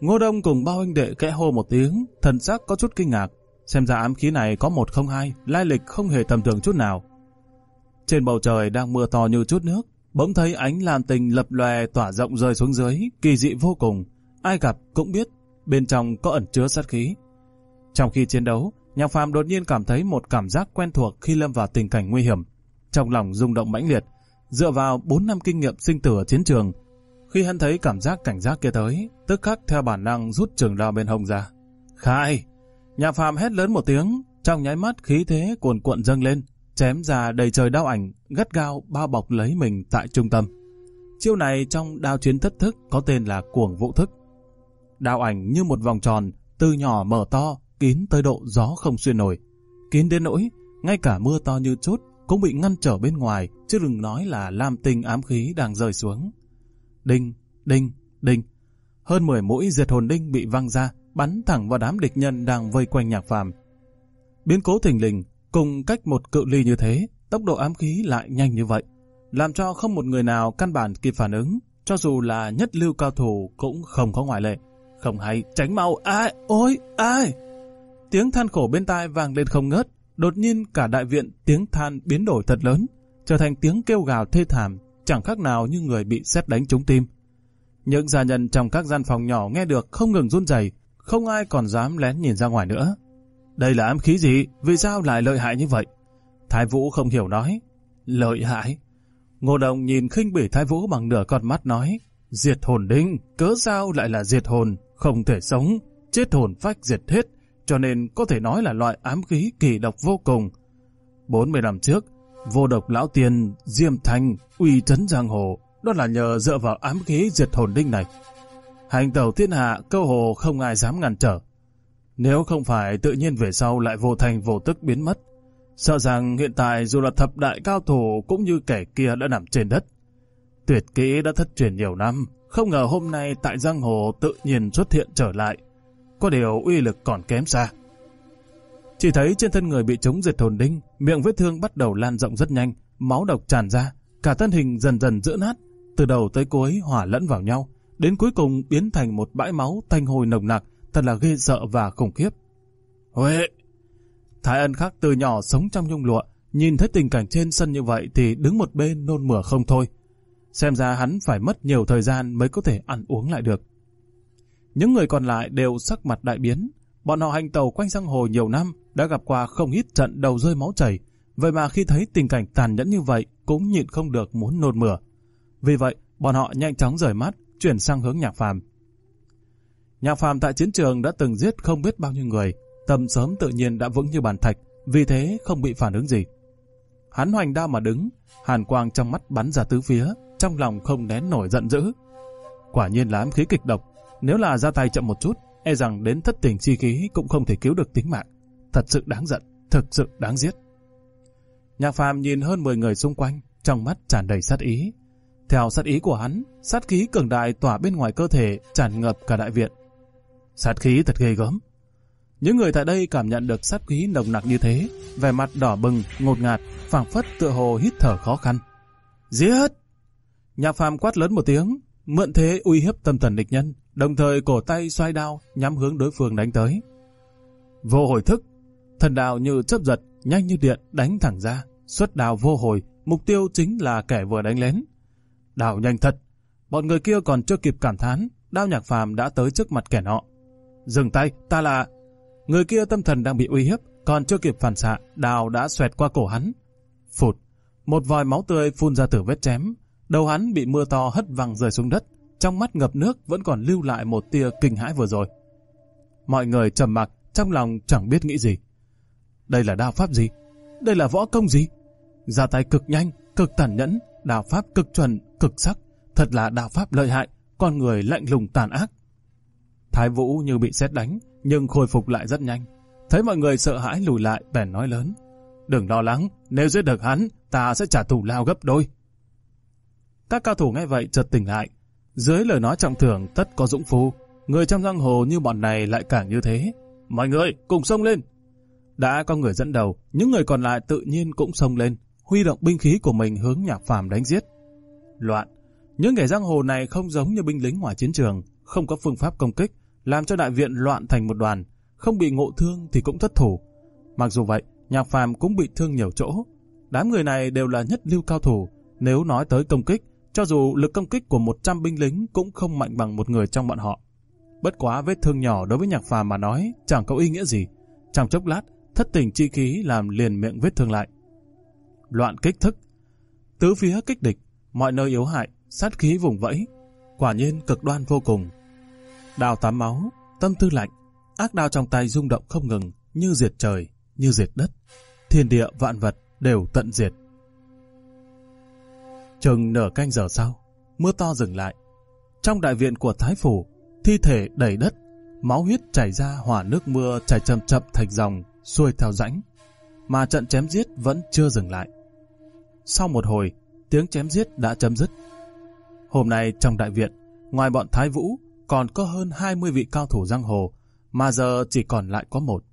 Ngô Đông cùng bao anh đệ kẽ hô một tiếng, thần sắc có chút kinh ngạc, xem ra ám khí này có một không hai, lai lịch không hề tầm thường chút nào. Trên bầu trời đang mưa to như chút nước, bỗng thấy ánh lan tình lập lòe tỏa rộng rơi xuống dưới, kỳ dị vô cùng, ai gặp cũng biết bên trong có ẩn chứa sát khí. Trong khi chiến đấu, nhà Phạm đột nhiên cảm thấy một cảm giác quen thuộc khi lâm vào tình cảnh nguy hiểm. Trong lòng rung động mãnh liệt, dựa vào 4 năm kinh nghiệm sinh tử ở chiến trường, khi hắn thấy cảm giác cảnh giác kia tới, tức khắc theo bản năng rút trường đao bên hông ra. Khai! Nhà Phạm hét lớn một tiếng, trong nháy mắt khí thế cuồn cuộn dâng lên, chém ra đầy trời đau ảnh, gắt gao bao bọc lấy mình tại trung tâm. Chiêu này trong đao chiến thất thức có tên là cuồng vũ thức. Đao ảnh như một vòng tròn, từ nhỏ mở to, kín tới độ gió không xuyên nổi. Kín đến nỗi, ngay cả mưa to như chút cũng bị ngăn trở bên ngoài, chứ đừng nói là lam tinh ám khí đang rơi xuống. Đinh, đinh, đinh. Hơn 10 mũi diệt hồn đinh bị văng ra, bắn thẳng vào đám địch nhân đang vây quanh nhạc phàm. Biến cố thình lình, cùng cách một cự ly như thế, tốc độ ám khí lại nhanh như vậy, làm cho không một người nào căn bản kịp phản ứng, cho dù là nhất lưu cao thủ cũng không có ngoại lệ. Không hay, tránh mau, ai, ôi, ai! Tiếng than khổ bên tai vang lên không ngớt, đột nhiên cả đại viện tiếng than biến đổi thật lớn, trở thành tiếng kêu gào thê thảm, chẳng khác nào như người bị xét đánh trúng tim. Những gia nhân trong các gian phòng nhỏ nghe được không ngừng run rẩy, không ai còn dám lén nhìn ra ngoài nữa. Đây là ám khí gì? Vì sao lại lợi hại như vậy? Thái Vũ không hiểu nói. Lợi hại? Ngô Đồng nhìn khinh bỉ Thái Vũ bằng nửa con mắt nói. Diệt hồn đinh, cớ sao lại là diệt hồn, không thể sống, chết hồn phách diệt hết, cho nên có thể nói là loại ám khí kỳ độc vô cùng. 40 năm trước, vô độc lão tiên Diêm Thanh uy trấn giang hồ, đó là nhờ dựa vào ám khí diệt hồn đinh này. Hành tàu thiên hạ, câu hồ không ai dám ngăn trở. Nếu không phải tự nhiên về sau lại vô thành vô tức biến mất, sợ rằng hiện tại dù là thập đại cao thủ cũng như kẻ kia đã nằm trên đất. Tuyệt kỹ đã thất truyền nhiều năm, không ngờ hôm nay tại giang hồ tự nhiên xuất hiện trở lại có điều uy lực còn kém xa. Chỉ thấy trên thân người bị chống diệt hồn đinh, miệng vết thương bắt đầu lan rộng rất nhanh, máu độc tràn ra, cả thân hình dần dần giữa nát, từ đầu tới cuối hỏa lẫn vào nhau, đến cuối cùng biến thành một bãi máu thanh hồi nồng nặc, thật là ghê sợ và khủng khiếp. Huệ! Thái ân khắc từ nhỏ sống trong nhung lụa, nhìn thấy tình cảnh trên sân như vậy thì đứng một bên nôn mửa không thôi. Xem ra hắn phải mất nhiều thời gian mới có thể ăn uống lại được. Những người còn lại đều sắc mặt đại biến. Bọn họ hành tàu quanh sang hồ nhiều năm, đã gặp qua không ít trận đầu rơi máu chảy. Vậy mà khi thấy tình cảnh tàn nhẫn như vậy, cũng nhịn không được muốn nôn mửa. Vì vậy, bọn họ nhanh chóng rời mắt, chuyển sang hướng nhạc phàm. Nhạc phàm tại chiến trường đã từng giết không biết bao nhiêu người, tầm sớm tự nhiên đã vững như bàn thạch, vì thế không bị phản ứng gì. Hắn hoành đao mà đứng, hàn quang trong mắt bắn ra tứ phía, trong lòng không nén nổi giận dữ. Quả nhiên là ám khí kịch độc, nếu là ra tay chậm một chút, e rằng đến thất tình chi khí cũng không thể cứu được tính mạng. Thật sự đáng giận, thật sự đáng giết. Nhạc phàm nhìn hơn 10 người xung quanh, trong mắt tràn đầy sát ý. Theo sát ý của hắn, sát khí cường đại tỏa bên ngoài cơ thể, tràn ngập cả đại viện. Sát khí thật ghê gớm. Những người tại đây cảm nhận được sát khí nồng nặc như thế, vẻ mặt đỏ bừng, ngột ngạt, phảng phất tựa hồ hít thở khó khăn. Giết! Nhạc phàm quát lớn một tiếng, mượn thế uy hiếp tâm thần địch nhân, đồng thời cổ tay xoay đao nhắm hướng đối phương đánh tới. Vô hồi thức, thần đào như chớp giật, nhanh như điện đánh thẳng ra, xuất đao vô hồi, mục tiêu chính là kẻ vừa đánh lén. Đào nhanh thật, bọn người kia còn chưa kịp cảm thán, đao nhạc phàm đã tới trước mặt kẻ nọ. Dừng tay, ta là... Người kia tâm thần đang bị uy hiếp, còn chưa kịp phản xạ, đao đã xoẹt qua cổ hắn. Phụt, một vòi máu tươi phun ra từ vết chém, đầu hắn bị mưa to hất văng rơi xuống đất trong mắt ngập nước vẫn còn lưu lại một tia kinh hãi vừa rồi. Mọi người trầm mặc, trong lòng chẳng biết nghĩ gì. Đây là đao pháp gì? Đây là võ công gì? Ra tay cực nhanh, cực tàn nhẫn, đạo pháp cực chuẩn, cực sắc, thật là đạo pháp lợi hại, con người lạnh lùng tàn ác. Thái Vũ như bị sét đánh, nhưng khôi phục lại rất nhanh. Thấy mọi người sợ hãi lùi lại, bèn nói lớn. Đừng lo lắng, nếu giết được hắn, ta sẽ trả thù lao gấp đôi. Các cao thủ nghe vậy chợt tỉnh lại, dưới lời nói trọng thưởng tất có dũng phu, người trong giang hồ như bọn này lại càng như thế. Mọi người cùng xông lên! Đã có người dẫn đầu, những người còn lại tự nhiên cũng xông lên, huy động binh khí của mình hướng nhạc phàm đánh giết. Loạn! Những kẻ giang hồ này không giống như binh lính ngoài chiến trường, không có phương pháp công kích, làm cho đại viện loạn thành một đoàn, không bị ngộ thương thì cũng thất thủ. Mặc dù vậy, nhạc phàm cũng bị thương nhiều chỗ. Đám người này đều là nhất lưu cao thủ, nếu nói tới công kích cho dù lực công kích của 100 binh lính cũng không mạnh bằng một người trong bọn họ. Bất quá vết thương nhỏ đối với nhạc phàm mà nói chẳng có ý nghĩa gì. Trong chốc lát, thất tình chi khí làm liền miệng vết thương lại. Loạn kích thức. Tứ phía kích địch, mọi nơi yếu hại, sát khí vùng vẫy. Quả nhiên cực đoan vô cùng. Đào tám máu, tâm tư lạnh, ác đao trong tay rung động không ngừng, như diệt trời, như diệt đất. Thiên địa vạn vật đều tận diệt. Chừng nửa canh giờ sau, mưa to dừng lại. Trong đại viện của Thái Phủ, thi thể đầy đất, máu huyết chảy ra hỏa nước mưa chảy chậm chậm thành dòng, xuôi theo rãnh. Mà trận chém giết vẫn chưa dừng lại. Sau một hồi, tiếng chém giết đã chấm dứt. Hôm nay trong đại viện, ngoài bọn Thái Vũ, còn có hơn 20 vị cao thủ giang hồ, mà giờ chỉ còn lại có một.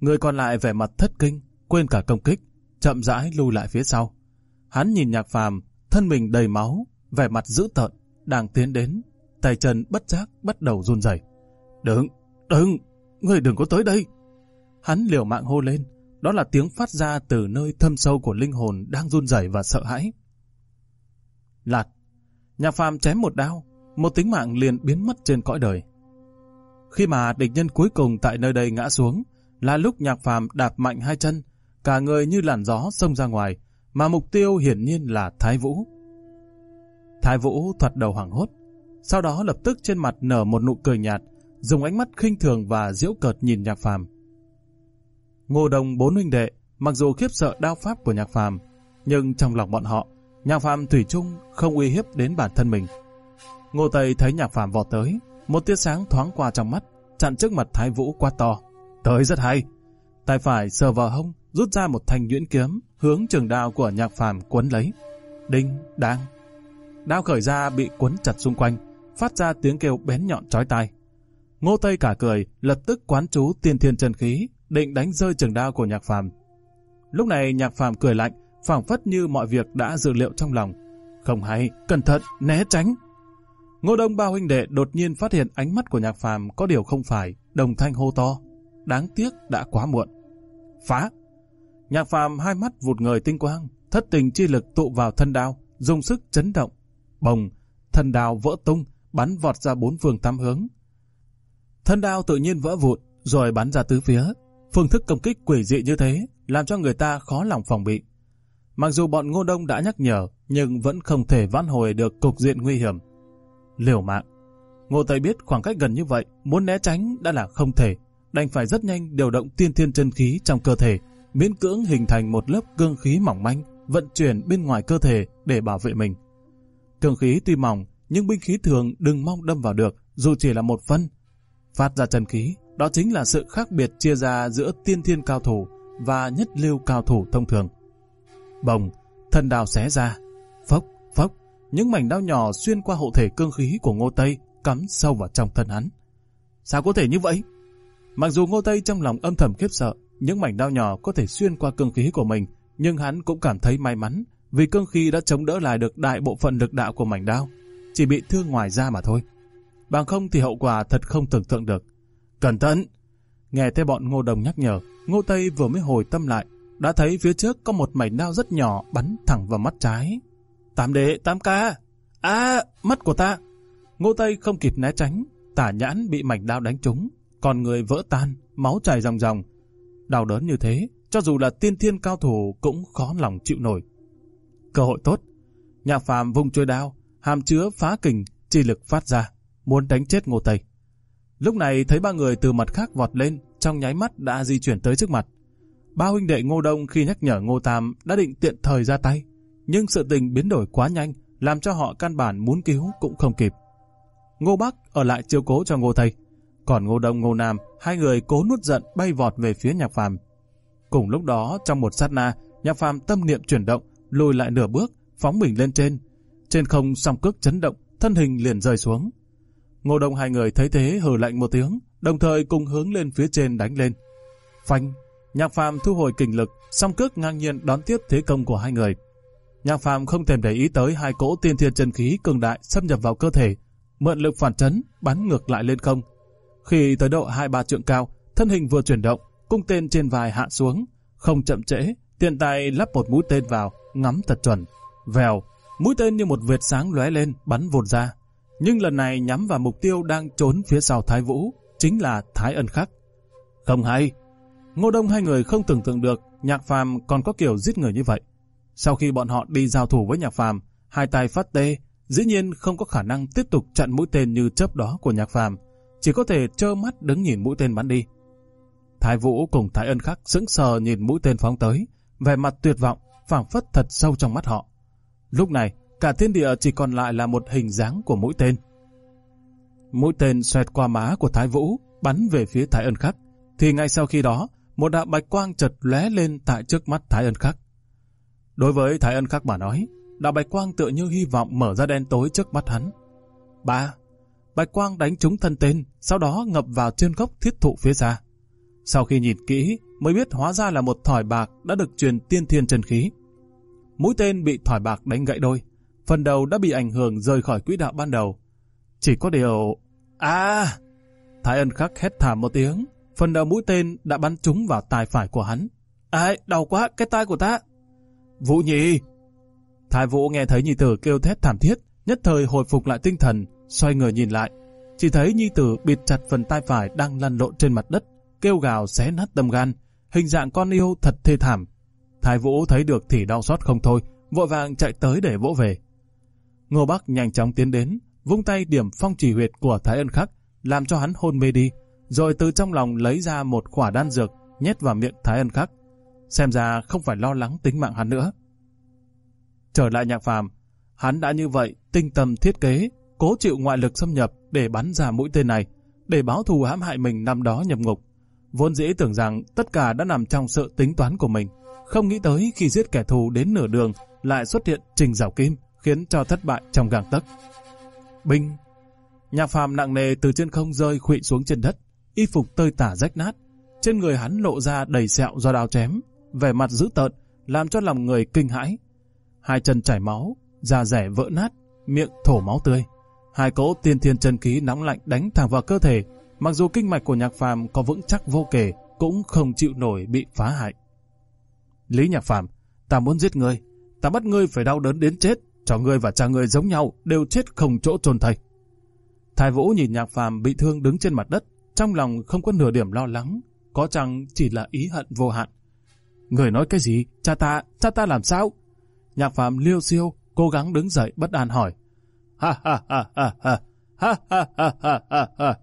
Người còn lại vẻ mặt thất kinh, quên cả công kích, chậm rãi lưu lại phía sau. Hắn nhìn nhạc phàm, thân mình đầy máu, vẻ mặt dữ tợn, đang tiến đến, tay chân bất giác bắt đầu run rẩy. Đừng, đừng, người đừng có tới đây. Hắn liều mạng hô lên, đó là tiếng phát ra từ nơi thâm sâu của linh hồn đang run rẩy và sợ hãi. Lạt, nhà phàm chém một đao, một tính mạng liền biến mất trên cõi đời. Khi mà địch nhân cuối cùng tại nơi đây ngã xuống, là lúc nhạc phàm đạp mạnh hai chân, cả người như làn gió xông ra ngoài, mà mục tiêu hiển nhiên là Thái Vũ. Thái Vũ thoạt đầu hoảng hốt, sau đó lập tức trên mặt nở một nụ cười nhạt, dùng ánh mắt khinh thường và diễu cợt nhìn Nhạc Phàm. Ngô Đồng bốn huynh đệ, mặc dù khiếp sợ đao pháp của Nhạc Phàm, nhưng trong lòng bọn họ, Nhạc Phàm thủy chung không uy hiếp đến bản thân mình. Ngô Tây thấy Nhạc Phàm vọt tới, một tia sáng thoáng qua trong mắt, chặn trước mặt Thái Vũ quá to. Tới rất hay. Tay phải sờ vào hông, rút ra một thanh nhuyễn kiếm, hướng trường đao của nhạc phàm quấn lấy. Đinh, đang. Đao khởi ra bị quấn chặt xung quanh, phát ra tiếng kêu bén nhọn chói tai. Ngô Tây cả cười, lập tức quán chú tiên thiên chân khí, định đánh rơi trường đao của nhạc phàm. Lúc này nhạc phàm cười lạnh, phảng phất như mọi việc đã dự liệu trong lòng. Không hay, cẩn thận, né tránh. Ngô Đông ba huynh đệ đột nhiên phát hiện ánh mắt của nhạc phàm có điều không phải, đồng thanh hô to. Đáng tiếc đã quá muộn. Phá! Nhạc phàm hai mắt vụt người tinh quang, thất tình chi lực tụ vào thân đao, dùng sức chấn động. Bồng, thân đao vỡ tung, bắn vọt ra bốn phương tám hướng. Thân đao tự nhiên vỡ vụn, rồi bắn ra tứ phía. Phương thức công kích quỷ dị như thế, làm cho người ta khó lòng phòng bị. Mặc dù bọn ngô đông đã nhắc nhở, nhưng vẫn không thể vãn hồi được cục diện nguy hiểm. Liều mạng. Ngô Tây biết khoảng cách gần như vậy, muốn né tránh đã là không thể, đành phải rất nhanh điều động tiên thiên chân khí trong cơ thể, miễn cưỡng hình thành một lớp cương khí mỏng manh, vận chuyển bên ngoài cơ thể để bảo vệ mình. Cương khí tuy mỏng, nhưng binh khí thường đừng mong đâm vào được, dù chỉ là một phân. Phát ra chân khí, đó chính là sự khác biệt chia ra giữa tiên thiên cao thủ và nhất lưu cao thủ thông thường. Bồng, thân đào xé ra, phốc, phốc, những mảnh đau nhỏ xuyên qua hộ thể cương khí của Ngô Tây cắm sâu vào trong thân hắn. Sao có thể như vậy? Mặc dù Ngô Tây trong lòng âm thầm khiếp sợ, những mảnh đao nhỏ có thể xuyên qua cương khí của mình, nhưng hắn cũng cảm thấy may mắn vì cương khí đã chống đỡ lại được đại bộ phận lực đạo của mảnh đao, chỉ bị thương ngoài da mà thôi. Bằng không thì hậu quả thật không tưởng tượng được. Cẩn thận! Nghe thấy bọn Ngô Đồng nhắc nhở, Ngô Tây vừa mới hồi tâm lại, đã thấy phía trước có một mảnh đao rất nhỏ bắn thẳng vào mắt trái. Tám đệ, tám ca! À, mắt của ta! Ngô Tây không kịp né tránh, tả nhãn bị mảnh đao đánh trúng, còn người vỡ tan, máu chảy ròng ròng, Đau đớn như thế, cho dù là tiên thiên cao thủ cũng khó lòng chịu nổi. Cơ hội tốt, nhạc phàm vùng trôi đao, hàm chứa phá kình, chi lực phát ra, muốn đánh chết ngô tây. Lúc này thấy ba người từ mặt khác vọt lên, trong nháy mắt đã di chuyển tới trước mặt. Ba huynh đệ Ngô Đông khi nhắc nhở Ngô Tam đã định tiện thời ra tay, nhưng sự tình biến đổi quá nhanh, làm cho họ căn bản muốn cứu cũng không kịp. Ngô Bắc ở lại chiêu cố cho Ngô Thầy, còn Ngô Đông Ngô Nam, hai người cố nuốt giận bay vọt về phía Nhạc Phàm. Cùng lúc đó, trong một sát na, Nhạc Phàm tâm niệm chuyển động, lùi lại nửa bước, phóng mình lên trên. Trên không song cước chấn động, thân hình liền rơi xuống. Ngô Đông hai người thấy thế hừ lạnh một tiếng, đồng thời cùng hướng lên phía trên đánh lên. Phanh, Nhạc Phàm thu hồi kình lực, song cước ngang nhiên đón tiếp thế công của hai người. Nhạc Phàm không thèm để ý tới hai cỗ tiên thiên chân khí cường đại xâm nhập vào cơ thể, mượn lực phản chấn bắn ngược lại lên không, khi tới độ hai ba trượng cao, thân hình vừa chuyển động, cung tên trên vai hạ xuống, không chậm trễ, tiện tay lắp một mũi tên vào, ngắm thật chuẩn. Vèo, mũi tên như một vệt sáng lóe lên, bắn vụt ra. Nhưng lần này nhắm vào mục tiêu đang trốn phía sau Thái Vũ, chính là Thái Ân Khắc. Không hay, Ngô Đông hai người không tưởng tượng được Nhạc Phàm còn có kiểu giết người như vậy. Sau khi bọn họ đi giao thủ với Nhạc Phàm, hai tay phát tê, dĩ nhiên không có khả năng tiếp tục chặn mũi tên như chớp đó của Nhạc Phàm chỉ có thể trơ mắt đứng nhìn mũi tên bắn đi. Thái Vũ cùng Thái Ân Khắc sững sờ nhìn mũi tên phóng tới, vẻ mặt tuyệt vọng, phảng phất thật sâu trong mắt họ. Lúc này, cả thiên địa chỉ còn lại là một hình dáng của mũi tên. Mũi tên xoẹt qua má của Thái Vũ, bắn về phía Thái Ân Khắc, thì ngay sau khi đó, một đạo bạch quang chợt lóe lên tại trước mắt Thái Ân Khắc. Đối với Thái Ân Khắc mà nói, đạo bạch quang tựa như hy vọng mở ra đen tối trước mắt hắn. Ba, bạch quang đánh trúng thân tên, sau đó ngập vào trên gốc thiết thụ phía xa. Sau khi nhìn kỹ, mới biết hóa ra là một thỏi bạc đã được truyền tiên thiên chân khí. Mũi tên bị thỏi bạc đánh gãy đôi, phần đầu đã bị ảnh hưởng rời khỏi quỹ đạo ban đầu. Chỉ có điều... À! Thái ân khắc hét thảm một tiếng, phần đầu mũi tên đã bắn trúng vào tai phải của hắn. Ai, à, đau quá, cái tai của ta! Vũ nhị! Thái vũ nghe thấy nhị tử kêu thét thảm thiết, nhất thời hồi phục lại tinh thần, Xoay người nhìn lại, chỉ thấy nhi tử bịt chặt phần tai phải đang lăn lộn trên mặt đất, kêu gào xé nát tâm gan, hình dạng con yêu thật thê thảm. Thái Vũ thấy được thì đau xót không thôi, vội vàng chạy tới để vỗ về. Ngô Bắc nhanh chóng tiến đến, vung tay điểm phong chỉ huyệt của Thái Ân Khắc, làm cho hắn hôn mê đi, rồi từ trong lòng lấy ra một quả đan dược, nhét vào miệng Thái Ân Khắc. Xem ra không phải lo lắng tính mạng hắn nữa. Trở lại nhạc phàm, hắn đã như vậy, tinh tâm thiết kế, cố chịu ngoại lực xâm nhập để bắn ra mũi tên này, để báo thù hãm hại mình năm đó nhập ngục. Vốn dĩ tưởng rằng tất cả đã nằm trong sự tính toán của mình, không nghĩ tới khi giết kẻ thù đến nửa đường lại xuất hiện trình rào kim, khiến cho thất bại trong gàng tấc. Binh! Nhạc phàm nặng nề từ trên không rơi khuỵu xuống trên đất, y phục tơi tả rách nát, trên người hắn lộ ra đầy sẹo do đao chém, vẻ mặt dữ tợn, làm cho lòng người kinh hãi. Hai chân chảy máu, da rẻ vỡ nát, miệng thổ máu tươi hai cỗ tiên thiên chân khí nóng lạnh đánh thẳng vào cơ thể, mặc dù kinh mạch của Nhạc Phàm có vững chắc vô kể, cũng không chịu nổi bị phá hại. Lý Nhạc Phàm, ta muốn giết ngươi, ta bắt ngươi phải đau đớn đến chết, cho ngươi và cha ngươi giống nhau, đều chết không chỗ chôn thây. Thái Vũ nhìn Nhạc Phàm bị thương đứng trên mặt đất, trong lòng không có nửa điểm lo lắng, có chăng chỉ là ý hận vô hạn. Người nói cái gì? Cha ta, cha ta làm sao? Nhạc phàm liêu siêu, cố gắng đứng dậy bất an hỏi ha ha ha ha ha, ha ha ha ha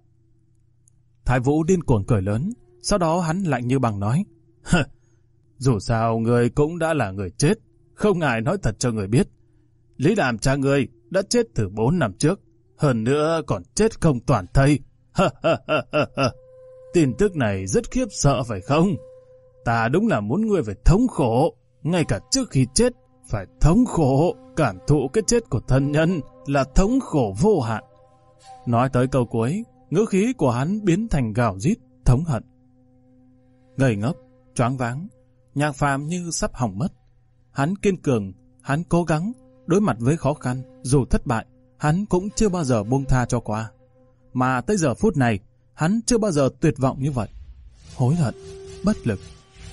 Thái Vũ điên cuồng cười lớn, sau đó hắn lạnh như bằng nói, dù sao người cũng đã là người chết, không ngại nói thật cho người biết. Lý Đàm cha người đã chết từ bốn năm trước, hơn nữa còn chết không toàn thây. Tin tức này rất khiếp sợ phải không? Ta đúng là muốn ngươi phải thống khổ, ngay cả trước khi chết phải thống khổ, cảm thụ cái chết của thân nhân là thống khổ vô hạn. Nói tới câu cuối, ngữ khí của hắn biến thành gào rít, thống hận. Ngây ngốc, choáng váng, nhạc phàm như sắp hỏng mất. Hắn kiên cường, hắn cố gắng, đối mặt với khó khăn, dù thất bại, hắn cũng chưa bao giờ buông tha cho qua. Mà tới giờ phút này, hắn chưa bao giờ tuyệt vọng như vậy. Hối hận, bất lực,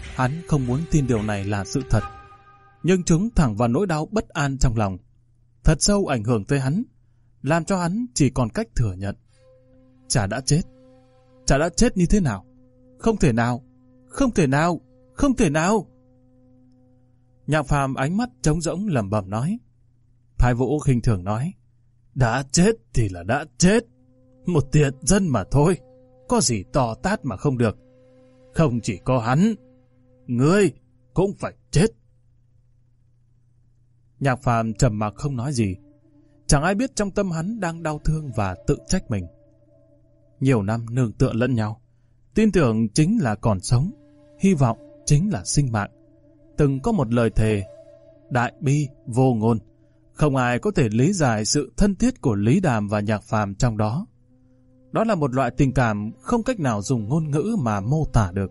hắn không muốn tin điều này là sự thật nhưng chúng thẳng vào nỗi đau bất an trong lòng. Thật sâu ảnh hưởng tới hắn, làm cho hắn chỉ còn cách thừa nhận. Chả đã chết. Chả đã chết như thế nào? Không thể nào, không thể nào, không thể nào. Nhạc phàm ánh mắt trống rỗng lẩm bẩm nói. Thái vũ khinh thường nói. Đã chết thì là đã chết. Một tiện dân mà thôi. Có gì to tát mà không được. Không chỉ có hắn. Ngươi cũng phải Nhạc phàm trầm mặc không nói gì. Chẳng ai biết trong tâm hắn đang đau thương và tự trách mình. Nhiều năm nương tựa lẫn nhau. Tin tưởng chính là còn sống. Hy vọng chính là sinh mạng. Từng có một lời thề. Đại bi vô ngôn. Không ai có thể lý giải sự thân thiết của Lý Đàm và Nhạc phàm trong đó. Đó là một loại tình cảm không cách nào dùng ngôn ngữ mà mô tả được.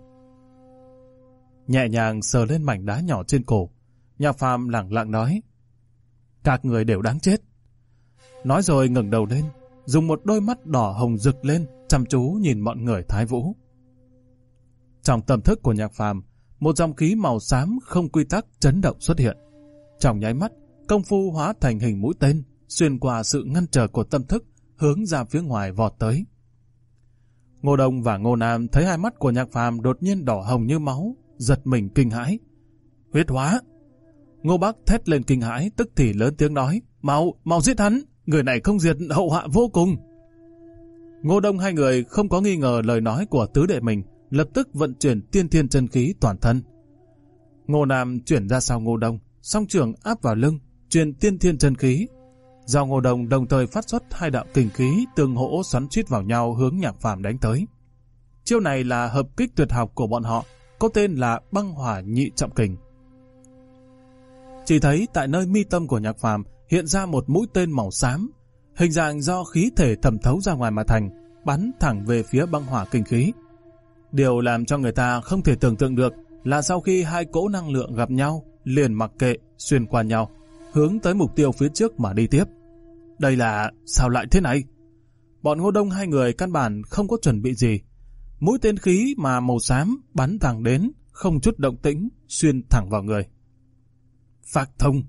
Nhẹ nhàng sờ lên mảnh đá nhỏ trên cổ, Nhạc Phàm lặng lặng nói. Các người đều đáng chết. Nói rồi ngẩng đầu lên, dùng một đôi mắt đỏ hồng rực lên, chăm chú nhìn mọi người thái vũ. Trong tâm thức của nhạc phàm, một dòng khí màu xám không quy tắc chấn động xuất hiện. Trong nháy mắt, công phu hóa thành hình mũi tên, xuyên qua sự ngăn trở của tâm thức, hướng ra phía ngoài vọt tới. Ngô Đông và Ngô Nam thấy hai mắt của nhạc phàm đột nhiên đỏ hồng như máu, giật mình kinh hãi. Huyết hóa! Ngô Bác thét lên kinh hãi, tức thì lớn tiếng nói, mau, mau giết hắn, người này không diệt hậu họa vô cùng. Ngô Đông hai người không có nghi ngờ lời nói của tứ đệ mình, lập tức vận chuyển tiên thiên chân khí toàn thân. Ngô Nam chuyển ra sau Ngô Đông, song trường áp vào lưng, truyền tiên thiên chân khí. Giao Ngô Đông đồng thời phát xuất hai đạo kình khí tương hỗ xoắn chít vào nhau hướng nhạc phàm đánh tới. Chiêu này là hợp kích tuyệt học của bọn họ, có tên là băng hỏa nhị trọng kình. Chỉ thấy tại nơi mi tâm của nhạc phàm hiện ra một mũi tên màu xám, hình dạng do khí thể thẩm thấu ra ngoài mà thành, bắn thẳng về phía băng hỏa kinh khí. Điều làm cho người ta không thể tưởng tượng được là sau khi hai cỗ năng lượng gặp nhau, liền mặc kệ, xuyên qua nhau, hướng tới mục tiêu phía trước mà đi tiếp. Đây là... sao lại thế này? Bọn ngô đông hai người căn bản không có chuẩn bị gì. Mũi tên khí mà màu xám bắn thẳng đến, không chút động tĩnh, xuyên thẳng vào người. Phạc thông.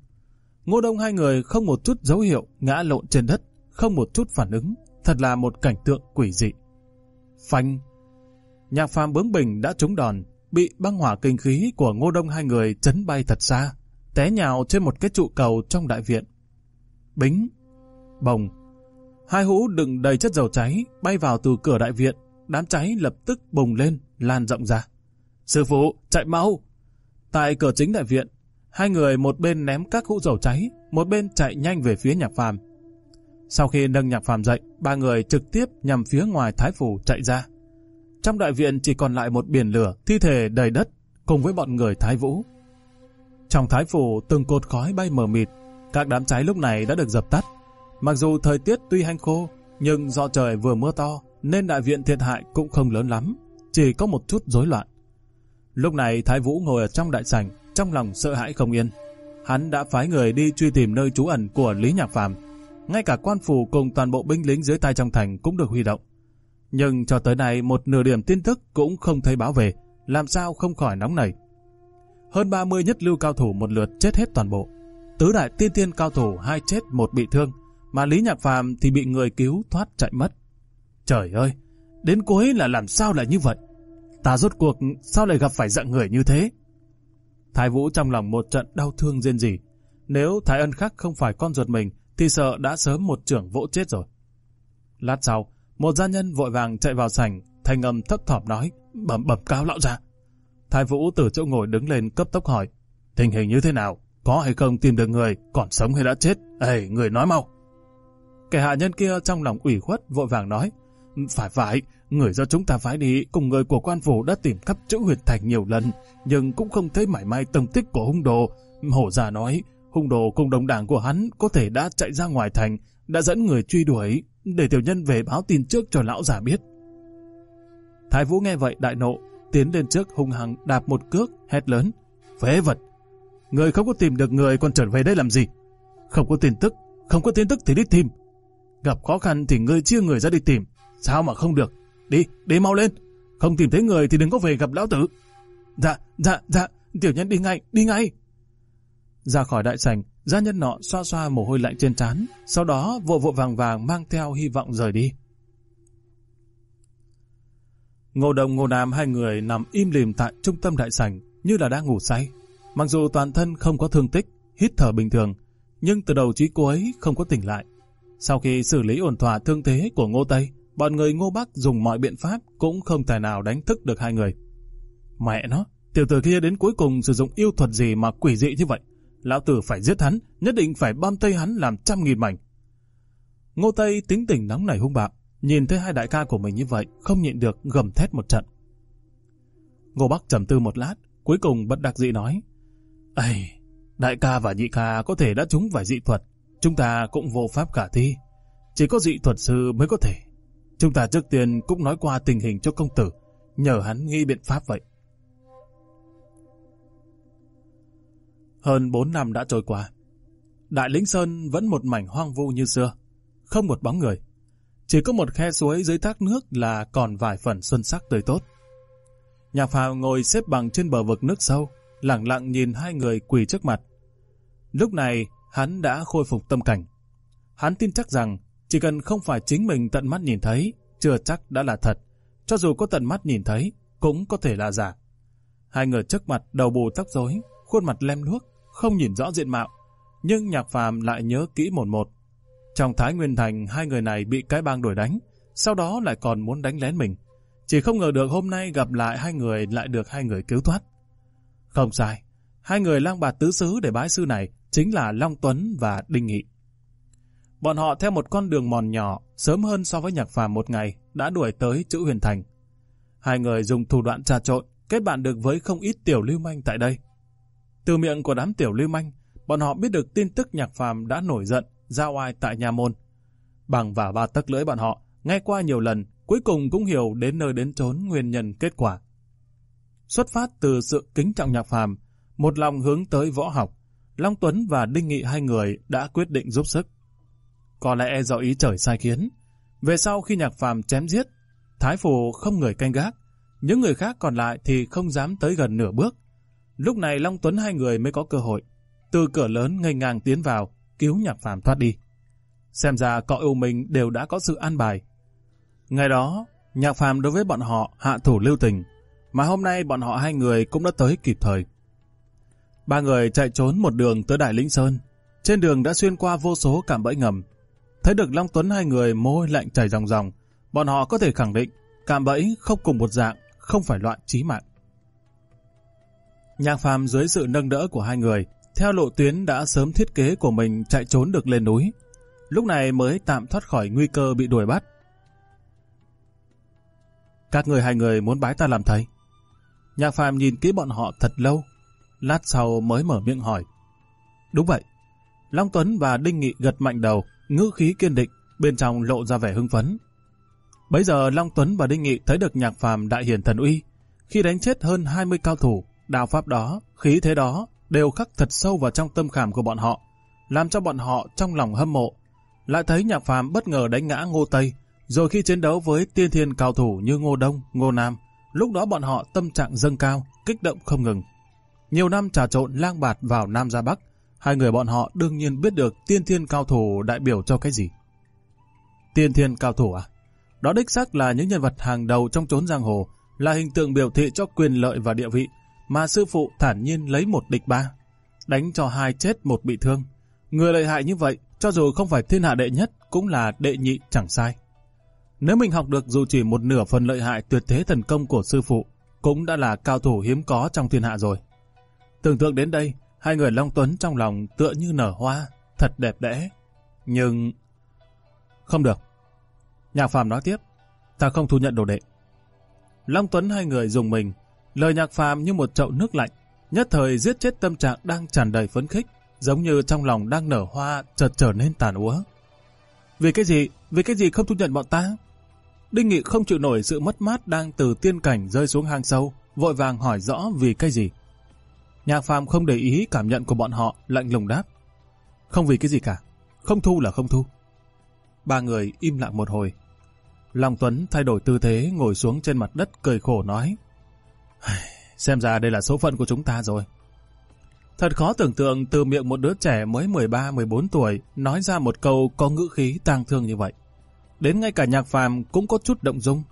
Ngô Đông hai người không một chút dấu hiệu ngã lộn trên đất, không một chút phản ứng. Thật là một cảnh tượng quỷ dị. Phanh. Nhạc phàm bướng bình đã trúng đòn, bị băng hỏa kinh khí của Ngô Đông hai người chấn bay thật xa, té nhào trên một cái trụ cầu trong đại viện. Bính. Bồng. Hai hũ đựng đầy chất dầu cháy bay vào từ cửa đại viện, đám cháy lập tức bùng lên, lan rộng ra. Sư phụ, chạy mau! Tại cửa chính đại viện, Hai người một bên ném các hũ dầu cháy, một bên chạy nhanh về phía nhạc phàm. Sau khi nâng nhạc phàm dậy, ba người trực tiếp nhằm phía ngoài thái phủ chạy ra. Trong đại viện chỉ còn lại một biển lửa, thi thể đầy đất, cùng với bọn người thái vũ. Trong thái phủ, từng cột khói bay mờ mịt, các đám cháy lúc này đã được dập tắt. Mặc dù thời tiết tuy hanh khô, nhưng do trời vừa mưa to, nên đại viện thiệt hại cũng không lớn lắm, chỉ có một chút rối loạn. Lúc này Thái Vũ ngồi ở trong đại sảnh, trong lòng sợ hãi không yên. Hắn đã phái người đi truy tìm nơi trú ẩn của Lý Nhạc Phàm. Ngay cả quan phủ cùng toàn bộ binh lính dưới tay trong thành cũng được huy động. Nhưng cho tới nay một nửa điểm tin tức cũng không thấy báo về, làm sao không khỏi nóng nảy. Hơn 30 nhất lưu cao thủ một lượt chết hết toàn bộ. Tứ đại tiên thiên cao thủ hai chết một bị thương, mà Lý Nhạc Phàm thì bị người cứu thoát chạy mất. Trời ơi, đến cuối là làm sao lại như vậy? Ta rốt cuộc sao lại gặp phải dạng người như thế? Thái Vũ trong lòng một trận đau thương riêng gì. Nếu Thái Ân Khắc không phải con ruột mình, thì sợ đã sớm một trưởng vỗ chết rồi. Lát sau, một gia nhân vội vàng chạy vào sảnh, thanh âm thấp thỏm nói, bẩm bẩm cáo lão ra. Thái Vũ từ chỗ ngồi đứng lên cấp tốc hỏi, tình hình như thế nào? Có hay không tìm được người, còn sống hay đã chết? Ê, người nói mau. Kẻ hạ nhân kia trong lòng ủy khuất vội vàng nói, phải phải, Người do chúng ta phái đi cùng người của quan phủ đã tìm khắp chữ huyệt thành nhiều lần, nhưng cũng không thấy mảy may tông tích của hung đồ. Hổ già nói, hung đồ cùng đồng đảng của hắn có thể đã chạy ra ngoài thành, đã dẫn người truy đuổi, để tiểu nhân về báo tin trước cho lão già biết. Thái Vũ nghe vậy đại nộ, tiến lên trước hung hăng đạp một cước, hét lớn. Phế vật! Người không có tìm được người còn trở về đây làm gì? Không có tin tức, không có tin tức thì đi tìm. Gặp khó khăn thì ngươi chia người ra đi tìm. Sao mà không được? Đi, đi mau lên. Không tìm thấy người thì đừng có về gặp lão tử. Dạ, dạ, dạ, tiểu nhân đi ngay, đi ngay. Ra khỏi đại sảnh, gia nhân nọ xoa xoa mồ hôi lạnh trên trán, sau đó vội vội vàng vàng mang theo hy vọng rời đi. Ngô Đồng Ngô Nam hai người nằm im lìm tại trung tâm đại sảnh như là đang ngủ say. Mặc dù toàn thân không có thương tích, hít thở bình thường, nhưng từ đầu chí cuối không có tỉnh lại. Sau khi xử lý ổn thỏa thương thế của Ngô Tây, bọn người ngô bắc dùng mọi biện pháp cũng không thể nào đánh thức được hai người. Mẹ nó, tiểu tử kia đến cuối cùng sử dụng yêu thuật gì mà quỷ dị như vậy? Lão tử phải giết hắn, nhất định phải băm tây hắn làm trăm nghìn mảnh. Ngô Tây tính tình nóng nảy hung bạo, nhìn thấy hai đại ca của mình như vậy, không nhịn được gầm thét một trận. Ngô Bắc trầm tư một lát, cuối cùng bất đặc dị nói. Ây, đại ca và nhị ca có thể đã trúng vài dị thuật, chúng ta cũng vô pháp khả thi. Chỉ có dị thuật sư mới có thể Chúng ta trước tiên cũng nói qua tình hình cho công tử, nhờ hắn nghĩ biện pháp vậy. Hơn 4 năm đã trôi qua. Đại Lĩnh Sơn vẫn một mảnh hoang vu như xưa, không một bóng người. Chỉ có một khe suối dưới thác nước là còn vài phần xuân sắc tươi tốt. Nhà phàm ngồi xếp bằng trên bờ vực nước sâu, lặng lặng nhìn hai người quỳ trước mặt. Lúc này, hắn đã khôi phục tâm cảnh. Hắn tin chắc rằng chỉ cần không phải chính mình tận mắt nhìn thấy, chưa chắc đã là thật. Cho dù có tận mắt nhìn thấy, cũng có thể là giả. Hai người trước mặt đầu bù tóc rối, khuôn mặt lem luốc, không nhìn rõ diện mạo. Nhưng nhạc phàm lại nhớ kỹ một một. Trong Thái Nguyên Thành, hai người này bị cái bang đuổi đánh, sau đó lại còn muốn đánh lén mình. Chỉ không ngờ được hôm nay gặp lại hai người lại được hai người cứu thoát. Không sai, hai người lang bạt tứ xứ để bái sư này chính là Long Tuấn và Đinh Nghị. Bọn họ theo một con đường mòn nhỏ, sớm hơn so với nhạc phàm một ngày, đã đuổi tới chữ huyền thành. Hai người dùng thủ đoạn trà trộn, kết bạn được với không ít tiểu lưu manh tại đây. Từ miệng của đám tiểu lưu manh, bọn họ biết được tin tức nhạc phàm đã nổi giận, ra oai tại nhà môn. Bằng và ba tất lưỡi bọn họ, nghe qua nhiều lần, cuối cùng cũng hiểu đến nơi đến chốn nguyên nhân kết quả. Xuất phát từ sự kính trọng nhạc phàm, một lòng hướng tới võ học, Long Tuấn và Đinh Nghị hai người đã quyết định giúp sức. Có lẽ do ý trời sai khiến. Về sau khi nhạc phàm chém giết, Thái Phù không người canh gác, những người khác còn lại thì không dám tới gần nửa bước. Lúc này Long Tuấn hai người mới có cơ hội, từ cửa lớn ngây ngang tiến vào, cứu nhạc phàm thoát đi. Xem ra cọ yêu mình đều đã có sự an bài. Ngày đó, nhạc phàm đối với bọn họ hạ thủ lưu tình, mà hôm nay bọn họ hai người cũng đã tới kịp thời. Ba người chạy trốn một đường tới Đại Lĩnh Sơn. Trên đường đã xuyên qua vô số cảm bẫy ngầm, Thấy được Long Tuấn hai người môi lạnh chảy ròng ròng, bọn họ có thể khẳng định cạm bẫy không cùng một dạng, không phải loại chí mạng. Nhạc phàm dưới sự nâng đỡ của hai người, theo lộ tuyến đã sớm thiết kế của mình chạy trốn được lên núi. Lúc này mới tạm thoát khỏi nguy cơ bị đuổi bắt. Các người hai người muốn bái ta làm thầy. Nhạc phàm nhìn kỹ bọn họ thật lâu, lát sau mới mở miệng hỏi. Đúng vậy. Long Tuấn và Đinh Nghị gật mạnh đầu, ngữ khí kiên định, bên trong lộ ra vẻ hưng phấn. Bấy giờ Long Tuấn và Đinh Nghị thấy được nhạc phàm đại hiển thần uy. Khi đánh chết hơn 20 cao thủ, đạo pháp đó, khí thế đó đều khắc thật sâu vào trong tâm khảm của bọn họ, làm cho bọn họ trong lòng hâm mộ. Lại thấy nhạc phàm bất ngờ đánh ngã Ngô Tây, rồi khi chiến đấu với tiên thiên cao thủ như Ngô Đông, Ngô Nam, lúc đó bọn họ tâm trạng dâng cao, kích động không ngừng. Nhiều năm trà trộn lang bạt vào Nam ra Bắc, hai người bọn họ đương nhiên biết được tiên thiên cao thủ đại biểu cho cái gì. Tiên thiên cao thủ à? Đó đích xác là những nhân vật hàng đầu trong chốn giang hồ, là hình tượng biểu thị cho quyền lợi và địa vị, mà sư phụ thản nhiên lấy một địch ba, đánh cho hai chết một bị thương. Người lợi hại như vậy, cho dù không phải thiên hạ đệ nhất, cũng là đệ nhị chẳng sai. Nếu mình học được dù chỉ một nửa phần lợi hại tuyệt thế thần công của sư phụ, cũng đã là cao thủ hiếm có trong thiên hạ rồi. Tưởng tượng đến đây, hai người Long Tuấn trong lòng tựa như nở hoa, thật đẹp đẽ. Nhưng... Không được. Nhạc Phạm nói tiếp, ta không thu nhận đồ đệ. Long Tuấn hai người dùng mình, lời nhạc Phạm như một chậu nước lạnh, nhất thời giết chết tâm trạng đang tràn đầy phấn khích, giống như trong lòng đang nở hoa chợt trở nên tàn úa. Vì cái gì, vì cái gì không thu nhận bọn ta? Đinh Nghị không chịu nổi sự mất mát đang từ tiên cảnh rơi xuống hang sâu, vội vàng hỏi rõ vì cái gì. Nhạc phàm không để ý cảm nhận của bọn họ, lạnh lùng đáp. Không vì cái gì cả, không thu là không thu. Ba người im lặng một hồi. Long Tuấn thay đổi tư thế ngồi xuống trên mặt đất cười khổ nói. (sighs) Xem ra đây là số phận của chúng ta rồi. Thật khó tưởng tượng từ miệng một đứa trẻ mới 13-14 tuổi nói ra một câu có ngữ khí tang thương như vậy. Đến ngay cả nhạc phàm cũng có chút động dung.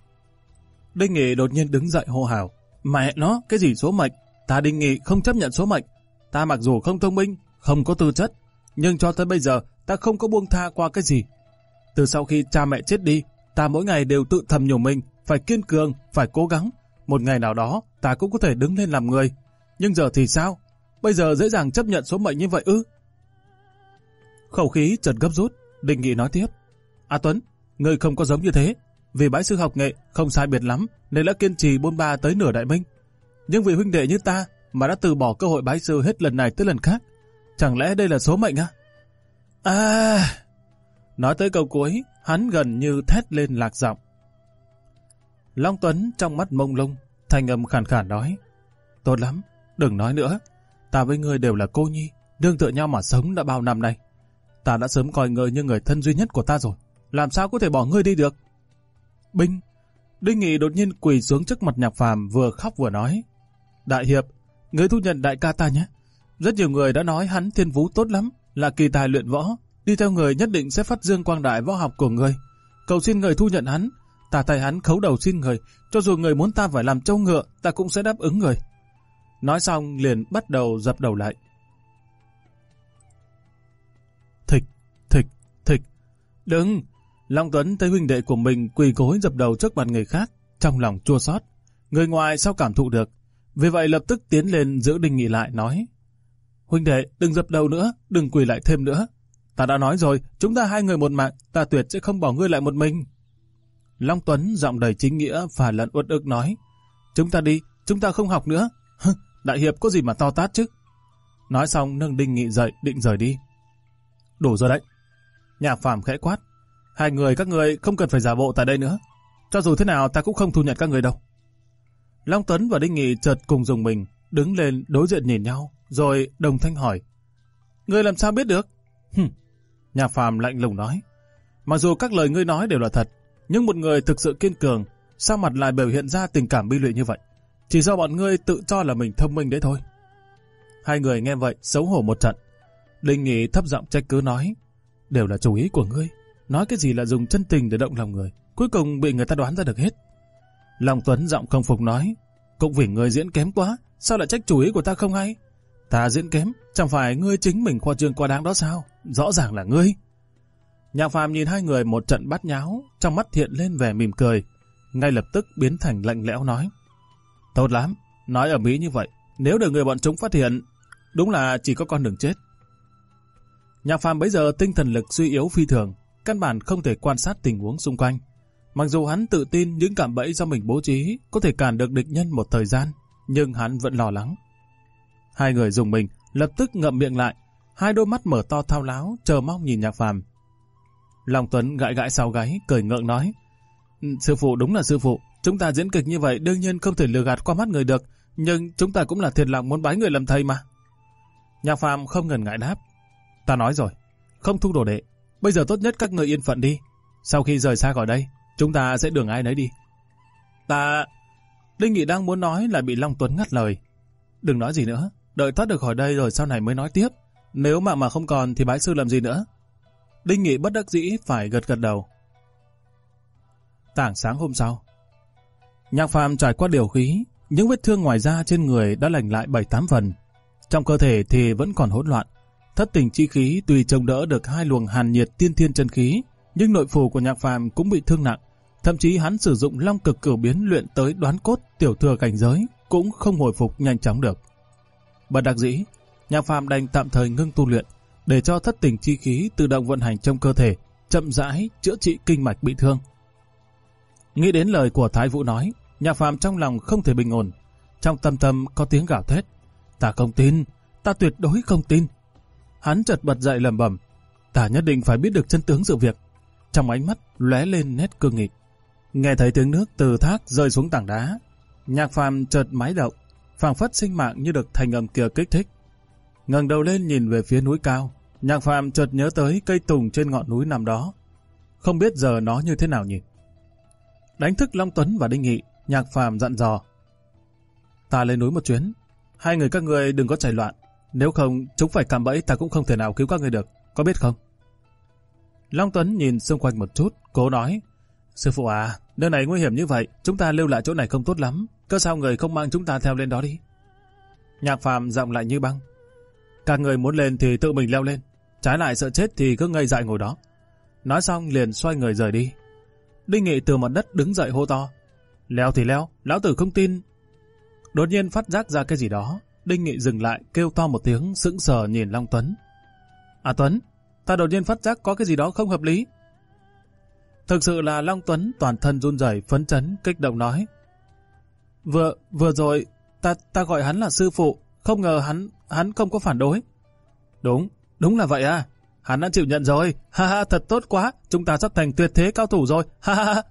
Đinh nghệ đột nhiên đứng dậy hô hào. Mẹ nó, cái gì số mệnh, Ta đình nghị không chấp nhận số mệnh. Ta mặc dù không thông minh, không có tư chất, nhưng cho tới bây giờ ta không có buông tha qua cái gì. Từ sau khi cha mẹ chết đi, ta mỗi ngày đều tự thầm nhủ mình, phải kiên cường, phải cố gắng. Một ngày nào đó, ta cũng có thể đứng lên làm người. Nhưng giờ thì sao? Bây giờ dễ dàng chấp nhận số mệnh như vậy ư? Khẩu khí chợt gấp rút, định Nghị nói tiếp. A Tuấn, ngươi không có giống như thế. Vì bãi sư học nghệ không sai biệt lắm, nên đã kiên trì bôn ba tới nửa đại minh. Những vị huynh đệ như ta mà đã từ bỏ cơ hội bái sư hết lần này tới lần khác. Chẳng lẽ đây là số mệnh à? À... Nói tới câu cuối, hắn gần như thét lên lạc giọng. Long Tuấn trong mắt mông lung, thanh âm khàn khàn nói. Tốt lắm, đừng nói nữa. Ta với ngươi đều là cô nhi, đương tựa nhau mà sống đã bao năm nay. Ta đã sớm coi ngươi như người thân duy nhất của ta rồi. Làm sao có thể bỏ ngươi đi được? Binh! Đinh Nghị đột nhiên quỳ xuống trước mặt nhạc phàm vừa khóc vừa nói. Đại Hiệp, người thu nhận đại ca ta nhé. Rất nhiều người đã nói hắn thiên vũ tốt lắm, là kỳ tài luyện võ, đi theo người nhất định sẽ phát dương quang đại võ học của người. Cầu xin người thu nhận hắn, ta tay hắn khấu đầu xin người, cho dù người muốn ta phải làm châu ngựa, ta cũng sẽ đáp ứng người. Nói xong liền bắt đầu dập đầu lại. Thịch, thịch, thịch. Đừng! Long Tuấn thấy huynh đệ của mình quỳ gối dập đầu trước mặt người khác, trong lòng chua xót Người ngoài sao cảm thụ được, vì vậy lập tức tiến lên giữ Đinh Nghị lại nói Huynh đệ, đừng dập đầu nữa, đừng quỳ lại thêm nữa. Ta đã nói rồi, chúng ta hai người một mạng, ta tuyệt sẽ không bỏ ngươi lại một mình. Long Tuấn giọng đầy chính nghĩa và lẫn uất ức nói Chúng ta đi, chúng ta không học nữa. (laughs) đại hiệp có gì mà to tát chứ? Nói xong nâng Đinh Nghị dậy định rời đi. Đủ rồi đấy. nhà phàm khẽ quát. Hai người các người không cần phải giả bộ tại đây nữa. Cho dù thế nào ta cũng không thu nhận các người đâu. Long Tuấn và Đinh Nghị chợt cùng dùng mình, đứng lên đối diện nhìn nhau, rồi đồng thanh hỏi. Ngươi làm sao biết được? Hừm, nhà phàm lạnh lùng nói. Mặc dù các lời ngươi nói đều là thật, nhưng một người thực sự kiên cường, sao mặt lại biểu hiện ra tình cảm bi lụy như vậy? Chỉ do bọn ngươi tự cho là mình thông minh đấy thôi. Hai người nghe vậy xấu hổ một trận. Đinh Nghị thấp giọng trách cứ nói. Đều là chủ ý của ngươi. Nói cái gì là dùng chân tình để động lòng người. Cuối cùng bị người ta đoán ra được hết. Long Tuấn giọng không phục nói, cũng vì ngươi diễn kém quá, sao lại trách chủ ý của ta không hay? Ta diễn kém, chẳng phải ngươi chính mình khoa trương quá đáng đó sao? Rõ ràng là ngươi. Nhạc phàm nhìn hai người một trận bắt nháo, trong mắt thiện lên vẻ mỉm cười, ngay lập tức biến thành lạnh lẽo nói. Tốt lắm, nói ở Mỹ như vậy, nếu được người bọn chúng phát hiện, đúng là chỉ có con đường chết. Nhạc phàm bây giờ tinh thần lực suy yếu phi thường, căn bản không thể quan sát tình huống xung quanh. Mặc dù hắn tự tin những cảm bẫy do mình bố trí có thể cản được địch nhân một thời gian, nhưng hắn vẫn lo lắng. Hai người dùng mình, lập tức ngậm miệng lại, hai đôi mắt mở to thao láo, chờ mong nhìn nhạc phàm. Long Tuấn gãi gãi sau gáy, cười ngượng nói. Sư phụ đúng là sư phụ, chúng ta diễn kịch như vậy đương nhiên không thể lừa gạt qua mắt người được, nhưng chúng ta cũng là thiệt lòng muốn bái người làm thầy mà. Nhạc phàm không ngần ngại đáp. Ta nói rồi, không thu đồ đệ, bây giờ tốt nhất các người yên phận đi. Sau khi rời xa khỏi đây, Chúng ta sẽ đường ai nấy đi. Ta... Đinh Nghị đang muốn nói là bị Long Tuấn ngắt lời. Đừng nói gì nữa, đợi thoát được khỏi đây rồi sau này mới nói tiếp. Nếu mạng mà không còn thì bái sư làm gì nữa. Đinh Nghị bất đắc dĩ phải gật gật đầu. Tảng sáng hôm sau. Nhạc phàm trải qua điều khí, những vết thương ngoài da trên người đã lành lại 7-8 phần. Trong cơ thể thì vẫn còn hỗn loạn. Thất tình chi khí tùy trông đỡ được hai luồng hàn nhiệt tiên thiên chân khí, nhưng nội phủ của nhạc phàm cũng bị thương nặng. Thậm chí hắn sử dụng long cực cửu biến luyện tới đoán cốt tiểu thừa cảnh giới cũng không hồi phục nhanh chóng được. Và đặc dĩ, nhà phàm đành tạm thời ngưng tu luyện để cho thất tình chi khí tự động vận hành trong cơ thể, chậm rãi chữa trị kinh mạch bị thương. Nghĩ đến lời của Thái Vũ nói, nhà phàm trong lòng không thể bình ổn, trong tâm tâm có tiếng gào thét. Ta không tin, ta tuyệt đối không tin. Hắn chợt bật dậy lẩm bẩm, ta nhất định phải biết được chân tướng sự việc. Trong ánh mắt lóe lên nét cương nghịch. Nghe thấy tiếng nước từ thác rơi xuống tảng đá, nhạc phàm chợt mái động, phảng phất sinh mạng như được thành âm kia kích thích. ngẩng đầu lên nhìn về phía núi cao, nhạc phàm chợt nhớ tới cây tùng trên ngọn núi nằm đó. Không biết giờ nó như thế nào nhỉ? Đánh thức Long Tuấn và Đinh Nghị, nhạc phàm dặn dò. Ta lên núi một chuyến, hai người các ngươi đừng có chảy loạn, nếu không chúng phải cảm bẫy ta cũng không thể nào cứu các ngươi được, có biết không? Long Tuấn nhìn xung quanh một chút, cố nói. Sư phụ à, nơi này nguy hiểm như vậy, chúng ta lưu lại chỗ này không tốt lắm. Cơ sao người không mang chúng ta theo lên đó đi? Nhạc phàm giọng lại như băng. Các người muốn lên thì tự mình leo lên. Trái lại sợ chết thì cứ ngây dại ngồi đó. Nói xong liền xoay người rời đi. Đinh Nghị từ mặt đất đứng dậy hô to. Leo thì leo, lão tử không tin. Đột nhiên phát giác ra cái gì đó. Đinh Nghị dừng lại, kêu to một tiếng, sững sờ nhìn Long Tuấn. À Tuấn, ta đột nhiên phát giác có cái gì đó không hợp lý. Thực sự là Long Tuấn toàn thân run rẩy phấn chấn, kích động nói. Vừa, vừa rồi, ta, ta gọi hắn là sư phụ, không ngờ hắn, hắn không có phản đối. Đúng, đúng là vậy à, hắn đã chịu nhận rồi, ha ha, thật tốt quá, chúng ta sắp thành tuyệt thế cao thủ rồi, ha ha. ha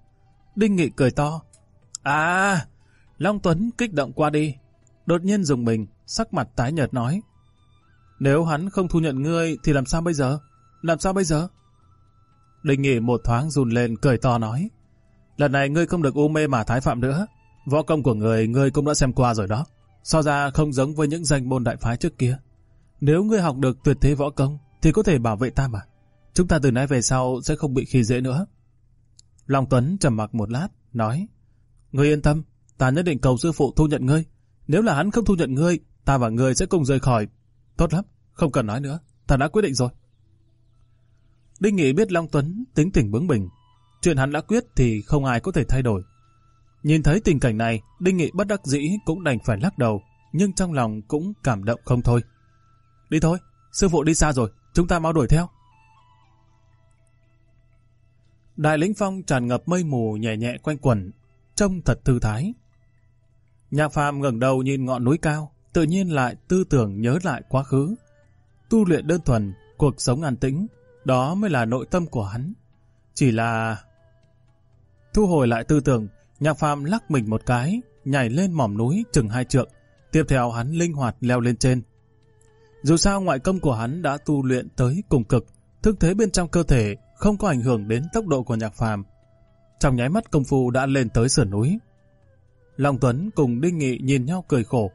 Đinh Nghị cười to. À, Long Tuấn kích động qua đi, đột nhiên dùng mình, sắc mặt tái nhợt nói. Nếu hắn không thu nhận ngươi thì làm sao bây giờ? Làm sao bây giờ? Đình nghỉ một thoáng run lên cười to nói. Lần này ngươi không được u mê mà thái phạm nữa. Võ công của người ngươi cũng đã xem qua rồi đó. So ra không giống với những danh môn đại phái trước kia. Nếu ngươi học được tuyệt thế võ công thì có thể bảo vệ ta mà. Chúng ta từ nay về sau sẽ không bị khi dễ nữa. Long Tuấn trầm mặc một lát, nói. Ngươi yên tâm, ta nhất định cầu sư phụ thu nhận ngươi. Nếu là hắn không thu nhận ngươi, ta và ngươi sẽ cùng rời khỏi. Tốt lắm, không cần nói nữa, ta đã quyết định rồi. Đinh Nghị biết Long Tuấn tính tình bướng bỉnh, chuyện hắn đã quyết thì không ai có thể thay đổi. Nhìn thấy tình cảnh này, Đinh Nghị bất đắc dĩ cũng đành phải lắc đầu, nhưng trong lòng cũng cảm động không thôi. Đi thôi, sư phụ đi xa rồi, chúng ta mau đuổi theo. Đại lĩnh phong tràn ngập mây mù nhẹ nhẹ quanh quẩn, trông thật thư thái. Nhạc phàm ngẩng đầu nhìn ngọn núi cao, tự nhiên lại tư tưởng nhớ lại quá khứ. Tu luyện đơn thuần, cuộc sống an tĩnh, đó mới là nội tâm của hắn. Chỉ là... Thu hồi lại tư tưởng, nhạc phàm lắc mình một cái, nhảy lên mỏm núi chừng hai trượng. Tiếp theo hắn linh hoạt leo lên trên. Dù sao ngoại công của hắn đã tu luyện tới cùng cực, thương thế bên trong cơ thể không có ảnh hưởng đến tốc độ của nhạc phàm. Trong nháy mắt công phu đã lên tới sườn núi. Long Tuấn cùng Đinh Nghị nhìn nhau cười khổ.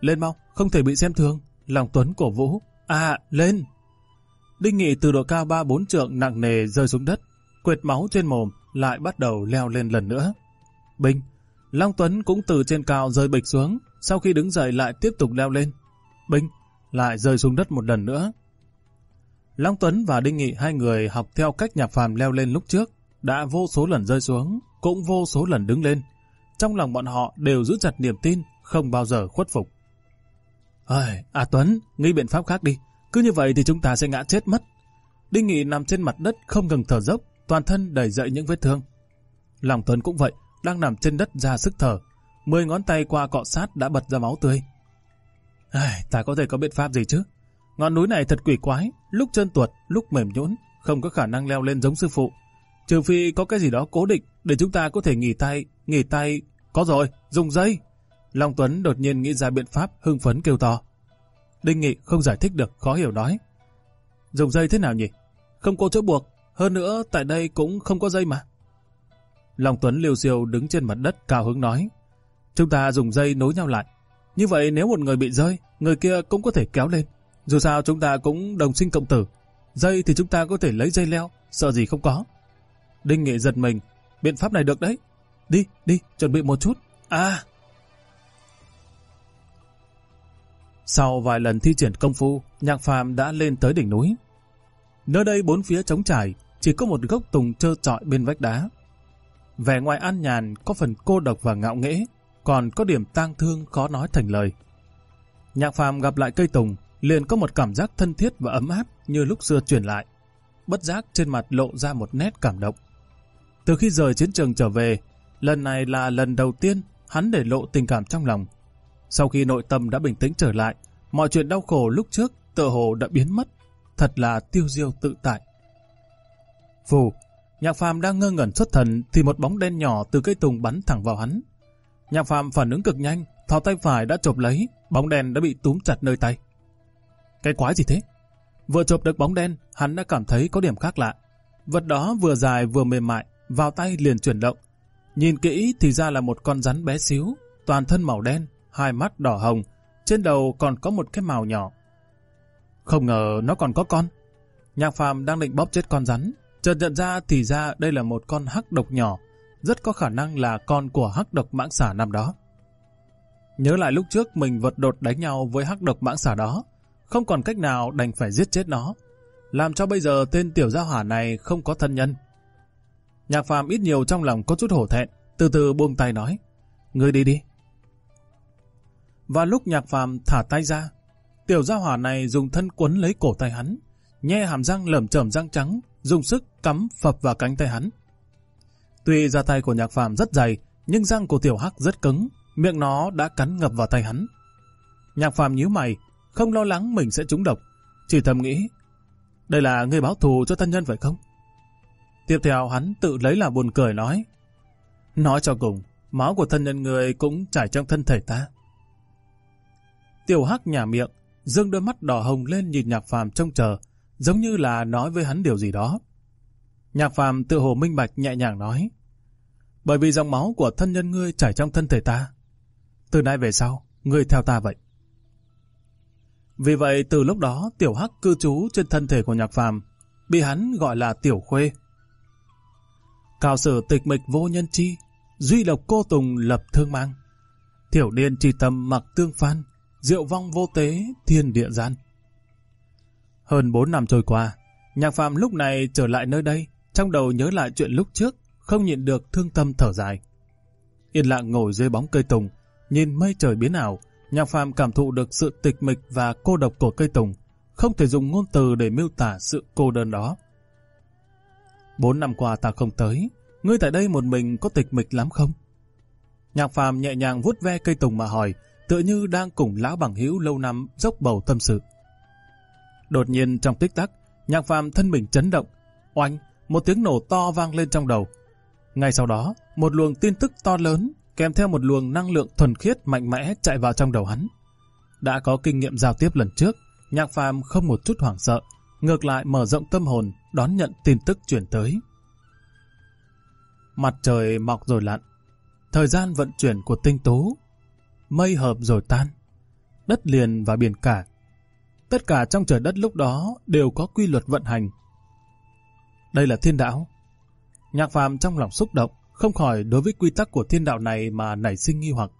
Lên mau, không thể bị xem thường. Long Tuấn cổ vũ. À, lên! Đinh Nghị từ độ cao ba bốn trượng nặng nề rơi xuống đất, quệt máu trên mồm lại bắt đầu leo lên lần nữa. Bình, Long Tuấn cũng từ trên cao rơi bịch xuống, sau khi đứng dậy lại tiếp tục leo lên. Bình, lại rơi xuống đất một lần nữa. Long Tuấn và Đinh Nghị hai người học theo cách nhà phàm leo lên lúc trước, đã vô số lần rơi xuống, cũng vô số lần đứng lên. Trong lòng bọn họ đều giữ chặt niềm tin, không bao giờ khuất phục. Ơi, à Tuấn, nghĩ biện pháp khác đi. Cứ như vậy thì chúng ta sẽ ngã chết mất. Đinh Nghị nằm trên mặt đất không ngừng thở dốc, toàn thân đầy dậy những vết thương. Lòng Tuấn cũng vậy, đang nằm trên đất ra sức thở. Mười ngón tay qua cọ sát đã bật ra máu tươi. Ai, ta có thể có biện pháp gì chứ? Ngọn núi này thật quỷ quái, lúc chân tuột, lúc mềm nhũn, không có khả năng leo lên giống sư phụ. Trừ phi có cái gì đó cố định để chúng ta có thể nghỉ tay, nghỉ tay. Có rồi, dùng dây. Long Tuấn đột nhiên nghĩ ra biện pháp hưng phấn kêu to. Đinh Nghị không giải thích được, khó hiểu nói. Dùng dây thế nào nhỉ? Không có chỗ buộc, hơn nữa tại đây cũng không có dây mà. Long Tuấn liều siêu đứng trên mặt đất cao hứng nói. Chúng ta dùng dây nối nhau lại. Như vậy nếu một người bị rơi, người kia cũng có thể kéo lên. Dù sao chúng ta cũng đồng sinh cộng tử. Dây thì chúng ta có thể lấy dây leo, sợ gì không có. Đinh Nghị giật mình, biện pháp này được đấy. Đi, đi, chuẩn bị một chút. À, Sau vài lần thi triển công phu, nhạc phàm đã lên tới đỉnh núi. Nơi đây bốn phía trống trải, chỉ có một gốc tùng trơ trọi bên vách đá. Vẻ ngoài an nhàn có phần cô độc và ngạo nghễ, còn có điểm tang thương khó nói thành lời. Nhạc phàm gặp lại cây tùng, liền có một cảm giác thân thiết và ấm áp như lúc xưa truyền lại. Bất giác trên mặt lộ ra một nét cảm động. Từ khi rời chiến trường trở về, lần này là lần đầu tiên hắn để lộ tình cảm trong lòng. Sau khi nội tâm đã bình tĩnh trở lại, mọi chuyện đau khổ lúc trước tựa hồ đã biến mất, thật là tiêu diêu tự tại. Phù, Nhạc Phàm đang ngơ ngẩn xuất thần thì một bóng đen nhỏ từ cây tùng bắn thẳng vào hắn. Nhạc Phàm phản ứng cực nhanh, thò tay phải đã chộp lấy, bóng đen đã bị túm chặt nơi tay. Cái quái gì thế? Vừa chộp được bóng đen, hắn đã cảm thấy có điểm khác lạ. Vật đó vừa dài vừa mềm mại, vào tay liền chuyển động. Nhìn kỹ thì ra là một con rắn bé xíu, toàn thân màu đen, hai mắt đỏ hồng, trên đầu còn có một cái màu nhỏ. Không ngờ nó còn có con. Nhạc phàm đang định bóp chết con rắn, chợt nhận ra thì ra đây là một con hắc độc nhỏ, rất có khả năng là con của hắc độc mãng xả năm đó. Nhớ lại lúc trước mình vật đột đánh nhau với hắc độc mãng xả đó, không còn cách nào đành phải giết chết nó, làm cho bây giờ tên tiểu gia hỏa này không có thân nhân. Nhạc phàm ít nhiều trong lòng có chút hổ thẹn, từ từ buông tay nói, Ngươi đi đi, và lúc nhạc phàm thả tay ra, tiểu gia hỏa này dùng thân quấn lấy cổ tay hắn, nhe hàm răng lởm chởm răng trắng, dùng sức cắm phập vào cánh tay hắn. Tuy ra tay của nhạc phàm rất dày, nhưng răng của tiểu hắc rất cứng, miệng nó đã cắn ngập vào tay hắn. Nhạc phàm nhíu mày, không lo lắng mình sẽ trúng độc, chỉ thầm nghĩ, đây là người báo thù cho thân nhân phải không? Tiếp theo hắn tự lấy là buồn cười nói, nói cho cùng, máu của thân nhân người cũng chảy trong thân thể ta. Tiểu Hắc nhả miệng, dương đôi mắt đỏ hồng lên nhìn Nhạc Phàm trông chờ, giống như là nói với hắn điều gì đó. Nhạc Phàm tự hồ minh bạch nhẹ nhàng nói, bởi vì dòng máu của thân nhân ngươi chảy trong thân thể ta. Từ nay về sau, ngươi theo ta vậy. Vì vậy từ lúc đó Tiểu Hắc cư trú trên thân thể của Nhạc Phàm, bị hắn gọi là Tiểu Khuê. Cao sử tịch mịch vô nhân chi, duy độc cô tùng lập thương mang. Tiểu điên trì tâm mặc tương phan, Diệu vong vô tế, thiên địa gian. Hơn 4 năm trôi qua, nhạc phạm lúc này trở lại nơi đây, trong đầu nhớ lại chuyện lúc trước, không nhịn được thương tâm thở dài. Yên lặng ngồi dưới bóng cây tùng, nhìn mây trời biến ảo, nhạc phạm cảm thụ được sự tịch mịch và cô độc của cây tùng, không thể dùng ngôn từ để miêu tả sự cô đơn đó. Bốn năm qua ta không tới, ngươi tại đây một mình có tịch mịch lắm không? Nhạc phàm nhẹ nhàng vuốt ve cây tùng mà hỏi, tựa như đang cùng lão bằng hữu lâu năm dốc bầu tâm sự. Đột nhiên trong tích tắc, nhạc phàm thân mình chấn động, oanh, một tiếng nổ to vang lên trong đầu. Ngay sau đó, một luồng tin tức to lớn kèm theo một luồng năng lượng thuần khiết mạnh mẽ chạy vào trong đầu hắn. Đã có kinh nghiệm giao tiếp lần trước, nhạc phàm không một chút hoảng sợ, ngược lại mở rộng tâm hồn đón nhận tin tức chuyển tới. Mặt trời mọc rồi lặn, thời gian vận chuyển của tinh tú mây hợp rồi tan, đất liền và biển cả. Tất cả trong trời đất lúc đó đều có quy luật vận hành. Đây là thiên đạo. Nhạc phàm trong lòng xúc động, không khỏi đối với quy tắc của thiên đạo này mà nảy sinh nghi hoặc.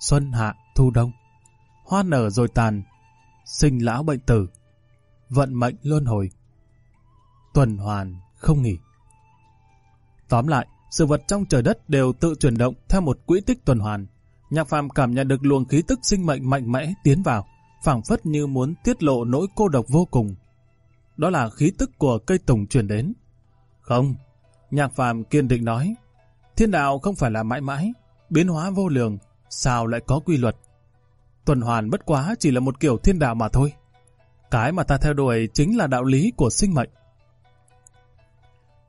Xuân hạ, thu đông, hoa nở rồi tàn, sinh lão bệnh tử, vận mệnh luân hồi. Tuần hoàn không nghỉ. Tóm lại, sự vật trong trời đất đều tự chuyển động theo một quỹ tích tuần hoàn. Nhạc Phạm cảm nhận được luồng khí tức sinh mệnh mạnh mẽ tiến vào, phảng phất như muốn tiết lộ nỗi cô độc vô cùng. Đó là khí tức của cây tùng truyền đến. Không, Nhạc Phạm kiên định nói, thiên đạo không phải là mãi mãi, biến hóa vô lường, sao lại có quy luật. Tuần hoàn bất quá chỉ là một kiểu thiên đạo mà thôi. Cái mà ta theo đuổi chính là đạo lý của sinh mệnh.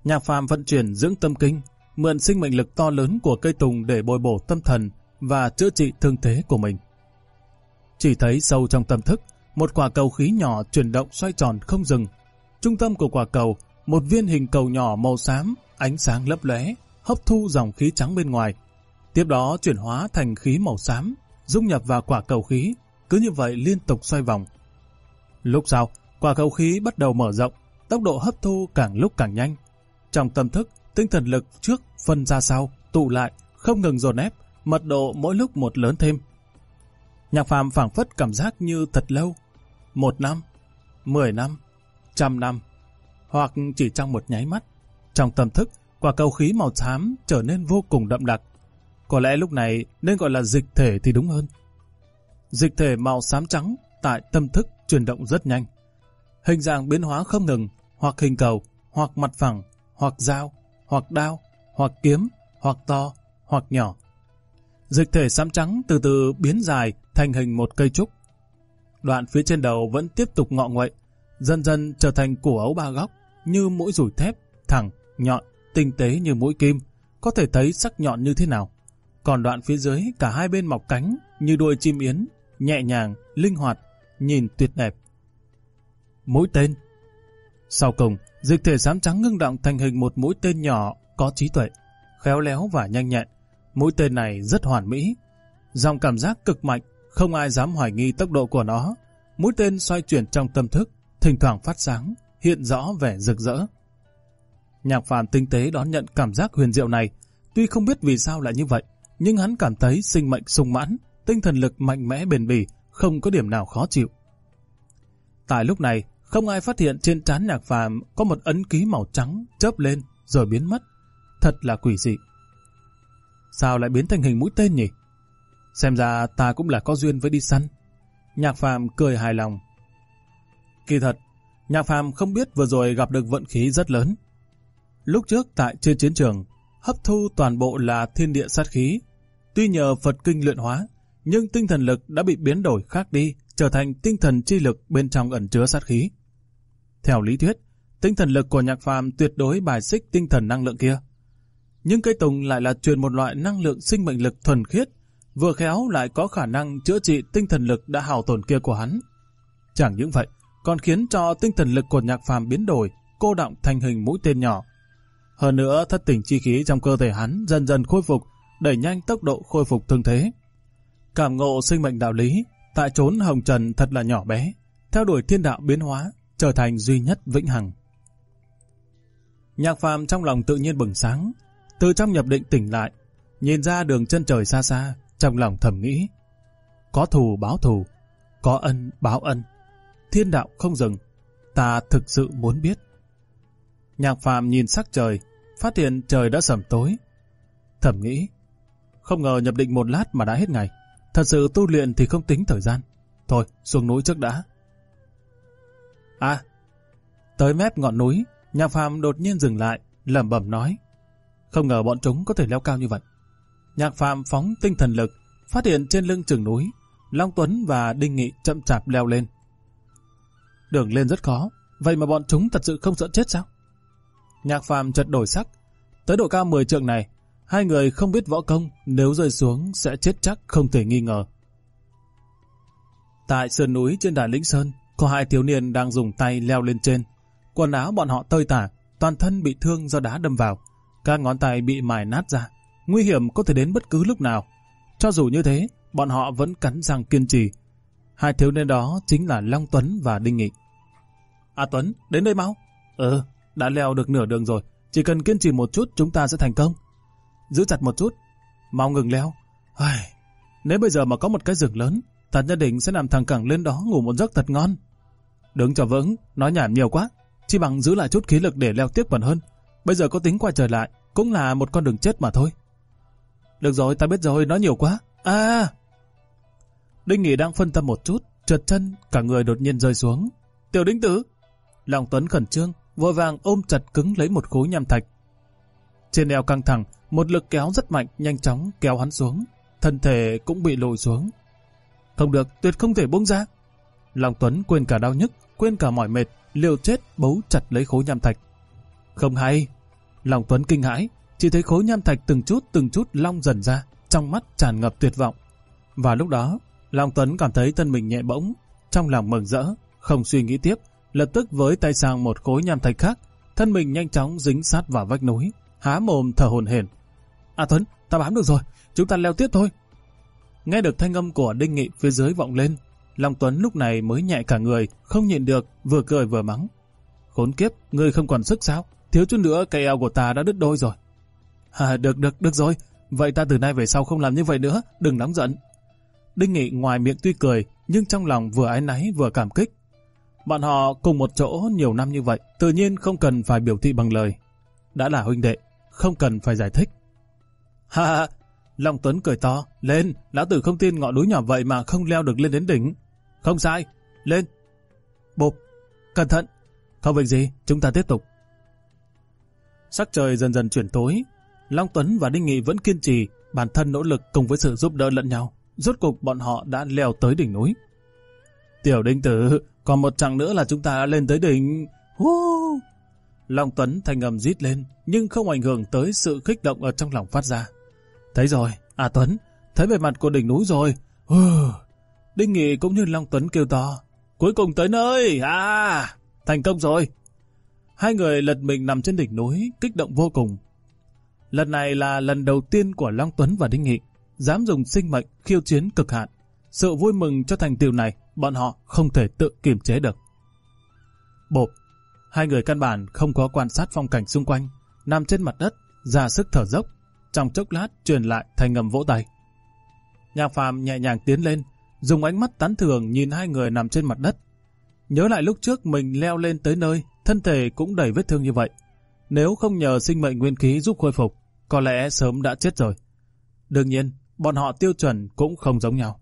Nhạc Phạm vận chuyển dưỡng tâm kinh, mượn sinh mệnh lực to lớn của cây tùng để bồi bổ tâm thần, và chữa trị thương thế của mình. Chỉ thấy sâu trong tâm thức, một quả cầu khí nhỏ chuyển động xoay tròn không dừng. Trung tâm của quả cầu, một viên hình cầu nhỏ màu xám, ánh sáng lấp lóe, hấp thu dòng khí trắng bên ngoài. Tiếp đó chuyển hóa thành khí màu xám, dung nhập vào quả cầu khí, cứ như vậy liên tục xoay vòng. Lúc sau, quả cầu khí bắt đầu mở rộng, tốc độ hấp thu càng lúc càng nhanh. Trong tâm thức, tinh thần lực trước phân ra sau, tụ lại, không ngừng dồn ép, mật độ mỗi lúc một lớn thêm. Nhạc phàm phảng phất cảm giác như thật lâu, một năm, mười năm, trăm năm, hoặc chỉ trong một nháy mắt. Trong tâm thức, quả cầu khí màu xám trở nên vô cùng đậm đặc. Có lẽ lúc này nên gọi là dịch thể thì đúng hơn. Dịch thể màu xám trắng tại tâm thức chuyển động rất nhanh. Hình dạng biến hóa không ngừng, hoặc hình cầu, hoặc mặt phẳng, hoặc dao, hoặc đao, hoặc kiếm, hoặc to, hoặc nhỏ, Dịch thể xám trắng từ từ biến dài thành hình một cây trúc. Đoạn phía trên đầu vẫn tiếp tục ngọ nguậy, dần dần trở thành củ ấu ba góc như mũi rủi thép, thẳng, nhọn, tinh tế như mũi kim, có thể thấy sắc nhọn như thế nào. Còn đoạn phía dưới cả hai bên mọc cánh như đuôi chim yến, nhẹ nhàng, linh hoạt, nhìn tuyệt đẹp. Mũi tên Sau cùng, dịch thể xám trắng ngưng động thành hình một mũi tên nhỏ có trí tuệ, khéo léo và nhanh nhẹn. Mũi tên này rất hoàn mỹ, dòng cảm giác cực mạnh, không ai dám hoài nghi tốc độ của nó. Mũi tên xoay chuyển trong tâm thức, thỉnh thoảng phát sáng, hiện rõ vẻ rực rỡ. Nhạc phàm tinh tế đón nhận cảm giác huyền diệu này, tuy không biết vì sao lại như vậy, nhưng hắn cảm thấy sinh mệnh sung mãn, tinh thần lực mạnh mẽ bền bỉ, không có điểm nào khó chịu. Tại lúc này, không ai phát hiện trên trán nhạc phàm có một ấn ký màu trắng chớp lên rồi biến mất. Thật là quỷ dị. Sao lại biến thành hình mũi tên nhỉ? Xem ra ta cũng là có duyên với đi săn. Nhạc phàm cười hài lòng. Kỳ thật, nhạc phàm không biết vừa rồi gặp được vận khí rất lớn. Lúc trước tại trên chiến trường, hấp thu toàn bộ là thiên địa sát khí. Tuy nhờ Phật kinh luyện hóa, nhưng tinh thần lực đã bị biến đổi khác đi, trở thành tinh thần chi lực bên trong ẩn chứa sát khí. Theo lý thuyết, tinh thần lực của nhạc phàm tuyệt đối bài xích tinh thần năng lượng kia nhưng cây tùng lại là truyền một loại năng lượng sinh mệnh lực thuần khiết, vừa khéo lại có khả năng chữa trị tinh thần lực đã hào tổn kia của hắn. Chẳng những vậy, còn khiến cho tinh thần lực của nhạc phàm biến đổi, cô động thành hình mũi tên nhỏ. Hơn nữa, thất tình chi khí trong cơ thể hắn dần dần khôi phục, đẩy nhanh tốc độ khôi phục thương thế. Cảm ngộ sinh mệnh đạo lý, tại trốn hồng trần thật là nhỏ bé, theo đuổi thiên đạo biến hóa, trở thành duy nhất vĩnh hằng. Nhạc phàm trong lòng tự nhiên bừng sáng, từ trong nhập định tỉnh lại, nhìn ra đường chân trời xa xa, trong lòng thầm nghĩ. Có thù báo thù, có ân báo ân, thiên đạo không dừng, ta thực sự muốn biết. Nhạc phàm nhìn sắc trời, phát hiện trời đã sẩm tối. Thầm nghĩ, không ngờ nhập định một lát mà đã hết ngày. Thật sự tu luyện thì không tính thời gian. Thôi, xuống núi trước đã. À, tới mép ngọn núi, nhạc phàm đột nhiên dừng lại, lẩm bẩm nói. Không ngờ bọn chúng có thể leo cao như vậy. Nhạc Phạm phóng tinh thần lực, phát hiện trên lưng chừng núi, Long Tuấn và Đinh Nghị chậm chạp leo lên. Đường lên rất khó, vậy mà bọn chúng thật sự không sợ chết sao? Nhạc Phạm chợt đổi sắc, tới độ cao 10 trượng này, hai người không biết võ công, nếu rơi xuống sẽ chết chắc không thể nghi ngờ. Tại sườn núi trên đài Lĩnh Sơn, có hai thiếu niên đang dùng tay leo lên trên. Quần áo bọn họ tơi tả, toàn thân bị thương do đá đâm vào. Các ngón tay bị mài nát ra, nguy hiểm có thể đến bất cứ lúc nào. Cho dù như thế, bọn họ vẫn cắn răng kiên trì. Hai thiếu niên đó chính là Long Tuấn và Đinh Nghị. À Tuấn, đến đây mau. Ừ, đã leo được nửa đường rồi, chỉ cần kiên trì một chút chúng ta sẽ thành công. Giữ chặt một chút, mau ngừng leo. Ai, nếu bây giờ mà có một cái giường lớn, thật nhất định sẽ làm thằng cẳng lên đó ngủ một giấc thật ngon. Đứng cho vững, nói nhảm nhiều quá, chỉ bằng giữ lại chút khí lực để leo tiếp còn hơn. Bây giờ có tính quay trở lại, cũng là một con đường chết mà thôi. Được rồi, ta biết rồi, nói nhiều quá. À, à, à! Đinh Nghị đang phân tâm một chút, trượt chân, cả người đột nhiên rơi xuống. Tiểu Đinh Tử! Lòng Tuấn khẩn trương, vội vàng ôm chặt cứng lấy một khối nham thạch. Trên eo căng thẳng, một lực kéo rất mạnh nhanh chóng kéo hắn xuống, thân thể cũng bị lùi xuống. Không được, tuyệt không thể buông ra. Lòng Tuấn quên cả đau nhức, quên cả mỏi mệt, liều chết bấu chặt lấy khối nham thạch. Không hay, Lòng Tuấn kinh hãi, chỉ thấy khối nham thạch từng chút từng chút long dần ra, trong mắt tràn ngập tuyệt vọng. Và lúc đó, Long Tuấn cảm thấy thân mình nhẹ bỗng, trong lòng mừng rỡ, không suy nghĩ tiếp, lập tức với tay sang một khối nham thạch khác, thân mình nhanh chóng dính sát vào vách núi, há mồm thở hồn hển. A Tuấn, ta bám được rồi, chúng ta leo tiếp thôi. Nghe được thanh âm của Đinh Nghị phía dưới vọng lên, Long Tuấn lúc này mới nhẹ cả người, không nhịn được, vừa cười vừa mắng. Khốn kiếp, ngươi không còn sức sao? thiếu chút nữa cây eo của ta đã đứt đôi rồi. À, được, được, được rồi. Vậy ta từ nay về sau không làm như vậy nữa, đừng nóng giận. Đinh Nghị ngoài miệng tuy cười, nhưng trong lòng vừa ái náy vừa cảm kích. Bọn họ cùng một chỗ nhiều năm như vậy, tự nhiên không cần phải biểu thị bằng lời. Đã là huynh đệ, không cần phải giải thích. Ha ha, Long Tuấn cười to, lên, lão tử không tin ngọn núi nhỏ vậy mà không leo được lên đến đỉnh. Không sai, lên. Bộp, cẩn thận, không việc gì, chúng ta tiếp tục. Sắc trời dần dần chuyển tối, Long Tuấn và Đinh Nghị vẫn kiên trì bản thân nỗ lực cùng với sự giúp đỡ lẫn nhau. Rốt cục bọn họ đã leo tới đỉnh núi. Tiểu Đinh Tử, còn một chặng nữa là chúng ta đã lên tới đỉnh. Hú! Long Tuấn thành ngầm rít lên, nhưng không ảnh hưởng tới sự kích động ở trong lòng phát ra. Thấy rồi, à Tuấn, thấy bề mặt của đỉnh núi rồi. Hừ. Đinh Nghị cũng như Long Tuấn kêu to. Cuối cùng tới nơi, à, thành công rồi, Hai người lật mình nằm trên đỉnh núi, kích động vô cùng. Lần này là lần đầu tiên của Long Tuấn và Đinh Nghị, dám dùng sinh mệnh khiêu chiến cực hạn. Sự vui mừng cho thành tiệu này, bọn họ không thể tự kiềm chế được. Bộp, hai người căn bản không có quan sát phong cảnh xung quanh, nằm trên mặt đất, ra sức thở dốc, trong chốc lát truyền lại thành ngầm vỗ tay. Nhạc phàm nhẹ nhàng tiến lên, dùng ánh mắt tán thường nhìn hai người nằm trên mặt đất. Nhớ lại lúc trước mình leo lên tới nơi, thân thể cũng đầy vết thương như vậy. Nếu không nhờ sinh mệnh nguyên khí giúp khôi phục, có lẽ sớm đã chết rồi. Đương nhiên, bọn họ tiêu chuẩn cũng không giống nhau.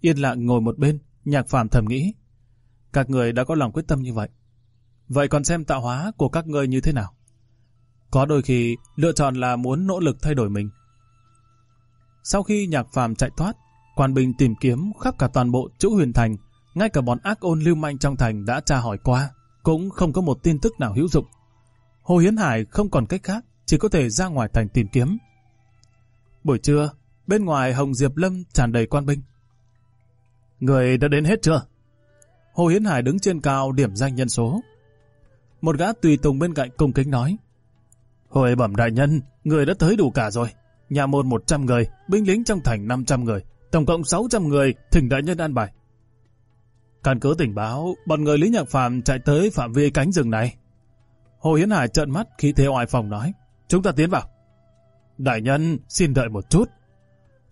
Yên lặng ngồi một bên, nhạc phàm thầm nghĩ. Các người đã có lòng quyết tâm như vậy. Vậy còn xem tạo hóa của các ngươi như thế nào? Có đôi khi lựa chọn là muốn nỗ lực thay đổi mình. Sau khi nhạc phàm chạy thoát, quan binh tìm kiếm khắp cả toàn bộ chỗ huyền thành, ngay cả bọn ác ôn lưu manh trong thành đã tra hỏi qua, cũng không có một tin tức nào hữu dụng. Hồ Hiến Hải không còn cách khác, chỉ có thể ra ngoài thành tìm kiếm. Buổi trưa, bên ngoài Hồng Diệp Lâm tràn đầy quan binh. Người đã đến hết chưa? Hồ Hiến Hải đứng trên cao điểm danh nhân số. Một gã tùy tùng bên cạnh cung kính nói. Hồi bẩm đại nhân, người đã tới đủ cả rồi. Nhà môn 100 người, binh lính trong thành 500 người, tổng cộng 600 người, thỉnh đại nhân an bài. Căn cứ tình báo, bọn người Lý Nhạc Phạm chạy tới phạm vi cánh rừng này. Hồ Hiến Hải trợn mắt khi thế oai phòng nói, chúng ta tiến vào. Đại nhân, xin đợi một chút.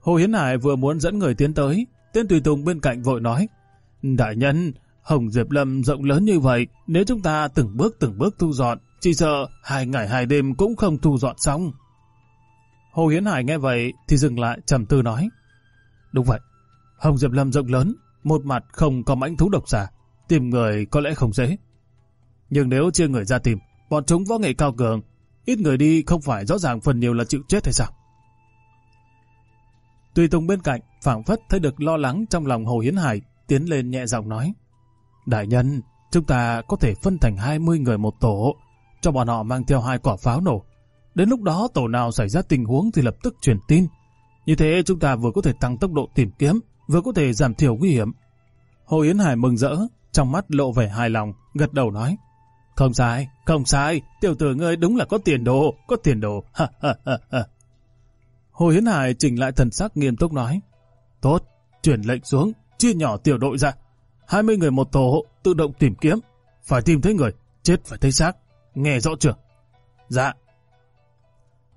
Hồ Hiến Hải vừa muốn dẫn người tiến tới, tên Tùy Tùng bên cạnh vội nói, Đại nhân, Hồng Diệp Lâm rộng lớn như vậy, nếu chúng ta từng bước từng bước thu dọn, chỉ sợ hai ngày hai đêm cũng không thu dọn xong. Hồ Hiến Hải nghe vậy thì dừng lại trầm tư nói, Đúng vậy, Hồng Diệp Lâm rộng lớn, một mặt không có mãnh thú độc giả, tìm người có lẽ không dễ. Nhưng nếu chưa người ra tìm, bọn chúng võ nghệ cao cường, ít người đi không phải rõ ràng phần nhiều là chịu chết hay sao? Tùy Tùng bên cạnh, phảng phất thấy được lo lắng trong lòng Hồ Hiến Hải, tiến lên nhẹ giọng nói. Đại nhân, chúng ta có thể phân thành 20 người một tổ, cho bọn họ mang theo hai quả pháo nổ. Đến lúc đó tổ nào xảy ra tình huống thì lập tức truyền tin. Như thế chúng ta vừa có thể tăng tốc độ tìm kiếm, vừa có thể giảm thiểu nguy hiểm. Hồ Yến Hải mừng rỡ, trong mắt lộ vẻ hài lòng, gật đầu nói. Không sai, không sai, tiểu tử ngươi đúng là có tiền đồ, có tiền đồ. Ha, ha, ha, Hồ Yến Hải chỉnh lại thần sắc nghiêm túc nói. Tốt, chuyển lệnh xuống, chia nhỏ tiểu đội ra. 20 người một tổ, tự động tìm kiếm. Phải tìm thấy người, chết phải thấy xác. Nghe rõ chưa? Dạ.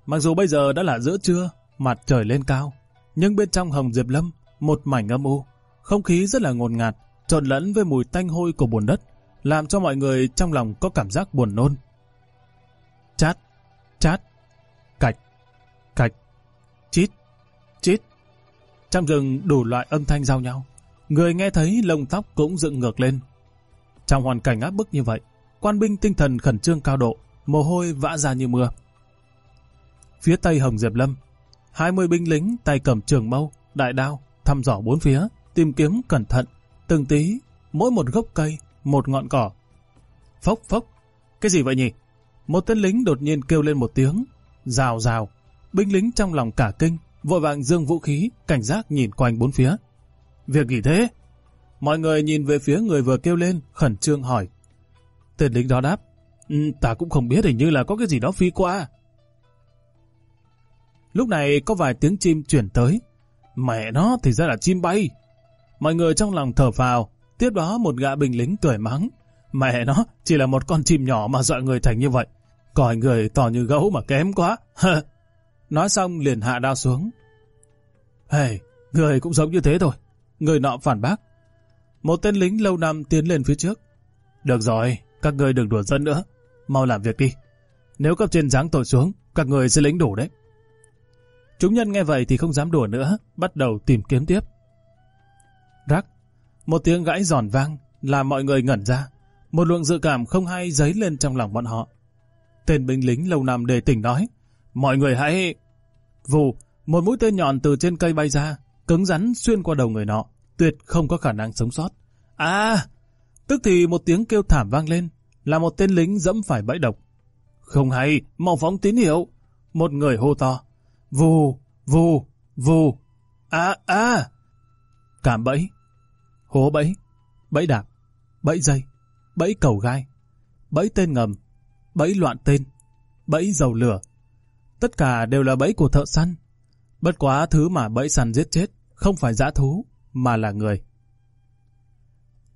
Mặc dù bây giờ đã là giữa trưa, mặt trời lên cao, nhưng bên trong Hồng Diệp Lâm một mảnh âm u, không khí rất là ngột ngạt, trộn lẫn với mùi tanh hôi của buồn đất, làm cho mọi người trong lòng có cảm giác buồn nôn. Chát, chát, cạch, cạch, chít, chít. Trong rừng đủ loại âm thanh giao nhau, người nghe thấy lông tóc cũng dựng ngược lên. Trong hoàn cảnh áp bức như vậy, quan binh tinh thần khẩn trương cao độ, mồ hôi vã ra như mưa. Phía tây Hồng Diệp Lâm, 20 binh lính tay cầm trường mâu, đại đao, thăm dò bốn phía, tìm kiếm cẩn thận, từng tí, mỗi một gốc cây, một ngọn cỏ. Phốc phốc, cái gì vậy nhỉ? Một tên lính đột nhiên kêu lên một tiếng, rào rào, binh lính trong lòng cả kinh, vội vàng dương vũ khí, cảnh giác nhìn quanh bốn phía. Việc gì thế? Mọi người nhìn về phía người vừa kêu lên, khẩn trương hỏi. Tên lính đó đáp, ừ, ta cũng không biết hình như là có cái gì đó phi qua. Lúc này có vài tiếng chim chuyển tới, Mẹ nó thì ra là chim bay. Mọi người trong lòng thở vào. tiếp đó một gã bình lính cười mắng. Mẹ nó, chỉ là một con chim nhỏ mà dọa người thành như vậy. Còi người to như gấu mà kém quá. Nói xong liền hạ đao xuống. Hey, người cũng giống như thế thôi. Người nọ phản bác. Một tên lính lâu năm tiến lên phía trước. Được rồi, các người đừng đùa dân nữa. Mau làm việc đi. Nếu cấp trên giáng tội xuống, các người sẽ lính đủ đấy. Chúng nhân nghe vậy thì không dám đùa nữa, bắt đầu tìm kiếm tiếp. Rắc, một tiếng gãy giòn vang, làm mọi người ngẩn ra. Một luồng dự cảm không hay dấy lên trong lòng bọn họ. Tên binh lính lâu năm đề tỉnh nói, mọi người hãy... Vù, một mũi tên nhọn từ trên cây bay ra, cứng rắn xuyên qua đầu người nọ, tuyệt không có khả năng sống sót. À! Tức thì một tiếng kêu thảm vang lên, là một tên lính dẫm phải bẫy độc. Không hay, mau phóng tín hiệu. Một người hô to. Vù, vù, vù, a a Cảm bẫy, hố bẫy, bẫy đạp, bẫy dây, bẫy cầu gai, bẫy tên ngầm, bẫy loạn tên, bẫy dầu lửa. Tất cả đều là bẫy của thợ săn. Bất quá thứ mà bẫy săn giết chết không phải dã thú, mà là người.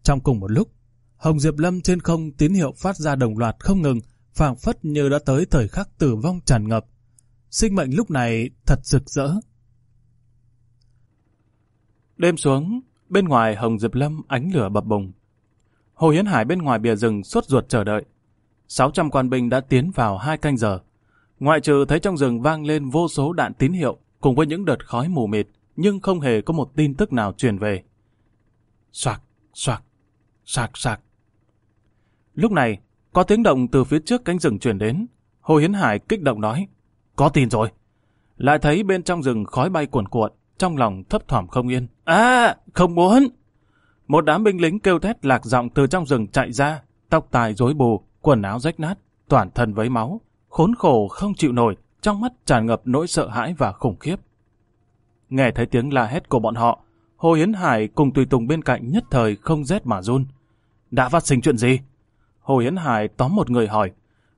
Trong cùng một lúc, Hồng Diệp Lâm trên không tín hiệu phát ra đồng loạt không ngừng, phảng phất như đã tới thời khắc tử vong tràn ngập sinh mệnh lúc này thật rực rỡ. Đêm xuống, bên ngoài hồng diệp lâm ánh lửa bập bùng. Hồ Hiến Hải bên ngoài bìa rừng suốt ruột chờ đợi. 600 quan binh đã tiến vào hai canh giờ. Ngoại trừ thấy trong rừng vang lên vô số đạn tín hiệu cùng với những đợt khói mù mịt nhưng không hề có một tin tức nào truyền về. Soạt, soạt, soạt soạt. Lúc này, có tiếng động từ phía trước cánh rừng truyền đến. Hồ Hiến Hải kích động nói. Có tin rồi. Lại thấy bên trong rừng khói bay cuồn cuộn, trong lòng thấp thỏm không yên. À, không muốn. Một đám binh lính kêu thét lạc giọng từ trong rừng chạy ra, tóc tài rối bù, quần áo rách nát, toàn thân với máu, khốn khổ không chịu nổi, trong mắt tràn ngập nỗi sợ hãi và khủng khiếp. Nghe thấy tiếng la hét của bọn họ, Hồ Hiến Hải cùng tùy tùng bên cạnh nhất thời không rét mà run. Đã phát sinh chuyện gì? Hồ Hiến Hải tóm một người hỏi.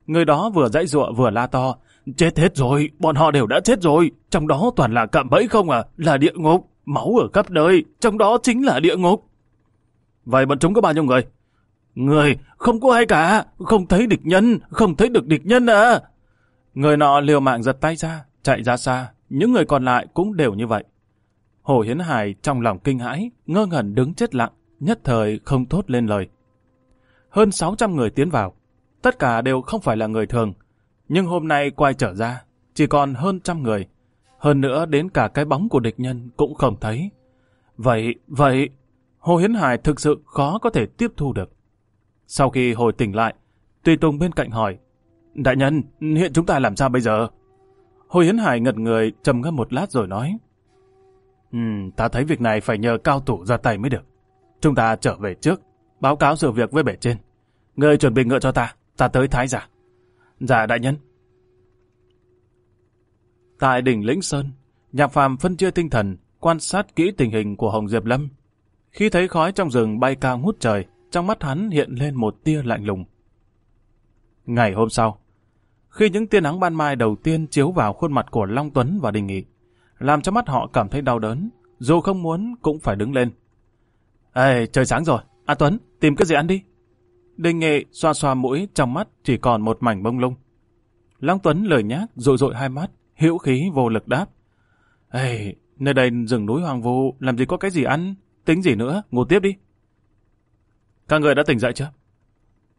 Người đó vừa dãy giụa vừa la to, Chết hết rồi, bọn họ đều đã chết rồi, trong đó toàn là cạm bẫy không à, là địa ngục, máu ở khắp nơi, trong đó chính là địa ngục. Vậy bọn chúng có bao nhiêu người? Người, không có ai cả, không thấy địch nhân, không thấy được địch nhân à. Người nọ liều mạng giật tay ra, chạy ra xa, những người còn lại cũng đều như vậy. Hồ Hiến Hải trong lòng kinh hãi, ngơ ngẩn đứng chết lặng, nhất thời không thốt lên lời. Hơn 600 người tiến vào, tất cả đều không phải là người thường, nhưng hôm nay quay trở ra, chỉ còn hơn trăm người. Hơn nữa đến cả cái bóng của địch nhân cũng không thấy. Vậy, vậy, Hồ Hiến Hải thực sự khó có thể tiếp thu được. Sau khi hồi tỉnh lại, Tùy Tùng bên cạnh hỏi, Đại nhân, hiện chúng ta làm sao bây giờ? Hồ Hiến Hải ngật người trầm ngâm một lát rồi nói, Ừ, ta thấy việc này phải nhờ cao thủ ra tay mới được. Chúng ta trở về trước, báo cáo sự việc với bể trên. Người chuẩn bị ngựa cho ta, ta tới thái giả. Dạ đại nhân. Tại đỉnh Lĩnh Sơn, Nhạc Phàm phân chia tinh thần, quan sát kỹ tình hình của Hồng Diệp Lâm. Khi thấy khói trong rừng bay cao ngút trời, trong mắt hắn hiện lên một tia lạnh lùng. Ngày hôm sau, khi những tia nắng ban mai đầu tiên chiếu vào khuôn mặt của Long Tuấn và Đình Nghị, làm cho mắt họ cảm thấy đau đớn, dù không muốn cũng phải đứng lên. Ê, trời sáng rồi, A Tuấn, tìm cái gì ăn đi. Đình nghệ xoa xoa mũi, trong mắt chỉ còn một mảnh bông lung. Long Tuấn lời nhác, rội rội hai mắt, hữu khí vô lực đáp. Ê, nơi đây rừng núi hoàng vu, làm gì có cái gì ăn, tính gì nữa, ngủ tiếp đi. Các người đã tỉnh dậy chưa?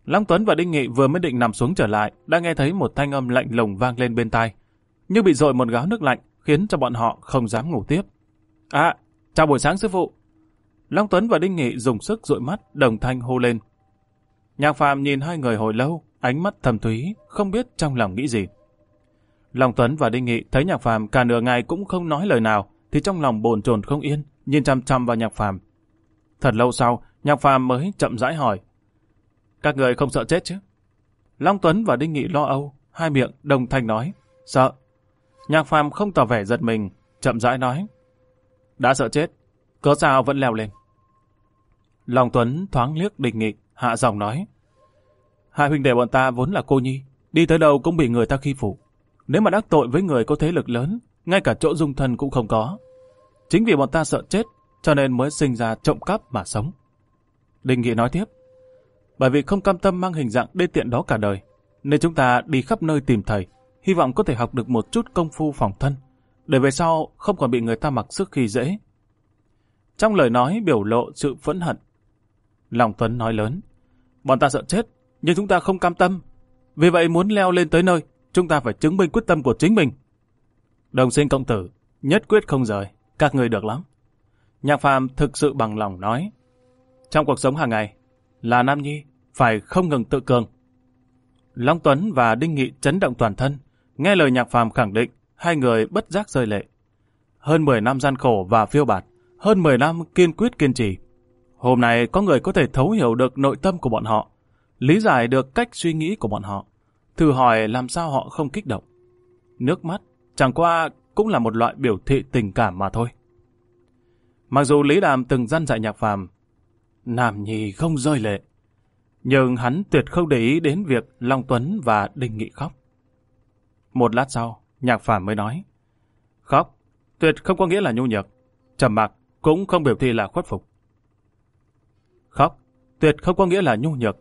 Long Tuấn và Đinh Nghị vừa mới định nằm xuống trở lại, đã nghe thấy một thanh âm lạnh lùng vang lên bên tai. Như bị dội một gáo nước lạnh, khiến cho bọn họ không dám ngủ tiếp. À, chào buổi sáng sư phụ. Long Tuấn và Đinh Nghị dùng sức dội mắt, đồng thanh hô lên. Nhạc Phạm nhìn hai người hồi lâu, ánh mắt thầm thúy, không biết trong lòng nghĩ gì. Long Tuấn và Đinh Nghị thấy Nhạc Phạm cả nửa ngày cũng không nói lời nào, thì trong lòng bồn chồn không yên, nhìn chăm chăm vào Nhạc Phạm. Thật lâu sau, Nhạc Phạm mới chậm rãi hỏi. Các người không sợ chết chứ? Long Tuấn và Đinh Nghị lo âu, hai miệng đồng thanh nói. Sợ. Nhạc Phạm không tỏ vẻ giật mình, chậm rãi nói. Đã sợ chết, cớ sao vẫn leo lên. Long Tuấn thoáng liếc Đinh Nghị hạ giọng nói. Hai huynh đệ bọn ta vốn là cô nhi, đi tới đâu cũng bị người ta khi phụ. Nếu mà đắc tội với người có thế lực lớn, ngay cả chỗ dung thân cũng không có. Chính vì bọn ta sợ chết, cho nên mới sinh ra trộm cắp mà sống. Đình Nghị nói tiếp, bởi vì không cam tâm mang hình dạng đê tiện đó cả đời, nên chúng ta đi khắp nơi tìm thầy, hy vọng có thể học được một chút công phu phòng thân, để về sau không còn bị người ta mặc sức khi dễ. Trong lời nói biểu lộ sự phẫn hận, Long Tuấn nói lớn, Bọn ta sợ chết, nhưng chúng ta không cam tâm. Vì vậy muốn leo lên tới nơi, chúng ta phải chứng minh quyết tâm của chính mình. Đồng sinh công tử, nhất quyết không rời, các người được lắm. Nhạc phàm thực sự bằng lòng nói. Trong cuộc sống hàng ngày, là Nam Nhi, phải không ngừng tự cường. Long Tuấn và Đinh Nghị chấn động toàn thân, nghe lời nhạc phàm khẳng định, hai người bất giác rơi lệ. Hơn 10 năm gian khổ và phiêu bạt, hơn 10 năm kiên quyết kiên trì, Hôm nay có người có thể thấu hiểu được nội tâm của bọn họ, lý giải được cách suy nghĩ của bọn họ, thử hỏi làm sao họ không kích động. Nước mắt chẳng qua cũng là một loại biểu thị tình cảm mà thôi. Mặc dù Lý Đàm từng dặn dạy nhạc phàm, Nam Nhi không rơi lệ, nhưng hắn tuyệt không để ý đến việc Long Tuấn và Đinh Nghị khóc. Một lát sau, nhạc phàm mới nói, khóc, tuyệt không có nghĩa là nhu nhược, trầm mặc cũng không biểu thị là khuất phục tuyệt không có nghĩa là nhu nhược.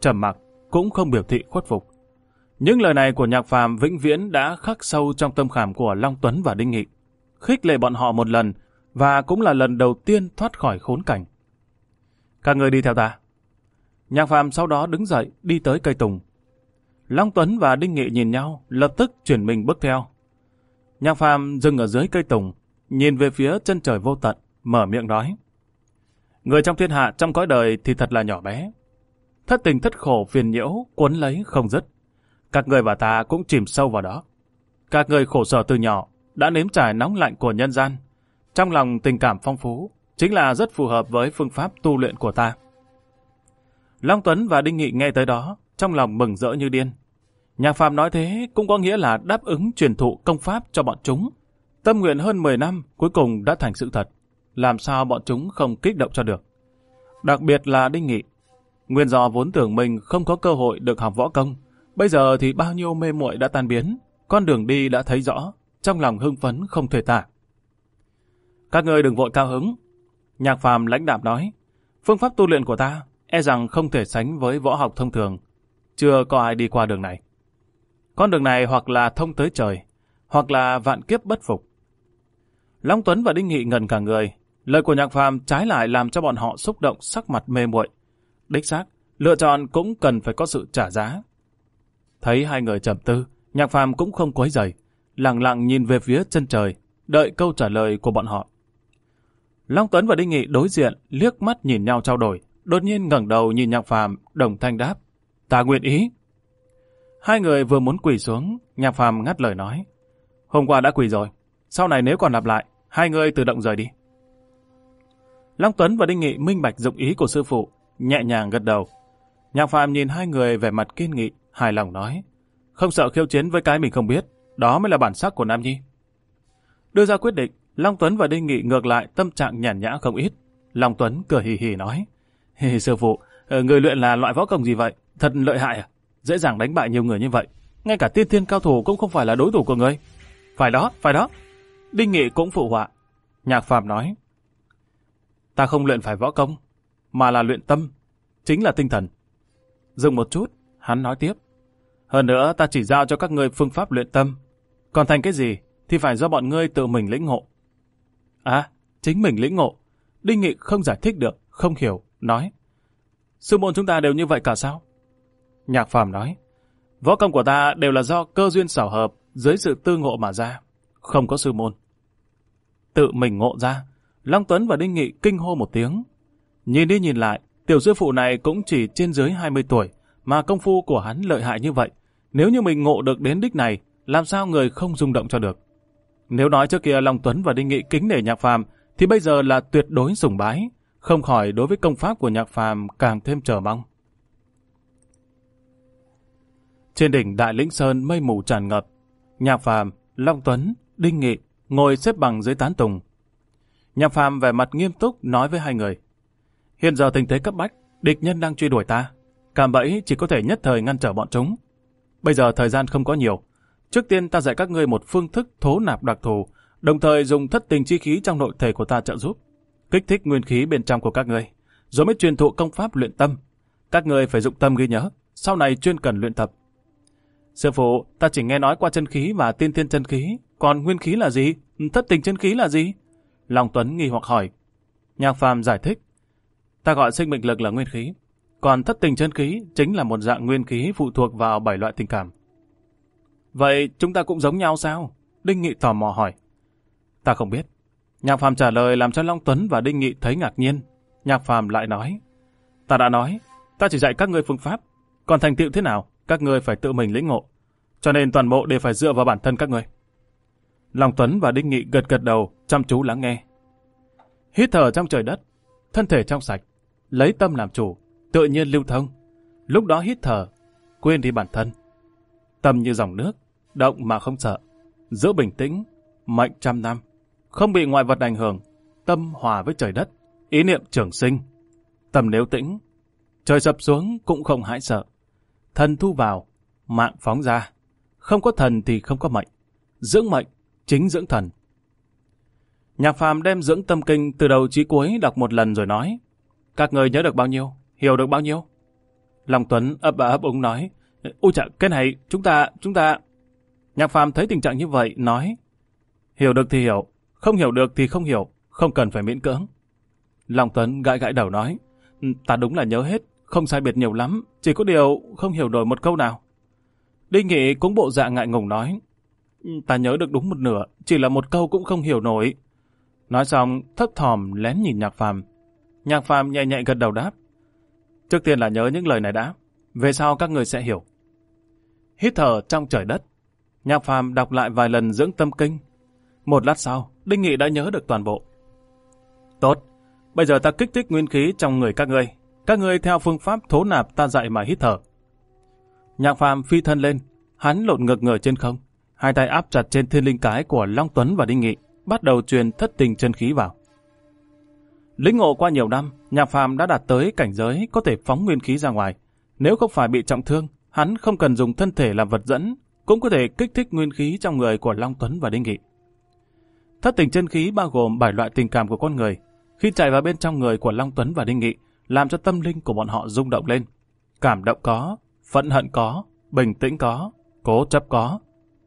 Trầm mặc cũng không biểu thị khuất phục. Những lời này của nhạc phàm vĩnh viễn đã khắc sâu trong tâm khảm của Long Tuấn và Đinh Nghị, khích lệ bọn họ một lần và cũng là lần đầu tiên thoát khỏi khốn cảnh. Các người đi theo ta. Nhạc phàm sau đó đứng dậy đi tới cây tùng. Long Tuấn và Đinh Nghị nhìn nhau, lập tức chuyển mình bước theo. Nhạc phàm dừng ở dưới cây tùng, nhìn về phía chân trời vô tận, mở miệng nói. Người trong thiên hạ trong cõi đời thì thật là nhỏ bé. Thất tình thất khổ phiền nhiễu, cuốn lấy không dứt. Các người và ta cũng chìm sâu vào đó. Các người khổ sở từ nhỏ, đã nếm trải nóng lạnh của nhân gian. Trong lòng tình cảm phong phú, chính là rất phù hợp với phương pháp tu luyện của ta. Long Tuấn và Đinh Nghị nghe tới đó, trong lòng mừng rỡ như điên. Nhạc Phạm nói thế cũng có nghĩa là đáp ứng truyền thụ công pháp cho bọn chúng. Tâm nguyện hơn 10 năm cuối cùng đã thành sự thật làm sao bọn chúng không kích động cho được. Đặc biệt là Đinh Nghị. Nguyên do vốn tưởng mình không có cơ hội được học võ công, bây giờ thì bao nhiêu mê muội đã tan biến, con đường đi đã thấy rõ, trong lòng hưng phấn không thể tả. Các ngươi đừng vội cao hứng. Nhạc phàm lãnh đạm nói, phương pháp tu luyện của ta e rằng không thể sánh với võ học thông thường. Chưa có ai đi qua đường này. Con đường này hoặc là thông tới trời, hoặc là vạn kiếp bất phục. Long Tuấn và Đinh Nghị ngần cả người, Lời của nhạc phàm trái lại làm cho bọn họ xúc động sắc mặt mê muội. Đích xác, lựa chọn cũng cần phải có sự trả giá. Thấy hai người trầm tư, nhạc phàm cũng không quấy dày, lặng lặng nhìn về phía chân trời, đợi câu trả lời của bọn họ. Long Tuấn và Đinh Nghị đối diện, liếc mắt nhìn nhau trao đổi, đột nhiên ngẩng đầu nhìn nhạc phàm, đồng thanh đáp. Ta nguyện ý. Hai người vừa muốn quỳ xuống, nhạc phàm ngắt lời nói. Hôm qua đã quỳ rồi, sau này nếu còn lặp lại, hai người tự động rời đi. Long Tuấn và Đinh Nghị minh bạch dụng ý của sư phụ, nhẹ nhàng gật đầu. Nhạc Phạm nhìn hai người vẻ mặt kiên nghị, hài lòng nói. Không sợ khiêu chiến với cái mình không biết, đó mới là bản sắc của Nam Nhi. Đưa ra quyết định, Long Tuấn và Đinh Nghị ngược lại tâm trạng nhàn nhã không ít. Long Tuấn cười hì hì nói. Hì sư phụ, ờ, người luyện là loại võ công gì vậy? Thật lợi hại à? Dễ dàng đánh bại nhiều người như vậy. Ngay cả tiên thiên cao thủ cũng không phải là đối thủ của người. Phải đó, phải đó. Đinh Nghị cũng phụ họa. Nhạc Phạm nói. Ta không luyện phải võ công, mà là luyện tâm, chính là tinh thần. Dừng một chút, hắn nói tiếp. Hơn nữa ta chỉ giao cho các ngươi phương pháp luyện tâm. Còn thành cái gì thì phải do bọn ngươi tự mình lĩnh ngộ. À, chính mình lĩnh ngộ. Đinh Nghị không giải thích được, không hiểu, nói. Sư môn chúng ta đều như vậy cả sao? Nhạc Phàm nói. Võ công của ta đều là do cơ duyên xảo hợp dưới sự tư ngộ mà ra. Không có sư môn. Tự mình ngộ ra Long Tuấn và Đinh Nghị kinh hô một tiếng. Nhìn đi nhìn lại, tiểu sư phụ này cũng chỉ trên dưới 20 tuổi, mà công phu của hắn lợi hại như vậy. Nếu như mình ngộ được đến đích này, làm sao người không rung động cho được. Nếu nói trước kia Long Tuấn và Đinh Nghị kính nể nhạc phàm, thì bây giờ là tuyệt đối sùng bái, không khỏi đối với công pháp của nhạc phàm càng thêm chờ mong. Trên đỉnh Đại Lĩnh Sơn mây mù tràn ngập, nhạc phàm, Long Tuấn, Đinh Nghị ngồi xếp bằng dưới tán tùng, Nhạc Phàm vẻ mặt nghiêm túc nói với hai người. Hiện giờ tình thế cấp bách, địch nhân đang truy đuổi ta. cảm bẫy chỉ có thể nhất thời ngăn trở bọn chúng. Bây giờ thời gian không có nhiều. Trước tiên ta dạy các ngươi một phương thức thố nạp đặc thù, đồng thời dùng thất tình chi khí trong nội thể của ta trợ giúp, kích thích nguyên khí bên trong của các ngươi, rồi mới truyền thụ công pháp luyện tâm. Các ngươi phải dụng tâm ghi nhớ, sau này chuyên cần luyện tập. Sư phụ, ta chỉ nghe nói qua chân khí và tiên thiên chân khí, còn nguyên khí là gì? Thất tình chân khí là gì? Long Tuấn nghi hoặc hỏi. Nhạc Phàm giải thích. Ta gọi sinh mệnh lực là nguyên khí. Còn thất tình chân khí chính là một dạng nguyên khí phụ thuộc vào bảy loại tình cảm. Vậy chúng ta cũng giống nhau sao? Đinh Nghị tò mò hỏi. Ta không biết. Nhạc Phàm trả lời làm cho Long Tuấn và Đinh Nghị thấy ngạc nhiên. Nhạc Phàm lại nói. Ta đã nói, ta chỉ dạy các ngươi phương pháp. Còn thành tựu thế nào, các ngươi phải tự mình lĩnh ngộ. Cho nên toàn bộ đều phải dựa vào bản thân các ngươi. Long Tuấn và Đinh Nghị gật gật đầu, chăm chú lắng nghe. Hít thở trong trời đất, thân thể trong sạch, lấy tâm làm chủ, tự nhiên lưu thông. Lúc đó hít thở, quên đi bản thân. Tâm như dòng nước, động mà không sợ. Giữ bình tĩnh, mạnh trăm năm. Không bị ngoại vật ảnh hưởng, tâm hòa với trời đất, ý niệm trường sinh. Tâm nếu tĩnh, trời sập xuống cũng không hãi sợ. Thần thu vào, mạng phóng ra. Không có thần thì không có mệnh. Dưỡng mệnh chính dưỡng thần. Nhạc phàm đem dưỡng tâm kinh từ đầu chí cuối đọc một lần rồi nói. Các người nhớ được bao nhiêu? Hiểu được bao nhiêu? Long Tuấn ấp ấp úng nói. Ôi chà, cái này, chúng ta, chúng ta... Nhạc phàm thấy tình trạng như vậy, nói. Hiểu được thì hiểu, không hiểu được thì không hiểu, không cần phải miễn cưỡng. Long Tuấn gãi gãi đầu nói. Ta đúng là nhớ hết, không sai biệt nhiều lắm, chỉ có điều không hiểu đổi một câu nào. Đinh Nghị cũng bộ dạng ngại ngùng nói. Ta nhớ được đúng một nửa, chỉ là một câu cũng không hiểu nổi. Nói xong, thấp thòm lén nhìn nhạc phàm. Nhạc phàm nhẹ nhẹ gật đầu đáp. Trước tiên là nhớ những lời này đã, về sau các người sẽ hiểu. Hít thở trong trời đất, nhạc phàm đọc lại vài lần dưỡng tâm kinh. Một lát sau, Đinh Nghị đã nhớ được toàn bộ. Tốt, bây giờ ta kích thích nguyên khí trong người các ngươi. Các ngươi theo phương pháp thố nạp ta dạy mà hít thở. Nhạc phàm phi thân lên, hắn lộn ngược người trên không hai tay áp chặt trên thiên linh cái của Long Tuấn và Đinh Nghị, bắt đầu truyền thất tình chân khí vào. Lĩnh ngộ qua nhiều năm, Nhạc phàm đã đạt tới cảnh giới có thể phóng nguyên khí ra ngoài. Nếu không phải bị trọng thương, hắn không cần dùng thân thể làm vật dẫn, cũng có thể kích thích nguyên khí trong người của Long Tuấn và Đinh Nghị. Thất tình chân khí bao gồm bảy loại tình cảm của con người, khi chạy vào bên trong người của Long Tuấn và Đinh Nghị, làm cho tâm linh của bọn họ rung động lên. Cảm động có, phẫn hận có, bình tĩnh có, cố chấp có,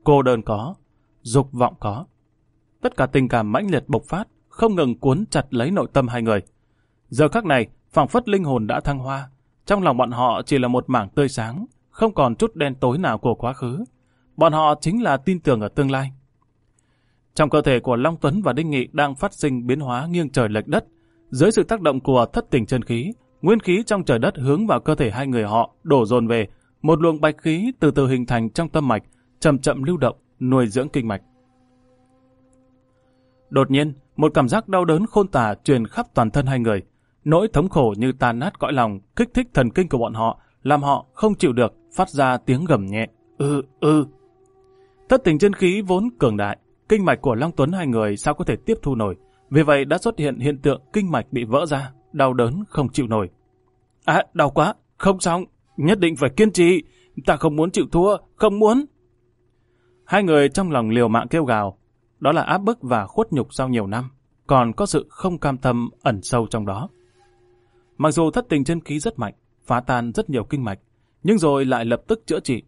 Cô đơn có, dục vọng có. Tất cả tình cảm mãnh liệt bộc phát, không ngừng cuốn chặt lấy nội tâm hai người. Giờ khắc này, phảng phất linh hồn đã thăng hoa. Trong lòng bọn họ chỉ là một mảng tươi sáng, không còn chút đen tối nào của quá khứ. Bọn họ chính là tin tưởng ở tương lai. Trong cơ thể của Long Tuấn và Đinh Nghị đang phát sinh biến hóa nghiêng trời lệch đất. Dưới sự tác động của thất tình chân khí, nguyên khí trong trời đất hướng vào cơ thể hai người họ, đổ dồn về. Một luồng bạch khí từ từ hình thành trong tâm mạch, chậm chậm lưu động, nuôi dưỡng kinh mạch. Đột nhiên, một cảm giác đau đớn khôn tả truyền khắp toàn thân hai người. Nỗi thống khổ như tàn nát cõi lòng, kích thích thần kinh của bọn họ, làm họ không chịu được, phát ra tiếng gầm nhẹ. ư ư Thất tình chân khí vốn cường đại, kinh mạch của Long Tuấn hai người sao có thể tiếp thu nổi. Vì vậy đã xuất hiện hiện tượng kinh mạch bị vỡ ra, đau đớn không chịu nổi. À, đau quá, không xong, nhất định phải kiên trì. Ta không muốn chịu thua, không muốn. Hai người trong lòng liều mạng kêu gào, đó là áp bức và khuất nhục sau nhiều năm, còn có sự không cam tâm ẩn sâu trong đó. Mặc dù thất tình chân khí rất mạnh, phá tan rất nhiều kinh mạch, nhưng rồi lại lập tức chữa trị.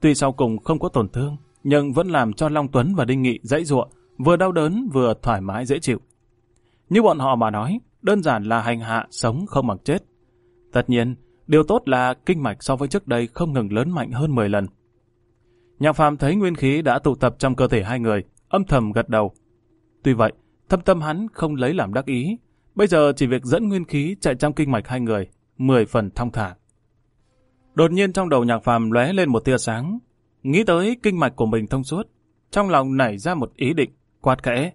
Tuy sau cùng không có tổn thương, nhưng vẫn làm cho Long Tuấn và Đinh Nghị dãy ruộng, vừa đau đớn vừa thoải mái dễ chịu. Như bọn họ mà nói, đơn giản là hành hạ sống không bằng chết. Tất nhiên, điều tốt là kinh mạch so với trước đây không ngừng lớn mạnh hơn 10 lần. Nhạc phàm thấy nguyên khí đã tụ tập trong cơ thể hai người, âm thầm gật đầu. Tuy vậy, thâm tâm hắn không lấy làm đắc ý. Bây giờ chỉ việc dẫn nguyên khí chạy trong kinh mạch hai người, mười phần thong thả. Đột nhiên trong đầu nhạc phàm lóe lên một tia sáng. Nghĩ tới kinh mạch của mình thông suốt, trong lòng nảy ra một ý định, quạt kẽ: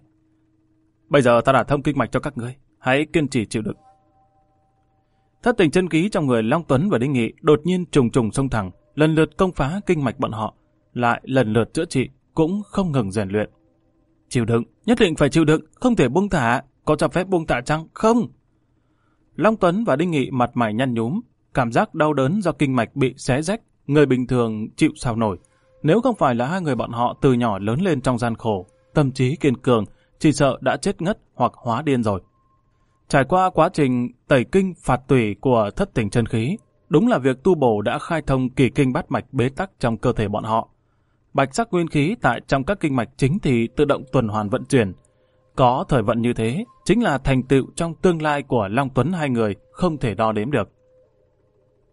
Bây giờ ta đã thông kinh mạch cho các ngươi, hãy kiên trì chịu đựng. Thất tình chân khí trong người Long Tuấn và Đinh Nghị đột nhiên trùng trùng sông thẳng, lần lượt công phá kinh mạch bọn họ, lại lần lượt chữa trị, cũng không ngừng rèn luyện. Chịu đựng, nhất định phải chịu đựng, không thể buông thả, có cho phép buông thả chăng? Không. Long Tuấn và Đinh Nghị mặt mày nhăn nhúm, cảm giác đau đớn do kinh mạch bị xé rách, người bình thường chịu sao nổi. Nếu không phải là hai người bọn họ từ nhỏ lớn lên trong gian khổ, tâm trí kiên cường, chỉ sợ đã chết ngất hoặc hóa điên rồi. Trải qua quá trình tẩy kinh phạt tủy của thất tình chân khí, đúng là việc tu bổ đã khai thông kỳ kinh bát mạch bế tắc trong cơ thể bọn họ bạch sắc nguyên khí tại trong các kinh mạch chính thì tự động tuần hoàn vận chuyển. Có thời vận như thế, chính là thành tựu trong tương lai của Long Tuấn hai người không thể đo đếm được.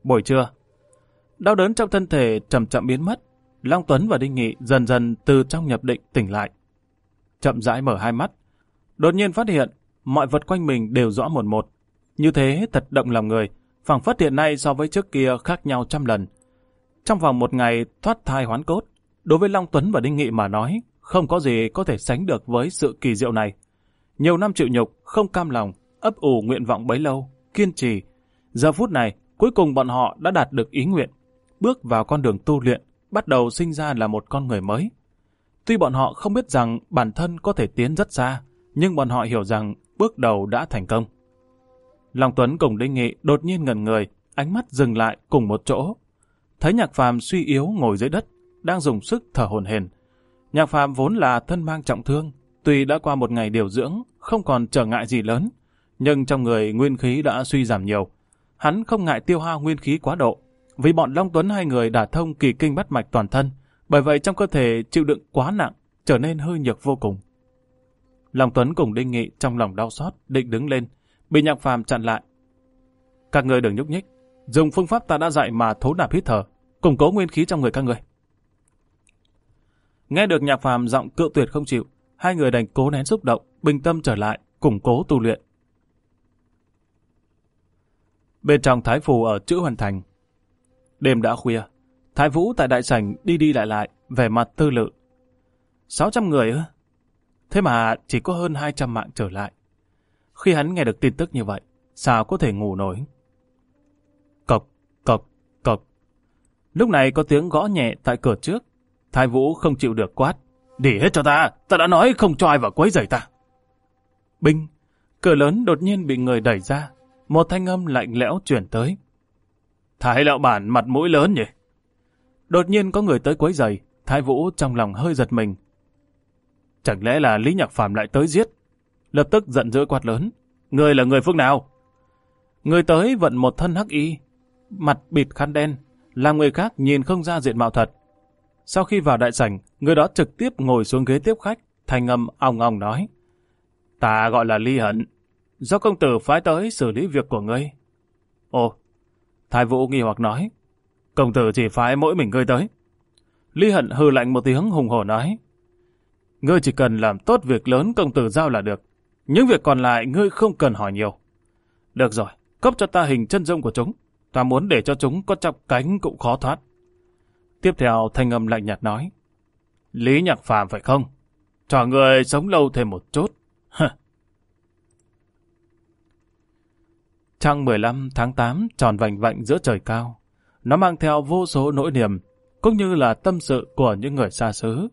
Buổi trưa, đau đớn trong thân thể chậm chậm biến mất, Long Tuấn và Đinh Nghị dần dần từ trong nhập định tỉnh lại. Chậm rãi mở hai mắt, đột nhiên phát hiện mọi vật quanh mình đều rõ một một. Như thế thật động lòng người, phảng phất hiện nay so với trước kia khác nhau trăm lần. Trong vòng một ngày thoát thai hoán cốt, Đối với Long Tuấn và Đinh Nghị mà nói, không có gì có thể sánh được với sự kỳ diệu này. Nhiều năm chịu nhục, không cam lòng, ấp ủ nguyện vọng bấy lâu, kiên trì. Giờ phút này, cuối cùng bọn họ đã đạt được ý nguyện, bước vào con đường tu luyện, bắt đầu sinh ra là một con người mới. Tuy bọn họ không biết rằng bản thân có thể tiến rất xa, nhưng bọn họ hiểu rằng bước đầu đã thành công. Long Tuấn cùng Đinh Nghị đột nhiên ngẩn người, ánh mắt dừng lại cùng một chỗ. Thấy Nhạc Phàm suy yếu ngồi dưới đất, đang dùng sức thở hồn hển. Nhạc Phạm vốn là thân mang trọng thương, tuy đã qua một ngày điều dưỡng, không còn trở ngại gì lớn, nhưng trong người nguyên khí đã suy giảm nhiều. Hắn không ngại tiêu hao nguyên khí quá độ, vì bọn Long Tuấn hai người đã thông kỳ kinh bắt mạch toàn thân, bởi vậy trong cơ thể chịu đựng quá nặng, trở nên hơi nhược vô cùng. Long Tuấn cùng Đinh Nghị trong lòng đau xót, định đứng lên, bị Nhạc Phàm chặn lại. Các người đừng nhúc nhích, dùng phương pháp ta đã dạy mà thấu nạp hít thở, củng cố nguyên khí trong người các người. Nghe được nhạc phàm giọng cự tuyệt không chịu, hai người đành cố nén xúc động, bình tâm trở lại, củng cố tu luyện. Bên trong Thái Phù ở chữ hoàn thành. Đêm đã khuya, Thái Vũ tại đại sảnh đi đi lại lại, về mặt tư lự. 600 người ư? Thế mà chỉ có hơn 200 mạng trở lại. Khi hắn nghe được tin tức như vậy, sao có thể ngủ nổi? Cộc, cộc, cộc. Lúc này có tiếng gõ nhẹ tại cửa trước. Thái Vũ không chịu được quát. Để hết cho ta, ta đã nói không cho ai vào quấy giày ta. Binh, cửa lớn đột nhiên bị người đẩy ra. Một thanh âm lạnh lẽo chuyển tới. Thái lão bản mặt mũi lớn nhỉ? Đột nhiên có người tới quấy giày, Thái Vũ trong lòng hơi giật mình. Chẳng lẽ là Lý Nhạc Phạm lại tới giết? Lập tức giận dữ quát lớn. Người là người phương nào? Người tới vận một thân hắc y, mặt bịt khăn đen, làm người khác nhìn không ra diện mạo thật. Sau khi vào đại sảnh, người đó trực tiếp ngồi xuống ghế tiếp khách, thành âm ong ong nói. Ta gọi là Ly Hận, do công tử phái tới xử lý việc của ngươi. Ồ, Thái Vũ nghi hoặc nói, công tử chỉ phái mỗi mình ngươi tới. Ly Hận hư lạnh một tiếng hùng hổ nói, ngươi chỉ cần làm tốt việc lớn công tử giao là được, những việc còn lại ngươi không cần hỏi nhiều. Được rồi, cấp cho ta hình chân rông của chúng, ta muốn để cho chúng có chọc cánh cũng khó thoát. Tiếp theo thanh âm lạnh nhạt nói. Lý nhạc phàm phải không? Cho người sống lâu thêm một chút. (laughs) Trăng 15 tháng 8 tròn vành vạnh giữa trời cao. Nó mang theo vô số nỗi niềm, cũng như là tâm sự của những người xa xứ.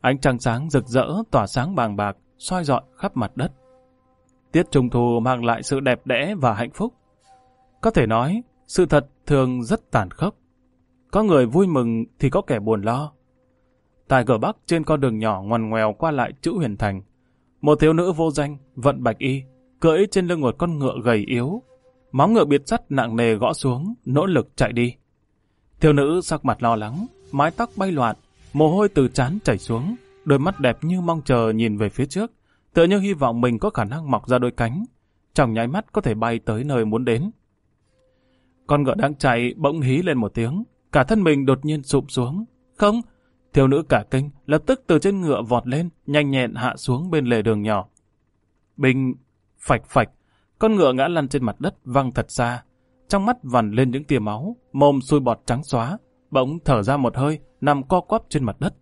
Ánh trăng sáng rực rỡ tỏa sáng bàng bạc, soi dọi khắp mặt đất. Tiết Trung Thu mang lại sự đẹp đẽ và hạnh phúc. Có thể nói, sự thật thường rất tàn khốc. Có người vui mừng thì có kẻ buồn lo. Tại cửa Bắc trên con đường nhỏ ngoằn ngoèo qua lại chữ huyền thành. Một thiếu nữ vô danh, vận bạch y, cưỡi trên lưng một con ngựa gầy yếu. Móng ngựa biệt sắt nặng nề gõ xuống, nỗ lực chạy đi. Thiếu nữ sắc mặt lo lắng, mái tóc bay loạn, mồ hôi từ trán chảy xuống, đôi mắt đẹp như mong chờ nhìn về phía trước, tựa như hy vọng mình có khả năng mọc ra đôi cánh, trong nháy mắt có thể bay tới nơi muốn đến. Con ngựa đang chạy bỗng hí lên một tiếng, cả thân mình đột nhiên sụp xuống. Không, thiếu nữ cả kinh, lập tức từ trên ngựa vọt lên, nhanh nhẹn hạ xuống bên lề đường nhỏ. Bình, phạch phạch, con ngựa ngã lăn trên mặt đất văng thật xa. Trong mắt vằn lên những tia máu, mồm xui bọt trắng xóa, bỗng thở ra một hơi, nằm co quắp trên mặt đất.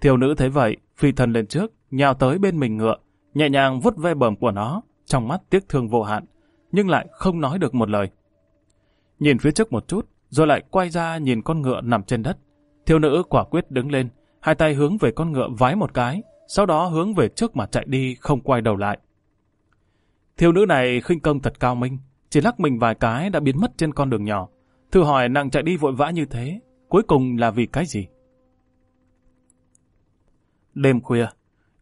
Thiếu nữ thấy vậy, phi thân lên trước, nhào tới bên mình ngựa, nhẹ nhàng vuốt ve bờm của nó, trong mắt tiếc thương vô hạn, nhưng lại không nói được một lời. Nhìn phía trước một chút, rồi lại quay ra nhìn con ngựa nằm trên đất. Thiếu nữ quả quyết đứng lên, hai tay hướng về con ngựa vái một cái, sau đó hướng về trước mà chạy đi, không quay đầu lại. Thiếu nữ này khinh công thật cao minh, chỉ lắc mình vài cái đã biến mất trên con đường nhỏ. Thử hỏi nàng chạy đi vội vã như thế, cuối cùng là vì cái gì? Đêm khuya,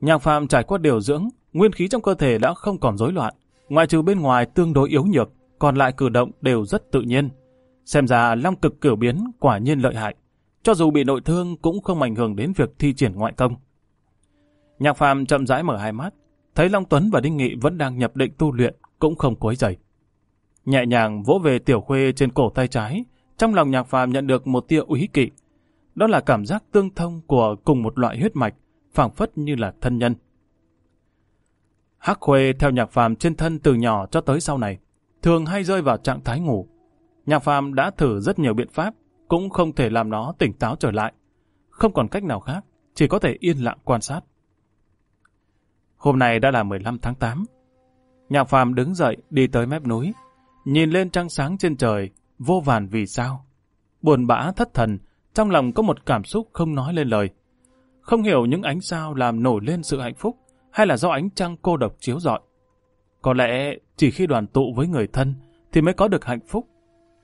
nhạc phàm trải qua điều dưỡng, nguyên khí trong cơ thể đã không còn rối loạn, ngoại trừ bên ngoài tương đối yếu nhược, còn lại cử động đều rất tự nhiên, Xem ra Long cực cửu biến quả nhiên lợi hại. Cho dù bị nội thương cũng không ảnh hưởng đến việc thi triển ngoại công. Nhạc phàm chậm rãi mở hai mắt. Thấy Long Tuấn và Đinh Nghị vẫn đang nhập định tu luyện cũng không quấy dày. Nhẹ nhàng vỗ về tiểu khuê trên cổ tay trái. Trong lòng nhạc phàm nhận được một tia úy kỵ. Đó là cảm giác tương thông của cùng một loại huyết mạch, phảng phất như là thân nhân. Hắc Khuê theo nhạc phàm trên thân từ nhỏ cho tới sau này, thường hay rơi vào trạng thái ngủ. Nhạc phàm đã thử rất nhiều biện pháp, cũng không thể làm nó tỉnh táo trở lại. Không còn cách nào khác, chỉ có thể yên lặng quan sát. Hôm nay đã là 15 tháng 8. Nhạc phàm đứng dậy đi tới mép núi, nhìn lên trăng sáng trên trời, vô vàn vì sao. Buồn bã thất thần, trong lòng có một cảm xúc không nói lên lời. Không hiểu những ánh sao làm nổi lên sự hạnh phúc, hay là do ánh trăng cô độc chiếu rọi. Có lẽ chỉ khi đoàn tụ với người thân thì mới có được hạnh phúc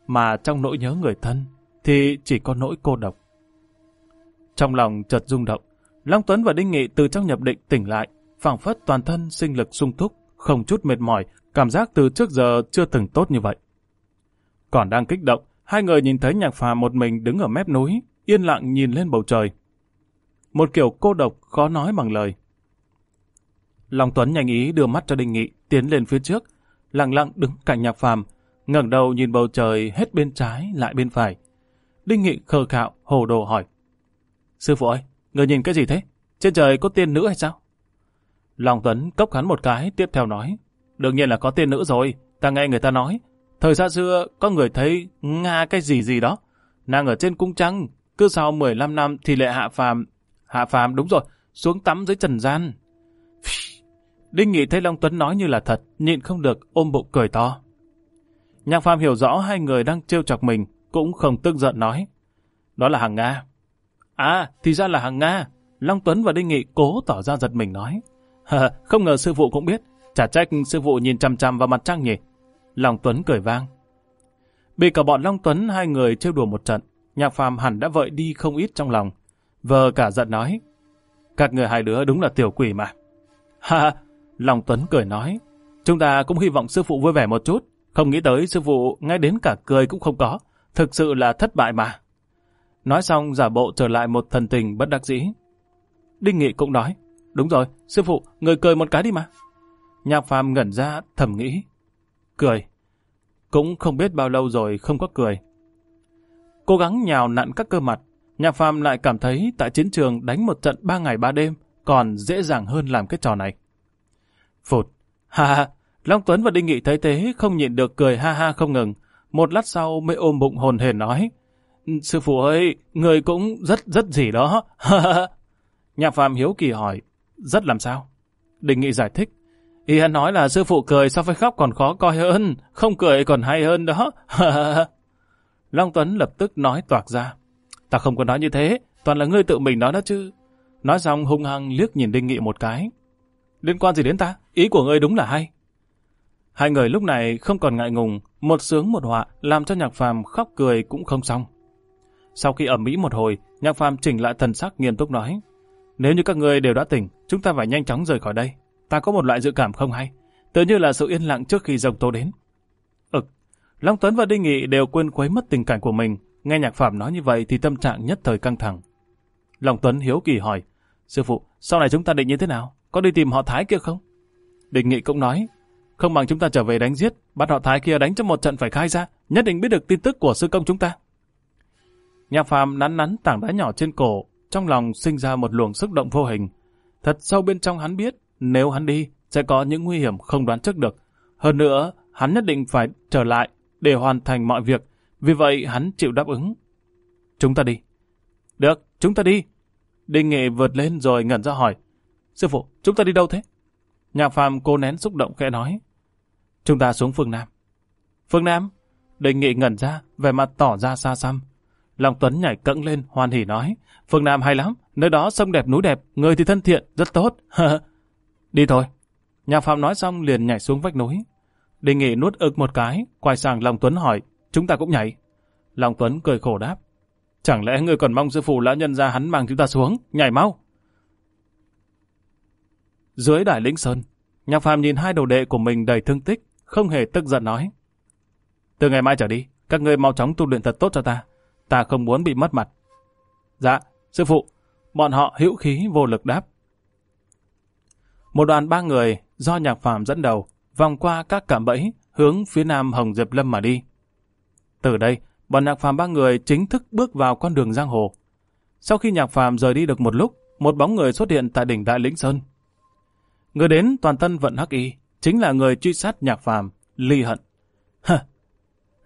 mà trong nỗi nhớ người thân thì chỉ có nỗi cô độc. Trong lòng chợt rung động, Long Tuấn và Đinh Nghị từ trong nhập định tỉnh lại, phảng phất toàn thân sinh lực sung túc, không chút mệt mỏi, cảm giác từ trước giờ chưa từng tốt như vậy. Còn đang kích động, hai người nhìn thấy nhạc phà một mình đứng ở mép núi, yên lặng nhìn lên bầu trời. Một kiểu cô độc khó nói bằng lời. Long Tuấn nhanh ý đưa mắt cho Đinh Nghị, tiến lên phía trước, lặng lặng đứng cạnh nhạc phàm, ngẩng đầu nhìn bầu trời hết bên trái lại bên phải. Đinh Nghị khờ khạo, hồ đồ hỏi. Sư phụ ơi, người nhìn cái gì thế? Trên trời có tiên nữ hay sao? Long Tuấn cốc hắn một cái, tiếp theo nói. Đương nhiên là có tiên nữ rồi, ta nghe người ta nói. Thời xa xưa, có người thấy Nga cái gì gì đó. Nàng ở trên cung trăng, cứ sau 15 năm thì lệ hạ phàm. Hạ phàm đúng rồi, xuống tắm dưới trần gian. Đinh Nghị thấy Long Tuấn nói như là thật, nhịn không được ôm bụng cười to. Nhạc Phạm hiểu rõ hai người đang trêu chọc mình, cũng không tức giận nói. Đó là hàng Nga. À, thì ra là hàng Nga. Long Tuấn và Đinh Nghị cố tỏ ra giật mình nói. (laughs) không ngờ sư phụ cũng biết. Chả trách sư phụ nhìn chằm chằm vào mặt trăng nhỉ. Long Tuấn cười vang. Bị cả bọn Long Tuấn hai người trêu đùa một trận, nhạc phàm hẳn đã vợi đi không ít trong lòng. Vờ cả giận nói. Các người hai đứa đúng là tiểu quỷ mà. (laughs) Ha, Long Tuấn cười nói. Chúng ta cũng hy vọng sư phụ vui vẻ một chút. Không nghĩ tới sư phụ ngay đến cả cười cũng không có. Thực sự là thất bại mà. Nói xong giả bộ trở lại một thần tình bất đắc dĩ. Đinh Nghị cũng nói. Đúng rồi, sư phụ, người cười một cái đi mà. Nhạc phàm ngẩn ra thầm nghĩ. Cười. Cũng không biết bao lâu rồi không có cười. Cố gắng nhào nặn các cơ mặt. Nhạc phàm lại cảm thấy tại chiến trường đánh một trận ba ngày ba đêm còn dễ dàng hơn làm cái trò này. Phụt. Ha ha, Long Tuấn và Đinh Nghị thấy thế không nhịn được cười ha ha không ngừng. Một lát sau mới ôm bụng hồn hển nói. Ừ, sư phụ ơi, người cũng rất rất gì đó. (laughs) Nhạc Phạm hiếu kỳ hỏi, rất làm sao? Đình Nghị giải thích. Ý hắn nói là sư phụ cười so với khóc còn khó coi hơn, không cười còn hay hơn đó. (laughs) Long Tuấn lập tức nói toạc ra. Ta không có nói như thế, toàn là ngươi tự mình nói đó chứ. Nói xong hung hăng liếc nhìn Đinh Nghị một cái. Liên quan gì đến ta? Ý của ngươi đúng là hay. Hai người lúc này không còn ngại ngùng, một sướng một họa làm cho Nhạc Phàm khóc cười cũng không xong. Sau khi ẩm mỹ một hồi, Nhạc Phàm chỉnh lại thần sắc nghiêm túc nói: "Nếu như các người đều đã tỉnh, chúng ta phải nhanh chóng rời khỏi đây. Ta có một loại dự cảm không hay, tự như là sự yên lặng trước khi rồng tố đến." Ực, Long Tuấn và Đinh Nghị đều quên quấy mất tình cảnh của mình, nghe Nhạc Phàm nói như vậy thì tâm trạng nhất thời căng thẳng. Long Tuấn hiếu kỳ hỏi: "Sư phụ, sau này chúng ta định như thế nào? Có đi tìm họ Thái kia không?" Đinh Nghị cũng nói: không bằng chúng ta trở về đánh giết, bắt họ thái kia đánh cho một trận phải khai ra, nhất định biết được tin tức của sư công chúng ta. Nhạc phàm nắn nắn tảng đá nhỏ trên cổ, trong lòng sinh ra một luồng sức động vô hình. Thật sâu bên trong hắn biết, nếu hắn đi, sẽ có những nguy hiểm không đoán trước được. Hơn nữa, hắn nhất định phải trở lại để hoàn thành mọi việc, vì vậy hắn chịu đáp ứng. Chúng ta đi. Được, chúng ta đi. Đinh Nghệ vượt lên rồi ngẩn ra hỏi. Sư phụ, chúng ta đi đâu thế? Nhạc phàm cô nén xúc động khẽ nói. Chúng ta xuống phương Nam. Phương Nam, Đình Nghị ngẩn ra, về mặt tỏ ra xa xăm. Long Tuấn nhảy cẫng lên, hoan hỉ nói, phương Nam hay lắm, nơi đó sông đẹp núi đẹp, người thì thân thiện, rất tốt. (laughs) Đi thôi. nhạc Phạm nói xong liền nhảy xuống vách núi. Đình Nghị nuốt ực một cái, quay sang Long Tuấn hỏi, chúng ta cũng nhảy. Long Tuấn cười khổ đáp, chẳng lẽ người còn mong sư phụ lão nhân ra hắn mang chúng ta xuống, nhảy mau. Dưới đại lĩnh sơn, nhạc Phạm nhìn hai đầu đệ của mình đầy thương tích, không hề tức giận nói. Từ ngày mai trở đi, các ngươi mau chóng tu luyện thật tốt cho ta. Ta không muốn bị mất mặt. Dạ, sư phụ. Bọn họ hữu khí vô lực đáp. Một đoàn ba người do nhạc phàm dẫn đầu vòng qua các cạm bẫy hướng phía nam Hồng Diệp Lâm mà đi. Từ đây, bọn nhạc phàm ba người chính thức bước vào con đường giang hồ. Sau khi nhạc phàm rời đi được một lúc, một bóng người xuất hiện tại đỉnh Đại Lĩnh Sơn. Người đến toàn thân vận hắc y, chính là người truy sát nhạc phàm, Ly Hận. Hả?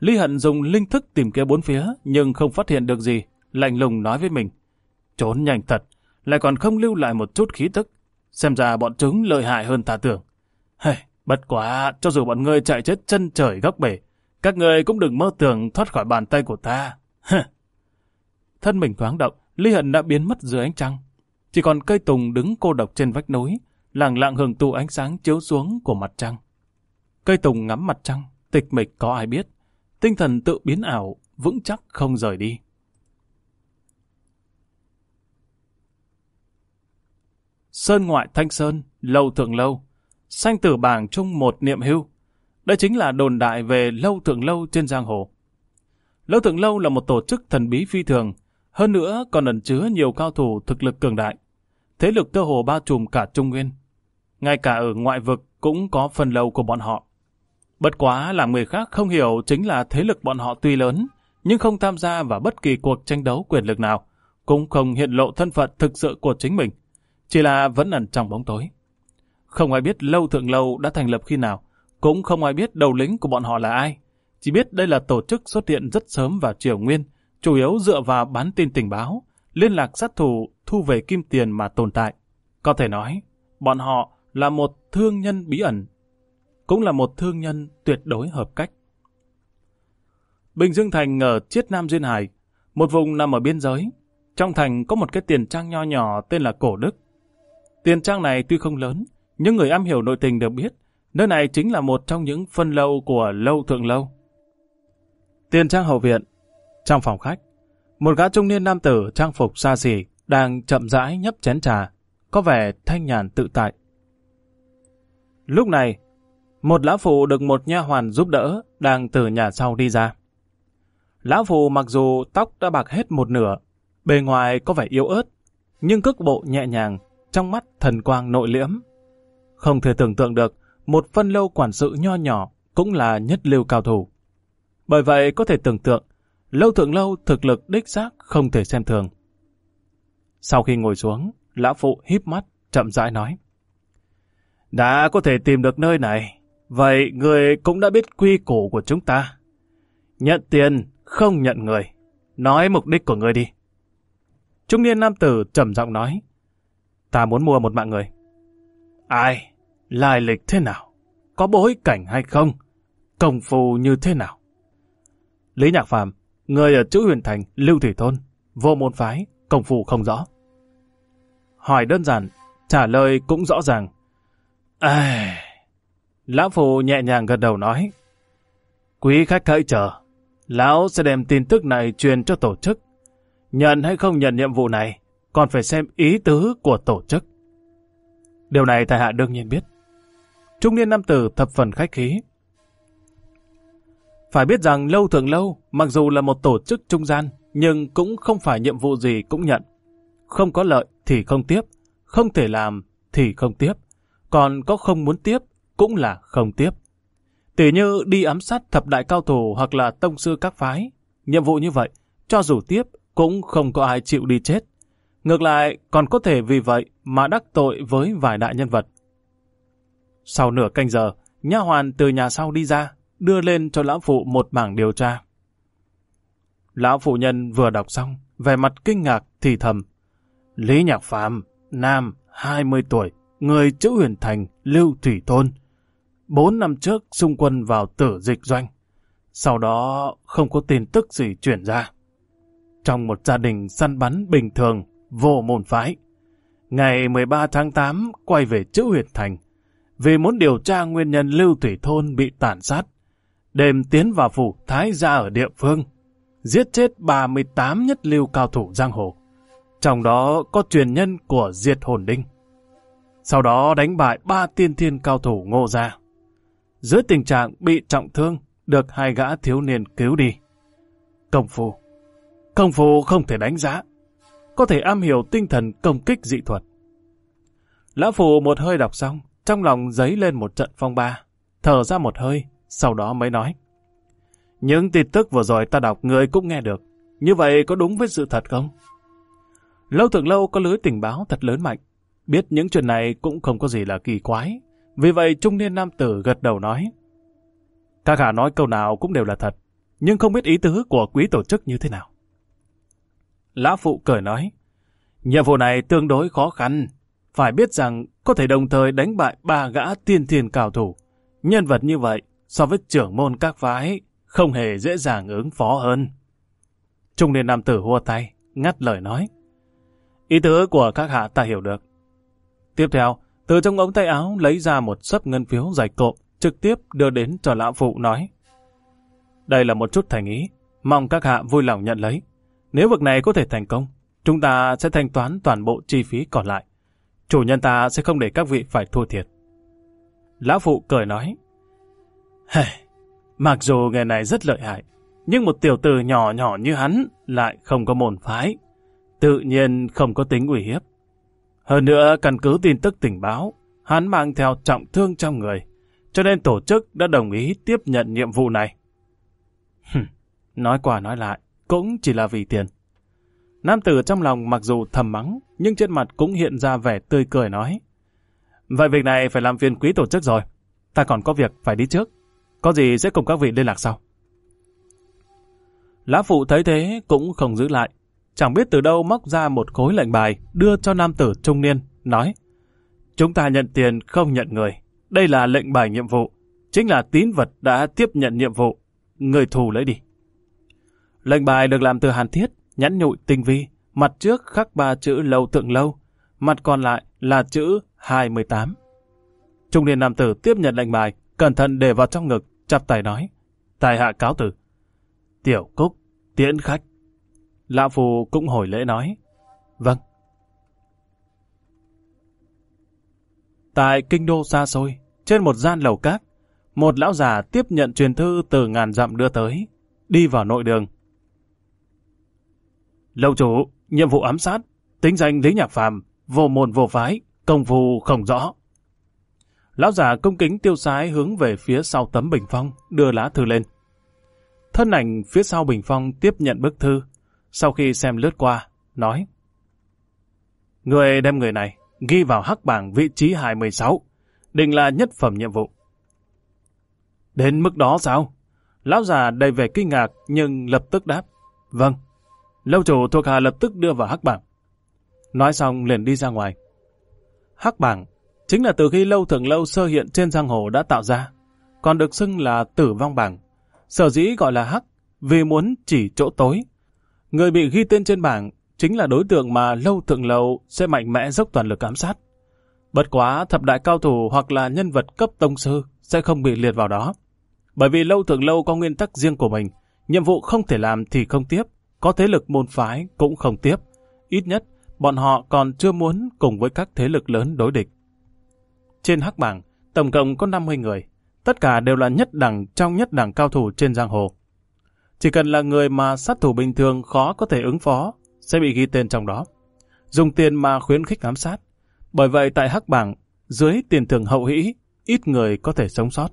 Ly Hận dùng linh thức tìm kiếm bốn phía, nhưng không phát hiện được gì, lạnh lùng nói với mình. Trốn nhanh thật, lại còn không lưu lại một chút khí tức. Xem ra bọn chúng lợi hại hơn ta tưởng. Hey, bất quá, cho dù bọn ngươi chạy chết chân trời góc bể, các ngươi cũng đừng mơ tưởng thoát khỏi bàn tay của ta. Thân mình thoáng động, Ly Hận đã biến mất dưới ánh trăng. Chỉ còn cây tùng đứng cô độc trên vách núi, lẳng lặng hưởng thụ ánh sáng chiếu xuống của mặt trăng. Cây tùng ngắm mặt trăng, tịch mịch có ai biết, tinh thần tự biến ảo, vững chắc không rời đi. Sơn ngoại thanh sơn, lâu thượng lâu, sanh tử bảng chung một niệm hưu. Đây chính là đồn đại về lâu thượng lâu trên giang hồ. Lâu thượng lâu là một tổ chức thần bí phi thường, hơn nữa còn ẩn chứa nhiều cao thủ thực lực cường đại. Thế lực cơ hồ bao trùm cả Trung Nguyên, ngay cả ở ngoại vực cũng có phần lâu của bọn họ. Bất quá làm người khác không hiểu chính là thế lực bọn họ tuy lớn, nhưng không tham gia vào bất kỳ cuộc tranh đấu quyền lực nào, cũng không hiện lộ thân phận thực sự của chính mình, chỉ là vẫn ẩn trong bóng tối. Không ai biết lâu thượng lâu đã thành lập khi nào, cũng không ai biết đầu lĩnh của bọn họ là ai, chỉ biết đây là tổ chức xuất hiện rất sớm vào triều nguyên, chủ yếu dựa vào bán tin tình báo, liên lạc sát thủ thu về kim tiền mà tồn tại. Có thể nói, bọn họ là một thương nhân bí ẩn, cũng là một thương nhân tuyệt đối hợp cách. Bình Dương Thành ở Chiết Nam Duyên Hải, một vùng nằm ở biên giới. Trong thành có một cái tiền trang nho nhỏ tên là Cổ Đức. Tiền trang này tuy không lớn, nhưng người am hiểu nội tình đều biết, nơi này chính là một trong những phân lâu của Lâu Thượng Lâu. Tiền trang hậu viện, trong phòng khách, một gã trung niên nam tử trang phục xa xỉ đang chậm rãi nhấp chén trà, có vẻ thanh nhàn tự tại. Lúc này, một lão phụ được một nha hoàn giúp đỡ đang từ nhà sau đi ra. Lão phụ mặc dù tóc đã bạc hết một nửa, bề ngoài có vẻ yếu ớt, nhưng cước bộ nhẹ nhàng, trong mắt thần quang nội liễm. Không thể tưởng tượng được, một phân lâu quản sự nho nhỏ cũng là nhất lưu cao thủ. Bởi vậy có thể tưởng tượng, lâu thượng lâu thực lực đích xác không thể xem thường. Sau khi ngồi xuống, lão phụ híp mắt, chậm rãi nói. Đã có thể tìm được nơi này, vậy người cũng đã biết quy củ của chúng ta. Nhận tiền, không nhận người. Nói mục đích của người đi. Trung niên nam tử trầm giọng nói. Ta muốn mua một mạng người. Ai? Lai lịch thế nào? Có bối cảnh hay không? Công phu như thế nào? Lý Nhạc Phàm, người ở chữ huyền thành, lưu thủy thôn, vô môn phái, công phu không rõ. Hỏi đơn giản, trả lời cũng rõ ràng, À, lão phụ nhẹ nhàng gật đầu nói. Quý khách hãy chờ. Lão sẽ đem tin tức này truyền cho tổ chức. Nhận hay không nhận nhiệm vụ này, còn phải xem ý tứ của tổ chức. Điều này tài hạ đương nhiên biết. Trung niên nam tử thập phần khách khí. Phải biết rằng lâu thường lâu, mặc dù là một tổ chức trung gian, nhưng cũng không phải nhiệm vụ gì cũng nhận. Không có lợi thì không tiếp, không thể làm thì không tiếp còn có không muốn tiếp cũng là không tiếp. Tỉ như đi ám sát thập đại cao thủ hoặc là tông sư các phái, nhiệm vụ như vậy, cho dù tiếp cũng không có ai chịu đi chết. Ngược lại, còn có thể vì vậy mà đắc tội với vài đại nhân vật. Sau nửa canh giờ, nha hoàn từ nhà sau đi ra, đưa lên cho lão phụ một mảng điều tra. Lão phụ nhân vừa đọc xong, vẻ mặt kinh ngạc thì thầm. Lý Nhạc Phàm, nam, 20 tuổi, người chữ huyền thành Lưu Thủy Thôn. Bốn năm trước xung quân vào tử dịch doanh. Sau đó không có tin tức gì chuyển ra. Trong một gia đình săn bắn bình thường, vô môn phái. Ngày 13 tháng 8 quay về chữ huyền thành. Vì muốn điều tra nguyên nhân Lưu Thủy Thôn bị tàn sát. Đêm tiến vào phủ Thái gia ở địa phương. Giết chết 38 nhất lưu cao thủ giang hồ. Trong đó có truyền nhân của Diệt Hồn Đinh sau đó đánh bại ba tiên thiên cao thủ ngô gia. Dưới tình trạng bị trọng thương, được hai gã thiếu niên cứu đi. Công phu Công phu không thể đánh giá, có thể am hiểu tinh thần công kích dị thuật. Lão Phù một hơi đọc xong, trong lòng giấy lên một trận phong ba, thở ra một hơi, sau đó mới nói. Những tin tức vừa rồi ta đọc người cũng nghe được, như vậy có đúng với sự thật không? Lâu thường lâu có lưới tình báo thật lớn mạnh, Biết những chuyện này cũng không có gì là kỳ quái. Vì vậy trung niên nam tử gật đầu nói. Các hạ nói câu nào cũng đều là thật, nhưng không biết ý tứ của quý tổ chức như thế nào. lã phụ cười nói, nhiệm vụ này tương đối khó khăn, phải biết rằng có thể đồng thời đánh bại ba gã tiên thiên cao thủ. Nhân vật như vậy, so với trưởng môn các phái, không hề dễ dàng ứng phó hơn. Trung niên nam tử hua tay, ngắt lời nói. Ý tứ của các hạ ta hiểu được, Tiếp theo, từ trong ống tay áo lấy ra một sấp ngân phiếu dày cộm, trực tiếp đưa đến cho lão phụ nói. Đây là một chút thành ý, mong các hạ vui lòng nhận lấy. Nếu việc này có thể thành công, chúng ta sẽ thanh toán toàn bộ chi phí còn lại. Chủ nhân ta sẽ không để các vị phải thua thiệt. Lão phụ cười nói, hey, mặc dù nghề này rất lợi hại, nhưng một tiểu tử nhỏ nhỏ như hắn lại không có môn phái, tự nhiên không có tính ủy hiếp. Hơn nữa, căn cứ tin tức tình báo, hắn mang theo trọng thương trong người, cho nên tổ chức đã đồng ý tiếp nhận nhiệm vụ này. nói qua nói lại, cũng chỉ là vì tiền. Nam tử trong lòng mặc dù thầm mắng, nhưng trên mặt cũng hiện ra vẻ tươi cười nói. Vậy việc này phải làm phiền quý tổ chức rồi. Ta còn có việc phải đi trước. Có gì sẽ cùng các vị liên lạc sau. Lã phụ thấy thế cũng không giữ lại, chẳng biết từ đâu móc ra một khối lệnh bài đưa cho nam tử trung niên, nói Chúng ta nhận tiền không nhận người. Đây là lệnh bài nhiệm vụ, chính là tín vật đã tiếp nhận nhiệm vụ. Người thù lấy đi. Lệnh bài được làm từ hàn thiết, nhẵn nhụi tinh vi, mặt trước khắc ba chữ lâu tượng lâu, mặt còn lại là chữ 28. Trung niên nam tử tiếp nhận lệnh bài, cẩn thận để vào trong ngực, chắp tay nói. Tài hạ cáo tử. Tiểu Cúc, tiễn khách. Lão Phu cũng hồi lễ nói. Vâng. Tại kinh đô xa xôi, trên một gian lầu cát, một lão già tiếp nhận truyền thư từ ngàn dặm đưa tới, đi vào nội đường. Lâu chủ, nhiệm vụ ám sát, tính danh Lý Nhạc Phàm, vô môn vô phái, công phu không rõ. Lão già công kính tiêu sái hướng về phía sau tấm bình phong, đưa lá thư lên. Thân ảnh phía sau bình phong tiếp nhận bức thư, sau khi xem lướt qua, nói Người đem người này ghi vào hắc bảng vị trí 26, định là nhất phẩm nhiệm vụ. Đến mức đó sao? Lão già đầy vẻ kinh ngạc nhưng lập tức đáp. Vâng. Lâu chủ thuộc hạ lập tức đưa vào hắc bảng. Nói xong liền đi ra ngoài. Hắc bảng chính là từ khi lâu thường lâu sơ hiện trên giang hồ đã tạo ra, còn được xưng là tử vong bảng. Sở dĩ gọi là hắc vì muốn chỉ chỗ tối, Người bị ghi tên trên bảng chính là đối tượng mà lâu thượng lầu sẽ mạnh mẽ dốc toàn lực ám sát. Bất quá thập đại cao thủ hoặc là nhân vật cấp tông sư sẽ không bị liệt vào đó. Bởi vì lâu thượng lâu có nguyên tắc riêng của mình, nhiệm vụ không thể làm thì không tiếp, có thế lực môn phái cũng không tiếp. Ít nhất, bọn họ còn chưa muốn cùng với các thế lực lớn đối địch. Trên hắc bảng, tổng cộng có 50 người, tất cả đều là nhất đẳng trong nhất đẳng cao thủ trên giang hồ. Chỉ cần là người mà sát thủ bình thường khó có thể ứng phó, sẽ bị ghi tên trong đó. Dùng tiền mà khuyến khích ám sát. Bởi vậy tại Hắc Bảng, dưới tiền thưởng hậu hĩ, ít người có thể sống sót.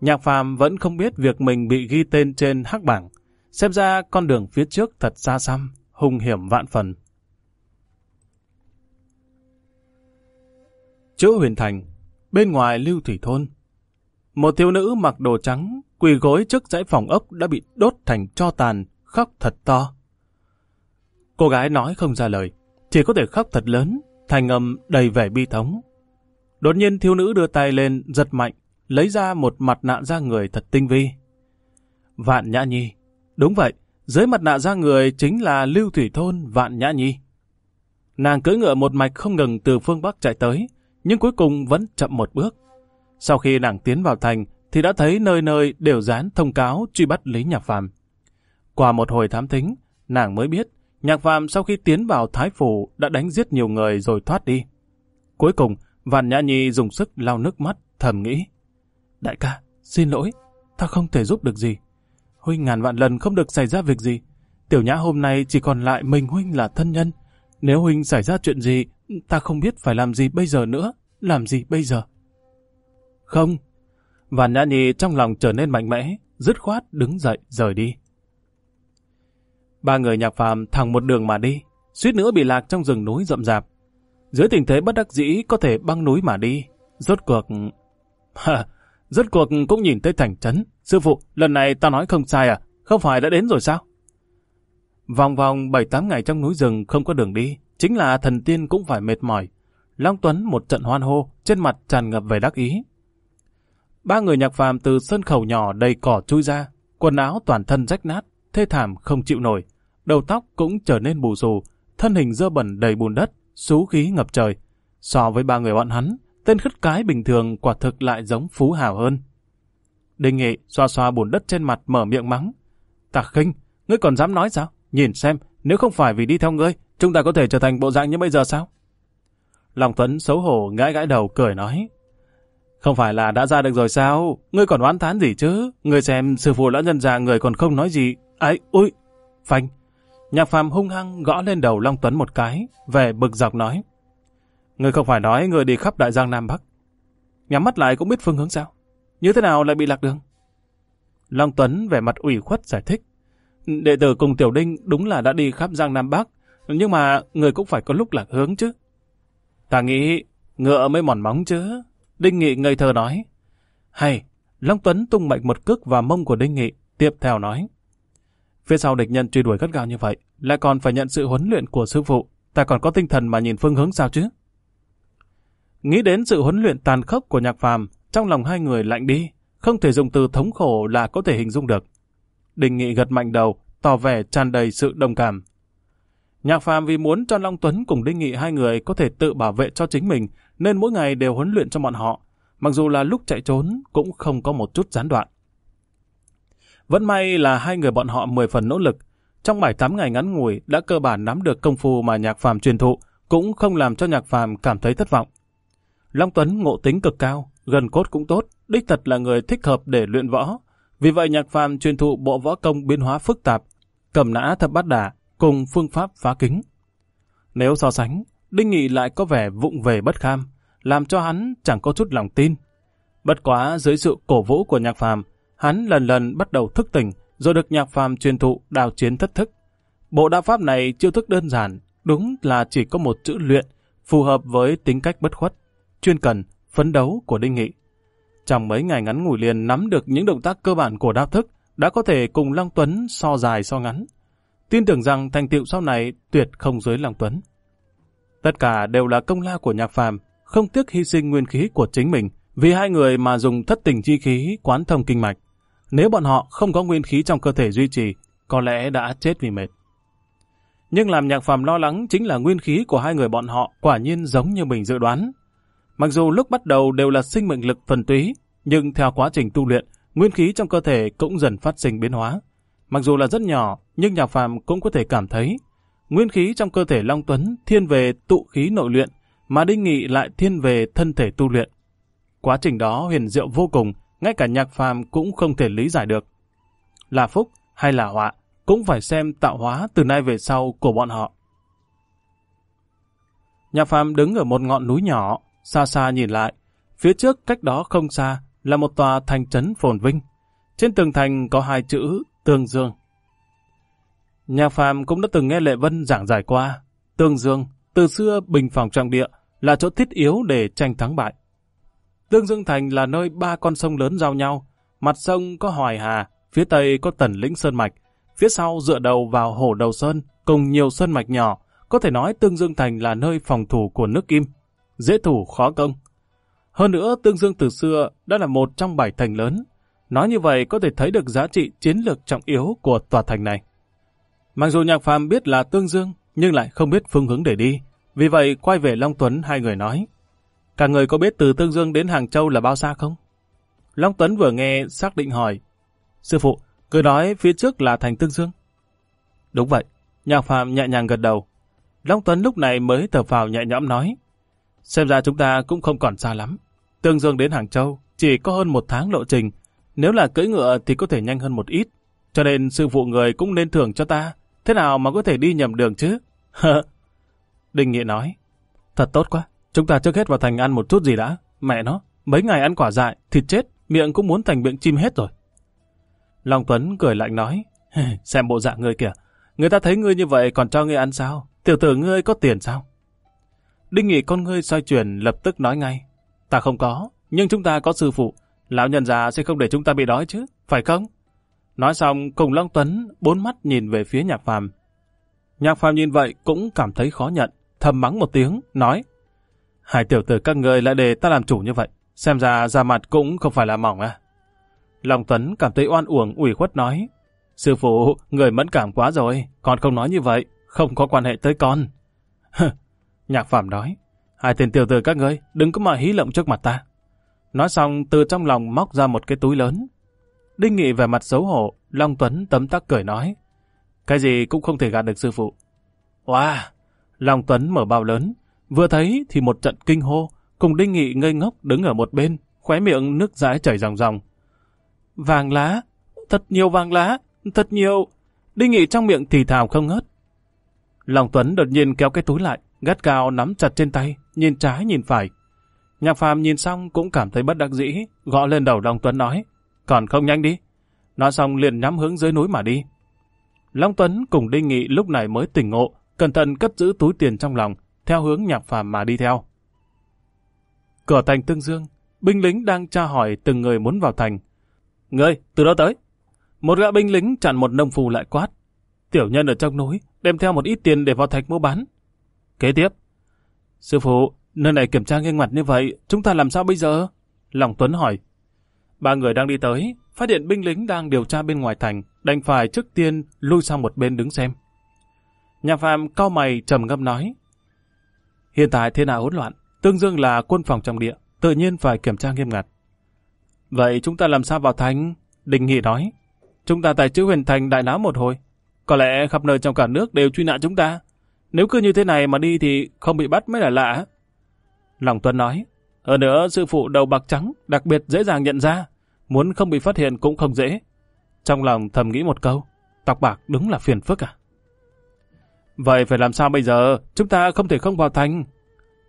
Nhạc phàm vẫn không biết việc mình bị ghi tên trên Hắc Bảng. Xem ra con đường phía trước thật xa xăm, hung hiểm vạn phần. Chỗ huyền thành, bên ngoài lưu thủy thôn. Một thiếu nữ mặc đồ trắng, quỳ gối trước dãy phòng ốc đã bị đốt thành cho tàn, khóc thật to. Cô gái nói không ra lời, chỉ có thể khóc thật lớn, thành âm đầy vẻ bi thống. Đột nhiên thiếu nữ đưa tay lên, giật mạnh, lấy ra một mặt nạ da người thật tinh vi. Vạn Nhã Nhi. Đúng vậy, dưới mặt nạ da người chính là Lưu Thủy Thôn Vạn Nhã Nhi. Nàng cưỡi ngựa một mạch không ngừng từ phương Bắc chạy tới, nhưng cuối cùng vẫn chậm một bước. Sau khi nàng tiến vào thành, thì đã thấy nơi nơi đều dán thông cáo truy bắt Lý Nhạc Phàm. Qua một hồi thám thính, nàng mới biết Nhạc Phàm sau khi tiến vào Thái Phủ đã đánh giết nhiều người rồi thoát đi. Cuối cùng, Vạn Nhã Nhi dùng sức lau nước mắt, thầm nghĩ. Đại ca, xin lỗi, ta không thể giúp được gì. Huynh ngàn vạn lần không được xảy ra việc gì. Tiểu Nhã hôm nay chỉ còn lại mình Huynh là thân nhân. Nếu Huynh xảy ra chuyện gì, ta không biết phải làm gì bây giờ nữa. Làm gì bây giờ? Không, và Nhã Nhi trong lòng trở nên mạnh mẽ, dứt khoát đứng dậy rời đi. Ba người nhạc phàm thẳng một đường mà đi, suýt nữa bị lạc trong rừng núi rậm rạp. Dưới tình thế bất đắc dĩ có thể băng núi mà đi, rốt cuộc... (laughs) rốt cuộc cũng nhìn thấy thành trấn. Sư phụ, lần này ta nói không sai à, không phải đã đến rồi sao? Vòng vòng bảy tám ngày trong núi rừng không có đường đi, chính là thần tiên cũng phải mệt mỏi. Long Tuấn một trận hoan hô, trên mặt tràn ngập về đắc ý. Ba người nhạc phàm từ sân khẩu nhỏ đầy cỏ chui ra, quần áo toàn thân rách nát, thê thảm không chịu nổi. Đầu tóc cũng trở nên bù xù, thân hình dơ bẩn đầy bùn đất, xú khí ngập trời. So với ba người bọn hắn, tên khất cái bình thường quả thực lại giống phú hào hơn. Đinh Nghị xoa xoa bùn đất trên mặt mở miệng mắng. Tạc khinh, ngươi còn dám nói sao? Nhìn xem, nếu không phải vì đi theo ngươi, chúng ta có thể trở thành bộ dạng như bây giờ sao? Lòng Tuấn xấu hổ gãi gãi đầu cười nói. Không phải là đã ra được rồi sao? Ngươi còn oán thán gì chứ? Ngươi xem sư phụ lão nhân già người còn không nói gì. Ấy, ui! Phanh! Nhạc phàm hung hăng gõ lên đầu Long Tuấn một cái, về bực dọc nói. Ngươi không phải nói ngươi đi khắp Đại Giang Nam Bắc. Nhắm mắt lại cũng biết phương hướng sao? Như thế nào lại bị lạc đường? Long Tuấn vẻ mặt ủy khuất giải thích. Đệ tử cùng Tiểu Đinh đúng là đã đi khắp Giang Nam Bắc, nhưng mà người cũng phải có lúc lạc hướng chứ. Ta nghĩ ngựa mới mòn móng chứ, Đinh Nghị ngây thơ nói. Hay, Long Tuấn tung mạnh một cước vào mông của Đinh Nghị, tiếp theo nói. Phía sau địch nhân truy đuổi gắt gao như vậy, lại còn phải nhận sự huấn luyện của sư phụ, ta còn có tinh thần mà nhìn phương hướng sao chứ? Nghĩ đến sự huấn luyện tàn khốc của nhạc phàm, trong lòng hai người lạnh đi, không thể dùng từ thống khổ là có thể hình dung được. Đinh Nghị gật mạnh đầu, tỏ vẻ tràn đầy sự đồng cảm. Nhạc phàm vì muốn cho Long Tuấn cùng Đinh Nghị hai người có thể tự bảo vệ cho chính mình, nên mỗi ngày đều huấn luyện cho bọn họ, mặc dù là lúc chạy trốn cũng không có một chút gián đoạn. Vẫn may là hai người bọn họ mười phần nỗ lực, trong 7-8 ngày ngắn ngủi đã cơ bản nắm được công phu mà nhạc phàm truyền thụ, cũng không làm cho nhạc phàm cảm thấy thất vọng. Long Tuấn ngộ tính cực cao, gần cốt cũng tốt, đích thật là người thích hợp để luyện võ. Vì vậy nhạc phàm truyền thụ bộ võ công biến hóa phức tạp, cầm nã thập bát đà cùng phương pháp phá kính. Nếu so sánh, Đinh Nghị lại có vẻ vụng về bất kham, làm cho hắn chẳng có chút lòng tin. Bất quá dưới sự cổ vũ của nhạc phàm, hắn lần lần bắt đầu thức tỉnh, rồi được nhạc phàm truyền thụ đào chiến thất thức. Bộ đạo pháp này chiêu thức đơn giản, đúng là chỉ có một chữ luyện, phù hợp với tính cách bất khuất, chuyên cần, phấn đấu của Đinh Nghị. Trong mấy ngày ngắn ngủi liền nắm được những động tác cơ bản của đạo thức, đã có thể cùng Long Tuấn so dài so ngắn. Tin tưởng rằng thành tựu sau này tuyệt không dưới Long Tuấn. Tất cả đều là công la của nhạc phàm, không tiếc hy sinh nguyên khí của chính mình vì hai người mà dùng thất tình chi khí quán thông kinh mạch. Nếu bọn họ không có nguyên khí trong cơ thể duy trì, có lẽ đã chết vì mệt. Nhưng làm nhạc phàm lo lắng chính là nguyên khí của hai người bọn họ quả nhiên giống như mình dự đoán. Mặc dù lúc bắt đầu đều là sinh mệnh lực thuần túy, nhưng theo quá trình tu luyện, nguyên khí trong cơ thể cũng dần phát sinh biến hóa. Mặc dù là rất nhỏ, nhưng nhạc phàm cũng có thể cảm thấy Nguyên khí trong cơ thể Long Tuấn thiên về tụ khí nội luyện, mà Đinh Nghị lại thiên về thân thể tu luyện. Quá trình đó huyền diệu vô cùng, ngay cả nhạc phàm cũng không thể lý giải được. Là phúc hay là họa, cũng phải xem tạo hóa từ nay về sau của bọn họ. Nhạc phàm đứng ở một ngọn núi nhỏ, xa xa nhìn lại. Phía trước cách đó không xa là một tòa thành trấn phồn vinh. Trên tường thành có hai chữ Tương Dương. Nhà phàm cũng đã từng nghe Lệ Vân giảng giải qua. Tương Dương, từ xưa bình phòng trọng địa, là chỗ thiết yếu để tranh thắng bại. Tương Dương Thành là nơi ba con sông lớn giao nhau. Mặt sông có Hoài Hà, phía tây có Tần Lĩnh Sơn Mạch, phía sau dựa đầu vào Hồ Đầu Sơn cùng nhiều sơn mạch nhỏ. Có thể nói Tương Dương Thành là nơi phòng thủ của nước Kim. Dễ thủ khó công. Hơn nữa, Tương Dương từ xưa đã là một trong bảy thành lớn. Nói như vậy có thể thấy được giá trị chiến lược trọng yếu của tòa thành này. Mặc dù Nhạc Phàm biết là Tương Dương, nhưng lại không biết phương hướng để đi. Vì vậy, quay về Long Tuấn hai người nói. Cả người có biết từ Tương Dương đến Hàng Châu là bao xa không? Long Tuấn vừa nghe xác định hỏi. Sư phụ, cứ nói phía trước là thành Tương Dương. Đúng vậy, Nhạc Phạm nhẹ nhàng gật đầu. Long Tuấn lúc này mới thở phào nhẹ nhõm nói. Xem ra chúng ta cũng không còn xa lắm. Tương Dương đến Hàng Châu chỉ có hơn một tháng lộ trình. Nếu là cưỡi ngựa thì có thể nhanh hơn một ít. Cho nên sư phụ người cũng nên thưởng cho ta Thế nào mà có thể đi nhầm đường chứ? Đình Nghị nói, thật tốt quá, chúng ta trước hết vào thành ăn một chút gì đã. Mẹ nó, mấy ngày ăn quả dại, thịt chết, miệng cũng muốn thành miệng chim hết rồi. Long Tuấn cười lạnh nói, (laughs) xem bộ dạng ngươi kìa, người ta thấy ngươi như vậy còn cho ngươi ăn sao? Tiểu tử ngươi có tiền sao? Đinh Nghị con ngươi xoay chuyển lập tức nói ngay, ta không có, nhưng chúng ta có sư phụ, lão nhân già sẽ không để chúng ta bị đói chứ, phải không? Nói xong, cùng Long Tuấn bốn mắt nhìn về phía Nhạc Phàm. Nhạc Phàm nhìn vậy cũng cảm thấy khó nhận, thầm mắng một tiếng, nói Hai tiểu tử các ngươi lại để ta làm chủ như vậy, xem ra ra mặt cũng không phải là mỏng à. Long Tuấn cảm thấy oan uổng ủy khuất nói Sư phụ, người mẫn cảm quá rồi, con không nói như vậy, không có quan hệ tới con. (laughs) Nhạc Phàm nói Hai tên tiểu tử các ngươi, đừng có mà hí lộng trước mặt ta. Nói xong, từ trong lòng móc ra một cái túi lớn, Đinh Nghị về mặt xấu hổ, Long Tuấn tấm tắc cười nói. Cái gì cũng không thể gạt được sư phụ. Wow! Long Tuấn mở bao lớn, vừa thấy thì một trận kinh hô, cùng Đinh Nghị ngây ngốc đứng ở một bên, khóe miệng nước dãi chảy ròng ròng. Vàng lá, thật nhiều vàng lá, thật nhiều. Đinh Nghị trong miệng thì thào không ngớt. Long Tuấn đột nhiên kéo cái túi lại, gắt cao nắm chặt trên tay, nhìn trái nhìn phải. Nhạc phàm nhìn xong cũng cảm thấy bất đắc dĩ, gõ lên đầu Long Tuấn nói còn không nhanh đi. Nói xong liền nhắm hướng dưới núi mà đi. Long Tuấn cùng Đinh Nghị lúc này mới tỉnh ngộ, cẩn thận cất giữ túi tiền trong lòng, theo hướng nhạc phàm mà đi theo. Cửa thành Tương Dương, binh lính đang tra hỏi từng người muốn vào thành. Ngươi, từ đó tới. Một gã binh lính chặn một nông phù lại quát. Tiểu nhân ở trong núi, đem theo một ít tiền để vào thạch mua bán. Kế tiếp. Sư phụ, nơi này kiểm tra nghiêm ngặt như vậy, chúng ta làm sao bây giờ? Lòng Tuấn hỏi. Ba người đang đi tới, phát hiện binh lính đang điều tra bên ngoài thành, đành phải trước tiên lui sang một bên đứng xem. Nhà Phàm cao mày trầm ngâm nói. Hiện tại thiên hạ hỗn loạn, tương dương là quân phòng trong địa, tự nhiên phải kiểm tra nghiêm ngặt. Vậy chúng ta làm sao vào thành? Đình Nghị nói. Chúng ta tài chữ huyền thành đại náo một hồi. Có lẽ khắp nơi trong cả nước đều truy nã chúng ta. Nếu cứ như thế này mà đi thì không bị bắt mới là lạ. Lòng Tuấn nói. Hơn nữa, sư phụ đầu bạc trắng, đặc biệt dễ dàng nhận ra. Muốn không bị phát hiện cũng không dễ. Trong lòng thầm nghĩ một câu, tóc bạc đúng là phiền phức à. Vậy phải làm sao bây giờ? Chúng ta không thể không vào thành.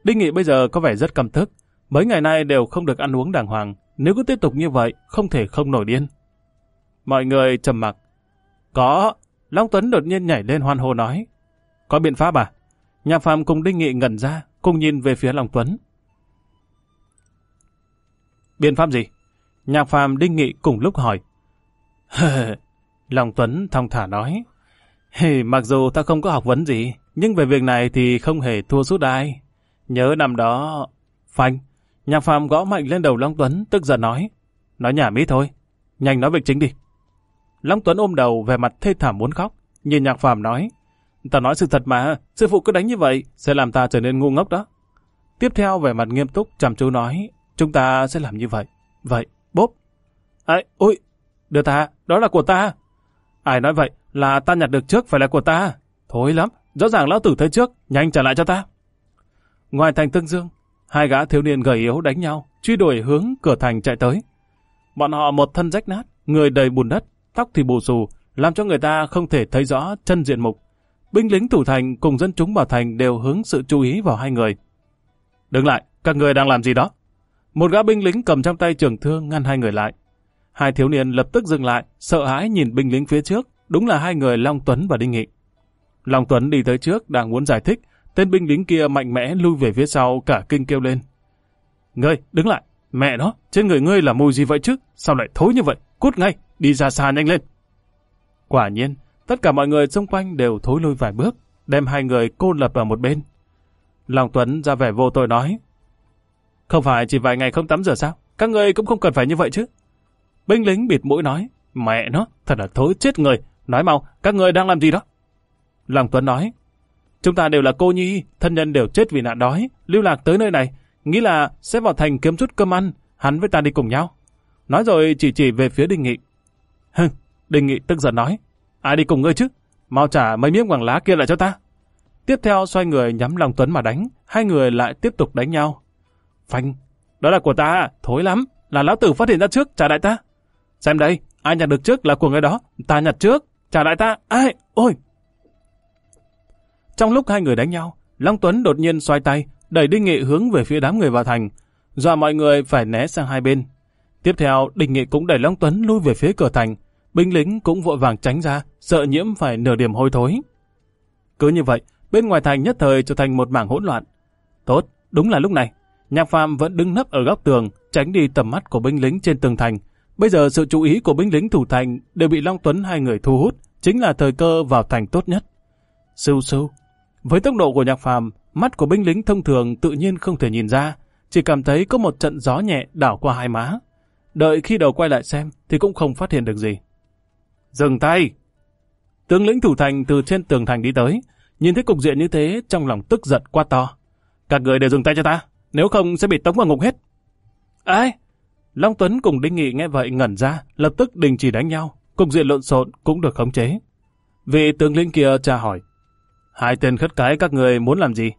Đinh Nghị bây giờ có vẻ rất căm thức. Mấy ngày nay đều không được ăn uống đàng hoàng. Nếu cứ tiếp tục như vậy, không thể không nổi điên. Mọi người trầm mặc. Có. Long Tuấn đột nhiên nhảy lên hoan hô nói. Có biện pháp à? Nhà phàm cùng Đinh Nghị ngẩn ra, cùng nhìn về phía Long Tuấn. Biện pháp gì? Nhạc phàm đinh nghị cùng lúc hỏi. (laughs) Long Tuấn thong thả nói. Hey, mặc dù ta không có học vấn gì, nhưng về việc này thì không hề thua sút ai. Nhớ năm đó... Phanh, nhạc phàm gõ mạnh lên đầu Long Tuấn, tức giận nói. Nói nhảm ý thôi, nhanh nói việc chính đi. Long Tuấn ôm đầu về mặt thê thảm muốn khóc, nhìn nhạc phàm nói. Ta nói sự thật mà, sư phụ cứ đánh như vậy, sẽ làm ta trở nên ngu ngốc đó. Tiếp theo về mặt nghiêm túc chăm chú nói, Chúng ta sẽ làm như vậy. Vậy, bốp. ấy, ôi, đưa ta, đó là của ta. Ai nói vậy là ta nhặt được trước phải là của ta. Thối lắm, rõ ràng lão tử thấy trước, nhanh trả lại cho ta. Ngoài thành Tương Dương, hai gã thiếu niên gầy yếu đánh nhau, truy đuổi hướng cửa thành chạy tới. Bọn họ một thân rách nát, người đầy bùn đất, tóc thì bù xù, làm cho người ta không thể thấy rõ chân diện mục. Binh lính thủ thành cùng dân chúng bảo thành đều hướng sự chú ý vào hai người. Đứng lại, các người đang làm gì đó? Một gã binh lính cầm trong tay trường thương ngăn hai người lại. Hai thiếu niên lập tức dừng lại, sợ hãi nhìn binh lính phía trước, đúng là hai người Long Tuấn và Đinh Nghị. Long Tuấn đi tới trước đang muốn giải thích, tên binh lính kia mạnh mẽ lui về phía sau cả kinh kêu lên. Ngươi, đứng lại, mẹ nó, trên người ngươi là mùi gì vậy chứ, sao lại thối như vậy, cút ngay, đi ra xa nhanh lên. Quả nhiên, tất cả mọi người xung quanh đều thối lui vài bước, đem hai người cô lập ở một bên. Long Tuấn ra vẻ vô tội nói, không phải chỉ vài ngày không tắm giờ sao? Các người cũng không cần phải như vậy chứ. Binh lính bịt mũi nói, mẹ nó, thật là thối chết người. Nói mau, các người đang làm gì đó? Lòng Tuấn nói, chúng ta đều là cô nhi, thân nhân đều chết vì nạn đói, lưu lạc tới nơi này, nghĩ là sẽ vào thành kiếm chút cơm ăn, hắn với ta đi cùng nhau. Nói rồi chỉ chỉ về phía Đinh Nghị. Hừm, Đinh Nghị tức giận nói, ai đi cùng ngươi chứ? Mau trả mấy miếng quảng lá kia lại cho ta. Tiếp theo xoay người nhắm lòng Tuấn mà đánh, hai người lại tiếp tục đánh nhau. Phanh, đó là của ta, thối lắm, là lão tử phát hiện ra trước, trả lại ta. Xem đây, ai nhặt được trước là của người đó, ta nhặt trước, trả lại ta, ai, ôi. Trong lúc hai người đánh nhau, Long Tuấn đột nhiên xoay tay, đẩy Đinh Nghị hướng về phía đám người vào thành, dọa mọi người phải né sang hai bên. Tiếp theo, Đinh Nghị cũng đẩy Long Tuấn lui về phía cửa thành, binh lính cũng vội vàng tránh ra, sợ nhiễm phải nửa điểm hôi thối. Cứ như vậy, bên ngoài thành nhất thời trở thành một mảng hỗn loạn. Tốt, đúng là lúc này, Nhạc Phạm vẫn đứng nấp ở góc tường, tránh đi tầm mắt của binh lính trên tường thành. Bây giờ sự chú ý của binh lính thủ thành đều bị Long Tuấn hai người thu hút, chính là thời cơ vào thành tốt nhất. Sưu sưu. Với tốc độ của Nhạc Phạm, mắt của binh lính thông thường tự nhiên không thể nhìn ra, chỉ cảm thấy có một trận gió nhẹ đảo qua hai má. Đợi khi đầu quay lại xem thì cũng không phát hiện được gì. Dừng tay! Tướng lĩnh thủ thành từ trên tường thành đi tới, nhìn thấy cục diện như thế trong lòng tức giận quá to. Các người đều dừng tay cho ta, nếu không sẽ bị tống vào ngục hết. Ai? Long Tuấn cùng Đinh Nghị nghe vậy ngẩn ra, lập tức đình chỉ đánh nhau, cục diện lộn xộn cũng được khống chế. Vị tướng lĩnh kia tra hỏi, hai tên khất cái các người muốn làm gì?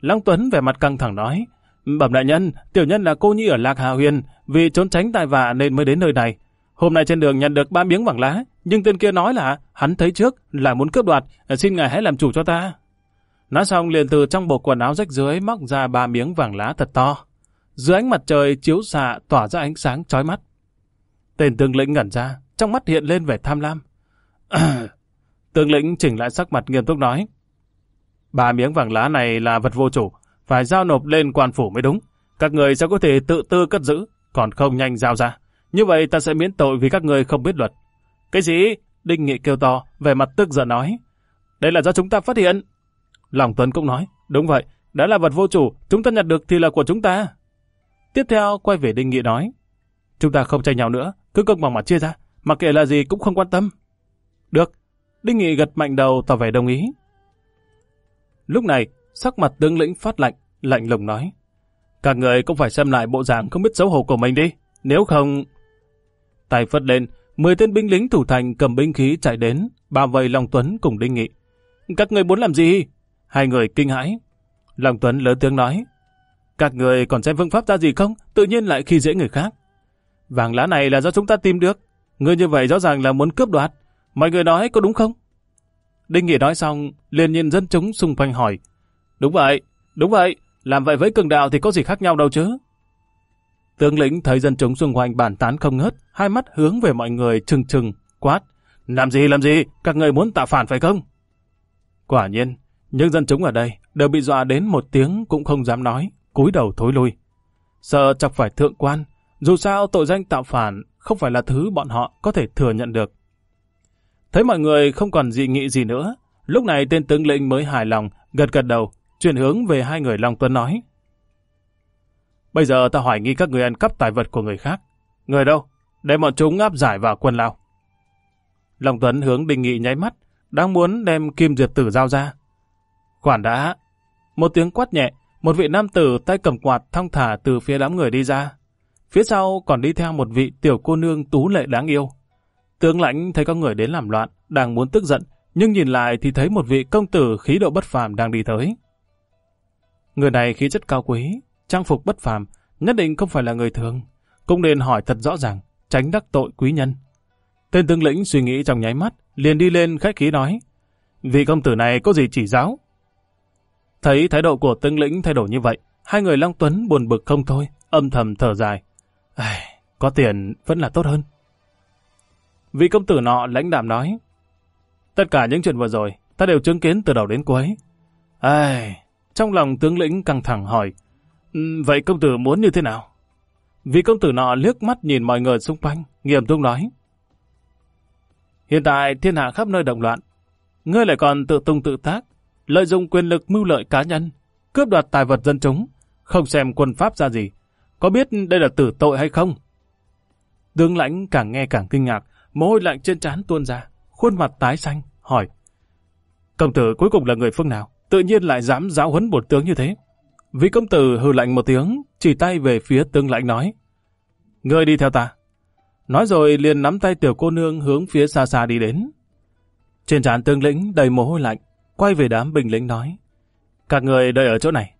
Long Tuấn vẻ mặt căng thẳng nói, bẩm đại nhân, tiểu nhân là cô nhi ở Lạc Hà Huyền, vì trốn tránh tai vạ nên mới đến nơi này. Hôm nay trên đường nhận được ba miếng vàng lá, nhưng tên kia nói là hắn thấy trước là muốn cướp đoạt, xin ngài hãy làm chủ cho ta. Nói xong liền từ trong bộ quần áo rách dưới móc ra ba miếng vàng lá thật to. Dưới ánh mặt trời chiếu xạ tỏa ra ánh sáng chói mắt. Tên tương lĩnh ngẩn ra, trong mắt hiện lên vẻ tham lam. (clears throat) tương lĩnh chỉnh lại sắc mặt nghiêm túc nói. Ba miếng vàng lá này là vật vô chủ, phải giao nộp lên quan phủ mới đúng. Các người sẽ có thể tự tư cất giữ, còn không nhanh giao ra. Như vậy ta sẽ miễn tội vì các người không biết luật. Cái gì? Đinh Nghị kêu to, về mặt tức giận nói. Đây là do chúng ta phát hiện, Lòng Tuấn cũng nói, đúng vậy, đã là vật vô chủ, chúng ta nhặt được thì là của chúng ta. Tiếp theo quay về Đinh Nghị nói, chúng ta không tranh nhau nữa, cứ công bằng mà chia ra, mà kệ là gì cũng không quan tâm. Được, Đinh Nghị gật mạnh đầu tỏ vẻ đồng ý. Lúc này, sắc mặt tướng lĩnh phát lạnh, lạnh lùng nói, các người cũng phải xem lại bộ dạng không biết xấu hổ của mình đi, nếu không... Tay phất lên, 10 tên binh lính thủ thành cầm binh khí chạy đến, bao vây Long Tuấn cùng Đinh Nghị. Các người muốn làm gì? Hai người kinh hãi. Lòng Tuấn lớn tiếng nói. Các người còn xem phương pháp ra gì không? Tự nhiên lại khi dễ người khác. Vàng lá này là do chúng ta tìm được. Người như vậy rõ ràng là muốn cướp đoạt. Mọi người nói có đúng không? Đinh Nghị nói xong, liền nhìn dân chúng xung quanh hỏi. Đúng vậy, đúng vậy. Làm vậy với cường đạo thì có gì khác nhau đâu chứ? Tướng lĩnh thấy dân chúng xung quanh bàn tán không ngớt, hai mắt hướng về mọi người trừng trừng, quát. Làm gì làm gì, các người muốn tạo phản phải không? Quả nhiên, những dân chúng ở đây đều bị dọa đến một tiếng cũng không dám nói, cúi đầu thối lui. Sợ chọc phải thượng quan, dù sao tội danh tạo phản không phải là thứ bọn họ có thể thừa nhận được. Thấy mọi người không còn dị nghị gì nữa, lúc này tên tướng lĩnh mới hài lòng, gật gật đầu, chuyển hướng về hai người Long Tuấn nói. Bây giờ ta hoài nghi các người ăn cắp tài vật của người khác. Người đâu? để bọn chúng áp giải vào quân lao. Long Tuấn hướng đình Nghị nháy mắt, đang muốn đem Kim Diệp Tử giao ra, Quản đã! Một tiếng quát nhẹ, một vị nam tử tay cầm quạt thong thả từ phía đám người đi ra. Phía sau còn đi theo một vị tiểu cô nương tú lệ đáng yêu. Tướng lãnh thấy có người đến làm loạn, đang muốn tức giận, nhưng nhìn lại thì thấy một vị công tử khí độ bất phàm đang đi tới. Người này khí chất cao quý, trang phục bất phàm, nhất định không phải là người thường, cũng nên hỏi thật rõ ràng, tránh đắc tội quý nhân. Tên tướng lĩnh suy nghĩ trong nháy mắt, liền đi lên khách khí nói, vị công tử này có gì chỉ giáo? Thấy thái độ của tướng lĩnh thay đổi như vậy, hai người Long Tuấn buồn bực không thôi, âm thầm thở dài. Ai, có tiền vẫn là tốt hơn. Vị công tử nọ lãnh đạm nói, tất cả những chuyện vừa rồi, ta đều chứng kiến từ đầu đến cuối. Ai, trong lòng tướng lĩnh căng thẳng hỏi, ừ, vậy công tử muốn như thế nào? Vị công tử nọ liếc mắt nhìn mọi người xung quanh, nghiêm túc nói. Hiện tại thiên hạ khắp nơi động loạn, ngươi lại còn tự tung tự tác, lợi dụng quyền lực mưu lợi cá nhân, cướp đoạt tài vật dân chúng, không xem quân pháp ra gì. Có biết đây là tử tội hay không? Tướng lãnh càng nghe càng kinh ngạc, mồ hôi lạnh trên trán tuôn ra, khuôn mặt tái xanh, hỏi. Công tử cuối cùng là người phương nào, tự nhiên lại dám giáo huấn một tướng như thế. Vị công tử hừ lạnh một tiếng, chỉ tay về phía tướng lãnh nói. Ngươi đi theo ta. Nói rồi liền nắm tay tiểu cô nương hướng phía xa xa đi đến. Trên trán tướng lĩnh đầy mồ hôi lạnh, quay về đám binh lính nói. Các người đợi ở chỗ này.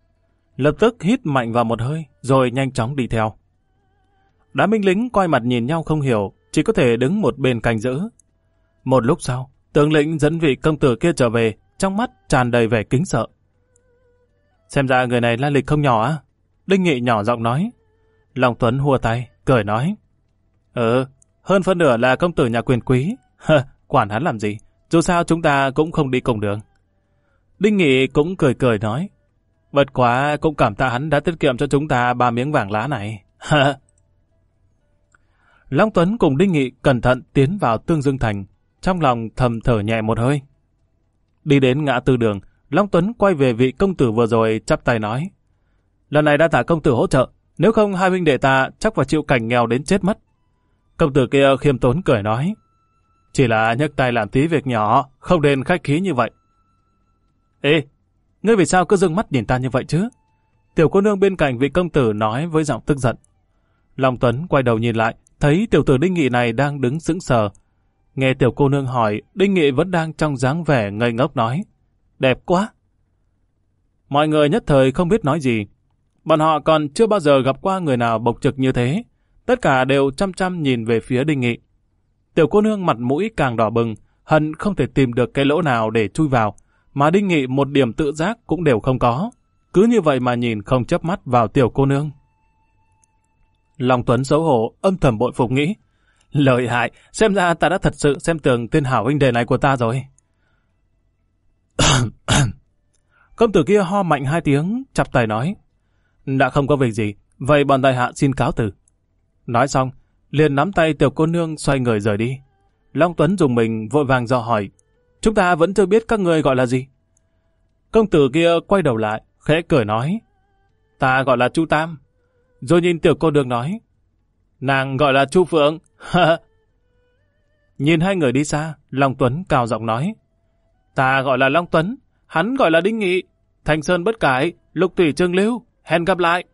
Lập tức hít mạnh vào một hơi, rồi nhanh chóng đi theo. Đám binh lính quay mặt nhìn nhau không hiểu, chỉ có thể đứng một bên canh giữ. Một lúc sau, tướng lĩnh dẫn vị công tử kia trở về, trong mắt tràn đầy vẻ kính sợ. Xem ra người này la lịch không nhỏ á. Đinh Nghị nhỏ giọng nói. Long Tuấn hua tay, cười nói. Ừ, hơn phân nửa là công tử nhà quyền quý. Hờ, (laughs) quản hắn làm gì? Dù sao chúng ta cũng không đi cùng đường. Đinh Nghị cũng cười cười nói. Bất quá cũng cảm tạ hắn đã tiết kiệm cho chúng ta ba miếng vàng lá này. (laughs) Long Tuấn cùng Đinh Nghị cẩn thận tiến vào Tương Dương Thành, trong lòng thầm thở nhẹ một hơi. Đi đến ngã tư đường, Long Tuấn quay về vị công tử vừa rồi chắp tay nói. Lần này đã thả công tử hỗ trợ, nếu không hai huynh đệ ta chắc phải chịu cảnh nghèo đến chết mất. Công tử kia khiêm tốn cười nói. Chỉ là nhấc tay làm tí việc nhỏ, không nên khách khí như vậy. Ê, ngươi vì sao cứ dưng mắt nhìn ta như vậy chứ? Tiểu cô nương bên cạnh vị công tử nói với giọng tức giận. Long Tuấn quay đầu nhìn lại, thấy tiểu tử Đinh Nghị này đang đứng sững sờ. Nghe tiểu cô nương hỏi, Đinh Nghị vẫn đang trong dáng vẻ ngây ngốc nói. Đẹp quá! Mọi người nhất thời không biết nói gì. Bọn họ còn chưa bao giờ gặp qua người nào bộc trực như thế. Tất cả đều chăm chăm nhìn về phía Đinh Nghị. Tiểu cô nương mặt mũi càng đỏ bừng, hận không thể tìm được cái lỗ nào để chui vào mà Đinh Nghị một điểm tự giác cũng đều không có. Cứ như vậy mà nhìn không chấp mắt vào tiểu cô nương. Lòng Tuấn xấu hổ, âm thầm bội phục nghĩ. Lợi hại, xem ra ta đã thật sự xem tường tên hảo huynh đề này của ta rồi. (coughs) Công tử kia ho mạnh hai tiếng, chập tay nói. Đã không có việc gì, vậy bọn đại hạ xin cáo từ. Nói xong, liền nắm tay tiểu cô nương xoay người rời đi. Long Tuấn dùng mình vội vàng dò hỏi chúng ta vẫn chưa biết các người gọi là gì. Công tử kia quay đầu lại, khẽ cười nói, ta gọi là Chu Tam. Rồi nhìn tiểu cô đường nói, nàng gọi là Chu Phượng. (laughs) nhìn hai người đi xa, Long Tuấn cao giọng nói, ta gọi là Long Tuấn, hắn gọi là Đinh Nghị, Thành Sơn bất cải, lục thủy trương lưu, hẹn gặp lại.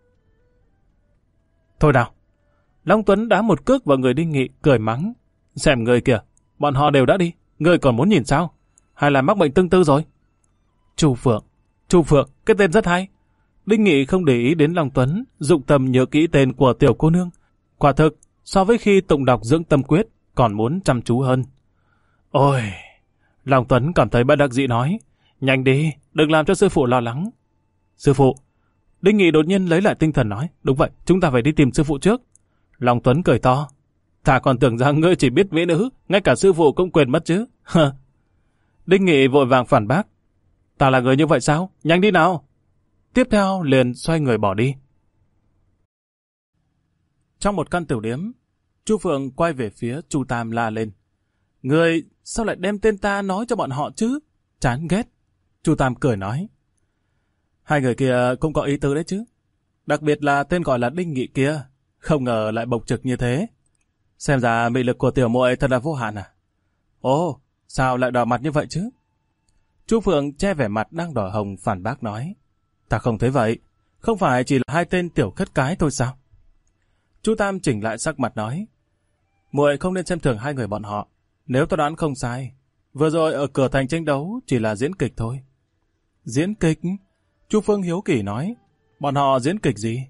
Thôi nào, Long Tuấn đá một cước vào người Đinh Nghị, cười mắng. Xem người kìa, bọn họ đều đã đi. Ngươi còn muốn nhìn sao? Hay là mắc bệnh tương tư rồi? Chu Phượng. Chu Phượng, cái tên rất hay. Đinh Nghị không để ý đến Long Tuấn, dụng tâm nhớ kỹ tên của tiểu cô nương. Quả thực, so với khi tụng đọc dưỡng tâm quyết, còn muốn chăm chú hơn. Ôi! Long Tuấn cảm thấy bất đắc dĩ nói. Nhanh đi, đừng làm cho sư phụ lo lắng. Sư phụ! Đinh Nghị đột nhiên lấy lại tinh thần nói. Đúng vậy, chúng ta phải đi tìm sư phụ trước. Long Tuấn cười to, Ta còn tưởng rằng ngươi chỉ biết mỹ nữ, ngay cả sư phụ cũng quên mất chứ. Đinh Nghị vội vàng phản bác. Ta là người như vậy sao? Nhanh đi nào. Tiếp theo liền xoay người bỏ đi. Trong một căn tiểu điếm, Chu Phượng quay về phía Chu Tam la lên. Người sao lại đem tên ta nói cho bọn họ chứ? Chán ghét. Chu Tam cười nói. Hai người kia cũng có ý tứ đấy chứ. Đặc biệt là tên gọi là Đinh Nghị kia. Không ngờ lại bộc trực như thế. Xem ra mị lực của tiểu muội thật là vô hạn à? Ồ, sao lại đỏ mặt như vậy chứ? Chú Phượng che vẻ mặt đang đỏ hồng phản bác nói. Ta không thấy vậy, không phải chỉ là hai tên tiểu khất cái thôi sao? Chú Tam chỉnh lại sắc mặt nói. muội không nên xem thường hai người bọn họ. Nếu ta đoán không sai, vừa rồi ở cửa thành tranh đấu chỉ là diễn kịch thôi. Diễn kịch? Chú Phương hiếu kỳ nói. Bọn họ diễn kịch gì?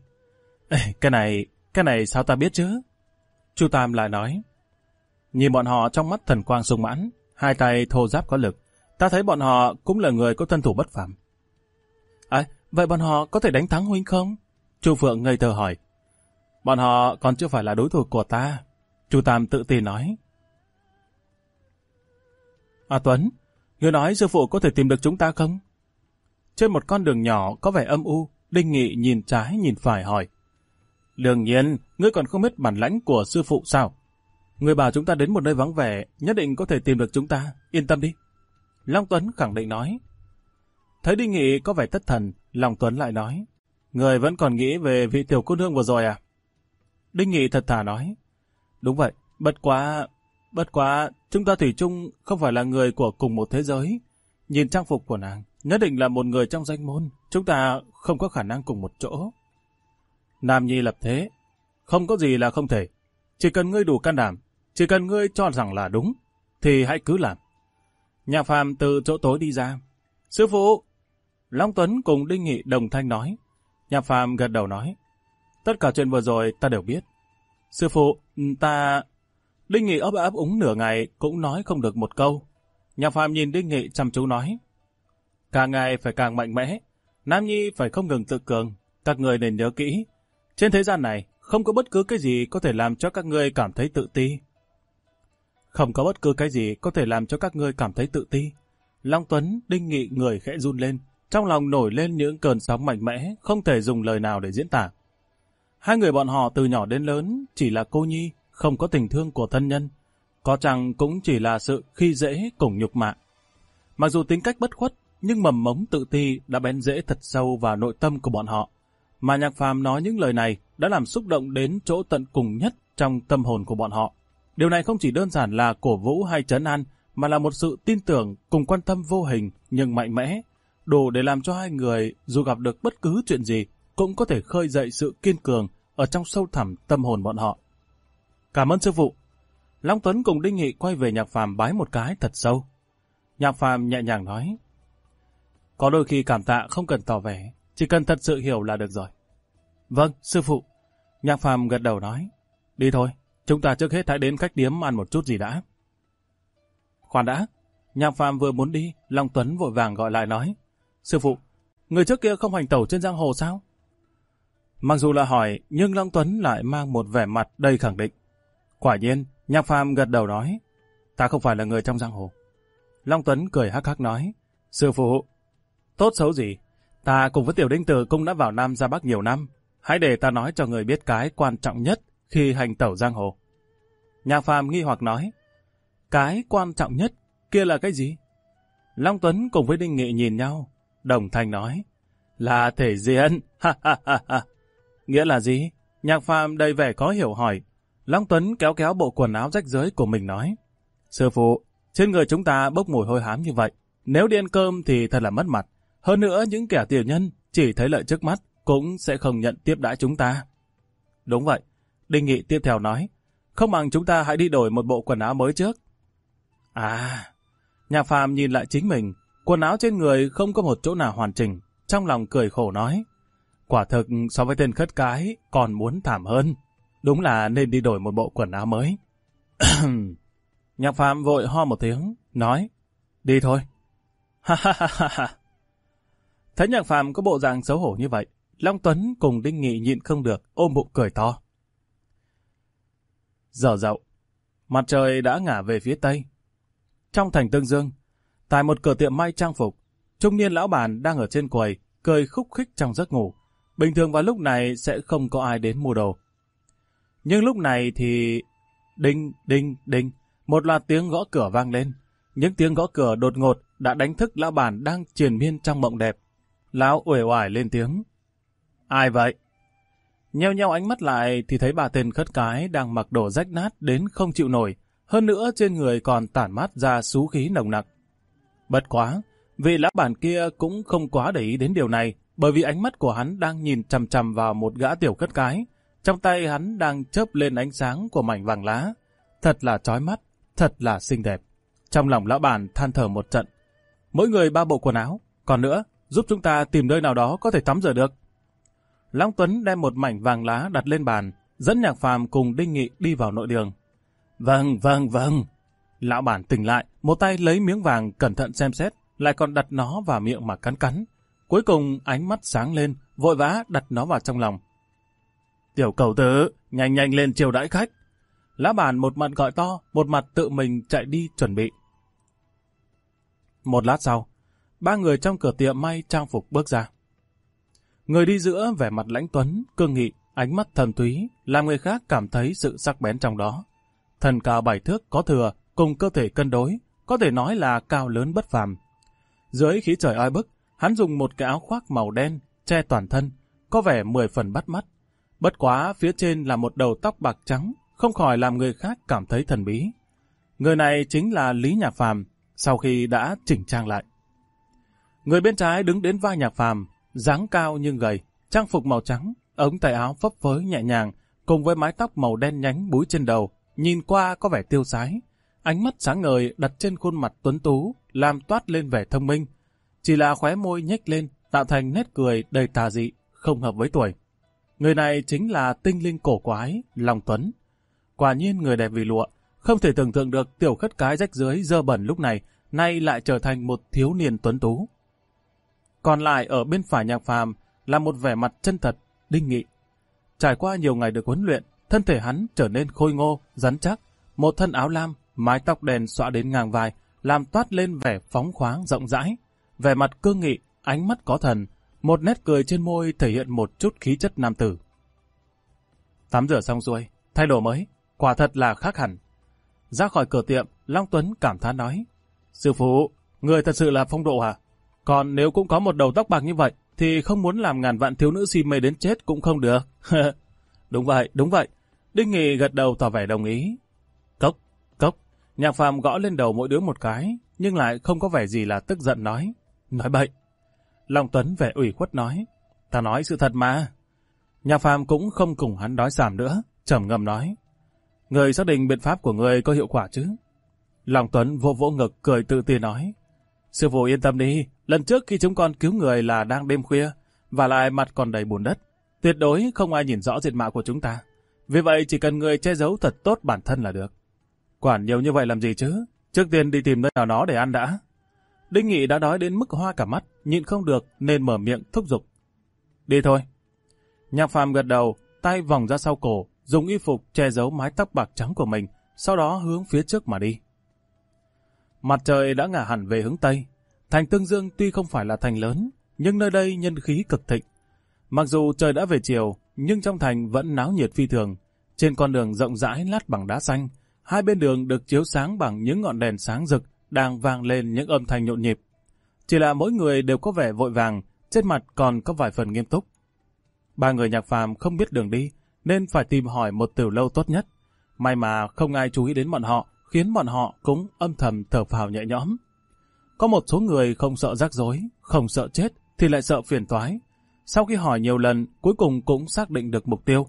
Ê, cái này, cái này sao ta biết chứ? Chu Tam lại nói, nhìn bọn họ trong mắt thần quang sung mãn, hai tay thô giáp có lực, ta thấy bọn họ cũng là người có thân thủ bất phàm. À, vậy bọn họ có thể đánh thắng huynh không? Chu Phượng ngây thơ hỏi. Bọn họ còn chưa phải là đối thủ của ta. Chu Tam tự tin nói. A Tuấn, người nói sư phụ có thể tìm được chúng ta không? Trên một con đường nhỏ có vẻ âm u, Đinh Nghị nhìn trái nhìn phải hỏi. Đương nhiên, ngươi còn không biết bản lãnh của sư phụ sao? Người bảo chúng ta đến một nơi vắng vẻ, nhất định có thể tìm được chúng ta, yên tâm đi. Long Tuấn khẳng định nói. Thấy Đinh Nghị có vẻ thất thần, Long Tuấn lại nói. Người vẫn còn nghĩ về vị tiểu cô nương vừa rồi à? Đinh Nghị thật thà nói. Đúng vậy, bất quá, bất quá, chúng ta Thủy chung không phải là người của cùng một thế giới. Nhìn trang phục của nàng, nhất định là một người trong danh môn, chúng ta không có khả năng cùng một chỗ. Nam Nhi lập thế. Không có gì là không thể. Chỉ cần ngươi đủ can đảm, chỉ cần ngươi cho rằng là đúng, thì hãy cứ làm. Nhạc phàm từ chỗ tối đi ra. Sư phụ! Long Tuấn cùng Đinh Nghị đồng thanh nói. Nhạc phàm gật đầu nói. Tất cả chuyện vừa rồi ta đều biết. Sư phụ, ừ, ta... Đinh Nghị ấp áp úng nửa ngày cũng nói không được một câu. Nhạc phàm nhìn Đinh Nghị chăm chú nói. Càng ngày phải càng mạnh mẽ. Nam Nhi phải không ngừng tự cường. Các người nên nhớ kỹ, trên thế gian này, không có bất cứ cái gì có thể làm cho các ngươi cảm thấy tự ti. Không có bất cứ cái gì có thể làm cho các ngươi cảm thấy tự ti. Long Tuấn, Đinh Nghị người khẽ run lên, trong lòng nổi lên những cơn sóng mạnh mẽ, không thể dùng lời nào để diễn tả. Hai người bọn họ từ nhỏ đến lớn chỉ là cô nhi, không có tình thương của thân nhân. Có chăng cũng chỉ là sự khi dễ cùng nhục mạ. Mặc dù tính cách bất khuất, nhưng mầm mống tự ti đã bén rễ thật sâu vào nội tâm của bọn họ. Mà nhạc phàm nói những lời này đã làm xúc động đến chỗ tận cùng nhất trong tâm hồn của bọn họ. Điều này không chỉ đơn giản là cổ vũ hay trấn an, mà là một sự tin tưởng cùng quan tâm vô hình nhưng mạnh mẽ, đủ để làm cho hai người dù gặp được bất cứ chuyện gì cũng có thể khơi dậy sự kiên cường ở trong sâu thẳm tâm hồn bọn họ. Cảm ơn sư phụ. Long Tuấn cùng Đinh Nghị quay về nhạc phàm bái một cái thật sâu. Nhạc phàm nhẹ nhàng nói. Có đôi khi cảm tạ không cần tỏ vẻ, chỉ cần thật sự hiểu là được rồi. Vâng, sư phụ. Nhạc phàm gật đầu nói. Đi thôi, chúng ta trước hết hãy đến cách điếm ăn một chút gì đã. Khoan đã, nhạc phàm vừa muốn đi, Long Tuấn vội vàng gọi lại nói. Sư phụ, người trước kia không hành tẩu trên giang hồ sao? Mặc dù là hỏi, nhưng Long Tuấn lại mang một vẻ mặt đầy khẳng định. Quả nhiên, nhạc phàm gật đầu nói. Ta không phải là người trong giang hồ. Long Tuấn cười hắc hắc nói. Sư phụ, tốt xấu gì, Ta cùng với Tiểu Đinh Tử cũng đã vào Nam ra Bắc nhiều năm. Hãy để ta nói cho người biết cái quan trọng nhất khi hành tẩu giang hồ. nhạc phàm nghi hoặc nói, cái quan trọng nhất kia là cái gì? Long Tuấn cùng với Đinh Nghị nhìn nhau, đồng thanh nói, là thể diện, (laughs) ha ha ha ha. Nghĩa là gì? Nhạc phàm đầy vẻ có hiểu hỏi. Long Tuấn kéo kéo bộ quần áo rách rưới của mình nói, Sư phụ, trên người chúng ta bốc mùi hôi hám như vậy, nếu đi ăn cơm thì thật là mất mặt. Hơn nữa, những kẻ tiểu nhân chỉ thấy lợi trước mắt cũng sẽ không nhận tiếp đãi chúng ta. Đúng vậy, Đinh Nghị tiếp theo nói, không bằng chúng ta hãy đi đổi một bộ quần áo mới trước. À, nhà phàm nhìn lại chính mình, quần áo trên người không có một chỗ nào hoàn chỉnh, trong lòng cười khổ nói. Quả thực so với tên khất cái còn muốn thảm hơn, đúng là nên đi đổi một bộ quần áo mới. (coughs) Nhạc Phạm vội ho một tiếng, nói, đi thôi. Ha ha ha ha ha. Thấy nhạc phàm có bộ dạng xấu hổ như vậy, Long Tuấn cùng Đinh Nghị nhịn không được, ôm bụng cười to. Giờ dậu, mặt trời đã ngả về phía tây. Trong thành Tương Dương, tại một cửa tiệm may trang phục, trung niên lão bàn đang ở trên quầy, cười khúc khích trong giấc ngủ. Bình thường vào lúc này sẽ không có ai đến mua đồ. Nhưng lúc này thì... Đinh, đinh, đinh, một loạt tiếng gõ cửa vang lên. Những tiếng gõ cửa đột ngột đã đánh thức lão bản đang triền miên trong mộng đẹp. Lão uể oải lên tiếng. Ai vậy? Nheo nheo ánh mắt lại thì thấy bà tên khất cái đang mặc đồ rách nát đến không chịu nổi. Hơn nữa trên người còn tản mát ra xú khí nồng nặc. Bất quá, vị lão bản kia cũng không quá để ý đến điều này bởi vì ánh mắt của hắn đang nhìn chằm chằm vào một gã tiểu khất cái. Trong tay hắn đang chớp lên ánh sáng của mảnh vàng lá. Thật là trói mắt, thật là xinh đẹp. Trong lòng lão bản than thở một trận. Mỗi người ba bộ quần áo. Còn nữa, giúp chúng ta tìm nơi nào đó có thể tắm rửa được. Long Tuấn đem một mảnh vàng lá đặt lên bàn, dẫn nhạc phàm cùng Đinh Nghị đi vào nội đường. Vâng, vâng, vâng. Lão bản tỉnh lại, một tay lấy miếng vàng cẩn thận xem xét, lại còn đặt nó vào miệng mà cắn cắn. Cuối cùng ánh mắt sáng lên, vội vã đặt nó vào trong lòng. Tiểu cầu tử, nhanh nhanh lên chiều đãi khách. Lão bản một mặt gọi to, một mặt tự mình chạy đi chuẩn bị. Một lát sau, ba người trong cửa tiệm may trang phục bước ra. Người đi giữa vẻ mặt lãnh tuấn, cương nghị, ánh mắt thần thúy làm người khác cảm thấy sự sắc bén trong đó. Thần cao bảy thước có thừa, cùng cơ thể cân đối, có thể nói là cao lớn bất phàm. Dưới khí trời oi bức, hắn dùng một cái áo khoác màu đen, che toàn thân, có vẻ mười phần bắt mắt. Bất quá phía trên là một đầu tóc bạc trắng, không khỏi làm người khác cảm thấy thần bí. Người này chính là Lý Nhạc Phàm, sau khi đã chỉnh trang lại. Người bên trái đứng đến vai nhạc phàm, dáng cao nhưng gầy, trang phục màu trắng, ống tay áo phấp phới nhẹ nhàng, cùng với mái tóc màu đen nhánh búi trên đầu, nhìn qua có vẻ tiêu sái. Ánh mắt sáng ngời đặt trên khuôn mặt tuấn tú, làm toát lên vẻ thông minh. Chỉ là khóe môi nhếch lên, tạo thành nét cười đầy tà dị, không hợp với tuổi. Người này chính là tinh linh cổ quái, Long Tuấn. Quả nhiên người đẹp vì lụa, không thể tưởng tượng được tiểu khất cái rách dưới dơ bẩn lúc này, nay lại trở thành một thiếu niên tuấn tú. Còn lại ở bên phải nhạc phàm là một vẻ mặt chân thật, đinh nghị. Trải qua nhiều ngày được huấn luyện, thân thể hắn trở nên khôi ngô, rắn chắc. Một thân áo lam, mái tóc đèn xõa đến ngang vai, làm toát lên vẻ phóng khoáng rộng rãi. Vẻ mặt cương nghị, ánh mắt có thần, một nét cười trên môi thể hiện một chút khí chất nam tử. Tắm rửa xong xuôi, thay đồ mới, quả thật là khác hẳn. Ra khỏi cửa tiệm, Long Tuấn cảm thán nói. Sư phụ, người thật sự là phong độ à? Còn nếu cũng có một đầu tóc bạc như vậy, thì không muốn làm ngàn vạn thiếu nữ si mê đến chết cũng không được. (laughs) đúng vậy, đúng vậy. Đinh Nghị gật đầu tỏ vẻ đồng ý. Cốc, cốc, nhạc phàm gõ lên đầu mỗi đứa một cái, nhưng lại không có vẻ gì là tức giận nói. Nói bậy. Long Tuấn vẻ ủy khuất nói. Ta nói sự thật mà. Nhạc phàm cũng không cùng hắn đói giảm nữa, trầm ngâm nói. Người xác định biện pháp của người có hiệu quả chứ? Long Tuấn vô vỗ ngực cười tự ti nói. Sư phụ yên tâm đi, lần trước khi chúng con cứu người là đang đêm khuya, và lại mặt còn đầy bùn đất. Tuyệt đối không ai nhìn rõ diện mạo của chúng ta. Vì vậy chỉ cần người che giấu thật tốt bản thân là được. Quản nhiều như vậy làm gì chứ? Trước tiên đi tìm nơi nào nó để ăn đã. Đinh Nghị đã đói đến mức hoa cả mắt, nhịn không được nên mở miệng thúc giục. Đi thôi. Nhạc phàm gật đầu, tay vòng ra sau cổ, dùng y phục che giấu mái tóc bạc trắng của mình, sau đó hướng phía trước mà đi. Mặt trời đã ngả hẳn về hướng Tây. Thành Tương Dương tuy không phải là thành lớn, nhưng nơi đây nhân khí cực thịnh. Mặc dù trời đã về chiều, nhưng trong thành vẫn náo nhiệt phi thường. Trên con đường rộng rãi lát bằng đá xanh, hai bên đường được chiếu sáng bằng những ngọn đèn sáng rực đang vang lên những âm thanh nhộn nhịp. Chỉ là mỗi người đều có vẻ vội vàng, trên mặt còn có vài phần nghiêm túc. Ba người nhạc phàm không biết đường đi, nên phải tìm hỏi một tiểu lâu tốt nhất. May mà không ai chú ý đến bọn họ, khiến bọn họ cũng âm thầm thở phào nhẹ nhõm. Có một số người không sợ rắc rối, không sợ chết thì lại sợ phiền toái. Sau khi hỏi nhiều lần, cuối cùng cũng xác định được mục tiêu.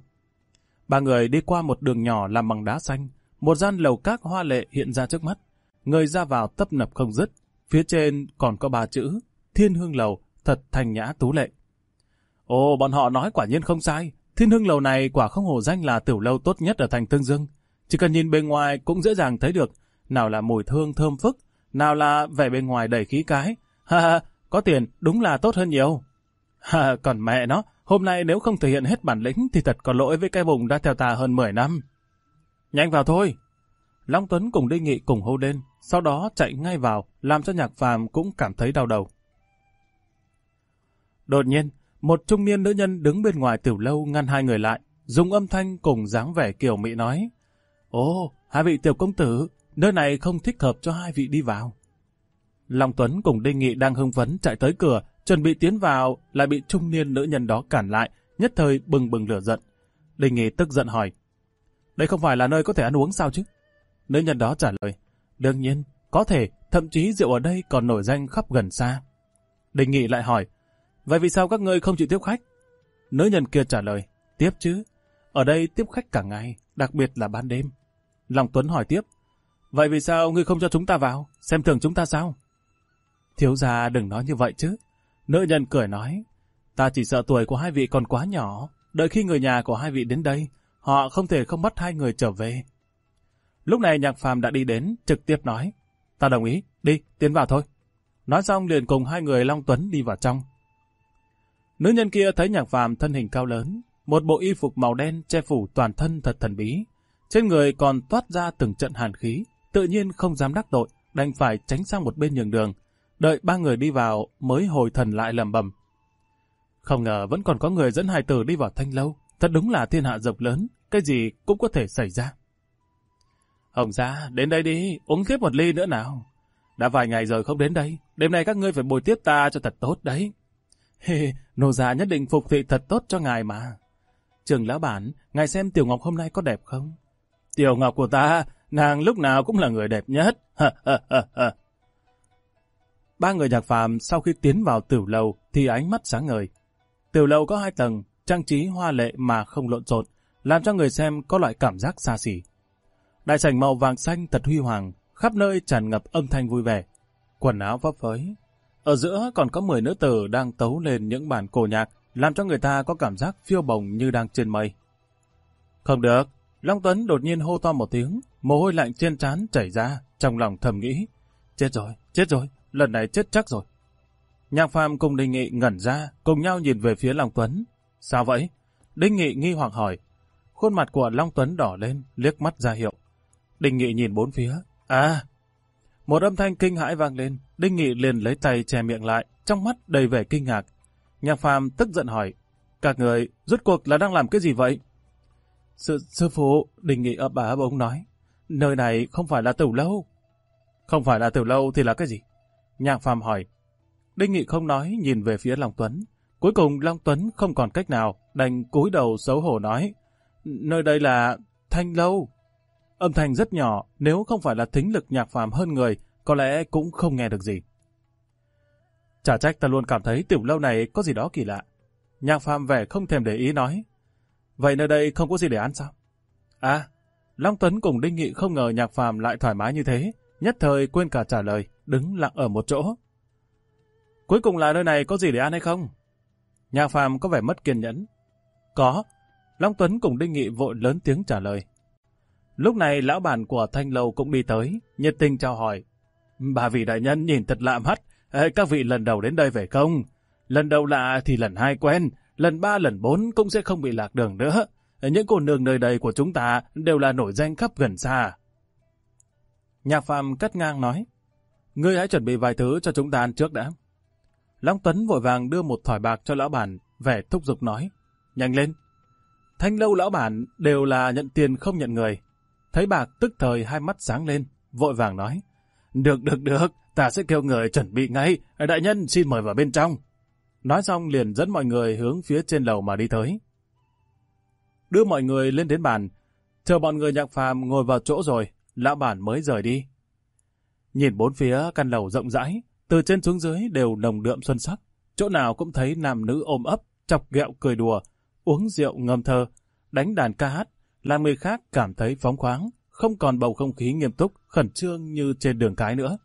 Ba người đi qua một đường nhỏ làm bằng đá xanh, một gian lầu các hoa lệ hiện ra trước mắt. Người ra vào tấp nập không dứt, phía trên còn có ba chữ, thiên hương lầu, thật Thanh nhã tú lệ. Ồ, bọn họ nói quả nhiên không sai, thiên hương lầu này quả không hổ danh là tiểu lâu tốt nhất ở thành Tương Dương. Chỉ cần nhìn bên ngoài cũng dễ dàng thấy được, nào là mùi thương thơm phức, nào là vẻ bên ngoài đầy khí cái. (laughs) Ha ha, có tiền đúng là tốt hơn nhiều. (laughs) Ha, còn mẹ nó, hôm nay nếu không thể hiện hết bản lĩnh thì thật có lỗi với cái vùng đã theo ta hơn 10 năm. Nhanh vào thôi. Long Tuấn cùng đi Nghị cùng hô lên, sau đó chạy ngay vào, làm cho nhạc phàm cũng cảm thấy đau đầu. Đột nhiên, một trung niên nữ nhân đứng bên ngoài tiểu lâu ngăn hai người lại, dùng âm thanh cùng dáng vẻ kiểu mỹ nói. Ồ, hai vị tiểu công tử, nơi này không thích hợp cho hai vị đi vào. Long Tuấn cùng Đinh Nghị đang hưng phấn chạy tới cửa, chuẩn bị tiến vào, lại bị trung niên nữ nhân đó cản lại, nhất thời bừng bừng lửa giận. Đinh Nghị tức giận hỏi, đây không phải là nơi có thể ăn uống sao chứ? Nữ nhân đó trả lời, đương nhiên, có thể, thậm chí rượu ở đây còn nổi danh khắp gần xa. Đinh Nghị lại hỏi, vậy vì sao các ngươi không chịu tiếp khách? Nữ nhân kia trả lời, tiếp chứ, ở đây tiếp khách cả ngày, đặc biệt là ban đêm. Long Tuấn hỏi tiếp. Vậy vì sao ngươi không cho chúng ta vào? Xem thường chúng ta sao? Thiếu gia đừng nói như vậy chứ. Nữ nhân cười nói. Ta chỉ sợ tuổi của hai vị còn quá nhỏ. Đợi khi người nhà của hai vị đến đây, họ không thể không bắt hai người trở về. Lúc này nhạc phàm đã đi đến, trực tiếp nói. Ta đồng ý, đi, tiến vào thôi. Nói xong liền cùng hai người Long Tuấn đi vào trong. Nữ nhân kia thấy nhạc phàm thân hình cao lớn, một bộ y phục màu đen che phủ toàn thân thật thần bí. Trên người còn toát ra từng trận hàn khí, tự nhiên không dám đắc tội, đành phải tránh sang một bên nhường đường. Đợi ba người đi vào mới hồi thần lại lầm bầm. Không ngờ vẫn còn có người dẫn hai tử đi vào thanh lâu. Thật đúng là thiên hạ rộng lớn, cái gì cũng có thể xảy ra. Hồng gia, đến đây đi, uống tiếp một ly nữa nào. Đã vài ngày rồi không đến đây, đêm nay các ngươi phải bồi tiếp ta cho thật tốt đấy. (laughs) Hê, nô gia nhất định phục thị thật tốt cho ngài mà. Trường lão bản, ngài xem Tiểu Ngọc hôm nay có đẹp không? Tiểu Ngọc của ta, nàng lúc nào cũng là người đẹp nhất. Ba người nhạc phàm sau khi tiến vào tiểu lầu thì ánh mắt sáng ngời. Tiểu lầu có hai tầng, trang trí hoa lệ mà không lộn xộn, làm cho người xem có loại cảm giác xa xỉ. Đại sảnh màu vàng xanh thật huy hoàng, khắp nơi tràn ngập âm thanh vui vẻ, quần áo vấp phới. Ở giữa còn có 10 nữ tử đang tấu lên những bản cổ nhạc, làm cho người ta có cảm giác phiêu bồng như đang trên mây. Không được, Long Tuấn đột nhiên hô to một tiếng, mồ hôi lạnh trên trán chảy ra, trong lòng thầm nghĩ. Chết rồi, chết rồi, lần này chết chắc rồi. Nhạc Phạm cùng Đinh Nghị ngẩn ra, cùng nhau nhìn về phía Long Tuấn. Sao vậy? Đinh Nghị nghi hoặc hỏi. Khuôn mặt của Long Tuấn đỏ lên, liếc mắt ra hiệu. Đinh Nghị nhìn bốn phía. À! Một âm thanh kinh hãi vang lên, Đinh Nghị liền lấy tay che miệng lại, trong mắt đầy vẻ kinh ngạc. Nhạc Phàm tức giận hỏi, các người, rút cuộc là đang làm cái gì vậy? Sư, sư phụ, đình nghị ấp á ông nói, nơi này không phải là tiểu lâu. Không phải là tiểu lâu thì là cái gì? Nhạc phàm hỏi. Đinh nghị không nói, nhìn về phía Long Tuấn. Cuối cùng Long Tuấn không còn cách nào, đành cúi đầu xấu hổ nói. Nơi đây là thanh lâu. Âm thanh rất nhỏ, nếu không phải là thính lực nhạc phàm hơn người, có lẽ cũng không nghe được gì. Chả trách ta luôn cảm thấy tiểu lâu này có gì đó kỳ lạ. Nhạc phàm vẻ không thèm để ý nói. Vậy nơi đây không có gì để ăn sao? À, Long Tuấn cùng Đinh Nghị không ngờ nhạc phàm lại thoải mái như thế, nhất thời quên cả trả lời, đứng lặng ở một chỗ. Cuối cùng là nơi này có gì để ăn hay không? Nhạc phàm có vẻ mất kiên nhẫn. Có. Long Tuấn cùng Đinh Nghị vội lớn tiếng trả lời. Lúc này lão bản của Thanh Lâu cũng đi tới, nhiệt tình chào hỏi. Bà vị đại nhân nhìn thật lạ mắt, Ê, các vị lần đầu đến đây về không? Lần đầu lạ thì lần hai quen, lần ba lần bốn cũng sẽ không bị lạc đường nữa. Những cô nương nơi đây của chúng ta đều là nổi danh khắp gần xa. Nhà Phạm cắt ngang nói, ngươi hãy chuẩn bị vài thứ cho chúng ta ăn trước đã. Long Tuấn vội vàng đưa một thỏi bạc cho lão bản, vẻ thúc giục nói, nhanh lên. Thanh lâu lão bản đều là nhận tiền không nhận người. Thấy bạc tức thời hai mắt sáng lên, vội vàng nói, được được được, ta sẽ kêu người chuẩn bị ngay, đại nhân xin mời vào bên trong. Nói xong liền dẫn mọi người hướng phía trên lầu mà đi tới. Đưa mọi người lên đến bàn, chờ bọn người nhạc phàm ngồi vào chỗ rồi, lão bản mới rời đi. Nhìn bốn phía căn lầu rộng rãi, từ trên xuống dưới đều nồng đượm xuân sắc, chỗ nào cũng thấy nam nữ ôm ấp, chọc ghẹo cười đùa, uống rượu ngâm thơ, đánh đàn ca hát, làm người khác cảm thấy phóng khoáng, không còn bầu không khí nghiêm túc, khẩn trương như trên đường cái nữa.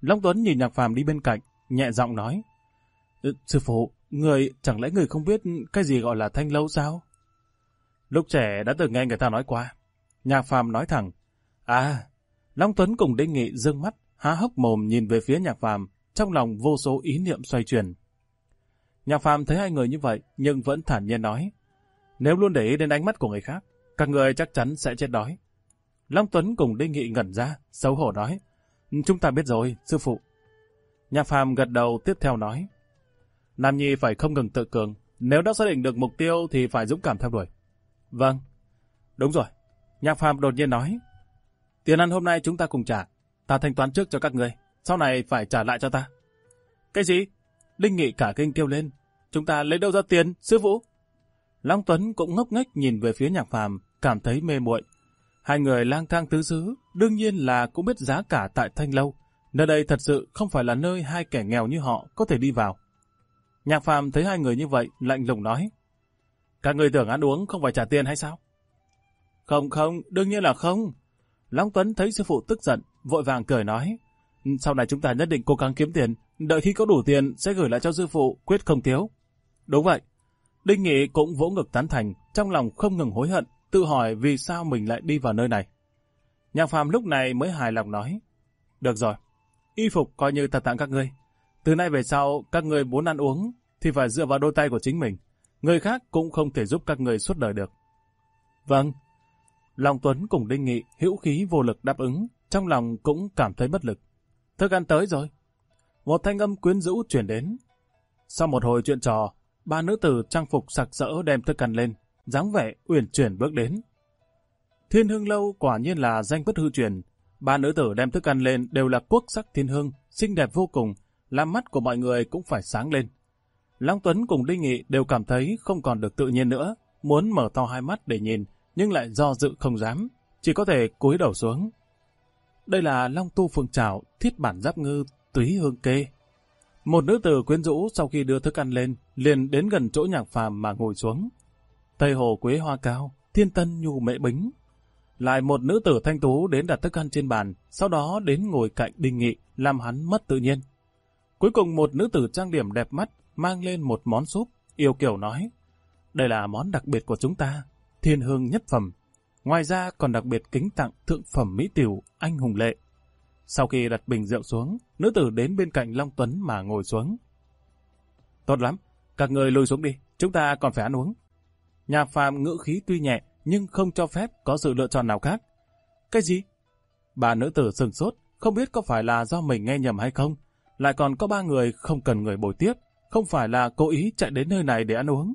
Long Tuấn nhìn nhạc phàm đi bên cạnh, nhẹ giọng nói. Sư phụ, người, chẳng lẽ người không biết cái gì gọi là thanh lâu sao? Lúc trẻ đã từng nghe người ta nói qua. Nhạc phàm nói thẳng, à, Long Tuấn cùng Đinh Nghị dương mắt, há hốc mồm nhìn về phía nhạc phàm, trong lòng vô số ý niệm xoay chuyển. Nhạc phàm thấy hai người như vậy, nhưng vẫn thản nhiên nói, nếu luôn để ý đến ánh mắt của người khác, các người chắc chắn sẽ chết đói. Long Tuấn cùng Đinh Nghị ngẩn ra, xấu hổ nói, chúng ta biết rồi, sư phụ. Nhạc phàm gật đầu tiếp theo nói, Nam Nhi phải không ngừng tự cường. Nếu đã xác định được mục tiêu thì phải dũng cảm theo đuổi. Vâng. Đúng rồi. Nhạc Phạm đột nhiên nói. Tiền ăn hôm nay chúng ta cùng trả. Ta thanh toán trước cho các người. Sau này phải trả lại cho ta. Cái gì? Linh Nghị cả kinh kêu lên. Chúng ta lấy đâu ra tiền, sư vũ? Long Tuấn cũng ngốc nghếch nhìn về phía nhạc phàm, cảm thấy mê muội. Hai người lang thang tứ xứ, đương nhiên là cũng biết giá cả tại Thanh Lâu. Nơi đây thật sự không phải là nơi hai kẻ nghèo như họ có thể đi vào. Nhạc Phạm thấy hai người như vậy, lạnh lùng nói. Các người tưởng ăn uống không phải trả tiền hay sao? Không không, đương nhiên là không. Long Tuấn thấy sư phụ tức giận, vội vàng cười nói. Sau này chúng ta nhất định cố gắng kiếm tiền, đợi khi có đủ tiền sẽ gửi lại cho sư phụ, quyết không thiếu. Đúng vậy. Đinh Nghị cũng vỗ ngực tán thành, trong lòng không ngừng hối hận, tự hỏi vì sao mình lại đi vào nơi này. Nhạc Phạm lúc này mới hài lòng nói. Được rồi, y phục coi như ta tặng các ngươi, từ nay về sau, các người muốn ăn uống thì phải dựa vào đôi tay của chính mình. Người khác cũng không thể giúp các người suốt đời được. Vâng. Long Tuấn cùng Đinh Nghị hữu khí vô lực đáp ứng, trong lòng cũng cảm thấy bất lực. Thức ăn tới rồi. Một thanh âm quyến rũ chuyển đến. Sau một hồi chuyện trò, ba nữ tử trang phục sặc sỡ đem thức ăn lên, dáng vẻ uyển chuyển bước đến. Thiên hương lâu quả nhiên là danh bất hư truyền. Ba nữ tử đem thức ăn lên đều là quốc sắc thiên hương, xinh đẹp vô cùng, làm mắt của mọi người cũng phải sáng lên. Long Tuấn cùng Đinh Nghị đều cảm thấy không còn được tự nhiên nữa, muốn mở to hai mắt để nhìn, nhưng lại do dự không dám, chỉ có thể cúi đầu xuống. Đây là Long Tu Phượng Trảo, thiết bản giáp ngư, túy hương kê. Một nữ tử quyến rũ sau khi đưa thức ăn lên, liền đến gần chỗ nhạc phàm mà ngồi xuống. Tây hồ quế hoa cao, thiên tân nhu mệ bính. Lại một nữ tử thanh tú đến đặt thức ăn trên bàn, sau đó đến ngồi cạnh Đình nghị, làm hắn mất tự nhiên. Cuối cùng một nữ tử trang điểm đẹp mắt mang lên một món súp, yêu kiều nói. Đây là món đặc biệt của chúng ta, thiên hương nhất phẩm. Ngoài ra còn đặc biệt kính tặng thượng phẩm mỹ tiểu anh hùng lệ. Sau khi đặt bình rượu xuống, nữ tử đến bên cạnh Long Tuấn mà ngồi xuống. Tốt lắm, các người lùi xuống đi, chúng ta còn phải ăn uống. Nhà phàm ngữ khí tuy nhẹ, nhưng không cho phép có sự lựa chọn nào khác. Cái gì? Bà nữ tử sừng sốt, không biết có phải là do mình nghe nhầm hay không, lại còn có ba người không cần người bồi tiếp, không phải là cố ý chạy đến nơi này để ăn uống.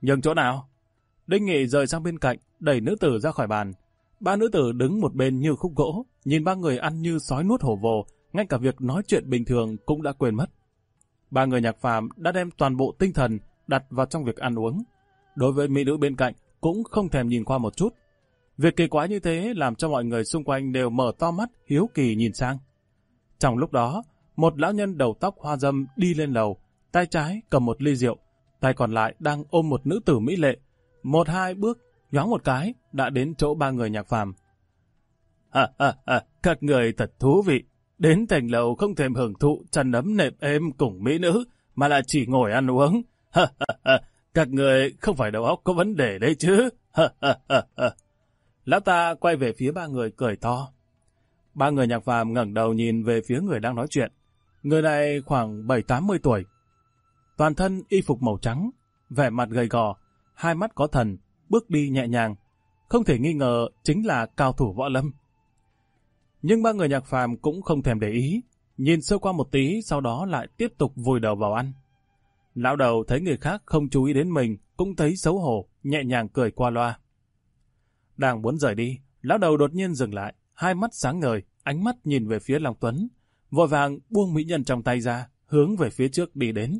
Nhưng chỗ nào? Đinh Nghị rời sang bên cạnh, đẩy nữ tử ra khỏi bàn. Ba nữ tử đứng một bên như khúc gỗ, nhìn ba người ăn như sói nuốt hổ vồ, ngay cả việc nói chuyện bình thường cũng đã quên mất. Ba người nhạc phàm đã đem toàn bộ tinh thần đặt vào trong việc ăn uống. Đối với mỹ nữ bên cạnh cũng không thèm nhìn qua một chút. Việc kỳ quái như thế làm cho mọi người xung quanh đều mở to mắt hiếu kỳ nhìn sang. Trong lúc đó, một lão nhân đầu tóc hoa dâm đi lên lầu, tay trái cầm một ly rượu, tay còn lại đang ôm một nữ tử mỹ lệ. Một hai bước, nhoáng một cái, đã đến chỗ ba người nhạc phàm. À, à, à, các người thật thú vị. Đến thành lầu không thèm hưởng thụ chăn ấm nệm êm cùng mỹ nữ, mà là chỉ ngồi ăn uống. À, à, à, các người không phải đầu óc có vấn đề đấy chứ. À, à, à, à. Lão ta quay về phía ba người cười to. Ba người nhạc phàm ngẩng đầu nhìn về phía người đang nói chuyện. Người này khoảng 7-80 tuổi. Toàn thân y phục màu trắng, vẻ mặt gầy gò, hai mắt có thần, bước đi nhẹ nhàng. Không thể nghi ngờ chính là cao thủ võ lâm. Nhưng ba người nhạc phàm cũng không thèm để ý, nhìn sơ qua một tí sau đó lại tiếp tục vùi đầu vào ăn. Lão đầu thấy người khác không chú ý đến mình, cũng thấy xấu hổ, nhẹ nhàng cười qua loa. Đang muốn rời đi, lão đầu đột nhiên dừng lại, hai mắt sáng ngời, ánh mắt nhìn về phía Long Tuấn, vội vàng buông mỹ nhân trong tay ra, hướng về phía trước đi đến.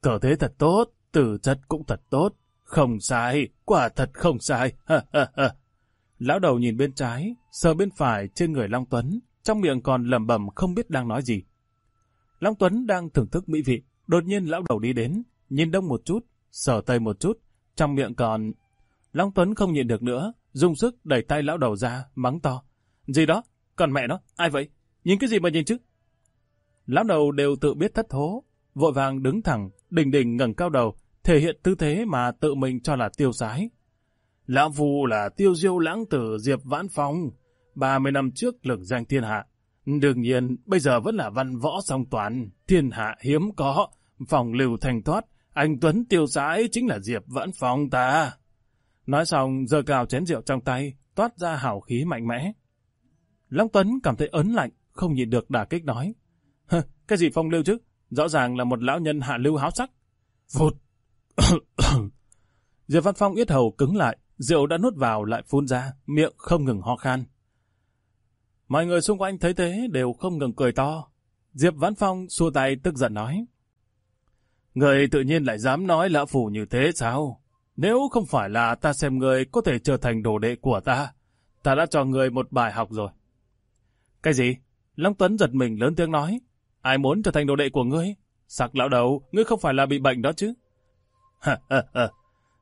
Cờ thế thật tốt, tử chất cũng thật tốt, không sai, quả thật không sai, ha ha ha. Lão đầu nhìn bên trái, sờ bên phải trên người Long Tuấn, trong miệng còn lẩm bẩm không biết đang nói gì. Long Tuấn đang thưởng thức mỹ vị, đột nhiên lão đầu đi đến, nhìn đông một chút, sờ tay một chút, trong miệng còn... Long Tuấn không nhịn được nữa, dùng sức đẩy tay lão đầu ra, mắng to. Gì đó? Còn mẹ nó, ai vậy? Nhìn cái gì mà nhìn chứ? Lão đầu đều tự biết thất thố, vội vàng đứng thẳng, đỉnh đỉnh ngẩng cao đầu, thể hiện tư thế mà tự mình cho là tiêu sái. Lão Phu là tiêu diêu lãng tử Diệp Vãn Phong, 30 năm trước lừng danh thiên hạ. Đương nhiên, bây giờ vẫn là văn võ song toàn, thiên hạ hiếm có, phòng lưu thành thoát, anh Tuấn tiêu sái chính là Diệp Vãn Phong ta. Nói xong, giờ cào chén rượu trong tay, toát ra hào khí mạnh mẽ. Long Tuấn cảm thấy ấn lạnh, không nhìn được đả kích nói. Hơ, cái gì phong lưu chứ? Rõ ràng là một lão nhân hạ lưu háo sắc. Vụt! (coughs) Diệp Văn Phong yết hầu cứng lại, rượu đã nuốt vào lại phun ra, miệng không ngừng ho khan. Mọi người xung quanh thấy thế đều không ngừng cười to. Diệp Văn Phong xua tay tức giận nói. Người tự nhiên lại dám nói lão phủ như thế sao? Nếu không phải là ta xem người có thể trở thành đồ đệ của ta, ta đã cho người một bài học rồi. Cái gì? Long Tuấn giật mình lớn tiếng nói. Ai muốn trở thành đồ đệ của ngươi? Sạc lão đầu, ngươi không phải là bị bệnh đó chứ? Ha ha ha.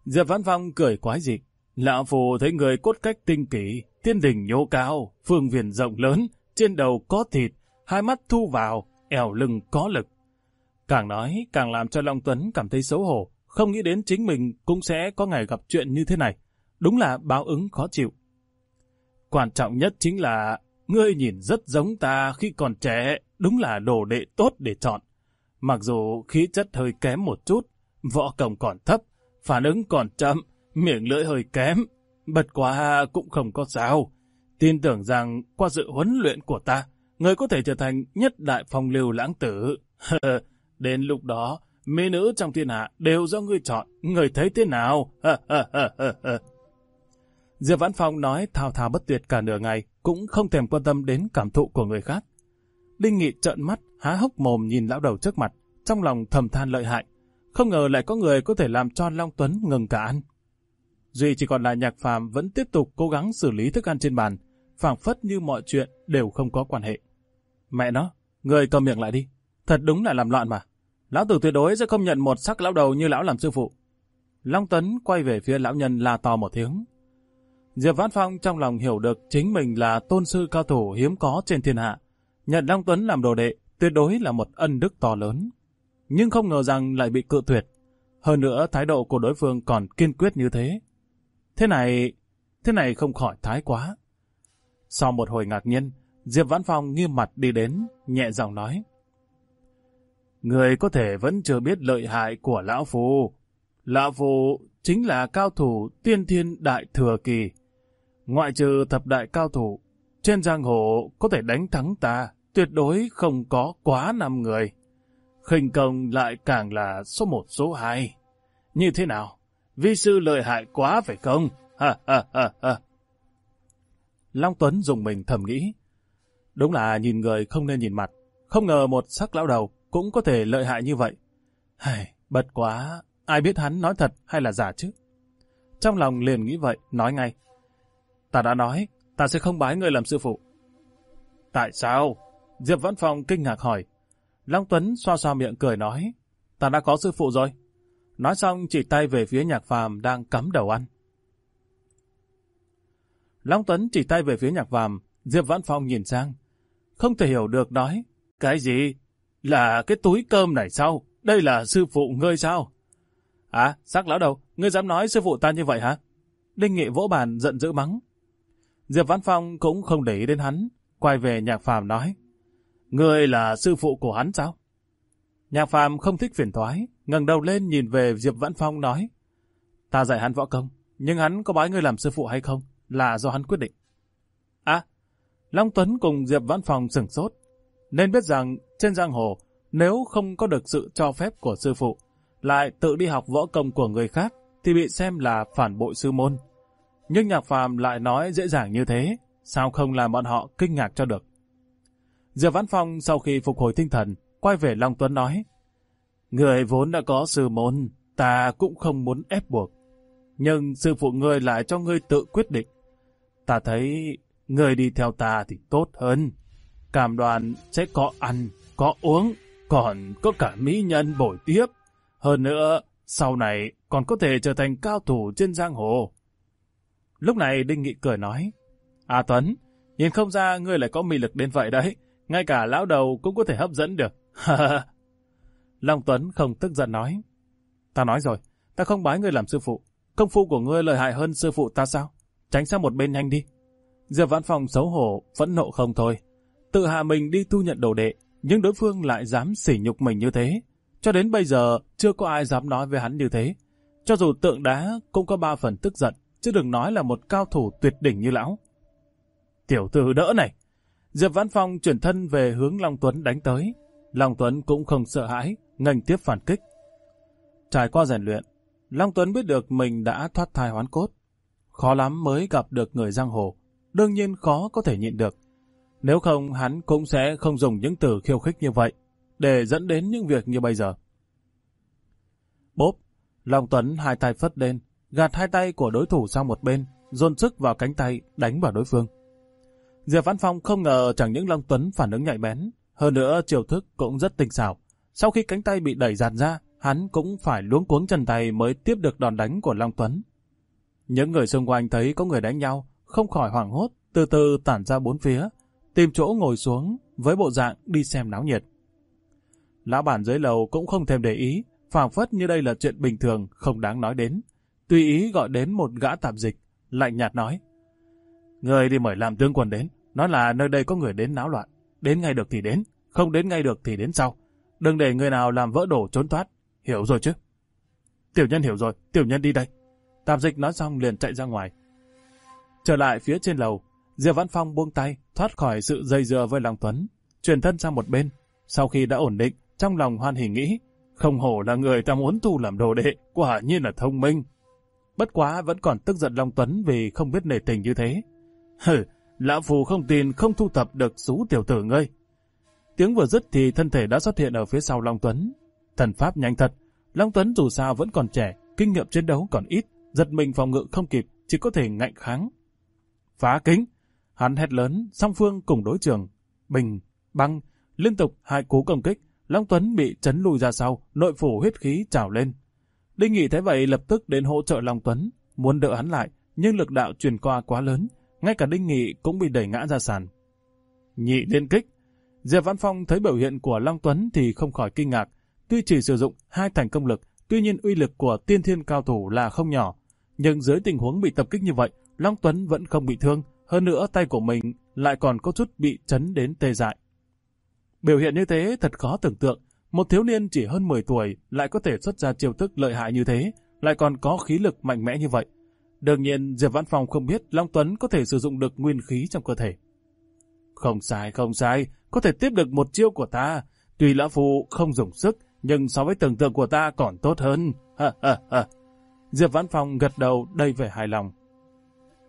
Diệp Văn Phong cười quái dị. Lão phù thấy người cốt cách tinh kỷ, tiên đình nhô cao, phương viền rộng lớn, trên đầu có thịt, hai mắt thu vào, eo lưng có lực. Càng nói, càng làm cho Long Tuấn cảm thấy xấu hổ không nghĩ đến chính mình cũng sẽ có ngày gặp chuyện như thế này. Đúng là báo ứng khó chịu. Quan trọng nhất chính là ngươi nhìn rất giống ta khi còn trẻ, đúng là đồ đệ tốt để chọn. Mặc dù khí chất hơi kém một chút, võ công còn thấp, phản ứng còn chậm, miệng lưỡi hơi kém, bật quá cũng không có sao. Tin tưởng rằng qua sự huấn luyện của ta, ngươi có thể trở thành nhất đại phong lưu lãng tử. (laughs) Đến lúc đó, mỹ nữ trong thiên hạ đều do ngươi chọn, người thấy thế nào? Diệp Vãn Phong nói thao thao bất tuyệt cả nửa ngày, cũng không thèm quan tâm đến cảm thụ của người khác. Đinh Nghị trợn mắt, há hốc mồm nhìn lão đầu trước mặt, trong lòng thầm than lợi hại. Không ngờ lại có người có thể làm cho Long Tuấn ngừng cả ăn. Duy chỉ còn lại nhạc phàm vẫn tiếp tục cố gắng xử lý thức ăn trên bàn, phảng phất như mọi chuyện đều không có quan hệ. Mẹ nó, người cầm miệng lại đi, thật đúng là làm loạn mà. Lão tử tuyệt đối sẽ không nhận một sắc lão đầu như lão làm sư phụ. Long Tấn quay về phía lão nhân la to một tiếng. Diệp Vãn Phong trong lòng hiểu được chính mình là tôn sư cao thủ hiếm có trên thiên hạ. Nhận Long Tuấn làm đồ đệ tuyệt đối là một ân đức to lớn. Nhưng không ngờ rằng lại bị cự tuyệt. Hơn nữa thái độ của đối phương còn kiên quyết như thế. Thế này, thế này không khỏi thái quá. Sau một hồi ngạc nhiên, Diệp Vãn Phong nghiêm mặt đi đến, nhẹ giọng nói người có thể vẫn chưa biết lợi hại của Lão Phu. Lão Phu chính là cao thủ tiên thiên đại thừa kỳ. Ngoại trừ thập đại cao thủ, trên giang hồ có thể đánh thắng ta, tuyệt đối không có quá năm người. khinh công lại càng là số một số hai. Như thế nào? Vi sư lợi hại quá phải không? Ha ha ha ha. Long Tuấn dùng mình thầm nghĩ. Đúng là nhìn người không nên nhìn mặt, không ngờ một sắc lão đầu cũng có thể lợi hại như vậy. Hài, bật quá, ai biết hắn nói thật hay là giả chứ? Trong lòng liền nghĩ vậy, nói ngay. Ta đã nói, ta sẽ không bái người làm sư phụ. Tại sao? Diệp Văn Phong kinh ngạc hỏi. Long Tuấn xoa xoa miệng cười nói, ta đã có sư phụ rồi. Nói xong chỉ tay về phía nhạc phàm đang cắm đầu ăn. Long Tuấn chỉ tay về phía nhạc phàm, Diệp Văn Phong nhìn sang. Không thể hiểu được nói, cái gì, là cái túi cơm này sao? Đây là sư phụ ngươi sao? À, sắc lão đầu, ngươi dám nói sư phụ ta như vậy hả? Đinh Nghị vỗ bàn giận dữ mắng. Diệp Văn Phong cũng không để ý đến hắn, quay về Nhạc Phàm nói. Ngươi là sư phụ của hắn sao? Nhạc Phàm không thích phiền toái, ngẩng đầu lên nhìn về Diệp Văn Phong nói. Ta dạy hắn võ công, nhưng hắn có bái ngươi làm sư phụ hay không là do hắn quyết định. À, Long Tuấn cùng Diệp Văn Phong sửng sốt, nên biết rằng trên giang hồ, nếu không có được sự cho phép của sư phụ, lại tự đi học võ công của người khác, thì bị xem là phản bội sư môn. Nhưng nhạc phàm lại nói dễ dàng như thế, sao không làm bọn họ kinh ngạc cho được. Diệp Văn Phong sau khi phục hồi tinh thần, quay về Long Tuấn nói, Người vốn đã có sư môn, ta cũng không muốn ép buộc. Nhưng sư phụ ngươi lại cho ngươi tự quyết định. Ta thấy ngươi đi theo ta thì tốt hơn cảm đoàn sẽ có ăn, có uống, còn có cả mỹ nhân bồi tiếp. Hơn nữa, sau này còn có thể trở thành cao thủ trên giang hồ. Lúc này Đinh Nghị cười nói, a Tuấn, nhìn không ra ngươi lại có mị lực đến vậy đấy, ngay cả lão đầu cũng có thể hấp dẫn được. (laughs) Long Tuấn không tức giận nói, Ta nói rồi, ta không bái ngươi làm sư phụ, công phu của ngươi lợi hại hơn sư phụ ta sao? Tránh sang một bên nhanh đi. giờ văn Phòng xấu hổ, phẫn nộ không thôi tự hạ mình đi thu nhận đồ đệ, nhưng đối phương lại dám sỉ nhục mình như thế. Cho đến bây giờ, chưa có ai dám nói với hắn như thế. Cho dù tượng đá cũng có ba phần tức giận, chứ đừng nói là một cao thủ tuyệt đỉnh như lão. Tiểu tử đỡ này! Diệp Văn Phong chuyển thân về hướng Long Tuấn đánh tới. Long Tuấn cũng không sợ hãi, ngành tiếp phản kích. Trải qua rèn luyện, Long Tuấn biết được mình đã thoát thai hoán cốt. Khó lắm mới gặp được người giang hồ, đương nhiên khó có thể nhịn được. Nếu không hắn cũng sẽ không dùng những từ khiêu khích như vậy để dẫn đến những việc như bây giờ. Bốp, Long Tuấn hai tay phất lên, gạt hai tay của đối thủ sang một bên, dồn sức vào cánh tay, đánh vào đối phương. Diệp Văn Phong không ngờ chẳng những Long Tuấn phản ứng nhạy bén, hơn nữa chiều thức cũng rất tinh xảo. Sau khi cánh tay bị đẩy dàn ra, hắn cũng phải luống cuống chân tay mới tiếp được đòn đánh của Long Tuấn. Những người xung quanh thấy có người đánh nhau, không khỏi hoảng hốt, từ từ tản ra bốn phía, tìm chỗ ngồi xuống với bộ dạng đi xem náo nhiệt. Lão bản dưới lầu cũng không thèm để ý, phảng phất như đây là chuyện bình thường không đáng nói đến. Tùy ý gọi đến một gã tạp dịch, lạnh nhạt nói. Người đi mời làm tướng quần đến, nói là nơi đây có người đến náo loạn, đến ngay được thì đến, không đến ngay được thì đến sau. Đừng để người nào làm vỡ đổ trốn thoát, hiểu rồi chứ? Tiểu nhân hiểu rồi, tiểu nhân đi đây. Tạp dịch nói xong liền chạy ra ngoài. Trở lại phía trên lầu, Diệp Văn Phong buông tay, thoát khỏi sự dây dưa với Long Tuấn, chuyển thân sang một bên. Sau khi đã ổn định, trong lòng hoan hỉ nghĩ, không hổ là người ta muốn tu làm đồ đệ, quả nhiên là thông minh. Bất quá vẫn còn tức giận Long Tuấn vì không biết nể tình như thế. Hừ, lão phù không tin không thu thập được sú tiểu tử ngươi. Tiếng vừa dứt thì thân thể đã xuất hiện ở phía sau Long Tuấn. Thần pháp nhanh thật, Long Tuấn dù sao vẫn còn trẻ, kinh nghiệm chiến đấu còn ít, giật mình phòng ngự không kịp, chỉ có thể ngạnh kháng. Phá kính, Hắn hét lớn, song phương cùng đối trường. Bình, băng, liên tục hai cú công kích, Long Tuấn bị chấn lùi ra sau, nội phủ huyết khí trào lên. Đinh Nghị thấy vậy lập tức đến hỗ trợ Long Tuấn, muốn đỡ hắn lại, nhưng lực đạo truyền qua quá lớn, ngay cả Đinh Nghị cũng bị đẩy ngã ra sàn. Nhị liên kích. Diệp Văn Phong thấy biểu hiện của Long Tuấn thì không khỏi kinh ngạc, tuy chỉ sử dụng hai thành công lực, tuy nhiên uy lực của tiên thiên cao thủ là không nhỏ, nhưng dưới tình huống bị tập kích như vậy, Long Tuấn vẫn không bị thương, hơn nữa tay của mình lại còn có chút bị chấn đến tê dại. Biểu hiện như thế thật khó tưởng tượng. Một thiếu niên chỉ hơn 10 tuổi lại có thể xuất ra chiêu thức lợi hại như thế, lại còn có khí lực mạnh mẽ như vậy. Đương nhiên, Diệp Văn Phòng không biết Long Tuấn có thể sử dụng được nguyên khí trong cơ thể. Không sai, không sai, có thể tiếp được một chiêu của ta. Tuy lão phụ không dùng sức, nhưng so với tưởng tượng của ta còn tốt hơn. Ha, ha, ha. Diệp Văn Phòng gật đầu đầy vẻ hài lòng.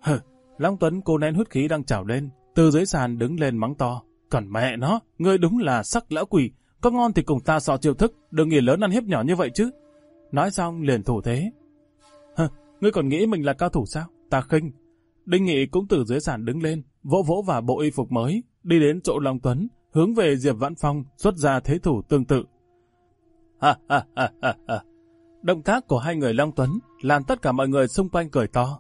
Hừ, Long Tuấn cô nén huyết khí đang trào lên, từ dưới sàn đứng lên mắng to. Còn mẹ nó, ngươi đúng là sắc lão quỷ, có ngon thì cùng ta sọ chiêu thức, đừng nghỉ lớn ăn hiếp nhỏ như vậy chứ. Nói xong liền thủ thế. Hừ, ngươi còn nghĩ mình là cao thủ sao? Ta khinh. Đinh Nghị cũng từ dưới sàn đứng lên, vỗ vỗ vào bộ y phục mới, đi đến chỗ Long Tuấn, hướng về Diệp Vãn Phong xuất ra thế thủ tương tự. Ha ha ha ha ha. Động tác của hai người Long Tuấn làm tất cả mọi người xung quanh cười to.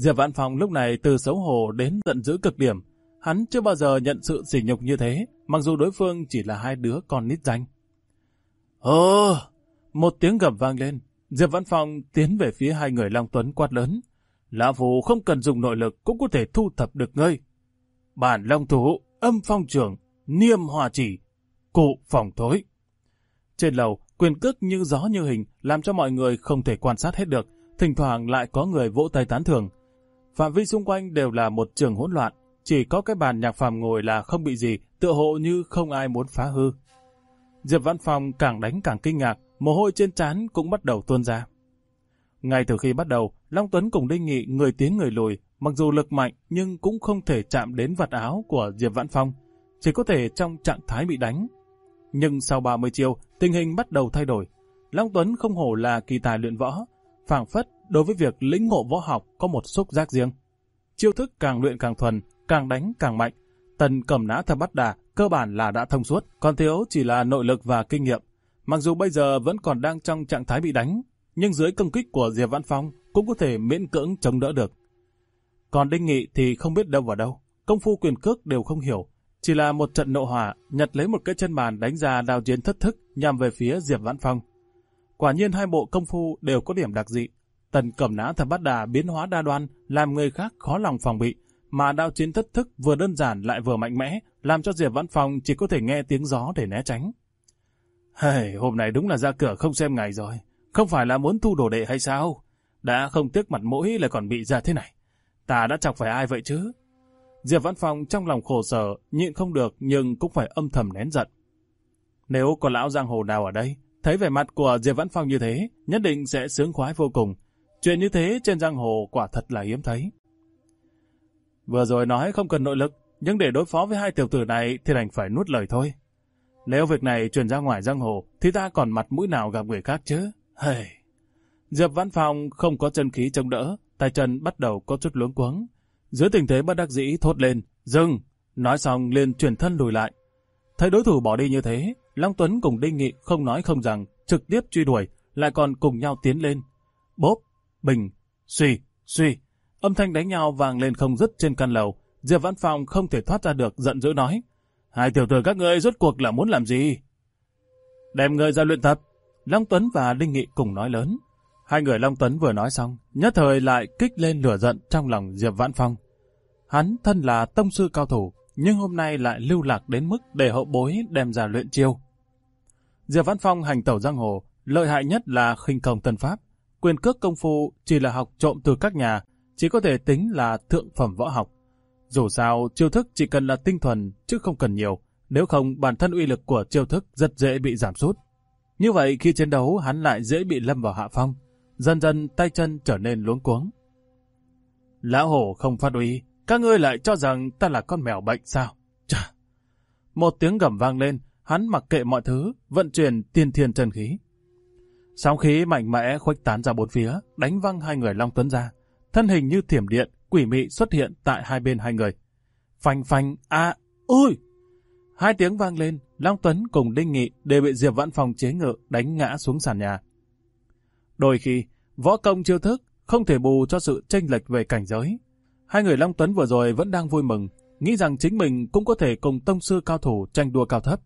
Diệp Vạn Phòng lúc này từ xấu hổ đến giận dữ cực điểm. Hắn chưa bao giờ nhận sự sỉ nhục như thế, mặc dù đối phương chỉ là hai đứa con nít danh. Ồ! Một tiếng gầm vang lên, Diệp Vạn Phòng tiến về phía hai người Long Tuấn quát lớn. Lão Phù không cần dùng nội lực cũng có thể thu thập được ngươi. Bản Long Thủ, âm phong trưởng, niêm hòa chỉ, cụ phòng thối. Trên lầu, quyền cước như gió như hình làm cho mọi người không thể quan sát hết được. Thỉnh thoảng lại có người vỗ tay tán thưởng, Phạm vi xung quanh đều là một trường hỗn loạn, chỉ có cái bàn nhạc phàm ngồi là không bị gì, tựa hộ như không ai muốn phá hư. Diệp Văn Phong càng đánh càng kinh ngạc, mồ hôi trên trán cũng bắt đầu tuôn ra. Ngay từ khi bắt đầu, Long Tuấn cùng Đinh Nghị người tiến người lùi, mặc dù lực mạnh nhưng cũng không thể chạm đến vạt áo của Diệp Văn Phong, chỉ có thể trong trạng thái bị đánh. Nhưng sau 30 chiều, tình hình bắt đầu thay đổi. Long Tuấn không hổ là kỳ tài luyện võ, phảng phất đối với việc lĩnh ngộ võ học có một xúc giác riêng. Chiêu thức càng luyện càng thuần, càng đánh càng mạnh. Tần cầm nã thập bắt đà cơ bản là đã thông suốt, còn thiếu chỉ là nội lực và kinh nghiệm. Mặc dù bây giờ vẫn còn đang trong trạng thái bị đánh, nhưng dưới công kích của Diệp Văn Phong cũng có thể miễn cưỡng chống đỡ được. Còn Đinh Nghị thì không biết đâu vào đâu, công phu quyền cước đều không hiểu, chỉ là một trận nộ hỏa, nhặt lấy một cái chân bàn đánh ra đào chiến thất thức nhằm về phía Diệp Văn Phong. Quả nhiên hai bộ công phu đều có điểm đặc dị, Tần cẩm nã thật bắt đà biến hóa đa đoan, làm người khác khó lòng phòng bị, mà đao chiến thất thức vừa đơn giản lại vừa mạnh mẽ, làm cho Diệp Văn Phong chỉ có thể nghe tiếng gió để né tránh. Hey, hôm nay đúng là ra cửa không xem ngày rồi, không phải là muốn thu đồ đệ hay sao? Đã không tiếc mặt mũi lại còn bị ra thế này. Ta đã chọc phải ai vậy chứ? Diệp Văn Phong trong lòng khổ sở, nhịn không được nhưng cũng phải âm thầm nén giận. Nếu có lão giang hồ nào ở đây, thấy vẻ mặt của Diệp Văn Phong như thế, nhất định sẽ sướng khoái vô cùng, Chuyện như thế trên giang hồ quả thật là hiếm thấy. Vừa rồi nói không cần nội lực, nhưng để đối phó với hai tiểu tử này thì đành phải nuốt lời thôi. Nếu việc này truyền ra ngoài giang hồ, thì ta còn mặt mũi nào gặp người khác chứ? Hey. Diệp Văn Phong không có chân khí chống đỡ, tay chân bắt đầu có chút luống cuống. Dưới tình thế bất đắc dĩ thốt lên, dừng, nói xong liền chuyển thân lùi lại. Thấy đối thủ bỏ đi như thế, Long Tuấn cùng Đinh Nghị không nói không rằng, trực tiếp truy đuổi, lại còn cùng nhau tiến lên. Bốp, bình, suy, suy. Âm thanh đánh nhau vang lên không dứt trên căn lầu. Diệp Văn Phong không thể thoát ra được, giận dữ nói. Hai tiểu tử các ngươi rốt cuộc là muốn làm gì? Đem ngươi ra luyện tập. Long Tuấn và Đinh Nghị cùng nói lớn. Hai người Long Tuấn vừa nói xong, nhất thời lại kích lên lửa giận trong lòng Diệp Vãn Phong. Hắn thân là tông sư cao thủ, nhưng hôm nay lại lưu lạc đến mức để hậu bối đem ra luyện chiêu. Diệp Vãn Phong hành tẩu giang hồ, lợi hại nhất là khinh công tân pháp quyền cước công phu chỉ là học trộm từ các nhà, chỉ có thể tính là thượng phẩm võ học. Dù sao, chiêu thức chỉ cần là tinh thuần, chứ không cần nhiều, nếu không bản thân uy lực của chiêu thức rất dễ bị giảm sút. Như vậy khi chiến đấu hắn lại dễ bị lâm vào hạ phong, dần dần tay chân trở nên luống cuống. Lão hổ không phát uy, các ngươi lại cho rằng ta là con mèo bệnh sao? Chà! Một tiếng gầm vang lên, hắn mặc kệ mọi thứ, vận chuyển tiên thiên chân khí. Sóng khí mạnh mẽ khuếch tán ra bốn phía, đánh văng hai người Long Tuấn ra. Thân hình như thiểm điện, quỷ mị xuất hiện tại hai bên hai người. Phanh phanh, a, à, ôi! Hai tiếng vang lên, Long Tuấn cùng Đinh Nghị đều bị Diệp Văn Phòng chế ngự đánh ngã xuống sàn nhà. Đôi khi, võ công chiêu thức không thể bù cho sự chênh lệch về cảnh giới. Hai người Long Tuấn vừa rồi vẫn đang vui mừng, nghĩ rằng chính mình cũng có thể cùng tông sư cao thủ tranh đua cao thấp.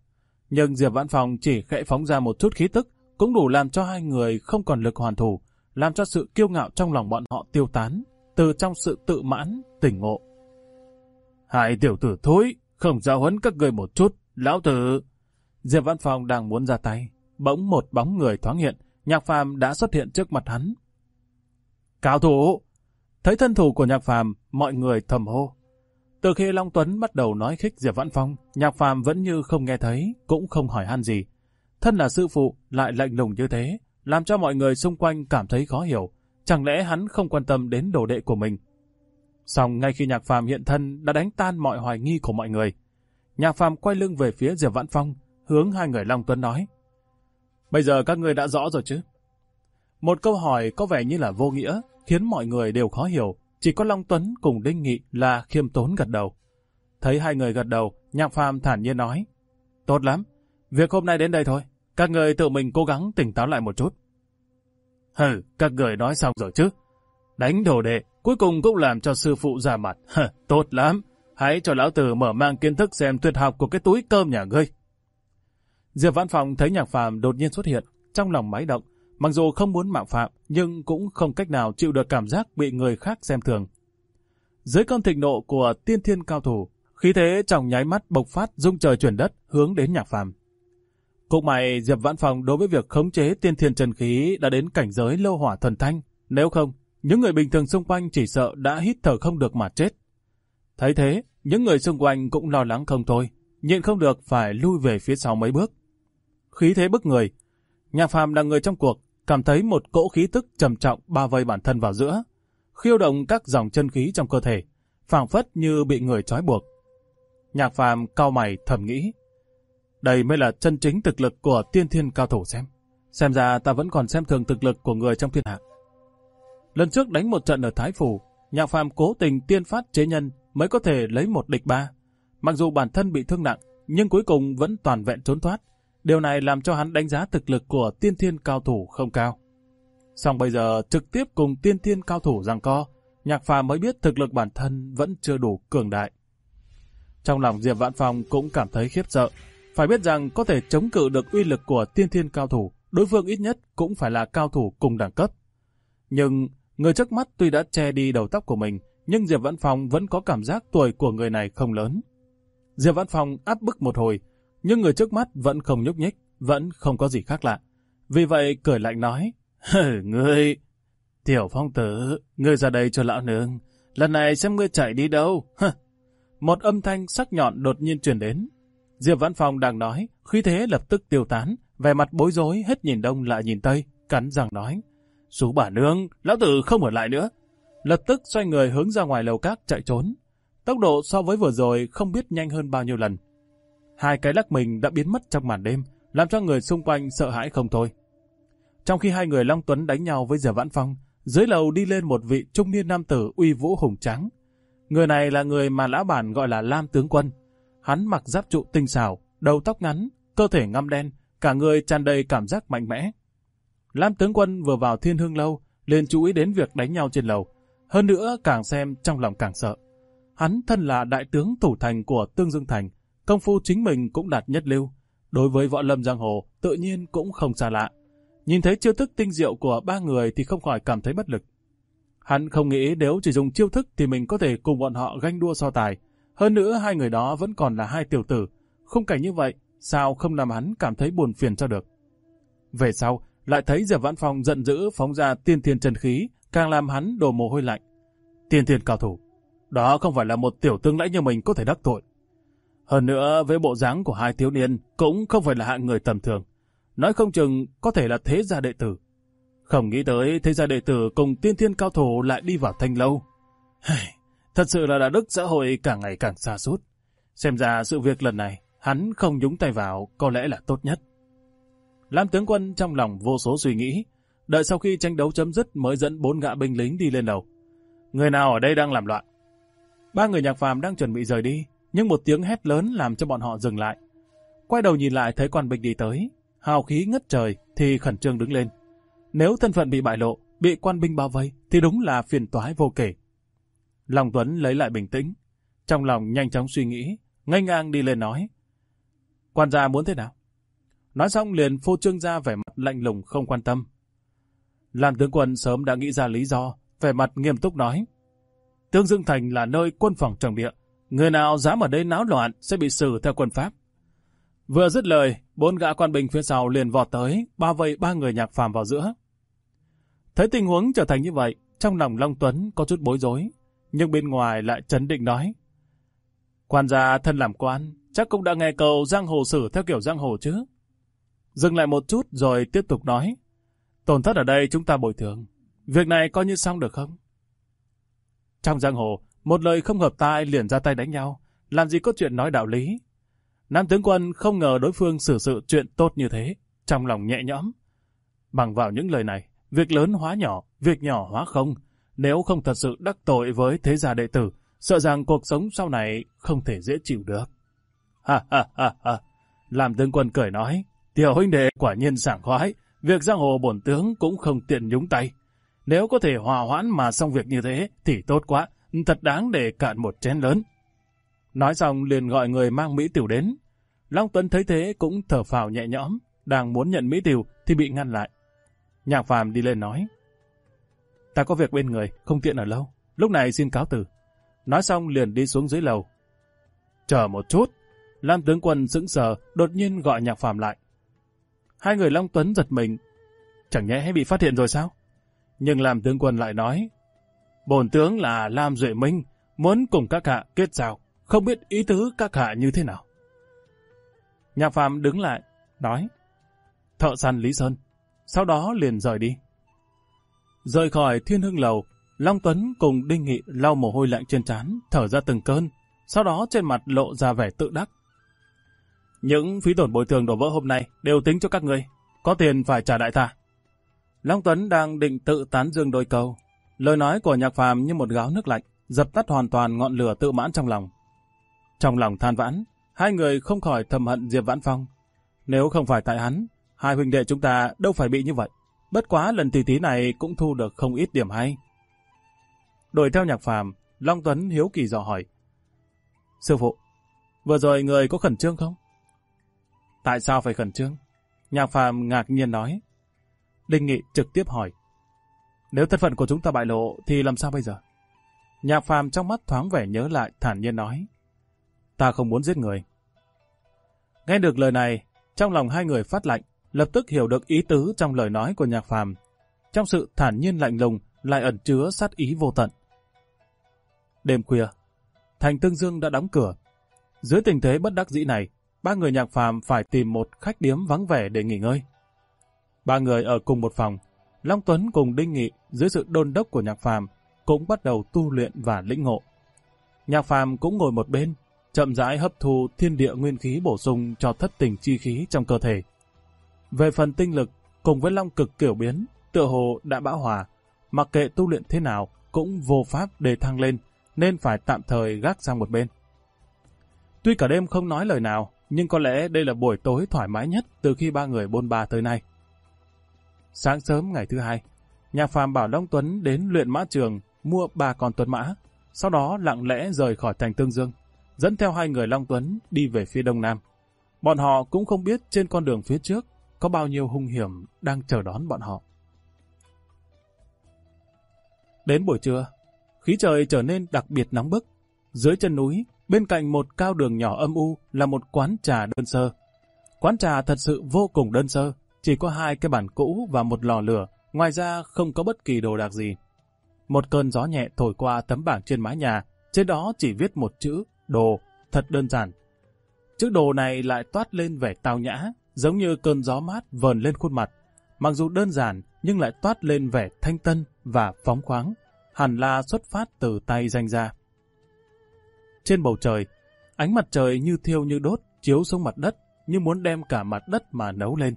Nhưng Diệp Văn Phòng chỉ khẽ phóng ra một chút khí tức, cũng đủ làm cho hai người không còn lực hoàn thủ, làm cho sự kiêu ngạo trong lòng bọn họ tiêu tán, từ trong sự tự mãn, tỉnh ngộ. Hai tiểu tử thối, không giáo huấn các người một chút, lão tử. Diệp Văn Phong đang muốn ra tay, bỗng một bóng người thoáng hiện, Nhạc Phàm đã xuất hiện trước mặt hắn. Cao thủ! Thấy thân thủ của Nhạc Phàm, mọi người thầm hô. Từ khi Long Tuấn bắt đầu nói khích Diệp Văn Phong, Nhạc Phàm vẫn như không nghe thấy, cũng không hỏi han gì. Thân là sư phụ, lại lạnh lùng như thế, làm cho mọi người xung quanh cảm thấy khó hiểu. Chẳng lẽ hắn không quan tâm đến đồ đệ của mình? Xong ngay khi Nhạc Phàm hiện thân đã đánh tan mọi hoài nghi của mọi người. Nhạc Phàm quay lưng về phía Diệp Vãn Phong, hướng hai người Long Tuấn nói. Bây giờ các ngươi đã rõ rồi chứ? Một câu hỏi có vẻ như là vô nghĩa, khiến mọi người đều khó hiểu. Chỉ có Long Tuấn cùng Đinh Nghị là khiêm tốn gật đầu. Thấy hai người gật đầu, Nhạc Phàm thản nhiên nói. Tốt lắm, việc hôm nay đến đây thôi. Các người tự mình cố gắng tỉnh táo lại một chút. Hừ, các người nói xong rồi chứ. Đánh đồ đệ, cuối cùng cũng làm cho sư phụ ra mặt. Hừ, tốt lắm. Hãy cho lão tử mở mang kiến thức xem tuyệt học của cái túi cơm nhà ngươi. Diệp Văn Phòng thấy nhạc phàm đột nhiên xuất hiện, trong lòng máy động. Mặc dù không muốn mạo phạm, nhưng cũng không cách nào chịu được cảm giác bị người khác xem thường. Dưới con thịnh nộ của tiên thiên cao thủ, khí thế trong nháy mắt bộc phát dung trời chuyển đất hướng đến nhạc phàm. Cũng mày Diệp Vãn Phòng đối với việc khống chế tiên thiên trần khí đã đến cảnh giới lô hỏa thần thanh, nếu không, những người bình thường xung quanh chỉ sợ đã hít thở không được mà chết. Thấy thế, những người xung quanh cũng lo lắng không thôi, nhịn không được phải lui về phía sau mấy bước. Khí thế bức người, nhạc phàm là người trong cuộc, cảm thấy một cỗ khí tức trầm trọng bao vây bản thân vào giữa, khiêu động các dòng chân khí trong cơ thể, phảng phất như bị người trói buộc. Nhạc phàm cao mày thầm nghĩ, đây mới là chân chính thực lực của tiên thiên cao thủ xem. Xem ra ta vẫn còn xem thường thực lực của người trong thiên hạ. Lần trước đánh một trận ở Thái Phủ, Nhạc Phàm cố tình tiên phát chế nhân mới có thể lấy một địch ba. Mặc dù bản thân bị thương nặng, nhưng cuối cùng vẫn toàn vẹn trốn thoát. Điều này làm cho hắn đánh giá thực lực của tiên thiên cao thủ không cao. Xong bây giờ trực tiếp cùng tiên thiên cao thủ giằng co, Nhạc Phàm mới biết thực lực bản thân vẫn chưa đủ cường đại. Trong lòng Diệp Vạn Phong cũng cảm thấy khiếp sợ, phải biết rằng có thể chống cự được uy lực của tiên thiên cao thủ, đối phương ít nhất cũng phải là cao thủ cùng đẳng cấp. Nhưng, người trước mắt tuy đã che đi đầu tóc của mình, nhưng Diệp Văn Phong vẫn có cảm giác tuổi của người này không lớn. Diệp Văn Phong áp bức một hồi, nhưng người trước mắt vẫn không nhúc nhích, vẫn không có gì khác lạ. Vì vậy, cười lạnh nói, Ngươi, tiểu phong tử, ngươi ra đây cho lão nương, lần này xem ngươi chạy đi đâu. (laughs) Một âm thanh sắc nhọn đột nhiên truyền đến, Diệp Văn Phong đang nói, khí thế lập tức tiêu tán, vẻ mặt bối rối hết nhìn đông lại nhìn tây, cắn răng nói. Sú bà nương, lão tử không ở lại nữa. Lập tức xoay người hướng ra ngoài lầu cát chạy trốn. Tốc độ so với vừa rồi không biết nhanh hơn bao nhiêu lần. Hai cái lắc mình đã biến mất trong màn đêm, làm cho người xung quanh sợ hãi không thôi. Trong khi hai người Long Tuấn đánh nhau với Diệp Vãn Phong, dưới lầu đi lên một vị trung niên nam tử uy vũ hùng trắng. Người này là người mà lão bản gọi là Lam Tướng Quân, Hắn mặc giáp trụ tinh xảo, đầu tóc ngắn, cơ thể ngăm đen, cả người tràn đầy cảm giác mạnh mẽ. Lam tướng quân vừa vào thiên hương lâu, liền chú ý đến việc đánh nhau trên lầu. Hơn nữa càng xem trong lòng càng sợ. Hắn thân là đại tướng thủ thành của Tương Dương Thành, công phu chính mình cũng đạt nhất lưu. Đối với võ lâm giang hồ, tự nhiên cũng không xa lạ. Nhìn thấy chiêu thức tinh diệu của ba người thì không khỏi cảm thấy bất lực. Hắn không nghĩ nếu chỉ dùng chiêu thức thì mình có thể cùng bọn họ ganh đua so tài. Hơn nữa hai người đó vẫn còn là hai tiểu tử. Không cảnh như vậy, sao không làm hắn cảm thấy buồn phiền cho được. Về sau, lại thấy Diệp văn Phong giận dữ phóng ra tiên thiên chân khí, càng làm hắn đổ mồ hôi lạnh. Tiên thiên cao thủ, đó không phải là một tiểu tương lãnh như mình có thể đắc tội. Hơn nữa, với bộ dáng của hai thiếu niên cũng không phải là hạng người tầm thường. Nói không chừng có thể là thế gia đệ tử. Không nghĩ tới thế gia đệ tử cùng tiên thiên cao thủ lại đi vào thanh lâu. Hây... Thật sự là đạo đức xã hội càng ngày càng xa sút Xem ra sự việc lần này, hắn không nhúng tay vào có lẽ là tốt nhất. Lam tướng quân trong lòng vô số suy nghĩ, đợi sau khi tranh đấu chấm dứt mới dẫn bốn gã binh lính đi lên đầu. Người nào ở đây đang làm loạn? Ba người nhạc phàm đang chuẩn bị rời đi, nhưng một tiếng hét lớn làm cho bọn họ dừng lại. Quay đầu nhìn lại thấy quan binh đi tới, hào khí ngất trời thì khẩn trương đứng lên. Nếu thân phận bị bại lộ, bị quan binh bao vây thì đúng là phiền toái vô kể. Long Tuấn lấy lại bình tĩnh, trong lòng nhanh chóng suy nghĩ, ngay ngang đi lên nói. Quan gia muốn thế nào? Nói xong liền phô trương ra vẻ mặt lạnh lùng không quan tâm. Lan tướng quân sớm đã nghĩ ra lý do, vẻ mặt nghiêm túc nói. Tương Dương Thành là nơi quân phòng trọng địa, người nào dám ở đây náo loạn sẽ bị xử theo quân pháp. Vừa dứt lời, bốn gã quan binh phía sau liền vọt tới, bao vây ba người nhạc phàm vào giữa. Thấy tình huống trở thành như vậy, trong lòng Long Tuấn có chút bối rối, nhưng bên ngoài lại chấn định nói. Quan gia thân làm quan, chắc cũng đã nghe cầu giang hồ xử theo kiểu giang hồ chứ. Dừng lại một chút rồi tiếp tục nói. Tổn thất ở đây chúng ta bồi thường. Việc này coi như xong được không? Trong giang hồ, một lời không hợp tai liền ra tay đánh nhau. Làm gì có chuyện nói đạo lý. Nam tướng quân không ngờ đối phương xử sự chuyện tốt như thế. Trong lòng nhẹ nhõm. Bằng vào những lời này, việc lớn hóa nhỏ, việc nhỏ hóa không nếu không thật sự đắc tội với thế gia đệ tử, sợ rằng cuộc sống sau này không thể dễ chịu được. Ha ha ha ha, làm tướng quân cười nói, tiểu huynh đệ quả nhiên sảng khoái, việc giang hồ bổn tướng cũng không tiện nhúng tay. Nếu có thể hòa hoãn mà xong việc như thế thì tốt quá, thật đáng để cạn một chén lớn. Nói xong liền gọi người mang Mỹ Tiểu đến. Long Tuấn thấy thế cũng thở phào nhẹ nhõm, đang muốn nhận Mỹ Tiểu thì bị ngăn lại. Nhạc Phàm đi lên nói, Ta có việc bên người, không tiện ở lâu. Lúc này xin cáo từ. Nói xong liền đi xuống dưới lầu. Chờ một chút. Lam tướng quân sững sờ, đột nhiên gọi nhạc phàm lại. Hai người Long Tuấn giật mình. Chẳng nhẽ bị phát hiện rồi sao? Nhưng Lam tướng quân lại nói. Bổn tướng là Lam Duệ Minh, muốn cùng các hạ kết giao, không biết ý tứ các hạ như thế nào. Nhạc phàm đứng lại, nói. Thợ săn Lý Sơn. Sau đó liền rời đi. Rời khỏi thiên hương lầu, Long Tuấn cùng Đinh Nghị lau mồ hôi lạnh trên trán, thở ra từng cơn, sau đó trên mặt lộ ra vẻ tự đắc. Những phí tổn bồi thường đổ vỡ hôm nay đều tính cho các người, có tiền phải trả đại ta. Long Tuấn đang định tự tán dương đôi câu, lời nói của nhạc phàm như một gáo nước lạnh, dập tắt hoàn toàn ngọn lửa tự mãn trong lòng. Trong lòng than vãn, hai người không khỏi thầm hận Diệp Vãn Phong. Nếu không phải tại hắn, hai huynh đệ chúng ta đâu phải bị như vậy. Bất quá lần tỷ thí này cũng thu được không ít điểm hay. Đổi theo nhạc phàm, Long Tuấn hiếu kỳ dò hỏi. Sư phụ, vừa rồi người có khẩn trương không? Tại sao phải khẩn trương? Nhạc phàm ngạc nhiên nói. Đinh Nghị trực tiếp hỏi. Nếu thân phận của chúng ta bại lộ thì làm sao bây giờ? Nhạc phàm trong mắt thoáng vẻ nhớ lại thản nhiên nói. Ta không muốn giết người. Nghe được lời này, trong lòng hai người phát lạnh lập tức hiểu được ý tứ trong lời nói của nhạc phàm. Trong sự thản nhiên lạnh lùng lại ẩn chứa sát ý vô tận. Đêm khuya, thành Tương Dương đã đóng cửa. Dưới tình thế bất đắc dĩ này, ba người nhạc phàm phải tìm một khách điếm vắng vẻ để nghỉ ngơi. Ba người ở cùng một phòng, Long Tuấn cùng Đinh Nghị dưới sự đôn đốc của nhạc phàm cũng bắt đầu tu luyện và lĩnh ngộ. Nhạc phàm cũng ngồi một bên, chậm rãi hấp thu thiên địa nguyên khí bổ sung cho thất tình chi khí trong cơ thể. Về phần tinh lực, cùng với long cực kiểu biến, tựa hồ đã bão hòa, mặc kệ tu luyện thế nào cũng vô pháp để thăng lên, nên phải tạm thời gác sang một bên. Tuy cả đêm không nói lời nào, nhưng có lẽ đây là buổi tối thoải mái nhất từ khi ba người bôn ba tới nay. Sáng sớm ngày thứ hai, nhà phàm bảo Long Tuấn đến luyện mã trường mua ba con tuấn mã, sau đó lặng lẽ rời khỏi thành Tương Dương, dẫn theo hai người Long Tuấn đi về phía đông nam. Bọn họ cũng không biết trên con đường phía trước có bao nhiêu hung hiểm đang chờ đón bọn họ. Đến buổi trưa, khí trời trở nên đặc biệt nóng bức. Dưới chân núi, bên cạnh một cao đường nhỏ âm u là một quán trà đơn sơ. Quán trà thật sự vô cùng đơn sơ, chỉ có hai cái bàn cũ và một lò lửa, ngoài ra không có bất kỳ đồ đạc gì. Một cơn gió nhẹ thổi qua tấm bảng trên mái nhà, trên đó chỉ viết một chữ, đồ, thật đơn giản. Chữ đồ này lại toát lên vẻ tao nhã, giống như cơn gió mát vờn lên khuôn mặt. Mặc dù đơn giản, nhưng lại toát lên vẻ thanh tân và phóng khoáng, hẳn là xuất phát từ tay danh ra. Trên bầu trời, ánh mặt trời như thiêu như đốt, chiếu xuống mặt đất, như muốn đem cả mặt đất mà nấu lên.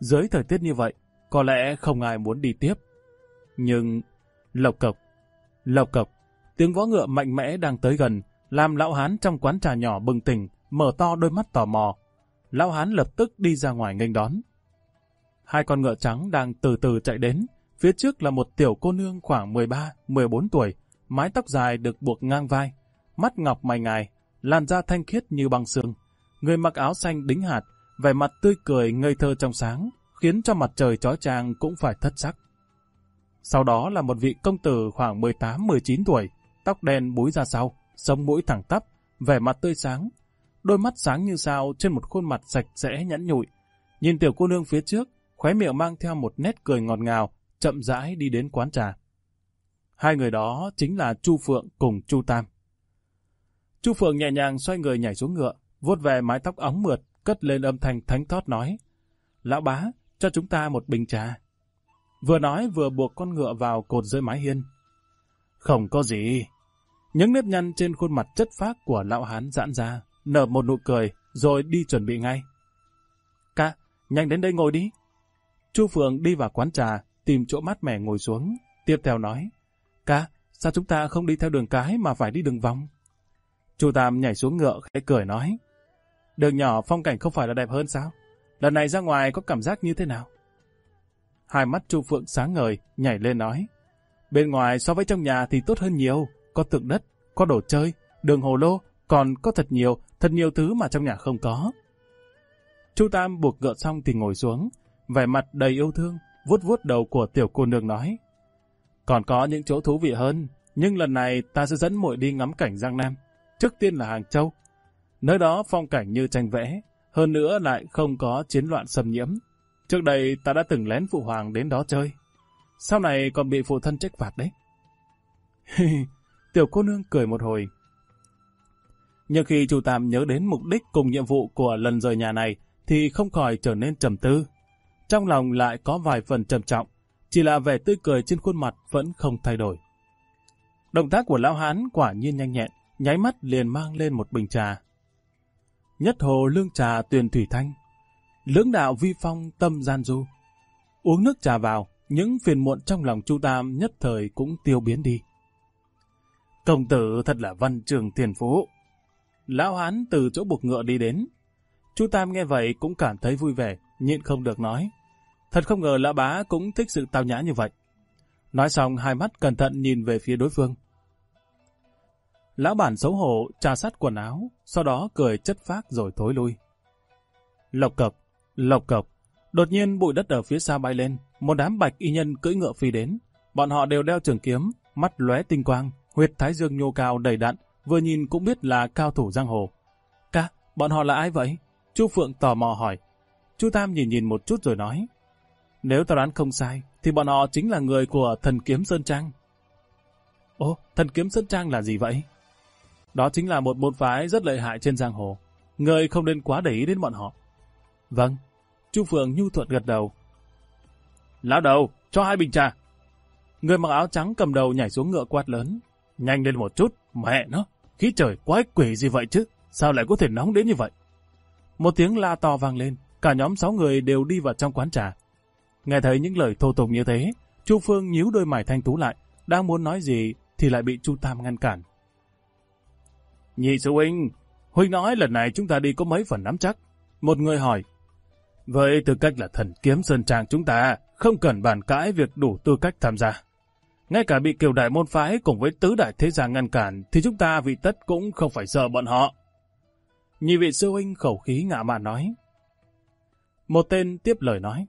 Dưới thời tiết như vậy, có lẽ không ai muốn đi tiếp. Nhưng, lộc cộc, lộc cộc, tiếng võ ngựa mạnh mẽ đang tới gần, làm lão hán trong quán trà nhỏ bừng tỉnh, mở to đôi mắt tò mò, lão hán lập tức đi ra ngoài nghênh đón. Hai con ngựa trắng đang từ từ chạy đến, phía trước là một tiểu cô nương khoảng 13-14 tuổi, mái tóc dài được buộc ngang vai, mắt ngọc mày ngài, làn da thanh khiết như băng sương. Người mặc áo xanh đính hạt, vẻ mặt tươi cười ngây thơ trong sáng, khiến cho mặt trời chói chang cũng phải thất sắc. Sau đó là một vị công tử khoảng 18-19 tuổi, tóc đen búi ra sau, sống mũi thẳng tắp, vẻ mặt tươi sáng, đôi mắt sáng như sao trên một khuôn mặt sạch sẽ nhẵn nhụi. Nhìn tiểu cô nương phía trước, khóe miệng mang theo một nét cười ngọt ngào, chậm rãi đi đến quán trà. Hai người đó chính là Chu Phượng cùng Chu Tam. Chu Phượng nhẹ nhàng xoay người nhảy xuống ngựa, vuốt về mái tóc óng mượt, cất lên âm thanh thánh thót nói. Lão bá, cho chúng ta một bình trà. Vừa nói vừa buộc con ngựa vào cột dưới mái hiên. Không có gì. Những nếp nhăn trên khuôn mặt chất phác của lão hán giãn ra, nở một nụ cười, rồi đi chuẩn bị ngay. Cả, nhanh đến đây ngồi đi. Chu Phượng đi vào quán trà, tìm chỗ mát mẻ ngồi xuống. Tiếp theo nói, cả, sao chúng ta không đi theo đường cái mà phải đi đường vòng? Chu Tam nhảy xuống ngựa, khẽ cười nói, Đường nhỏ phong cảnh không phải là đẹp hơn sao? Lần này ra ngoài có cảm giác như thế nào? Hai mắt Chu Phượng sáng ngời, nhảy lên nói, Bên ngoài so với trong nhà thì tốt hơn nhiều, có tượng đất, có đồ chơi, đường hồ lô, còn có thật nhiều thật nhiều thứ mà trong nhà không có. Chu Tam buộc gợn xong thì ngồi xuống, vẻ mặt đầy yêu thương, vuốt vuốt đầu của tiểu cô nương nói. Còn có những chỗ thú vị hơn, nhưng lần này ta sẽ dẫn muội đi ngắm cảnh Giang Nam, trước tiên là Hàng Châu. Nơi đó phong cảnh như tranh vẽ, hơn nữa lại không có chiến loạn xâm nhiễm. Trước đây ta đã từng lén phụ hoàng đến đó chơi. Sau này còn bị phụ thân trách phạt đấy. (laughs) Tiểu cô nương cười một hồi, nhưng khi chủ Tam nhớ đến mục đích cùng nhiệm vụ của lần rời nhà này, thì không khỏi trở nên trầm tư. Trong lòng lại có vài phần trầm trọng, chỉ là vẻ tươi cười trên khuôn mặt vẫn không thay đổi. Động tác của Lão Hán quả nhiên nhanh nhẹn, nháy mắt liền mang lên một bình trà. Nhất hồ lương trà tuyền thủy thanh, lưỡng đạo vi phong tâm gian du. Uống nước trà vào, những phiền muộn trong lòng Chu Tam nhất thời cũng tiêu biến đi. Công tử thật là văn trường tiền phú, Lão Hán từ chỗ buộc ngựa đi đến. Chu Tam nghe vậy cũng cảm thấy vui vẻ, nhịn không được nói. Thật không ngờ lão bá cũng thích sự tao nhã như vậy. Nói xong hai mắt cẩn thận nhìn về phía đối phương. Lão bản xấu hổ trà sát quần áo, sau đó cười chất phác rồi thối lui. Lộc cộc, lộc cộc, đột nhiên bụi đất ở phía xa bay lên, một đám bạch y nhân cưỡi ngựa phi đến. Bọn họ đều đeo trường kiếm, mắt lóe tinh quang, huyệt thái dương nhô cao đầy đặn, vừa nhìn cũng biết là cao thủ giang hồ. cá, bọn họ là ai vậy? Chu Phượng tò mò hỏi. Chu Tam nhìn nhìn một chút rồi nói. Nếu ta đoán không sai, thì bọn họ chính là người của thần kiếm Sơn Trang. Ồ, thần kiếm Sơn Trang là gì vậy? Đó chính là một môn phái rất lợi hại trên giang hồ. Người không nên quá để ý đến bọn họ. Vâng, Chu Phượng nhu thuận gật đầu. Lão đầu, cho hai bình trà. Người mặc áo trắng cầm đầu nhảy xuống ngựa quát lớn. Nhanh lên một chút, mẹ nó. Khí trời quái quỷ gì vậy chứ? Sao lại có thể nóng đến như vậy? Một tiếng la to vang lên, cả nhóm sáu người đều đi vào trong quán trà. Nghe thấy những lời thô tục như thế, Chu Phương nhíu đôi mày thanh tú lại, đang muốn nói gì thì lại bị Chu Tam ngăn cản. Nhị sư huynh, huynh nói lần này chúng ta đi có mấy phần nắm chắc. Một người hỏi, vậy tư cách là thần kiếm sơn trang chúng ta không cần bàn cãi việc đủ tư cách tham gia. Ngay cả bị kiều đại môn phái cùng với tứ đại thế gia ngăn cản thì chúng ta vị tất cũng không phải sợ bọn họ. Nhị vị sư huynh khẩu khí ngạ mạn nói. Một tên tiếp lời nói.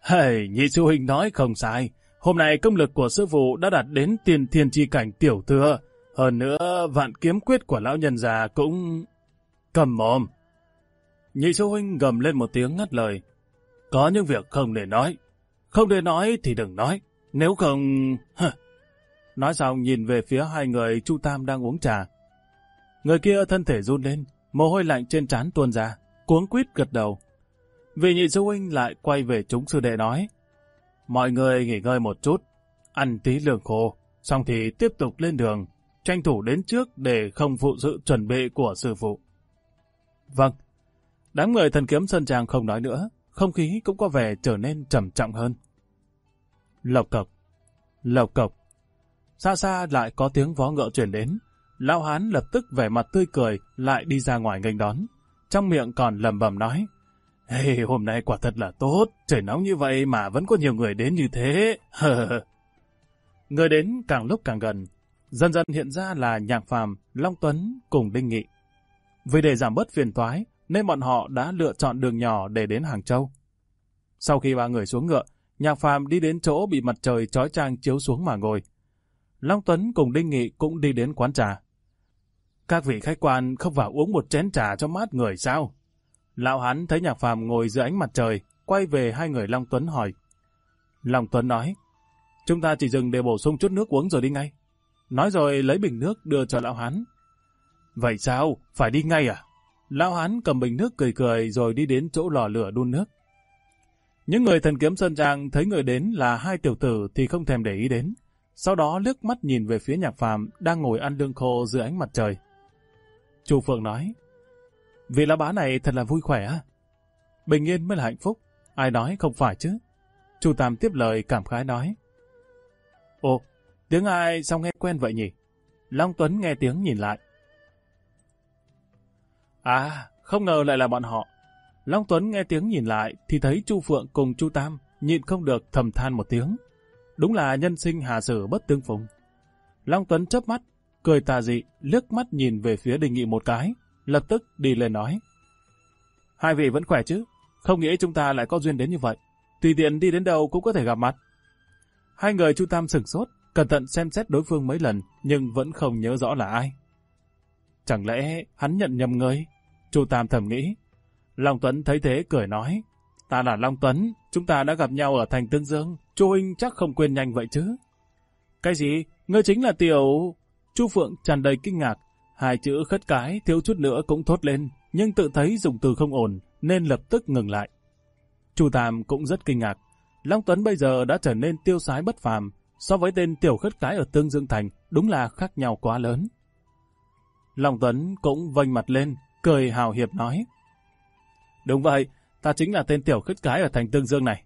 Hầy, nhị sư huynh nói không sai. Hôm nay công lực của sư phụ đã đạt đến tiền thiên chi cảnh tiểu thừa. Hơn nữa, vạn kiếm quyết của lão nhân già cũng... Cầm mồm. Nhị sư huynh gầm lên một tiếng ngắt lời. Có những việc không để nói. Không để nói thì đừng nói. Nếu không... Nói xong nhìn về phía hai người Chu Tam đang uống trà. Người kia thân thể run lên, mồ hôi lạnh trên trán tuôn ra, cuống quýt gật đầu. Vì nhị sư huynh lại quay về chúng sư đệ nói. Mọi người nghỉ ngơi một chút, ăn tí lương khô, xong thì tiếp tục lên đường, tranh thủ đến trước để không phụ sự chuẩn bị của sư phụ. Vâng, đám người thần kiếm sân Trang không nói nữa, không khí cũng có vẻ trở nên trầm trọng hơn lộc cộc, lộc cộc. Xa xa lại có tiếng vó ngựa chuyển đến, lão hán lập tức vẻ mặt tươi cười lại đi ra ngoài nghênh đón, trong miệng còn lẩm bẩm nói, hey, hôm nay quả thật là tốt, trời nóng như vậy mà vẫn có nhiều người đến như thế. (laughs) người đến càng lúc càng gần, dần dần hiện ra là Nhạc Phàm, Long Tuấn cùng Đinh Nghị. Vì để giảm bớt phiền toái, nên bọn họ đã lựa chọn đường nhỏ để đến Hàng Châu. Sau khi ba người xuống ngựa, nhạc Phạm đi đến chỗ bị mặt trời chói chang chiếu xuống mà ngồi. Long Tuấn cùng Đinh Nghị cũng đi đến quán trà. Các vị khách quan không vào uống một chén trà cho mát người sao? Lão Hán thấy nhạc Phạm ngồi dưới ánh mặt trời, quay về hai người Long Tuấn hỏi. Long Tuấn nói, chúng ta chỉ dừng để bổ sung chút nước uống rồi đi ngay. Nói rồi lấy bình nước đưa cho lão Hán. Vậy sao? Phải đi ngay à? Lão Hán cầm bình nước cười cười rồi đi đến chỗ lò lửa đun nước. Những người thần kiếm Sơn Trang thấy người đến là hai tiểu tử thì không thèm để ý đến. Sau đó liếc mắt nhìn về phía nhạc phàm đang ngồi ăn lương khô dưới ánh mặt trời. Chu Phượng nói, Vị lá bá này thật là vui khỏe Bình yên mới là hạnh phúc, ai nói không phải chứ. Chu Tam tiếp lời cảm khái nói, Ồ, tiếng ai sao nghe quen vậy nhỉ? Long Tuấn nghe tiếng nhìn lại. À, không ngờ lại là bọn họ. Long Tuấn nghe tiếng nhìn lại thì thấy Chu Phượng cùng Chu Tam nhịn không được thầm than một tiếng. Đúng là nhân sinh hà sử bất tương phùng. Long Tuấn chớp mắt, cười tà dị, liếc mắt nhìn về phía Đình Nghị một cái, lập tức đi lên nói. Hai vị vẫn khỏe chứ, không nghĩ chúng ta lại có duyên đến như vậy. Tùy tiện đi đến đâu cũng có thể gặp mặt. Hai người Chu Tam sửng sốt, cẩn thận xem xét đối phương mấy lần, nhưng vẫn không nhớ rõ là ai. Chẳng lẽ hắn nhận nhầm người? Chu Tam thầm nghĩ, Long Tuấn thấy thế cười nói, ta là Long Tuấn, chúng ta đã gặp nhau ở thành Tương Dương, Chu Hinh chắc không quên nhanh vậy chứ. Cái gì? Ngươi chính là tiểu... Chu Phượng tràn đầy kinh ngạc, hai chữ khất cái thiếu chút nữa cũng thốt lên, nhưng tự thấy dùng từ không ổn nên lập tức ngừng lại. Chu Tam cũng rất kinh ngạc, Long Tuấn bây giờ đã trở nên tiêu sái bất phàm, so với tên tiểu khất cái ở Tương Dương Thành đúng là khác nhau quá lớn. Long Tuấn cũng vênh mặt lên, cười hào hiệp nói. Đúng vậy, ta chính là tên tiểu khất cái ở thành Tương Dương này.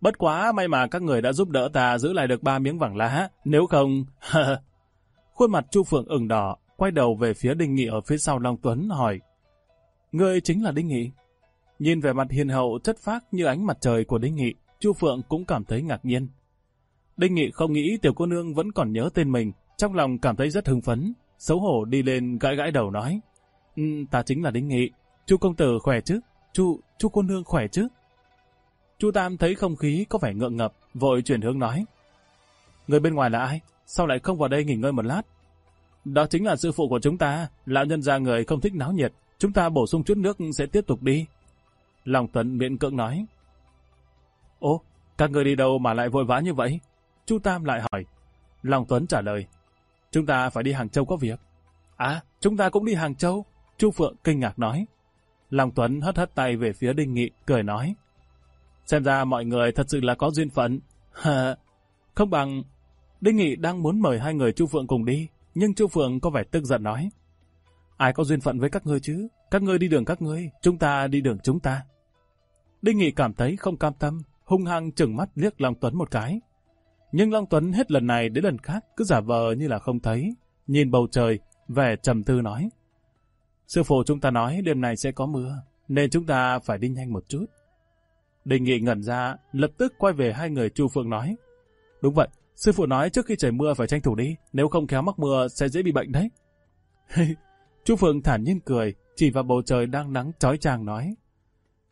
Bất quá may mà các người đã giúp đỡ ta giữ lại được ba miếng vàng lá, nếu không... (laughs) Khuôn mặt Chu Phượng ửng đỏ, quay đầu về phía Đinh Nghị ở phía sau Long Tuấn hỏi. người chính là Đinh Nghị. Nhìn về mặt hiền hậu chất phác như ánh mặt trời của Đinh Nghị, Chu Phượng cũng cảm thấy ngạc nhiên. Đinh Nghị không nghĩ tiểu cô nương vẫn còn nhớ tên mình, trong lòng cảm thấy rất hưng phấn, xấu hổ đi lên gãi gãi đầu nói. Um, ta chính là Đinh Nghị, Chu công tử khỏe chứ? Chú, chú cô nương khỏe chứ? Chú Tam thấy không khí có vẻ ngượng ngập, vội chuyển hướng nói. Người bên ngoài là ai? Sao lại không vào đây nghỉ ngơi một lát? Đó chính là sư phụ của chúng ta, lão nhân gia người không thích náo nhiệt, chúng ta bổ sung chút nước sẽ tiếp tục đi. Lòng Tuấn miễn cưỡng nói. Ô, các người đi đâu mà lại vội vã như vậy? Chú Tam lại hỏi. Lòng Tuấn trả lời. Chúng ta phải đi Hàng Châu có việc. À, chúng ta cũng đi Hàng Châu. Chu Phượng kinh ngạc nói. Long Tuấn hất hất tay về phía Đinh Nghị, cười nói. Xem ra mọi người thật sự là có duyên phận. Không bằng... Đinh Nghị đang muốn mời hai người Chu Phượng cùng đi, nhưng Chu Phượng có vẻ tức giận nói. Ai có duyên phận với các ngươi chứ? Các ngươi đi đường các ngươi, chúng ta đi đường chúng ta. Đinh Nghị cảm thấy không cam tâm, hung hăng chừng mắt liếc Long Tuấn một cái. Nhưng Long Tuấn hết lần này đến lần khác cứ giả vờ như là không thấy, nhìn bầu trời, vẻ trầm tư nói. Sư phụ chúng ta nói đêm nay sẽ có mưa, nên chúng ta phải đi nhanh một chút. Đình nghị ngẩn ra, lập tức quay về hai người Chu Phượng nói. Đúng vậy, sư phụ nói trước khi trời mưa phải tranh thủ đi, nếu không khéo mắc mưa sẽ dễ bị bệnh đấy. (laughs) Chu Phượng thản nhiên cười, chỉ vào bầu trời đang nắng trói chang nói.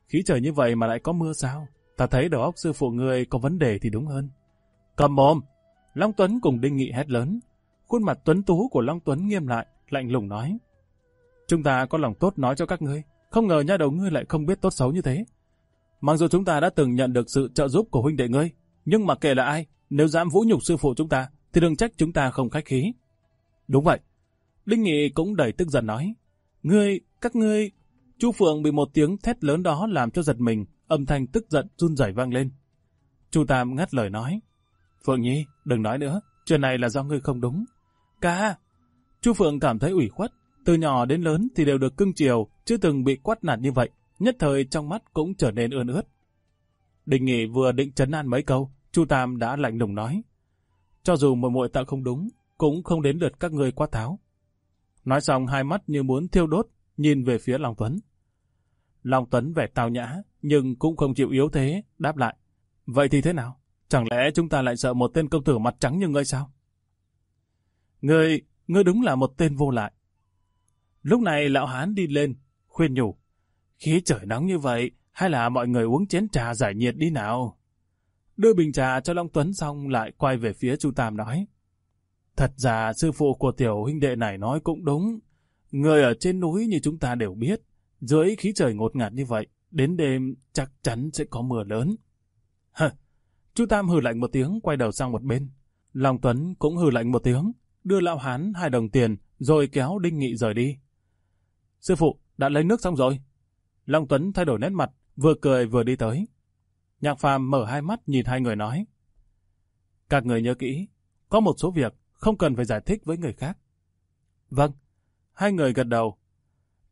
Khí trời như vậy mà lại có mưa sao? Ta thấy đầu óc sư phụ người có vấn đề thì đúng hơn. Cầm mồm! Long Tuấn cùng Đinh Nghị hét lớn. Khuôn mặt tuấn tú của Long Tuấn nghiêm lại, lạnh lùng nói. Chúng ta có lòng tốt nói cho các ngươi, không ngờ nha đầu ngươi lại không biết tốt xấu như thế. Mặc dù chúng ta đã từng nhận được sự trợ giúp của huynh đệ ngươi, nhưng mà kể là ai, nếu dám vũ nhục sư phụ chúng ta, thì đừng trách chúng ta không khách khí. Đúng vậy. Đinh Nghị cũng đầy tức giận nói. Ngươi, các ngươi... Chu Phượng bị một tiếng thét lớn đó làm cho giật mình, âm thanh tức giận run rẩy vang lên. Chu Tam ngắt lời nói. Phượng Nhi, đừng nói nữa, chuyện này là do ngươi không đúng. Ca! Chu Phượng cảm thấy ủy khuất, từ nhỏ đến lớn thì đều được cưng chiều, chứ từng bị quát nạt như vậy, nhất thời trong mắt cũng trở nên ươn ướt. Đình Nghị vừa định chấn an mấy câu, Chu Tam đã lạnh lùng nói. Cho dù mọi muội tạo không đúng, cũng không đến lượt các ngươi quát tháo. Nói xong hai mắt như muốn thiêu đốt, nhìn về phía Long Tuấn. Long Tuấn vẻ tào nhã, nhưng cũng không chịu yếu thế, đáp lại. Vậy thì thế nào? Chẳng lẽ chúng ta lại sợ một tên công tử mặt trắng như ngươi sao? Ngươi, ngươi đúng là một tên vô lại. Lúc này lão hán đi lên, khuyên nhủ. Khí trời nóng như vậy, hay là mọi người uống chén trà giải nhiệt đi nào? Đưa bình trà cho Long Tuấn xong lại quay về phía Chu Tam nói. Thật ra sư phụ của tiểu huynh đệ này nói cũng đúng. Người ở trên núi như chúng ta đều biết, dưới khí trời ngột ngạt như vậy, đến đêm chắc chắn sẽ có mưa lớn. Hờ, Chu Tam hừ lạnh một tiếng quay đầu sang một bên. Long Tuấn cũng hừ lạnh một tiếng, đưa lão hán hai đồng tiền rồi kéo Đinh Nghị rời đi. Sư phụ, đã lấy nước xong rồi. Long Tuấn thay đổi nét mặt, vừa cười vừa đi tới. Nhạc phàm mở hai mắt nhìn hai người nói. Các người nhớ kỹ, có một số việc không cần phải giải thích với người khác. Vâng, hai người gật đầu.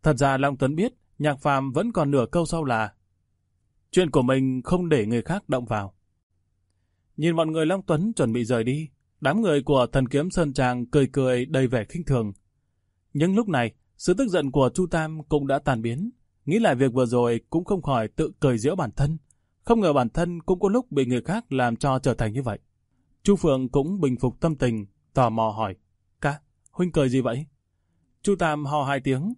Thật ra Long Tuấn biết nhạc phàm vẫn còn nửa câu sau là chuyện của mình không để người khác động vào. Nhìn mọi người Long Tuấn chuẩn bị rời đi, đám người của thần kiếm Sơn Trang cười cười đầy vẻ khinh thường. Nhưng lúc này, sự tức giận của Chu Tam cũng đã tàn biến. Nghĩ lại việc vừa rồi cũng không khỏi tự cười giễu bản thân. Không ngờ bản thân cũng có lúc bị người khác làm cho trở thành như vậy. Chu Phượng cũng bình phục tâm tình, tò mò hỏi. Ca, huynh cười gì vậy? Chu Tam hò hai tiếng.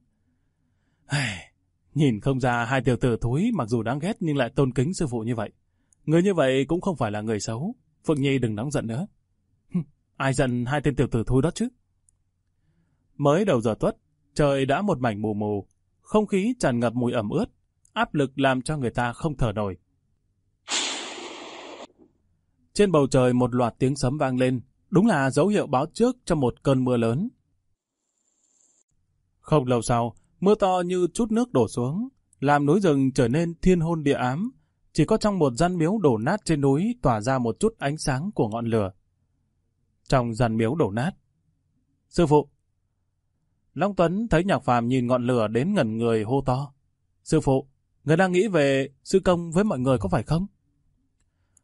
Nhìn không ra hai tiểu tử thúi mặc dù đáng ghét nhưng lại tôn kính sư phụ như vậy. Người như vậy cũng không phải là người xấu. Phượng Nhi đừng nóng giận nữa. Ai giận hai tên tiểu tử thúi đó chứ? Mới đầu giờ tuất, Trời đã một mảnh mù mù, không khí tràn ngập mùi ẩm ướt, áp lực làm cho người ta không thở nổi. Trên bầu trời một loạt tiếng sấm vang lên, đúng là dấu hiệu báo trước cho một cơn mưa lớn. Không lâu sau, mưa to như chút nước đổ xuống, làm núi rừng trở nên thiên hôn địa ám. Chỉ có trong một gian miếu đổ nát trên núi tỏa ra một chút ánh sáng của ngọn lửa. Trong gian miếu đổ nát. Sư phụ, Long Tuấn thấy Nhạc Phàm nhìn ngọn lửa đến ngẩn người hô to. Sư phụ, người đang nghĩ về sư công với mọi người có phải không?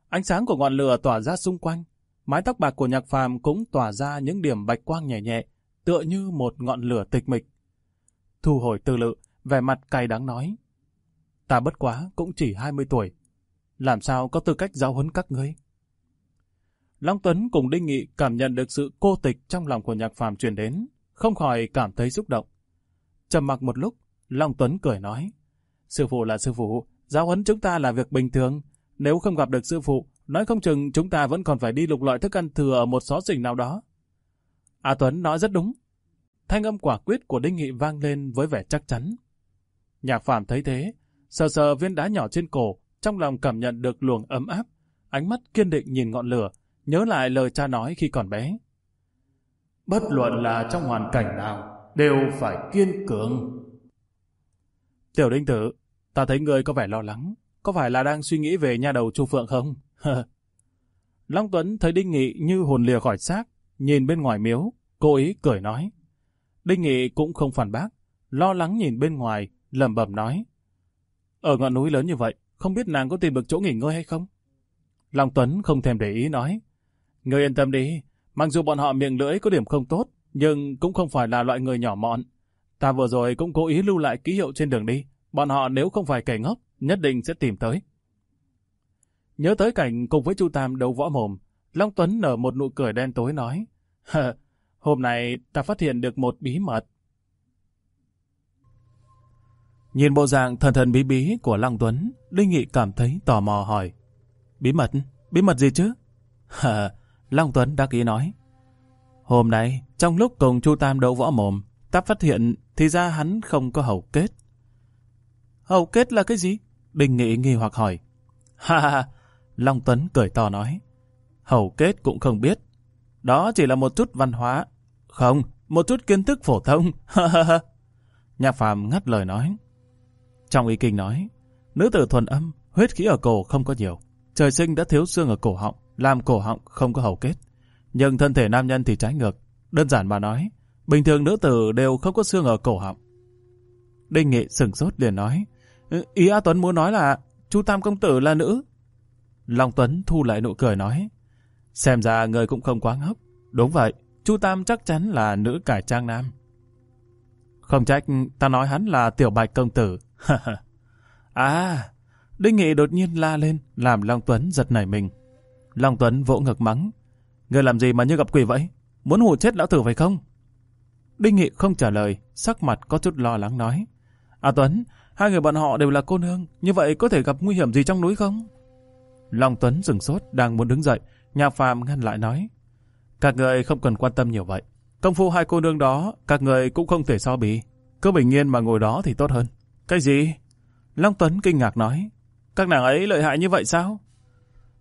Ánh sáng của ngọn lửa tỏa ra xung quanh, mái tóc bạc của Nhạc Phàm cũng tỏa ra những điểm bạch quang nhẹ nhẹ, tựa như một ngọn lửa tịch mịch. Thu hồi tư lự, vẻ mặt cay đáng nói. Ta bất quá cũng chỉ 20 tuổi, làm sao có tư cách giáo huấn các ngươi? Long Tuấn cùng Đinh Nghị cảm nhận được sự cô tịch trong lòng của Nhạc Phàm truyền đến, không khỏi cảm thấy xúc động. Trầm mặc một lúc, Long Tuấn cười nói, Sư phụ là sư phụ, giáo huấn chúng ta là việc bình thường. Nếu không gặp được sư phụ, nói không chừng chúng ta vẫn còn phải đi lục loại thức ăn thừa ở một xó xỉnh nào đó. A Tuấn nói rất đúng. Thanh âm quả quyết của Đinh Nghị vang lên với vẻ chắc chắn. Nhạc Phạm thấy thế, sờ sờ viên đá nhỏ trên cổ, trong lòng cảm nhận được luồng ấm áp, ánh mắt kiên định nhìn ngọn lửa, nhớ lại lời cha nói khi còn bé bất luận là trong hoàn cảnh nào, đều phải kiên cường. Tiểu đinh tử, ta thấy ngươi có vẻ lo lắng, có phải là đang suy nghĩ về nhà đầu Chu Phượng không? (laughs) Long Tuấn thấy Đinh Nghị như hồn lìa khỏi xác, nhìn bên ngoài miếu, cố ý cười nói. Đinh Nghị cũng không phản bác, lo lắng nhìn bên ngoài, lẩm bẩm nói. Ở ngọn núi lớn như vậy, không biết nàng có tìm được chỗ nghỉ ngơi hay không? Long Tuấn không thèm để ý nói. Ngươi yên tâm đi, Mặc dù bọn họ miệng lưỡi có điểm không tốt, nhưng cũng không phải là loại người nhỏ mọn. Ta vừa rồi cũng cố ý lưu lại ký hiệu trên đường đi, bọn họ nếu không phải kẻ ngốc, nhất định sẽ tìm tới. Nhớ tới cảnh cùng với Chu Tam đấu võ mồm, Long Tuấn nở một nụ cười đen tối nói, hôm nay ta phát hiện được một bí mật. Nhìn bộ dạng thần thần bí bí của Long Tuấn, Đinh Nghị cảm thấy tò mò hỏi, bí mật, bí mật gì chứ? Hờ, Long Tuấn đắc ý nói. Hôm nay, trong lúc cùng Chu Tam đấu võ mồm, ta phát hiện thì ra hắn không có hậu kết. hậu kết là cái gì? Bình Nghị nghi hoặc hỏi. (laughs) Ha ha, Long Tuấn cười to nói. hậu kết cũng không biết. Đó chỉ là một chút văn hóa. Không, một chút kiến thức phổ thông. (laughs) Ha ha ha. Nhà Phạm ngắt lời nói. Trong ý kinh nói, nữ tử thuần âm, huyết khí ở cổ không có nhiều. Trời sinh đã thiếu xương ở cổ họng làm cổ họng không có hầu kết. Nhưng thân thể nam nhân thì trái ngược. Đơn giản mà nói, bình thường nữ tử đều không có xương ở cổ họng. Đinh Nghị sừng sốt liền nói, ừ, ý A Tuấn muốn nói là chú Tam Công Tử là nữ. Long Tuấn thu lại nụ cười nói, xem ra người cũng không quá ngốc. Đúng vậy, chú Tam chắc chắn là nữ cải trang nam. Không trách ta nói hắn là tiểu bạch công tử. (laughs) à, Đinh Nghị đột nhiên la lên, làm Long Tuấn giật nảy mình. Long Tuấn vỗ ngực mắng. Người làm gì mà như gặp quỷ vậy? Muốn hù chết lão tử phải không? Đinh Nghị không trả lời, sắc mặt có chút lo lắng nói. À Tuấn, hai người bọn họ đều là cô nương, như vậy có thể gặp nguy hiểm gì trong núi không? Long Tuấn dừng sốt, đang muốn đứng dậy, nhà phàm ngăn lại nói. Các người không cần quan tâm nhiều vậy. Công phu hai cô nương đó, các người cũng không thể so bì. Cứ bình yên mà ngồi đó thì tốt hơn. Cái gì? Long Tuấn kinh ngạc nói. Các nàng ấy lợi hại như vậy sao?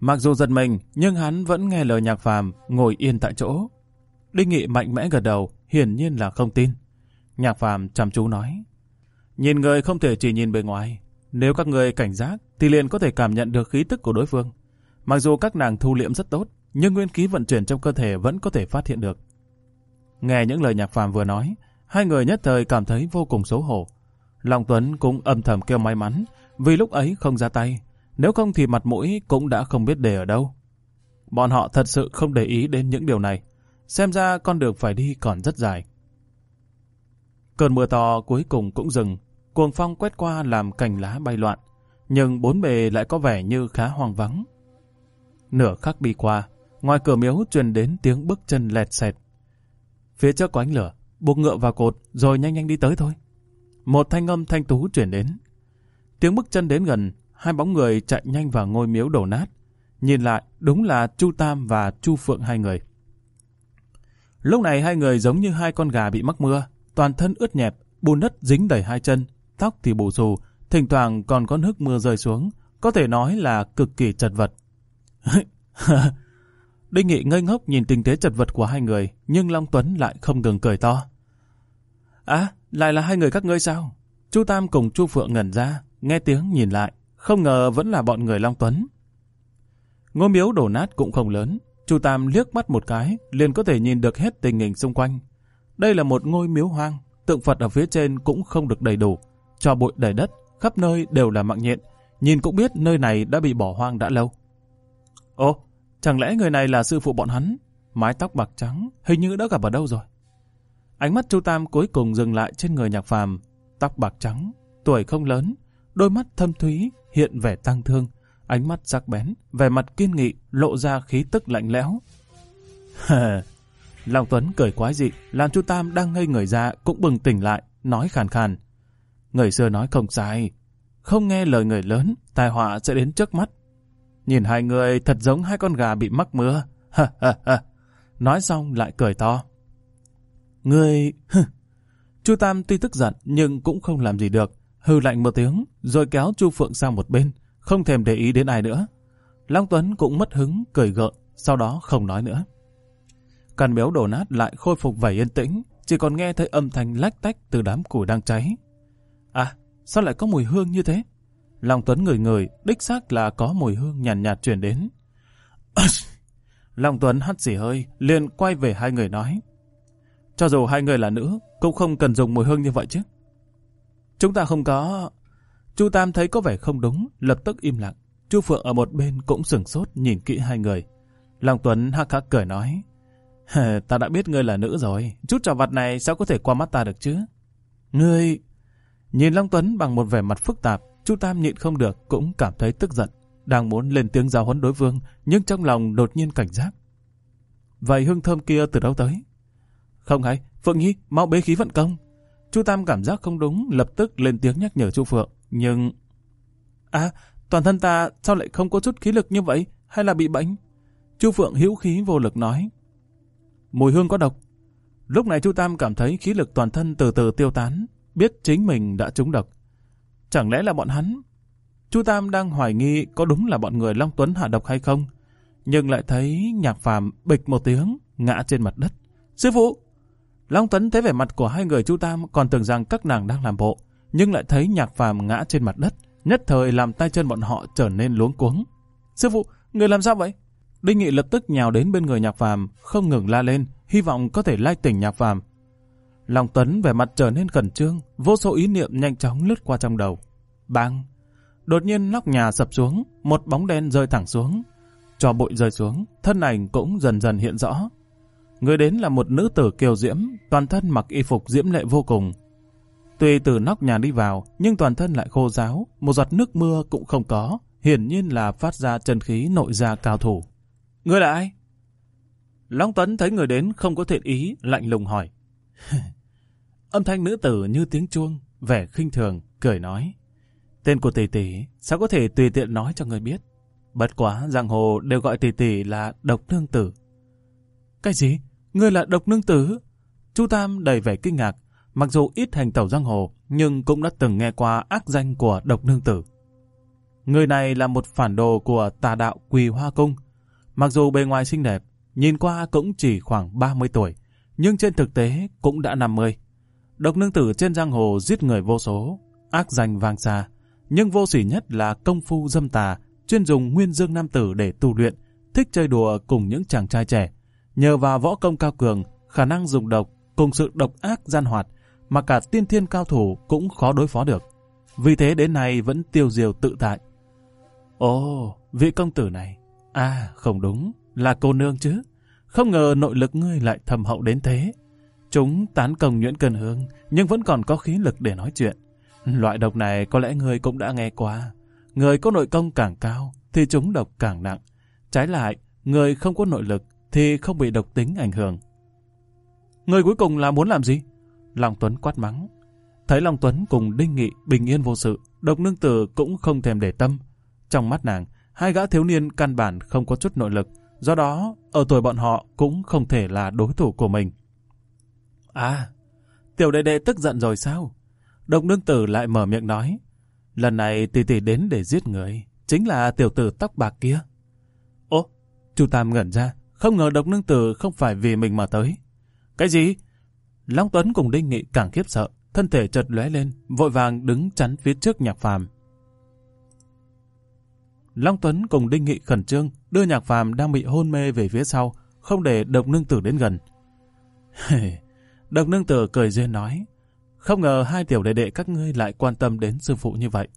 Mặc dù giật mình, nhưng hắn vẫn nghe lời nhạc phàm, ngồi yên tại chỗ. Đinh Nghị mạnh mẽ gật đầu, hiển nhiên là không tin. Nhạc phàm chăm chú nói. Nhìn người không thể chỉ nhìn bề ngoài. Nếu các người cảnh giác, thì liền có thể cảm nhận được khí tức của đối phương. Mặc dù các nàng thu liễm rất tốt, nhưng nguyên khí vận chuyển trong cơ thể vẫn có thể phát hiện được. Nghe những lời nhạc phàm vừa nói, hai người nhất thời cảm thấy vô cùng xấu hổ. Long Tuấn cũng âm thầm kêu may mắn, vì lúc ấy không ra tay, nếu không thì mặt mũi cũng đã không biết để ở đâu. Bọn họ thật sự không để ý đến những điều này. Xem ra con đường phải đi còn rất dài. Cơn mưa to cuối cùng cũng dừng. Cuồng phong quét qua làm cành lá bay loạn. Nhưng bốn bề lại có vẻ như khá hoang vắng. Nửa khắc đi qua, ngoài cửa miếu truyền đến tiếng bước chân lẹt xẹt. Phía trước có ánh lửa, buộc ngựa vào cột rồi nhanh nhanh đi tới thôi. Một thanh âm thanh tú truyền đến. Tiếng bước chân đến gần, hai bóng người chạy nhanh vào ngôi miếu đổ nát. Nhìn lại, đúng là Chu Tam và Chu Phượng hai người. Lúc này hai người giống như hai con gà bị mắc mưa, toàn thân ướt nhẹp, bùn đất dính đầy hai chân, tóc thì bù xù, thỉnh thoảng còn có nước mưa rơi xuống, có thể nói là cực kỳ chật vật. (laughs) Đinh Nghị ngây ngốc nhìn tình thế chật vật của hai người, nhưng Long Tuấn lại không ngừng cười to. À, lại là hai người các ngươi sao? Chu Tam cùng Chu Phượng ngẩn ra, nghe tiếng nhìn lại, không ngờ vẫn là bọn người Long Tuấn. Ngôi miếu đổ nát cũng không lớn, Chu Tam liếc mắt một cái, liền có thể nhìn được hết tình hình xung quanh. Đây là một ngôi miếu hoang, tượng Phật ở phía trên cũng không được đầy đủ, cho bụi đầy đất, khắp nơi đều là mạng nhện, nhìn cũng biết nơi này đã bị bỏ hoang đã lâu. Ồ, chẳng lẽ người này là sư phụ bọn hắn? Mái tóc bạc trắng, hình như đã gặp ở đâu rồi. Ánh mắt Chu Tam cuối cùng dừng lại trên người nhạc phàm, tóc bạc trắng, tuổi không lớn, đôi mắt thâm thúy, hiện vẻ tăng thương, ánh mắt sắc bén, vẻ mặt kiên nghị, lộ ra khí tức lạnh lẽo. (laughs) Long Tuấn cười quái dị, làm chú Tam đang ngây người ra cũng bừng tỉnh lại, nói khàn khàn. Người xưa nói không sai, không nghe lời người lớn, tai họa sẽ đến trước mắt. Nhìn hai người thật giống hai con gà bị mắc mưa. (laughs) nói xong lại cười to. Người... (laughs) Chu Tam tuy tức giận nhưng cũng không làm gì được hư lạnh một tiếng, rồi kéo Chu Phượng sang một bên, không thèm để ý đến ai nữa. Long Tuấn cũng mất hứng, cười gợn, sau đó không nói nữa. càn béo đổ nát lại khôi phục vẻ yên tĩnh, chỉ còn nghe thấy âm thanh lách tách từ đám củi đang cháy. À, sao lại có mùi hương như thế? Long Tuấn ngửi ngửi, đích xác là có mùi hương nhàn nhạt, nhạt chuyển đến. (coughs) Long Tuấn hắt xỉ hơi, liền quay về hai người nói. Cho dù hai người là nữ, cũng không cần dùng mùi hương như vậy chứ. Chúng ta không có... Chu Tam thấy có vẻ không đúng, lập tức im lặng. Chu Phượng ở một bên cũng sửng sốt nhìn kỹ hai người. Long Tuấn hắc hắc cười nói, ta đã biết ngươi là nữ rồi, chút trò vặt này sao có thể qua mắt ta được chứ? Ngươi... Nhìn Long Tuấn bằng một vẻ mặt phức tạp, Chu Tam nhịn không được cũng cảm thấy tức giận, đang muốn lên tiếng giáo huấn đối phương, nhưng trong lòng đột nhiên cảnh giác. Vậy hương thơm kia từ đâu tới? Không hay, Phượng Nhi, mau bế khí vận công. Chu Tam cảm giác không đúng, lập tức lên tiếng nhắc nhở Chu Phượng. Nhưng... À, toàn thân ta sao lại không có chút khí lực như vậy? Hay là bị bệnh? Chu Phượng hữu khí vô lực nói. Mùi hương có độc. Lúc này Chu Tam cảm thấy khí lực toàn thân từ từ tiêu tán, biết chính mình đã trúng độc. Chẳng lẽ là bọn hắn? Chu Tam đang hoài nghi có đúng là bọn người Long Tuấn hạ độc hay không? Nhưng lại thấy nhạc phàm bịch một tiếng, ngã trên mặt đất. Sư phụ! Long Tuấn thấy vẻ mặt của hai người Chu Tam còn tưởng rằng các nàng đang làm bộ, nhưng lại thấy nhạc phàm ngã trên mặt đất, nhất thời làm tay chân bọn họ trở nên luống cuống. Sư phụ, người làm sao vậy? Đinh Nghị lập tức nhào đến bên người nhạc phàm, không ngừng la lên, hy vọng có thể lay tỉnh nhạc phàm. Long Tuấn vẻ mặt trở nên khẩn trương, vô số ý niệm nhanh chóng lướt qua trong đầu. Bang! Đột nhiên nóc nhà sập xuống, một bóng đen rơi thẳng xuống. Cho bụi rơi xuống, thân ảnh cũng dần dần hiện rõ, Người đến là một nữ tử kiều diễm, toàn thân mặc y phục diễm lệ vô cùng. Tuy từ nóc nhà đi vào, nhưng toàn thân lại khô ráo, một giọt nước mưa cũng không có, hiển nhiên là phát ra chân khí nội gia cao thủ. Người là ai? Long Tuấn thấy người đến không có thiện ý, lạnh lùng hỏi. (laughs) Âm thanh nữ tử như tiếng chuông, vẻ khinh thường, cười nói. Tên của tỷ tỷ, sao có thể tùy tiện nói cho người biết? Bất quá, giang hồ đều gọi tỷ tỷ là độc thương tử. Cái gì? ngươi là độc nương tử. Chu Tam đầy vẻ kinh ngạc, mặc dù ít hành tẩu giang hồ, nhưng cũng đã từng nghe qua ác danh của độc nương tử. Người này là một phản đồ của tà đạo Quỳ Hoa Cung. Mặc dù bề ngoài xinh đẹp, nhìn qua cũng chỉ khoảng 30 tuổi, nhưng trên thực tế cũng đã 50. Độc nương tử trên giang hồ giết người vô số, ác danh vang xa, nhưng vô sỉ nhất là công phu dâm tà, chuyên dùng nguyên dương nam tử để tu luyện, thích chơi đùa cùng những chàng trai trẻ, Nhờ vào võ công cao cường, khả năng dùng độc cùng sự độc ác gian hoạt mà cả tiên thiên cao thủ cũng khó đối phó được. Vì thế đến nay vẫn tiêu diều tự tại. Ồ, oh, vị công tử này. À, không đúng, là cô nương chứ. Không ngờ nội lực ngươi lại thầm hậu đến thế. Chúng tán công nhuyễn Cần Hương, nhưng vẫn còn có khí lực để nói chuyện. Loại độc này có lẽ ngươi cũng đã nghe qua. Người có nội công càng cao, thì chúng độc càng nặng. Trái lại, người không có nội lực, thì không bị độc tính ảnh hưởng. Người cuối cùng là muốn làm gì? Long Tuấn quát mắng. Thấy Long Tuấn cùng Đinh Nghị bình yên vô sự, độc nương tử cũng không thèm để tâm. Trong mắt nàng, hai gã thiếu niên căn bản không có chút nội lực, do đó ở tuổi bọn họ cũng không thể là đối thủ của mình. À, tiểu đệ đệ tức giận rồi sao? Độc nương tử lại mở miệng nói. Lần này tỷ tỷ đến để giết người, chính là tiểu tử tóc bạc kia. Ô, chu Tam ngẩn ra, không ngờ độc nương tử không phải vì mình mà tới. Cái gì? Long Tuấn cùng Đinh Nghị càng khiếp sợ, thân thể chợt lóe lên, vội vàng đứng chắn phía trước nhạc phàm. Long Tuấn cùng Đinh Nghị khẩn trương, đưa nhạc phàm đang bị hôn mê về phía sau, không để độc nương tử đến gần. độc nương tử cười duyên nói, không ngờ hai tiểu đệ đệ các ngươi lại quan tâm đến sư phụ như vậy.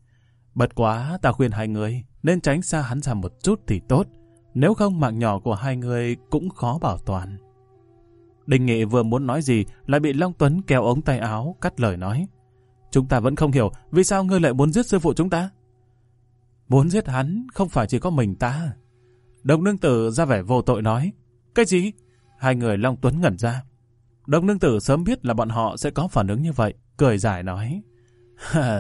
Bật quá ta khuyên hai người nên tránh xa hắn ra một chút thì tốt. Nếu không mạng nhỏ của hai người cũng khó bảo toàn. Đình Nghị vừa muốn nói gì lại bị Long Tuấn kéo ống tay áo cắt lời nói. Chúng ta vẫn không hiểu vì sao ngươi lại muốn giết sư phụ chúng ta. Muốn giết hắn không phải chỉ có mình ta. Đồng nương tử ra vẻ vô tội nói. Cái gì? Hai người Long Tuấn ngẩn ra. Đồng nương tử sớm biết là bọn họ sẽ có phản ứng như vậy. Cười giải nói.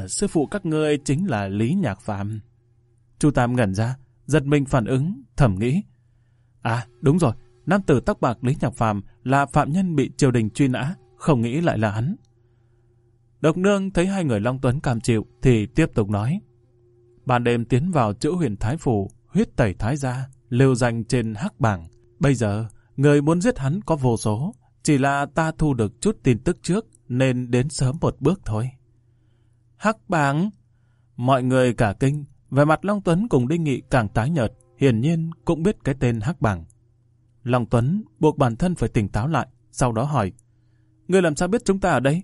Sư phụ các ngươi chính là Lý Nhạc Phạm. Chu Tam ngẩn ra giật mình phản ứng, thẩm nghĩ. À, đúng rồi, nam tử tóc bạc Lý Nhạc Phàm là phạm nhân bị triều đình truy nã, không nghĩ lại là hắn. Độc nương thấy hai người Long Tuấn cam chịu thì tiếp tục nói. Ban đêm tiến vào chữ huyền Thái Phủ, huyết tẩy Thái Gia, lưu danh trên hắc bảng. Bây giờ, người muốn giết hắn có vô số, chỉ là ta thu được chút tin tức trước nên đến sớm một bước thôi. Hắc bảng! Mọi người cả kinh, về mặt Long Tuấn cùng Đinh Nghị càng tái nhợt, hiển nhiên cũng biết cái tên Hắc Bảng. Long Tuấn buộc bản thân phải tỉnh táo lại, sau đó hỏi. Ngươi làm sao biết chúng ta ở đây?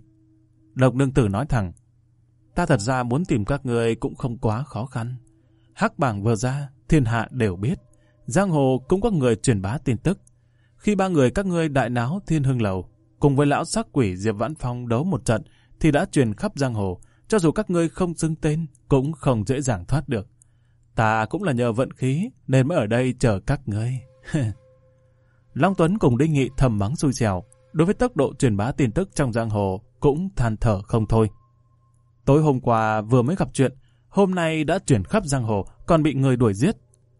Độc nương tử nói thẳng. Ta thật ra muốn tìm các người cũng không quá khó khăn. Hắc bảng vừa ra, thiên hạ đều biết. Giang hồ cũng có người truyền bá tin tức. Khi ba người các ngươi đại náo thiên hưng lầu, cùng với lão sắc quỷ Diệp Vãn Phong đấu một trận, thì đã truyền khắp giang hồ. Cho dù các ngươi không xưng tên, cũng không dễ dàng thoát được. Ta cũng là nhờ vận khí, nên mới ở đây chờ các ngươi. (laughs) Long Tuấn cùng Đinh Nghị thầm mắng xui xẻo. Đối với tốc độ truyền bá tin tức trong giang hồ, cũng than thở không thôi. Tối hôm qua vừa mới gặp chuyện, hôm nay đã chuyển khắp giang hồ, còn bị người đuổi giết.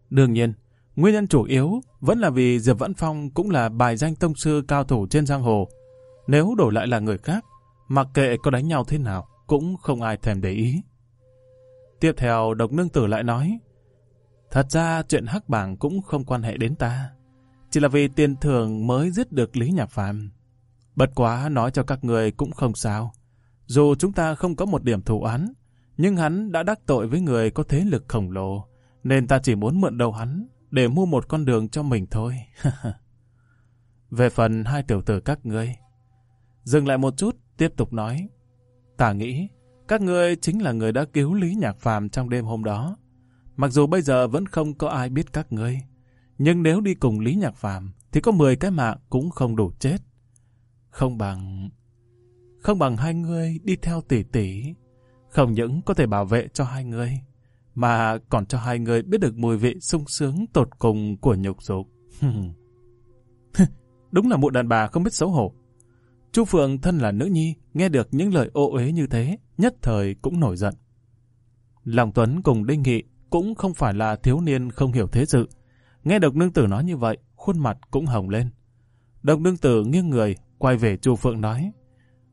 Đương nhiên, nguyên nhân chủ yếu vẫn là vì Diệp Vẫn Phong cũng là bài danh tông sư cao thủ trên giang hồ. Nếu đổi lại là người khác, mặc kệ có đánh nhau thế nào, cũng không ai thèm để ý. Tiếp theo độc nương tử lại nói, thật ra chuyện hắc bảng cũng không quan hệ đến ta, chỉ là vì tiền thưởng mới giết được Lý Nhạc Phàm. Bất quá nói cho các người cũng không sao, dù chúng ta không có một điểm thù án, nhưng hắn đã đắc tội với người có thế lực khổng lồ, nên ta chỉ muốn mượn đầu hắn để mua một con đường cho mình thôi. (laughs) Về phần hai tiểu tử các ngươi, dừng lại một chút, tiếp tục nói ta nghĩ, các ngươi chính là người đã cứu Lý Nhạc Phàm trong đêm hôm đó. Mặc dù bây giờ vẫn không có ai biết các ngươi, nhưng nếu đi cùng Lý Nhạc Phàm thì có 10 cái mạng cũng không đủ chết. Không bằng... Không bằng hai ngươi đi theo tỷ tỷ, không những có thể bảo vệ cho hai ngươi, mà còn cho hai người biết được mùi vị sung sướng tột cùng của nhục dục. (laughs) (laughs) Đúng là mụ đàn bà không biết xấu hổ. Chu Phượng thân là nữ nhi, nghe được những lời ô uế như thế, nhất thời cũng nổi giận. Lòng Tuấn cùng Đinh Nghị cũng không phải là thiếu niên không hiểu thế sự. Nghe độc nương tử nói như vậy, khuôn mặt cũng hồng lên. Độc nương tử nghiêng người, quay về Chu Phượng nói.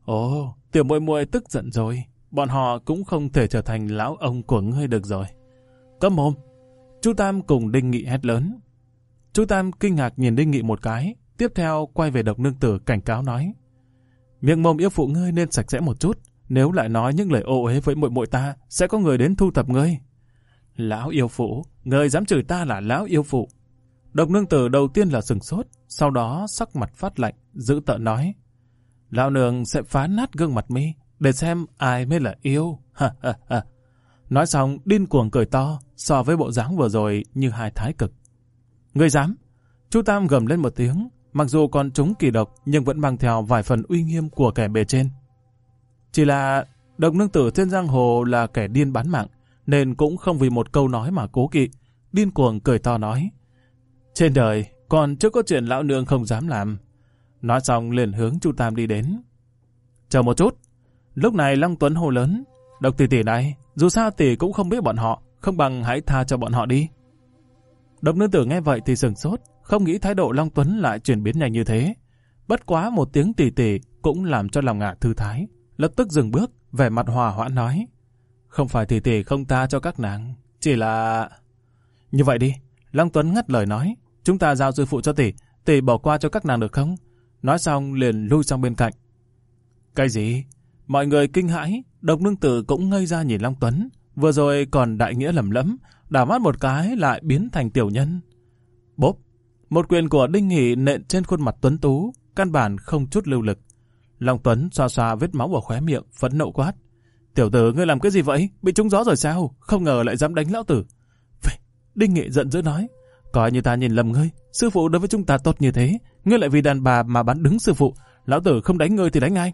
Ồ, tiểu muội muội tức giận rồi, bọn họ cũng không thể trở thành lão ông của ngươi được rồi. Cấm mồm, Chu Tam cùng Đinh Nghị hét lớn. Chu Tam kinh ngạc nhìn Đinh Nghị một cái, tiếp theo quay về độc nương tử cảnh cáo nói miệng mồm yêu phụ ngươi nên sạch sẽ một chút, nếu lại nói những lời ô uế với muội muội ta, sẽ có người đến thu thập ngươi. Lão yêu phụ, ngươi dám chửi ta là lão yêu phụ. Độc nương tử đầu tiên là sừng sốt, sau đó sắc mặt phát lạnh, giữ tợ nói. Lão nương sẽ phá nát gương mặt mi, để xem ai mới là yêu. Ha ha ha. Nói xong, điên cuồng cười to, so với bộ dáng vừa rồi như hai thái cực. Ngươi dám? Chu Tam gầm lên một tiếng, mặc dù còn trúng kỳ độc nhưng vẫn mang theo vài phần uy nghiêm của kẻ bề trên. Chỉ là độc nương tử trên giang hồ là kẻ điên bán mạng, nên cũng không vì một câu nói mà cố kỵ, điên cuồng cười to nói. Trên đời, còn chưa có chuyện lão nương không dám làm. Nói xong liền hướng Chu Tam đi đến. Chờ một chút, lúc này Lăng Tuấn hô lớn, độc tỷ tỷ này, dù sao tỷ cũng không biết bọn họ, không bằng hãy tha cho bọn họ đi. Độc nương tử nghe vậy thì sừng sốt, không nghĩ thái độ Long Tuấn lại chuyển biến nhanh như thế. Bất quá một tiếng tỉ tỉ cũng làm cho lòng ngạ thư thái, lập tức dừng bước, vẻ mặt hòa hoãn nói. Không phải tỉ tỉ không ta cho các nàng, chỉ là... Như vậy đi, Long Tuấn ngắt lời nói, chúng ta giao sư phụ cho tỷ, tỷ bỏ qua cho các nàng được không? Nói xong liền lui sang bên cạnh. Cái gì? Mọi người kinh hãi, độc nương tử cũng ngây ra nhìn Long Tuấn, vừa rồi còn đại nghĩa lầm lẫm, đảo mắt một cái lại biến thành tiểu nhân. Bốp! Một quyền của Đinh Nghị nện trên khuôn mặt Tuấn Tú, căn bản không chút lưu lực. Long Tuấn xoa xoa vết máu ở khóe miệng, phẫn nộ quát. Tiểu tử ngươi làm cái gì vậy? Bị trúng gió rồi sao? Không ngờ lại dám đánh lão tử. Vậy, Đinh Nghị giận dữ nói. Coi như ta nhìn lầm ngươi, sư phụ đối với chúng ta tốt như thế, ngươi lại vì đàn bà mà bắn đứng sư phụ, lão tử không đánh ngươi thì đánh ai?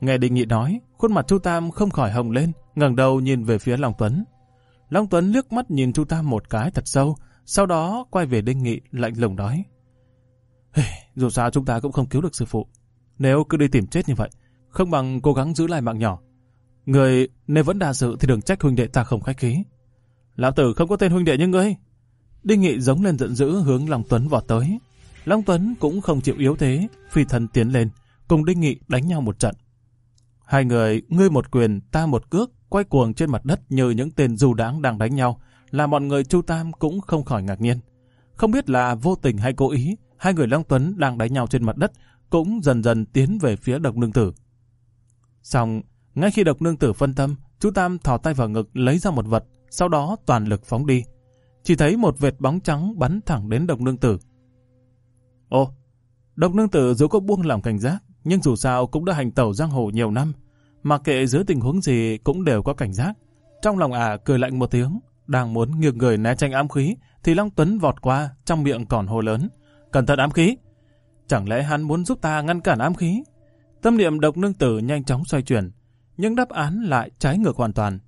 Nghe Đinh Nghị nói, khuôn mặt Chu Tam không khỏi hồng lên, ngẩng đầu nhìn về phía Long Tuấn. Long Tuấn liếc mắt nhìn Chu Tam một cái thật sâu, sau đó quay về Đinh Nghị lạnh lùng nói. Hey, dù sao chúng ta cũng không cứu được sư phụ. Nếu cứ đi tìm chết như vậy, không bằng cố gắng giữ lại mạng nhỏ. Người nếu vẫn đa sự thì đừng trách huynh đệ ta không khách khí. Lão tử không có tên huynh đệ như ngươi. Đinh Nghị giống lên giận dữ hướng Long Tuấn vọt tới. Long Tuấn cũng không chịu yếu thế, phi thân tiến lên, cùng Đinh Nghị đánh nhau một trận. Hai người, ngươi một quyền, ta một cước, quay cuồng trên mặt đất như những tên dù đáng đang đánh nhau, là mọi người Chu Tam cũng không khỏi ngạc nhiên. Không biết là vô tình hay cố ý, hai người Long Tuấn đang đánh nhau trên mặt đất cũng dần dần tiến về phía độc nương tử. Xong, ngay khi độc nương tử phân tâm, Chu Tam thò tay vào ngực lấy ra một vật, sau đó toàn lực phóng đi. Chỉ thấy một vệt bóng trắng bắn thẳng đến độc nương tử. Ồ, độc nương tử dù có buông lỏng cảnh giác, nhưng dù sao cũng đã hành tẩu giang hồ nhiều năm, mà kệ dưới tình huống gì cũng đều có cảnh giác. Trong lòng ả à, cười lạnh một tiếng, đang muốn nghiêng người né tránh ám khí, thì Long Tuấn vọt qua, trong miệng còn hô lớn. Cẩn thận ám khí! Chẳng lẽ hắn muốn giúp ta ngăn cản ám khí? Tâm niệm độc nương tử nhanh chóng xoay chuyển, nhưng đáp án lại trái ngược hoàn toàn.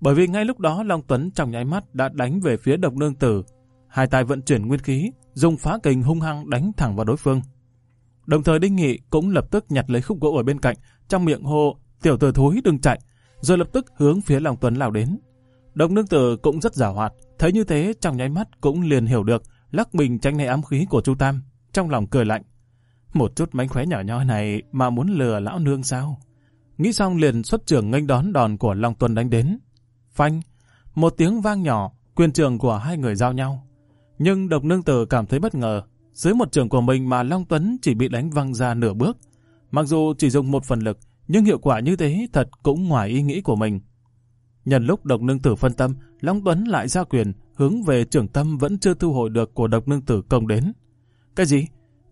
Bởi vì ngay lúc đó Long Tuấn trong nháy mắt đã đánh về phía độc nương tử. Hai tay vận chuyển nguyên khí, dùng phá kình hung hăng đánh thẳng vào đối phương. Đồng thời Đinh Nghị cũng lập tức nhặt lấy khúc gỗ ở bên cạnh, trong miệng hô, tiểu tử thối đừng chạy, rồi lập tức hướng phía Long Tuấn lao đến. Độc nương tử cũng rất giả hoạt, thấy như thế trong nháy mắt cũng liền hiểu được, lắc mình tránh né ám khí của Chu Tam, trong lòng cười lạnh. Một chút mánh khóe nhỏ nhoi này mà muốn lừa lão nương sao? Nghĩ xong liền xuất trưởng nghênh đón đòn của Long Tuân đánh đến. Phanh, một tiếng vang nhỏ, quyền trường của hai người giao nhau. Nhưng độc nương tử cảm thấy bất ngờ, dưới một trường của mình mà Long Tuấn chỉ bị đánh văng ra nửa bước. Mặc dù chỉ dùng một phần lực, nhưng hiệu quả như thế thật cũng ngoài ý nghĩ của mình. Nhân lúc độc nương tử phân tâm, Long Tuấn lại ra quyền, hướng về trưởng tâm vẫn chưa thu hồi được của độc nương tử công đến. Cái gì?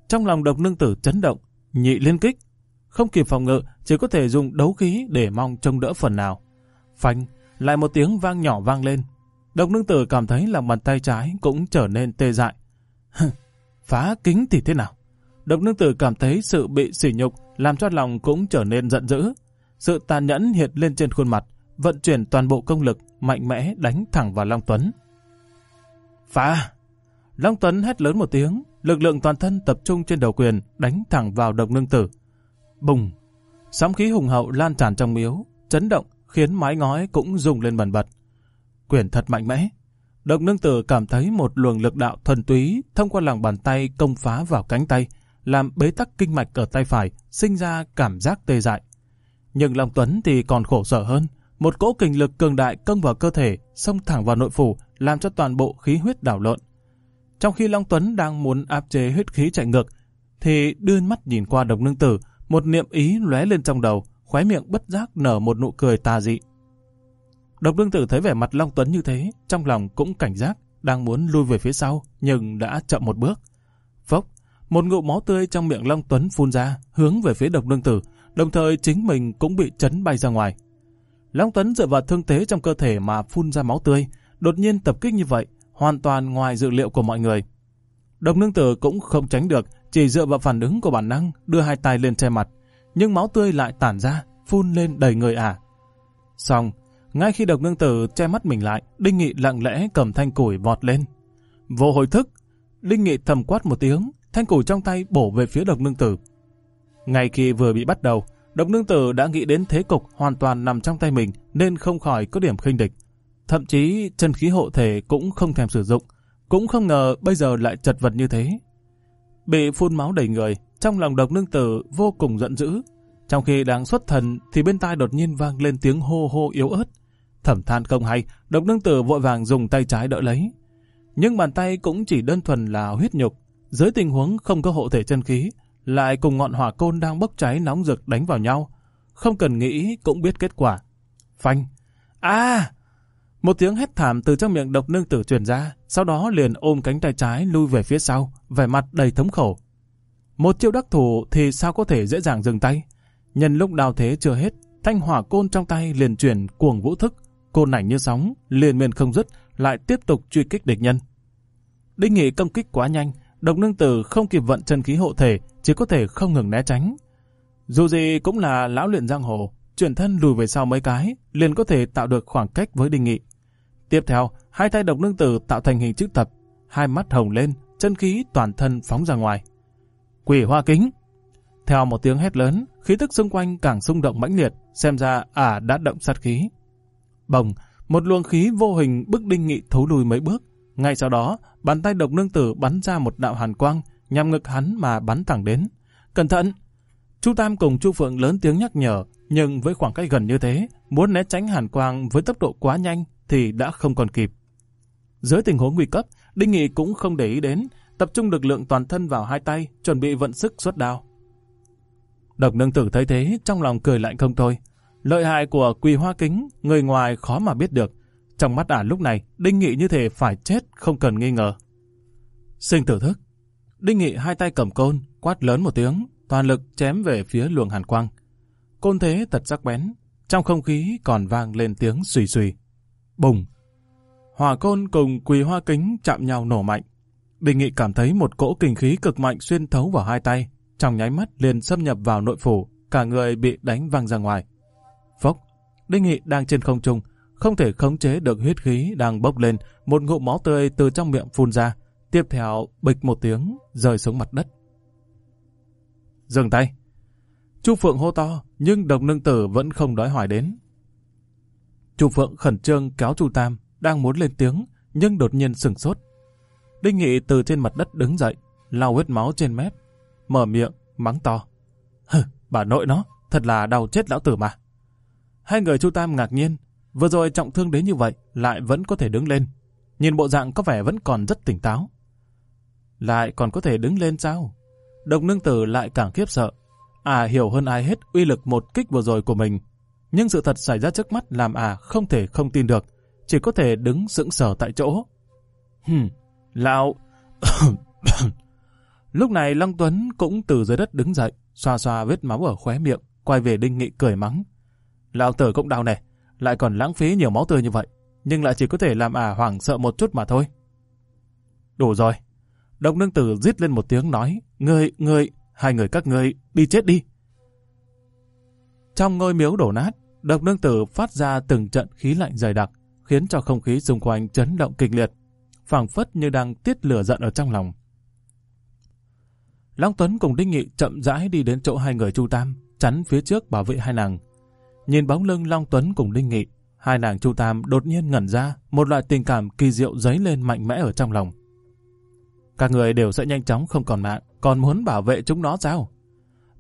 Trong lòng độc nương tử chấn động, nhị liên kích. Không kịp phòng ngự, chỉ có thể dùng đấu khí để mong trông đỡ phần nào. Phanh, lại một tiếng vang nhỏ vang lên. Độc nương tử cảm thấy lòng bàn tay trái cũng trở nên tê dại. Phá kính thì thế nào? Độc nương tử cảm thấy sự bị sỉ nhục làm cho lòng cũng trở nên giận dữ. Sự tàn nhẫn hiện lên trên khuôn mặt, vận chuyển toàn bộ công lực mạnh mẽ đánh thẳng vào Long Tuấn. Phá! Long Tuấn hét lớn một tiếng, lực lượng toàn thân tập trung trên đầu quyền đánh thẳng vào độc nương tử. Bùng! Sóng khí hùng hậu lan tràn trong miếu, chấn động khiến mái ngói cũng rung lên bần bật. Quyền thật mạnh mẽ. Độc nương tử cảm thấy một luồng lực đạo thuần túy thông qua lòng bàn tay công phá vào cánh tay, làm bế tắc kinh mạch ở tay phải, sinh ra cảm giác tê dại. Nhưng Long Tuấn thì còn khổ sở hơn, một cỗ kình lực cường đại công vào cơ thể, xông thẳng vào nội phủ, làm cho toàn bộ khí huyết đảo lộn. Trong khi Long Tuấn đang muốn áp chế huyết khí chạy ngược, thì đưa mắt nhìn qua độc nương tử, một niệm ý lóe lên trong đầu, khóe miệng bất giác nở một nụ cười tà dị. Độc nương tử thấy vẻ mặt Long Tuấn như thế, trong lòng cũng cảnh giác, đang muốn lui về phía sau, nhưng đã chậm một bước. Phốc, một ngụm máu tươi trong miệng Long Tuấn phun ra, hướng về phía độc nương tử, đồng thời chính mình cũng bị chấn bay ra ngoài. Long Tuấn dựa vào thương thế trong cơ thể mà phun ra máu tươi, đột nhiên tập kích như vậy, hoàn toàn ngoài dự liệu của mọi người. Độc nương tử cũng không tránh được, chỉ dựa vào phản ứng của bản năng đưa hai tay lên che mặt, nhưng máu tươi lại tản ra, phun lên đầy người ả. À. Xong, ngay khi độc nương tử che mắt mình lại, Đinh Nghị lặng lẽ cầm thanh củi vọt lên. Vô hồi thức, Đinh Nghị thầm quát một tiếng, thanh củi trong tay bổ về phía độc nương tử. Ngay khi vừa bị bắt đầu, Độc nương tử đã nghĩ đến thế cục hoàn toàn nằm trong tay mình nên không khỏi có điểm khinh địch. Thậm chí chân khí hộ thể cũng không thèm sử dụng, cũng không ngờ bây giờ lại chật vật như thế. Bị phun máu đầy người, trong lòng độc nương tử vô cùng giận dữ. Trong khi đang xuất thần thì bên tai đột nhiên vang lên tiếng hô hô yếu ớt. Thẩm than không hay, độc nương tử vội vàng dùng tay trái đỡ lấy. Nhưng bàn tay cũng chỉ đơn thuần là huyết nhục. Dưới tình huống không có hộ thể chân khí, lại cùng ngọn hỏa côn đang bốc cháy nóng rực đánh vào nhau. Không cần nghĩ cũng biết kết quả. Phanh! À! Một tiếng hét thảm từ trong miệng độc nương tử truyền ra, sau đó liền ôm cánh tay trái lui về phía sau, vẻ mặt đầy thống khổ. Một chiêu đắc thủ thì sao có thể dễ dàng dừng tay. Nhân lúc đào thế chưa hết, thanh hỏa côn trong tay liền chuyển cuồng vũ thức, côn ảnh như sóng, liền miền không dứt, lại tiếp tục truy kích địch nhân. Đinh Nghị công kích quá nhanh, Độc nương tử không kịp vận chân khí hộ thể, chỉ có thể không ngừng né tránh. Dù gì cũng là lão luyện giang hồ, chuyển thân lùi về sau mấy cái, liền có thể tạo được khoảng cách với đinh nghị. Tiếp theo, hai tay độc nương tử tạo thành hình chữ thập, hai mắt hồng lên, chân khí toàn thân phóng ra ngoài. Quỷ hoa kính! Theo một tiếng hét lớn, khí tức xung quanh càng xung động mãnh liệt, xem ra ả à, đã động sát khí. Bồng, một luồng khí vô hình bức đinh nghị thấu lùi mấy bước, ngay sau đó, bàn tay độc nương tử bắn ra một đạo hàn quang, nhằm ngực hắn mà bắn thẳng đến. Cẩn thận! Chu Tam cùng Chu Phượng lớn tiếng nhắc nhở, nhưng với khoảng cách gần như thế, muốn né tránh hàn quang với tốc độ quá nhanh thì đã không còn kịp. Dưới tình huống nguy cấp, Đinh Nghị cũng không để ý đến, tập trung lực lượng toàn thân vào hai tay, chuẩn bị vận sức xuất đao. Độc nương tử thấy thế, trong lòng cười lạnh không thôi. Lợi hại của quỳ hoa kính, người ngoài khó mà biết được, trong mắt ả lúc này, Đinh Nghị như thể phải chết không cần nghi ngờ. Sinh tử thức. Đinh Nghị hai tay cầm côn, quát lớn một tiếng, toàn lực chém về phía luồng hàn quang. Côn thế thật sắc bén, trong không khí còn vang lên tiếng xùy xùy. Bùng! Hỏa côn cùng quỳ hoa kính chạm nhau nổ mạnh. Đinh Nghị cảm thấy một cỗ kinh khí cực mạnh xuyên thấu vào hai tay, trong nháy mắt liền xâm nhập vào nội phủ, cả người bị đánh văng ra ngoài. Phốc! Đinh Nghị đang trên không trung, không thể khống chế được huyết khí đang bốc lên, một ngụm máu tươi từ trong miệng phun ra, tiếp theo bịch một tiếng rơi xuống mặt đất. Dừng tay. Chu Phượng hô to, nhưng độc nương tử vẫn không đói hỏi đến. Chu Phượng khẩn trương kéo Chu Tam, đang muốn lên tiếng, nhưng đột nhiên sừng sốt. Đinh Nghị từ trên mặt đất đứng dậy, lau huyết máu trên mép, mở miệng, mắng to. Hừ, bà nội nó, thật là đau chết lão tử mà. Hai người Chu Tam ngạc nhiên, Vừa rồi trọng thương đến như vậy, lại vẫn có thể đứng lên. Nhìn bộ dạng có vẻ vẫn còn rất tỉnh táo. Lại còn có thể đứng lên sao? Độc nương tử lại càng khiếp sợ. À hiểu hơn ai hết uy lực một kích vừa rồi của mình. Nhưng sự thật xảy ra trước mắt làm à không thể không tin được. Chỉ có thể đứng sững sờ tại chỗ. Hừm, lão... (coughs) Lúc này Lăng Tuấn cũng từ dưới đất đứng dậy, xoa xoa vết máu ở khóe miệng, quay về Đinh Nghị cười mắng. Lão tử cũng đau này, lại còn lãng phí nhiều máu tươi như vậy, nhưng lại chỉ có thể làm ả à hoảng sợ một chút mà thôi. Đủ rồi. Độc nương tử rít lên một tiếng nói, ngươi, ngươi, hai người các ngươi, đi chết đi. Trong ngôi miếu đổ nát, độc nương tử phát ra từng trận khí lạnh dày đặc, khiến cho không khí xung quanh chấn động kịch liệt, phảng phất như đang tiết lửa giận ở trong lòng. Long Tuấn cùng Đinh Nghị chậm rãi đi đến chỗ hai người Chu Tam, chắn phía trước bảo vệ hai nàng. Nhìn bóng lưng Long Tuấn cùng Linh Nghị, hai nàng Chu Tam đột nhiên ngẩn ra, một loại tình cảm kỳ diệu dấy lên mạnh mẽ ở trong lòng. Các người đều sẽ nhanh chóng không còn mạng, còn muốn bảo vệ chúng nó sao?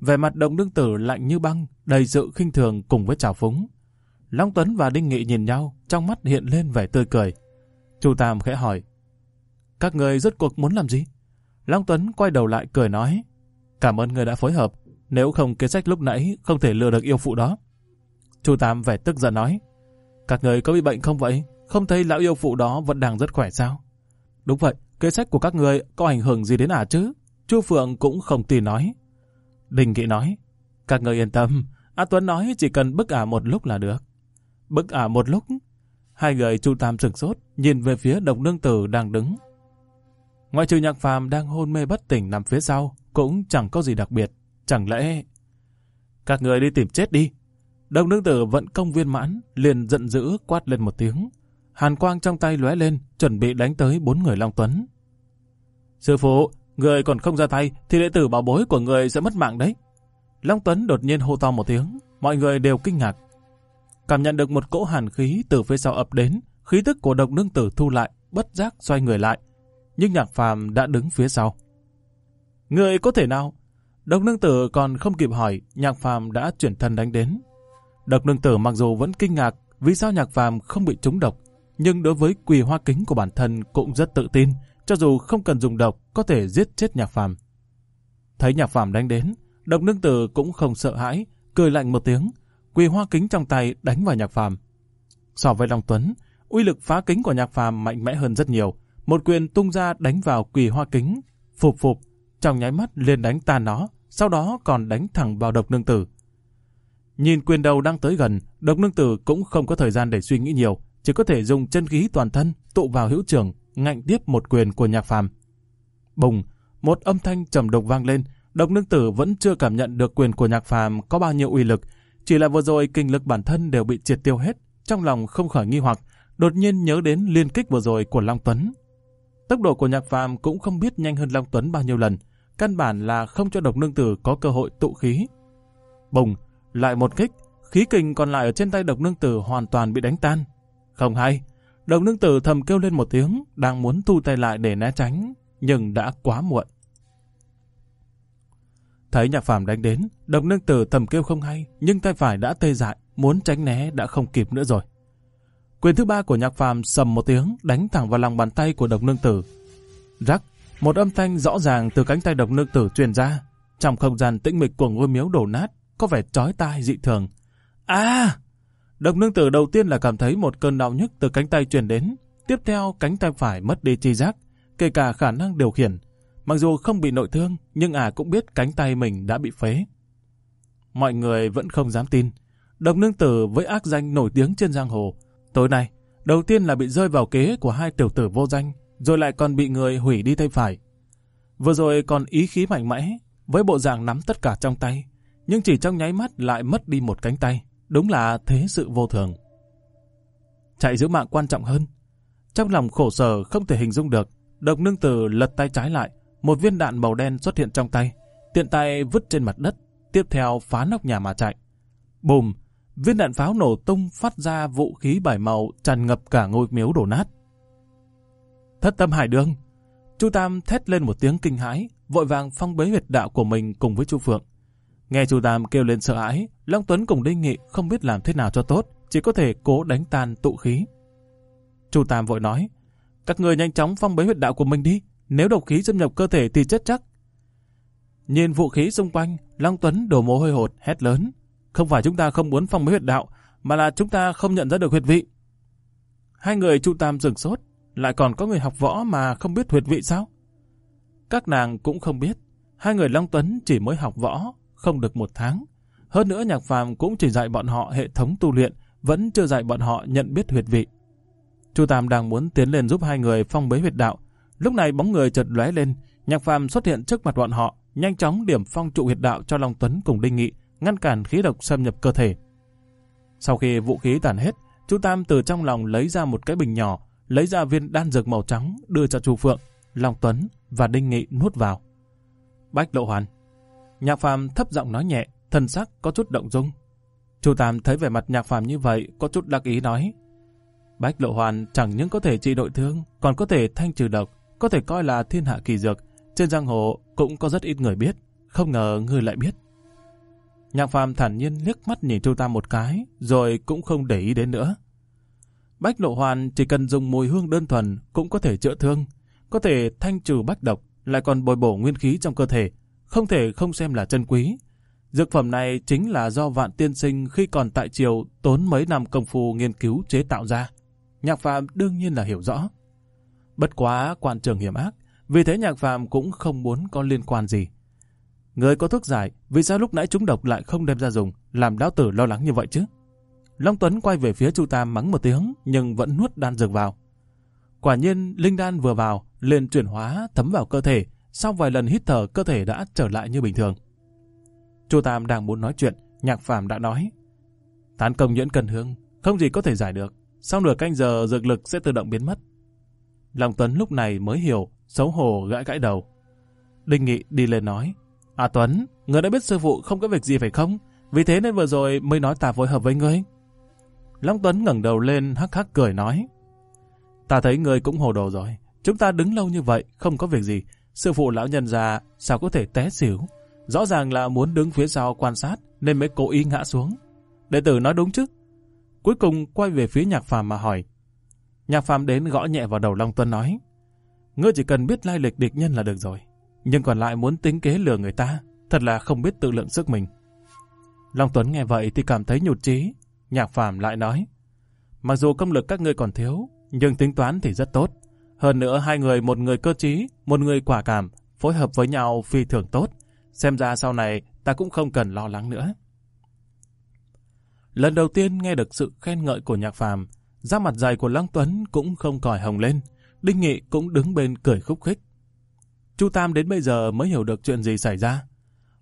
Về mặt động đương tử lạnh như băng, đầy sự khinh thường cùng với trào phúng. Long Tuấn và Đinh Nghị nhìn nhau, trong mắt hiện lên vẻ tươi cười. Chu Tam khẽ hỏi, các người rốt cuộc muốn làm gì? Long Tuấn quay đầu lại cười nói, cảm ơn người đã phối hợp, nếu không kế sách lúc nãy không thể lừa được yêu phụ đó. Chu Tam vẻ tức giận nói. Các người có bị bệnh không vậy? Không thấy lão yêu phụ đó vẫn đang rất khỏe sao? Đúng vậy, kế sách của các người có ảnh hưởng gì đến à chứ? Chu Phượng cũng không tin nói. Đình Kỵ nói. Các người yên tâm, A Tuấn nói chỉ cần bức ả một lúc là được. Bức ả một lúc? Hai người Chu Tam sửng sốt, nhìn về phía đồng Nương tử đang đứng. Ngoại trừ nhạc phàm đang hôn mê bất tỉnh nằm phía sau, cũng chẳng có gì đặc biệt. Chẳng lẽ... Các người đi tìm chết đi, Đông nương tử vận công viên mãn, liền giận dữ quát lên một tiếng. Hàn quang trong tay lóe lên, chuẩn bị đánh tới bốn người Long Tuấn. Sư phụ, người còn không ra tay, thì đệ tử bảo bối của người sẽ mất mạng đấy. Long Tuấn đột nhiên hô to một tiếng, mọi người đều kinh ngạc. Cảm nhận được một cỗ hàn khí từ phía sau ập đến, khí tức của độc nương tử thu lại, bất giác xoay người lại. Nhưng nhạc phàm đã đứng phía sau. Người có thể nào? Độc nương tử còn không kịp hỏi, nhạc phàm đã chuyển thân đánh đến. Độc nương tử mặc dù vẫn kinh ngạc vì sao nhạc phàm không bị trúng độc, nhưng đối với quỳ hoa kính của bản thân cũng rất tự tin, cho dù không cần dùng độc có thể giết chết nhạc phàm. Thấy nhạc phàm đánh đến, độc nương tử cũng không sợ hãi, cười lạnh một tiếng, quỳ hoa kính trong tay đánh vào nhạc phàm. So với Long Tuấn, uy lực phá kính của nhạc phàm mạnh mẽ hơn rất nhiều, một quyền tung ra đánh vào quỳ hoa kính, phục phục, trong nháy mắt liền đánh tan nó, sau đó còn đánh thẳng vào độc nương tử. Nhìn quyền đầu đang tới gần, độc nương tử cũng không có thời gian để suy nghĩ nhiều, chỉ có thể dùng chân khí toàn thân tụ vào hữu trưởng, ngạnh tiếp một quyền của nhạc phàm. Bùng, một âm thanh trầm độc vang lên, độc nương tử vẫn chưa cảm nhận được quyền của nhạc phàm có bao nhiêu uy lực, chỉ là vừa rồi kinh lực bản thân đều bị triệt tiêu hết, trong lòng không khỏi nghi hoặc, đột nhiên nhớ đến liên kích vừa rồi của Long Tuấn. Tốc độ của nhạc phàm cũng không biết nhanh hơn Long Tuấn bao nhiêu lần, căn bản là không cho độc nương tử có cơ hội tụ khí. Bùng, lại một kích, khí kình còn lại ở trên tay độc nương tử hoàn toàn bị đánh tan. Không hay, độc nương tử thầm kêu lên một tiếng, đang muốn thu tay lại để né tránh, nhưng đã quá muộn. Thấy nhạc phàm đánh đến, độc nương tử thầm kêu không hay, nhưng tay phải đã tê dại, muốn tránh né đã không kịp nữa rồi. Quyền thứ ba của nhạc phàm sầm một tiếng, đánh thẳng vào lòng bàn tay của độc nương tử. Rắc, một âm thanh rõ ràng từ cánh tay độc nương tử truyền ra. Trong không gian tĩnh mịch của ngôi miếu đổ nát, có vẻ chói tai dị thường. À! Độc nương tử đầu tiên là cảm thấy một cơn đau nhức từ cánh tay truyền đến, tiếp theo cánh tay phải mất đi chi giác, kể cả khả năng điều khiển. Mặc dù không bị nội thương, nhưng à cũng biết cánh tay mình đã bị phế. Mọi người vẫn không dám tin. Độc nương tử với ác danh nổi tiếng trên giang hồ. Tối nay, đầu tiên là bị rơi vào kế của hai tiểu tử vô danh, rồi lại còn bị người hủy đi tay phải. Vừa rồi còn ý khí mạnh mẽ, với bộ dạng nắm tất cả trong tay, nhưng chỉ trong nháy mắt lại mất đi một cánh tay. Đúng là thế sự vô thường. Chạy giữ mạng quan trọng hơn. Trong lòng khổ sở không thể hình dung được, độc nương tử lật tay trái lại, một viên đạn màu đen xuất hiện trong tay, tiện tay vứt trên mặt đất, tiếp theo phá nóc nhà mà chạy. Bùm, viên đạn pháo nổ tung phát ra vũ khí bảy màu tràn ngập cả ngôi miếu đổ nát. Thất tâm hải đường, Chu Tam thét lên một tiếng kinh hãi, vội vàng phong bế huyệt đạo của mình cùng với Chu Phượng. Nghe chú Tam kêu lên sợ hãi, Long Tuấn cùng Đinh Nghị không biết làm thế nào cho tốt, chỉ có thể cố đánh tan tụ khí. Chu Tam vội nói, các người nhanh chóng phong bế huyệt đạo của mình đi, nếu độc khí xâm nhập cơ thể thì chết chắc. Nhìn vũ khí xung quanh, Long Tuấn đổ mồ hôi hột, hét lớn. Không phải chúng ta không muốn phong bế huyệt đạo, mà là chúng ta không nhận ra được huyệt vị. Hai người Chu Tam sửng sốt, lại còn có người học võ mà không biết huyệt vị sao? Các nàng cũng không biết, hai người Long Tuấn chỉ mới học võ, không được một tháng. Hơn nữa nhạc phàm cũng chỉ dạy bọn họ hệ thống tu luyện, vẫn chưa dạy bọn họ nhận biết huyệt vị. Chu Tam đang muốn tiến lên giúp hai người phong bế huyệt đạo. Lúc này bóng người chợt lóe lên, nhạc phàm xuất hiện trước mặt bọn họ, nhanh chóng điểm phong trụ huyệt đạo cho Long Tuấn cùng Đinh Nghị, ngăn cản khí độc xâm nhập cơ thể. Sau khi vũ khí tàn hết, Chu Tam từ trong lòng lấy ra một cái bình nhỏ, lấy ra viên đan dược màu trắng đưa cho Chu Phượng, Long Tuấn và Đinh Nghị nuốt vào. Bách Lộ Hoàn Nhạc phàm thấp giọng nói nhẹ, thân sắc có chút động dung. Chu Tam thấy vẻ mặt nhạc phàm như vậy, có chút đặc ý nói. Bách lộ hoàn chẳng những có thể trị đội thương, còn có thể thanh trừ độc, có thể coi là thiên hạ kỳ dược. Trên giang hồ cũng có rất ít người biết, không ngờ người lại biết. Nhạc phàm thản nhiên liếc mắt nhìn Chu Tam một cái, rồi cũng không để ý đến nữa. Bách lộ hoàn chỉ cần dùng mùi hương đơn thuần cũng có thể chữa thương, có thể thanh trừ bách độc, lại còn bồi bổ nguyên khí trong cơ thể, không thể không xem là chân quý. Dược phẩm này chính là do Vạn Tiên Sinh khi còn tại triều tốn mấy năm công phu nghiên cứu chế tạo ra. Nhạc Phạm đương nhiên là hiểu rõ. Bất quá quan trường hiểm ác, vì thế Nhạc Phạm cũng không muốn có liên quan gì. Người có thuốc giải, vì sao lúc nãy chúng độc lại không đem ra dùng, làm đáo tử lo lắng như vậy chứ? Long Tuấn quay về phía Chu Tam mắng một tiếng, nhưng vẫn nuốt đan dược vào. Quả nhiên, linh đan vừa vào, liền chuyển hóa, thấm vào cơ thể, sau vài lần hít thở cơ thể đã trở lại như bình thường. Chu Tam đang muốn nói chuyện, nhạc phàm đã nói. Tán công nhuyễn cần hương, không gì có thể giải được. Sau nửa canh giờ dược lực sẽ tự động biến mất. Lòng Tuấn lúc này mới hiểu, xấu hổ gãi gãi đầu. Đinh Nghị đi lên nói. a à Tuấn, người đã biết sư phụ không có việc gì phải không? Vì thế nên vừa rồi mới nói ta phối hợp với ngươi. Long Tuấn ngẩng đầu lên hắc hắc cười nói. Ta thấy ngươi cũng hồ đồ rồi. Chúng ta đứng lâu như vậy, không có việc gì sư phụ lão nhân già sao có thể té xỉu. Rõ ràng là muốn đứng phía sau quan sát nên mới cố ý ngã xuống. Đệ tử nói đúng chứ. Cuối cùng quay về phía nhạc phàm mà hỏi. Nhạc phàm đến gõ nhẹ vào đầu Long Tuân nói. Ngươi chỉ cần biết lai lịch địch nhân là được rồi. Nhưng còn lại muốn tính kế lừa người ta, thật là không biết tự lượng sức mình. Long Tuấn nghe vậy thì cảm thấy nhụt chí. Nhạc phàm lại nói. Mặc dù công lực các ngươi còn thiếu, nhưng tính toán thì rất tốt. Hơn nữa hai người một người cơ trí, một người quả cảm, phối hợp với nhau phi thường tốt. Xem ra sau này ta cũng không cần lo lắng nữa. Lần đầu tiên nghe được sự khen ngợi của nhạc phàm, da mặt dày của Lăng Tuấn cũng không còi hồng lên. Đinh Nghị cũng đứng bên cười khúc khích. Chu Tam đến bây giờ mới hiểu được chuyện gì xảy ra.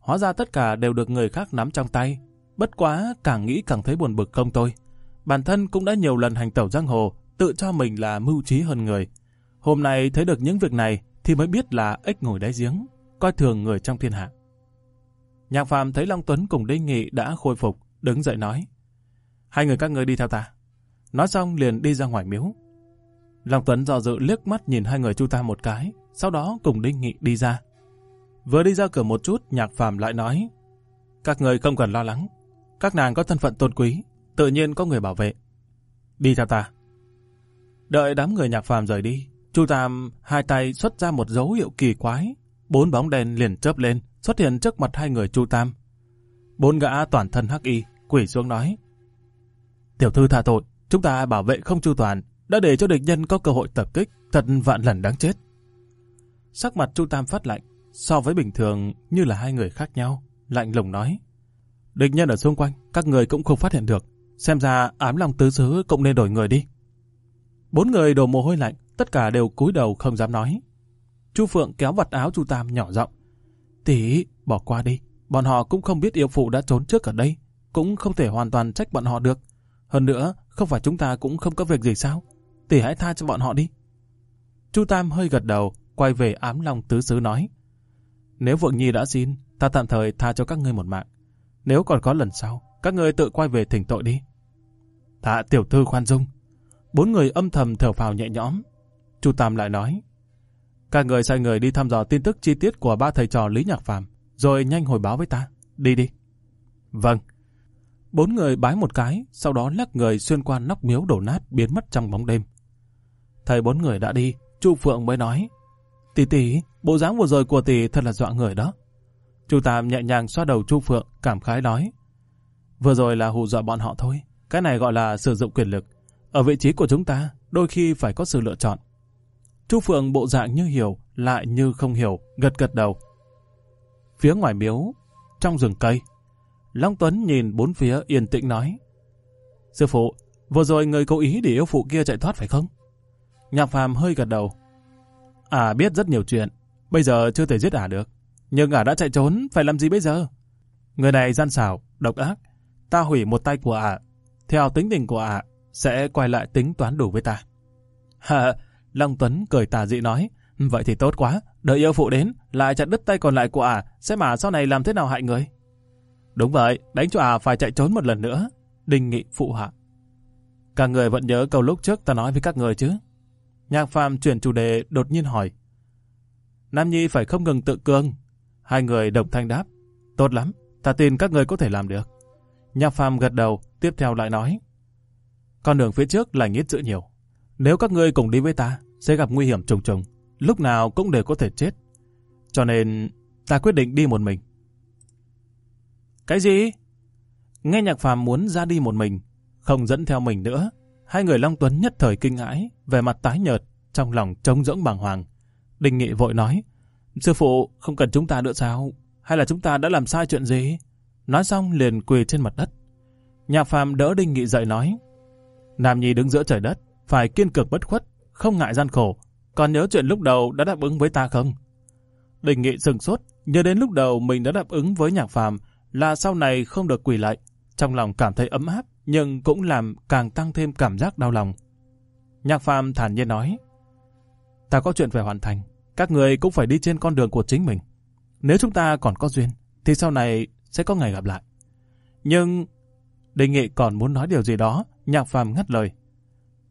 Hóa ra tất cả đều được người khác nắm trong tay. Bất quá càng nghĩ càng thấy buồn bực không thôi Bản thân cũng đã nhiều lần hành tẩu giang hồ, tự cho mình là mưu trí hơn người. Hôm nay thấy được những việc này thì mới biết là ếch ngồi đáy giếng, coi thường người trong thiên hạ. Nhạc phàm thấy Long Tuấn cùng Đinh Nghị đã khôi phục, đứng dậy nói. Hai người các ngươi đi theo ta. Nói xong liền đi ra ngoài miếu. Long Tuấn dò dự liếc mắt nhìn hai người chu ta một cái, sau đó cùng Đinh Nghị đi ra. Vừa đi ra cửa một chút, Nhạc phàm lại nói. Các người không cần lo lắng. Các nàng có thân phận tôn quý, tự nhiên có người bảo vệ. Đi theo ta. Đợi đám người Nhạc phàm rời đi, Chu Tam hai tay xuất ra một dấu hiệu kỳ quái. Bốn bóng đen liền chớp lên, xuất hiện trước mặt hai người Chu Tam. Bốn gã toàn thân hắc y, quỳ xuống nói. Tiểu thư tha tội, chúng ta bảo vệ không chu toàn, đã để cho địch nhân có cơ hội tập kích, thật vạn lần đáng chết. Sắc mặt Chu Tam phát lạnh, so với bình thường như là hai người khác nhau, lạnh lùng nói. Địch nhân ở xung quanh, các người cũng không phát hiện được, xem ra ám lòng tứ xứ cũng nên đổi người đi. Bốn người đổ mồ hôi lạnh, Tất cả đều cúi đầu không dám nói. Chu Phượng kéo vặt áo Chu Tam nhỏ giọng. Tỷ, bỏ qua đi. Bọn họ cũng không biết yêu phụ đã trốn trước ở đây. Cũng không thể hoàn toàn trách bọn họ được. Hơn nữa, không phải chúng ta cũng không có việc gì sao? Tỷ hãy tha cho bọn họ đi. Chu Tam hơi gật đầu, quay về ám long tứ xứ nói. Nếu Vượng Nhi đã xin, ta tạm thời tha cho các ngươi một mạng. Nếu còn có lần sau, các ngươi tự quay về thỉnh tội đi. Tạ tiểu thư khoan dung. Bốn người âm thầm thở phào nhẹ nhõm, Chu Tam lại nói, các người sai người đi thăm dò tin tức chi tiết của ba thầy trò Lý Nhạc Phàm, rồi nhanh hồi báo với ta. Đi đi. Vâng. Bốn người bái một cái, sau đó lắc người xuyên qua nóc miếu đổ nát biến mất trong bóng đêm. Thầy bốn người đã đi, Chu Phượng mới nói, tỷ tỷ, bộ dáng vừa rồi của tỷ thật là dọa người đó. Chu Tam nhẹ nhàng xoa đầu Chu Phượng, cảm khái nói, vừa rồi là hù dọa bọn họ thôi, cái này gọi là sử dụng quyền lực. Ở vị trí của chúng ta, đôi khi phải có sự lựa chọn. Chu Phượng bộ dạng như hiểu, lại như không hiểu, gật gật đầu. Phía ngoài miếu, trong rừng cây, Long Tuấn nhìn bốn phía yên tĩnh nói. Sư phụ, vừa rồi người cố ý để yêu phụ kia chạy thoát phải không? Nhạc phàm hơi gật đầu. À biết rất nhiều chuyện, bây giờ chưa thể giết ả được. Nhưng ả đã chạy trốn, phải làm gì bây giờ? Người này gian xảo, độc ác. Ta hủy một tay của ả. Theo tính tình của ả, sẽ quay lại tính toán đủ với ta. Hả? (laughs) Long Tuấn cười tà dị nói, vậy thì tốt quá, đợi yêu phụ đến, lại chặt đứt tay còn lại của ả, à, sẽ mà sau này làm thế nào hại người. Đúng vậy, đánh cho ả phải chạy trốn một lần nữa, đình nghị phụ hạ. Cả người vẫn nhớ câu lúc trước ta nói với các người chứ. Nhạc phàm chuyển chủ đề đột nhiên hỏi. Nam Nhi phải không ngừng tự cường. Hai người đồng thanh đáp. Tốt lắm, ta tin các người có thể làm được. Nhạc phàm gật đầu, tiếp theo lại nói. Con đường phía trước là ít dữ nhiều. Nếu các ngươi cùng đi với ta, sẽ gặp nguy hiểm trùng trùng, lúc nào cũng đều có thể chết. Cho nên, ta quyết định đi một mình. Cái gì? Nghe nhạc phàm muốn ra đi một mình, không dẫn theo mình nữa. Hai người Long Tuấn nhất thời kinh hãi, về mặt tái nhợt, trong lòng trống rỗng bàng hoàng. Đình Nghị vội nói, Sư phụ, không cần chúng ta nữa sao? Hay là chúng ta đã làm sai chuyện gì? Nói xong liền quỳ trên mặt đất. Nhạc phàm đỡ Đinh Nghị dậy nói, Nam Nhi đứng giữa trời đất, phải kiên cực bất khuất, không ngại gian khổ. Còn nhớ chuyện lúc đầu đã đáp ứng với ta không? Đình nghị sừng sốt, nhớ đến lúc đầu mình đã đáp ứng với nhạc phàm là sau này không được quỳ lại. Trong lòng cảm thấy ấm áp, nhưng cũng làm càng tăng thêm cảm giác đau lòng. Nhạc phàm thản nhiên nói, Ta có chuyện phải hoàn thành, các người cũng phải đi trên con đường của chính mình. Nếu chúng ta còn có duyên, thì sau này sẽ có ngày gặp lại. Nhưng... Đình nghị còn muốn nói điều gì đó, nhạc phàm ngắt lời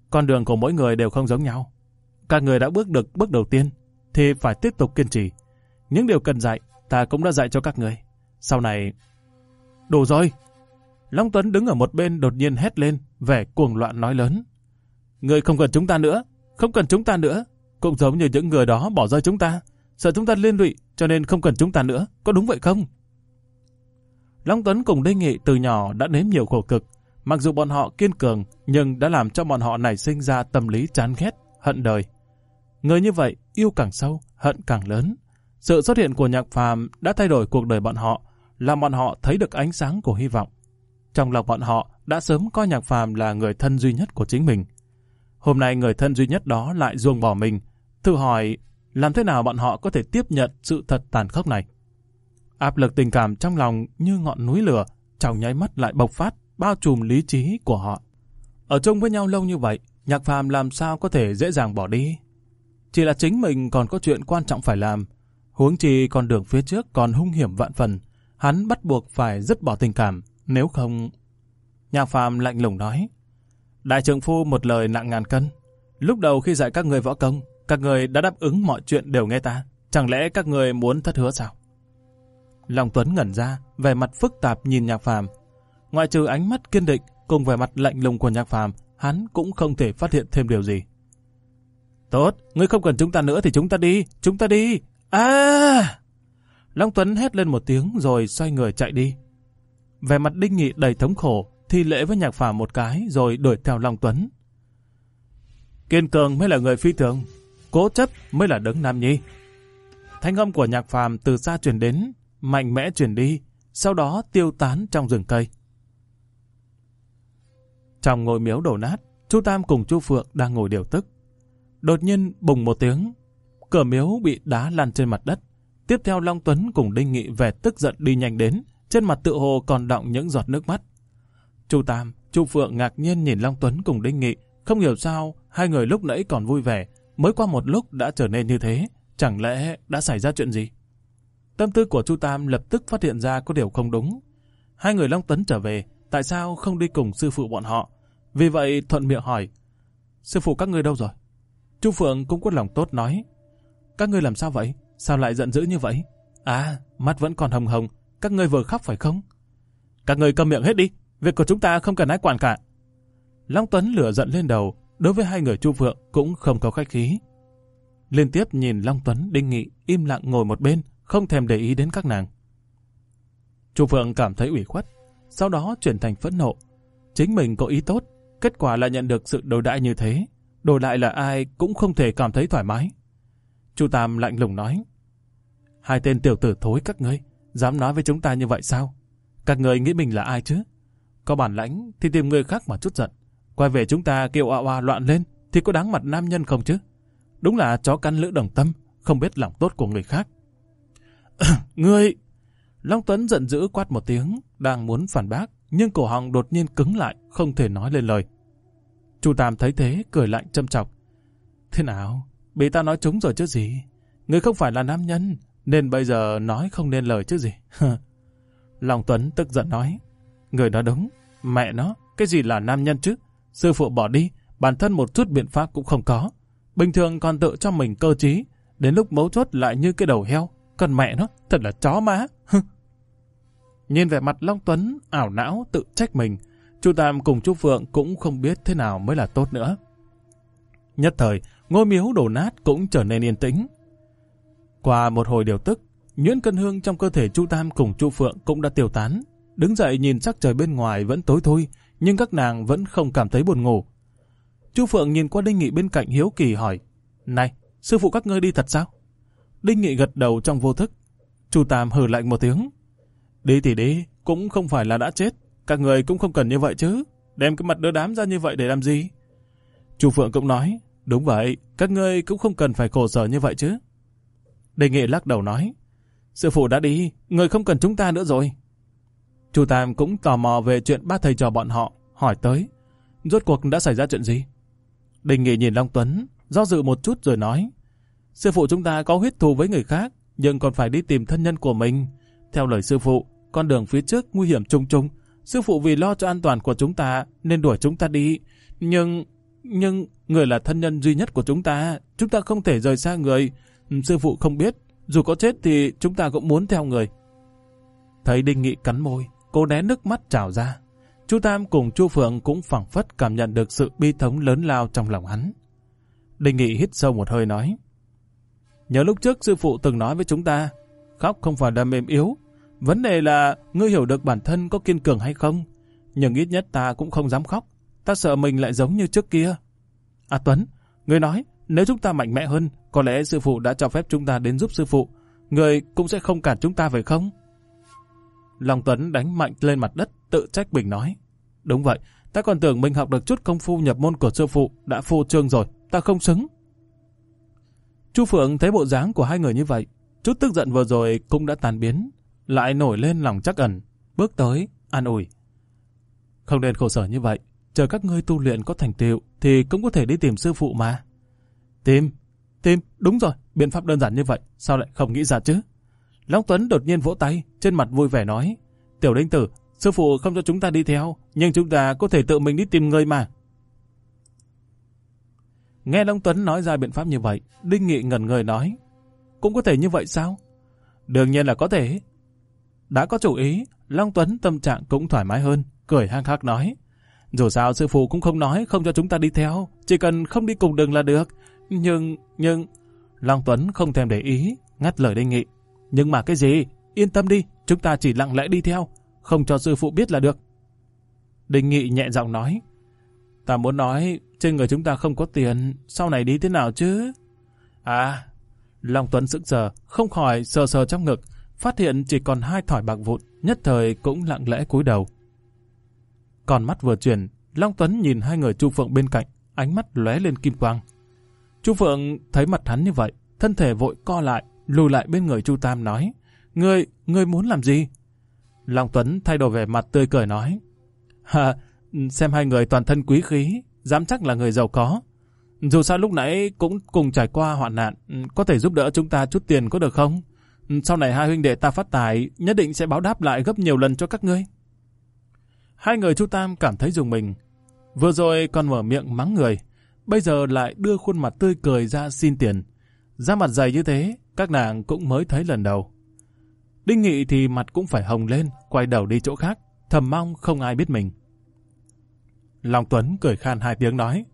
con đường của mỗi người đều không giống nhau. Các người đã bước được bước đầu tiên, thì phải tiếp tục kiên trì. Những điều cần dạy, ta cũng đã dạy cho các người. Sau này... Đủ rồi! Long Tuấn đứng ở một bên đột nhiên hét lên, vẻ cuồng loạn nói lớn. Người không cần chúng ta nữa, không cần chúng ta nữa. Cũng giống như những người đó bỏ rơi chúng ta, sợ chúng ta liên lụy, cho nên không cần chúng ta nữa, có đúng vậy không? Long Tuấn cùng Đinh Nghị từ nhỏ đã nếm nhiều khổ cực, Mặc dù bọn họ kiên cường, nhưng đã làm cho bọn họ nảy sinh ra tâm lý chán ghét, hận đời. Người như vậy, yêu càng sâu, hận càng lớn. Sự xuất hiện của nhạc phàm đã thay đổi cuộc đời bọn họ, làm bọn họ thấy được ánh sáng của hy vọng. Trong lòng bọn họ đã sớm coi nhạc phàm là người thân duy nhất của chính mình. Hôm nay người thân duy nhất đó lại ruồng bỏ mình, thử hỏi làm thế nào bọn họ có thể tiếp nhận sự thật tàn khốc này. Áp lực tình cảm trong lòng như ngọn núi lửa, trong nháy mắt lại bộc phát, bao trùm lý trí của họ. Ở chung với nhau lâu như vậy, Nhạc Phàm làm sao có thể dễ dàng bỏ đi. Chỉ là chính mình còn có chuyện quan trọng phải làm, huống chi con đường phía trước còn hung hiểm vạn phần, hắn bắt buộc phải dứt bỏ tình cảm, nếu không... Nhạc Phàm lạnh lùng nói, Đại trưởng phu một lời nặng ngàn cân, lúc đầu khi dạy các người võ công, các người đã đáp ứng mọi chuyện đều nghe ta, chẳng lẽ các người muốn thất hứa sao? Long Tuấn ngẩn ra, vẻ mặt phức tạp nhìn Nhạc Phàm ngoại trừ ánh mắt kiên định cùng vẻ mặt lạnh lùng của nhạc phàm, hắn cũng không thể phát hiện thêm điều gì. Tốt, ngươi không cần chúng ta nữa thì chúng ta đi, chúng ta đi. a Long Tuấn hét lên một tiếng rồi xoay người chạy đi. Vẻ mặt đinh nghị đầy thống khổ, thi lễ với nhạc phàm một cái rồi đuổi theo Long Tuấn. Kiên cường mới là người phi thường, cố chấp mới là đấng nam nhi. Thanh âm của nhạc phàm từ xa truyền đến, mạnh mẽ truyền đi, sau đó tiêu tán trong rừng cây. Trong ngôi miếu đổ nát, chú Tam cùng chú Phượng đang ngồi điều tức. Đột nhiên bùng một tiếng, cửa miếu bị đá lăn trên mặt đất. Tiếp theo Long Tuấn cùng Đinh Nghị về tức giận đi nhanh đến, trên mặt tự hồ còn đọng những giọt nước mắt. Chu Tam, Chu Phượng ngạc nhiên nhìn Long Tuấn cùng Đinh Nghị, không hiểu sao hai người lúc nãy còn vui vẻ, mới qua một lúc đã trở nên như thế, chẳng lẽ đã xảy ra chuyện gì? Tâm tư của Chu Tam lập tức phát hiện ra có điều không đúng. Hai người Long Tuấn trở về, tại sao không đi cùng sư phụ bọn họ. Vì vậy thuận miệng hỏi, sư phụ các ngươi đâu rồi? Chu Phượng cũng có lòng tốt nói, các ngươi làm sao vậy? Sao lại giận dữ như vậy? À, mắt vẫn còn hồng hồng, các ngươi vừa khóc phải không? Các ngươi câm miệng hết đi, việc của chúng ta không cần ai quản cả. Long Tuấn lửa giận lên đầu, đối với hai người Chu Phượng cũng không có khách khí. Liên tiếp nhìn Long Tuấn, Đinh Nghị im lặng ngồi một bên, không thèm để ý đến các nàng. Chu Phượng cảm thấy ủy khuất, sau đó chuyển thành phẫn nộ. Chính mình có ý tốt, kết quả là nhận được sự đối đãi như thế, đổi lại là ai cũng không thể cảm thấy thoải mái. Chu Tam lạnh lùng nói, hai tên tiểu tử thối các ngươi, dám nói với chúng ta như vậy sao? Các ngươi nghĩ mình là ai chứ? Có bản lãnh thì tìm người khác mà chút giận. Quay về chúng ta kêu oa oa loạn lên thì có đáng mặt nam nhân không chứ? Đúng là chó cắn lữ đồng tâm, không biết lòng tốt của người khác. (clears throat) ngươi, Long Tuấn giận dữ quát một tiếng, đang muốn phản bác, nhưng cổ họng đột nhiên cứng lại, không thể nói lên lời. Chu Tam thấy thế, cười lạnh châm chọc. Thế nào? Bị ta nói trúng rồi chứ gì? Ngươi không phải là nam nhân, nên bây giờ nói không nên lời chứ gì. (laughs) Long Tuấn tức giận nói. Người đó đúng, mẹ nó, cái gì là nam nhân chứ? Sư phụ bỏ đi, bản thân một chút biện pháp cũng không có. Bình thường còn tự cho mình cơ trí, đến lúc mấu chốt lại như cái đầu heo. Còn mẹ nó, thật là chó má. Nhìn về mặt Long Tuấn, ảo não, tự trách mình, Chu Tam cùng Chu Phượng cũng không biết thế nào mới là tốt nữa. Nhất thời, ngôi miếu đổ nát cũng trở nên yên tĩnh. Qua một hồi điều tức, nhuyễn cân hương trong cơ thể Chu Tam cùng Chu Phượng cũng đã tiêu tán. Đứng dậy nhìn sắc trời bên ngoài vẫn tối thui, nhưng các nàng vẫn không cảm thấy buồn ngủ. Chu Phượng nhìn qua Đinh Nghị bên cạnh hiếu kỳ hỏi, Này, sư phụ các ngươi đi thật sao? Đinh Nghị gật đầu trong vô thức. Chu Tam hừ lạnh một tiếng, Đi thì đi, cũng không phải là đã chết. Các người cũng không cần như vậy chứ. Đem cái mặt đỡ đám ra như vậy để làm gì? Chu Phượng cũng nói, đúng vậy, các người cũng không cần phải khổ sở như vậy chứ. Đề nghị lắc đầu nói, sư phụ đã đi, người không cần chúng ta nữa rồi. Chu Tam cũng tò mò về chuyện ba thầy trò bọn họ, hỏi tới, rốt cuộc đã xảy ra chuyện gì? Đình nghị nhìn Long Tuấn, do dự một chút rồi nói, sư phụ chúng ta có huyết thù với người khác, nhưng còn phải đi tìm thân nhân của mình. Theo lời sư phụ, con đường phía trước nguy hiểm trùng trùng. Sư phụ vì lo cho an toàn của chúng ta nên đuổi chúng ta đi. Nhưng, nhưng người là thân nhân duy nhất của chúng ta. Chúng ta không thể rời xa người. Sư phụ không biết. Dù có chết thì chúng ta cũng muốn theo người. Thấy Đinh Nghị cắn môi, cô né nước mắt trào ra. Chu Tam cùng Chu Phượng cũng phảng phất cảm nhận được sự bi thống lớn lao trong lòng hắn. Đinh Nghị hít sâu một hơi nói. Nhớ lúc trước sư phụ từng nói với chúng ta, khóc không phải đam mềm yếu, Vấn đề là ngươi hiểu được bản thân có kiên cường hay không. Nhưng ít nhất ta cũng không dám khóc. Ta sợ mình lại giống như trước kia. À Tuấn, ngươi nói, nếu chúng ta mạnh mẽ hơn, có lẽ sư phụ đã cho phép chúng ta đến giúp sư phụ. Ngươi cũng sẽ không cản chúng ta phải không? Long Tuấn đánh mạnh lên mặt đất, tự trách bình nói. Đúng vậy, ta còn tưởng mình học được chút công phu nhập môn của sư phụ, đã phô trương rồi, ta không xứng. Chu Phượng thấy bộ dáng của hai người như vậy, chút tức giận vừa rồi cũng đã tàn biến, lại nổi lên lòng chắc ẩn, bước tới, an ủi. Không nên khổ sở như vậy, chờ các ngươi tu luyện có thành tựu thì cũng có thể đi tìm sư phụ mà. Tìm, tìm, đúng rồi, biện pháp đơn giản như vậy, sao lại không nghĩ ra chứ? Long Tuấn đột nhiên vỗ tay, trên mặt vui vẻ nói, tiểu đinh tử, sư phụ không cho chúng ta đi theo, nhưng chúng ta có thể tự mình đi tìm người mà. Nghe Long Tuấn nói ra biện pháp như vậy, Đinh Nghị ngẩn người nói, cũng có thể như vậy sao? Đương nhiên là có thể, đã có chủ ý, Long Tuấn tâm trạng cũng thoải mái hơn, cười hang khắc nói. Dù sao sư phụ cũng không nói không cho chúng ta đi theo, chỉ cần không đi cùng đường là được. Nhưng, nhưng... Long Tuấn không thèm để ý, ngắt lời đề nghị. Nhưng mà cái gì? Yên tâm đi, chúng ta chỉ lặng lẽ đi theo, không cho sư phụ biết là được. Đề Nghị nhẹ giọng nói. Ta muốn nói, trên người chúng ta không có tiền, sau này đi thế nào chứ? À, Long Tuấn sững sờ, không khỏi sờ sờ trong ngực, phát hiện chỉ còn hai thỏi bạc vụn, nhất thời cũng lặng lẽ cúi đầu. Còn mắt vừa chuyển, Long Tuấn nhìn hai người Chu Phượng bên cạnh, ánh mắt lóe lên kim quang. Chu Phượng thấy mặt hắn như vậy, thân thể vội co lại, lùi lại bên người Chu Tam nói, Ngươi, ngươi muốn làm gì? Long Tuấn thay đổi vẻ mặt tươi cười nói, Hà, xem hai người toàn thân quý khí, dám chắc là người giàu có. Dù sao lúc nãy cũng cùng trải qua hoạn nạn, có thể giúp đỡ chúng ta chút tiền có được không? Sau này hai huynh đệ ta phát tài, nhất định sẽ báo đáp lại gấp nhiều lần cho các ngươi. Hai người chu Tam cảm thấy dùng mình. Vừa rồi còn mở miệng mắng người, bây giờ lại đưa khuôn mặt tươi cười ra xin tiền. Ra mặt dày như thế, các nàng cũng mới thấy lần đầu. Đinh Nghị thì mặt cũng phải hồng lên, quay đầu đi chỗ khác, thầm mong không ai biết mình. Long Tuấn cười khan hai tiếng nói,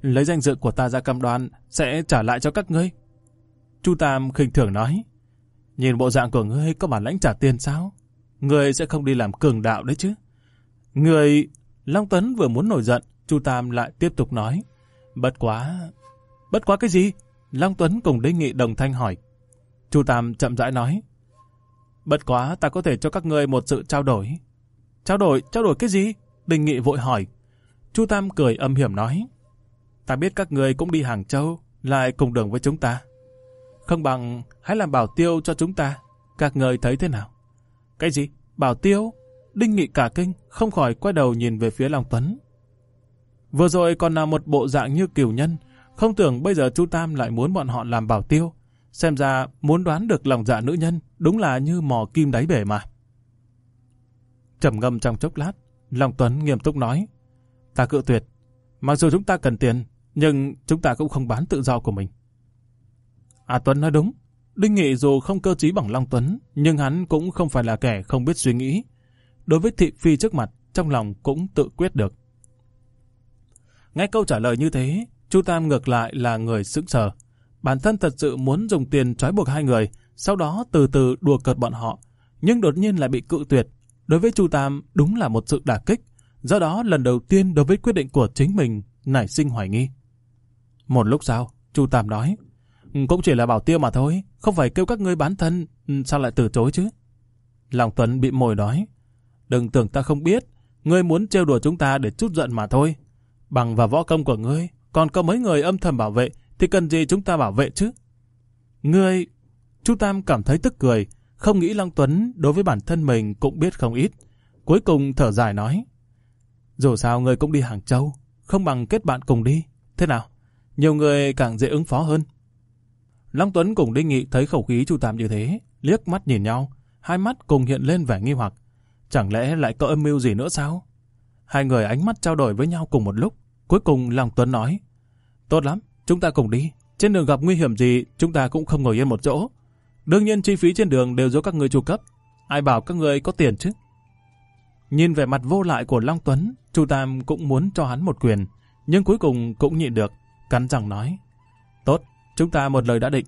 lấy danh dự của ta ra cam đoan, sẽ trả lại cho các ngươi. Chu Tam khinh thường nói, Nhìn bộ dạng của ngươi có bản lãnh trả tiền sao? Ngươi sẽ không đi làm cường đạo đấy chứ? Ngươi... Long Tuấn vừa muốn nổi giận, Chu Tam lại tiếp tục nói. Bất quá... Bất quá cái gì? Long Tuấn cùng Đinh Nghị đồng thanh hỏi. Chu Tam chậm rãi nói. Bất quá ta có thể cho các ngươi một sự trao đổi. Trao đổi, trao đổi cái gì? Đinh Nghị vội hỏi. Chu Tam cười âm hiểm nói. Ta biết các ngươi cũng đi Hàng Châu, lại cùng đường với chúng ta. Không bằng hãy làm bảo tiêu cho chúng ta. Các người thấy thế nào? Cái gì? Bảo tiêu? Đinh nghị cả kinh, không khỏi quay đầu nhìn về phía Long Tuấn. Vừa rồi còn là một bộ dạng như cửu nhân, không tưởng bây giờ chú Tam lại muốn bọn họ làm bảo tiêu. Xem ra muốn đoán được lòng dạ nữ nhân đúng là như mò kim đáy bể mà. trầm ngâm trong chốc lát, Long Tuấn nghiêm túc nói. Ta cự tuyệt. Mặc dù chúng ta cần tiền, nhưng chúng ta cũng không bán tự do của mình. A à, Tuấn nói đúng, Đinh Nghị dù không cơ trí bằng Long Tuấn, nhưng hắn cũng không phải là kẻ không biết suy nghĩ. Đối với thị phi trước mặt, trong lòng cũng tự quyết được. Nghe câu trả lời như thế, Chu Tam ngược lại là người sững sờ. Bản thân thật sự muốn dùng tiền trói buộc hai người, sau đó từ từ đùa cợt bọn họ, nhưng đột nhiên lại bị cự tuyệt. Đối với Chu Tam đúng là một sự đả kích, do đó lần đầu tiên đối với quyết định của chính mình nảy sinh hoài nghi. Một lúc sau, Chu Tam nói, Ừ, cũng chỉ là bảo tiêu mà thôi, không phải kêu các ngươi bán thân, ừ, sao lại từ chối chứ? Lòng Tuấn bị mồi đói. Đừng tưởng ta không biết, ngươi muốn trêu đùa chúng ta để chút giận mà thôi. Bằng và võ công của ngươi, còn có mấy người âm thầm bảo vệ, thì cần gì chúng ta bảo vệ chứ? Ngươi... Chú Tam cảm thấy tức cười, không nghĩ Long Tuấn đối với bản thân mình cũng biết không ít. Cuối cùng thở dài nói. Dù sao ngươi cũng đi Hàng Châu, không bằng kết bạn cùng đi. Thế nào? Nhiều người càng dễ ứng phó hơn. Long Tuấn cùng Đinh Nghị thấy khẩu khí Chu Tạm như thế, liếc mắt nhìn nhau, hai mắt cùng hiện lên vẻ nghi hoặc. Chẳng lẽ lại có âm mưu gì nữa sao? Hai người ánh mắt trao đổi với nhau cùng một lúc. Cuối cùng Long Tuấn nói, Tốt lắm, chúng ta cùng đi. Trên đường gặp nguy hiểm gì, chúng ta cũng không ngồi yên một chỗ. Đương nhiên chi phí trên đường đều do các người chu cấp. Ai bảo các người có tiền chứ? Nhìn vẻ mặt vô lại của Long Tuấn, Chu Tam cũng muốn cho hắn một quyền, nhưng cuối cùng cũng nhịn được, cắn răng nói. Tốt, Chúng ta một lời đã định.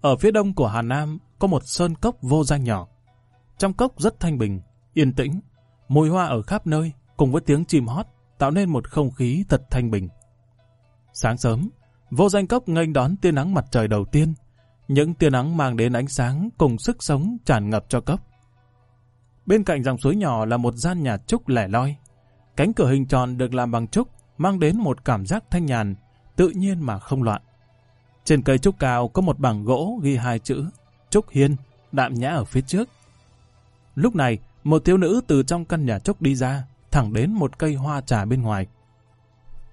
Ở phía đông của Hà Nam có một sơn cốc vô danh nhỏ. Trong cốc rất thanh bình, yên tĩnh, mùi hoa ở khắp nơi cùng với tiếng chim hót tạo nên một không khí thật thanh bình. Sáng sớm, vô danh cốc nghênh đón tia nắng mặt trời đầu tiên. Những tia nắng mang đến ánh sáng cùng sức sống tràn ngập cho cốc. Bên cạnh dòng suối nhỏ là một gian nhà trúc lẻ loi. Cánh cửa hình tròn được làm bằng trúc mang đến một cảm giác thanh nhàn tự nhiên mà không loạn. Trên cây trúc cao có một bảng gỗ ghi hai chữ Trúc Hiên, đạm nhã ở phía trước. Lúc này, một thiếu nữ từ trong căn nhà trúc đi ra, thẳng đến một cây hoa trà bên ngoài.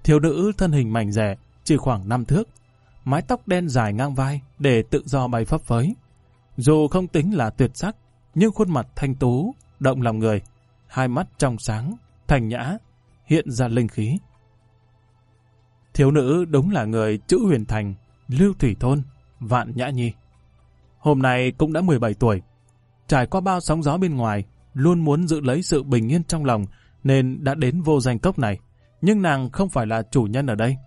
Thiếu nữ thân hình mảnh rẻ, chỉ khoảng 5 thước, mái tóc đen dài ngang vai để tự do bay phấp phới. Dù không tính là tuyệt sắc, nhưng khuôn mặt thanh tú, động lòng người, hai mắt trong sáng, thành nhã, hiện ra linh khí. Thiếu nữ đúng là người chữ huyền thành, lưu thủy thôn, vạn nhã nhi. Hôm nay cũng đã 17 tuổi. Trải qua bao sóng gió bên ngoài, luôn muốn giữ lấy sự bình yên trong lòng nên đã đến vô danh cốc này. Nhưng nàng không phải là chủ nhân ở đây.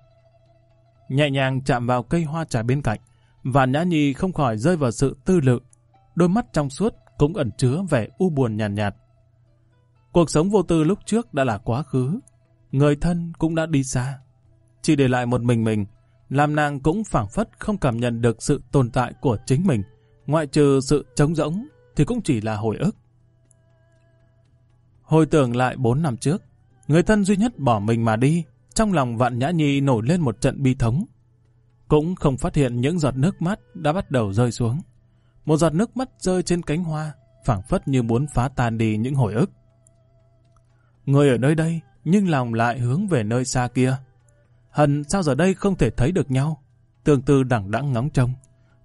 Nhẹ nhàng chạm vào cây hoa trà bên cạnh, Vạn Nhã Nhi không khỏi rơi vào sự tư lự. Đôi mắt trong suốt cũng ẩn chứa vẻ u buồn nhàn nhạt, nhạt. Cuộc sống vô tư lúc trước đã là quá khứ. Người thân cũng đã đi xa chỉ để lại một mình mình, làm nàng cũng phảng phất không cảm nhận được sự tồn tại của chính mình, ngoại trừ sự trống rỗng thì cũng chỉ là hồi ức. Hồi tưởng lại 4 năm trước, người thân duy nhất bỏ mình mà đi, trong lòng vạn nhã nhi nổi lên một trận bi thống. Cũng không phát hiện những giọt nước mắt đã bắt đầu rơi xuống. Một giọt nước mắt rơi trên cánh hoa, phảng phất như muốn phá tan đi những hồi ức. Người ở nơi đây, nhưng lòng lại hướng về nơi xa kia. Hận sao giờ đây không thể thấy được nhau. Tương tư đẳng đẳng ngóng trông.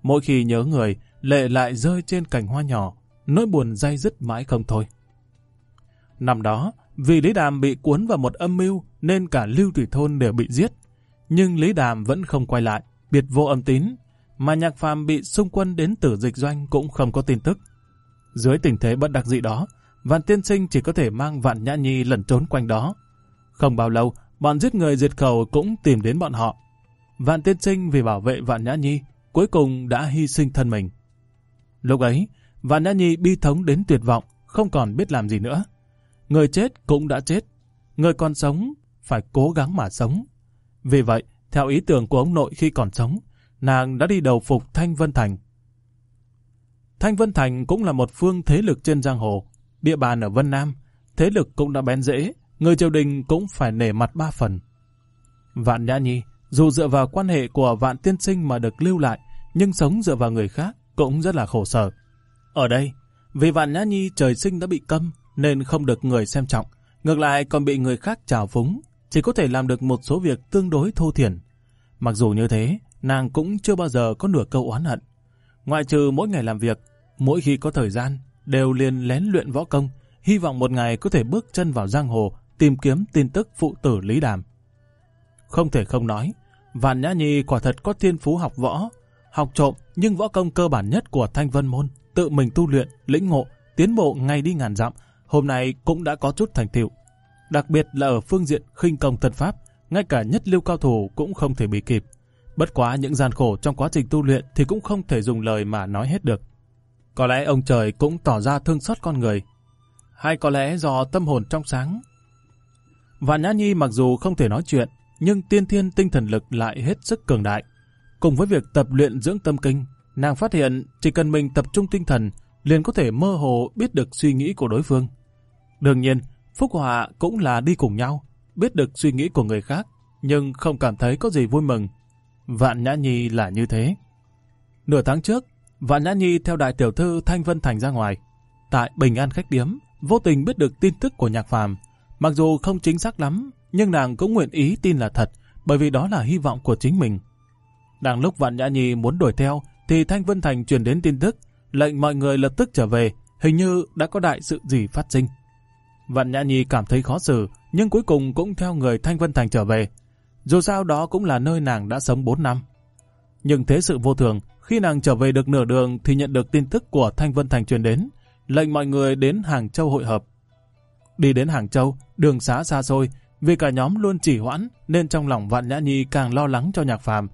Mỗi khi nhớ người, lệ lại rơi trên cành hoa nhỏ, nỗi buồn dây dứt mãi không thôi. Năm đó, vì Lý Đàm bị cuốn vào một âm mưu nên cả Lưu Thủy Thôn đều bị giết. Nhưng Lý Đàm vẫn không quay lại, biệt vô âm tín, mà nhạc phàm bị xung quân đến tử dịch doanh cũng không có tin tức. Dưới tình thế bất đặc dị đó, Vạn Tiên Sinh chỉ có thể mang Vạn Nhã Nhi lẩn trốn quanh đó. Không bao lâu, bọn giết người diệt khẩu cũng tìm đến bọn họ. Vạn Tiên Sinh vì bảo vệ Vạn Nhã Nhi, cuối cùng đã hy sinh thân mình. Lúc ấy, Vạn Nhã Nhi bi thống đến tuyệt vọng, không còn biết làm gì nữa. Người chết cũng đã chết, người còn sống phải cố gắng mà sống. Vì vậy, theo ý tưởng của ông nội khi còn sống, nàng đã đi đầu phục Thanh Vân Thành. Thanh Vân Thành cũng là một phương thế lực trên giang hồ, địa bàn ở Vân Nam, thế lực cũng đã bén rễ, người triều đình cũng phải nể mặt ba phần. Vạn Nhã Nhi, dù dựa vào quan hệ của vạn tiên sinh mà được lưu lại, nhưng sống dựa vào người khác cũng rất là khổ sở. Ở đây, vì vạn Nhã Nhi trời sinh đã bị câm nên không được người xem trọng, ngược lại còn bị người khác trào phúng, chỉ có thể làm được một số việc tương đối thô thiển. Mặc dù như thế, nàng cũng chưa bao giờ có nửa câu oán hận. Ngoại trừ mỗi ngày làm việc, mỗi khi có thời gian, đều liền lén luyện võ công, hy vọng một ngày có thể bước chân vào giang hồ tìm kiếm tin tức phụ tử Lý Đàm. Không thể không nói, Vạn Nhã Nhi quả thật có thiên phú học võ, học trộm nhưng võ công cơ bản nhất của Thanh Vân Môn, tự mình tu luyện, lĩnh ngộ, tiến bộ ngay đi ngàn dặm, hôm nay cũng đã có chút thành tựu. Đặc biệt là ở phương diện khinh công thân pháp, ngay cả nhất lưu cao thủ cũng không thể bị kịp. Bất quá những gian khổ trong quá trình tu luyện thì cũng không thể dùng lời mà nói hết được. Có lẽ ông trời cũng tỏ ra thương xót con người. Hay có lẽ do tâm hồn trong sáng, Vạn Nhã Nhi mặc dù không thể nói chuyện, nhưng tiên thiên tinh thần lực lại hết sức cường đại. Cùng với việc tập luyện dưỡng tâm kinh, nàng phát hiện chỉ cần mình tập trung tinh thần, liền có thể mơ hồ biết được suy nghĩ của đối phương. Đương nhiên, Phúc Hòa cũng là đi cùng nhau, biết được suy nghĩ của người khác, nhưng không cảm thấy có gì vui mừng. Vạn Nhã Nhi là như thế. Nửa tháng trước, Vạn Nhã Nhi theo đại tiểu thư Thanh Vân Thành ra ngoài. Tại Bình An Khách Điếm, vô tình biết được tin tức của nhạc phàm, Mặc dù không chính xác lắm, nhưng nàng cũng nguyện ý tin là thật, bởi vì đó là hy vọng của chính mình. Đang lúc Vạn Nhã Nhi muốn đuổi theo, thì Thanh Vân Thành truyền đến tin tức, lệnh mọi người lập tức trở về, hình như đã có đại sự gì phát sinh. Vạn Nhã Nhi cảm thấy khó xử, nhưng cuối cùng cũng theo người Thanh Vân Thành trở về. Dù sao đó cũng là nơi nàng đã sống 4 năm. Nhưng thế sự vô thường, khi nàng trở về được nửa đường thì nhận được tin tức của Thanh Vân Thành truyền đến, lệnh mọi người đến Hàng Châu hội hợp. Đi đến Hàng Châu, Đường xá xa xôi, vì cả nhóm luôn chỉ hoãn nên trong lòng Vạn Nhã Nhi càng lo lắng cho Nhạc Phàm.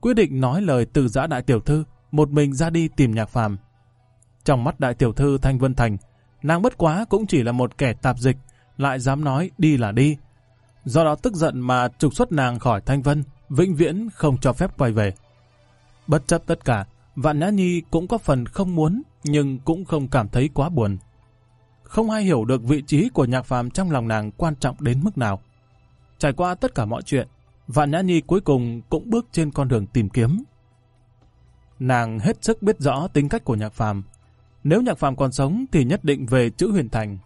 Quyết định nói lời từ giã đại tiểu thư, một mình ra đi tìm Nhạc Phàm. Trong mắt đại tiểu thư Thanh Vân Thành, nàng bất quá cũng chỉ là một kẻ tạp dịch, lại dám nói đi là đi. Do đó tức giận mà trục xuất nàng khỏi Thanh Vân, vĩnh viễn không cho phép quay về. Bất chấp tất cả, Vạn Nhã Nhi cũng có phần không muốn nhưng cũng không cảm thấy quá buồn không ai hiểu được vị trí của nhạc phàm trong lòng nàng quan trọng đến mức nào. Trải qua tất cả mọi chuyện, Vạn Nhã Nhi cuối cùng cũng bước trên con đường tìm kiếm. Nàng hết sức biết rõ tính cách của nhạc phàm. Nếu nhạc phàm còn sống thì nhất định về chữ huyền thành.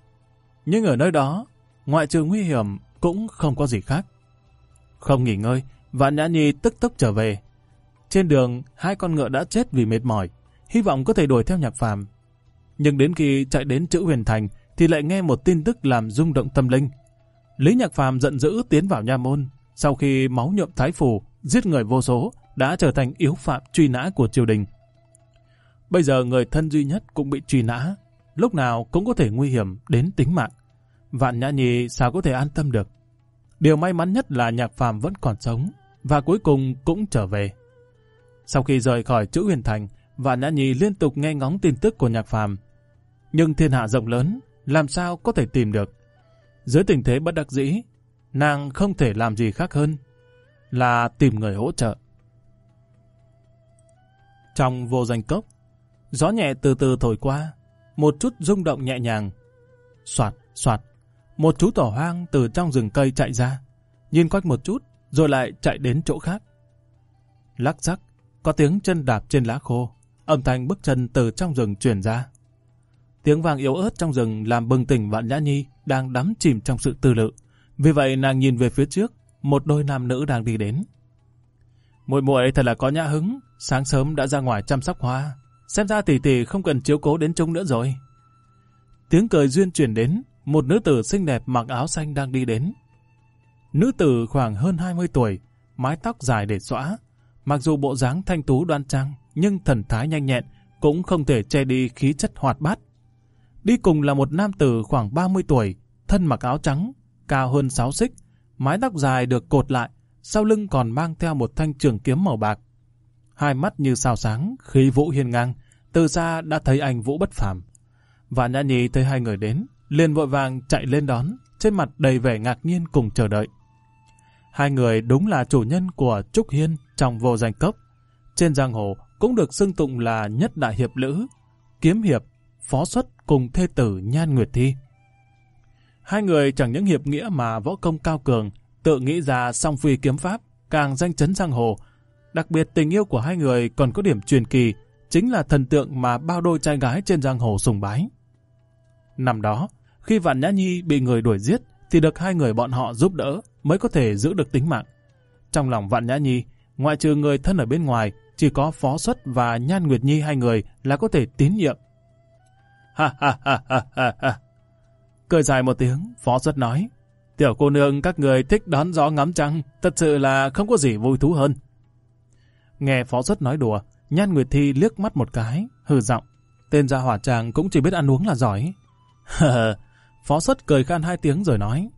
Nhưng ở nơi đó, ngoại trừ nguy hiểm cũng không có gì khác. Không nghỉ ngơi, Vạn Nhã Nhi tức tốc trở về. Trên đường, hai con ngựa đã chết vì mệt mỏi, hy vọng có thể đuổi theo nhạc phàm. Nhưng đến khi chạy đến chữ huyền thành, thì lại nghe một tin tức làm rung động tâm linh. Lý Nhạc Phàm giận dữ tiến vào nha môn, sau khi máu nhuộm thái phủ, giết người vô số, đã trở thành yếu phạm truy nã của triều đình. Bây giờ người thân duy nhất cũng bị truy nã, lúc nào cũng có thể nguy hiểm đến tính mạng. Vạn Nhã Nhi sao có thể an tâm được? Điều may mắn nhất là Nhạc Phàm vẫn còn sống và cuối cùng cũng trở về. Sau khi rời khỏi chữ huyền thành, Vạn Nhã Nhi liên tục nghe ngóng tin tức của Nhạc Phàm. Nhưng thiên hạ rộng lớn, làm sao có thể tìm được. Dưới tình thế bất đắc dĩ, nàng không thể làm gì khác hơn là tìm người hỗ trợ. Trong vô danh cốc, gió nhẹ từ từ thổi qua, một chút rung động nhẹ nhàng. Soạt, soạt, một chú tỏ hoang từ trong rừng cây chạy ra, nhìn quanh một chút rồi lại chạy đến chỗ khác. Lắc rắc, có tiếng chân đạp trên lá khô, âm thanh bước chân từ trong rừng truyền ra. Tiếng vang yếu ớt trong rừng làm bừng tỉnh vạn nhã nhi đang đắm chìm trong sự tư lự. Vì vậy nàng nhìn về phía trước, một đôi nam nữ đang đi đến. Muội muội thật là có nhã hứng, sáng sớm đã ra ngoài chăm sóc hoa, xem ra tỷ tỷ không cần chiếu cố đến chúng nữa rồi. Tiếng cười duyên chuyển đến, một nữ tử xinh đẹp mặc áo xanh đang đi đến. Nữ tử khoảng hơn 20 tuổi, mái tóc dài để xõa, mặc dù bộ dáng thanh tú đoan trang nhưng thần thái nhanh nhẹn cũng không thể che đi khí chất hoạt bát Đi cùng là một nam tử khoảng 30 tuổi, thân mặc áo trắng, cao hơn 6 xích, mái tóc dài được cột lại, sau lưng còn mang theo một thanh trường kiếm màu bạc. Hai mắt như sao sáng, khí vũ hiên ngang, từ xa đã thấy anh Vũ bất phàm. Và nhã nhì thấy hai người đến, liền vội vàng chạy lên đón, trên mặt đầy vẻ ngạc nhiên cùng chờ đợi. Hai người đúng là chủ nhân của Trúc Hiên trong vô danh cấp. Trên giang hồ cũng được xưng tụng là nhất đại hiệp lữ, kiếm hiệp, phó xuất cùng thê tử Nhan Nguyệt Thi. Hai người chẳng những hiệp nghĩa mà võ công cao cường, tự nghĩ ra song phi kiếm pháp, càng danh chấn giang hồ. Đặc biệt tình yêu của hai người còn có điểm truyền kỳ, chính là thần tượng mà bao đôi trai gái trên giang hồ sùng bái. Năm đó, khi Vạn Nhã Nhi bị người đuổi giết, thì được hai người bọn họ giúp đỡ mới có thể giữ được tính mạng. Trong lòng Vạn Nhã Nhi, ngoại trừ người thân ở bên ngoài, chỉ có Phó Xuất và Nhan Nguyệt Nhi hai người là có thể tín nhiệm (laughs) Cười dài một tiếng, phó xuất nói. Tiểu cô nương các người thích đón gió ngắm trăng, thật sự là không có gì vui thú hơn. Nghe phó xuất nói đùa, Nhan Nguyệt Thi liếc mắt một cái, hừ giọng. Tên gia hỏa chàng cũng chỉ biết ăn uống là giỏi. (laughs) phó xuất cười khan hai tiếng rồi nói.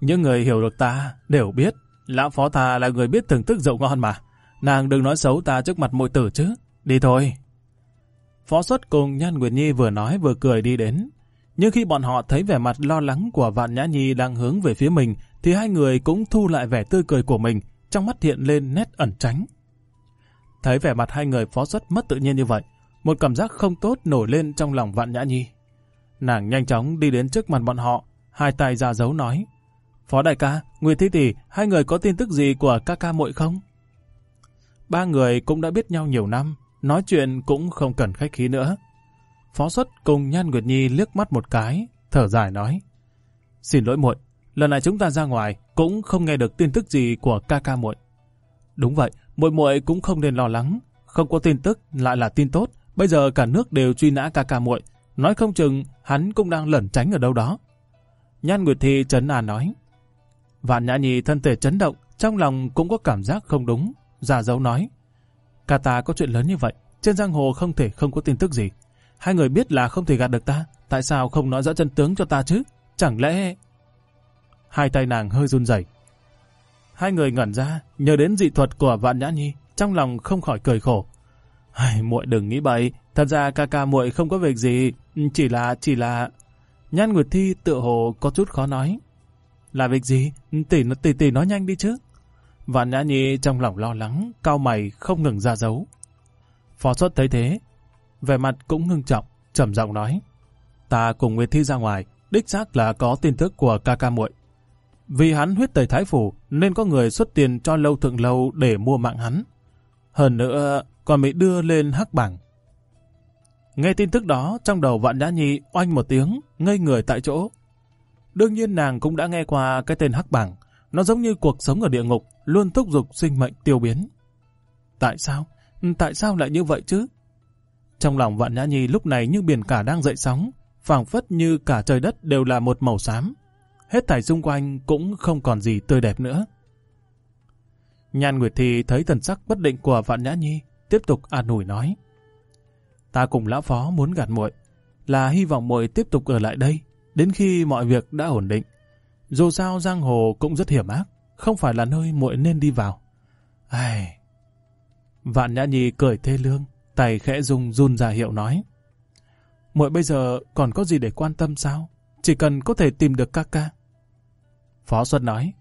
Những người hiểu được ta đều biết, lão phó ta là người biết thưởng thức rượu ngon mà. Nàng đừng nói xấu ta trước mặt mội tử chứ. Đi thôi, Phó xuất cùng Nhan Nguyệt Nhi vừa nói vừa cười đi đến. Nhưng khi bọn họ thấy vẻ mặt lo lắng của Vạn Nhã Nhi đang hướng về phía mình, thì hai người cũng thu lại vẻ tươi cười của mình, trong mắt hiện lên nét ẩn tránh. Thấy vẻ mặt hai người phó xuất mất tự nhiên như vậy, một cảm giác không tốt nổi lên trong lòng Vạn Nhã Nhi. Nàng nhanh chóng đi đến trước mặt bọn họ, hai tay ra dấu nói. Phó đại ca, Nguyệt Thi Tỷ, hai người có tin tức gì của ca ca muội không? Ba người cũng đã biết nhau nhiều năm, nói chuyện cũng không cần khách khí nữa. Phó xuất cùng Nhan Nguyệt Nhi liếc mắt một cái, thở dài nói. Xin lỗi muội, lần này chúng ta ra ngoài cũng không nghe được tin tức gì của ca ca muội. Đúng vậy, muội muội cũng không nên lo lắng, không có tin tức lại là tin tốt, bây giờ cả nước đều truy nã ca ca muội, nói không chừng hắn cũng đang lẩn tránh ở đâu đó. Nhan Nguyệt Thi trấn an nói. Vạn Nhã Nhi thân thể chấn động, trong lòng cũng có cảm giác không đúng, giả dấu nói ta có chuyện lớn như vậy, trên giang hồ không thể không có tin tức gì. Hai người biết là không thể gạt được ta, tại sao không nói rõ chân tướng cho ta chứ? Chẳng lẽ... Hai tay nàng hơi run rẩy. Hai người ngẩn ra, nhớ đến dị thuật của Vạn Nhã Nhi, trong lòng không khỏi cười khổ. muội đừng nghĩ bậy, thật ra ca ca muội không có việc gì, chỉ là, chỉ là... Nhan Nguyệt Thi tự hồ có chút khó nói. Là việc gì? Tỷ tỷ tỷ nói nhanh đi chứ. Vạn Nhã Nhi trong lòng lo lắng, cao mày không ngừng ra dấu. Phó xuất thấy thế, vẻ mặt cũng ngưng trọng, trầm giọng nói. Ta cùng Nguyệt Thi ra ngoài, đích xác là có tin tức của ca ca muội. Vì hắn huyết tẩy thái phủ nên có người xuất tiền cho lâu thượng lâu để mua mạng hắn. Hơn nữa còn bị đưa lên hắc bảng. Nghe tin tức đó trong đầu vạn nhã nhi oanh một tiếng, ngây người tại chỗ. Đương nhiên nàng cũng đã nghe qua cái tên hắc bảng, nó giống như cuộc sống ở địa ngục, luôn thúc giục sinh mệnh tiêu biến. Tại sao? Tại sao lại như vậy chứ? Trong lòng vạn nhã nhi lúc này như biển cả đang dậy sóng, phảng phất như cả trời đất đều là một màu xám. Hết thảy xung quanh cũng không còn gì tươi đẹp nữa. Nhan Nguyệt Thi thấy thần sắc bất định của vạn nhã nhi, tiếp tục an ủi nói. Ta cùng lão phó muốn gạt muội là hy vọng muội tiếp tục ở lại đây, đến khi mọi việc đã ổn định, dù sao giang hồ cũng rất hiểm ác, không phải là nơi muội nên đi vào. Ai... Vạn Nhã Nhi cười thê lương, tay khẽ rung run ra hiệu nói. Muội bây giờ còn có gì để quan tâm sao? Chỉ cần có thể tìm được ca ca. Phó Xuân nói,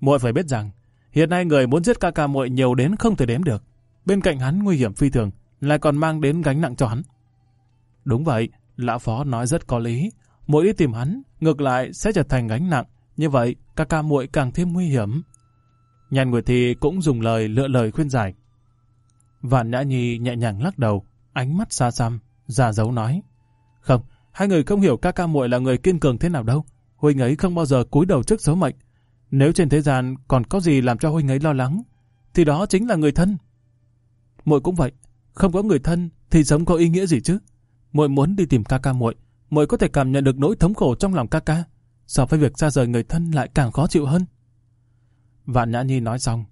muội phải biết rằng, hiện nay người muốn giết ca ca muội nhiều đến không thể đếm được. Bên cạnh hắn nguy hiểm phi thường, lại còn mang đến gánh nặng cho hắn. Đúng vậy, lão phó nói rất có lý. Mỗi đi tìm hắn, ngược lại sẽ trở thành gánh nặng, như vậy, các ca muội càng thêm nguy hiểm. Nhàn người Thi cũng dùng lời lựa lời khuyên giải. Vạn Nhã Nhi nhẹ nhàng lắc đầu, ánh mắt xa xăm, giả dấu nói. Không, hai người không hiểu các ca muội là người kiên cường thế nào đâu. Huynh ấy không bao giờ cúi đầu trước số mệnh. Nếu trên thế gian còn có gì làm cho huynh ấy lo lắng, thì đó chính là người thân. Muội cũng vậy, không có người thân thì sống có ý nghĩa gì chứ? Muội muốn đi tìm ca ca muội, muội có thể cảm nhận được nỗi thống khổ trong lòng ca ca so với việc xa rời người thân lại càng khó chịu hơn. Vạn Nhã Nhi nói xong,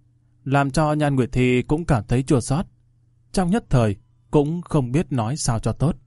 làm cho Nhan Nguyệt Thi cũng cảm thấy chua xót. Trong nhất thời, cũng không biết nói sao cho tốt.